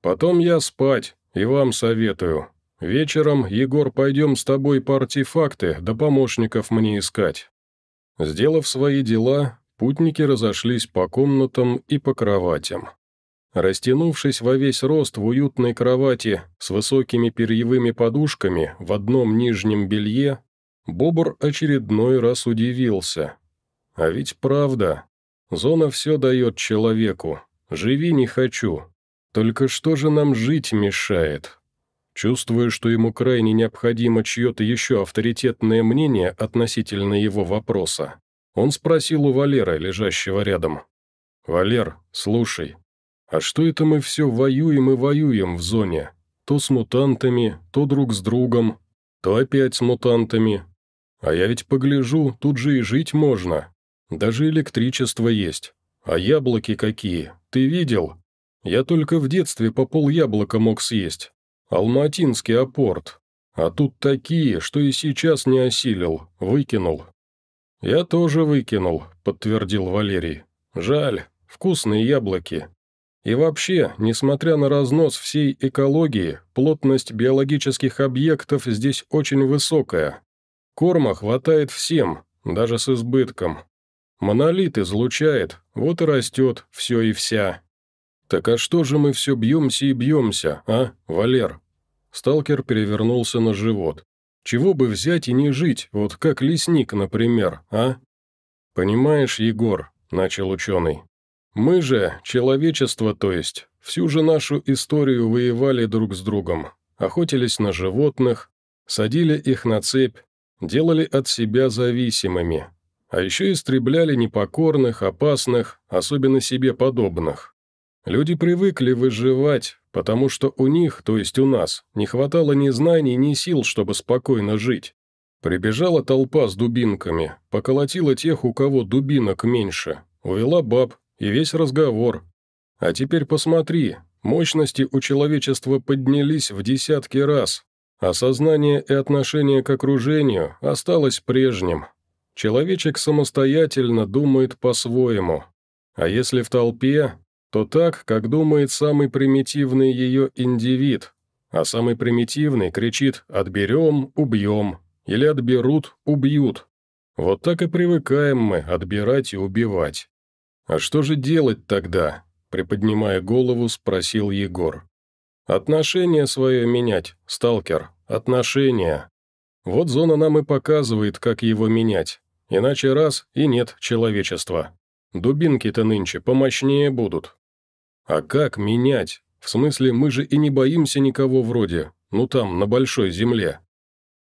Потом я спать, и вам советую. Вечером, Егор, пойдем с тобой по артефакты, да помощников мне искать». Сделав свои дела, путники разошлись по комнатам и по кроватям. Растянувшись во весь рост в уютной кровати с высокими перьевыми подушками в одном нижнем белье, Бобр очередной раз удивился. «А ведь правда. Зона все дает человеку. Живи не хочу. Только что же нам жить мешает?» Чувствуя, что ему крайне необходимо чье-то еще авторитетное мнение относительно его вопроса, он спросил у Валера, лежащего рядом. «Валер, слушай, а что это мы все воюем и воюем в зоне? То с мутантами, то друг с другом, то опять с мутантами. А я ведь погляжу, тут же и жить можно. Даже электричество есть. А яблоки какие, ты видел? Я только в детстве по пол яблока мог съесть. Алматинский апорт. А тут такие, что и сейчас не осилил, выкинул». «Я тоже выкинул», — подтвердил Валерий. «Жаль, вкусные яблоки». И вообще, несмотря на разнос всей экологии, плотность биологических объектов здесь очень высокая. Корма хватает всем, даже с избытком. Монолит излучает, вот и растет все и вся. «Так а что же мы все бьемся и бьемся, а, Валер?» Сталкер перевернулся на живот. «Чего бы взять и не жить, вот как лесник, например, а?» «Понимаешь, Егор», — начал ученый, — «мы же, человечество то есть, всю же нашу историю воевали друг с другом, охотились на животных, садили их на цепь, делали от себя зависимыми, а еще истребляли непокорных, опасных, особенно себе подобных. Люди привыкли выживать, потому что у них, то есть у нас, не хватало ни знаний, ни сил, чтобы спокойно жить. Прибежала толпа с дубинками, поколотила тех, у кого дубинок меньше, увела баб и весь разговор. А теперь посмотри, мощности у человечества поднялись в десятки раз, а сознание и отношение к окружению осталось прежним. Человечек самостоятельно думает по-своему. А если в толпе, то так, как думает самый примитивный ее индивид, а самый примитивный кричит «отберем, убьем» или «отберут, убьют». Вот так и привыкаем мы отбирать и убивать. «А что же делать тогда?» – приподнимая голову, спросил Егор. «Отношение свое менять, сталкер, отношения. Вот зона нам и показывает, как его менять, иначе раз и нет человечества. Дубинки-то нынче помощнее будут, а как менять? В смысле, мы же и не боимся никого вроде. Ну там, на большой земле.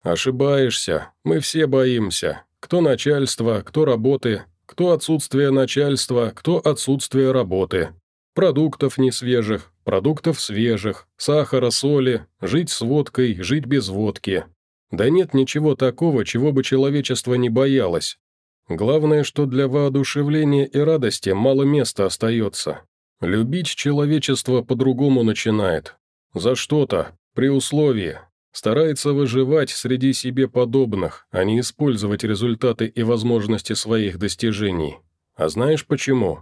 Ошибаешься. Мы все боимся. Кто начальство, кто работы, кто отсутствие начальства, кто отсутствие работы. Продуктов несвежих, продуктов свежих, сахара, соли, жить с водкой, жить без водки. Да нет ничего такого, чего бы человечество не боялось. Главное, что для воодушевления и радости мало места остается. Любить человечество по-другому начинает. За что-то, при условии. Старается выживать среди себе подобных, а не использовать результаты и возможности своих достижений. А знаешь почему?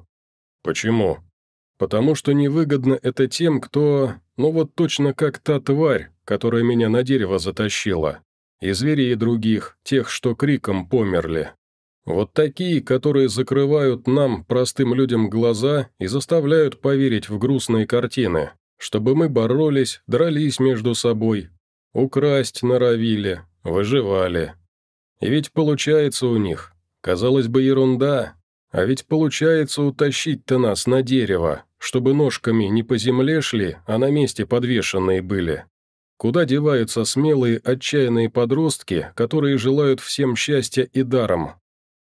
Почему? Потому что невыгодно это тем, кто... Ну вот точно как та тварь, которая меня на дерево затащила. И звери и других, тех, что криком померли. Вот такие, которые закрывают нам, простым людям, глаза и заставляют поверить в грустные картины, чтобы мы боролись, дрались между собой, украсть норовили, выживали. И ведь получается у них, казалось бы, ерунда, а ведь получается утащить-то нас на дерево, чтобы ножками не по земле шли, а на месте подвешенные были. Куда деваются смелые, отчаянные подростки, которые желают всем счастья и даром,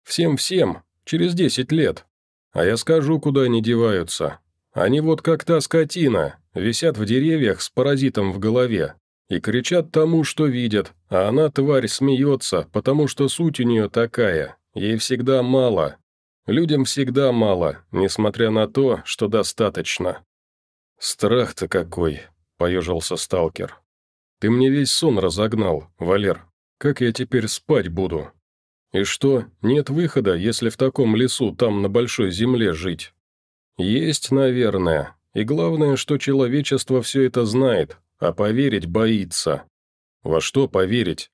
Всем-всем, через десять лет. А я скажу, куда они деваются. Они вот как та скотина, висят в деревьях с паразитом в голове и кричат тому, что видят, а она, тварь, смеется, потому что суть у нее такая, ей всегда мало. Людям всегда мало, несмотря на то, что достаточно. «Страх-то какой!» – поежился сталкер. «Ты мне весь сон разогнал, Валер. Как я теперь спать буду?» И что, нет выхода, если в таком лесу там на большой земле жить? Есть, наверное. И главное, что человечество все это знает, а поверить боится. Во что поверить?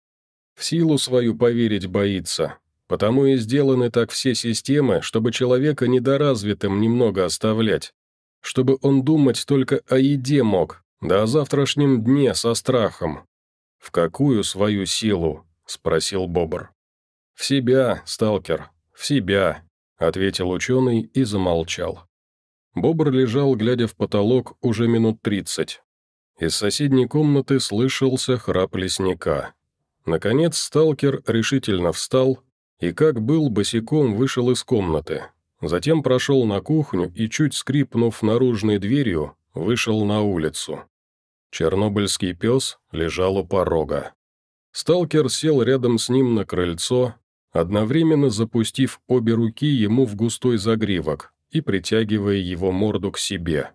В силу свою поверить боится. Потому и сделаны так все системы, чтобы человека недоразвитым немного оставлять. Чтобы он думать только о еде мог, да о завтрашнем дне со страхом. «В какую свою силу?» – спросил Бобр. «В себя, сталкер, в себя», – ответил ученый и замолчал. Бобр лежал, глядя в потолок, уже минут тридцать. Из соседней комнаты слышался храп лесника. Наконец сталкер решительно встал и, как был, босиком вышел из комнаты. Затем прошел на кухню и, чуть скрипнув наружной дверью, вышел на улицу. Чернобыльский пес лежал у порога. Сталкер сел рядом с ним на крыльцо, одновременно запустив обе руки ему в густой загривок и притягивая его морду к себе.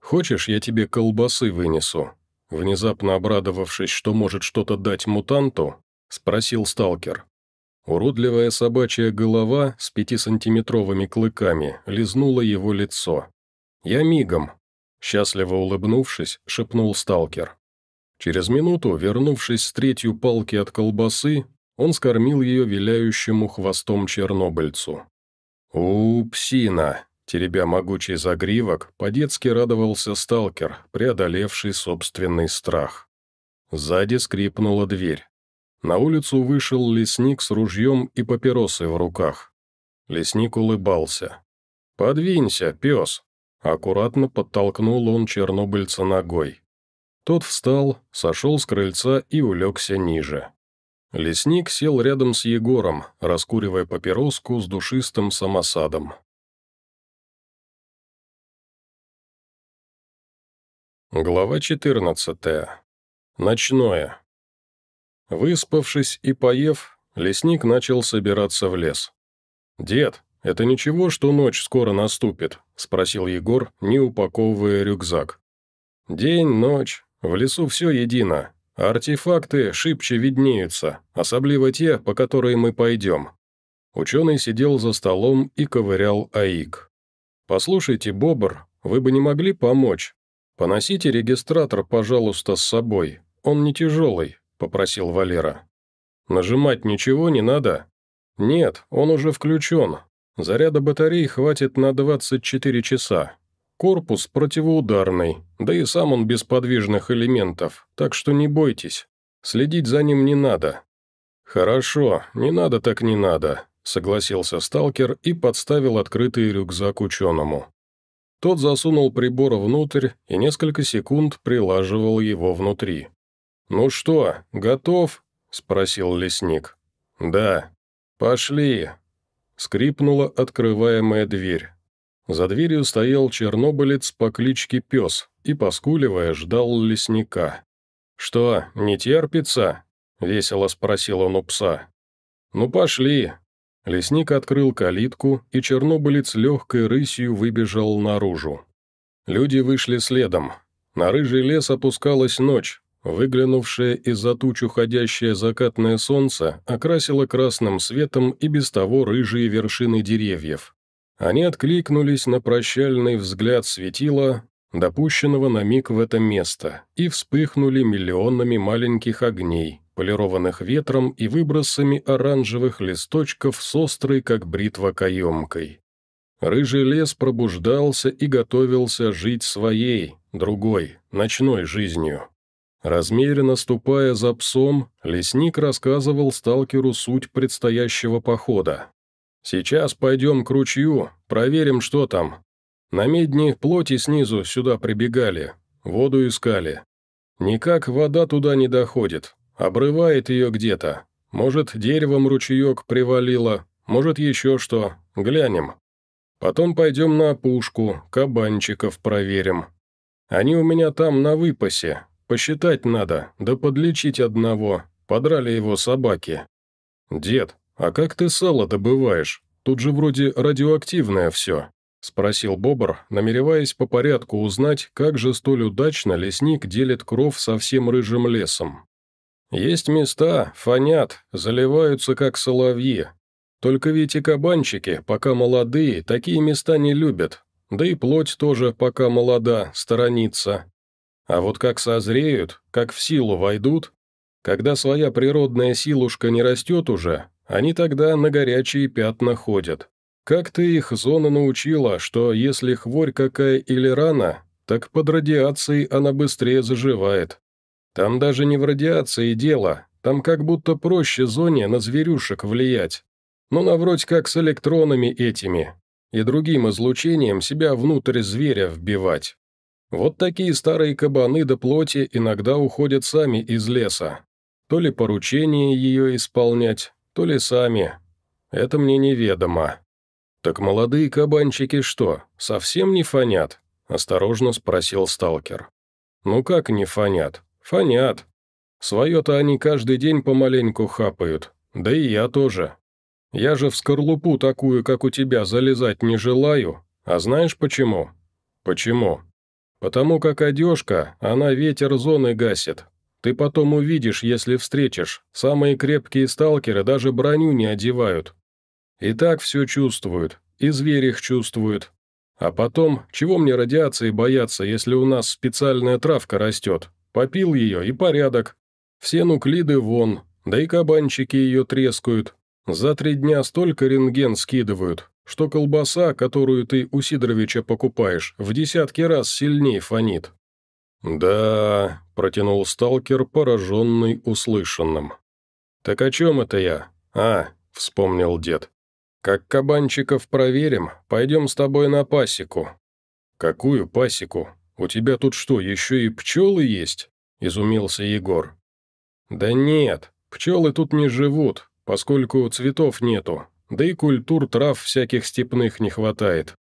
«Хочешь, я тебе колбасы вынесу?» Внезапно обрадовавшись, что может что-то дать мутанту, спросил сталкер. Уродливая собачья голова с пятисантиметровыми клыками лизнула его лицо. «Я мигом», — счастливо улыбнувшись, шепнул сталкер. Через минуту, вернувшись с третью палки от колбасы, он скормил ее виляющему хвостом чернобыльцу. «У, псина!» – теребя могучий загривок, по-детски радовался сталкер, преодолевший собственный страх. Сзади скрипнула дверь. На улицу вышел лесник с ружьем и папиросой в руках. Лесник улыбался. «Подвинься, пес!» Аккуратно подтолкнул он чернобыльца ногой. Тот встал, сошел с крыльца и улегся ниже. Лесник сел рядом с Егором, раскуривая папироску с душистым самосадом. Глава 14. Ночное. Выспавшись и поев, лесник начал собираться в лес. «Дед, это ничего, что ночь скоро наступит?» – спросил Егор, не упаковывая рюкзак. «День, ночь, в лесу все едино, Артефакты шибче виднеются, особливо те, по которые мы пойдем». Ученый сидел за столом и ковырял АИК. «Послушайте, Бобр, вы бы не могли помочь? Поносите регистратор, пожалуйста, с собой. Он не тяжелый», — попросил Валера. «Нажимать ничего не надо?» «Нет, он уже включен. Заряда батареи хватит на 24 часа. Корпус противоударный, да и сам он без подвижных элементов, так что не бойтесь. Следить за ним не надо». «Хорошо, не надо так не надо», — согласился сталкер и подставил открытый рюкзак ученому. Тот засунул прибор внутрь и несколько секунд прилаживал его внутри. «Ну что, готов?» — спросил лесник. «Да». «Пошли!» — скрипнула открываемая дверь. За дверью стоял чернобылец по кличке Пес и, поскуливая, ждал лесника. «Что, не терпится?» — весело спросил он у пса. «Ну пошли!» Лесник открыл калитку, и чернобылец легкой рысью выбежал наружу. Люди вышли следом. На рыжий лес опускалась ночь. Выглянувшее из-за туч уходящее закатное солнце окрасило красным светом и без того рыжие вершины деревьев. Они откликнулись на прощальный взгляд светила, допущенного на миг в это место, и вспыхнули миллионами маленьких огней, полированных ветром и выбросами оранжевых листочков с острой, как бритва, каемкой. Рыжий лес пробуждался и готовился жить своей, другой, ночной жизнью. Размеренно ступая за псом, лесник рассказывал сталкеру суть предстоящего похода. Сейчас пойдем к ручью, проверим, что там. На медни плоти снизу сюда прибегали, воду искали. Никак вода туда не доходит, обрывает ее где-то. Может, деревом ручеек привалило, может, еще что, глянем. Потом пойдем на опушку, кабанчиков проверим. Они у меня там на выпасе, посчитать надо, да подлечить одного, подрали его собаки. Дед, «А как ты сало добываешь? Тут же вроде радиоактивное все», – спросил Бобр, намереваясь по порядку узнать, как же столь удачно лесник делит кров со всем рыжим лесом. «Есть места, фонят, заливаются как соловьи. Только ведь и кабанчики, пока молодые, такие места не любят, да и плоть тоже, пока молода, сторонится. А вот как созреют, как в силу войдут, когда своя природная силушка не растет уже, они тогда на горячие пятна ходят. Как ты их, зона, научила, что если хворь какая или рана, так под радиацией она быстрее заживает. Там даже не в радиации дело, там как будто проще зоне на зверюшек влиять. Ну, навроть как с электронами этими. И другим излучением себя внутрь зверя вбивать. Вот такие старые кабаны до плоти иногда уходят сами из леса. То ли поручение ее исполнять, то ли сами. Это мне неведомо. Так молодые кабанчики что, совсем не фонят? Осторожно спросил сталкер. Ну как не фонят? Фонят. Своё-то они каждый день помаленьку хапают, да и я тоже. Я же в скорлупу такую, как у тебя, залезать не желаю. А знаешь почему? Почему? Потому как одежка, она ветер зоны гасит, ты потом увидишь, если встретишь. Самые крепкие сталкеры даже броню не одевают. И так все чувствуют, и зверь их чувствует. А потом, чего мне радиации бояться, если у нас специальная травка растет? Попил ее, и порядок. Все нуклиды вон, да и кабанчики ее трескают. За три дня столько рентген скидывают, что колбаса, которую ты у Сидоровича покупаешь, в десятки раз сильнее фонит. «Да», — протянул сталкер, пораженный услышанным. «Так о чем это я?» «А», — вспомнил дед. «Как кабанчиков проверим, пойдем с тобой на пасеку». «Какую пасеку? У тебя тут что, еще и пчелы есть?» — изумился Егор. «Да нет, пчелы тут не живут, поскольку цветов нету, да и культур трав всяких степных не хватает.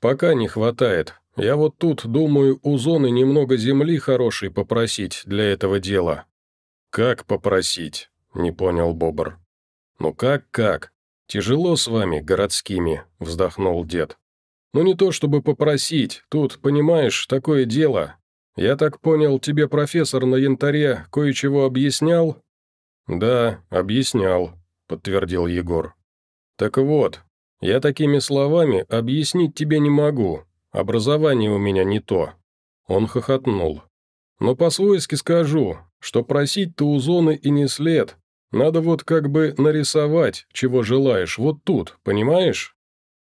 Пока не хватает, я вот тут, думаю, у зоны немного земли хорошей попросить для этого дела». «Как попросить?» – не понял Бобр. «Ну как-как? Тяжело с вами, городскими», – вздохнул дед. «Ну не то чтобы попросить, тут, понимаешь, такое дело. Я так понял, тебе профессор на янтаре кое-чего объяснял?» «Да, объяснял», – подтвердил Егор. «Так вот, я такими словами объяснить тебе не могу, Образование у меня не то». Он хохотнул. «Но по-свойски скажу, что просить-то у зоны и не след. Надо вот как бы нарисовать, чего желаешь, вот тут, понимаешь?»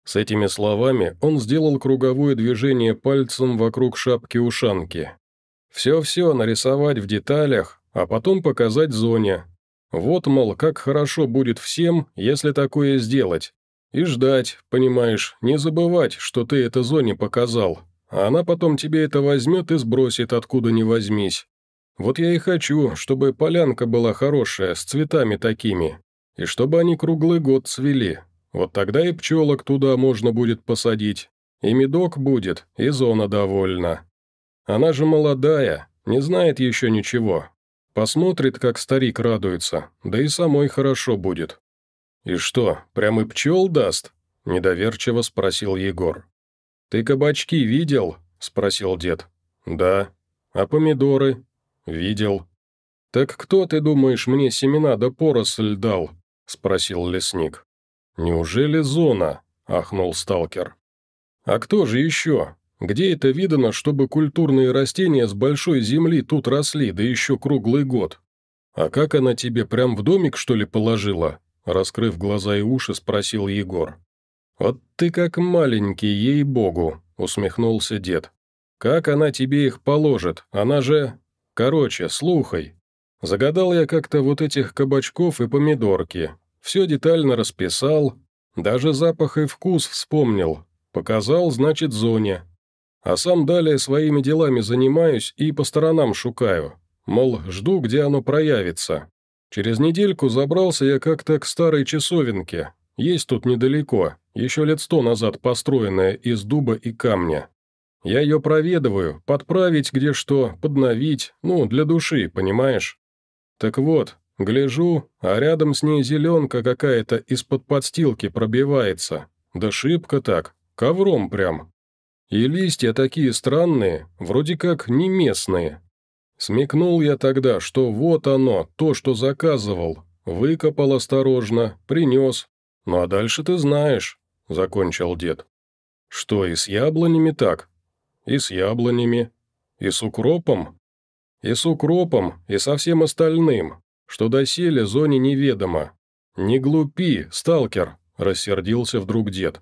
С этими словами он сделал круговое движение пальцем вокруг шапки-ушанки. «Все-все нарисовать в деталях, а потом показать зоне. Вот, мол, как хорошо будет всем, если такое сделать, и ждать, понимаешь, не забывать, что ты это зоне показал. А она потом тебе это возьмет и сбросит, откуда не возьмись. Вот я и хочу, чтобы полянка была хорошая, с цветами такими. И чтобы они круглый год цвели. Вот тогда и пчелок туда можно будет посадить. И медок будет, и зона довольна. Она же молодая, не знает еще ничего. Посмотрит, как старик радуется, да и самой хорошо будет. «И что, прям и пчел даст?» – недоверчиво спросил Егор. «Ты кабачки видел?» – спросил дед. «Да». «А помидоры?» «Видел». «Так кто, ты думаешь, мне семена да поросль дал?» – спросил лесник. «Неужели зона?» – ахнул сталкер. «А кто же еще? Где это видано, чтобы культурные растения с большой земли тут росли, да еще круглый год? А как она тебе прям в домик, что ли, положила?» Раскрыв глаза и уши, спросил Егор. «Вот ты как маленький, ей-богу!» — усмехнулся дед. «Как она тебе их положит? Она же...» «Короче, слухай. Загадал я как-то вот этих кабачков и помидорки. Все детально расписал, даже запах и вкус вспомнил. Показал, значит, зоне. А сам далее своими делами занимаюсь и по сторонам шукаю. Мол, жду, где оно проявится. Через недельку забрался я как-то к старой часовенке. Есть тут недалеко, еще лет сто назад построенная из дуба и камня. Я ее проведываю, подправить где что, подновить, ну, для души, понимаешь? Так вот, гляжу, а рядом с ней зеленка какая-то из-под подстилки пробивается. Да шибко так, ковром прям. И листья такие странные, вроде как не местные, Смекнул я тогда, что вот оно, то, что заказывал. Выкопал осторожно, принес. Ну а дальше ты знаешь, закончил дед. Что и с яблонями так? И с яблонями. И с укропом? И с укропом, и со всем остальным, что доселе зоне неведомо. Не глупи, сталкер, рассердился вдруг дед.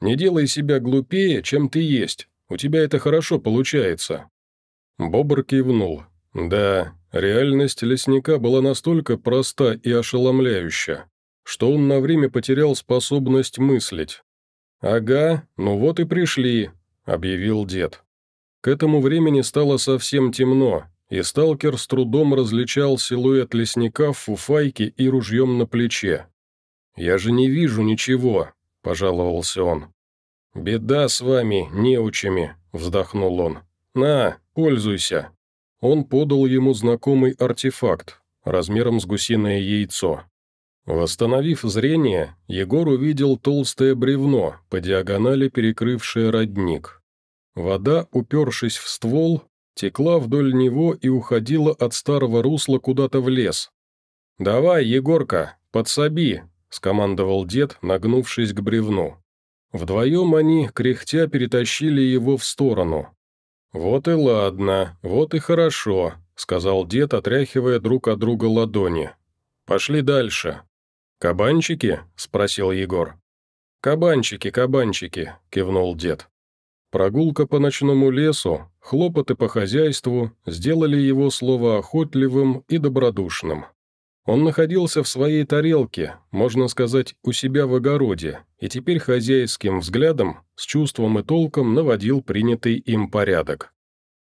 Не делай себя глупее, чем ты есть. У тебя это хорошо получается. Бобр кивнул. Да, реальность лесника была настолько проста и ошеломляюща, что он на время потерял способность мыслить. «Ага, ну вот и пришли», — объявил дед. К этому времени стало совсем темно, и сталкер с трудом различал силуэт лесника в фуфайке и ружьем на плече. «Я же не вижу ничего», — пожаловался он. «Беда с вами, неучами», — вздохнул он. «На, пользуйся». Он подал ему знакомый артефакт, размером с гусиное яйцо. Восстановив зрение, Егор увидел толстое бревно, по диагонали перекрывшее родник. Вода, упершись в ствол, текла вдоль него и уходила от старого русла куда-то в лес. «Давай, Егорка, подсоби!» — скомандовал дед, нагнувшись к бревну. Вдвоем они, кряхтя, перетащили его в сторону. «Вот и ладно, вот и хорошо», — сказал дед, отряхивая друг от друга ладони. «Пошли дальше». «Кабанчики?» — спросил Егор. «Кабанчики, кабанчики», — кивнул дед. Прогулка по ночному лесу, хлопоты по хозяйству сделали его слово охотливым и добродушным. Он находился в своей тарелке, можно сказать, у себя в огороде, и теперь хозяйским взглядом, с чувством и толком наводил принятый им порядок.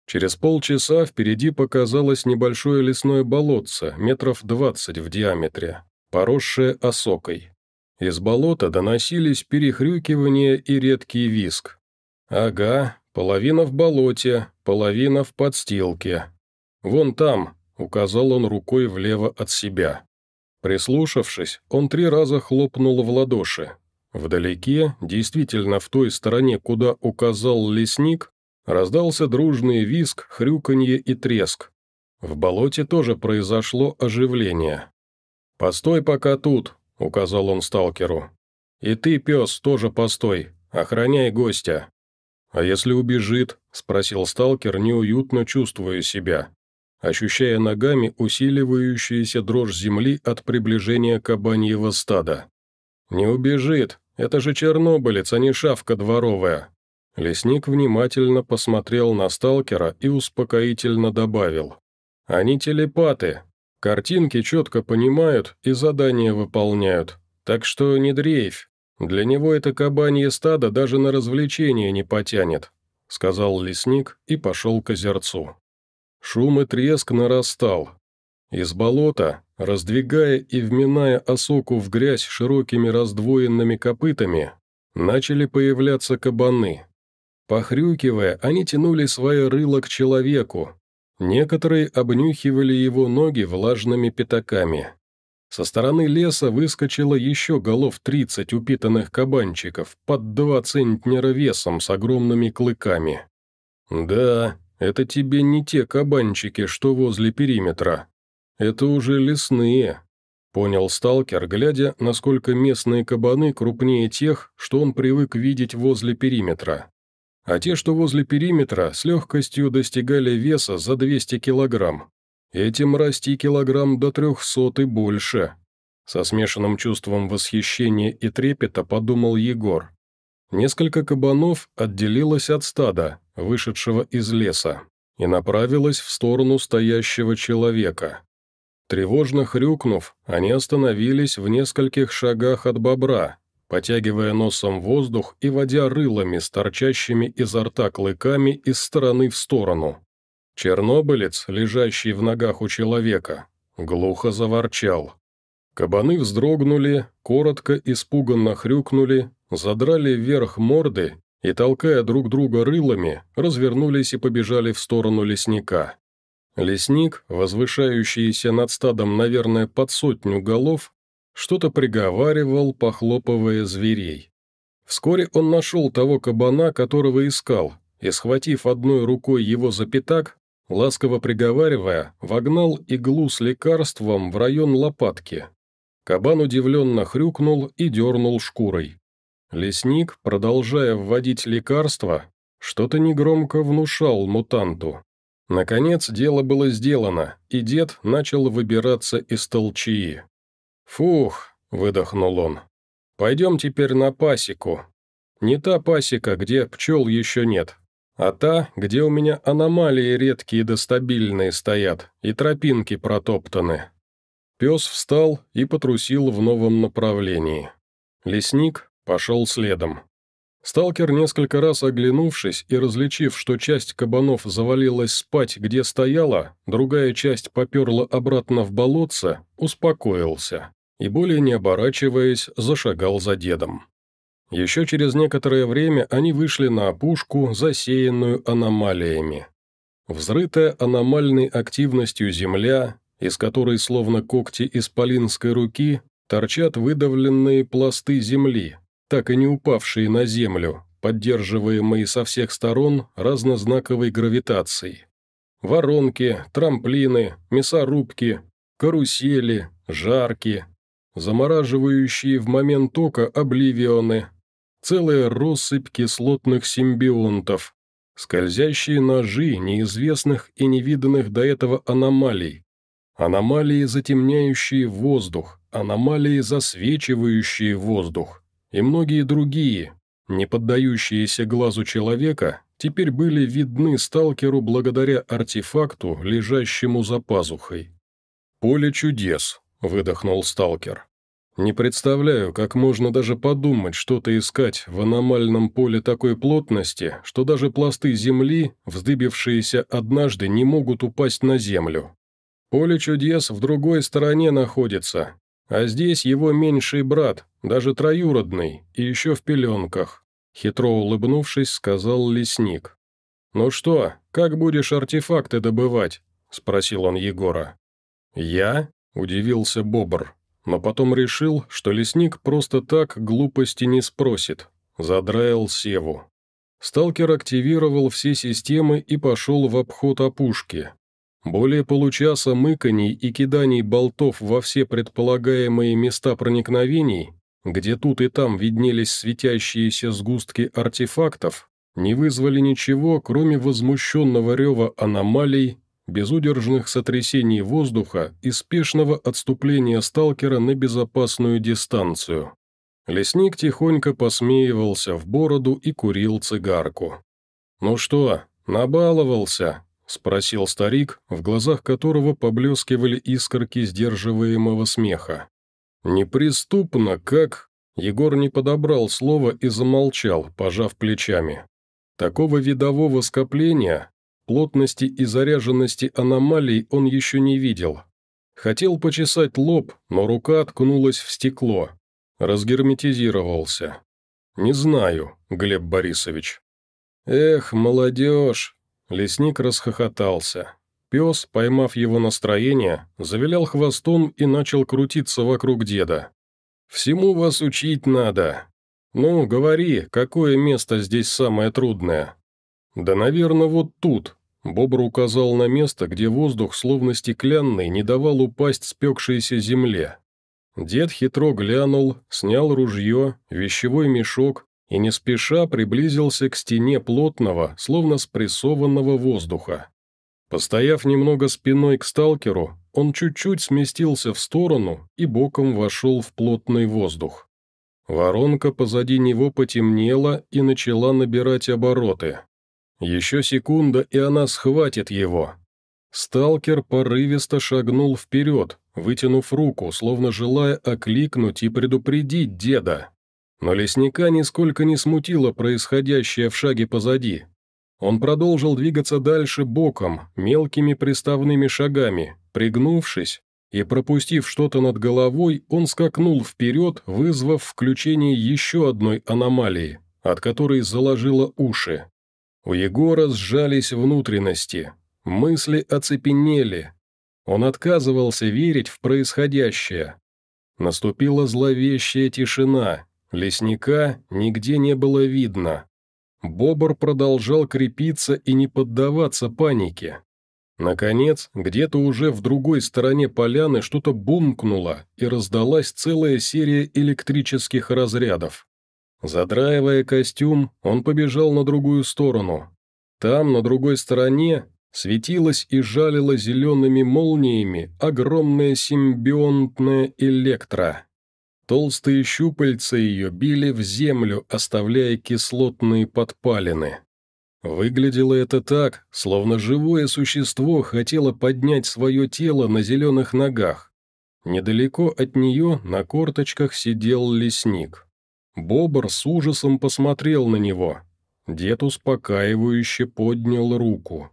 Через полчаса впереди показалось небольшое лесное болотце, метров двадцать в диаметре, поросшее осокой. Из болота доносились перехрюкивания и редкий виск. «Ага, половина в болоте, половина в подстилке. Вон там, — указал он рукой влево от себя. Прислушавшись, он три раза хлопнул в ладоши. Вдалеке, действительно в той стороне, куда указал лесник, раздался дружный виск, хрюканье и треск. В болоте тоже произошло оживление. «Постой пока тут», — указал он сталкеру. «И ты, пес, тоже постой, охраняй гостя». «А если убежит?» — спросил сталкер, неуютно чувствуя себя ощущая ногами усиливающуюся дрожь земли от приближения кабаньего стада. «Не убежит! Это же Чернобылец, а не шавка дворовая!» Лесник внимательно посмотрел на сталкера и успокоительно добавил. «Они телепаты. Картинки четко понимают и задания выполняют. Так что не дрейфь. Для него это кабанье стадо даже на развлечение не потянет», сказал лесник и пошел к озерцу. Шум и треск нарастал. Из болота, раздвигая и вминая осоку в грязь широкими раздвоенными копытами, начали появляться кабаны. Похрюкивая, они тянули свое рыло к человеку. Некоторые обнюхивали его ноги влажными пятаками. Со стороны леса выскочило еще голов 30 упитанных кабанчиков под два центнера весом с огромными клыками. «Да, это тебе не те кабанчики, что возле периметра. Это уже лесные», — понял сталкер, глядя, насколько местные кабаны крупнее тех, что он привык видеть возле периметра. А те, что возле периметра, с легкостью достигали веса за 200 килограмм. Эти мрасти килограмм до 300 и больше. Со смешанным чувством восхищения и трепета подумал Егор. Несколько кабанов отделилось от стада, вышедшего из леса, и направилось в сторону стоящего человека. Тревожно хрюкнув, они остановились в нескольких шагах от бобра, потягивая носом воздух и водя рылами с торчащими изо рта клыками из стороны в сторону. Чернобылец, лежащий в ногах у человека, глухо заворчал. Кабаны вздрогнули, коротко испуганно хрюкнули задрали вверх морды и, толкая друг друга рылами, развернулись и побежали в сторону лесника. Лесник, возвышающийся над стадом, наверное, под сотню голов, что-то приговаривал, похлопывая зверей. Вскоре он нашел того кабана, которого искал, и, схватив одной рукой его за пятак, ласково приговаривая, вогнал иглу с лекарством в район лопатки. Кабан удивленно хрюкнул и дернул шкурой. Лесник, продолжая вводить лекарства, что-то негромко внушал мутанту. Наконец дело было сделано, и дед начал выбираться из толчии. «Фух», — выдохнул он, — «пойдем теперь на пасеку. Не та пасека, где пчел еще нет, а та, где у меня аномалии редкие да стабильные стоят, и тропинки протоптаны». Пес встал и потрусил в новом направлении. Лесник, Пошел следом. Сталкер, несколько раз оглянувшись и различив, что часть кабанов завалилась спать, где стояла, другая часть поперла обратно в болотце, успокоился и, более не оборачиваясь, зашагал за дедом. Еще через некоторое время они вышли на опушку, засеянную аномалиями. Взрытая аномальной активностью земля, из которой словно когти исполинской руки торчат выдавленные пласты земли – так и не упавшие на землю, поддерживаемые со всех сторон разнознаковой гравитацией. Воронки, трамплины, мясорубки, карусели, жарки, замораживающие в момент тока обливионы, целая россыпь кислотных симбионтов, скользящие ножи неизвестных и невиданных до этого аномалий, аномалии, затемняющие воздух, аномалии, засвечивающие воздух, и многие другие, не поддающиеся глазу человека, теперь были видны сталкеру благодаря артефакту, лежащему за пазухой. «Поле чудес», — выдохнул сталкер. «Не представляю, как можно даже подумать что-то искать в аномальном поле такой плотности, что даже пласты земли, вздыбившиеся однажды, не могут упасть на землю. Поле чудес в другой стороне находится, а здесь его меньший брат, даже троюродный, и еще в пеленках», — хитро улыбнувшись, сказал лесник. «Ну что, как будешь артефакты добывать?» — спросил он Егора. «Я?» — удивился Бобр, но потом решил, что лесник просто так глупости не спросит. Задраил Севу. Сталкер активировал все системы и пошел в обход опушки. Более получаса мыканий и киданий болтов во все предполагаемые места проникновений, где тут и там виднелись светящиеся сгустки артефактов, не вызвали ничего, кроме возмущенного рева аномалий, безудержных сотрясений воздуха и спешного отступления сталкера на безопасную дистанцию. Лесник тихонько посмеивался в бороду и курил цигарку. «Ну что, набаловался?» — спросил старик, в глазах которого поблескивали искорки сдерживаемого смеха. «Неприступно, как...» Егор не подобрал слова и замолчал, пожав плечами. Такого видового скопления, плотности и заряженности аномалий он еще не видел. Хотел почесать лоб, но рука откнулась в стекло. Разгерметизировался. «Не знаю, Глеб Борисович». «Эх, молодежь!» Лесник расхохотался. Пес, поймав его настроение, завилял хвостом и начал крутиться вокруг деда. «Всему вас учить надо. Ну, говори, какое место здесь самое трудное?» «Да, наверное, вот тут», — Бобр указал на место, где воздух, словно стеклянный, не давал упасть спекшейся земле. Дед хитро глянул, снял ружье, вещевой мешок, и не спеша приблизился к стене плотного, словно спрессованного воздуха. Постояв немного спиной к сталкеру, он чуть-чуть сместился в сторону и боком вошел в плотный воздух. Воронка позади него потемнела и начала набирать обороты. Еще секунда, и она схватит его. Сталкер порывисто шагнул вперед, вытянув руку, словно желая окликнуть и предупредить деда. Но лесника нисколько не смутило происходящее в шаге позади. Он продолжил двигаться дальше боком, мелкими приставными шагами, пригнувшись, и пропустив что-то над головой, он скакнул вперед, вызвав включение еще одной аномалии, от которой заложило уши. У Егора сжались внутренности, мысли оцепенели. Он отказывался верить в происходящее. Наступила зловещая тишина, Лесника нигде не было видно. Бобр продолжал крепиться и не поддаваться панике. Наконец, где-то уже в другой стороне поляны что-то бумкнуло, и раздалась целая серия электрических разрядов. Задраивая костюм, он побежал на другую сторону. Там, на другой стороне, светилась и жалила зелеными молниями огромная симбионтная электро. Толстые щупальца ее били в землю, оставляя кислотные подпалины. Выглядело это так, словно живое существо хотело поднять свое тело на зеленых ногах. Недалеко от нее на корточках сидел лесник. Бобр с ужасом посмотрел на него. Дед успокаивающе поднял руку.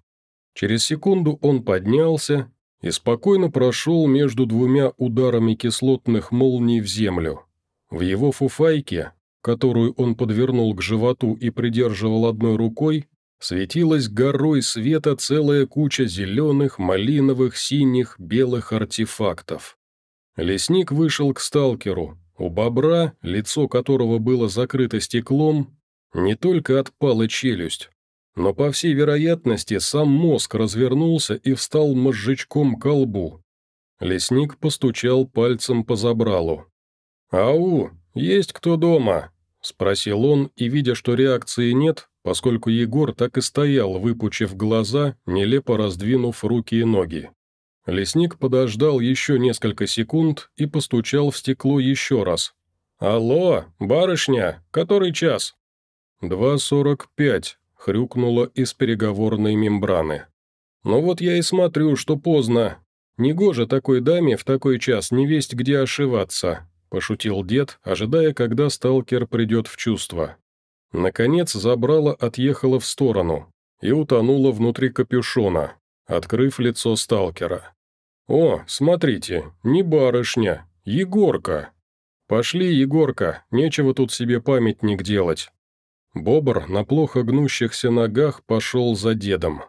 Через секунду он поднялся и спокойно прошел между двумя ударами кислотных молний в землю. В его фуфайке, которую он подвернул к животу и придерживал одной рукой, светилась горой света целая куча зеленых, малиновых, синих, белых артефактов. Лесник вышел к сталкеру. У бобра, лицо которого было закрыто стеклом, не только отпала челюсть, но, по всей вероятности, сам мозг развернулся и встал мозжечком к лбу. Лесник постучал пальцем по забралу. «Ау, есть кто дома?» – спросил он, и, видя, что реакции нет, поскольку Егор так и стоял, выпучив глаза, нелепо раздвинув руки и ноги. Лесник подождал еще несколько секунд и постучал в стекло еще раз. «Алло, барышня, который час?» «Два сорок пять», хрюкнуло из переговорной мембраны. «Ну вот я и смотрю, что поздно. Негоже такой даме в такой час не весть где ошиваться», – пошутил дед, ожидая, когда сталкер придет в чувство. Наконец забрала отъехала в сторону и утонула внутри капюшона, открыв лицо сталкера. «О, смотрите, не барышня, Егорка!» «Пошли, Егорка, нечего тут себе памятник делать. Бобр на плохо гнущихся ногах пошел за дедом.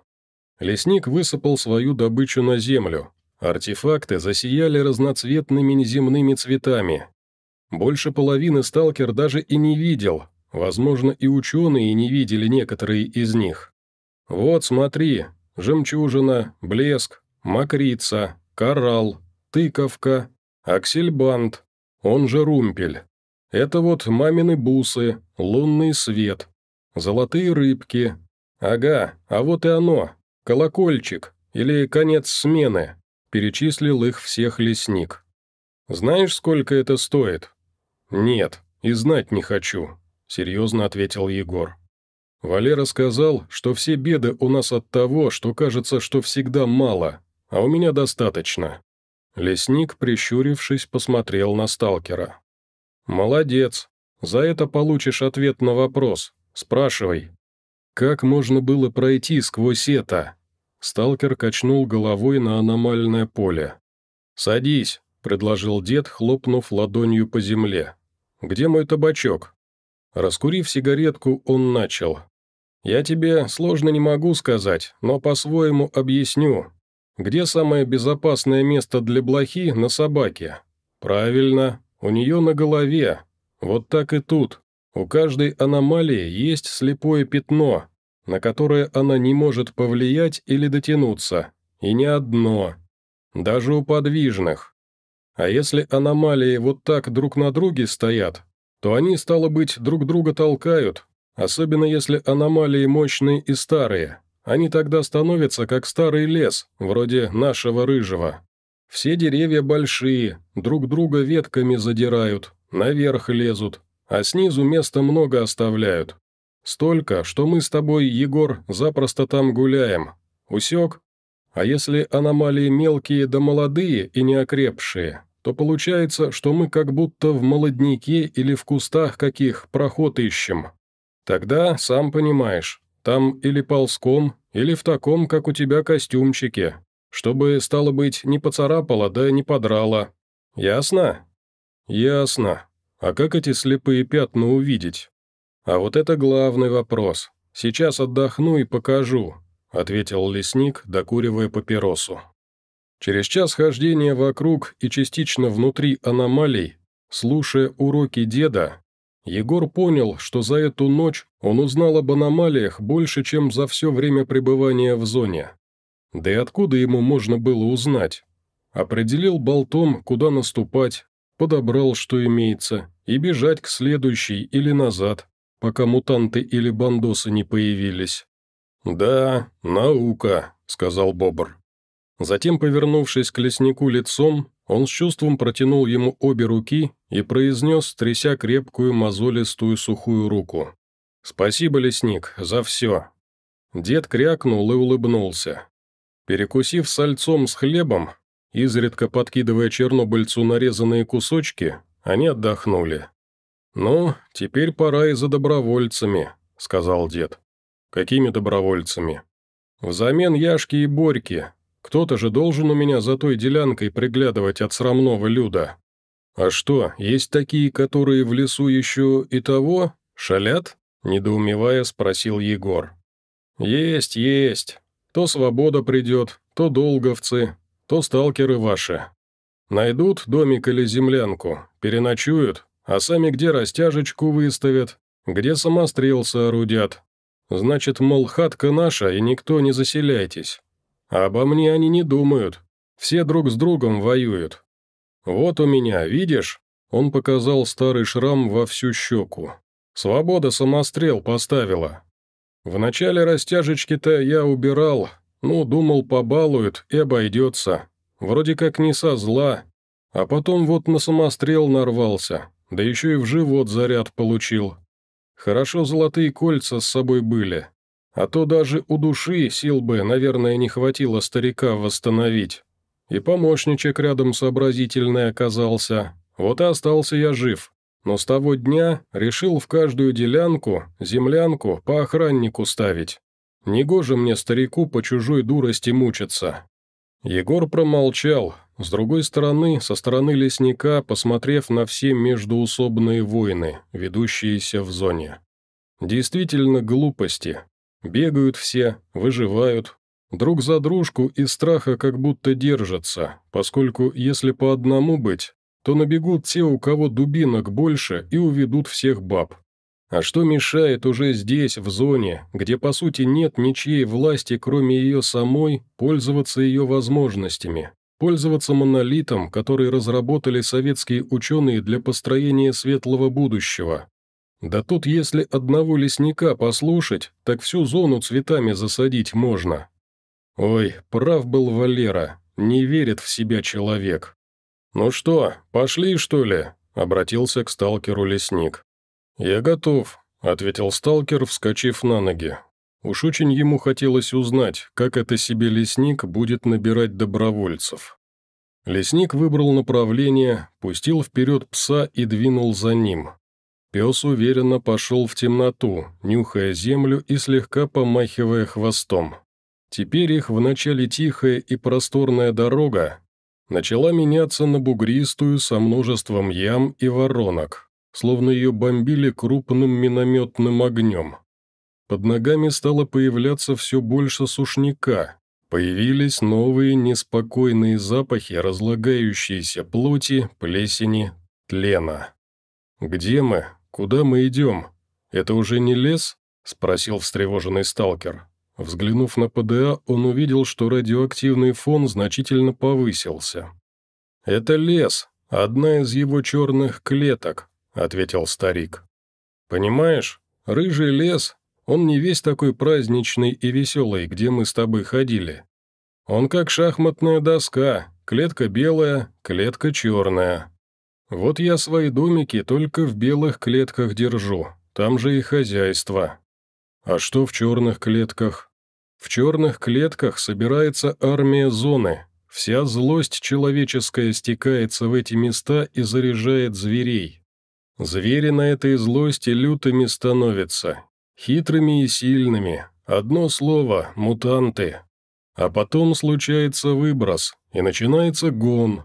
Лесник высыпал свою добычу на землю. Артефакты засияли разноцветными неземными цветами. Больше половины сталкер даже и не видел. Возможно, и ученые не видели некоторые из них. «Вот, смотри, жемчужина, блеск, макрица, коралл, тыковка, аксельбант, он же румпель. Это вот мамины бусы, лунный свет, золотые рыбки. Ага, а вот и оно, колокольчик, или конец смены», – перечислил их всех лесник. «Знаешь, сколько это стоит?» «Нет, и знать не хочу», – серьезно ответил Егор. «Валера сказал, что все беды у нас от того, что кажется, что всегда мало, а у меня достаточно». Лесник, прищурившись, посмотрел на сталкера. «Молодец. За это получишь ответ на вопрос. Спрашивай». «Как можно было пройти сквозь это?» Сталкер качнул головой на аномальное поле. «Садись», — предложил дед, хлопнув ладонью по земле. «Где мой табачок?» Раскурив сигаретку, он начал. «Я тебе сложно не могу сказать, но по-своему объясню. Где самое безопасное место для блохи на собаке?» «Правильно, у нее на голове. Вот так и тут. У каждой аномалии есть слепое пятно, на которое она не может повлиять или дотянуться. И не одно. Даже у подвижных. А если аномалии вот так друг на друге стоят, то они, стало быть, друг друга толкают, особенно если аномалии мощные и старые. Они тогда становятся как старый лес, вроде нашего рыжего. Все деревья большие, друг друга ветками задирают, наверх лезут, а снизу места много оставляют. Столько, что мы с тобой, Егор, запросто там гуляем. Усек? А если аномалии мелкие да молодые и неокрепшие, то получается, что мы как будто в молоднике или в кустах каких проход ищем. Тогда, сам понимаешь, там или ползком, или в таком, как у тебя, костюмчике, чтобы, стало быть, не поцарапало, да не подрало. Ясно? Ясно. А как эти слепые пятна увидеть? А вот это главный вопрос. Сейчас отдохну и покажу, ответил лесник, докуривая папиросу. Через час хождения вокруг и частично внутри аномалий, слушая уроки деда, Егор понял, что за эту ночь он узнал об аномалиях больше, чем за все время пребывания в зоне. Да и откуда ему можно было узнать? Определил болтом, куда наступать, подобрал, что имеется, и бежать к следующей или назад, пока мутанты или бандосы не появились. «Да, наука», — сказал Бобр. Затем, повернувшись к леснику лицом, он с чувством протянул ему обе руки и произнес, тряся крепкую мозолистую сухую руку. «Спасибо, лесник, за все». Дед крякнул и улыбнулся. Перекусив сальцом с хлебом, изредка подкидывая чернобыльцу нарезанные кусочки, они отдохнули. «Ну, теперь пора и за добровольцами», — сказал дед. «Какими добровольцами?» «Взамен Яшки и Борьки. Кто-то же должен у меня за той делянкой приглядывать от срамного люда». «А что, есть такие, которые в лесу еще и того? Шалят?» – недоумевая спросил Егор. «Есть, есть», то свобода придет, то долговцы, то сталкеры ваши. Найдут домик или землянку, переночуют, а сами где растяжечку выставят, где самострел соорудят. Значит, мол, хатка наша, и никто не заселяйтесь. А обо мне они не думают. Все друг с другом воюют. Вот у меня, видишь?» Он показал старый шрам во всю щеку. «Свобода самострел поставила. В начале растяжечки-то я убирал, ну, думал, побалуют и обойдется. Вроде как не со зла. А потом вот на самострел нарвался, да еще и в живот заряд получил. Хорошо золотые кольца с собой были. А то даже у души сил бы, наверное, не хватило старика восстановить. И помощничек рядом сообразительный оказался. Вот и остался я жив но с того дня решил в каждую делянку, землянку по охраннику ставить. Негоже мне старику по чужой дурости мучиться». Егор промолчал. С другой стороны, со стороны лесника, посмотрев на все междуусобные войны, ведущиеся в зоне. Действительно глупости. Бегают все, выживают. Друг за дружку из страха как будто держатся, поскольку если по одному быть, то набегут те, у кого дубинок больше, и уведут всех баб. А что мешает уже здесь, в зоне, где по сути нет ничьей власти, кроме ее самой, пользоваться ее возможностями? Пользоваться монолитом, который разработали советские ученые для построения светлого будущего. Да тут если одного лесника послушать, так всю зону цветами засадить можно. Ой, прав был Валера, не верит в себя человек. «Ну что, пошли, что ли?» – обратился к сталкеру лесник. «Я готов», – ответил сталкер, вскочив на ноги. Уж очень ему хотелось узнать, как это себе лесник будет набирать добровольцев. Лесник выбрал направление, пустил вперед пса и двинул за ним. Пес уверенно пошел в темноту, нюхая землю и слегка помахивая хвостом. Теперь их вначале тихая и просторная дорога начала меняться на бугристую со множеством ям и воронок, словно ее бомбили крупным минометным огнем. Под ногами стало появляться все больше сушняка, появились новые неспокойные запахи разлагающейся плоти, плесени, тлена. «Где мы? Куда мы идем? Это уже не лес?» – спросил встревоженный сталкер. Взглянув на ПДА, он увидел, что радиоактивный фон значительно повысился. «Это лес, одна из его черных клеток», — ответил старик. «Понимаешь, рыжий лес, он не весь такой праздничный и веселый, где мы с тобой ходили. Он как шахматная доска, клетка белая, клетка черная. Вот я свои домики только в белых клетках держу, там же и хозяйство, а что в черных клетках? В черных клетках собирается армия зоны. Вся злость человеческая стекается в эти места и заряжает зверей. Звери на этой злости лютыми становятся, хитрыми и сильными. Одно слово – мутанты. А потом случается выброс, и начинается гон.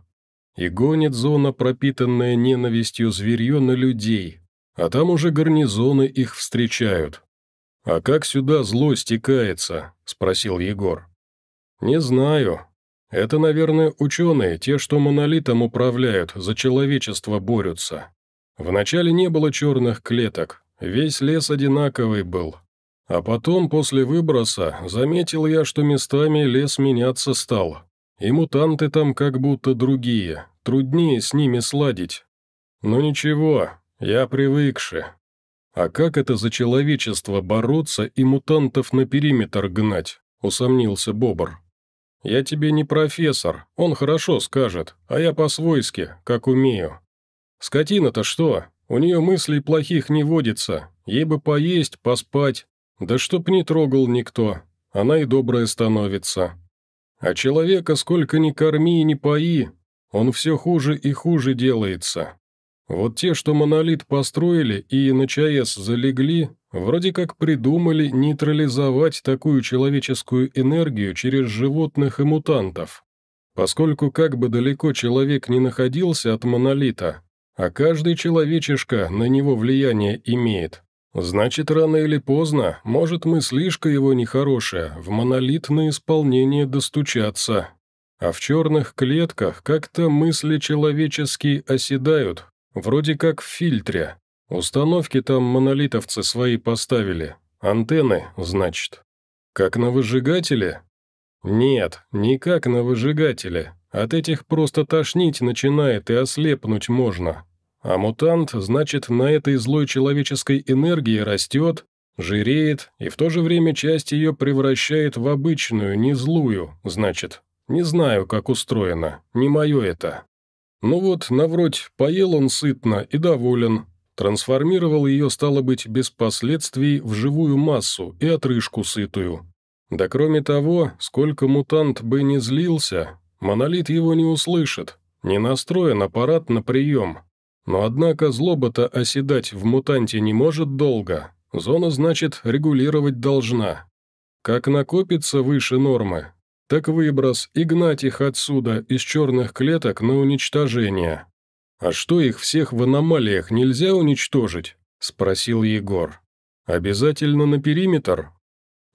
И гонит зона, пропитанная ненавистью зверье на людей. А там уже гарнизоны их встречают. «А как сюда зло стекается?» – спросил Егор. «Не знаю. Это, наверное, ученые, те, что монолитом управляют, за человечество борются. Вначале не было черных клеток, весь лес одинаковый был. А потом, после выброса, заметил я, что местами лес меняться стал. И мутанты там как будто другие, труднее с ними сладить. Но ничего, я привыкший. А как это за человечество бороться и мутантов на периметр гнать?» – усомнился Бобр. «Я тебе не профессор, он хорошо скажет, а я по-свойски, как умею. Скотина-то что? У нее мыслей плохих не водится, ей бы поесть, поспать. Да чтоб не трогал никто, она и добрая становится. А человека сколько ни корми и не пои, он все хуже и хуже делается. Вот те, что монолит построили и на ЧАЭС залегли, вроде как придумали нейтрализовать такую человеческую энергию через животных и мутантов. Поскольку как бы далеко человек не находился от монолита, а каждый человечишка на него влияние имеет, значит, рано или поздно, может, мыслишка его нехорошая, в монолит на исполнение достучаться. А в черных клетках как-то мысли человеческие оседают, Вроде как в фильтре. Установки там монолитовцы свои поставили. Антенны, значит. Как на выжигателе? Нет, не как на выжигателе. От этих просто тошнить начинает и ослепнуть можно. А мутант, значит, на этой злой человеческой энергии растет, жиреет и в то же время часть ее превращает в обычную, не злую, значит. Не знаю, как устроено, не мое это. Ну вот, навроть, поел он сытно и доволен. Трансформировал ее, стало быть, без последствий в живую массу и отрыжку сытую. Да кроме того, сколько мутант бы не злился, монолит его не услышит, не настроен аппарат на прием. Но однако злоба-то оседать в мутанте не может долго, зона, значит, регулировать должна. Как накопится выше нормы, так выброс и гнать их отсюда, из черных клеток, на уничтожение. А что их всех в аномалиях нельзя уничтожить? Спросил Егор. Обязательно на периметр?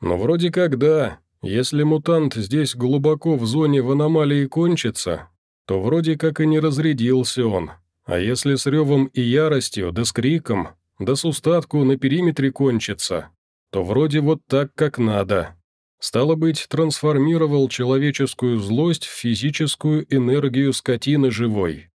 Ну, вроде как да. Если мутант здесь глубоко в зоне в аномалии кончится, то вроде как и не разрядился он. А если с ревом и яростью, да с криком, да с устатку на периметре кончится, то вроде вот так, как надо. Стало быть, трансформировал человеческую злость в физическую энергию скотины живой.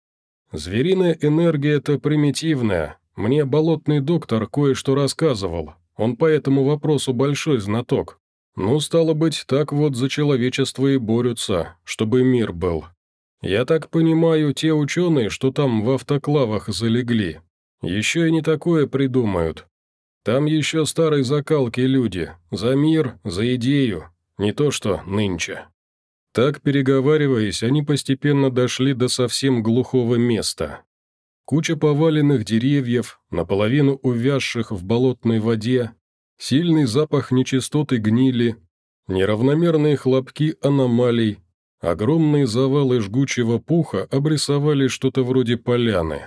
Звериная энергия-то примитивная. Мне болотный доктор кое-что рассказывал. Он по этому вопросу большой знаток. Ну, стало быть, так вот за человечество и борются, чтобы мир был. Я так понимаю, те ученые, что там в автоклавах залегли, еще и не такое придумают, там еще старой закалки люди, за мир, за идею, не то что нынче». Так, переговариваясь, они постепенно дошли до совсем глухого места. Куча поваленных деревьев, наполовину увязших в болотной воде, сильный запах нечистоты гнили, неравномерные хлопки аномалий, огромные завалы жгучего пуха обрисовали что-то вроде поляны.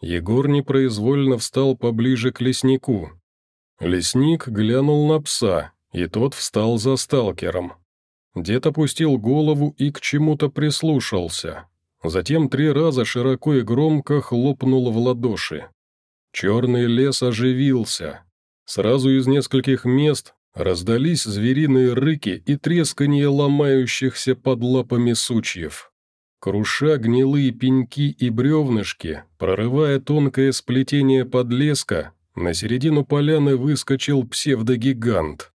Егор непроизвольно встал поближе к леснику, Лесник глянул на пса, и тот встал за сталкером. Дед опустил голову и к чему-то прислушался. Затем три раза широко и громко хлопнул в ладоши. Черный лес оживился. Сразу из нескольких мест раздались звериные рыки и тресканье ломающихся под лапами сучьев. Круша гнилые пеньки и бревнышки, прорывая тонкое сплетение подлеска, на середину поляны выскочил псевдогигант.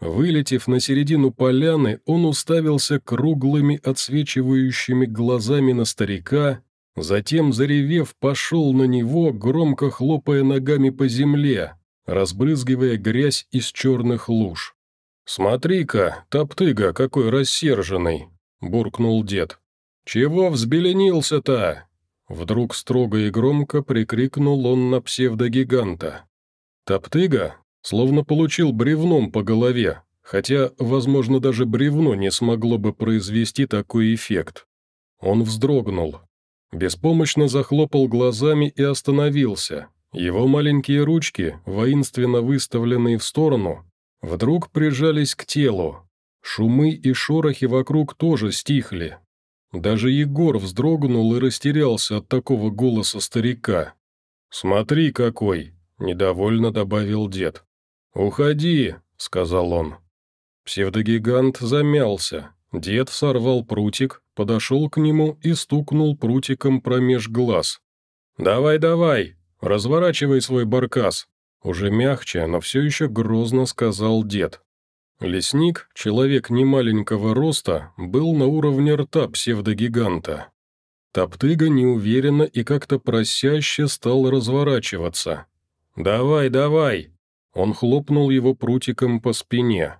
Вылетев на середину поляны, он уставился круглыми отсвечивающими глазами на старика, затем, заревев, пошел на него, громко хлопая ногами по земле, разбрызгивая грязь из черных луж. «Смотри-ка, топтыга, какой рассерженный!» – буркнул дед. «Чего взбеленился-то? Вдруг строго и громко прикрикнул он на псевдогиганта. «Топтыга?» Словно получил бревном по голове, хотя, возможно, даже бревно не смогло бы произвести такой эффект. Он вздрогнул. Беспомощно захлопал глазами и остановился. Его маленькие ручки, воинственно выставленные в сторону, вдруг прижались к телу. Шумы и шорохи вокруг тоже стихли, даже Егор вздрогнул и растерялся от такого голоса старика. «Смотри какой!» – недовольно добавил дед. «Уходи!» – сказал он. Псевдогигант замялся. Дед сорвал прутик, подошел к нему и стукнул прутиком промеж глаз. «Давай, давай! Разворачивай свой баркас!» Уже мягче, но все еще грозно сказал дед. Лесник, человек немаленького роста, был на уровне рта псевдогиганта. Топтыга неуверенно и как-то просяще стал разворачиваться. «Давай, давай!» Он хлопнул его прутиком по спине.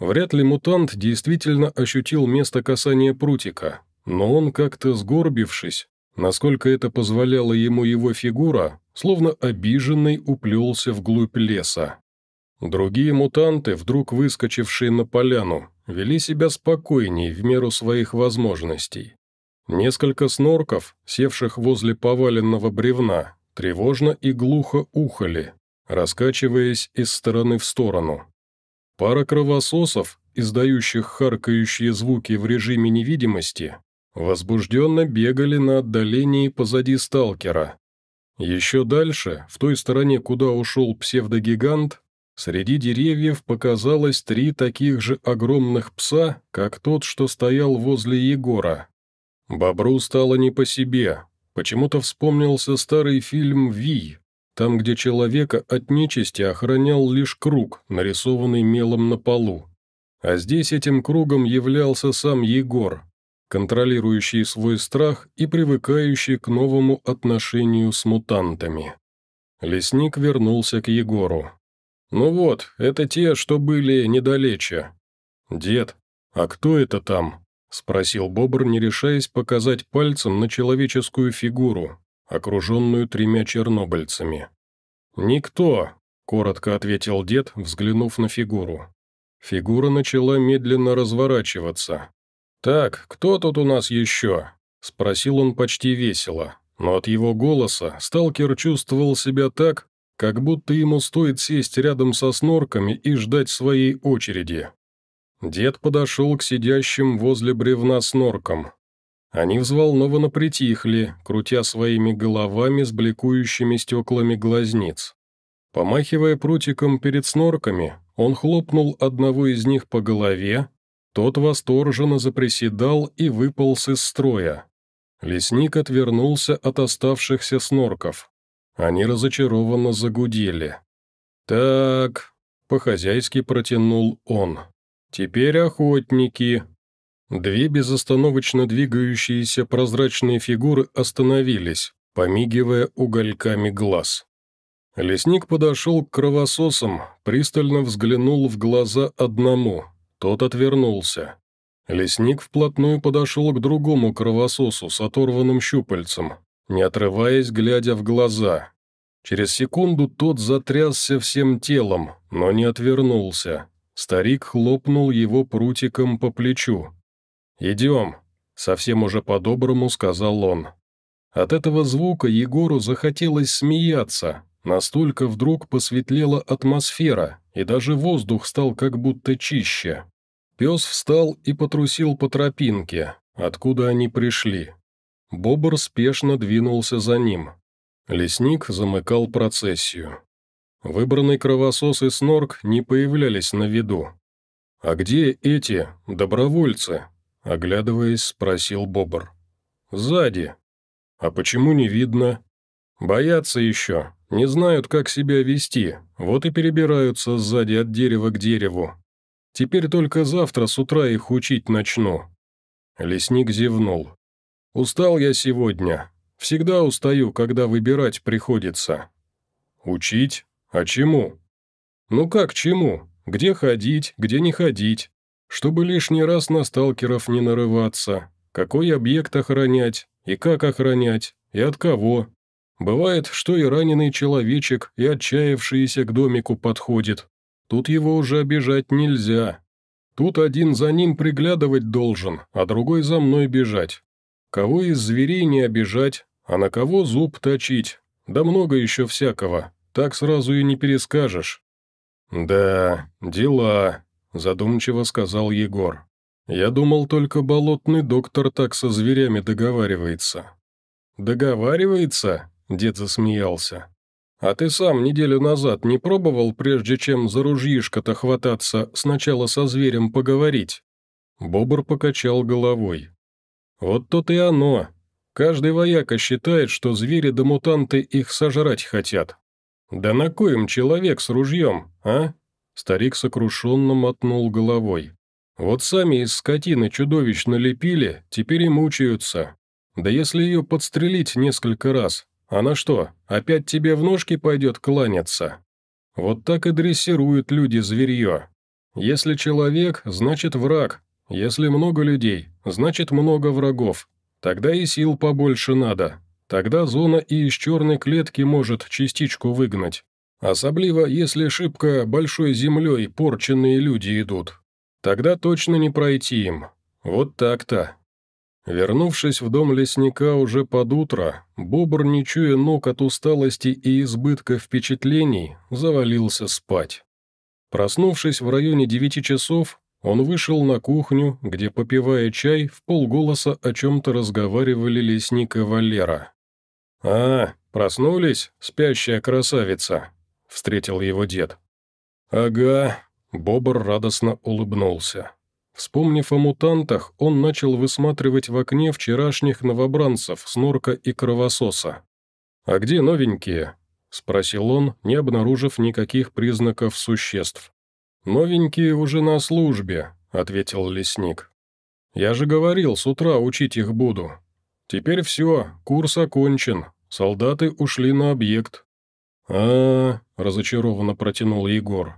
Вряд ли мутант действительно ощутил место касания прутика, но он как-то сгорбившись, насколько это позволяло ему его фигура, словно обиженный уплелся вглубь леса. Другие мутанты, вдруг выскочившие на поляну, вели себя спокойней в меру своих возможностей. Несколько снорков, севших возле поваленного бревна, тревожно и глухо ухали, раскачиваясь из стороны в сторону. Пара кровососов, издающих харкающие звуки в режиме невидимости, возбужденно бегали на отдалении позади сталкера. Еще дальше, в той стороне, куда ушел псевдогигант, Среди деревьев показалось три таких же огромных пса, как тот, что стоял возле Егора. Бобру стало не по себе. Почему-то вспомнился старый фильм «Вий», там, где человека от нечисти охранял лишь круг, нарисованный мелом на полу. А здесь этим кругом являлся сам Егор, контролирующий свой страх и привыкающий к новому отношению с мутантами. Лесник вернулся к Егору. «Ну вот, это те, что были недалече». «Дед, а кто это там?» – спросил Бобр, не решаясь показать пальцем на человеческую фигуру, окруженную тремя чернобыльцами. «Никто», – коротко ответил дед, взглянув на фигуру. Фигура начала медленно разворачиваться. «Так, кто тут у нас еще?» – спросил он почти весело, но от его голоса сталкер чувствовал себя так, как будто ему стоит сесть рядом со снорками и ждать своей очереди. Дед подошел к сидящим возле бревна сноркам. Они взволнованно притихли, крутя своими головами с бликующими стеклами глазниц. Помахивая прутиком перед снорками, он хлопнул одного из них по голове, тот восторженно заприседал и выполз из строя. Лесник отвернулся от оставшихся снорков. Они разочарованно загудели. «Так», — по-хозяйски протянул он, — «теперь охотники». Две безостановочно двигающиеся прозрачные фигуры остановились, помигивая угольками глаз. Лесник подошел к кровососам, пристально взглянул в глаза одному. Тот отвернулся. Лесник вплотную подошел к другому кровососу с оторванным щупальцем, не отрываясь, глядя в глаза. Через секунду тот затрясся всем телом, но не отвернулся. Старик хлопнул его прутиком по плечу. «Идем», — совсем уже по-доброму сказал он. От этого звука Егору захотелось смеяться. Настолько вдруг посветлела атмосфера, и даже воздух стал как будто чище. Пес встал и потрусил по тропинке, откуда они пришли. Бобр спешно двинулся за ним. Лесник замыкал процессию. Выбранный кровосос и снорк не появлялись на виду. «А где эти, добровольцы?» – оглядываясь, спросил Бобр. «Сзади». «А почему не видно?» «Боятся еще, не знают, как себя вести, вот и перебираются сзади от дерева к дереву. Теперь только завтра с утра их учить начну». Лесник зевнул. «Устал я сегодня. Всегда устаю, когда выбирать приходится». «Учить? А чему?» «Ну как чему? Где ходить, где не ходить? Чтобы лишний раз на сталкеров не нарываться. Какой объект охранять, и как охранять, и от кого?» Бывает, что и раненый человечек, и отчаявшийся к домику подходит. Тут его уже обижать нельзя. Тут один за ним приглядывать должен, а другой за мной бежать. Кого из зверей не обижать, а на кого зуб точить? Да много еще всякого, так сразу и не перескажешь». «Да, дела», — задумчиво сказал Егор. «Я думал, только болотный доктор так со зверями договаривается». «Договаривается?» — дед засмеялся. «А ты сам неделю назад не пробовал, прежде чем за ружьишко-то хвататься, сначала со зверем поговорить?» Бобр покачал головой. «Вот тут и оно. Каждый вояка считает, что звери да мутанты их сожрать хотят. Да на коем человек с ружьем, а?» Старик сокрушенно мотнул головой. «Вот сами из скотины чудовищ налепили, теперь и мучаются. Да если ее подстрелить несколько раз, она что, опять тебе в ножки пойдет кланяться? Вот так и дрессируют люди зверье. Если человек, значит враг, если много людей, значит много врагов. Тогда и сил побольше надо. Тогда зона и из черной клетки может частичку выгнать. Особливо, если шибко большой землей порченные люди идут. Тогда точно не пройти им. Вот так-то. Вернувшись в дом лесника уже под утро, бобр, не чуя ног от усталости и избытка впечатлений, завалился спать. Проснувшись в районе девяти часов, он вышел на кухню, где, попивая чай, в полголоса о чем-то разговаривали лесник и Валера. «А, проснулись, спящая красавица?» — встретил его дед. «Ага», — Бобр радостно улыбнулся. Вспомнив о мутантах, он начал высматривать в окне вчерашних новобранцев Снорка и Кровососа. «А где новенькие?» — спросил он, не обнаружив никаких признаков существ. «Новенькие уже на службе», — ответил лесник. «Я же говорил, с утра учить их буду. Теперь все, курс окончен, солдаты ушли на объект». А -а -а, разочарованно протянул Егор.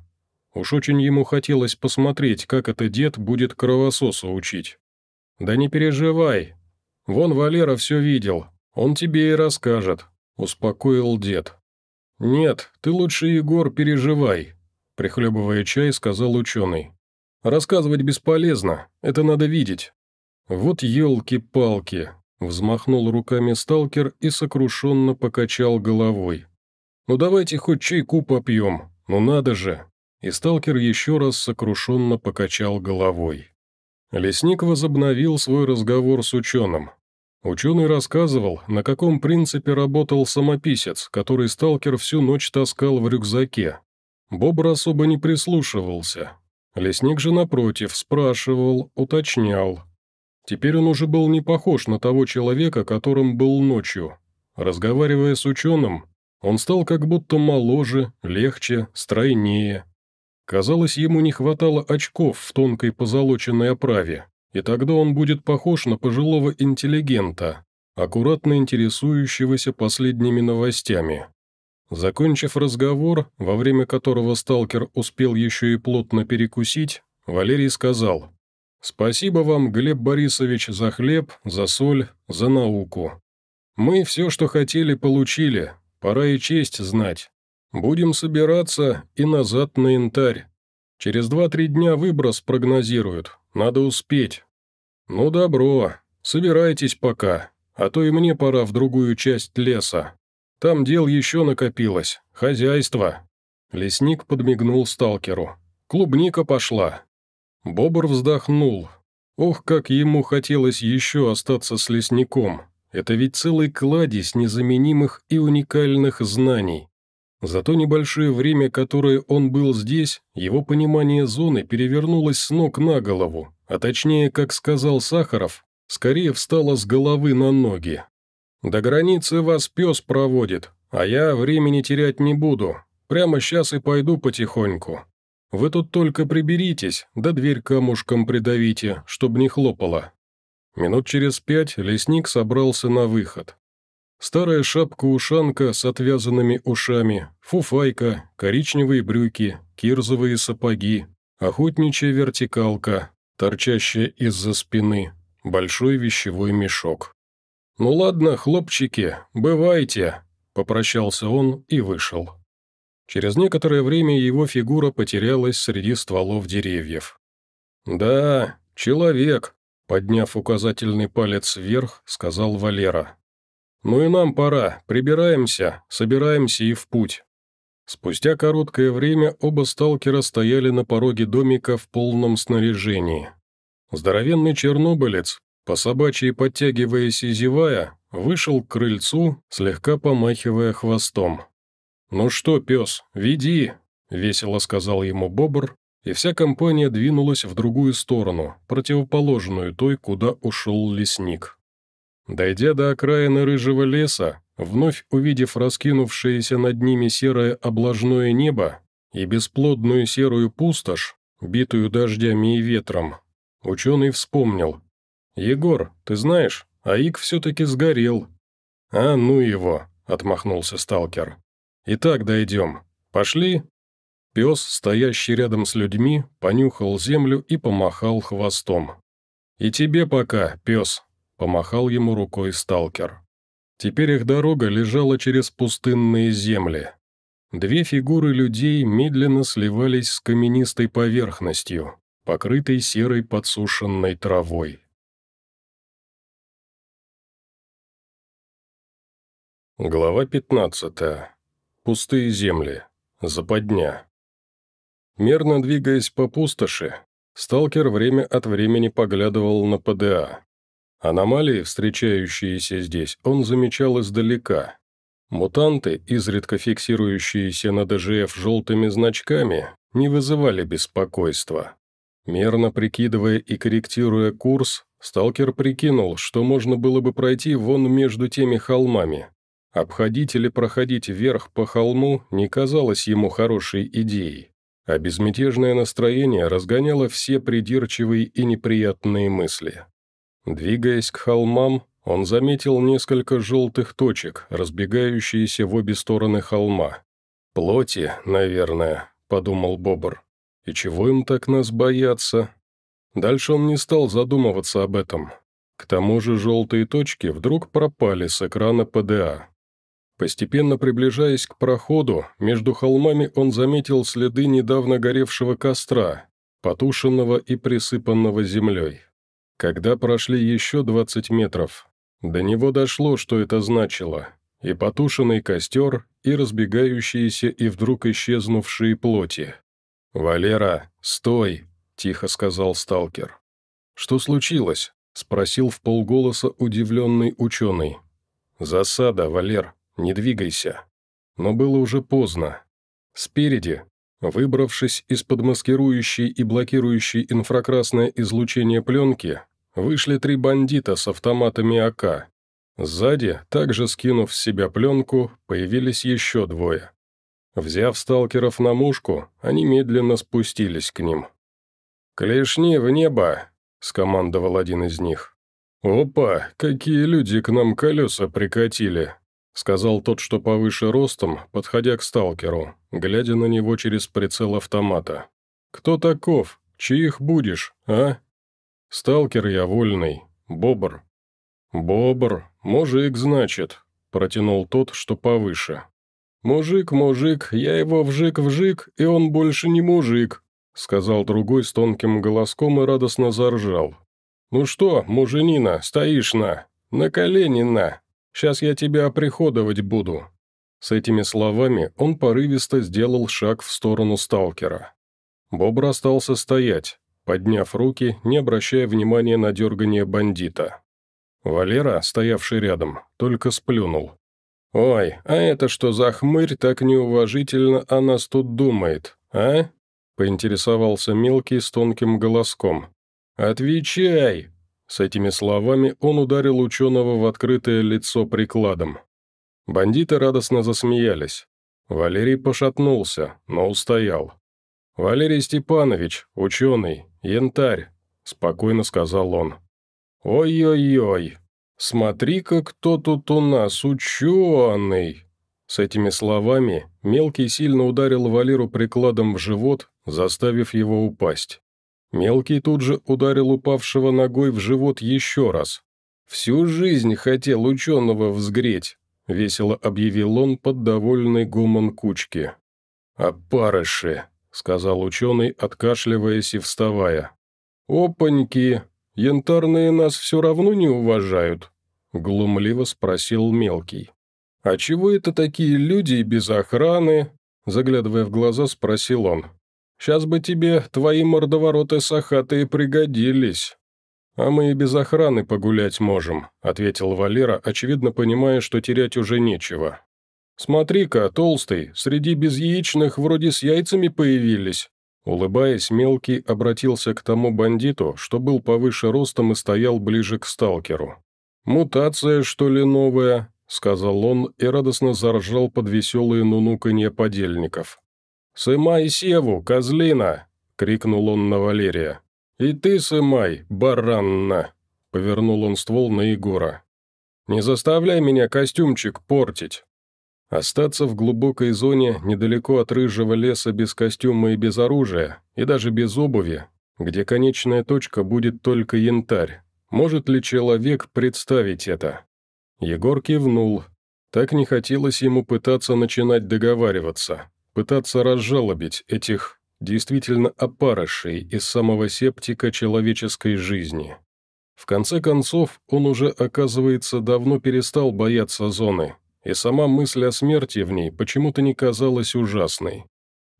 Уж очень ему хотелось посмотреть, как это дед будет кровососа учить. «Да не переживай. Вон Валера все видел, он тебе и расскажет», — успокоил дед. «Нет, ты лучше, Егор, переживай прихлебывая чай, сказал ученый. «Рассказывать бесполезно, это надо видеть». «Вот елки-палки», – взмахнул руками сталкер и сокрушенно покачал головой. «Ну давайте хоть чайку попьем, ну надо же!» И сталкер еще раз сокрушенно покачал головой. Лесник возобновил свой разговор с ученым. Ученый рассказывал, на каком принципе работал самописец, который сталкер всю ночь таскал в рюкзаке. Бобр особо не прислушивался. Лесник же, напротив, спрашивал, уточнял. Теперь он уже был не похож на того человека, которым был ночью. Разговаривая с ученым, он стал как будто моложе, легче, стройнее. Казалось, ему не хватало очков в тонкой позолоченной оправе, и тогда он будет похож на пожилого интеллигента, аккуратно интересующегося последними новостями. Закончив разговор, во время которого сталкер успел еще и плотно перекусить, Валерий сказал «Спасибо вам, Глеб Борисович, за хлеб, за соль, за науку. Мы все, что хотели, получили, пора и честь знать. Будем собираться и назад на янтарь. Через два-три дня выброс прогнозируют, надо успеть». «Ну добро, собирайтесь пока, а то и мне пора в другую часть леса». Там дел еще накопилось. Хозяйство». Лесник подмигнул сталкеру. «Клубника пошла». Бобр вздохнул. Ох, как ему хотелось еще остаться с лесником. Это ведь целый кладезь незаменимых и уникальных знаний. За то небольшое время, которое он был здесь, его понимание зоны перевернулось с ног на голову, а точнее, как сказал Сахаров, скорее встало с головы на ноги. До границы вас пес проводит, а я времени терять не буду. Прямо сейчас и пойду потихоньку. Вы тут только приберитесь, да дверь камушком придавите, чтобы не хлопала». Минут через пять лесник собрался на выход. Старая шапка-ушанка с отвязанными ушами, фуфайка, коричневые брюки, кирзовые сапоги, охотничья вертикалка, торчащая из-за спины, большой вещевой мешок. «Ну ладно, хлопчики, бывайте», – попрощался он и вышел. Через некоторое время его фигура потерялась среди стволов деревьев. «Да, человек», – подняв указательный палец вверх, сказал Валера. «Ну и нам пора, прибираемся, собираемся и в путь». Спустя короткое время оба сталкера стояли на пороге домика в полном снаряжении. Здоровенный чернобылец, по собачьей подтягиваясь и зевая, вышел к крыльцу, слегка помахивая хвостом. «Ну что, пес, веди!» — весело сказал ему бобр, и вся компания двинулась в другую сторону, противоположную той, куда ушел лесник. Дойдя до окраины рыжего леса, вновь увидев раскинувшееся над ними серое облажное небо и бесплодную серую пустошь, битую дождями и ветром, ученый вспомнил, «Егор, ты знаешь, Аик все-таки сгорел». «А ну его», — отмахнулся сталкер. «Итак дойдем. Пошли?» Пес, стоящий рядом с людьми, понюхал землю и помахал хвостом. «И тебе пока, пес», — помахал ему рукой сталкер. Теперь их дорога лежала через пустынные земли. Две фигуры людей медленно сливались с каменистой поверхностью, покрытой серой подсушенной травой. Глава 15. Пустые земли. Западня. Мерно двигаясь по пустоши, сталкер время от времени поглядывал на ПДА. Аномалии, встречающиеся здесь, он замечал издалека. Мутанты, изредка фиксирующиеся на ДЖФ желтыми значками, не вызывали беспокойства. Мерно прикидывая и корректируя курс, сталкер прикинул, что можно было бы пройти вон между теми холмами, Обходить или проходить вверх по холму не казалось ему хорошей идеей, а безмятежное настроение разгоняло все придирчивые и неприятные мысли. Двигаясь к холмам, он заметил несколько желтых точек, разбегающиеся в обе стороны холма. «Плоти, наверное», — подумал Бобр. «И чего им так нас боятся?» Дальше он не стал задумываться об этом. К тому же желтые точки вдруг пропали с экрана ПДА. Постепенно приближаясь к проходу, между холмами он заметил следы недавно горевшего костра, потушенного и присыпанного землей. Когда прошли еще 20 метров, до него дошло, что это значило, и потушенный костер, и разбегающиеся и вдруг исчезнувшие плоти. «Валера, стой!» – тихо сказал сталкер. «Что случилось?» – спросил в полголоса удивленный ученый. «Засада, Валер», не двигайся». Но было уже поздно. Спереди, выбравшись из-под маскирующей и блокирующей инфракрасное излучение пленки, вышли три бандита с автоматами АК. Сзади, также скинув с себя пленку, появились еще двое. Взяв сталкеров на мушку, они медленно спустились к ним. «Клешни в небо!» — скомандовал один из них. «Опа, какие люди к нам колеса прикатили!» — сказал тот, что повыше ростом, подходя к сталкеру, глядя на него через прицел автомата. «Кто таков? Чьих будешь, а?» «Сталкер я вольный. Бобр». «Бобр, мужик, значит», — протянул тот, что повыше. «Мужик, мужик, я его вжик-вжик, и он больше не мужик», — сказал другой с тонким голоском и радостно заржал. «Ну что, муженина, стоишь на? На колени на! Сейчас я тебя оприходовать буду». С этими словами он порывисто сделал шаг в сторону сталкера. Бобр остался стоять, подняв руки, не обращая внимания на дергание бандита. Валера, стоявший рядом, только сплюнул. «Ой, а это что за хмырь так неуважительно о нас тут думает, а?» поинтересовался мелкий с тонким голоском. «Отвечай!» С этими словами он ударил ученого в открытое лицо прикладом. Бандиты радостно засмеялись. Валерий пошатнулся, но устоял. «Валерий Степанович, ученый, янтарь», — спокойно сказал он. «Ой-ой-ой, смотри-ка, кто тут у нас ученый!» С этими словами Мелкий сильно ударил Валеру прикладом в живот, заставив его упасть. Мелкий тут же ударил упавшего ногой в живот еще раз. «Всю жизнь хотел ученого взгреть», — весело объявил он под довольный гомон кучки. «Опарыши», — сказал ученый, откашливаясь и вставая. «Опаньки! Янтарные нас все равно не уважают?» — глумливо спросил Мелкий. «А чего это такие люди без охраны?» — заглядывая в глаза, спросил он. Сейчас бы тебе твои мордовороты сахатые пригодились». «А мы и без охраны погулять можем», — ответил Валера, очевидно понимая, что терять уже нечего. «Смотри-ка, толстый, среди безяичных вроде с яйцами появились». Улыбаясь, мелкий обратился к тому бандиту, что был повыше ростом и стоял ближе к сталкеру. «Мутация, что ли, новая?» — сказал он и радостно заржал под веселые нунуканье подельников. «Сымай севу, козлина!» – крикнул он на Валерия. «И ты сымай, баранна!» – повернул он ствол на Егора. «Не заставляй меня костюмчик портить!» Остаться в глубокой зоне, недалеко от рыжего леса без костюма и без оружия, и даже без обуви, где конечная точка будет только янтарь. Может ли человек представить это? Егор кивнул. Так не хотелось ему пытаться начинать договариваться пытаться разжалобить этих действительно опарышей из самого септика человеческой жизни. В конце концов, он уже, оказывается, давно перестал бояться зоны, и сама мысль о смерти в ней почему-то не казалась ужасной.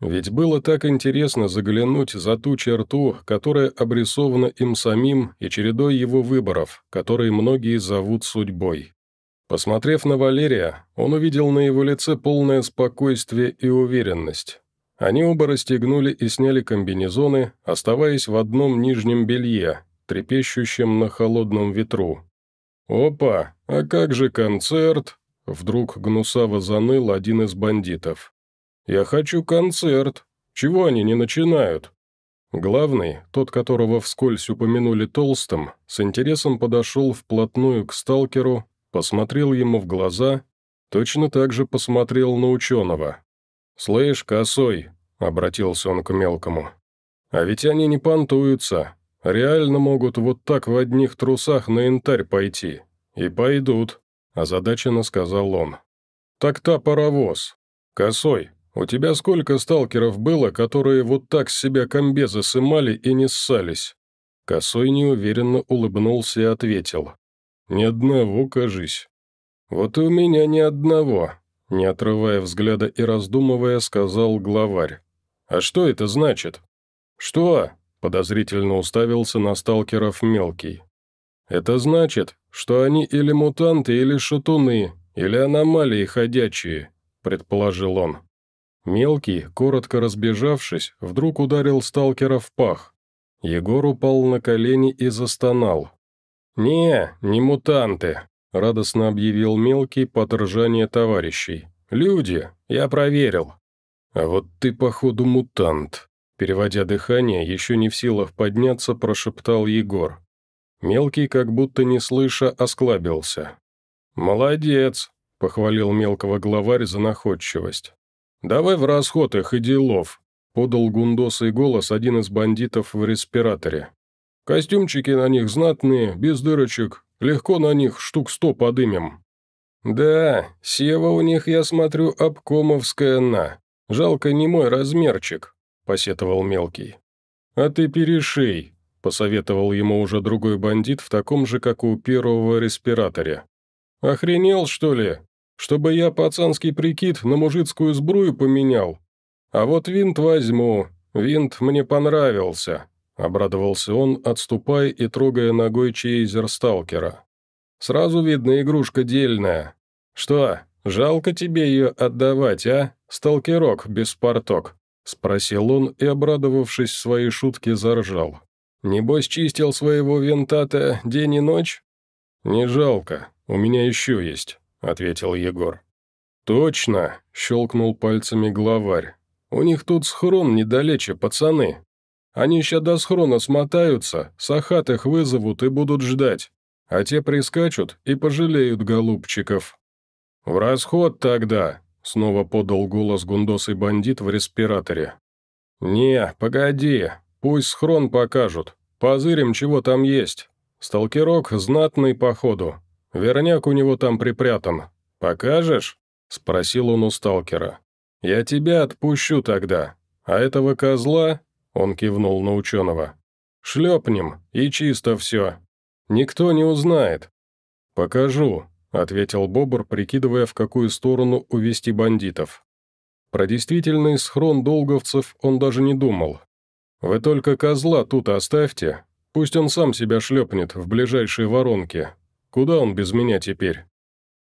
Ведь было так интересно заглянуть за ту черту, которая обрисована им самим и чередой его выборов, которые многие зовут судьбой. Посмотрев на Валерия, он увидел на его лице полное спокойствие и уверенность. Они оба расстегнули и сняли комбинезоны, оставаясь в одном нижнем белье, трепещущем на холодном ветру. «Опа, а как же концерт?» — вдруг гнусаво заныл один из бандитов. «Я хочу концерт. Чего они не начинают?» Главный, тот, которого вскользь упомянули толстым, с интересом подошел вплотную к сталкеру, посмотрел ему в глаза, точно так же посмотрел на ученого. «Слышь, косой», — обратился он к мелкому, — «а ведь они не понтуются, реально могут вот так в одних трусах на янтарь пойти. И пойдут», — озадаченно сказал он. «Так-то паровоз. Косой, у тебя сколько сталкеров было, которые вот так с себя комбезы сымали и не ссались?» Косой неуверенно улыбнулся и ответил. «Ни одного, кажись». «Вот и у меня ни одного», — не отрывая взгляда и раздумывая, сказал главарь. «А что это значит?» «Что?» — подозрительно уставился на сталкеров мелкий. «Это значит, что они или мутанты, или шатуны, или аномалии ходячие», — предположил он. Мелкий, коротко разбежавшись, вдруг ударил сталкера в пах. Егор упал на колени и застонал. «Не, не мутанты», — радостно объявил мелкий подражание товарищей. «Люди, я проверил». «А вот ты, походу, мутант», — переводя дыхание, еще не в силах подняться, прошептал Егор. Мелкий, как будто не слыша, осклабился. «Молодец», — похвалил мелкого главарь за находчивость. «Давай в расход их и делов», — подал гундосый голос один из бандитов в респираторе. Костюмчики на них знатные, без дырочек, легко на них штук сто подымем». «Да, сева у них, я смотрю, обкомовская на. Жалко не мой размерчик», – посетовал мелкий. «А ты перешей», – посоветовал ему уже другой бандит в таком же, как у первого респираторе. «Охренел, что ли? Чтобы я пацанский прикид на мужицкую сбрую поменял? А вот винт возьму. Винт мне понравился. Обрадовался он, отступая и трогая ногой чейзер сталкера. «Сразу видно, игрушка дельная. Что, жалко тебе ее отдавать, а, сталкерок без порток?» Спросил он и, обрадовавшись своей шутке, заржал. «Небось, чистил своего винта день и ночь?» «Не жалко, у меня еще есть», — ответил Егор. «Точно!» — щелкнул пальцами главарь. «У них тут схрон недалече, пацаны. Они ща до схрона смотаются, сахат их вызовут и будут ждать. А те прискачут и пожалеют голубчиков». «В расход тогда», — снова подал голос гундосый бандит в респираторе. «Не, погоди, пусть схрон покажут. Позырим, чего там есть. Сталкерок знатный, походу. Верняк у него там припрятан. Покажешь?» — спросил он у сталкера. «Я тебя отпущу тогда, а этого козла он кивнул на ученого. «Шлепнем, и чисто все. Никто не узнает». «Покажу», — ответил Бобр, прикидывая, в какую сторону увести бандитов. Про действительный схрон долговцев он даже не думал. «Вы только козла тут оставьте, пусть он сам себя шлепнет в ближайшей воронки. Куда он без меня теперь?»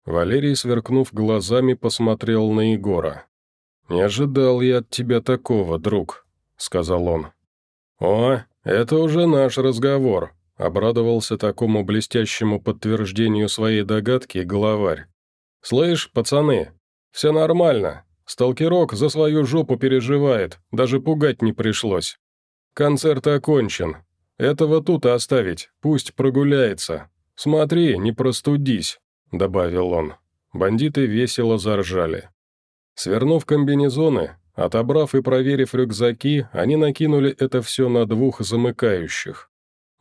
Валерий, сверкнув глазами, посмотрел на Егора. «Не ожидал я от тебя такого, друг», сказал он. «О, это уже наш разговор», — обрадовался такому блестящему подтверждению своей догадки главарь. «Слышь, пацаны, все нормально. Сталкерок за свою жопу переживает, даже пугать не пришлось. Концерт окончен. Этого тут оставить, пусть прогуляется. Смотри, не простудись», — добавил он. Бандиты весело заржали. Свернув комбинезоны, Отобрав и проверив рюкзаки, они накинули это все на двух замыкающих.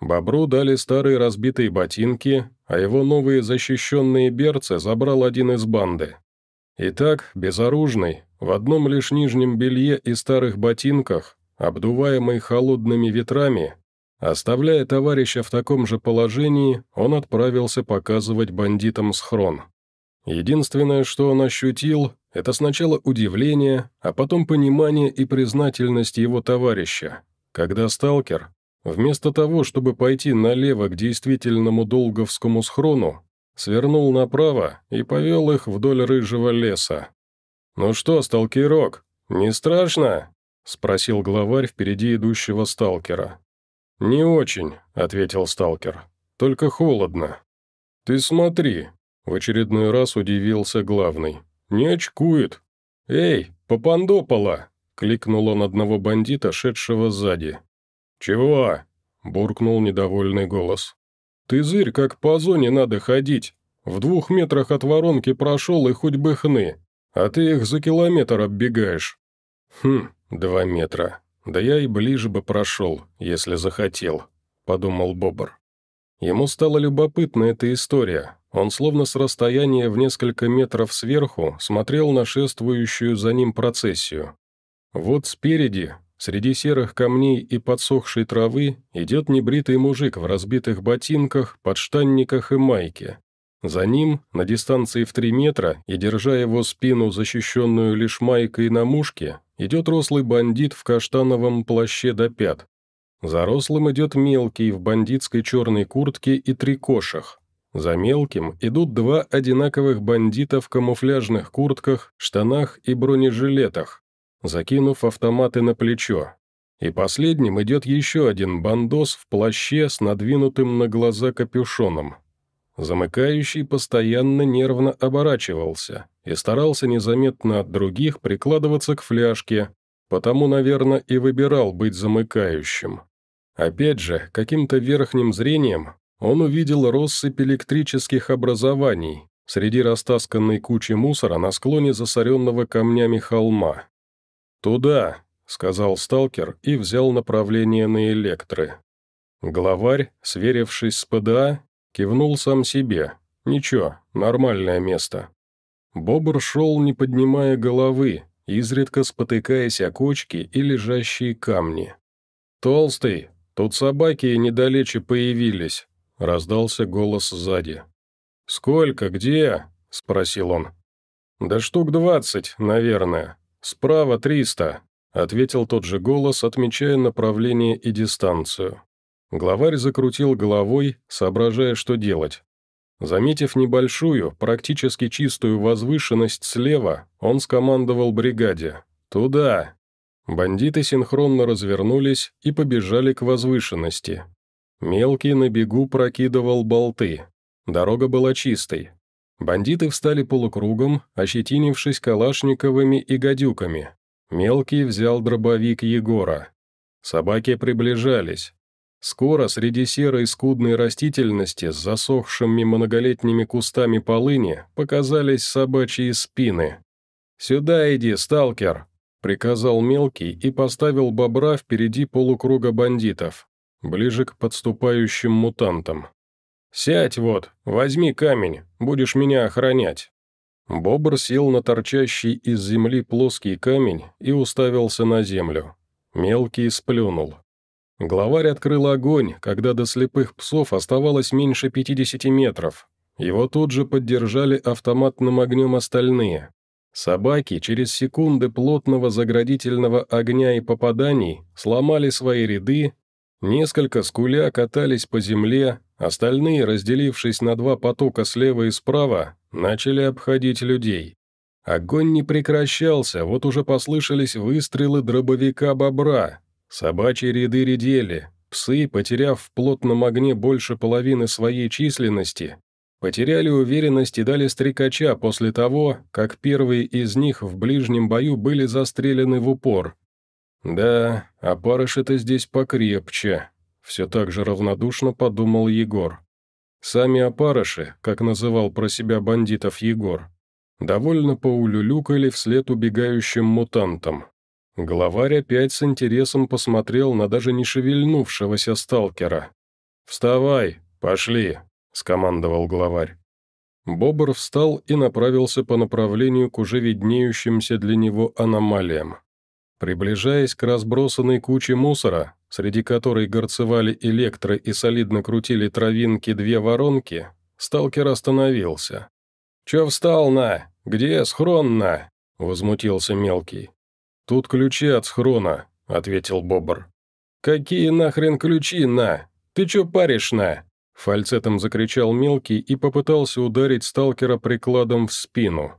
Бобру дали старые разбитые ботинки, а его новые защищенные берцы забрал один из банды. Итак, безоружный, в одном лишь нижнем белье и старых ботинках, обдуваемый холодными ветрами, оставляя товарища в таком же положении, он отправился показывать бандитам схрон. Единственное, что он ощутил, это сначала удивление, а потом понимание и признательность его товарища, когда сталкер, вместо того, чтобы пойти налево к действительному долговскому схрону, свернул направо и повел их вдоль рыжего леса. «Ну что, сталкерок, не страшно?» — спросил главарь впереди идущего сталкера. «Не очень», — ответил сталкер. «Только холодно». «Ты смотри», — в очередной раз удивился главный. «Не очкует!» «Эй, попандопала!» — кликнул он одного бандита, шедшего сзади. «Чего?» — буркнул недовольный голос. «Ты зырь, как по зоне надо ходить. В двух метрах от воронки прошел и хоть бы хны, а ты их за километр оббегаешь». «Хм, два метра. Да я и ближе бы прошел, если захотел», — подумал Бобр. Ему стала любопытна эта история, он словно с расстояния в несколько метров сверху смотрел на шествующую за ним процессию. Вот спереди, среди серых камней и подсохшей травы, идет небритый мужик в разбитых ботинках, подштанниках и майке. За ним, на дистанции в три метра и держа его спину, защищенную лишь майкой на мушке, идет рослый бандит в каштановом плаще до пят. За рослым идет мелкий в бандитской черной куртке и трикошах, за мелким идут два одинаковых бандита в камуфляжных куртках, штанах и бронежилетах, закинув автоматы на плечо. И последним идет еще один бандос в плаще с надвинутым на глаза капюшоном. Замыкающий постоянно нервно оборачивался и старался незаметно от других прикладываться к фляжке, потому, наверное, и выбирал быть замыкающим. Опять же, каким-то верхним зрением он увидел россыпь электрических образований среди растасканной кучи мусора на склоне засоренного камнями холма. «Туда», — сказал сталкер и взял направление на электры. Главарь, сверившись с ПДА, кивнул сам себе. «Ничего, нормальное место». Бобр шел, не поднимая головы, изредка спотыкаясь о кочки и лежащие камни. «Толстый, тут собаки недалече появились», — раздался голос сзади. «Сколько? Где?» — спросил он. «Да штук двадцать, наверное. Справа триста», — ответил тот же голос, отмечая направление и дистанцию. Главарь закрутил головой, соображая, что делать. Заметив небольшую, практически чистую возвышенность слева, он скомандовал бригаде «Туда!». Бандиты синхронно развернулись и побежали к возвышенности. Мелкий на бегу прокидывал болты. Дорога была чистой. Бандиты встали полукругом, ощетинившись калашниковыми и гадюками. Мелкий взял дробовик Егора. Собаки приближались. Скоро среди серой скудной растительности с засохшими многолетними кустами полыни показались собачьи спины. «Сюда иди, сталкер!» — приказал мелкий и поставил бобра впереди полукруга бандитов ближе к подступающим мутантам. «Сядь вот, возьми камень, будешь меня охранять». Бобр сел на торчащий из земли плоский камень и уставился на землю. Мелкий сплюнул. Главарь открыл огонь, когда до слепых псов оставалось меньше 50 метров. Его тут же поддержали автоматным огнем остальные. Собаки через секунды плотного заградительного огня и попаданий сломали свои ряды Несколько скуля катались по земле, остальные, разделившись на два потока слева и справа, начали обходить людей. Огонь не прекращался, вот уже послышались выстрелы дробовика бобра. Собачьи ряды редели. Псы, потеряв в плотном огне больше половины своей численности, потеряли уверенность и дали стрекача после того, как первые из них в ближнем бою были застрелены в упор. «Да, а барыши здесь покрепче», — все так же равнодушно подумал Егор. Сами опарыши, как называл про себя бандитов Егор, довольно поулюлюкали вслед убегающим мутантам. Главарь опять с интересом посмотрел на даже не шевельнувшегося сталкера. «Вставай, пошли», — скомандовал главарь. Бобр встал и направился по направлению к уже виднеющимся для него аномалиям. Приближаясь к разбросанной куче мусора, среди которой горцевали электро и солидно крутили травинки две воронки, сталкер остановился. Чё встал, на? Где схрон, на?» — возмутился мелкий. «Тут ключи от схрона», — ответил Бобр. «Какие нахрен ключи, на? Ты чё паришь, на?» Фальцетом закричал мелкий и попытался ударить сталкера прикладом в спину.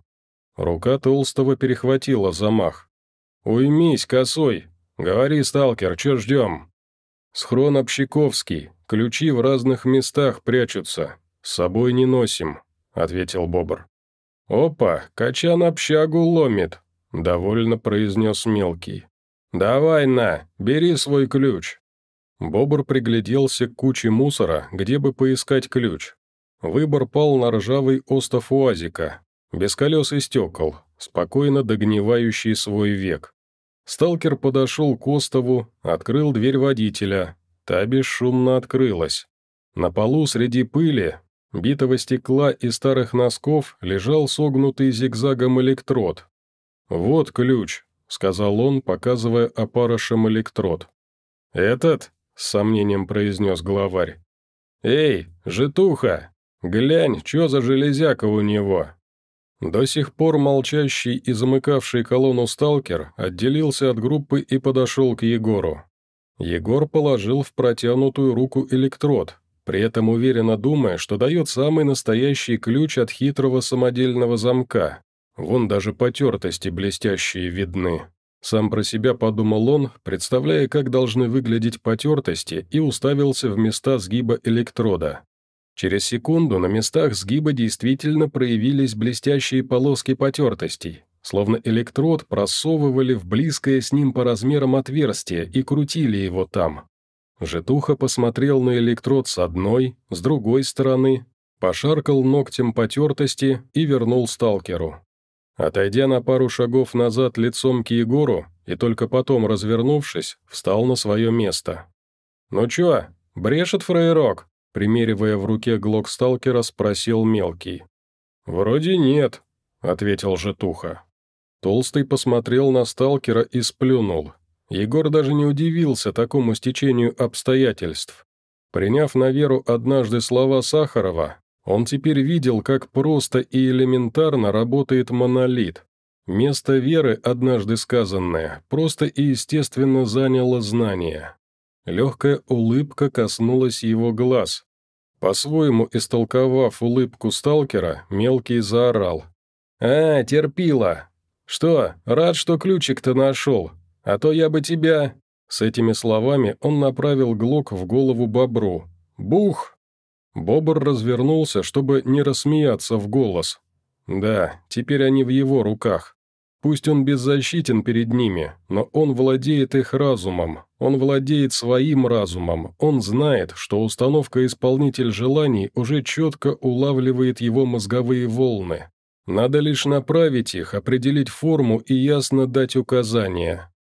Рука толстого перехватила замах, «Уймись, косой! Говори, сталкер, чё ждём? «Схрон Общаковский. Ключи в разных местах прячутся. С собой не носим», — ответил Бобр. «Опа, качан общагу ломит», — довольно произнес мелкий. «Давай на, бери свой ключ». Бобр пригляделся к куче мусора, где бы поискать ключ. Выбор пал на ржавый остов уазика, без колес и стекол, спокойно догнивающий свой век. Сталкер подошел к остову, открыл дверь водителя. Та бесшумно открылась. На полу среди пыли, битого стекла и старых носков лежал согнутый зигзагом электрод. «Вот ключ», — сказал он, показывая опарышем электрод. «Этот?» — с сомнением произнес главарь. «Эй, житуха, глянь, что за железяка у него?» До сих пор молчащий и замыкавший колонну сталкер отделился от группы и подошел к Егору. Егор положил в протянутую руку электрод, при этом уверенно думая, что дает самый настоящий ключ от хитрого самодельного замка. Вон даже потертости блестящие видны. Сам про себя подумал он, представляя, как должны выглядеть потертости, и уставился в места сгиба электрода. Через секунду на местах сгиба действительно проявились блестящие полоски потертостей, словно электрод просовывали в близкое с ним по размерам отверстие и крутили его там. Житуха посмотрел на электрод с одной, с другой стороны, пошаркал ногтем потертости и вернул сталкеру. Отойдя на пару шагов назад лицом к Егору и только потом развернувшись, встал на свое место. «Ну чё, брешет фраерок?» примеривая в руке глоксталкера, спросил мелкий. «Вроде нет», — ответил Жетуха. Толстый посмотрел на сталкера и сплюнул. Егор даже не удивился такому стечению обстоятельств. Приняв на веру однажды слова Сахарова, он теперь видел, как просто и элементарно работает монолит. Место веры, однажды сказанное, просто и естественно заняло знание. Легкая улыбка коснулась его глаз, по-своему истолковав улыбку сталкера, мелкий заорал. «А, терпила! Что, рад, что ключик-то нашел? А то я бы тебя...» С этими словами он направил глок в голову бобру. «Бух!» Бобр развернулся, чтобы не рассмеяться в голос. «Да, теперь они в его руках. Пусть он беззащитен перед ними, но он владеет их разумом, он владеет своим разумом, он знает, что установка «Исполнитель желаний» уже четко улавливает его мозговые волны. Надо лишь направить их, определить форму и ясно дать указания.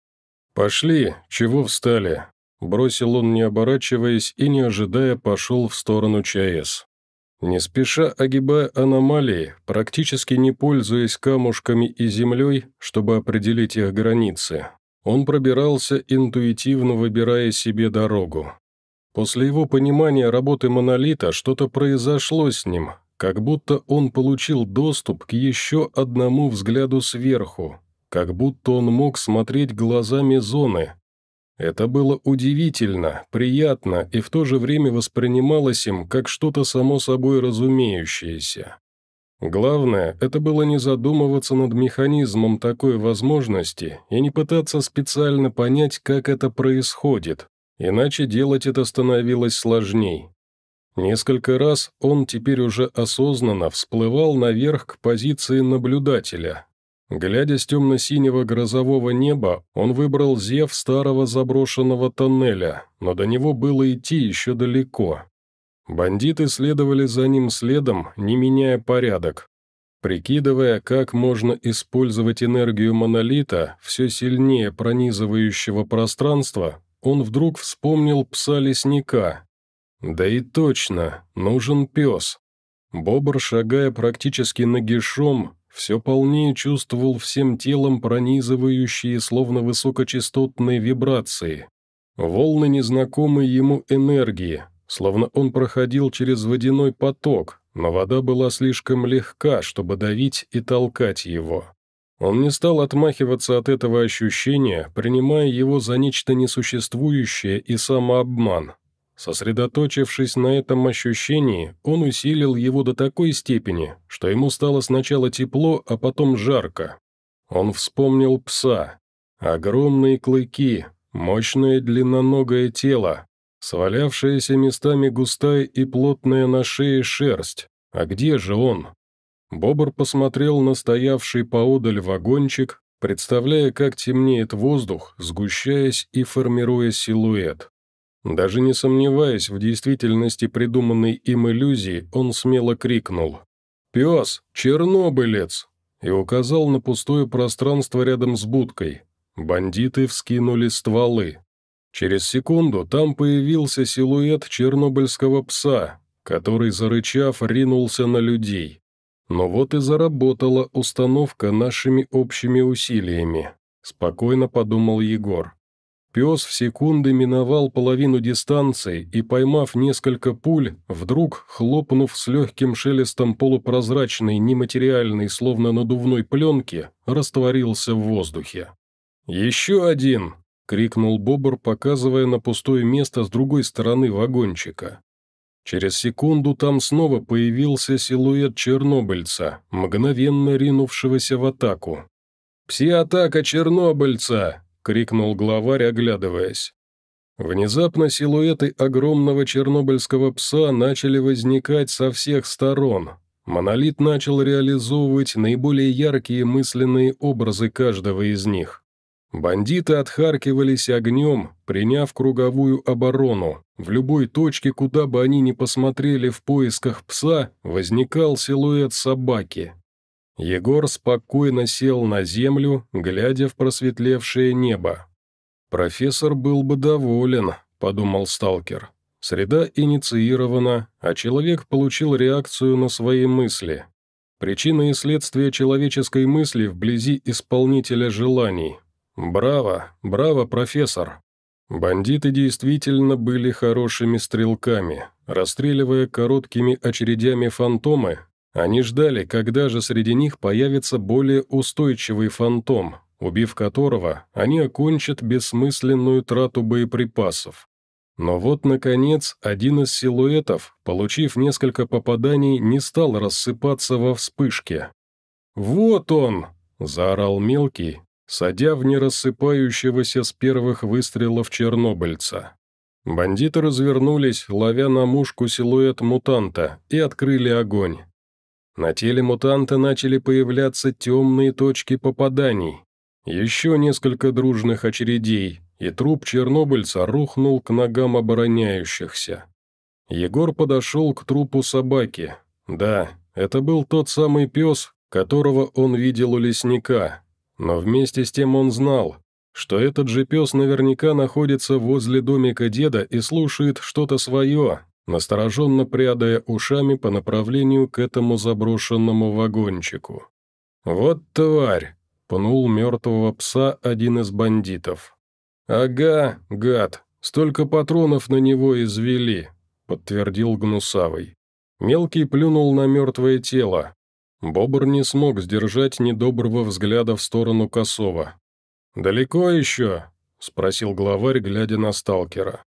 «Пошли, чего встали?» Бросил он, не оборачиваясь и, не ожидая, пошел в сторону ЧАЭС. Не спеша а огибая аномалии, практически не пользуясь камушками и землей, чтобы определить их границы, он пробирался, интуитивно выбирая себе дорогу. После его понимания работы монолита что-то произошло с ним, как будто он получил доступ к еще одному взгляду сверху, как будто он мог смотреть глазами зоны. Это было удивительно, приятно и в то же время воспринималось им как что-то само собой разумеющееся. Главное, это было не задумываться над механизмом такой возможности и не пытаться специально понять, как это происходит, иначе делать это становилось сложней. Несколько раз он теперь уже осознанно всплывал наверх к позиции наблюдателя. Глядя с темно-синего грозового неба, он выбрал зев старого заброшенного тоннеля, но до него было идти еще далеко. Бандиты следовали за ним следом, не меняя порядок. Прикидывая, как можно использовать энергию монолита, все сильнее пронизывающего пространство, он вдруг вспомнил пса лесника. «Да и точно, нужен пес». Бобр, шагая практически нагишом, все полнее чувствовал всем телом пронизывающие, словно высокочастотные вибрации. Волны незнакомой ему энергии, словно он проходил через водяной поток, но вода была слишком легка, чтобы давить и толкать его. Он не стал отмахиваться от этого ощущения, принимая его за нечто несуществующее и самообман. Сосредоточившись на этом ощущении, он усилил его до такой степени, что ему стало сначала тепло, а потом жарко. Он вспомнил пса. Огромные клыки, мощное длинноногое тело, свалявшаяся местами густая и плотная на шее шерсть. А где же он? Бобр посмотрел на стоявший поодаль вагончик, представляя, как темнеет воздух, сгущаясь и формируя силуэт. Даже не сомневаясь в действительности придуманной им иллюзии, он смело крикнул «Пес! Чернобылец!» и указал на пустое пространство рядом с будкой. Бандиты вскинули стволы. Через секунду там появился силуэт чернобыльского пса, который, зарычав, ринулся на людей. Но вот и заработала установка нашими общими усилиями, спокойно подумал Егор. Пес в секунды миновал половину дистанции и, поймав несколько пуль, вдруг, хлопнув с легким шелестом полупрозрачной, нематериальной, словно надувной пленки, растворился в воздухе. «Еще один!» крикнул бобр, показывая на пустое место с другой стороны вагончика. Через секунду там снова появился силуэт чернобыльца, мгновенно ринувшегося в атаку. «Пси-атака чернобыльца!» — крикнул главарь, оглядываясь. Внезапно силуэты огромного чернобыльского пса начали возникать со всех сторон. Монолит начал реализовывать наиболее яркие мысленные образы каждого из них. Бандиты отхаркивались огнем, приняв круговую оборону. В любой точке, куда бы они ни посмотрели в поисках пса, возникал силуэт собаки. Егор спокойно сел на землю, глядя в просветлевшее небо. «Профессор был бы доволен», — подумал сталкер. Среда инициирована, а человек получил реакцию на свои мысли. Причина и следствие человеческой мысли вблизи исполнителя желаний — Браво, браво, профессор. Бандиты действительно были хорошими стрелками. Расстреливая короткими очередями фантомы, они ждали, когда же среди них появится более устойчивый фантом, убив которого они окончат бессмысленную трату боеприпасов. Но вот, наконец, один из силуэтов, получив несколько попаданий, не стал рассыпаться во вспышке. «Вот он!» — заорал мелкий, садя в нерассыпающегося с первых выстрелов чернобыльца. Бандиты развернулись, ловя на мушку силуэт мутанта, и открыли огонь. На теле мутанта начали появляться темные точки попаданий. Еще несколько дружных очередей, и труп чернобыльца рухнул к ногам обороняющихся. Егор подошел к трупу собаки. Да, это был тот самый пес, которого он видел у лесника, но вместе с тем он знал, что этот же пес наверняка находится возле домика деда и слушает что-то свое, настороженно прядая ушами по направлению к этому заброшенному вагончику. «Вот тварь!» — пнул мертвого пса один из бандитов. «Ага, гад, столько патронов на него извели», — подтвердил Гнусавый. Мелкий плюнул на мертвое тело, Бобр не смог сдержать недоброго взгляда в сторону Косова. «Далеко еще?» — спросил главарь, глядя на сталкера.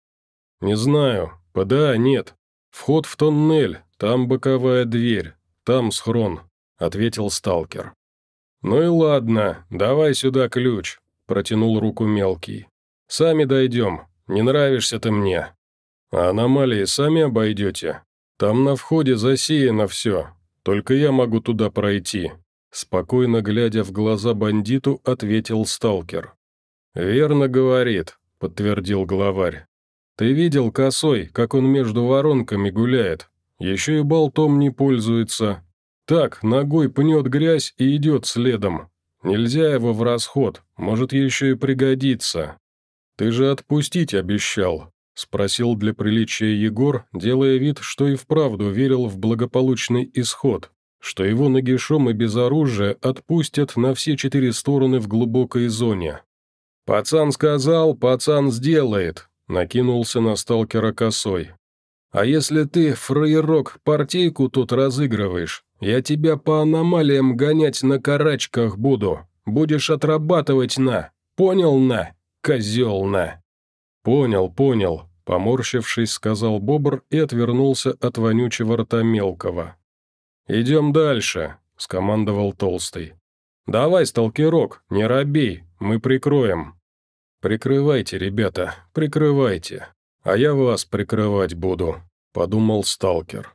«Не знаю. ПДА нет. Вход в тоннель, там боковая дверь, там схрон», — ответил сталкер. «Ну и ладно, давай сюда ключ», — протянул руку мелкий. «Сами дойдем, не нравишься ты мне». «А аномалии сами обойдете? Там на входе засеяно все, только я могу туда пройти», — спокойно глядя в глаза бандиту, ответил сталкер. «Верно говорит», — подтвердил главарь. «Ты видел, косой, как он между воронками гуляет? Еще и болтом не пользуется. Так, ногой пнет грязь и идет следом. Нельзя его в расход, может еще и пригодится. Ты же отпустить обещал. Спросил для приличия Егор, делая вид, что и вправду верил в благополучный исход, что его нагишом и без оружия отпустят на все четыре стороны в глубокой зоне. «Пацан сказал, пацан сделает», — накинулся на сталкера косой. «А если ты, фраерок, партийку тут разыгрываешь, я тебя по аномалиям гонять на карачках буду. Будешь отрабатывать на. Понял на, козел на». «Понял, понял», Поморщившись, сказал бобр и отвернулся от вонючего рта мелкого. «Идем дальше», — скомандовал Толстый. «Давай, сталкерок, не робей, мы прикроем». «Прикрывайте, ребята, прикрывайте, а я вас прикрывать буду», — подумал сталкер.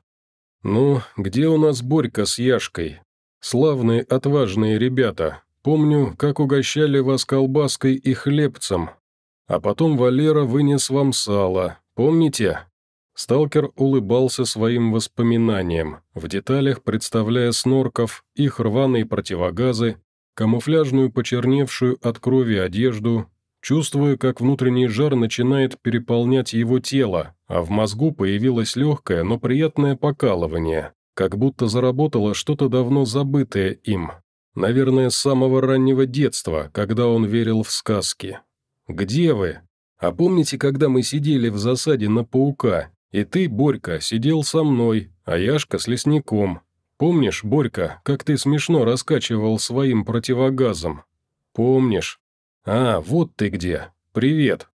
«Ну, где у нас Борька с Яшкой? Славные, отважные ребята. Помню, как угощали вас колбаской и хлебцем, а потом Валера вынес вам сало, помните?» Сталкер улыбался своим воспоминаниям, в деталях представляя снорков, их рваные противогазы, камуфляжную почерневшую от крови одежду, чувствуя, как внутренний жар начинает переполнять его тело, а в мозгу появилось легкое, но приятное покалывание, как будто заработало что-то давно забытое им, наверное, с самого раннего детства, когда он верил в сказки. «Где вы? А помните, когда мы сидели в засаде на паука, и ты, Борька, сидел со мной, а Яшка с лесником? Помнишь, Борька, как ты смешно раскачивал своим противогазом? Помнишь? А, вот ты где. Привет».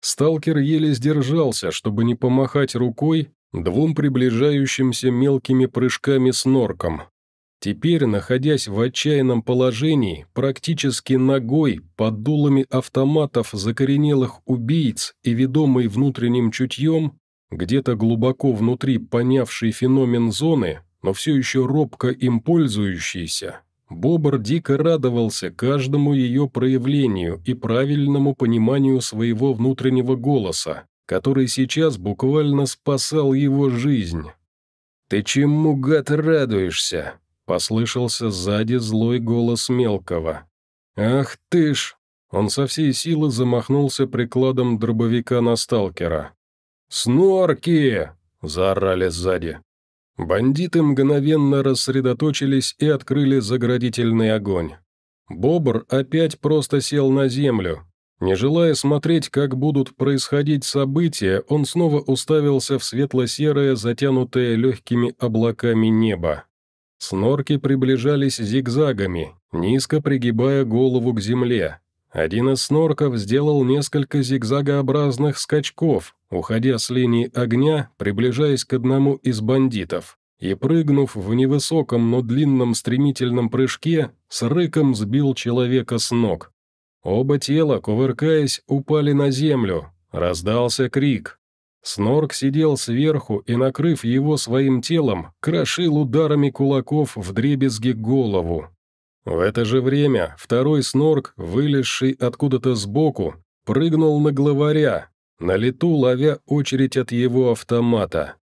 Сталкер еле сдержался, чтобы не помахать рукой двум приближающимся мелкими прыжками с норком. Теперь, находясь в отчаянном положении, практически ногой, под дулами автоматов закоренелых убийц и ведомый внутренним чутьем, где-то глубоко внутри понявший феномен зоны, но все еще робко им пользующийся, Бобр дико радовался каждому ее проявлению и правильному пониманию своего внутреннего голоса, который сейчас буквально спасал его жизнь. «Ты чему, гад, радуешься?» Послышался сзади злой голос мелкого. «Ах ты ж!» Он со всей силы замахнулся прикладом дробовика на сталкера. «Снорки!» – заорали сзади. Бандиты мгновенно рассредоточились и открыли заградительный огонь. Бобр опять просто сел на землю. Не желая смотреть, как будут происходить события, он снова уставился в светло-серое, затянутое легкими облаками небо. Снорки приближались зигзагами, низко пригибая голову к земле. Один из снорков сделал несколько зигзагообразных скачков, уходя с линии огня, приближаясь к одному из бандитов, и, прыгнув в невысоком, но длинном стремительном прыжке, с рыком сбил человека с ног. Оба тела, кувыркаясь, упали на землю. Раздался крик. Снорк сидел сверху и, накрыв его своим телом, крошил ударами кулаков в дребезги голову. В это же время второй снорк, вылезший откуда-то сбоку, прыгнул на главаря, на лету ловя очередь от его автомата.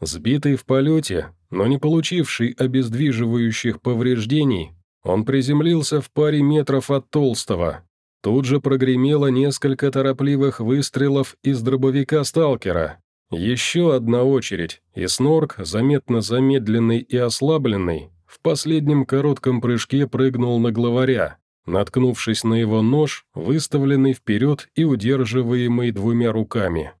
Сбитый в полете, но не получивший обездвиживающих повреждений, он приземлился в паре метров от толстого, Тут же прогремело несколько торопливых выстрелов из дробовика «Сталкера». Еще одна очередь, и Снорк, заметно замедленный и ослабленный, в последнем коротком прыжке прыгнул на главаря, наткнувшись на его нож, выставленный вперед и удерживаемый двумя руками.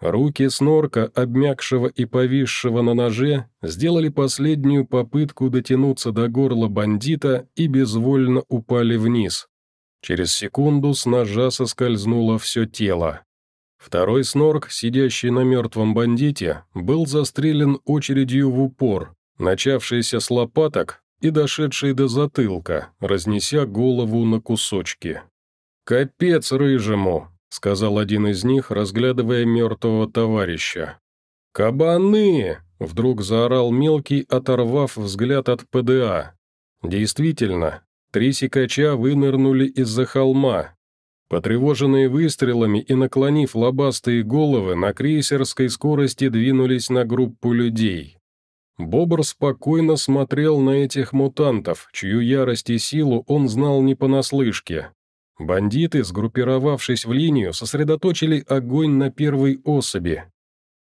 Руки снорка, обмякшего и повисшего на ноже, сделали последнюю попытку дотянуться до горла бандита и безвольно упали вниз. Через секунду с ножа соскользнуло все тело. Второй снорк, сидящий на мертвом бандите, был застрелен очередью в упор, начавшийся с лопаток и дошедший до затылка, разнеся голову на кусочки. «Капец рыжему!» — сказал один из них, разглядывая мертвого товарища. «Кабаны!» — вдруг заорал мелкий, оторвав взгляд от ПДА. Действительно, Три сикача вынырнули из-за холма. Потревоженные выстрелами и наклонив лобастые головы, на крейсерской скорости двинулись на группу людей. Бобр спокойно смотрел на этих мутантов, чью ярость и силу он знал не понаслышке. Бандиты, сгруппировавшись в линию, сосредоточили огонь на первой особи.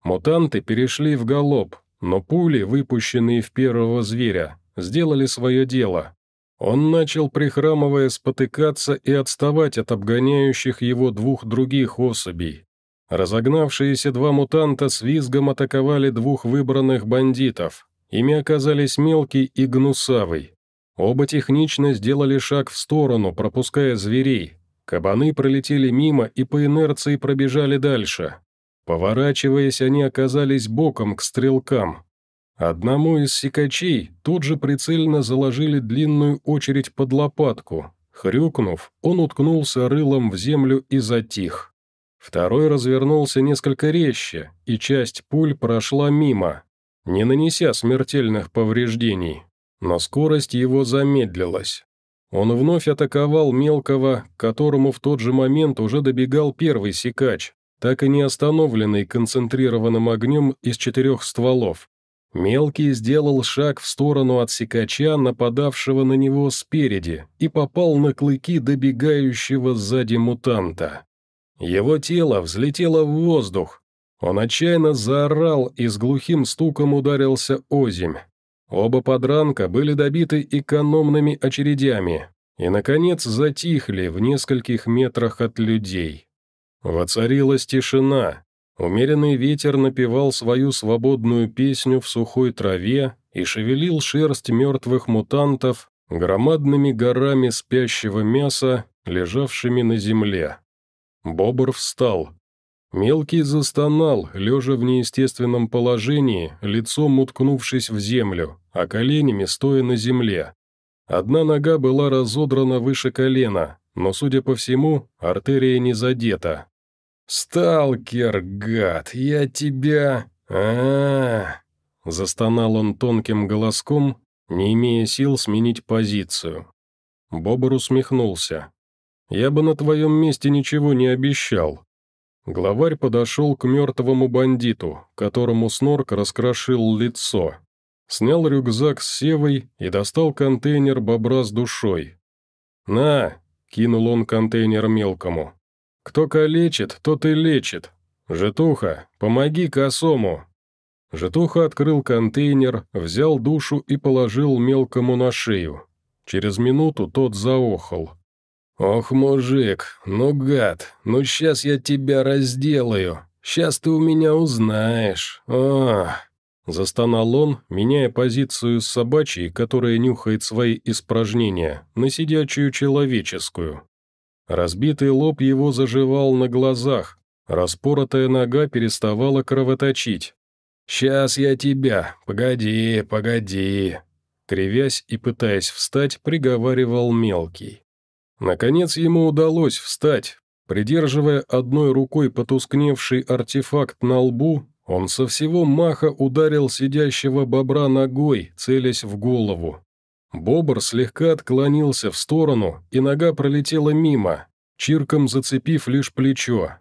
Мутанты перешли в галоп, но пули, выпущенные в первого зверя, сделали свое дело. Он начал, прихрамывая, спотыкаться и отставать от обгоняющих его двух других особей. Разогнавшиеся два мутанта с визгом атаковали двух выбранных бандитов. Ими оказались Мелкий и Гнусавый. Оба технично сделали шаг в сторону, пропуская зверей. Кабаны пролетели мимо и по инерции пробежали дальше. Поворачиваясь, они оказались боком к стрелкам, Одному из сикачей тут же прицельно заложили длинную очередь под лопатку. Хрюкнув, он уткнулся рылом в землю и затих. Второй развернулся несколько резче, и часть пуль прошла мимо, не нанеся смертельных повреждений. Но скорость его замедлилась. Он вновь атаковал мелкого, к которому в тот же момент уже добегал первый сикач, так и не остановленный концентрированным огнем из четырех стволов. Мелкий сделал шаг в сторону от сикача, нападавшего на него спереди, и попал на клыки добегающего сзади мутанта. Его тело взлетело в воздух. Он отчаянно заорал и с глухим стуком ударился озимь. Оба подранка были добиты экономными очередями и, наконец, затихли в нескольких метрах от людей. Воцарилась тишина, Умеренный ветер напевал свою свободную песню в сухой траве и шевелил шерсть мертвых мутантов громадными горами спящего мяса, лежавшими на земле. Бобр встал. Мелкий застонал, лежа в неестественном положении, лицом уткнувшись в землю, а коленями стоя на земле. Одна нога была разодрана выше колена, но, судя по всему, артерия не задета. «Сталкер, гад, я тебя...» Застонал он тонким голоском, не имея сил сменить позицию. Бобр усмехнулся. «Я бы на твоем месте ничего не обещал». Главарь подошел к мертвому бандиту, которому снорк раскрошил лицо. Снял рюкзак с севой и достал контейнер бобра с душой. «На!» — кинул он контейнер мелкому. Кто калечит, тот и лечит. Житуха, помоги косому!» Житуха открыл контейнер, взял душу и положил мелкому на шею. Через минуту тот заохал. «Ох, мужик, ну гад, ну сейчас я тебя разделаю, сейчас ты у меня узнаешь, а Застонал он, меняя позицию с собачьей, которая нюхает свои испражнения, на сидячую человеческую. Разбитый лоб его заживал на глазах, распоротая нога переставала кровоточить. «Сейчас я тебя, погоди, погоди», кривясь и пытаясь встать, приговаривал мелкий. Наконец ему удалось встать. Придерживая одной рукой потускневший артефакт на лбу, он со всего маха ударил сидящего бобра ногой, целясь в голову. Бобр слегка отклонился в сторону, и нога пролетела мимо, чирком зацепив лишь плечо.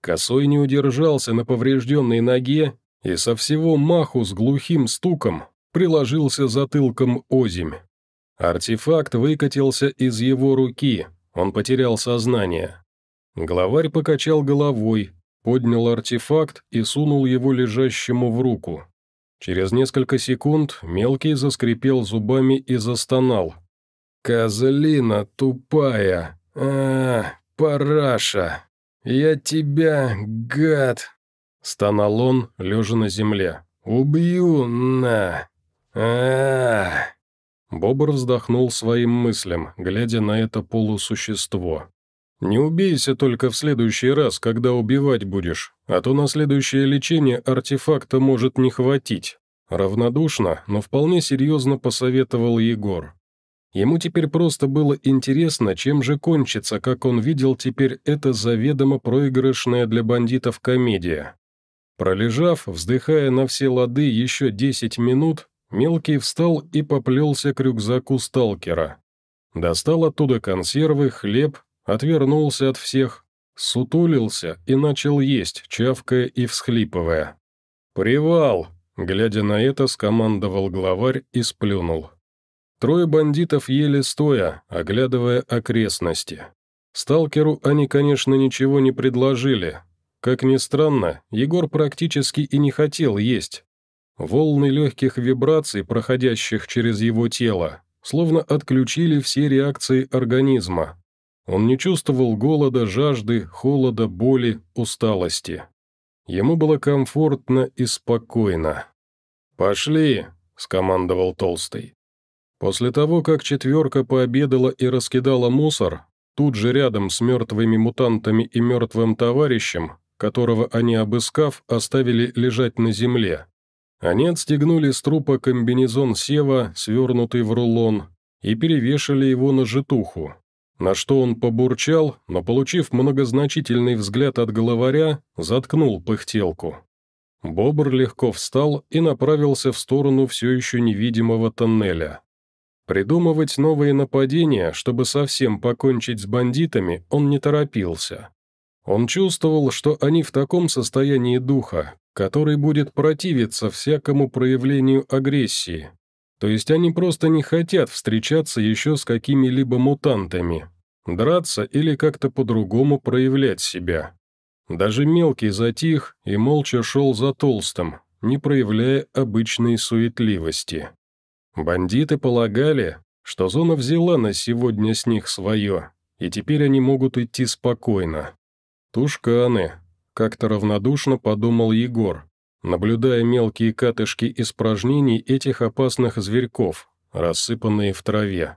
Косой не удержался на поврежденной ноге и со всего маху с глухим стуком приложился затылком озимь. Артефакт выкатился из его руки, он потерял сознание. Главарь покачал головой, поднял артефакт и сунул его лежащему в руку. Через несколько секунд мелкий заскрипел зубами и застонал. «Козлина тупая! а, -а, -а параша! Я тебя, гад!» Стонал он, лежа на земле. «Убью, на! а, -а, -а Бобр вздохнул своим мыслям, глядя на это полусущество. Не убейся только в следующий раз, когда убивать будешь, а то на следующее лечение артефакта может не хватить». Равнодушно, но вполне серьезно посоветовал Егор. Ему теперь просто было интересно, чем же кончится, как он видел теперь это заведомо проигрышная для бандитов комедия. Пролежав, вздыхая на все лады еще 10 минут, Мелкий встал и поплелся к рюкзаку сталкера. Достал оттуда консервы, хлеб, отвернулся от всех, сутулился и начал есть, чавкая и всхлипывая. «Привал!» – глядя на это, скомандовал главарь и сплюнул. Трое бандитов ели стоя, оглядывая окрестности. Сталкеру они, конечно, ничего не предложили. Как ни странно, Егор практически и не хотел есть. Волны легких вибраций, проходящих через его тело, словно отключили все реакции организма, он не чувствовал голода, жажды, холода, боли, усталости. Ему было комфортно и спокойно. «Пошли!» – скомандовал Толстый. После того, как четверка пообедала и раскидала мусор, тут же рядом с мертвыми мутантами и мертвым товарищем, которого они, обыскав, оставили лежать на земле, они отстегнули с трупа комбинезон сева, свернутый в рулон, и перевешали его на житуху, на что он побурчал, но, получив многозначительный взгляд от главаря, заткнул пыхтелку. Бобр легко встал и направился в сторону все еще невидимого тоннеля. Придумывать новые нападения, чтобы совсем покончить с бандитами, он не торопился. Он чувствовал, что они в таком состоянии духа, который будет противиться всякому проявлению агрессии. То есть они просто не хотят встречаться еще с какими-либо мутантами, Драться или как-то по-другому проявлять себя. Даже мелкий затих и молча шел за толстым, не проявляя обычной суетливости. Бандиты полагали, что зона взяла на сегодня с них свое, и теперь они могут идти спокойно. «Тушканы», — как-то равнодушно подумал Егор, наблюдая мелкие катышки испражнений этих опасных зверьков, рассыпанные в траве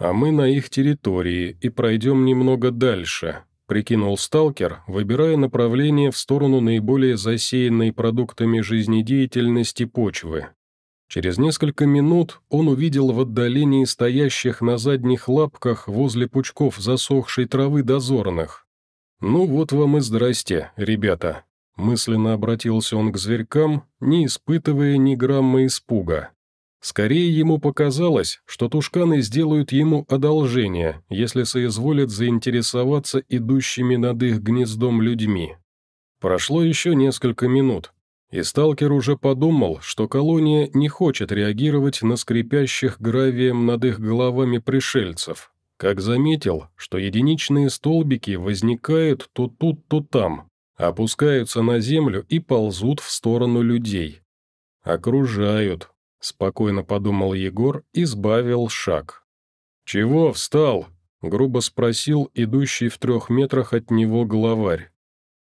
а мы на их территории и пройдем немного дальше», — прикинул сталкер, выбирая направление в сторону наиболее засеянной продуктами жизнедеятельности почвы. Через несколько минут он увидел в отдалении стоящих на задних лапках возле пучков засохшей травы дозорных. «Ну вот вам и здрасте, ребята», — мысленно обратился он к зверькам, не испытывая ни грамма испуга. Скорее ему показалось, что тушканы сделают ему одолжение, если соизволят заинтересоваться идущими над их гнездом людьми. Прошло еще несколько минут, и сталкер уже подумал, что колония не хочет реагировать на скрипящих гравием над их головами пришельцев, как заметил, что единичные столбики возникают то тут, то там, опускаются на землю и ползут в сторону людей. Окружают, — спокойно подумал Егор и сбавил шаг. «Чего встал?» — грубо спросил идущий в трех метрах от него главарь.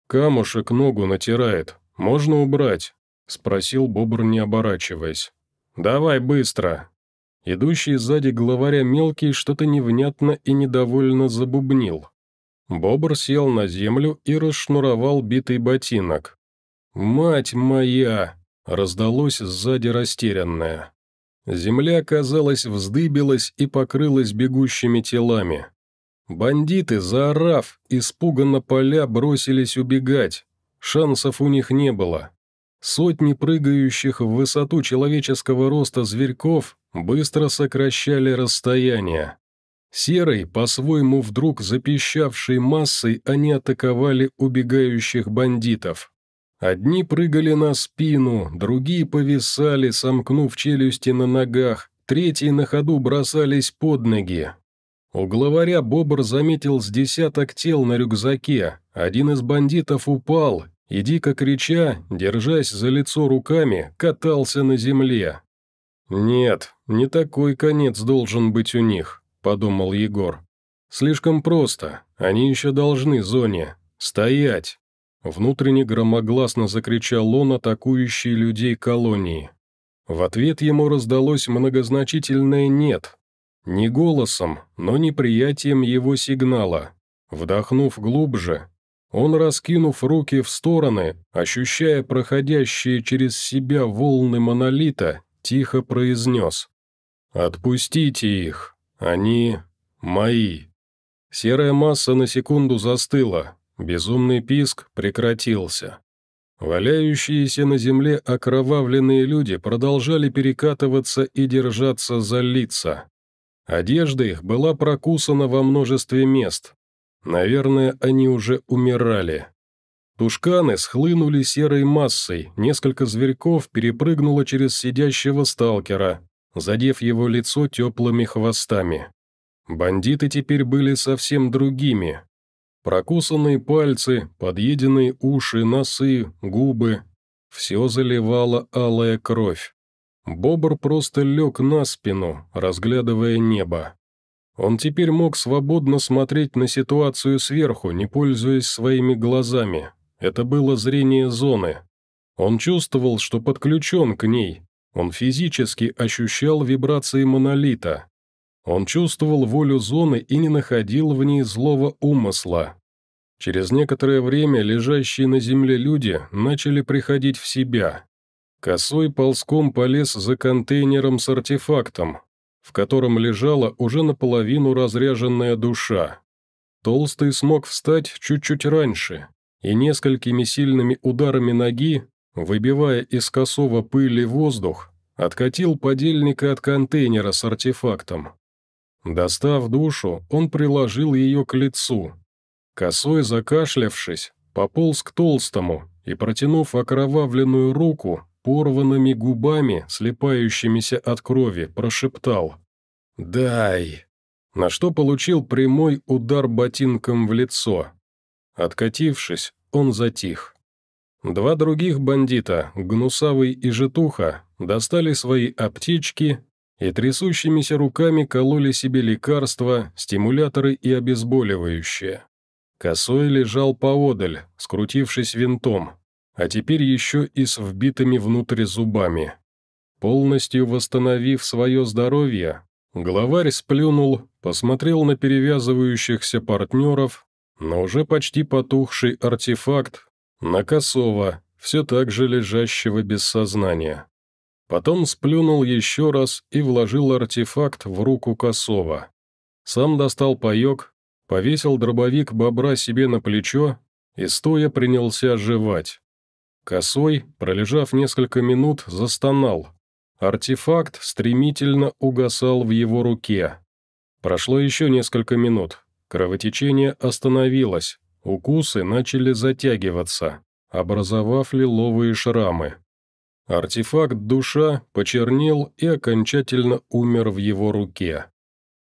«Камушек ногу натирает. Можно убрать?» — спросил бобр, не оборачиваясь. «Давай быстро!» Идущий сзади главаря мелкий что-то невнятно и недовольно забубнил. Бобр сел на землю и расшнуровал битый ботинок. «Мать моя!» Раздалось сзади растерянное. Земля, казалось, вздыбилась и покрылась бегущими телами. Бандиты, заорав, испуганно поля бросились убегать. Шансов у них не было. Сотни прыгающих в высоту человеческого роста зверьков быстро сокращали расстояние. Серый по-своему вдруг запищавшей массой, они атаковали убегающих бандитов. Одни прыгали на спину, другие повисали, сомкнув челюсти на ногах, третьи на ходу бросались под ноги. У главаря Бобр заметил с десяток тел на рюкзаке, один из бандитов упал и, дико крича, держась за лицо руками, катался на земле. «Нет, не такой конец должен быть у них», — подумал Егор. «Слишком просто, они еще должны зоне. Стоять!» Внутренне громогласно закричал он, атакующий людей колонии. В ответ ему раздалось многозначительное «нет». Не голосом, но неприятием его сигнала. Вдохнув глубже, он, раскинув руки в стороны, ощущая проходящие через себя волны монолита, тихо произнес. «Отпустите их! Они мои!» Серая масса на секунду застыла, Безумный писк прекратился. Валяющиеся на земле окровавленные люди продолжали перекатываться и держаться за лица. Одежда их была прокусана во множестве мест. Наверное, они уже умирали. Тушканы схлынули серой массой, несколько зверьков перепрыгнуло через сидящего сталкера, задев его лицо теплыми хвостами. Бандиты теперь были совсем другими, Прокусанные пальцы, подъеденные уши, носы, губы. Все заливала алая кровь. Бобр просто лег на спину, разглядывая небо. Он теперь мог свободно смотреть на ситуацию сверху, не пользуясь своими глазами. Это было зрение зоны. Он чувствовал, что подключен к ней. Он физически ощущал вибрации монолита. Он чувствовал волю зоны и не находил в ней злого умысла. Через некоторое время лежащие на земле люди начали приходить в себя. Косой ползком полез за контейнером с артефактом, в котором лежала уже наполовину разряженная душа. Толстый смог встать чуть-чуть раньше, и несколькими сильными ударами ноги, выбивая из косого пыли воздух, откатил подельника от контейнера с артефактом. Достав душу, он приложил ее к лицу. Косой закашлявшись, пополз к толстому и, протянув окровавленную руку, порванными губами, слепающимися от крови, прошептал «Дай!» на что получил прямой удар ботинком в лицо. Откатившись, он затих. Два других бандита, Гнусавый и Житуха, достали свои аптечки и трясущимися руками кололи себе лекарства, стимуляторы и обезболивающие. Косой лежал поодаль, скрутившись винтом, а теперь еще и с вбитыми внутрь зубами. Полностью восстановив свое здоровье, главарь сплюнул, посмотрел на перевязывающихся партнеров, но уже почти потухший артефакт, на косого, все так же лежащего без сознания. Потом сплюнул еще раз и вложил артефакт в руку Косова. Сам достал паек, повесил дробовик бобра себе на плечо и стоя принялся жевать. Косой, пролежав несколько минут, застонал. Артефакт стремительно угасал в его руке. Прошло еще несколько минут. Кровотечение остановилось, укусы начали затягиваться, образовав лиловые шрамы. Артефакт душа почернел и окончательно умер в его руке.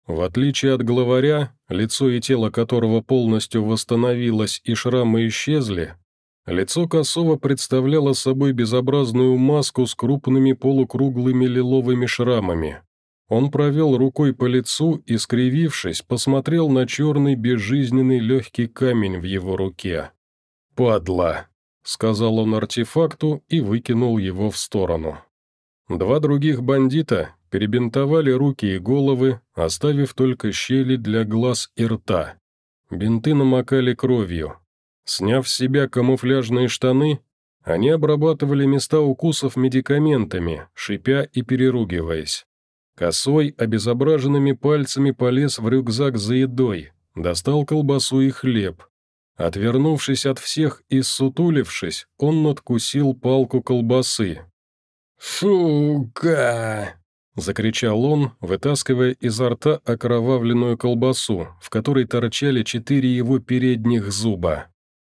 В отличие от главаря, лицо и тело которого полностью восстановилось и шрамы исчезли, лицо Косова представляло собой безобразную маску с крупными полукруглыми лиловыми шрамами. Он провел рукой по лицу и, скривившись, посмотрел на черный безжизненный легкий камень в его руке. «Падла!» — сказал он артефакту и выкинул его в сторону. Два других бандита перебинтовали руки и головы, оставив только щели для глаз и рта. Бинты намокали кровью. Сняв с себя камуфляжные штаны, они обрабатывали места укусов медикаментами, шипя и переругиваясь. Косой обезображенными пальцами полез в рюкзак за едой, достал колбасу и хлеб, Отвернувшись от всех и сутулившись, он надкусил палку колбасы. «Сука!» — закричал он, вытаскивая изо рта окровавленную колбасу, в которой торчали четыре его передних зуба.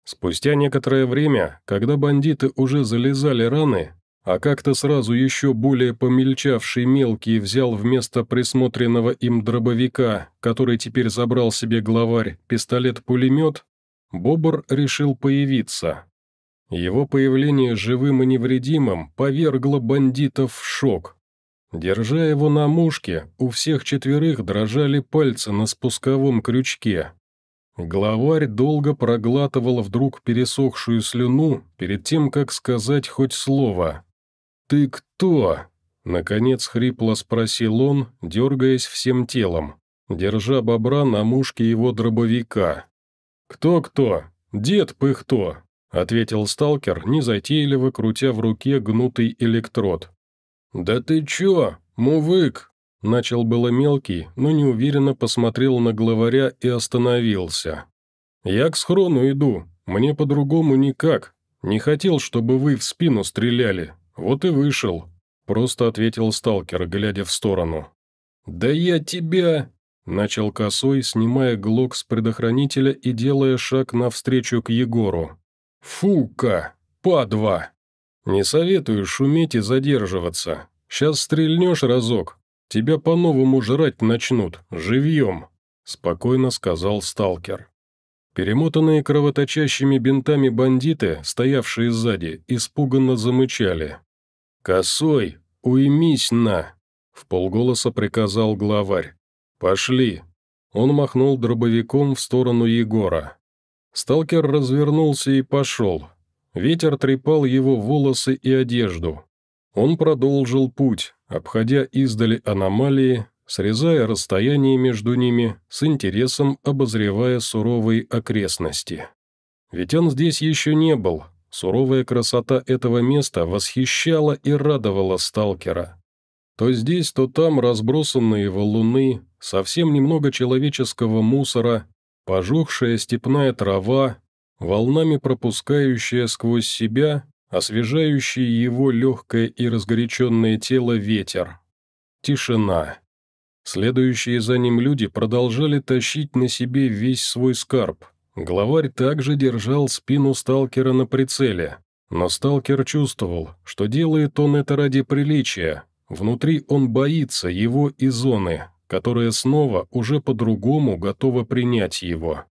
Спустя некоторое время, когда бандиты уже залезали раны, а как-то сразу еще более помельчавший мелкий взял вместо присмотренного им дробовика, который теперь забрал себе главарь, пистолет-пулемет, Бобр решил появиться. Его появление живым и невредимым повергло бандитов в шок. Держа его на мушке, у всех четверых дрожали пальцы на спусковом крючке. Главарь долго проглатывал вдруг пересохшую слюну перед тем, как сказать хоть слово. «Ты кто?» — наконец хрипло спросил он, дергаясь всем телом, держа бобра на мушке его дробовика. «Кто-кто? Дед Пыхто!» — ответил сталкер, незатейливо крутя в руке гнутый электрод. «Да ты чё, мувык?» — начал было мелкий, но неуверенно посмотрел на главаря и остановился. «Я к схрону иду, мне по-другому никак. Не хотел, чтобы вы в спину стреляли, вот и вышел», — просто ответил сталкер, глядя в сторону. «Да я тебя!» Начал косой, снимая глок с предохранителя и делая шаг навстречу к Егору. «Фука! два. Не советую шуметь и задерживаться. Сейчас стрельнешь разок, тебя по-новому жрать начнут, живьем!» Спокойно сказал сталкер. Перемотанные кровоточащими бинтами бандиты, стоявшие сзади, испуганно замычали. «Косой, уймись на!» — в полголоса приказал главарь. «Пошли!» Он махнул дробовиком в сторону Егора. Сталкер развернулся и пошел. Ветер трепал его волосы и одежду. Он продолжил путь, обходя издали аномалии, срезая расстояние между ними, с интересом обозревая суровые окрестности. Ведь он здесь еще не был. Суровая красота этого места восхищала и радовала сталкера. То здесь, то там разбросанные валуны, совсем немного человеческого мусора, пожухшая степная трава, волнами пропускающая сквозь себя, освежающий его легкое и разгоряченное тело ветер. Тишина. Следующие за ним люди продолжали тащить на себе весь свой скарб. Главарь также держал спину сталкера на прицеле, но сталкер чувствовал, что делает он это ради приличия, Внутри он боится его и зоны, которая снова уже по-другому готова принять его.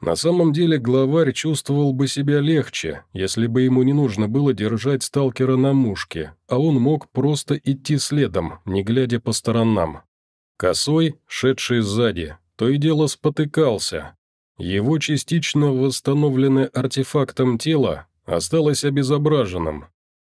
На самом деле главарь чувствовал бы себя легче, если бы ему не нужно было держать сталкера на мушке, а он мог просто идти следом, не глядя по сторонам. Косой, шедший сзади, то и дело спотыкался. Его частично восстановленное артефактом тело осталось обезображенным.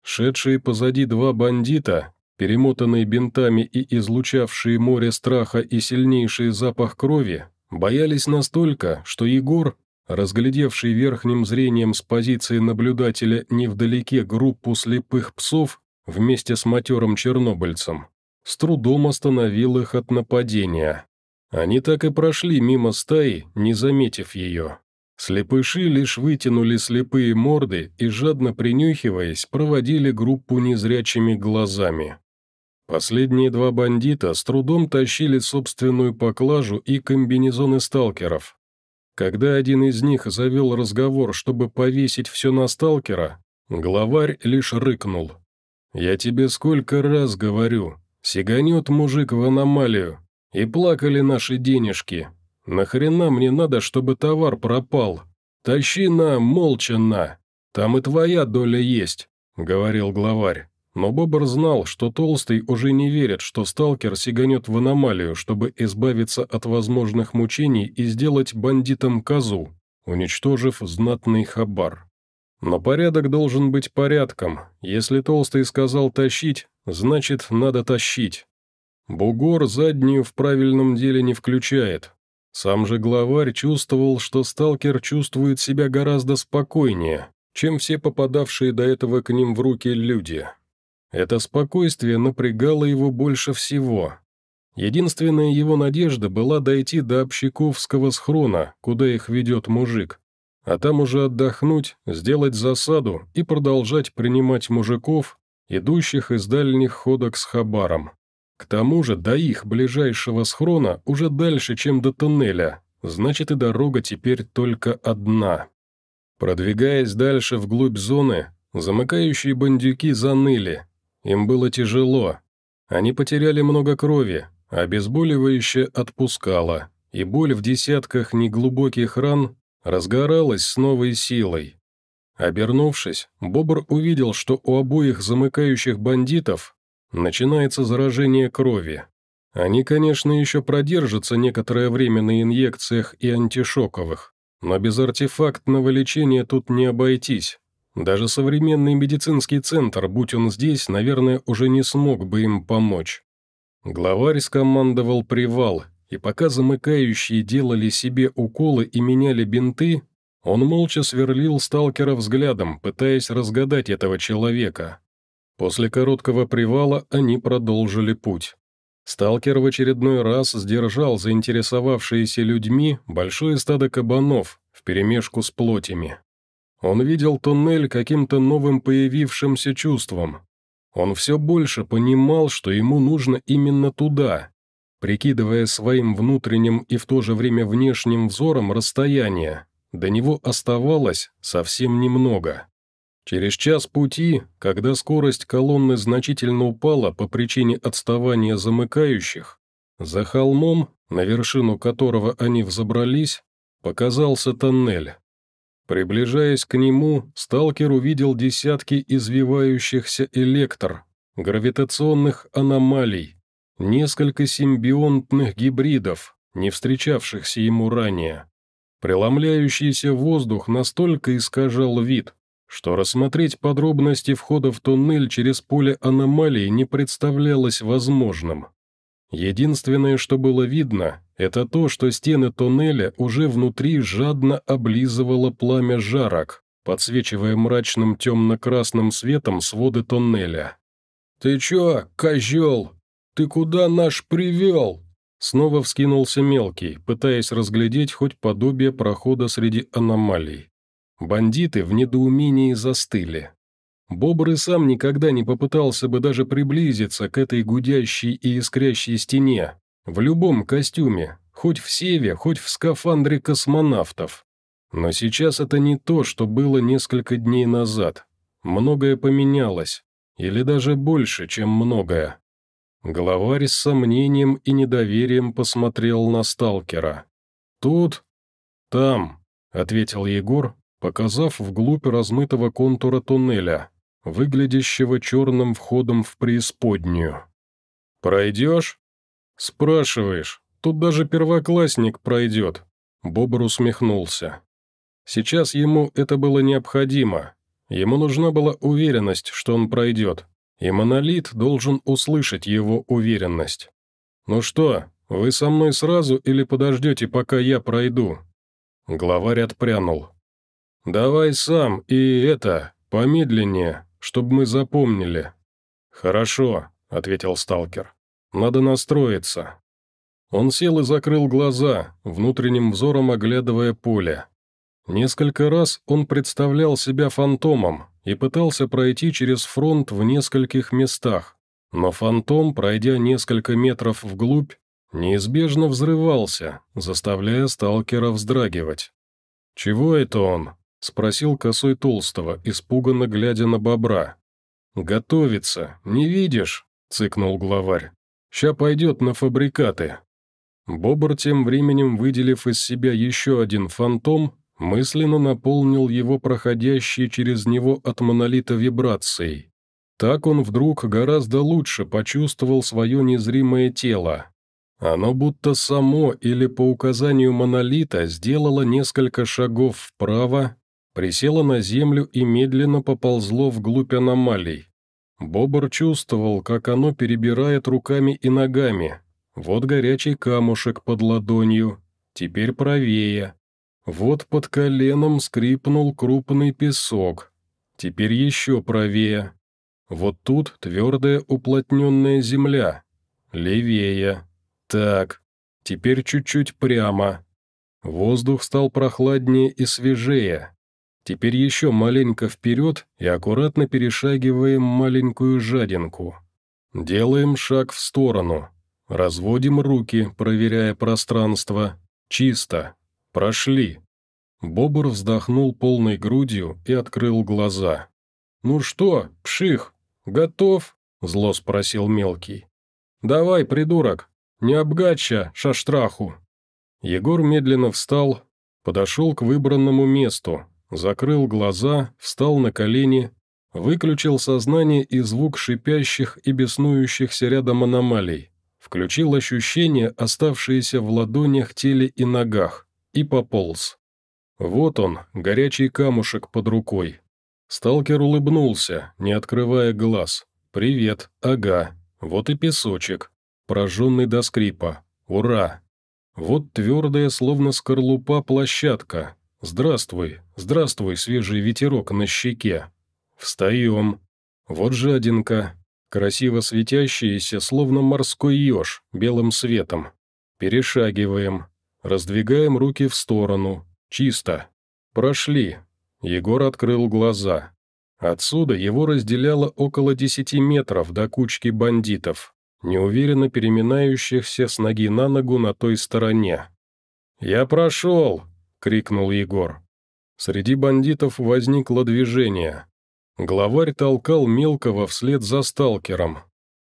Шедшие позади два бандита Перемотанные бинтами и излучавшие море страха и сильнейший запах крови, боялись настолько, что Егор, разглядевший верхним зрением с позиции наблюдателя невдалеке группу слепых псов вместе с матерым чернобыльцем, с трудом остановил их от нападения. Они так и прошли мимо стаи, не заметив ее. Слепыши лишь вытянули слепые морды и, жадно принюхиваясь, проводили группу незрячими глазами. Последние два бандита с трудом тащили собственную поклажу и комбинезоны сталкеров. Когда один из них завел разговор, чтобы повесить все на сталкера, главарь лишь рыкнул. «Я тебе сколько раз говорю, сиганет мужик в аномалию, и плакали наши денежки. Нахрена мне надо, чтобы товар пропал? Тащи на, молча на, там и твоя доля есть», — говорил главарь. Но Бобр знал, что Толстый уже не верит, что сталкер сиганет в аномалию, чтобы избавиться от возможных мучений и сделать бандитом козу, уничтожив знатный хабар. Но порядок должен быть порядком. Если Толстый сказал «тащить», значит, надо тащить. Бугор заднюю в правильном деле не включает. Сам же главарь чувствовал, что сталкер чувствует себя гораздо спокойнее, чем все попадавшие до этого к ним в руки люди. Это спокойствие напрягало его больше всего. Единственная его надежда была дойти до общаковского схрона, куда их ведет мужик, а там уже отдохнуть, сделать засаду и продолжать принимать мужиков, идущих из дальних ходок с хабаром. К тому же до их ближайшего схрона уже дальше, чем до туннеля, значит и дорога теперь только одна. Продвигаясь дальше вглубь зоны, замыкающие бандюки заныли, им было тяжело. Они потеряли много крови, а обезболивающее отпускало, и боль в десятках неглубоких ран разгоралась с новой силой. Обернувшись, Бобр увидел, что у обоих замыкающих бандитов начинается заражение крови. Они, конечно, еще продержатся некоторое время на инъекциях и антишоковых, но без артефактного лечения тут не обойтись. Даже современный медицинский центр, будь он здесь, наверное, уже не смог бы им помочь. Главарь скомандовал привал, и пока замыкающие делали себе уколы и меняли бинты, он молча сверлил сталкера взглядом, пытаясь разгадать этого человека. После короткого привала они продолжили путь. Сталкер в очередной раз сдержал заинтересовавшиеся людьми большое стадо кабанов вперемешку с плотями. Он видел туннель каким-то новым появившимся чувством. Он все больше понимал, что ему нужно именно туда, прикидывая своим внутренним и в то же время внешним взором расстояние. До него оставалось совсем немного. Через час пути, когда скорость колонны значительно упала по причине отставания замыкающих, за холмом, на вершину которого они взобрались, показался тоннель. Приближаясь к нему, сталкер увидел десятки извивающихся электр, гравитационных аномалий, несколько симбионтных гибридов, не встречавшихся ему ранее. Преломляющийся воздух настолько искажал вид, что рассмотреть подробности входа в туннель через поле аномалий не представлялось возможным. Единственное, что было видно, это то, что стены тоннеля уже внутри жадно облизывало пламя жарок, подсвечивая мрачным темно-красным светом своды тоннеля. «Ты чё, козёл? Ты куда наш привёл?» Снова вскинулся мелкий, пытаясь разглядеть хоть подобие прохода среди аномалий. Бандиты в недоумении застыли. Бобр и сам никогда не попытался бы даже приблизиться к этой гудящей и искрящей стене, в любом костюме, хоть в Севе, хоть в скафандре космонавтов. Но сейчас это не то, что было несколько дней назад. Многое поменялось, или даже больше, чем многое. Главарь с сомнением и недоверием посмотрел на сталкера. «Тут? Там», — ответил Егор, показав вглубь размытого контура туннеля выглядящего черным входом в преисподнюю. «Пройдешь?» «Спрашиваешь. Тут даже первоклассник пройдет». Бобр усмехнулся. Сейчас ему это было необходимо. Ему нужна была уверенность, что он пройдет. И монолит должен услышать его уверенность. «Ну что, вы со мной сразу или подождете, пока я пройду?» Главарь отпрянул. «Давай сам и это, помедленнее, чтобы мы запомнили». «Хорошо», — ответил сталкер. «Надо настроиться». Он сел и закрыл глаза, внутренним взором оглядывая поле. Несколько раз он представлял себя фантомом и пытался пройти через фронт в нескольких местах, но фантом, пройдя несколько метров вглубь, неизбежно взрывался, заставляя сталкера вздрагивать. «Чего это он?» — спросил косой Толстого, испуганно глядя на бобра. «Готовится, не видишь?» — цыкнул главарь. «Ща пойдет на фабрикаты». Бобр, тем временем выделив из себя еще один фантом, мысленно наполнил его проходящие через него от монолита вибрацией. Так он вдруг гораздо лучше почувствовал свое незримое тело. Оно будто само или по указанию монолита сделало несколько шагов вправо, присело на землю и медленно поползло вглубь аномалий. Бобр чувствовал, как оно перебирает руками и ногами. Вот горячий камушек под ладонью, теперь правее. Вот под коленом скрипнул крупный песок. Теперь еще правее. Вот тут твердая уплотненная земля. Левее. Так. Теперь чуть-чуть прямо. Воздух стал прохладнее и свежее. Теперь еще маленько вперед и аккуратно перешагиваем маленькую жадинку. Делаем шаг в сторону. Разводим руки, проверяя пространство. Чисто. Прошли. Бобр вздохнул полной грудью и открыл глаза. «Ну что, пших, готов?» — зло спросил мелкий. «Давай, придурок, не обгача, шаштраху!» Егор медленно встал, подошел к выбранному месту, закрыл глаза, встал на колени, выключил сознание и звук шипящих и беснующихся рядом аномалий, включил ощущения, оставшиеся в ладонях, теле и ногах, и пополз. Вот он, горячий камушек под рукой. Сталкер улыбнулся, не открывая глаз. «Привет, ага, вот и песочек, прожженный до скрипа. Ура!» Вот твердая, словно скорлупа, площадка, Здравствуй, здравствуй, свежий ветерок на щеке. Встаем. Вот жадинка. Красиво светящаяся, словно морской еж, белым светом. Перешагиваем. Раздвигаем руки в сторону. Чисто. Прошли. Егор открыл глаза. Отсюда его разделяло около десяти метров до кучки бандитов, неуверенно переминающихся с ноги на ногу на той стороне. «Я прошел!» — крикнул Егор. Среди бандитов возникло движение. Главарь толкал мелкого вслед за сталкером.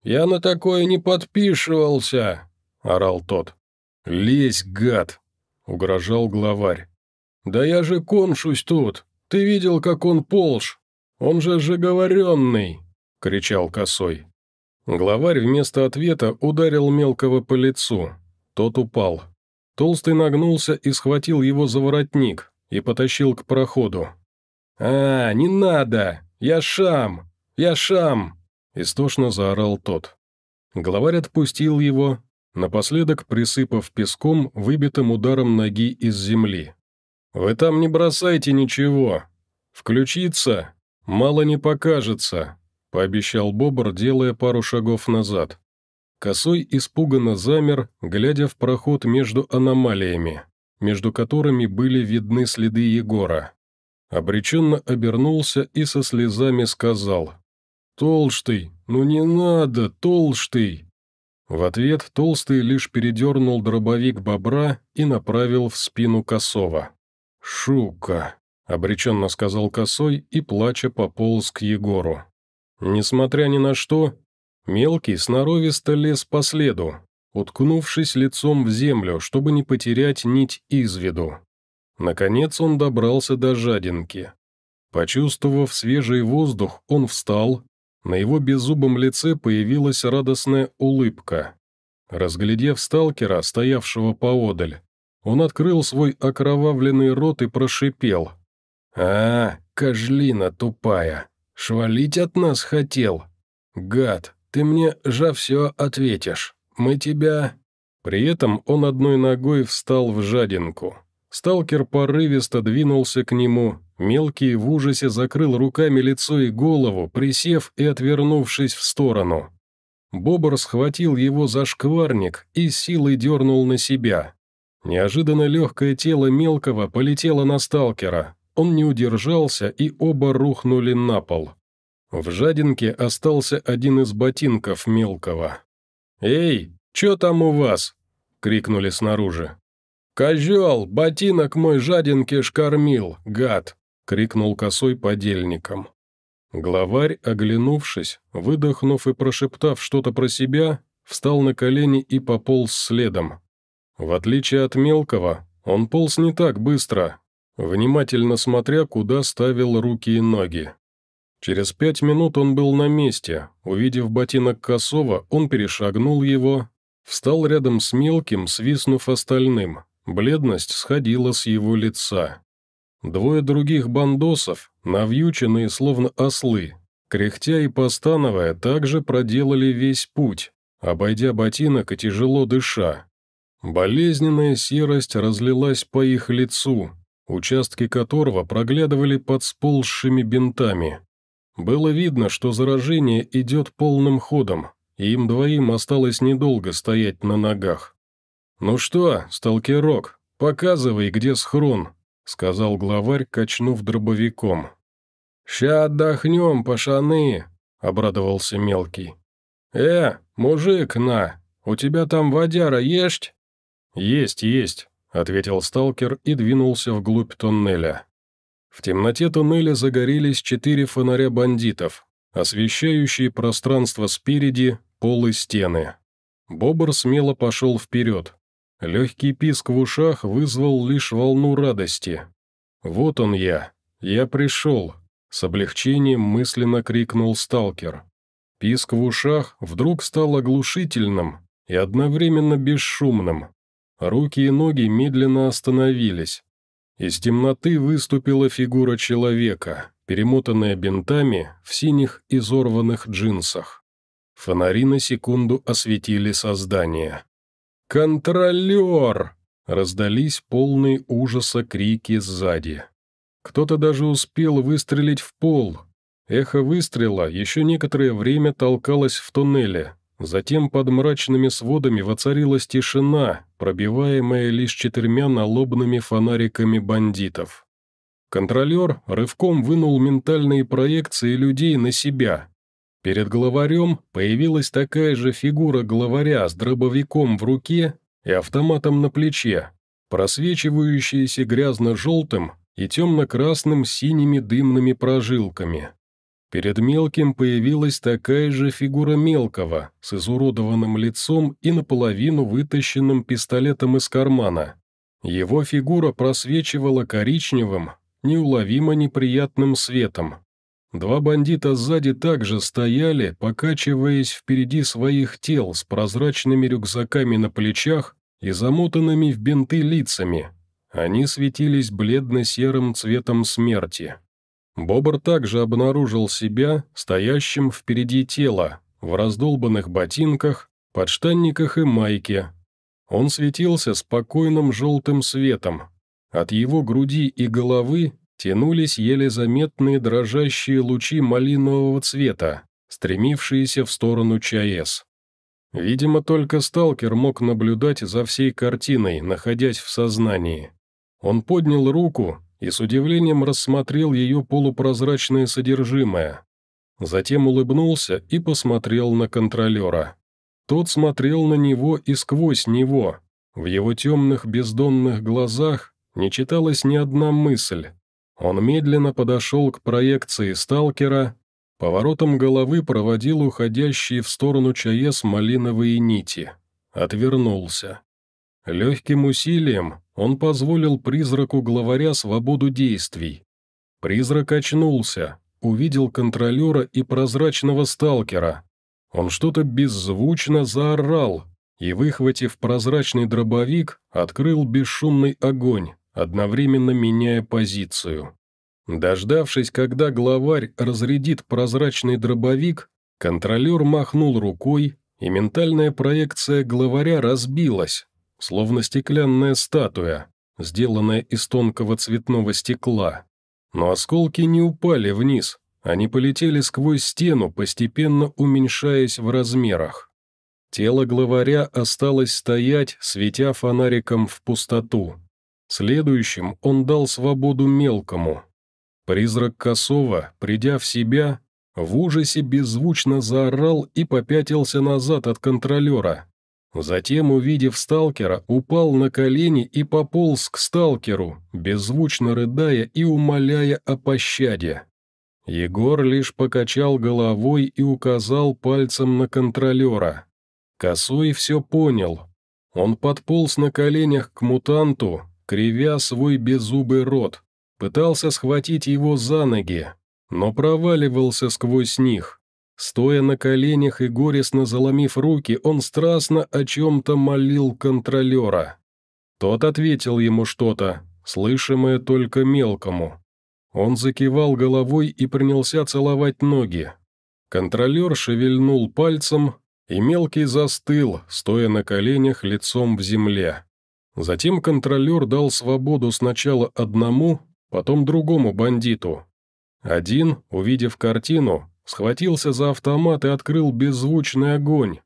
«Я на такое не подписывался!» — орал тот. «Лезь, гад!» — угрожал главарь. «Да я же коншусь тут! Ты видел, как он полж! Он же заговоренный!» — кричал косой. Главарь вместо ответа ударил мелкого по лицу. Тот упал. Толстый нагнулся и схватил его за воротник и потащил к проходу. «А, не надо! Я шам! Я шам!» – истошно заорал тот. Главарь отпустил его, напоследок присыпав песком выбитым ударом ноги из земли. «Вы там не бросайте ничего! Включиться? Мало не покажется!» – пообещал Бобр, делая пару шагов назад. Косой испуганно замер, глядя в проход между аномалиями, между которыми были видны следы Егора. Обреченно обернулся и со слезами сказал «Толстый, ну не надо, толстый!» В ответ Толстый лишь передернул дробовик бобра и направил в спину Косова. «Шука!» — обреченно сказал Косой и, плача, пополз к Егору. Несмотря ни на что, Мелкий сноровисто лез по следу, уткнувшись лицом в землю, чтобы не потерять нить из виду. Наконец он добрался до жадинки. Почувствовав свежий воздух, он встал, на его беззубом лице появилась радостная улыбка. Разглядев сталкера, стоявшего поодаль, он открыл свой окровавленный рот и прошипел. «А, кожлина тупая, швалить от нас хотел! Гад!» Ты мне же все ответишь. Мы тебя...» При этом он одной ногой встал в жадинку. Сталкер порывисто двинулся к нему, мелкий в ужасе закрыл руками лицо и голову, присев и отвернувшись в сторону. Бобр схватил его за шкварник и силой дернул на себя. Неожиданно легкое тело мелкого полетело на сталкера. Он не удержался, и оба рухнули на пол. В жадинке остался один из ботинков мелкого. «Эй, чё там у вас?» — крикнули снаружи. «Козёл, ботинок мой жадинки шкормил, гад!» — крикнул косой подельником. Главарь, оглянувшись, выдохнув и прошептав что-то про себя, встал на колени и пополз следом. В отличие от мелкого, он полз не так быстро, внимательно смотря, куда ставил руки и ноги. Через пять минут он был на месте. Увидев ботинок косого, он перешагнул его, встал рядом с мелким, свистнув остальным. Бледность сходила с его лица. Двое других бандосов, навьюченные словно ослы, кряхтя и постановая, также проделали весь путь, обойдя ботинок и тяжело дыша. Болезненная серость разлилась по их лицу, участки которого проглядывали под сползшими бинтами. Было видно, что заражение идет полным ходом, и им двоим осталось недолго стоять на ногах. «Ну что, сталкерок, показывай, где схрон», — сказал главарь, качнув дробовиком. «Ща отдохнем, пашаны», — обрадовался мелкий. «Э, мужик, на, у тебя там водяра есть?» «Есть, есть», — ответил сталкер и двинулся вглубь тоннеля. В темноте туннеля загорелись четыре фонаря бандитов, освещающие пространство спереди, пол и стены. Бобр смело пошел вперед. Легкий писк в ушах вызвал лишь волну радости. «Вот он я! Я пришел!» — с облегчением мысленно крикнул сталкер. Писк в ушах вдруг стал оглушительным и одновременно бесшумным. Руки и ноги медленно остановились. Из темноты выступила фигура человека, перемотанная бинтами в синих изорванных джинсах. Фонари на секунду осветили создание. «Контролер!» — раздались полные ужаса крики сзади. Кто-то даже успел выстрелить в пол. Эхо выстрела еще некоторое время толкалось в туннеле. Затем под мрачными сводами воцарилась тишина, пробиваемая лишь четырьмя налобными фонариками бандитов. Контролер рывком вынул ментальные проекции людей на себя. Перед главарем появилась такая же фигура главаря с дробовиком в руке и автоматом на плече, просвечивающаяся грязно-желтым и темно-красным синими дымными прожилками. Перед мелким появилась такая же фигура мелкого, с изуродованным лицом и наполовину вытащенным пистолетом из кармана. Его фигура просвечивала коричневым, неуловимо неприятным светом. Два бандита сзади также стояли, покачиваясь впереди своих тел с прозрачными рюкзаками на плечах и замотанными в бинты лицами. Они светились бледно-серым цветом смерти. Бобр также обнаружил себя стоящим впереди тела, в раздолбанных ботинках, подштанниках и майке. Он светился спокойным желтым светом. От его груди и головы тянулись еле заметные дрожащие лучи малинового цвета, стремившиеся в сторону ЧАЭС. Видимо, только сталкер мог наблюдать за всей картиной, находясь в сознании. Он поднял руку и с удивлением рассмотрел ее полупрозрачное содержимое. Затем улыбнулся и посмотрел на контролера. Тот смотрел на него и сквозь него. В его темных бездонных глазах не читалась ни одна мысль. Он медленно подошел к проекции сталкера, поворотом головы проводил уходящие в сторону ЧАЭС малиновые нити. Отвернулся. Легким усилием, он позволил призраку главаря свободу действий. Призрак очнулся, увидел контролера и прозрачного сталкера. Он что-то беззвучно заорал и, выхватив прозрачный дробовик, открыл бесшумный огонь, одновременно меняя позицию. Дождавшись, когда главарь разрядит прозрачный дробовик, контролер махнул рукой, и ментальная проекция главаря разбилась, словно стеклянная статуя, сделанная из тонкого цветного стекла. Но осколки не упали вниз, они полетели сквозь стену, постепенно уменьшаясь в размерах. Тело главаря осталось стоять, светя фонариком в пустоту. Следующим он дал свободу мелкому. Призрак Косова, придя в себя, в ужасе беззвучно заорал и попятился назад от контролера, Затем, увидев сталкера, упал на колени и пополз к сталкеру, беззвучно рыдая и умоляя о пощаде. Егор лишь покачал головой и указал пальцем на контролера. Косой все понял. Он подполз на коленях к мутанту, кривя свой беззубый рот, пытался схватить его за ноги, но проваливался сквозь них. Стоя на коленях и горестно заломив руки, он страстно о чем-то молил контролера. Тот ответил ему что-то, слышимое только мелкому. Он закивал головой и принялся целовать ноги. Контролер шевельнул пальцем, и мелкий застыл, стоя на коленях лицом в земле. Затем контролер дал свободу сначала одному, потом другому бандиту. Один, увидев картину, схватился за автомат и открыл беззвучный огонь.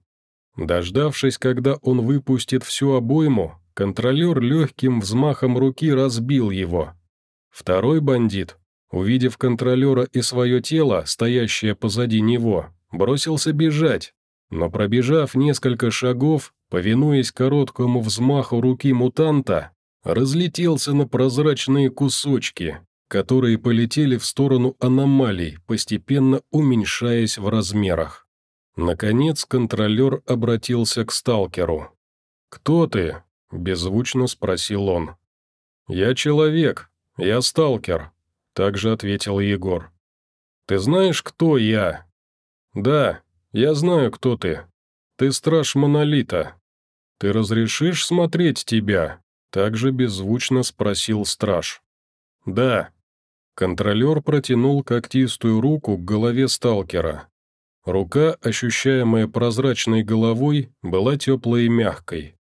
Дождавшись, когда он выпустит всю обойму, контролер легким взмахом руки разбил его. Второй бандит, увидев контролера и свое тело, стоящее позади него, бросился бежать, но пробежав несколько шагов, повинуясь короткому взмаху руки мутанта, разлетелся на прозрачные кусочки которые полетели в сторону аномалий, постепенно уменьшаясь в размерах. Наконец контролер обратился к сталкеру. «Кто ты?» – беззвучно спросил он. «Я человек. Я сталкер», – также ответил Егор. «Ты знаешь, кто я?» «Да, я знаю, кто ты. Ты страж Монолита. Ты разрешишь смотреть тебя?» Также беззвучно спросил страж. «Да», Контролер протянул когтистую руку к голове сталкера. Рука, ощущаемая прозрачной головой, была теплой и мягкой.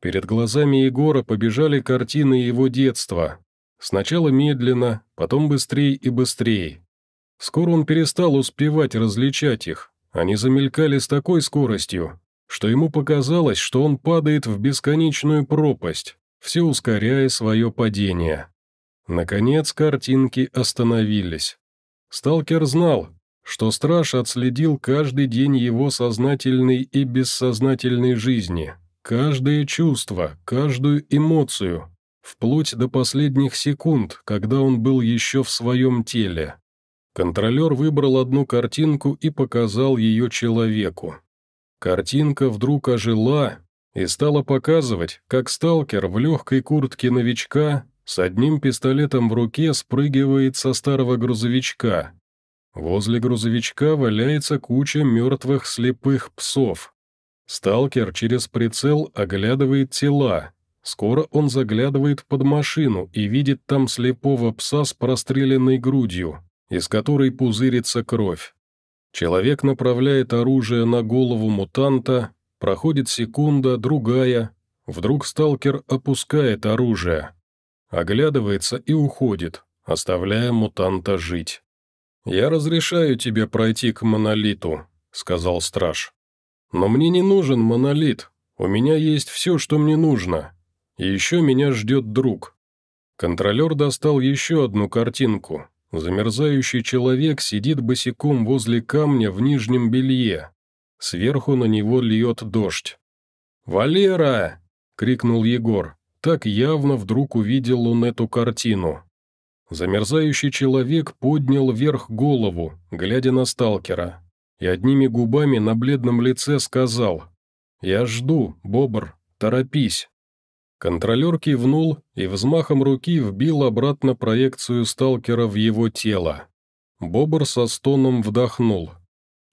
Перед глазами Егора побежали картины его детства. Сначала медленно, потом быстрее и быстрее. Скоро он перестал успевать различать их. Они замелькали с такой скоростью, что ему показалось, что он падает в бесконечную пропасть, все ускоряя свое падение. Наконец картинки остановились. Сталкер знал, что страж отследил каждый день его сознательной и бессознательной жизни, каждое чувство, каждую эмоцию, вплоть до последних секунд, когда он был еще в своем теле. Контролер выбрал одну картинку и показал ее человеку. Картинка вдруг ожила и стала показывать, как сталкер в легкой куртке новичка с одним пистолетом в руке спрыгивает со старого грузовичка. Возле грузовичка валяется куча мертвых слепых псов. Сталкер через прицел оглядывает тела. Скоро он заглядывает под машину и видит там слепого пса с простреленной грудью, из которой пузырится кровь. Человек направляет оружие на голову мутанта, проходит секунда, другая. Вдруг сталкер опускает оружие оглядывается и уходит, оставляя мутанта жить. «Я разрешаю тебе пройти к монолиту», — сказал страж. «Но мне не нужен монолит. У меня есть все, что мне нужно. И еще меня ждет друг». Контролер достал еще одну картинку. Замерзающий человек сидит босиком возле камня в нижнем белье. Сверху на него льет дождь. «Валера!» — крикнул Егор. Так явно вдруг увидел он эту картину. Замерзающий человек поднял вверх голову, глядя на сталкера, и одними губами на бледном лице сказал «Я жду, бобр, торопись». Контролер кивнул и взмахом руки вбил обратно проекцию сталкера в его тело. Бобр со стоном вдохнул.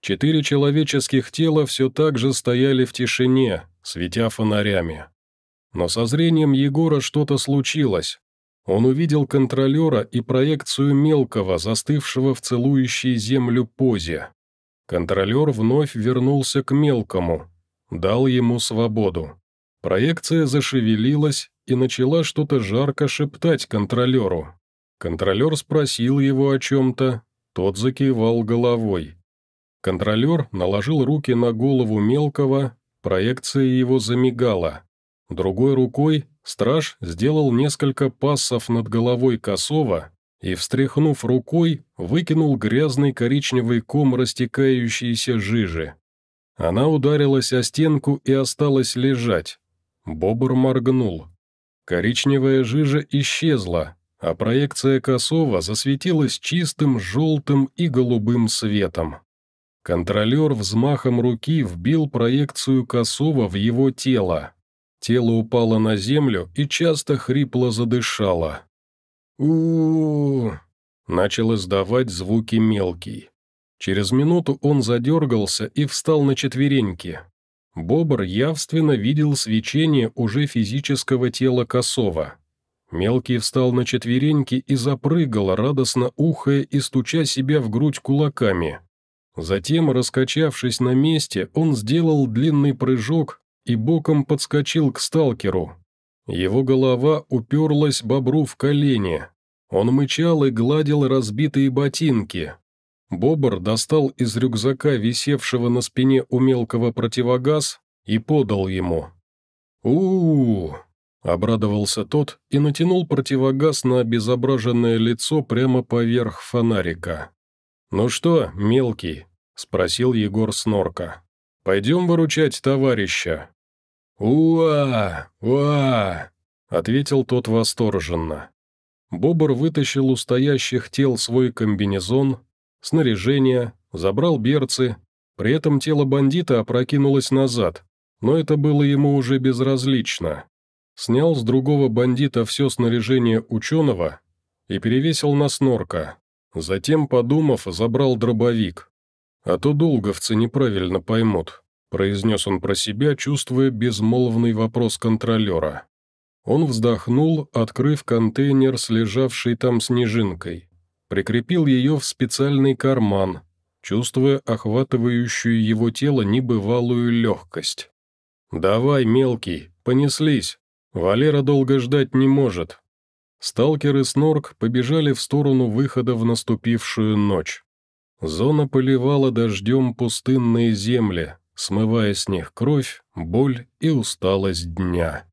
Четыре человеческих тела все так же стояли в тишине, светя фонарями. Но со зрением Егора что-то случилось. Он увидел контролера и проекцию мелкого, застывшего в целующей землю позе. Контролер вновь вернулся к мелкому, дал ему свободу. Проекция зашевелилась и начала что-то жарко шептать контролеру. Контролер спросил его о чем-то, тот закивал головой. Контролер наложил руки на голову мелкого, проекция его замигала. Другой рукой страж сделал несколько пассов над головой Косова и, встряхнув рукой, выкинул грязный коричневый ком растекающейся жижи. Она ударилась о стенку и осталась лежать. Бобр моргнул. Коричневая жижа исчезла, а проекция Косова засветилась чистым желтым и голубым светом. Контролер взмахом руки вбил проекцию Косова в его тело. Тело упало на землю и часто хрипло задышало. у начал издавать звуки мелкий. Через минуту он задергался и встал на четвереньки. Бобр явственно видел свечение уже физического тела Косова. Мелкий встал на четвереньки и запрыгал, радостно ухая и стуча себя в грудь кулаками. Затем, раскачавшись на месте, он сделал длинный прыжок, и боком подскочил к сталкеру. Его голова уперлась бобру в колени. Он мычал и гладил разбитые ботинки. Бобр достал из рюкзака, висевшего на спине у мелкого противогаз, и подал ему. у у, -у обрадовался тот и натянул противогаз на обезображенное лицо прямо поверх фонарика. «Ну что, мелкий?» – спросил Егор Снорка. Пойдем выручать товарища». «Уа! Уа!» — ответил тот восторженно. Бобр вытащил у стоящих тел свой комбинезон, снаряжение, забрал берцы, при этом тело бандита опрокинулось назад, но это было ему уже безразлично. Снял с другого бандита все снаряжение ученого и перевесил на снорка. Затем, подумав, забрал дробовик а то долговцы неправильно поймут», — произнес он про себя, чувствуя безмолвный вопрос контролера. Он вздохнул, открыв контейнер с лежавшей там снежинкой. Прикрепил ее в специальный карман, чувствуя охватывающую его тело небывалую легкость. «Давай, мелкий, понеслись. Валера долго ждать не может». Сталкер и Снорк побежали в сторону выхода в наступившую ночь. Зона поливала дождем пустынные земли, смывая с них кровь, боль и усталость дня.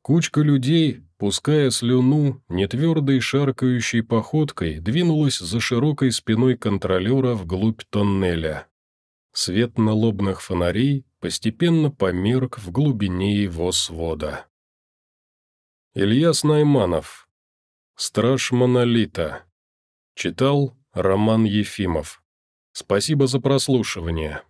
Кучка людей, пуская слюну, нетвердой шаркающей походкой двинулась за широкой спиной контролера вглубь тоннеля. Свет налобных фонарей постепенно померк в глубине его свода. Ильяс Найманов. Страж Монолита. Читал Роман Ефимов. Спасибо за прослушивание.